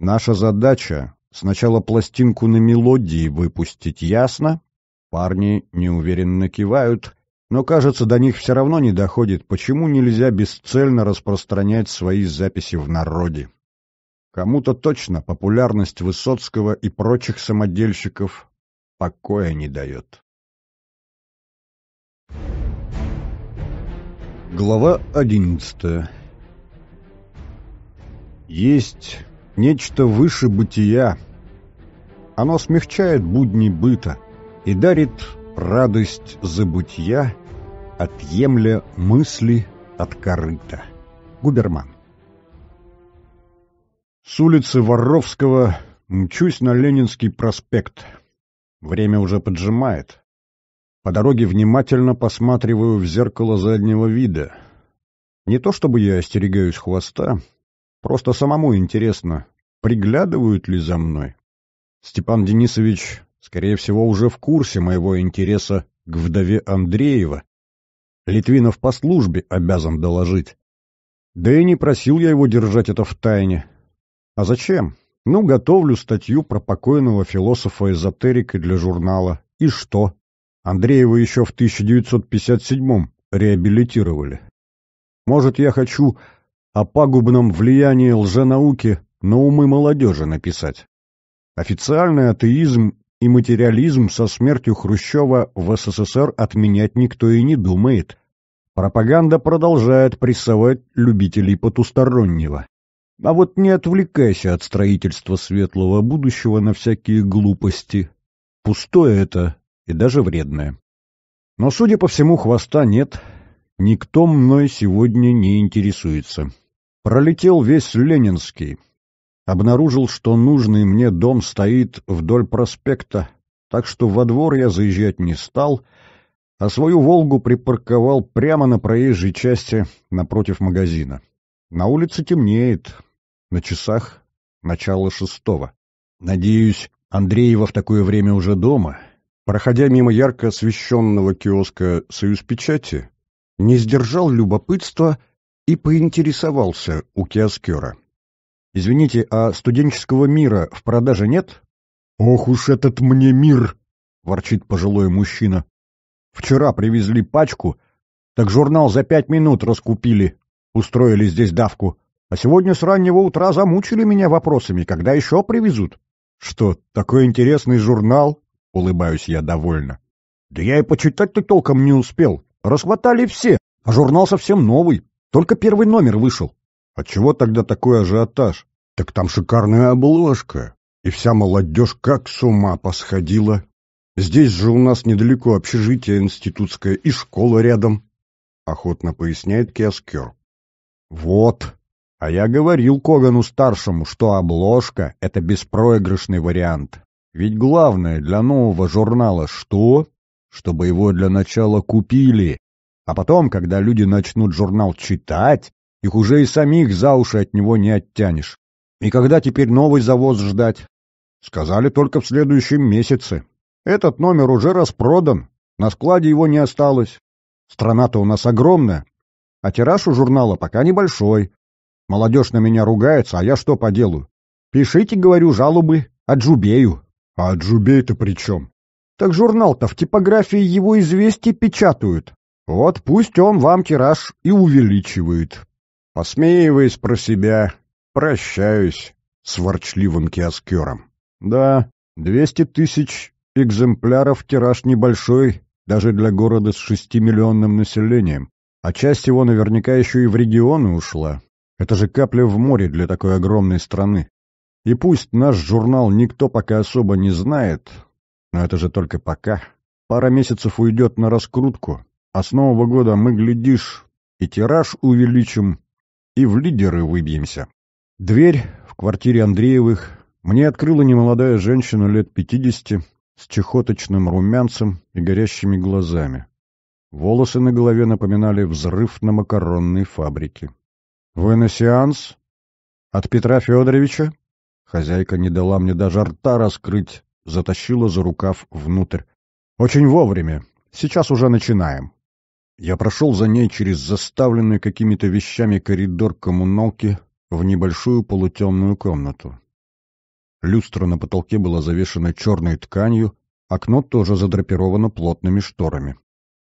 Наша задача — сначала пластинку на мелодии выпустить, ясно? Парни неуверенно кивают, но, кажется, до них все равно не доходит, почему нельзя бесцельно распространять свои записи в народе. Кому-то точно популярность Высоцкого и прочих самодельщиков покоя не дает. Глава одиннадцатая Есть нечто выше бытия. Оно смягчает будни быта и дарит радость забытья, отъемля мысли от корыта. Губерман с улицы Воровского мчусь на Ленинский проспект. Время уже поджимает. По дороге внимательно посматриваю в зеркало заднего вида. Не то чтобы я остерегаюсь хвоста, просто самому интересно, приглядывают ли за мной. Степан Денисович, скорее всего, уже в курсе моего интереса к вдове Андреева. Литвинов по службе обязан доложить. Да и не просил я его держать это в тайне. А зачем? Ну, готовлю статью про покойного философа-эзотерика для журнала. И что? Андреева еще в 1957-м реабилитировали. Может, я хочу о пагубном влиянии лженауки на умы молодежи написать. Официальный атеизм и материализм со смертью Хрущева в СССР отменять никто и не думает. Пропаганда продолжает прессовать любителей потустороннего. А вот не отвлекайся от строительства светлого будущего на всякие глупости. Пустое это и даже вредное. Но, судя по всему, хвоста нет. Никто мной сегодня не интересуется. Пролетел весь Ленинский. Обнаружил, что нужный мне дом стоит вдоль проспекта, так что во двор я заезжать не стал, а свою «Волгу» припарковал прямо на проезжей части напротив магазина. На улице темнеет, на часах начало шестого. Надеюсь, Андреева в такое время уже дома. Проходя мимо ярко освещенного киоска «Союз печати», не сдержал любопытства и поинтересовался у киоскера. «Извините, а студенческого мира в продаже нет?» «Ох уж этот мне мир!» — ворчит пожилой мужчина. «Вчера привезли пачку, так журнал за пять минут раскупили, устроили здесь давку. А сегодня с раннего утра замучили меня вопросами, когда еще привезут. Что, такой интересный журнал? Улыбаюсь я довольно. Да я и почитать-то толком не успел. Расхватали все, а журнал совсем новый. Только первый номер вышел. Отчего а тогда такой ажиотаж? Так там шикарная обложка. И вся молодежь как с ума посходила. Здесь же у нас недалеко общежитие институтское и школа рядом. Охотно поясняет Киоскер. Вот, а я говорил Когану-старшему, что обложка — это беспроигрышный вариант. Ведь главное для нового журнала что? Чтобы его для начала купили. А потом, когда люди начнут журнал читать, их уже и самих за уши от него не оттянешь. И когда теперь новый завоз ждать? Сказали только в следующем месяце. Этот номер уже распродан, на складе его не осталось. Страна-то у нас огромная, а тираж у журнала пока небольшой, Молодежь на меня ругается, а я что поделаю? Пишите, говорю, жалобы Аджубею. А Аджубей-то при чем? Так журнал-то в типографии его известий печатают. Вот пусть он вам тираж и увеличивает. Посмеиваясь про себя, прощаюсь с ворчливым киоскером. Да, двести тысяч экземпляров тираж небольшой, даже для города с шестимиллионным населением. А часть его наверняка еще и в регионы ушла. Это же капля в море для такой огромной страны. И пусть наш журнал никто пока особо не знает, но это же только пока. Пара месяцев уйдет на раскрутку, а с Нового года мы, глядишь, и тираж увеличим, и в лидеры выбьемся. Дверь в квартире Андреевых мне открыла немолодая женщина лет пятидесяти с чехоточным румянцем и горящими глазами. Волосы на голове напоминали взрыв на макаронной фабрике. «Вы на сеанс? От Петра Федоровича?» Хозяйка не дала мне даже рта раскрыть, затащила за рукав внутрь. «Очень вовремя. Сейчас уже начинаем». Я прошел за ней через заставленный какими-то вещами коридор коммуналки в небольшую полутемную комнату. Люстра на потолке была завешена черной тканью, окно тоже задрапировано плотными шторами.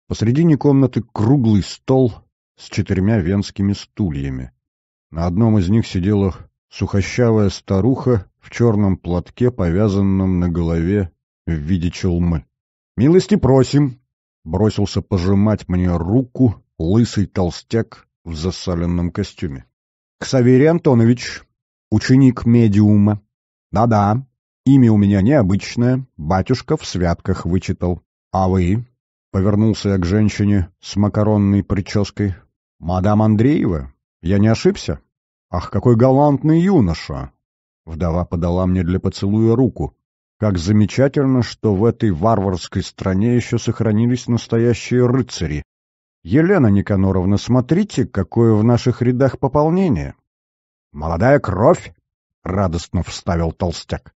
Посредине комнаты круглый стол с четырьмя венскими стульями. На одном из них сидела сухощавая старуха в черном платке, повязанном на голове в виде челмы. «Милости просим!» — бросился пожимать мне руку лысый толстяк в засаленном костюме. «Ксаверий Антонович, ученик медиума. Да-да, имя у меня необычное, батюшка в святках вычитал. А вы?» — повернулся я к женщине с макаронной прической. «Мадам Андреева?» Я не ошибся? Ах, какой галантный юноша! Вдова подала мне для поцелуя руку. Как замечательно, что в этой варварской стране еще сохранились настоящие рыцари. Елена Никаноровна, смотрите, какое в наших рядах пополнение. Молодая кровь! — радостно вставил толстяк.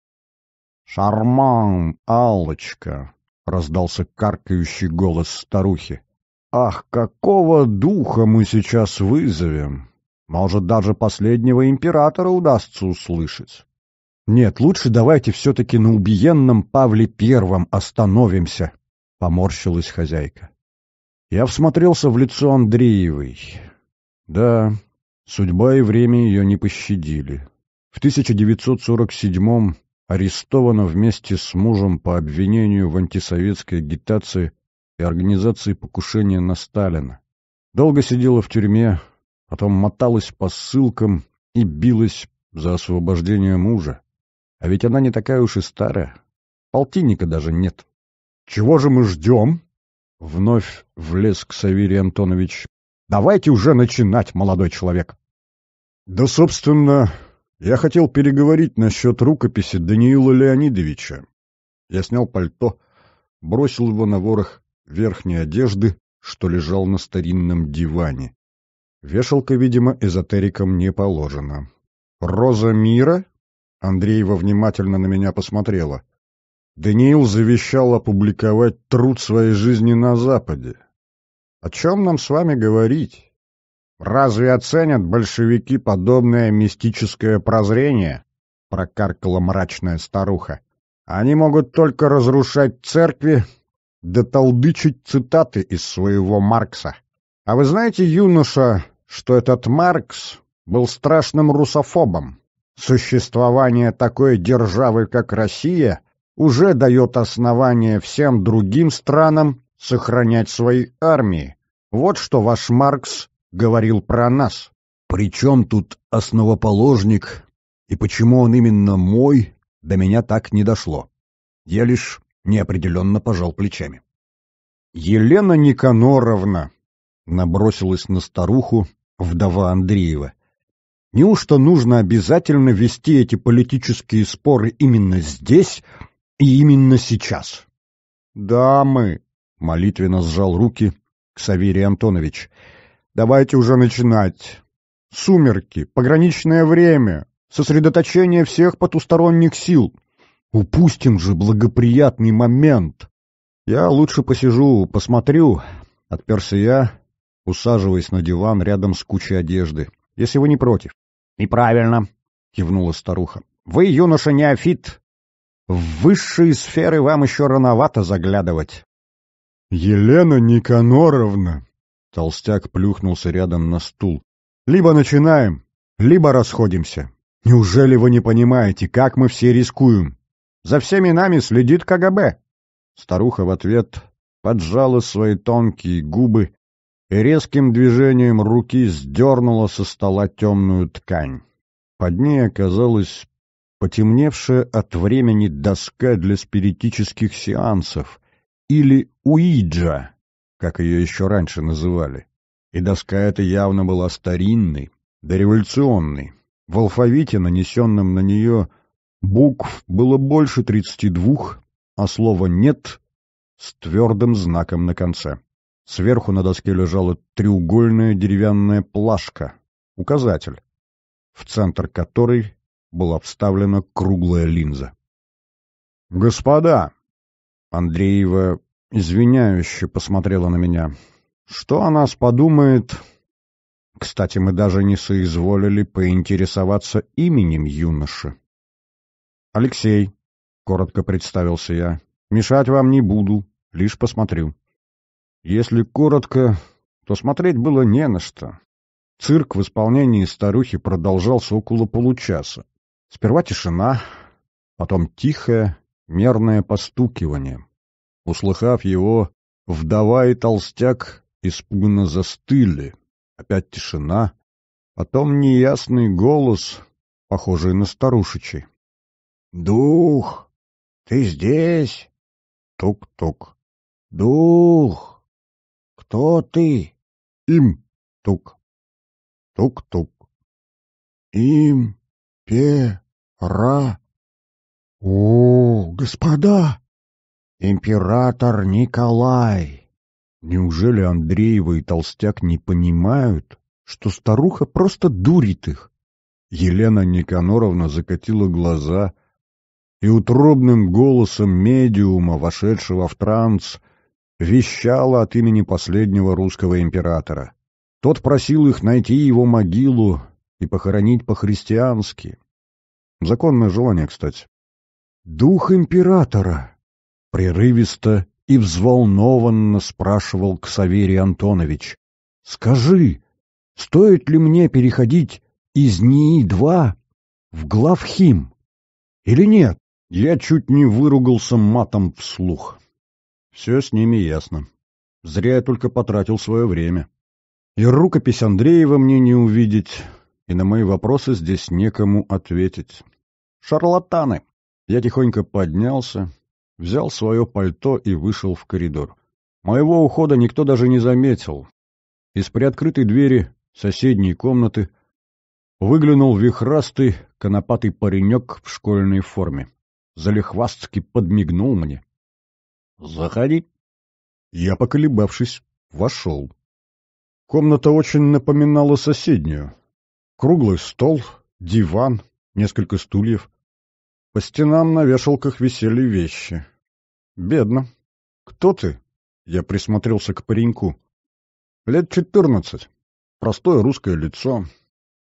«Шарман, Аллочка!» — раздался каркающий голос старухи. «Ах, какого духа мы сейчас вызовем! Может, даже последнего императора удастся услышать. Нет, лучше давайте все-таки на убиенном Павле Первом остановимся, — поморщилась хозяйка. Я всмотрелся в лицо Андреевой. Да, судьба и время ее не пощадили. В 1947-м арестована вместе с мужем по обвинению в антисоветской агитации и организации покушения на Сталина. Долго сидела в тюрьме, потом моталась по ссылкам и билась за освобождение мужа. А ведь она не такая уж и старая. Полтинника даже нет. «Чего же мы ждем?» — вновь влез к Савелий Антонович. «Давайте уже начинать, молодой человек!» «Да, собственно, я хотел переговорить насчет рукописи Даниила Леонидовича. Я снял пальто, бросил его на ворох верхней одежды, что лежал на старинном диване. Вешалка, видимо, эзотерикам не положена. «Роза мира?» Андреева внимательно на меня посмотрела. Даниил завещал опубликовать труд своей жизни на Западе. О чем нам с вами говорить? Разве оценят большевики подобное мистическое прозрение? Прокаркала мрачная старуха. Они могут только разрушать церкви, да толдычить цитаты из своего Маркса. А вы знаете, юноша, что этот Маркс был страшным русофобом? Существование такой державы, как Россия, уже дает основание всем другим странам сохранять свои армии. Вот что ваш Маркс говорил про нас. При чем тут основоположник и почему он именно мой, до меня так не дошло. Я лишь неопределенно пожал плечами. Елена Никаноровна, набросилась на старуху вдова Андреева. Неужто нужно обязательно вести эти политические споры именно здесь и именно сейчас? «Дамы!» — молитвенно сжал руки Ксаверий Антонович. «Давайте уже начинать. Сумерки, пограничное время, сосредоточение всех потусторонних сил. Упустим же благоприятный момент. Я лучше посижу, посмотрю», — отперся я, усаживаясь на диван рядом с кучей одежды. «Если вы не против». «И правильно», — кивнула старуха. «Вы, юноша, неофит. В высшие сферы вам еще рановато заглядывать». «Елена Никаноровна!» — толстяк плюхнулся рядом на стул. «Либо начинаем, либо расходимся. Неужели вы не понимаете, как мы все рискуем? За всеми нами следит КГБ!» Старуха в ответ поджала свои тонкие губы и резким движением руки сдернула со стола темную ткань. Под ней оказалась потемневшая от времени доска для спиритических сеансов, или уиджа, как ее еще раньше называли. И доска эта явно была старинной, дореволюционной. В алфавите, нанесенном на нее, букв было больше тридцати двух, а слова «нет» с твердым знаком на конце. Сверху на доске лежала треугольная деревянная плашка, указатель, в центр которой была вставлена круглая линза. «Господа!» Андреева извиняюще посмотрела на меня. «Что о нас подумает?» Кстати, мы даже не соизволили поинтересоваться именем юноши. «Алексей», — коротко представился я, — «мешать вам не буду, лишь посмотрю». Если коротко, то смотреть было не на что. Цирк в исполнении старухи продолжался около получаса. Сперва тишина, потом тихое, мерное постукивание. Услыхав его, вдова и толстяк испуганно застыли. Опять тишина, потом неясный голос, похожий на старушечий. — Дух, ты здесь? Тук-тук. — Дух! «Кто ты?» «Им!» — тук. Тук-тук. «Им!» «Пе-ра!» «О, господа!» «Император Николай!» Неужели Андреева и Толстяк не понимают, что старуха просто дурит их? Елена Никаноровна закатила глаза и утробным голосом медиума, вошедшего в транс, вещала от имени последнего русского императора. Тот просил их найти его могилу и похоронить по-христиански. Законное желание, кстати. «Дух императора!» — прерывисто и взволнованно спрашивал Ксаверий Антонович. «Скажи, стоит ли мне переходить из НИИ-2 в главхим? Или нет?» Я чуть не выругался матом вслух. Все с ними ясно. Зря я только потратил свое время. И рукопись Андреева мне не увидеть, и на мои вопросы здесь некому ответить. Шарлатаны! Я тихонько поднялся, взял свое пальто и вышел в коридор. Моего ухода никто даже не заметил. Из приоткрытой двери соседней комнаты выглянул вихрастый, конопатый паренек в школьной форме. Залихвастски подмигнул мне. «Заходи». Я, поколебавшись, вошел. Комната очень напоминала соседнюю. Круглый стол, диван, несколько стульев. По стенам на вешалках висели вещи. «Бедно. Кто ты?» Я присмотрелся к пареньку. «Лет четырнадцать. Простое русское лицо.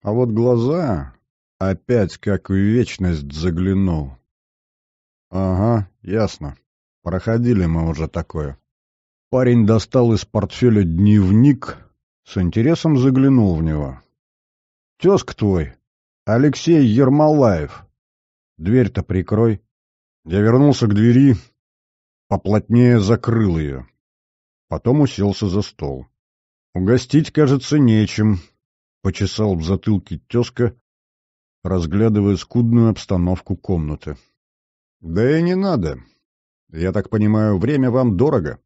А вот глаза... Опять как в вечность заглянул. Ага, ясно. Проходили мы уже такое. Парень достал из портфеля дневник, с интересом заглянул в него. — Тезк твой, Алексей Ермолаев. Дверь-то прикрой. Я вернулся к двери, поплотнее закрыл ее. Потом уселся за стол. Угостить, кажется, нечем, — почесал в затылке тезка, разглядывая скудную обстановку комнаты. — Да и не надо. «Я так понимаю, время вам дорого?»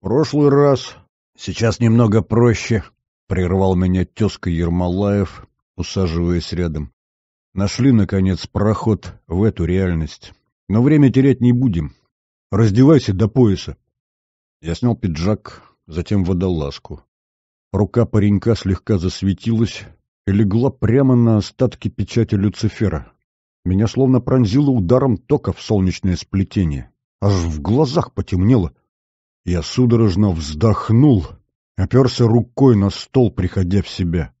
«Прошлый раз. Сейчас немного проще», — прервал меня тезка Ермолаев, усаживаясь рядом. «Нашли, наконец, проход в эту реальность. Но время терять не будем. Раздевайся до пояса». Я снял пиджак, затем водолазку. Рука паренька слегка засветилась и легла прямо на остатки печати Люцифера. Меня словно пронзило ударом тока в солнечное сплетение. Аж в глазах потемнело. Я судорожно вздохнул, оперся рукой на стол, приходя в себя.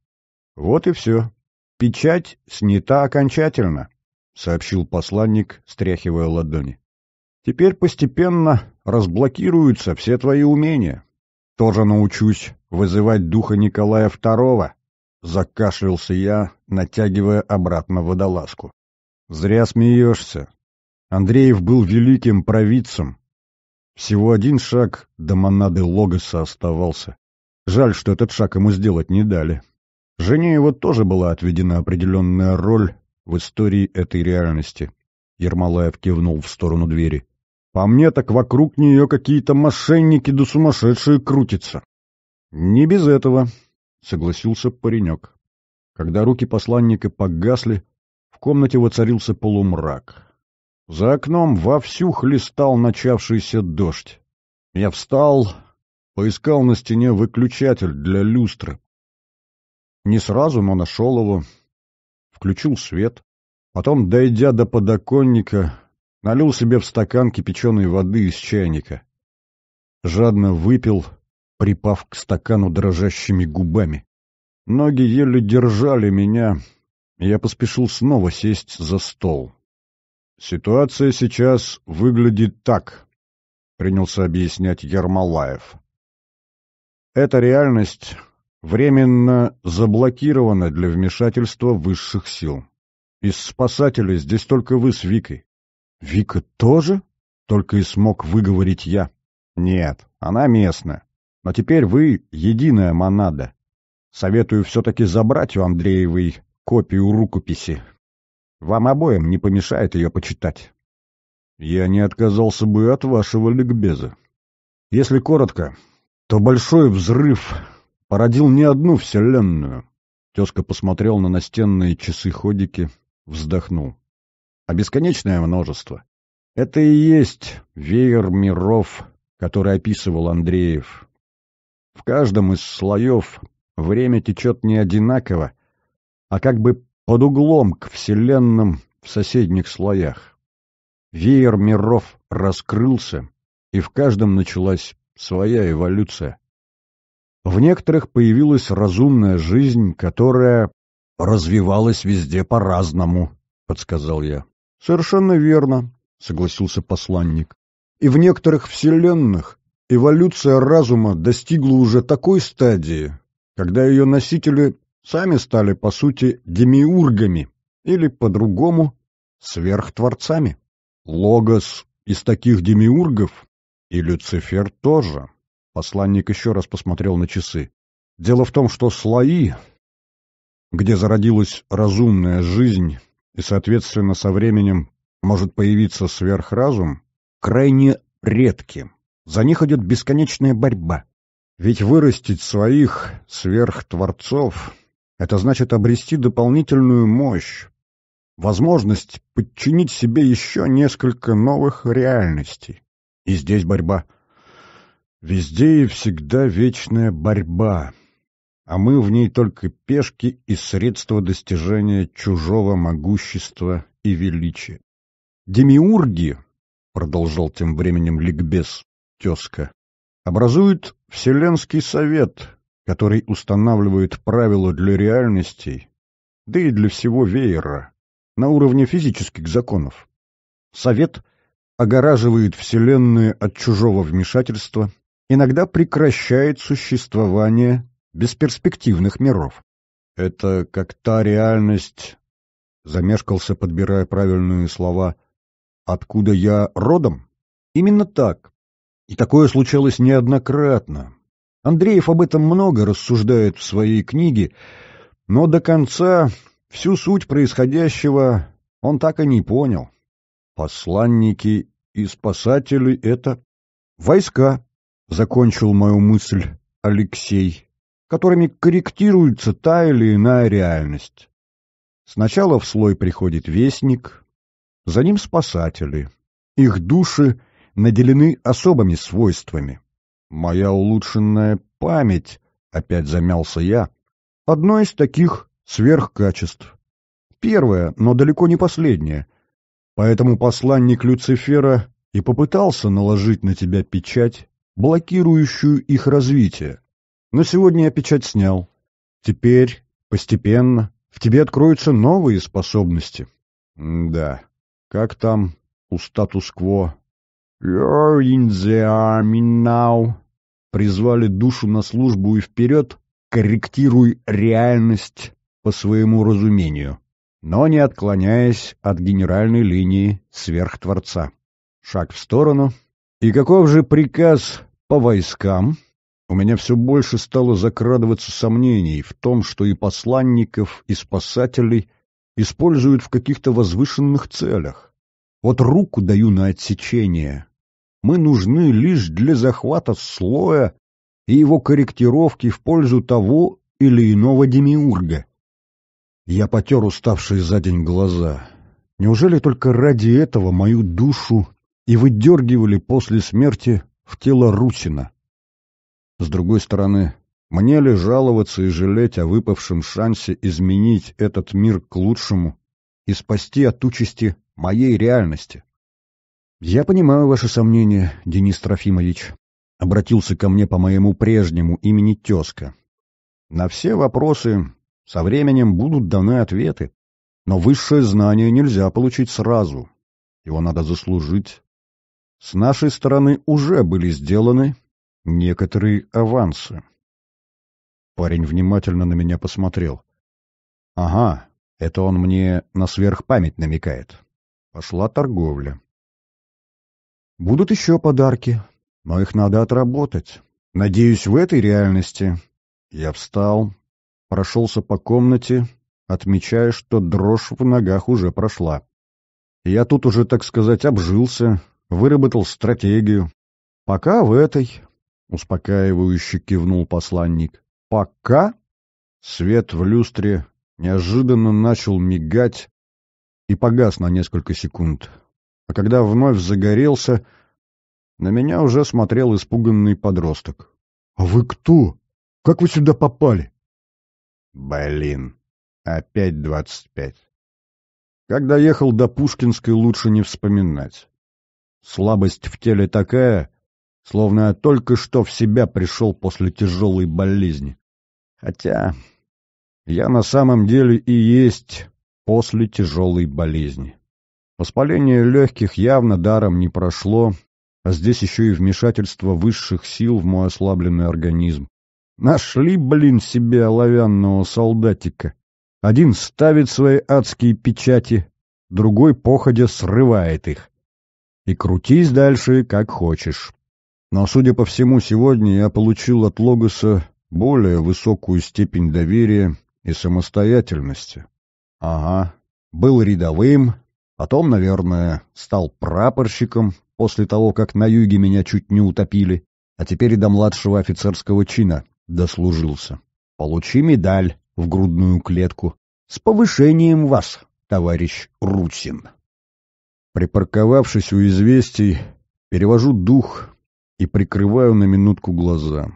Вот и все. Печать снята окончательно, — сообщил посланник, стряхивая ладони. Теперь постепенно разблокируются все твои умения. Тоже научусь вызывать духа Николая II. Закашлялся я, натягивая обратно водолазку. Зря смеешься. Андреев был великим провидцем. Всего один шаг до монады Логоса оставался. Жаль, что этот шаг ему сделать не дали. Жене его тоже была отведена определенная роль в истории этой реальности. Ермолаев кивнул в сторону двери. «По мне так вокруг нее какие-то мошенники да сумасшедшие крутятся». «Не без этого», — согласился паренек. Когда руки посланника погасли, в комнате воцарился полумрак. За окном вовсю хлестал начавшийся дождь. Я встал, поискал на стене выключатель для люстры. Не сразу, но нашел его. Включил свет. Потом, дойдя до подоконника, налил себе в стакан кипяченой воды из чайника. Жадно выпил, припав к стакану дрожащими губами. Ноги еле держали меня, и я поспешил снова сесть за стол. «Ситуация сейчас выглядит так», — принялся объяснять Ермолаев. «Эта реальность временно заблокирована для вмешательства высших сил. Из спасателей здесь только вы с Викой». «Вика тоже?» — только и смог выговорить я. «Нет, она местная. Но теперь вы единая монада. Советую все-таки забрать у Андреевой копию рукописи, вам обоим не помешает ее почитать. Я не отказался бы от вашего ликбеза. Если коротко, то большой взрыв породил не одну вселенную. Тезка посмотрел на настенные часы-ходики, вздохнул. А бесконечное множество. Это и есть веер миров, который описывал Андреев. В каждом из слоев время течет не одинаково, а как бы под углом к вселенным в соседних слоях. Веер миров раскрылся, и в каждом началась своя эволюция. В некоторых появилась разумная жизнь, которая развивалась везде по-разному, — подсказал я. — Совершенно верно, — согласился посланник. И в некоторых вселенных эволюция разума достигла уже такой стадии, когда ее носители сами стали, по сути, демиургами, или, по-другому, сверхтворцами. Логос из таких демиургов, и Люцифер тоже. Посланник еще раз посмотрел на часы. Дело в том, что слои, где зародилась разумная жизнь, и, соответственно, со временем может появиться сверхразум, крайне редки. За них идет бесконечная борьба. Ведь вырастить своих сверхтворцов это значит обрести дополнительную мощь, возможность подчинить себе еще несколько новых реальностей. И здесь борьба. Везде и всегда вечная борьба, а мы в ней только пешки и средства достижения чужого могущества и величия. Демиурги, продолжал тем временем ликбез тезка, образуют Вселенский совет, который устанавливает правила для реальностей, да и для всего веера, на уровне физических законов. Совет огораживает Вселенную от чужого вмешательства, иногда прекращает существование бесперспективных миров. Это как та реальность, замешкался, подбирая правильные слова, откуда я родом? Именно так. И такое случалось неоднократно, Андреев об этом много рассуждает в своей книге, но до конца всю суть происходящего он так и не понял. Посланники и спасатели — это войска, — закончил мою мысль Алексей, которыми корректируется та или иная реальность. Сначала в слой приходит вестник, за ним спасатели. Их души наделены особыми свойствами. «Моя улучшенная память», — опять замялся я, — «одно из таких сверхкачеств. Первое, но далеко не последнее. Поэтому посланник Люцифера и попытался наложить на тебя печать, блокирующую их развитие. Но сегодня я печать снял. Теперь, постепенно, в тебе откроются новые способности. М да, как там у статус-кво? «You're in the army now», призвали душу на службу и вперед, корректируй реальность по своему разумению, но не отклоняясь от генеральной линии сверхтворца. Шаг в сторону. И каков же приказ по войскам? У меня все больше стало закрадываться сомнений в том, что и посланников, и спасателей используют в каких-то возвышенных целях. Вот руку даю на отсечение, мы нужны лишь для захвата слоя и его корректировки в пользу того или иного демиурга. Я потер уставшие за день глаза. Неужели только ради этого мою душу и выдергивали после смерти в тело Русина? С другой стороны, мне ли жаловаться и жалеть о выпавшем шансе изменить этот мир к лучшему и спасти от участи моей реальности? «Я понимаю ваши сомнения, Денис Трофимович», — обратился ко мне по моему прежнему имени тезка. «На все вопросы со временем будут даны ответы, но высшее знание нельзя получить сразу, его надо заслужить. С нашей стороны уже были сделаны некоторые авансы». Парень внимательно на меня посмотрел. «Ага, это он мне на сверхпамять намекает. Пошла торговля». Будут еще подарки, но их надо отработать. Надеюсь, в этой реальности я встал, прошелся по комнате, отмечая, что дрожь в ногах уже прошла. Я тут уже, так сказать, обжился, выработал стратегию. Пока в этой, — успокаивающе кивнул посланник, — пока свет в люстре неожиданно начал мигать и погас на несколько секунд а когда вновь загорелся, на меня уже смотрел испуганный подросток. «А вы кто? Как вы сюда попали?» «Блин, опять двадцать пять. Как доехал до Пушкинской, лучше не вспоминать. Слабость в теле такая, словно я только что в себя пришел после тяжелой болезни. Хотя я на самом деле и есть после тяжелой болезни. Воспаление легких явно даром не прошло, а здесь еще и вмешательство высших сил в мой ослабленный организм. Нашли, блин, себе оловянного солдатика. Один ставит свои адские печати, другой походя срывает их. И крутись дальше, как хочешь. Но, судя по всему, сегодня я получил от Логоса более высокую степень доверия и самостоятельности. Ага, был рядовым, Потом, наверное, стал прапорщиком после того, как на юге меня чуть не утопили, а теперь и до младшего офицерского чина дослужился. Получи медаль в грудную клетку. С повышением вас, товарищ Русин. Припарковавшись у известий, перевожу дух и прикрываю на минутку глаза.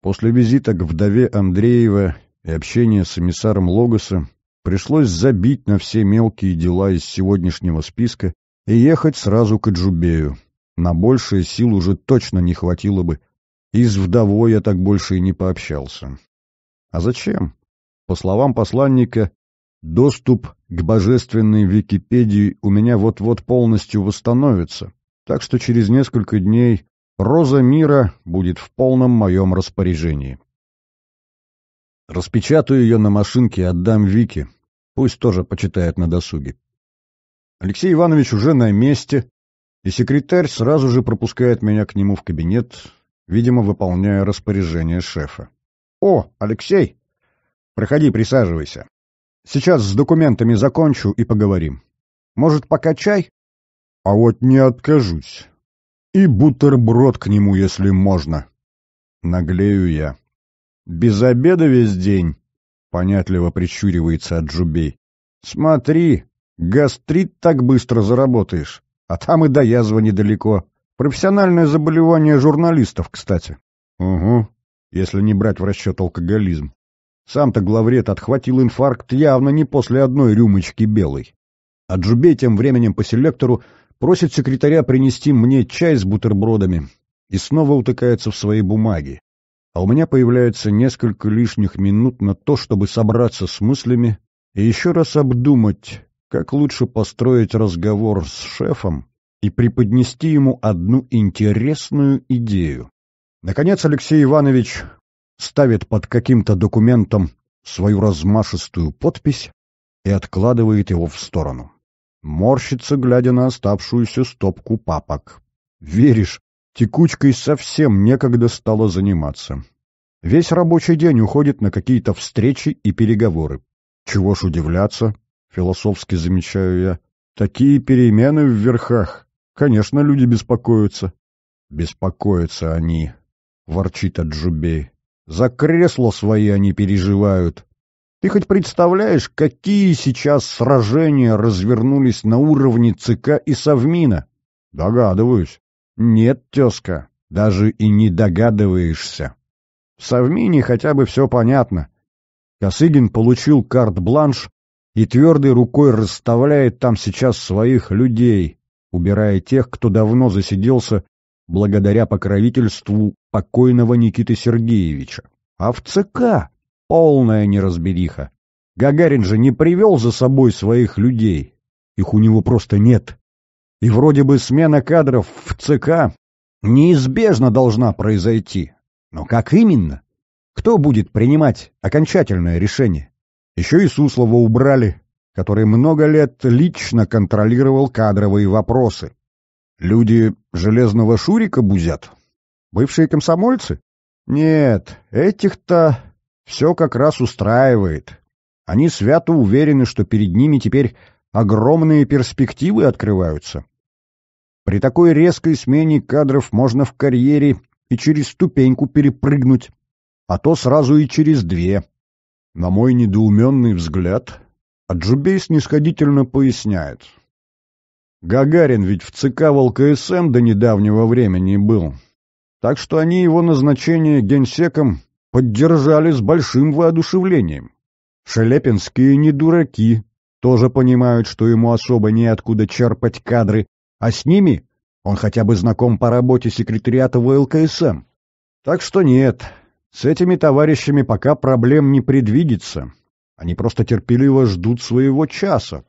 После визита к вдове Андреева и общения с эмиссаром Логоса Пришлось забить на все мелкие дела из сегодняшнего списка и ехать сразу к Джубею. На большие сил уже точно не хватило бы. И с вдовой я так больше и не пообщался. А зачем? По словам посланника, доступ к божественной Википедии у меня вот-вот полностью восстановится, так что через несколько дней роза мира будет в полном моем распоряжении. Распечатаю ее на машинке и отдам Вике. Пусть тоже почитает на досуге. Алексей Иванович уже на месте, и секретарь сразу же пропускает меня к нему в кабинет, видимо, выполняя распоряжение шефа. «О, Алексей! Проходи, присаживайся. Сейчас с документами закончу и поговорим. Может, пока чай?» «А вот не откажусь. И бутерброд к нему, если можно». Наглею я. Без обеда весь день, — понятливо причуривается от Джубей. Смотри, гастрит так быстро заработаешь, а там и до язвы недалеко. Профессиональное заболевание журналистов, кстати. Угу, если не брать в расчет алкоголизм. Сам-то главред отхватил инфаркт явно не после одной рюмочки белой. А Джубей тем временем по селектору просит секретаря принести мне чай с бутербродами и снова утыкается в свои бумаги а у меня появляется несколько лишних минут на то, чтобы собраться с мыслями и еще раз обдумать, как лучше построить разговор с шефом и преподнести ему одну интересную идею. Наконец Алексей Иванович ставит под каким-то документом свою размашистую подпись и откладывает его в сторону. Морщится, глядя на оставшуюся стопку папок. «Веришь, Текучкой совсем некогда стало заниматься. Весь рабочий день уходит на какие-то встречи и переговоры. Чего ж удивляться, философски замечаю я. Такие перемены в верхах. Конечно, люди беспокоятся. Беспокоятся они, ворчит Аджубей. За кресло свои они переживают. Ты хоть представляешь, какие сейчас сражения развернулись на уровне ЦК и Совмина? Догадываюсь. Нет, тезка, даже и не догадываешься. В Совмине хотя бы все понятно. Косыгин получил карт-бланш и твердой рукой расставляет там сейчас своих людей, убирая тех, кто давно засиделся благодаря покровительству покойного Никиты Сергеевича. А в ЦК полная неразбериха. Гагарин же не привел за собой своих людей. Их у него просто нет и вроде бы смена кадров в ЦК неизбежно должна произойти. Но как именно? Кто будет принимать окончательное решение? Еще и Суслова убрали, который много лет лично контролировал кадровые вопросы. Люди железного Шурика бузят? Бывшие комсомольцы? Нет, этих-то все как раз устраивает. Они свято уверены, что перед ними теперь огромные перспективы открываются. При такой резкой смене кадров можно в карьере и через ступеньку перепрыгнуть, а то сразу и через две. На мой недоуменный взгляд, Аджубей снисходительно поясняет. Гагарин ведь в ЦК ВЛКСМ до недавнего времени был, так что они его назначение генсеком поддержали с большим воодушевлением. Шелепинские не дураки, тоже понимают, что ему особо неоткуда черпать кадры, а с ними он хотя бы знаком по работе секретариата ВЛКСМ. Так что нет, с этими товарищами пока проблем не предвидится. Они просто терпеливо ждут своего часа.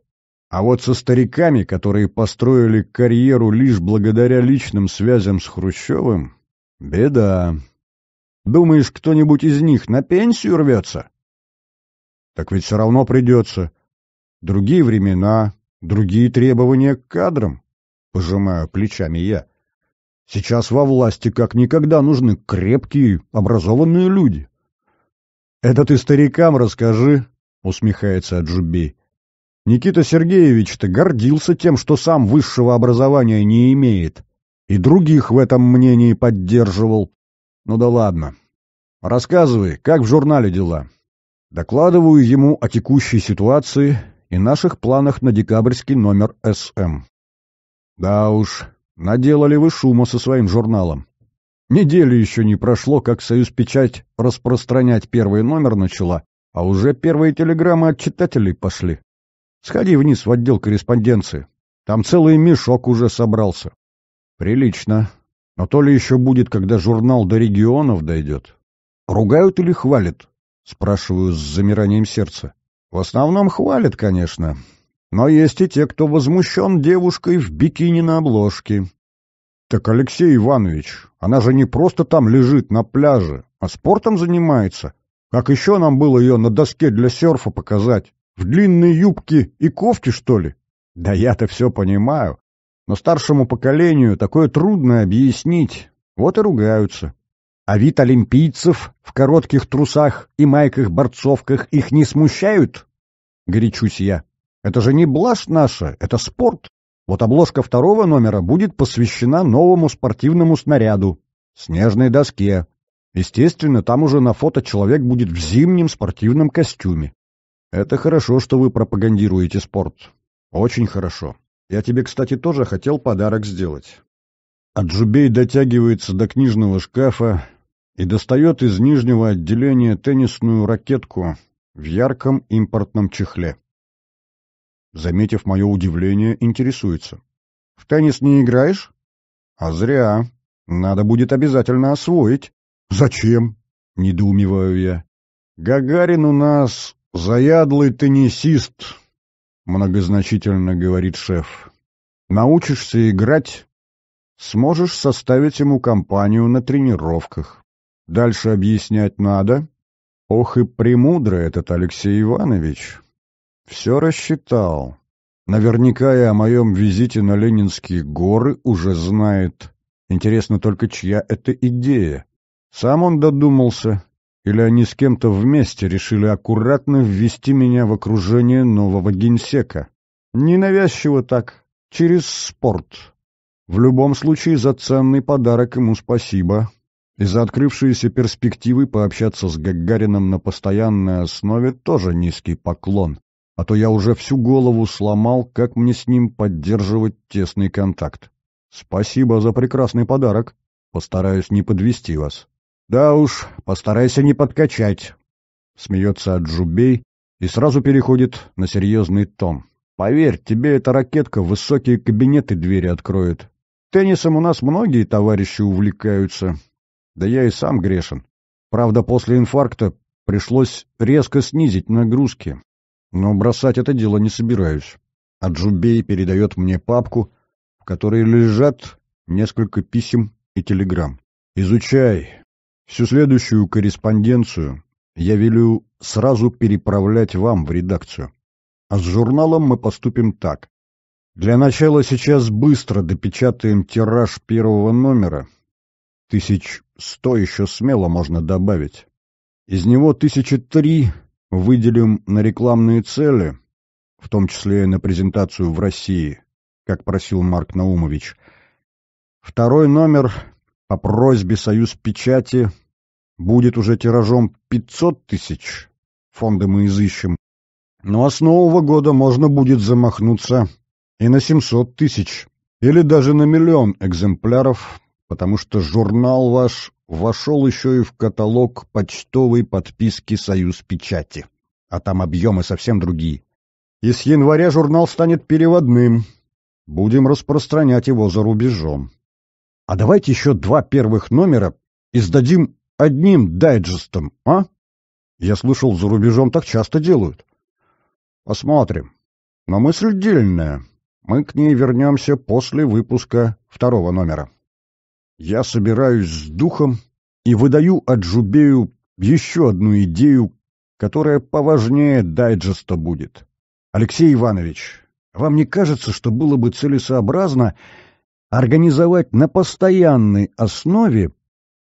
А вот со стариками, которые построили карьеру лишь благодаря личным связям с Хрущевым, беда. Думаешь, кто-нибудь из них на пенсию рвется? Так ведь все равно придется. Другие времена, другие требования к кадрам. Пожимаю плечами я. Сейчас во власти как никогда нужны крепкие, образованные люди. Это ты старикам расскажи, усмехается Аджубей. Никита Сергеевич-то гордился тем, что сам высшего образования не имеет, и других в этом мнении поддерживал. Ну да ладно. Рассказывай, как в журнале дела? Докладываю ему о текущей ситуации и наших планах на декабрьский номер СМ. Да уж, наделали вы шума со своим журналом. Недели еще не прошло, как «Союз Печать» распространять первый номер начала, а уже первые телеграммы от читателей пошли. Сходи вниз в отдел корреспонденции. Там целый мешок уже собрался. Прилично. Но то ли еще будет, когда журнал до регионов дойдет. Ругают или хвалят? Спрашиваю с замиранием сердца. В основном хвалят, конечно, но есть и те, кто возмущен девушкой в бикини на обложке. Так, Алексей Иванович, она же не просто там лежит на пляже, а спортом занимается. Как еще нам было ее на доске для серфа показать? В длинной юбке и кофте, что ли? Да я-то все понимаю. Но старшему поколению такое трудно объяснить. Вот и ругаются. А вид олимпийцев в коротких трусах и майках-борцовках их не смущают? Горячусь я. Это же не блажь наша, это спорт. Вот обложка второго номера будет посвящена новому спортивному снаряду — снежной доске. Естественно, там уже на фото человек будет в зимнем спортивном костюме. Это хорошо, что вы пропагандируете спорт. Очень хорошо. Я тебе, кстати, тоже хотел подарок сделать. Аджубей дотягивается до книжного шкафа и достает из нижнего отделения теннисную ракетку в ярком импортном чехле. Заметив мое удивление, интересуется. «В теннис не играешь?» «А зря. Надо будет обязательно освоить». «Зачем?» — недоумеваю я. «Гагарин у нас заядлый теннисист», — многозначительно говорит шеф. «Научишься играть, сможешь составить ему компанию на тренировках. Дальше объяснять надо. Ох и премудрый этот Алексей Иванович. Все рассчитал. Наверняка и о моем визите на Ленинские горы уже знает. Интересно только, чья это идея? Сам он додумался, или они с кем-то вместе решили аккуратно ввести меня в окружение нового генсека? Ненавязчиво так, через спорт. В любом случае, за ценный подарок ему спасибо. И за открывшиеся перспективы пообщаться с Гагарином на постоянной основе тоже низкий поклон а то я уже всю голову сломал, как мне с ним поддерживать тесный контакт. Спасибо за прекрасный подарок. Постараюсь не подвести вас. Да уж, постарайся не подкачать. Смеется Джубей и сразу переходит на серьезный тон. Поверь, тебе эта ракетка высокие кабинеты двери откроет. Теннисом у нас многие товарищи увлекаются. Да я и сам грешен. Правда, после инфаркта пришлось резко снизить нагрузки. Но бросать это дело не собираюсь. А Джубей передает мне папку, в которой лежат несколько писем и телеграмм. «Изучай. Всю следующую корреспонденцию я велю сразу переправлять вам в редакцию. А с журналом мы поступим так. Для начала сейчас быстро допечатаем тираж первого номера. Тысяч сто еще смело можно добавить. Из него тысячи три выделим на рекламные цели, в том числе и на презентацию в России, как просил Марк Наумович. Второй номер по просьбе Союз печати будет уже тиражом 500 тысяч, фонды мы изыщем, но с Нового года можно будет замахнуться и на 700 тысяч, или даже на миллион экземпляров, потому что журнал ваш вошел еще и в каталог почтовой подписки «Союз печати». А там объемы совсем другие. И с января журнал станет переводным. Будем распространять его за рубежом. А давайте еще два первых номера издадим одним дайджестом, а? Я слышал, за рубежом так часто делают. Посмотрим. Но мысль дельная. Мы к ней вернемся после выпуска второго номера. Я собираюсь с духом и выдаю Аджубею еще одну идею, которая поважнее дайджеста будет. Алексей Иванович, вам не кажется, что было бы целесообразно организовать на постоянной основе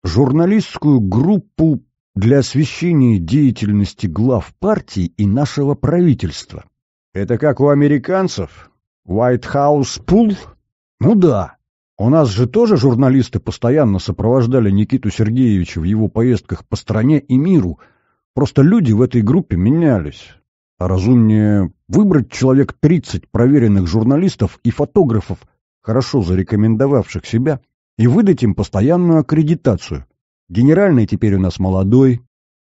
журналистскую группу для освещения деятельности глав партии и нашего правительства? Это как у американцев? White House Pool? Ну да, у нас же тоже журналисты постоянно сопровождали Никиту Сергеевича в его поездках по стране и миру. Просто люди в этой группе менялись. А разумнее выбрать человек 30 проверенных журналистов и фотографов, хорошо зарекомендовавших себя, и выдать им постоянную аккредитацию. Генеральный теперь у нас молодой.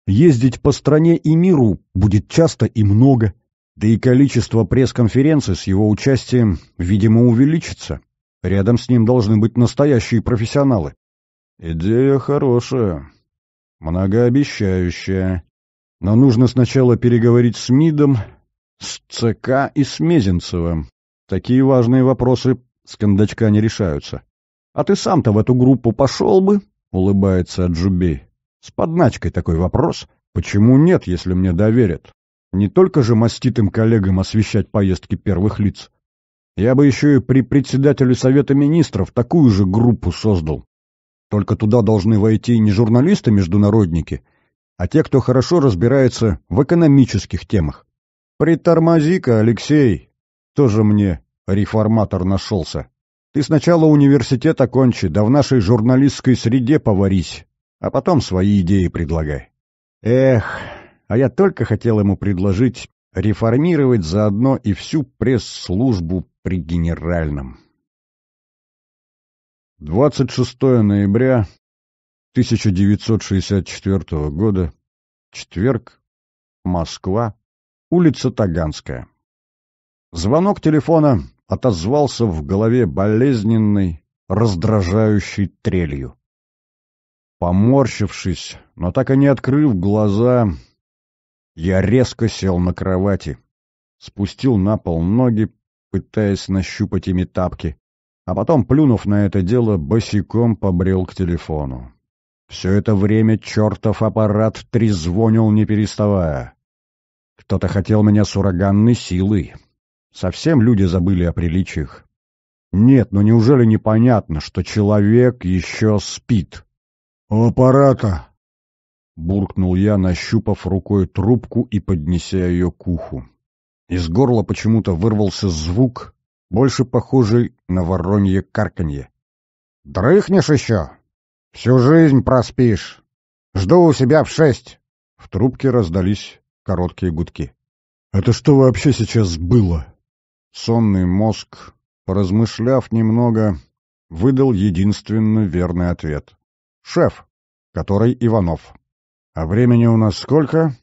Ездить по стране и миру будет часто и много. Да и количество пресс-конференций с его участием, видимо, увеличится. Рядом с ним должны быть настоящие профессионалы. Идея хорошая, многообещающая. Но нужно сначала переговорить с МИДом, с ЦК и с Мезенцевым. Такие важные вопросы с кондачка не решаются. А ты сам-то в эту группу пошел бы, улыбается Джуби. С подначкой такой вопрос. Почему нет, если мне доверят? Не только же маститым коллегам освещать поездки первых лиц. Я бы еще и при председателе Совета Министров такую же группу создал. Только туда должны войти не журналисты-международники, а те, кто хорошо разбирается в экономических темах. Притормози-ка, Алексей. Тоже мне реформатор нашелся. Ты сначала университет окончи, да в нашей журналистской среде поварись, а потом свои идеи предлагай. Эх, а я только хотел ему предложить реформировать заодно и всю пресс-службу при генеральном. 26 ноября 1964 года, четверг, Москва, улица Таганская. Звонок телефона отозвался в голове болезненной, раздражающей трелью. Поморщившись, но так и не открыв глаза, я резко сел на кровати, спустил на пол ноги, пытаясь нащупать ими тапки, а потом, плюнув на это дело, босиком побрел к телефону. Все это время чертов аппарат трезвонил, не переставая. Кто-то хотел меня с ураганной силой. Совсем люди забыли о приличиях. Нет, ну неужели непонятно, что человек еще спит? «У аппарата!» — буркнул я, нащупав рукой трубку и поднеся ее к уху. Из горла почему-то вырвался звук, больше похожий на воронье карканье. «Дрыхнешь еще? Всю жизнь проспишь. Жду у себя в шесть». В трубке раздались короткие гудки. «Это что вообще сейчас было?» Сонный мозг, поразмышляв немного, выдал единственно верный ответ. «Шеф, который Иванов. А времени у нас сколько?»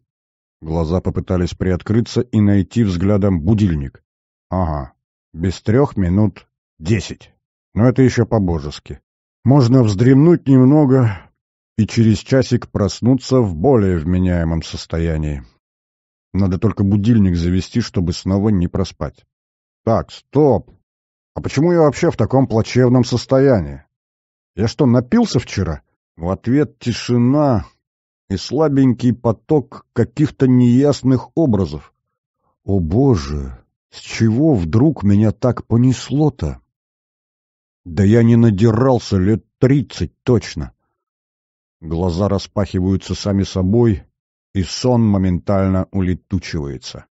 Глаза попытались приоткрыться и найти взглядом будильник. Ага, без трех минут десять. Но это еще по-божески. Можно вздремнуть немного и через часик проснуться в более вменяемом состоянии. Надо только будильник завести, чтобы снова не проспать. Так, стоп. А почему я вообще в таком плачевном состоянии? Я что, напился вчера? В ответ тишина, и слабенький поток каких-то неясных образов. О боже, с чего вдруг меня так понесло-то? Да я не надирался лет тридцать точно. Глаза распахиваются сами собой, и сон моментально улетучивается.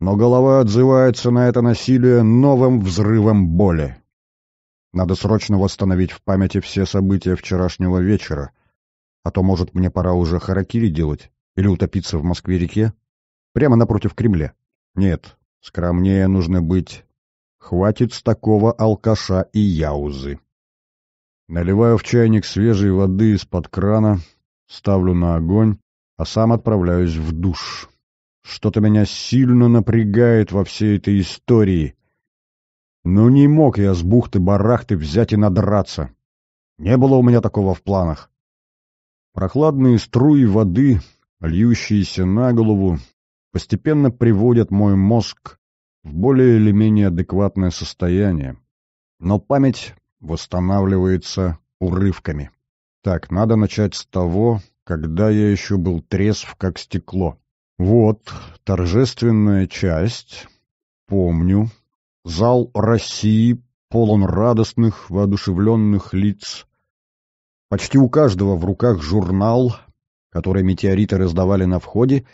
Но голова отзывается на это насилие новым взрывом боли. Надо срочно восстановить в памяти все события вчерашнего вечера — а то, может, мне пора уже харакири делать или утопиться в Москве-реке? Прямо напротив Кремля. Нет, скромнее нужно быть. Хватит с такого алкаша и яузы. Наливаю в чайник свежей воды из-под крана, ставлю на огонь, а сам отправляюсь в душ. Что-то меня сильно напрягает во всей этой истории. Но ну, не мог я с бухты-барахты взять и надраться. Не было у меня такого в планах. Прохладные струи воды, льющиеся на голову, постепенно приводят мой мозг в более или менее адекватное состояние. Но память восстанавливается урывками. Так, надо начать с того, когда я еще был трезв, как стекло. Вот, торжественная часть. Помню. Зал России полон радостных, воодушевленных лиц. Почти у каждого в руках журнал, который метеориты раздавали на входе,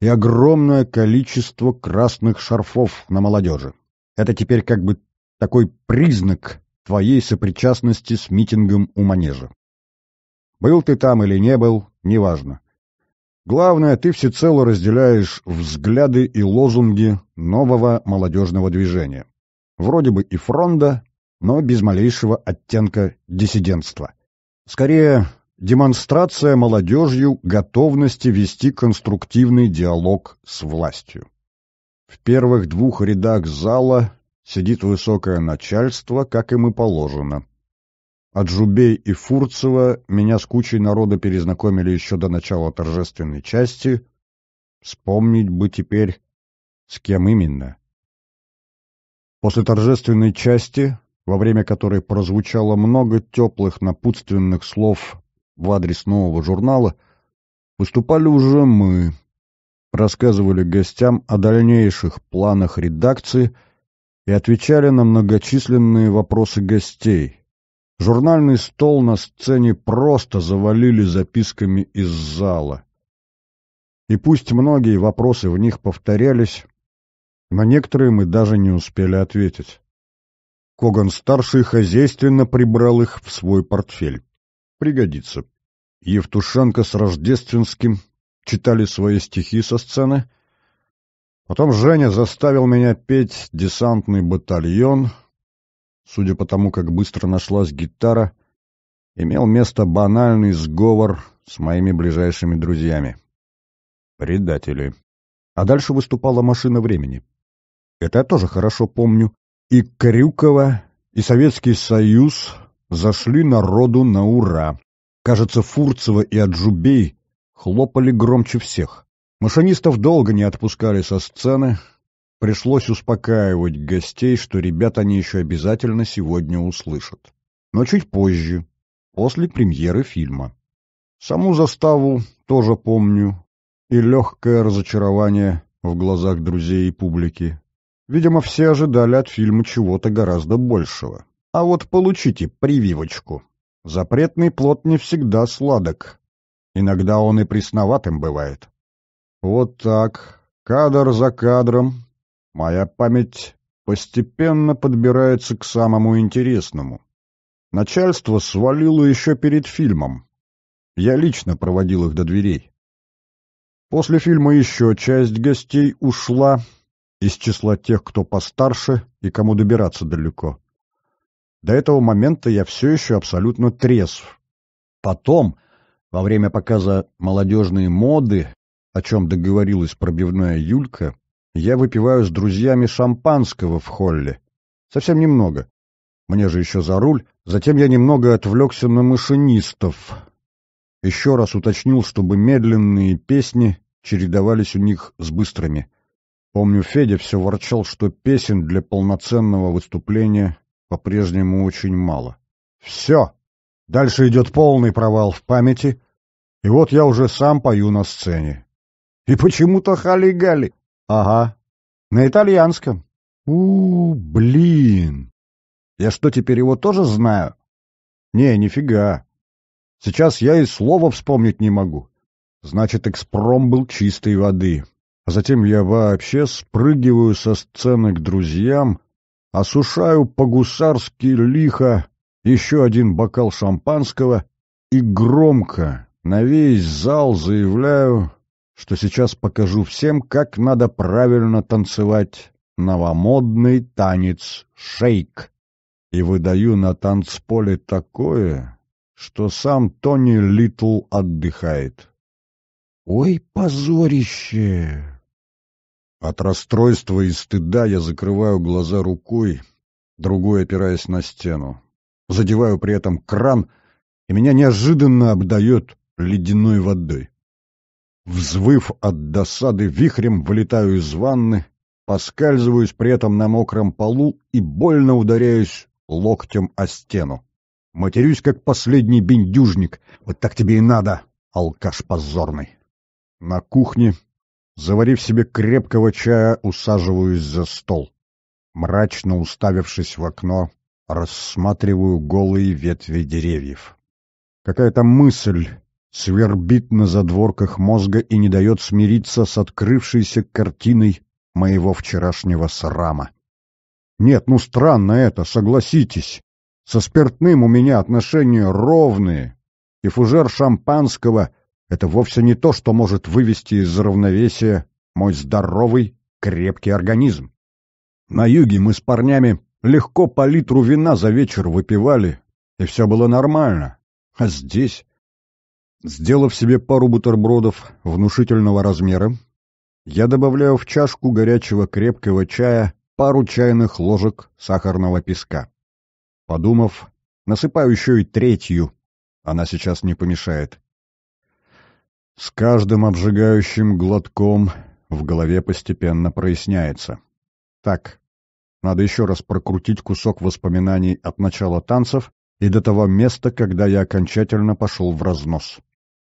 и огромное количество красных шарфов на молодежи. Это теперь как бы такой признак твоей сопричастности с митингом у манежа. Был ты там или не был, неважно. Главное, ты всецело разделяешь взгляды и лозунги нового молодежного движения. Вроде бы и фронда, но без малейшего оттенка диссидентства. Скорее, демонстрация молодежью готовности вести конструктивный диалог с властью. В первых двух рядах зала сидит высокое начальство, как им и положено. От Жубей и Фурцева меня с кучей народа перезнакомили еще до начала торжественной части. Вспомнить бы теперь, с кем именно. После торжественной части во время которой прозвучало много теплых напутственных слов в адрес нового журнала, выступали уже мы, рассказывали гостям о дальнейших планах редакции и отвечали на многочисленные вопросы гостей. Журнальный стол на сцене просто завалили записками из зала. И пусть многие вопросы в них повторялись, на некоторые мы даже не успели ответить. Коган-старший хозяйственно прибрал их в свой портфель. Пригодится. Евтушенко с Рождественским читали свои стихи со сцены. Потом Женя заставил меня петь «Десантный батальон». Судя по тому, как быстро нашлась гитара, имел место банальный сговор с моими ближайшими друзьями. Предатели. А дальше выступала машина времени. Это я тоже хорошо помню. И Крюкова, и Советский Союз зашли народу на ура. Кажется, Фурцева и Аджубей хлопали громче всех. Машинистов долго не отпускали со сцены. Пришлось успокаивать гостей, что ребят они еще обязательно сегодня услышат. Но чуть позже, после премьеры фильма. Саму заставу тоже помню. И легкое разочарование в глазах друзей и публики. Видимо, все ожидали от фильма чего-то гораздо большего. А вот получите прививочку. Запретный плод не всегда сладок. Иногда он и пресноватым бывает. Вот так, кадр за кадром. Моя память постепенно подбирается к самому интересному. Начальство свалило еще перед фильмом. Я лично проводил их до дверей. После фильма еще часть гостей ушла, из числа тех, кто постарше и кому добираться далеко. До этого момента я все еще абсолютно трезв. Потом, во время показа молодежной моды, о чем договорилась пробивная Юлька, я выпиваю с друзьями шампанского в холле. Совсем немного. Мне же еще за руль. Затем я немного отвлекся на машинистов. Еще раз уточнил, чтобы медленные песни чередовались у них с быстрыми. Помню, Федя все ворчал, что песен для полноценного выступления по-прежнему очень мало. Все! Дальше идет полный провал в памяти, и вот я уже сам пою на сцене. И почему-то хали-гали. Ага, на итальянском. у, -у блин! Я что, теперь его тоже знаю? Не, нифига. Сейчас я и слова вспомнить не могу. Значит, экспром был чистой воды а затем я вообще спрыгиваю со сцены к друзьям, осушаю по-гусарски лихо еще один бокал шампанского и громко на весь зал заявляю, что сейчас покажу всем, как надо правильно танцевать новомодный танец «Шейк». И выдаю на танцполе такое, что сам Тони Литл отдыхает. «Ой, позорище!» От расстройства и стыда я закрываю глаза рукой, другой опираясь на стену. Задеваю при этом кран, и меня неожиданно обдает ледяной водой. Взвыв от досады, вихрем вылетаю из ванны, поскальзываюсь при этом на мокром полу и больно ударяюсь локтем о стену. Матерюсь, как последний бендюжник. Вот так тебе и надо, алкаш позорный. На кухне Заварив себе крепкого чая, усаживаюсь за стол. Мрачно уставившись в окно, рассматриваю голые ветви деревьев. Какая-то мысль свербит на задворках мозга и не дает смириться с открывшейся картиной моего вчерашнего срама. Нет, ну странно это, согласитесь. Со спиртным у меня отношения ровные, и фужер шампанского — это вовсе не то, что может вывести из равновесия мой здоровый, крепкий организм. На юге мы с парнями легко по литру вина за вечер выпивали, и все было нормально. А здесь... Сделав себе пару бутербродов внушительного размера, я добавляю в чашку горячего крепкого чая пару чайных ложек сахарного песка. Подумав, насыпаю еще и третью, она сейчас не помешает. С каждым обжигающим глотком в голове постепенно проясняется. Так, надо еще раз прокрутить кусок воспоминаний от начала танцев и до того места, когда я окончательно пошел в разнос.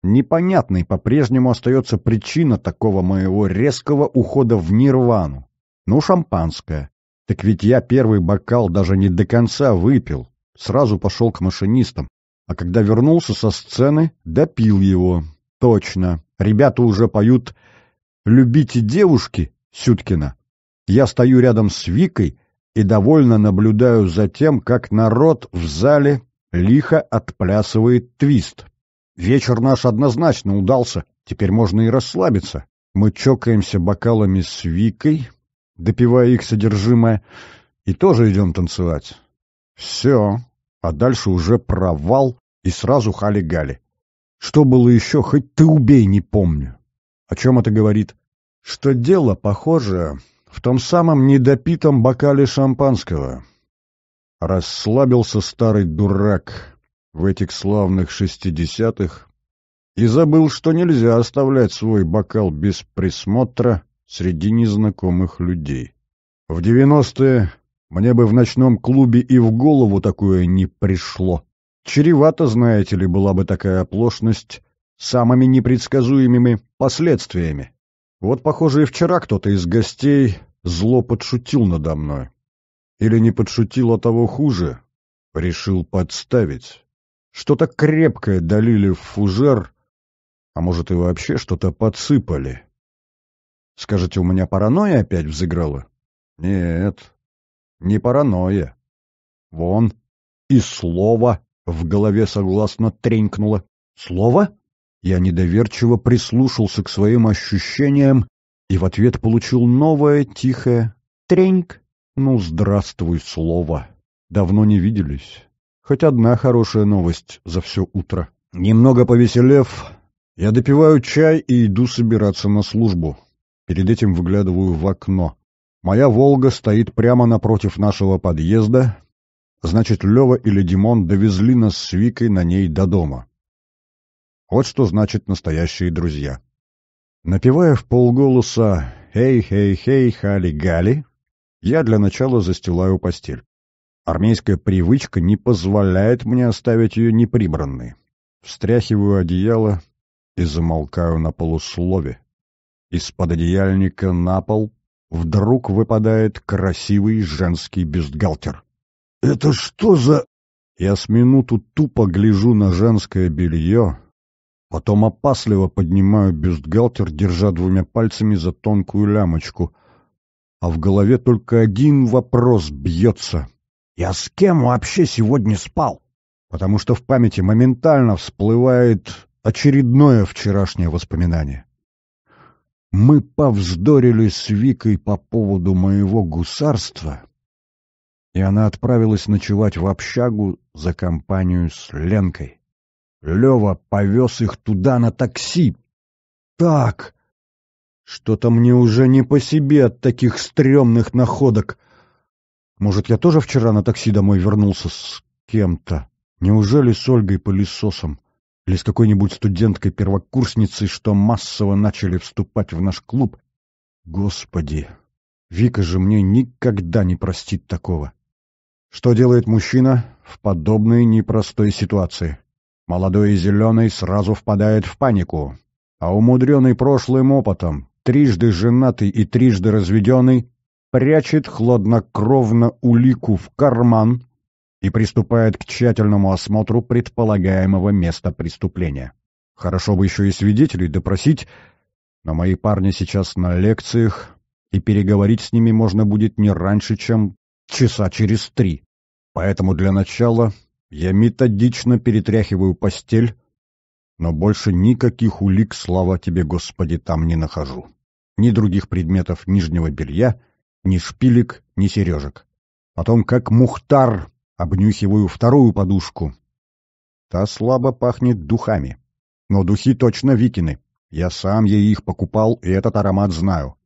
Непонятной по-прежнему остается причина такого моего резкого ухода в нирвану. Ну, шампанское. Так ведь я первый бокал даже не до конца выпил. Сразу пошел к машинистам. А когда вернулся со сцены, допил его. Точно, ребята уже поют «Любите девушки» Сюткина. Я стою рядом с Викой и довольно наблюдаю за тем, как народ в зале лихо отплясывает твист. Вечер наш однозначно удался, теперь можно и расслабиться. Мы чокаемся бокалами с Викой, допивая их содержимое, и тоже идем танцевать. Все, а дальше уже провал и сразу хали-гали. Что было еще, хоть ты убей, не помню. О чем это говорит? Что дело, похоже, в том самом недопитом бокале шампанского. Расслабился старый дурак в этих славных шестидесятых и забыл, что нельзя оставлять свой бокал без присмотра среди незнакомых людей. В девяностые мне бы в ночном клубе и в голову такое не пришло. Чревато, знаете ли, была бы такая оплошность самыми непредсказуемыми последствиями. Вот, похоже, и вчера кто-то из гостей зло подшутил надо мной. Или не подшутил, а того хуже. Решил подставить. Что-то крепкое долили в фужер, а может и вообще что-то подсыпали. Скажете, у меня паранойя опять взыграла? Нет, не паранойя. Вон, и слово в голове согласно тренькнуло. «Слово?» Я недоверчиво прислушался к своим ощущениям и в ответ получил новое тихое «треньк». «Ну, здравствуй, слово! Давно не виделись. Хоть одна хорошая новость за все утро». Немного повеселев, я допиваю чай и иду собираться на службу. Перед этим выглядываю в окно. Моя «Волга» стоит прямо напротив нашего подъезда, Значит, Лева или Димон довезли нас с Викой на ней до дома. Вот что значит настоящие друзья. Напевая в полголоса «Эй-хей-хей, хали-гали», я для начала застилаю постель. Армейская привычка не позволяет мне оставить ее неприбранной. Встряхиваю одеяло и замолкаю на полуслове. Из-под одеяльника на пол вдруг выпадает красивый женский бюстгальтер. Это что за... Я с минуту тупо гляжу на женское белье, потом опасливо поднимаю бюстгальтер, держа двумя пальцами за тонкую лямочку. А в голове только один вопрос бьется. Я с кем вообще сегодня спал? Потому что в памяти моментально всплывает очередное вчерашнее воспоминание. Мы повздорили с Викой по поводу моего гусарства — и она отправилась ночевать в общагу за компанию с Ленкой. Лева повез их туда на такси. Так! Что-то мне уже не по себе от таких стрёмных находок. Может, я тоже вчера на такси домой вернулся с кем-то? Неужели с Ольгой Пылесосом? Или с какой-нибудь студенткой-первокурсницей, что массово начали вступать в наш клуб? Господи! Вика же мне никогда не простит такого. Что делает мужчина в подобной непростой ситуации? Молодой и зеленый сразу впадает в панику, а умудренный прошлым опытом, трижды женатый и трижды разведенный, прячет хладнокровно улику в карман и приступает к тщательному осмотру предполагаемого места преступления. Хорошо бы еще и свидетелей допросить, но мои парни сейчас на лекциях, и переговорить с ними можно будет не раньше, чем часа через три. Поэтому для начала я методично перетряхиваю постель, но больше никаких улик, слава тебе, Господи, там не нахожу. Ни других предметов нижнего белья, ни шпилек, ни сережек. Потом, как мухтар, обнюхиваю вторую подушку. Та слабо пахнет духами. Но духи точно Викины. Я сам ей их покупал, и этот аромат знаю.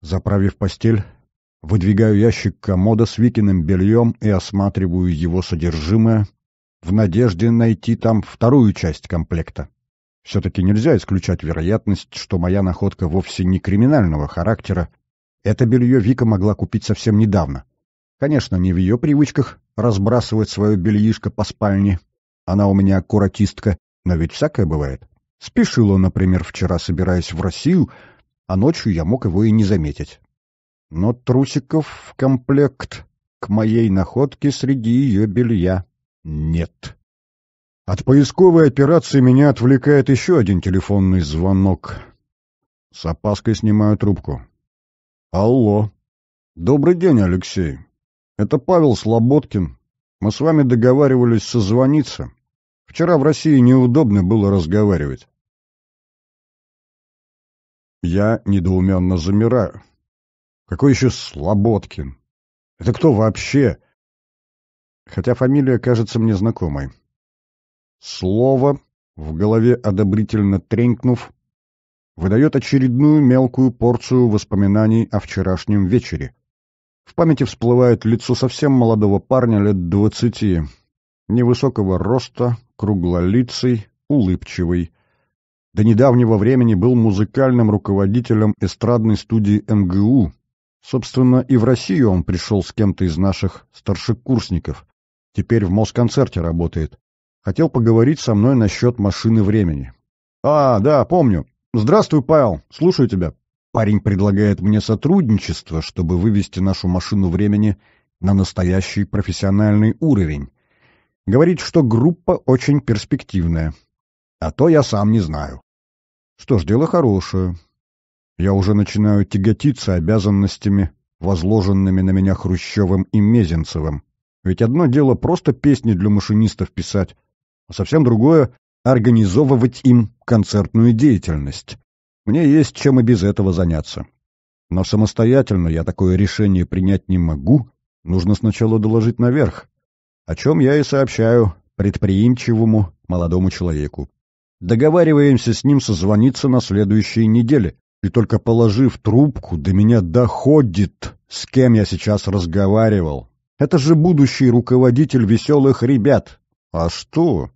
Заправив постель, Выдвигаю ящик комода с Викиным бельем и осматриваю его содержимое в надежде найти там вторую часть комплекта. Все-таки нельзя исключать вероятность, что моя находка вовсе не криминального характера. Это белье Вика могла купить совсем недавно. Конечно, не в ее привычках разбрасывать свое бельишко по спальне. Она у меня аккуратистка, но ведь всякое бывает. Спешила, например, вчера, собираясь в Россию, а ночью я мог его и не заметить но трусиков в комплект к моей находке среди ее белья нет. От поисковой операции меня отвлекает еще один телефонный звонок. С опаской снимаю трубку. Алло. Добрый день, Алексей. Это Павел Слободкин. Мы с вами договаривались созвониться. Вчера в России неудобно было разговаривать. Я недоуменно замираю. Какой еще Слободкин? Это кто вообще? Хотя фамилия кажется мне знакомой. Слово, в голове одобрительно тренькнув, выдает очередную мелкую порцию воспоминаний о вчерашнем вечере. В памяти всплывает лицо совсем молодого парня лет двадцати, невысокого роста, круглолицый, улыбчивый. До недавнего времени был музыкальным руководителем эстрадной студии МГУ, Собственно, и в Россию он пришел с кем-то из наших старшекурсников. Теперь в Москонцерте работает. Хотел поговорить со мной насчет машины времени. «А, да, помню. Здравствуй, Павел. Слушаю тебя». Парень предлагает мне сотрудничество, чтобы вывести нашу машину времени на настоящий профессиональный уровень. Говорит, что группа очень перспективная. А то я сам не знаю. Что ж, дело хорошее. Я уже начинаю тяготиться обязанностями, возложенными на меня Хрущевым и Мезенцевым. Ведь одно дело просто песни для машинистов писать, а совсем другое — организовывать им концертную деятельность. Мне есть чем и без этого заняться. Но самостоятельно я такое решение принять не могу, нужно сначала доложить наверх, о чем я и сообщаю предприимчивому молодому человеку. Договариваемся с ним созвониться на следующей неделе. И только положив трубку, до меня доходит, с кем я сейчас разговаривал. Это же будущий руководитель веселых ребят. А что?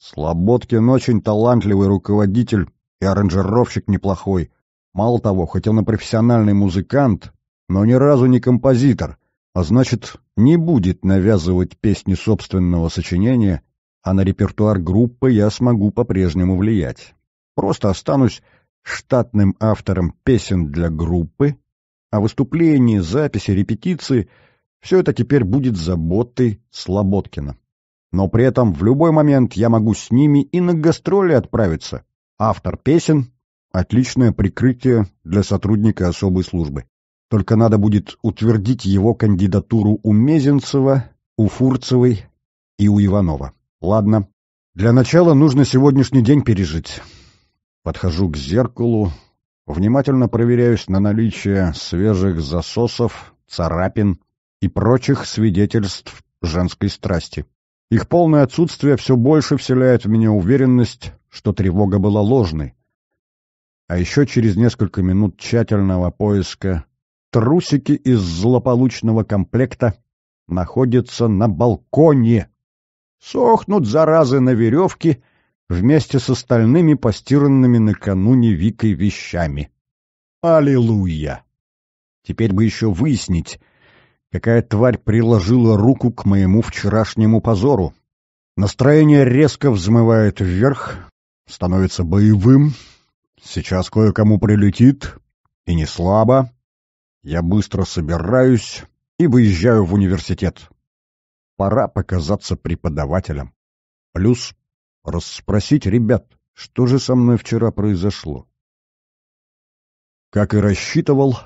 Слободкин очень талантливый руководитель и аранжировщик неплохой. Мало того, хотя он и профессиональный музыкант, но ни разу не композитор, а значит, не будет навязывать песни собственного сочинения, а на репертуар группы я смогу по-прежнему влиять. Просто останусь штатным автором песен для группы, а выступления, записи, репетиции — все это теперь будет заботой Слободкина. Но при этом в любой момент я могу с ними и на гастроли отправиться. Автор песен — отличное прикрытие для сотрудника особой службы. Только надо будет утвердить его кандидатуру у Мезенцева, у Фурцевой и у Иванова. Ладно, для начала нужно сегодняшний день пережить. Подхожу к зеркалу, внимательно проверяюсь на наличие свежих засосов, царапин и прочих свидетельств женской страсти. Их полное отсутствие все больше вселяет в меня уверенность, что тревога была ложной. А еще через несколько минут тщательного поиска трусики из злополучного комплекта находятся на балконе. Сохнут заразы на веревке — вместе с остальными постиранными накануне Викой вещами. Аллилуйя! Теперь бы еще выяснить, какая тварь приложила руку к моему вчерашнему позору. Настроение резко взмывает вверх, становится боевым. Сейчас кое-кому прилетит, и не слабо. Я быстро собираюсь и выезжаю в университет. Пора показаться преподавателем. Плюс расспросить ребят, что же со мной вчера произошло. Как и рассчитывал,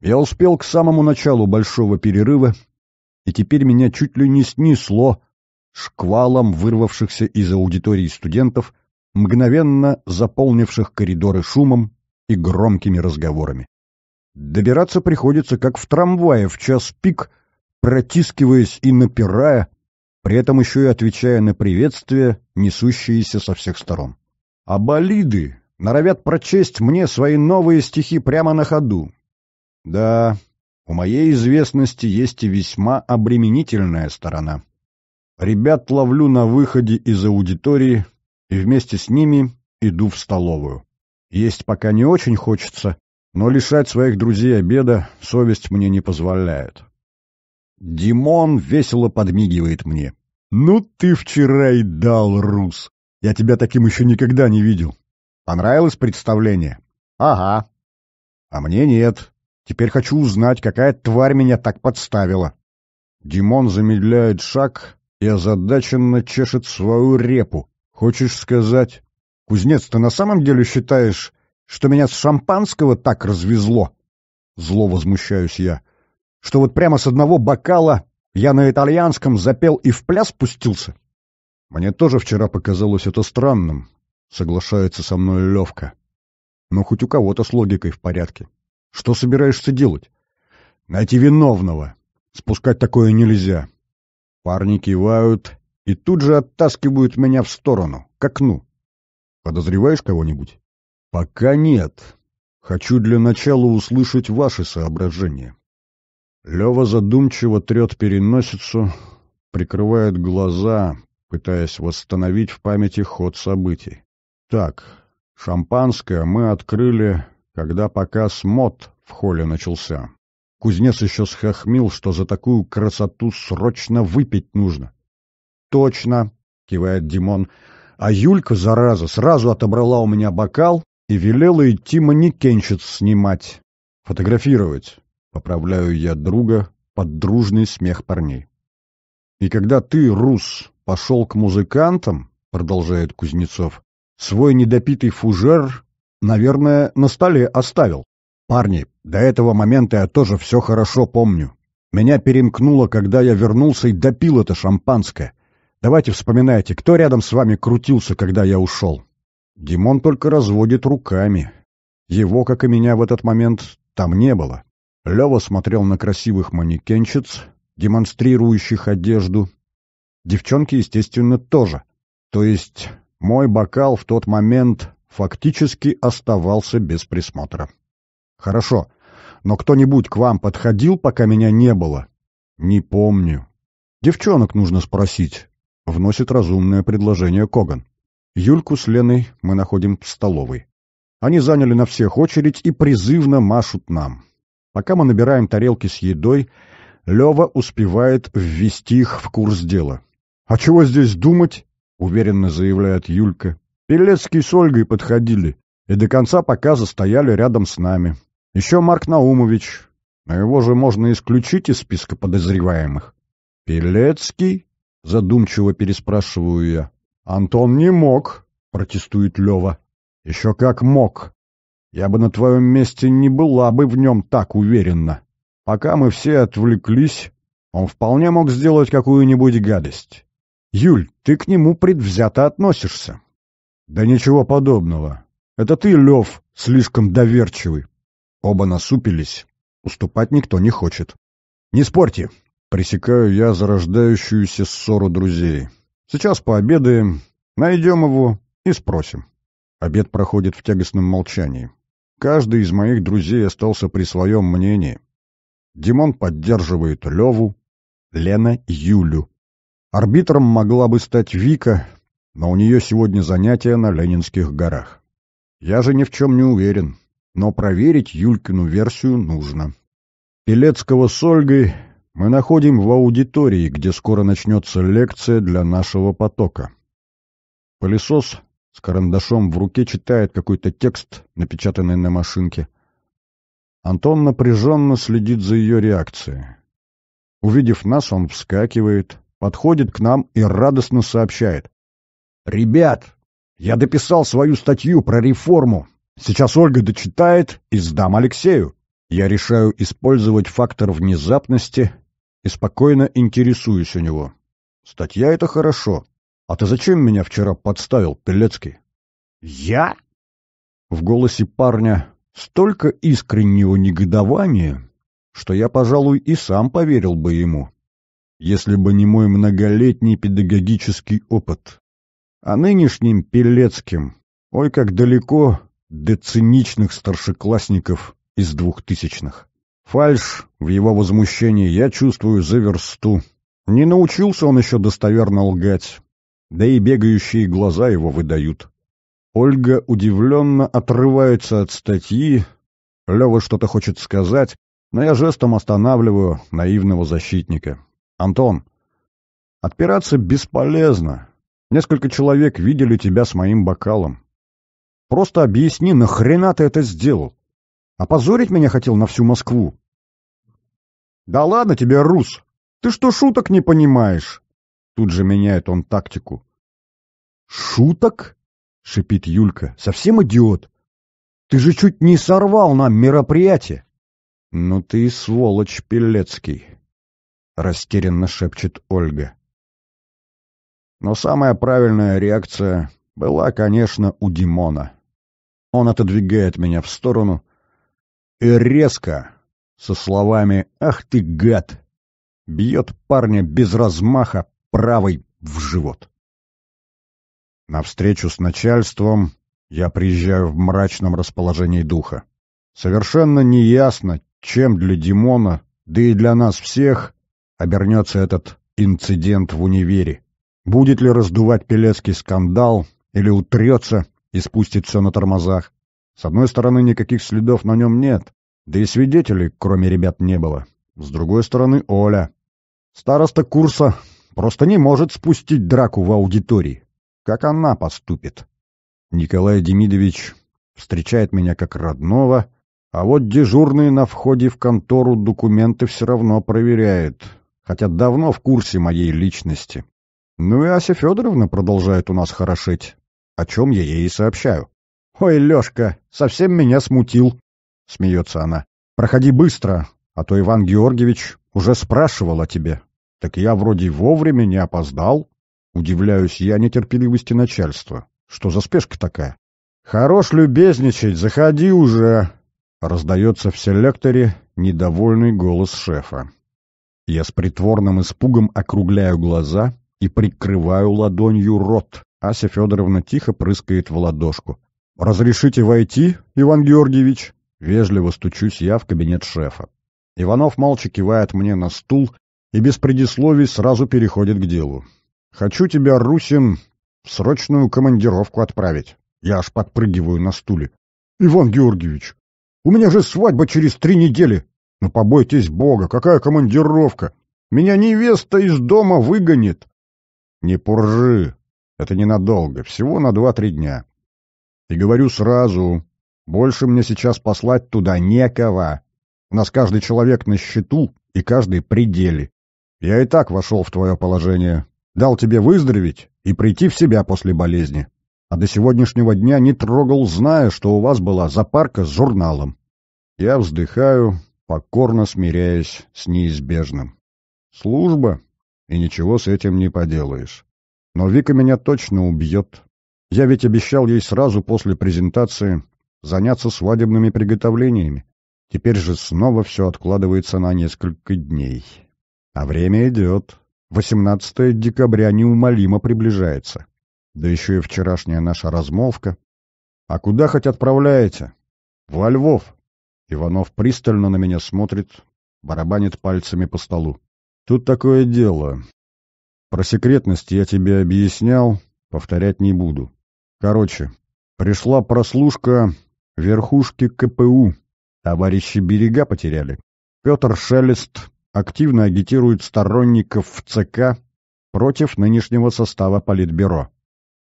я успел к самому началу большого перерыва, и теперь меня чуть ли не снесло шквалом вырвавшихся из аудитории студентов, мгновенно заполнивших коридоры шумом и громкими разговорами. Добираться приходится, как в трамвае в час пик, протискиваясь и напирая, при этом еще и отвечая на приветствия, несущиеся со всех сторон. А болиды норовят прочесть мне свои новые стихи прямо на ходу. Да, у моей известности есть и весьма обременительная сторона. Ребят ловлю на выходе из аудитории и вместе с ними иду в столовую. Есть пока не очень хочется, но лишать своих друзей обеда совесть мне не позволяет. Димон весело подмигивает мне. «Ну ты вчера и дал, Рус! Я тебя таким еще никогда не видел. Понравилось представление?» «Ага». «А мне нет. Теперь хочу узнать, какая тварь меня так подставила». Димон замедляет шаг и озадаченно чешет свою репу. «Хочешь сказать, кузнец, ты на самом деле считаешь, что меня с шампанского так развезло?» Зло возмущаюсь я что вот прямо с одного бокала я на итальянском запел и в пляс пустился? Мне тоже вчера показалось это странным, соглашается со мной Левка. Но хоть у кого-то с логикой в порядке. Что собираешься делать? Найти виновного. Спускать такое нельзя. Парни кивают и тут же оттаскивают меня в сторону, к окну. Подозреваешь кого-нибудь? Пока нет. Хочу для начала услышать ваши соображения. Лева задумчиво трет переносицу, прикрывает глаза, пытаясь восстановить в памяти ход событий. Так, шампанское мы открыли, когда показ мод в холле начался. Кузнец еще схохмил, что за такую красоту срочно выпить нужно. «Точно!» — кивает Димон. «А Юлька, зараза, сразу отобрала у меня бокал и велела идти манекенщиц снимать, фотографировать. Поправляю я друга под дружный смех парней. «И когда ты, рус, пошел к музыкантам, — продолжает Кузнецов, — свой недопитый фужер, наверное, на столе оставил. Парни, до этого момента я тоже все хорошо помню. Меня перемкнуло, когда я вернулся и допил это шампанское. Давайте вспоминайте, кто рядом с вами крутился, когда я ушел?» Димон только разводит руками. Его, как и меня в этот момент, там не было. Лева смотрел на красивых манекенщиц, демонстрирующих одежду. Девчонки, естественно, тоже. То есть мой бокал в тот момент фактически оставался без присмотра. Хорошо, но кто-нибудь к вам подходил, пока меня не было? Не помню. Девчонок нужно спросить. Вносит разумное предложение Коган. Юльку с Леной мы находим в столовой. Они заняли на всех очередь и призывно машут нам. Пока мы набираем тарелки с едой, Лева успевает ввести их в курс дела. «А чего здесь думать?» — уверенно заявляет Юлька. «Пелецкий с Ольгой подходили и до конца показа стояли рядом с нами. Еще Марк Наумович, но а его же можно исключить из списка подозреваемых». «Пелецкий?» — задумчиво переспрашиваю я. «Антон не мог», — протестует Лева. «Еще как мог», я бы на твоем месте не была бы в нем так уверенно. Пока мы все отвлеклись, он вполне мог сделать какую-нибудь гадость. Юль, ты к нему предвзято относишься. Да ничего подобного. Это ты, Лев, слишком доверчивый. Оба насупились. Уступать никто не хочет. Не спорьте. Пресекаю я зарождающуюся ссору друзей. Сейчас пообедаем, найдем его и спросим. Обед проходит в тягостном молчании. Каждый из моих друзей остался при своем мнении. Димон поддерживает Леву, Лена — Юлю. Арбитром могла бы стать Вика, но у нее сегодня занятия на Ленинских горах. Я же ни в чем не уверен, но проверить Юлькину версию нужно. Пелецкого с Ольгой мы находим в аудитории, где скоро начнется лекция для нашего потока. Пылесос с карандашом в руке читает какой-то текст, напечатанный на машинке. Антон напряженно следит за ее реакцией. Увидев нас, он вскакивает, подходит к нам и радостно сообщает. «Ребят, я дописал свою статью про реформу. Сейчас Ольга дочитает и сдам Алексею. Я решаю использовать фактор внезапности и спокойно интересуюсь у него. Статья — это хорошо, «А ты зачем меня вчера подставил, Пелецкий?» «Я?» В голосе парня столько искреннего негодования, что я, пожалуй, и сам поверил бы ему, если бы не мой многолетний педагогический опыт. А нынешним Пелецким, ой, как далеко до циничных старшеклассников из двухтысячных. Фальш в его возмущении я чувствую за версту. Не научился он еще достоверно лгать да и бегающие глаза его выдают. Ольга удивленно отрывается от статьи, Лева что-то хочет сказать, но я жестом останавливаю наивного защитника. «Антон, отпираться бесполезно. Несколько человек видели тебя с моим бокалом. Просто объясни, нахрена ты это сделал? Опозорить меня хотел на всю Москву?» «Да ладно тебе, Рус! Ты что, шуток не понимаешь?» Тут же меняет он тактику. «Шуток?» — шипит Юлька. «Совсем идиот? Ты же чуть не сорвал нам мероприятие!» «Ну ты и сволочь, Пелецкий!» — растерянно шепчет Ольга. Но самая правильная реакция была, конечно, у Димона. Он отодвигает меня в сторону и резко, со словами «Ах ты, гад!» бьет парня без размаха правой в живот. На встречу с начальством я приезжаю в мрачном расположении духа. Совершенно неясно, чем для Димона, да и для нас всех, обернется этот инцидент в универе. Будет ли раздувать Пелецкий скандал, или утрется и спустит все на тормозах. С одной стороны, никаких следов на нем нет, да и свидетелей, кроме ребят, не было. С другой стороны, Оля. Староста курса Просто не может спустить драку в аудитории. Как она поступит? Николай Демидович встречает меня как родного, а вот дежурный на входе в контору документы все равно проверяет, хотя давно в курсе моей личности. Ну и Ася Федоровна продолжает у нас хорошить. о чем я ей и сообщаю. «Ой, Лешка, совсем меня смутил», — смеется она. «Проходи быстро, а то Иван Георгиевич уже спрашивал о тебе». Так я вроде вовремя не опоздал. Удивляюсь я нетерпеливости начальства. Что за спешка такая? Хорош любезничать, заходи уже, раздается в селекторе недовольный голос шефа. Я с притворным испугом округляю глаза и прикрываю ладонью рот. Ася Федоровна тихо прыскает в ладошку. «Разрешите войти, Иван Георгиевич?» Вежливо стучусь я в кабинет шефа. Иванов молча кивает мне на стул, и без предисловий сразу переходит к делу. «Хочу тебя, Русин, в срочную командировку отправить». Я аж подпрыгиваю на стуле. «Иван Георгиевич, у меня же свадьба через три недели!» Но «Ну, побойтесь Бога, какая командировка! Меня невеста из дома выгонит!» «Не пуржи! Это ненадолго, всего на два-три дня!» «И говорю сразу, больше мне сейчас послать туда некого. У нас каждый человек на счету и каждый пределе. Я и так вошел в твое положение. Дал тебе выздороветь и прийти в себя после болезни. А до сегодняшнего дня не трогал, зная, что у вас была запарка с журналом. Я вздыхаю, покорно смиряясь с неизбежным. Служба, и ничего с этим не поделаешь. Но Вика меня точно убьет. Я ведь обещал ей сразу после презентации заняться свадебными приготовлениями. Теперь же снова все откладывается на несколько дней. А время идет. 18 декабря неумолимо приближается. Да еще и вчерашняя наша размолвка. А куда хоть отправляете? Во Львов. Иванов пристально на меня смотрит, барабанит пальцами по столу. Тут такое дело. Про секретность я тебе объяснял, повторять не буду. Короче, пришла прослушка верхушки КПУ. Товарищи берега потеряли. Петр Шелест активно агитирует сторонников в ЦК против нынешнего состава Политбюро.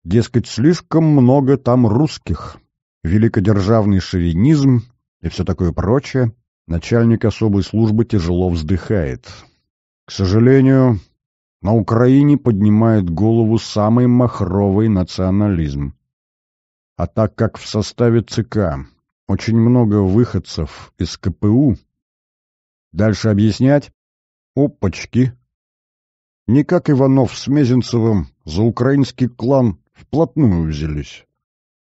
Дескать, слишком много там русских, великодержавный шовинизм и все такое прочее, начальник особой службы тяжело вздыхает. К сожалению, на Украине поднимает голову самый махровый национализм. А так как в составе ЦК очень много выходцев из КПУ, Дальше объяснять? Опачки! Никак Иванов с Мезенцевым за украинский клан вплотную взялись.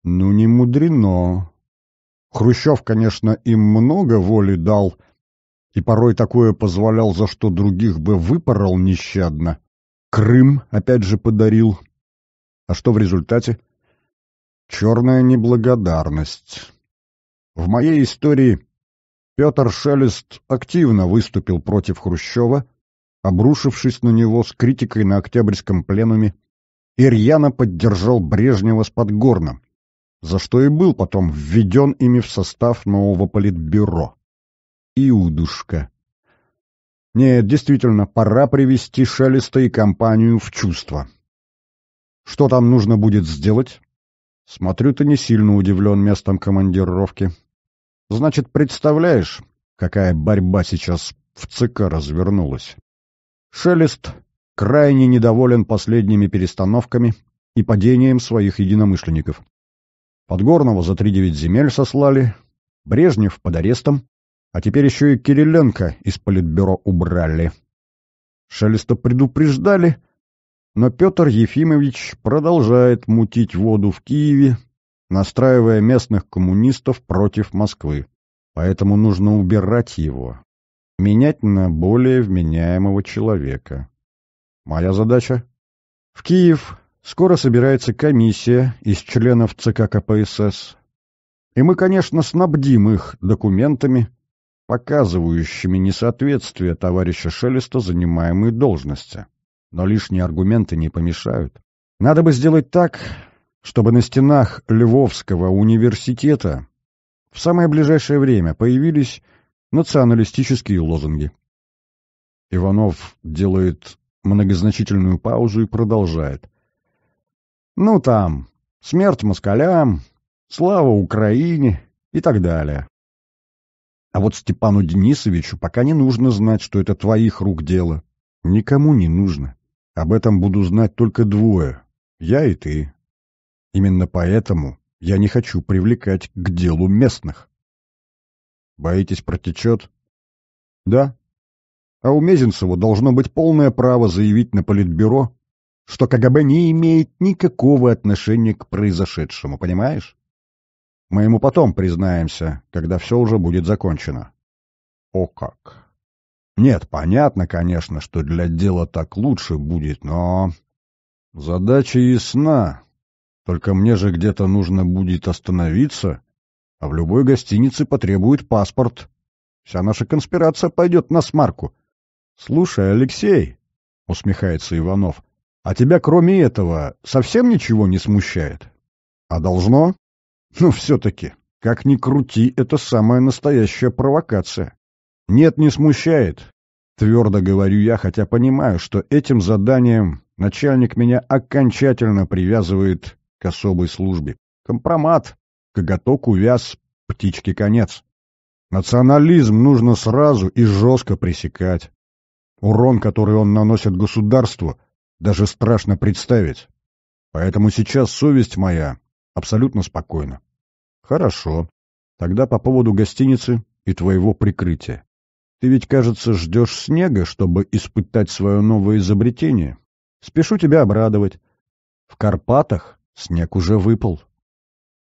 Ну, не мудрено. Хрущев, конечно, им много воли дал, и порой такое позволял, за что других бы выпорол нещадно. Крым, опять же, подарил. А что в результате? Черная неблагодарность. В моей истории Петр Шелест активно выступил против Хрущева, обрушившись на него с критикой на Октябрьском пленуме, и рьяно поддержал Брежнева с Подгорным, за что и был потом введен ими в состав нового политбюро. Иудушка. Нет, действительно, пора привести Шелеста и компанию в чувство. Что там нужно будет сделать? Смотрю, ты не сильно удивлен местом командировки. Значит, представляешь, какая борьба сейчас в ЦК развернулась? Шелест крайне недоволен последними перестановками и падением своих единомышленников. Подгорного за три девять земель сослали, Брежнев под арестом, а теперь еще и Кириленко из политбюро убрали. Шелеста предупреждали, но Петр Ефимович продолжает мутить воду в Киеве настраивая местных коммунистов против Москвы. Поэтому нужно убирать его, менять на более вменяемого человека. Моя задача? В Киев скоро собирается комиссия из членов ЦК КПСС. И мы, конечно, снабдим их документами, показывающими несоответствие товарища Шелеста занимаемой должности. Но лишние аргументы не помешают. Надо бы сделать так, чтобы на стенах Львовского университета в самое ближайшее время появились националистические лозунги. Иванов делает многозначительную паузу и продолжает. Ну там, смерть москалям, слава Украине и так далее. А вот Степану Денисовичу пока не нужно знать, что это твоих рук дело. Никому не нужно. Об этом буду знать только двое — я и ты. Именно поэтому я не хочу привлекать к делу местных. Боитесь, протечет? Да. А у Мезенцева должно быть полное право заявить на политбюро, что КГБ не имеет никакого отношения к произошедшему, понимаешь? Мы ему потом признаемся, когда все уже будет закончено. О как! Нет, понятно, конечно, что для дела так лучше будет, но... Задача ясна, только мне же где-то нужно будет остановиться, а в любой гостинице потребует паспорт. Вся наша конспирация пойдет на смарку. — Слушай, Алексей, — усмехается Иванов, — а тебя кроме этого совсем ничего не смущает? — А должно? — Ну, все-таки, как ни крути, это самая настоящая провокация. — Нет, не смущает, — твердо говорю я, хотя понимаю, что этим заданием начальник меня окончательно привязывает к особой службе. Компромат, коготок увяз, птичке конец. Национализм нужно сразу и жестко пресекать. Урон, который он наносит государству, даже страшно представить. Поэтому сейчас совесть моя абсолютно спокойна. Хорошо. Тогда по поводу гостиницы и твоего прикрытия. Ты ведь, кажется, ждешь снега, чтобы испытать свое новое изобретение. Спешу тебя обрадовать. В Карпатах Снег уже выпал.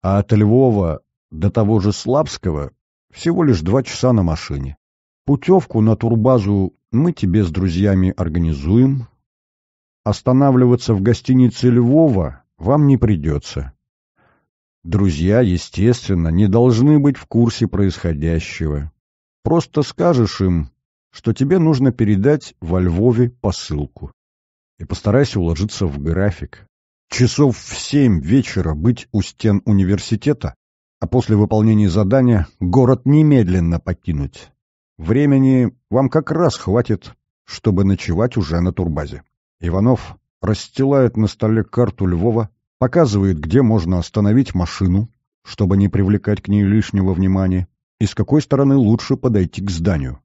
А от Львова до того же Слабского всего лишь два часа на машине. Путевку на турбазу мы тебе с друзьями организуем. Останавливаться в гостинице Львова вам не придется. Друзья, естественно, не должны быть в курсе происходящего. Просто скажешь им, что тебе нужно передать во Львове посылку. И постарайся уложиться в график. Часов в семь вечера быть у стен университета, а после выполнения задания город немедленно покинуть. Времени вам как раз хватит, чтобы ночевать уже на турбазе. Иванов расстилает на столе карту Львова, показывает, где можно остановить машину, чтобы не привлекать к ней лишнего внимания, и с какой стороны лучше подойти к зданию.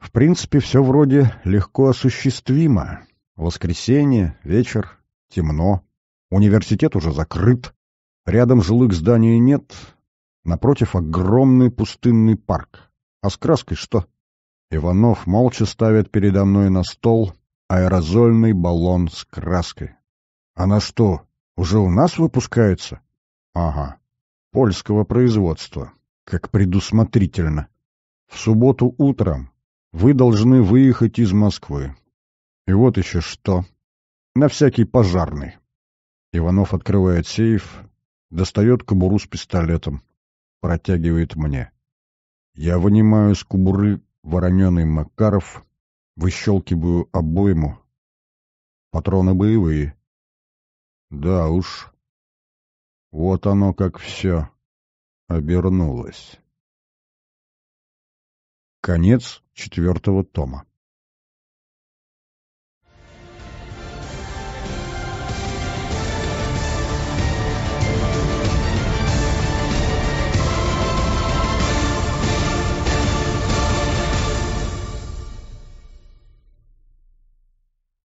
В принципе, все вроде легко осуществимо. Воскресенье, вечер, темно. Университет уже закрыт. Рядом жилых зданий нет. Напротив огромный пустынный парк. А с краской что? Иванов молча ставит передо мной на стол аэрозольный баллон с краской. Она что, уже у нас выпускается? Ага. Польского производства. Как предусмотрительно. В субботу утром вы должны выехать из Москвы. И вот еще что. На всякий пожарный. Иванов открывает сейф, достает кобуру с пистолетом, протягивает мне. Я вынимаю из кобуры вороненый Макаров, выщелкиваю обойму. Патроны боевые. Да уж. Вот оно как все обернулось. Конец четвертого тома.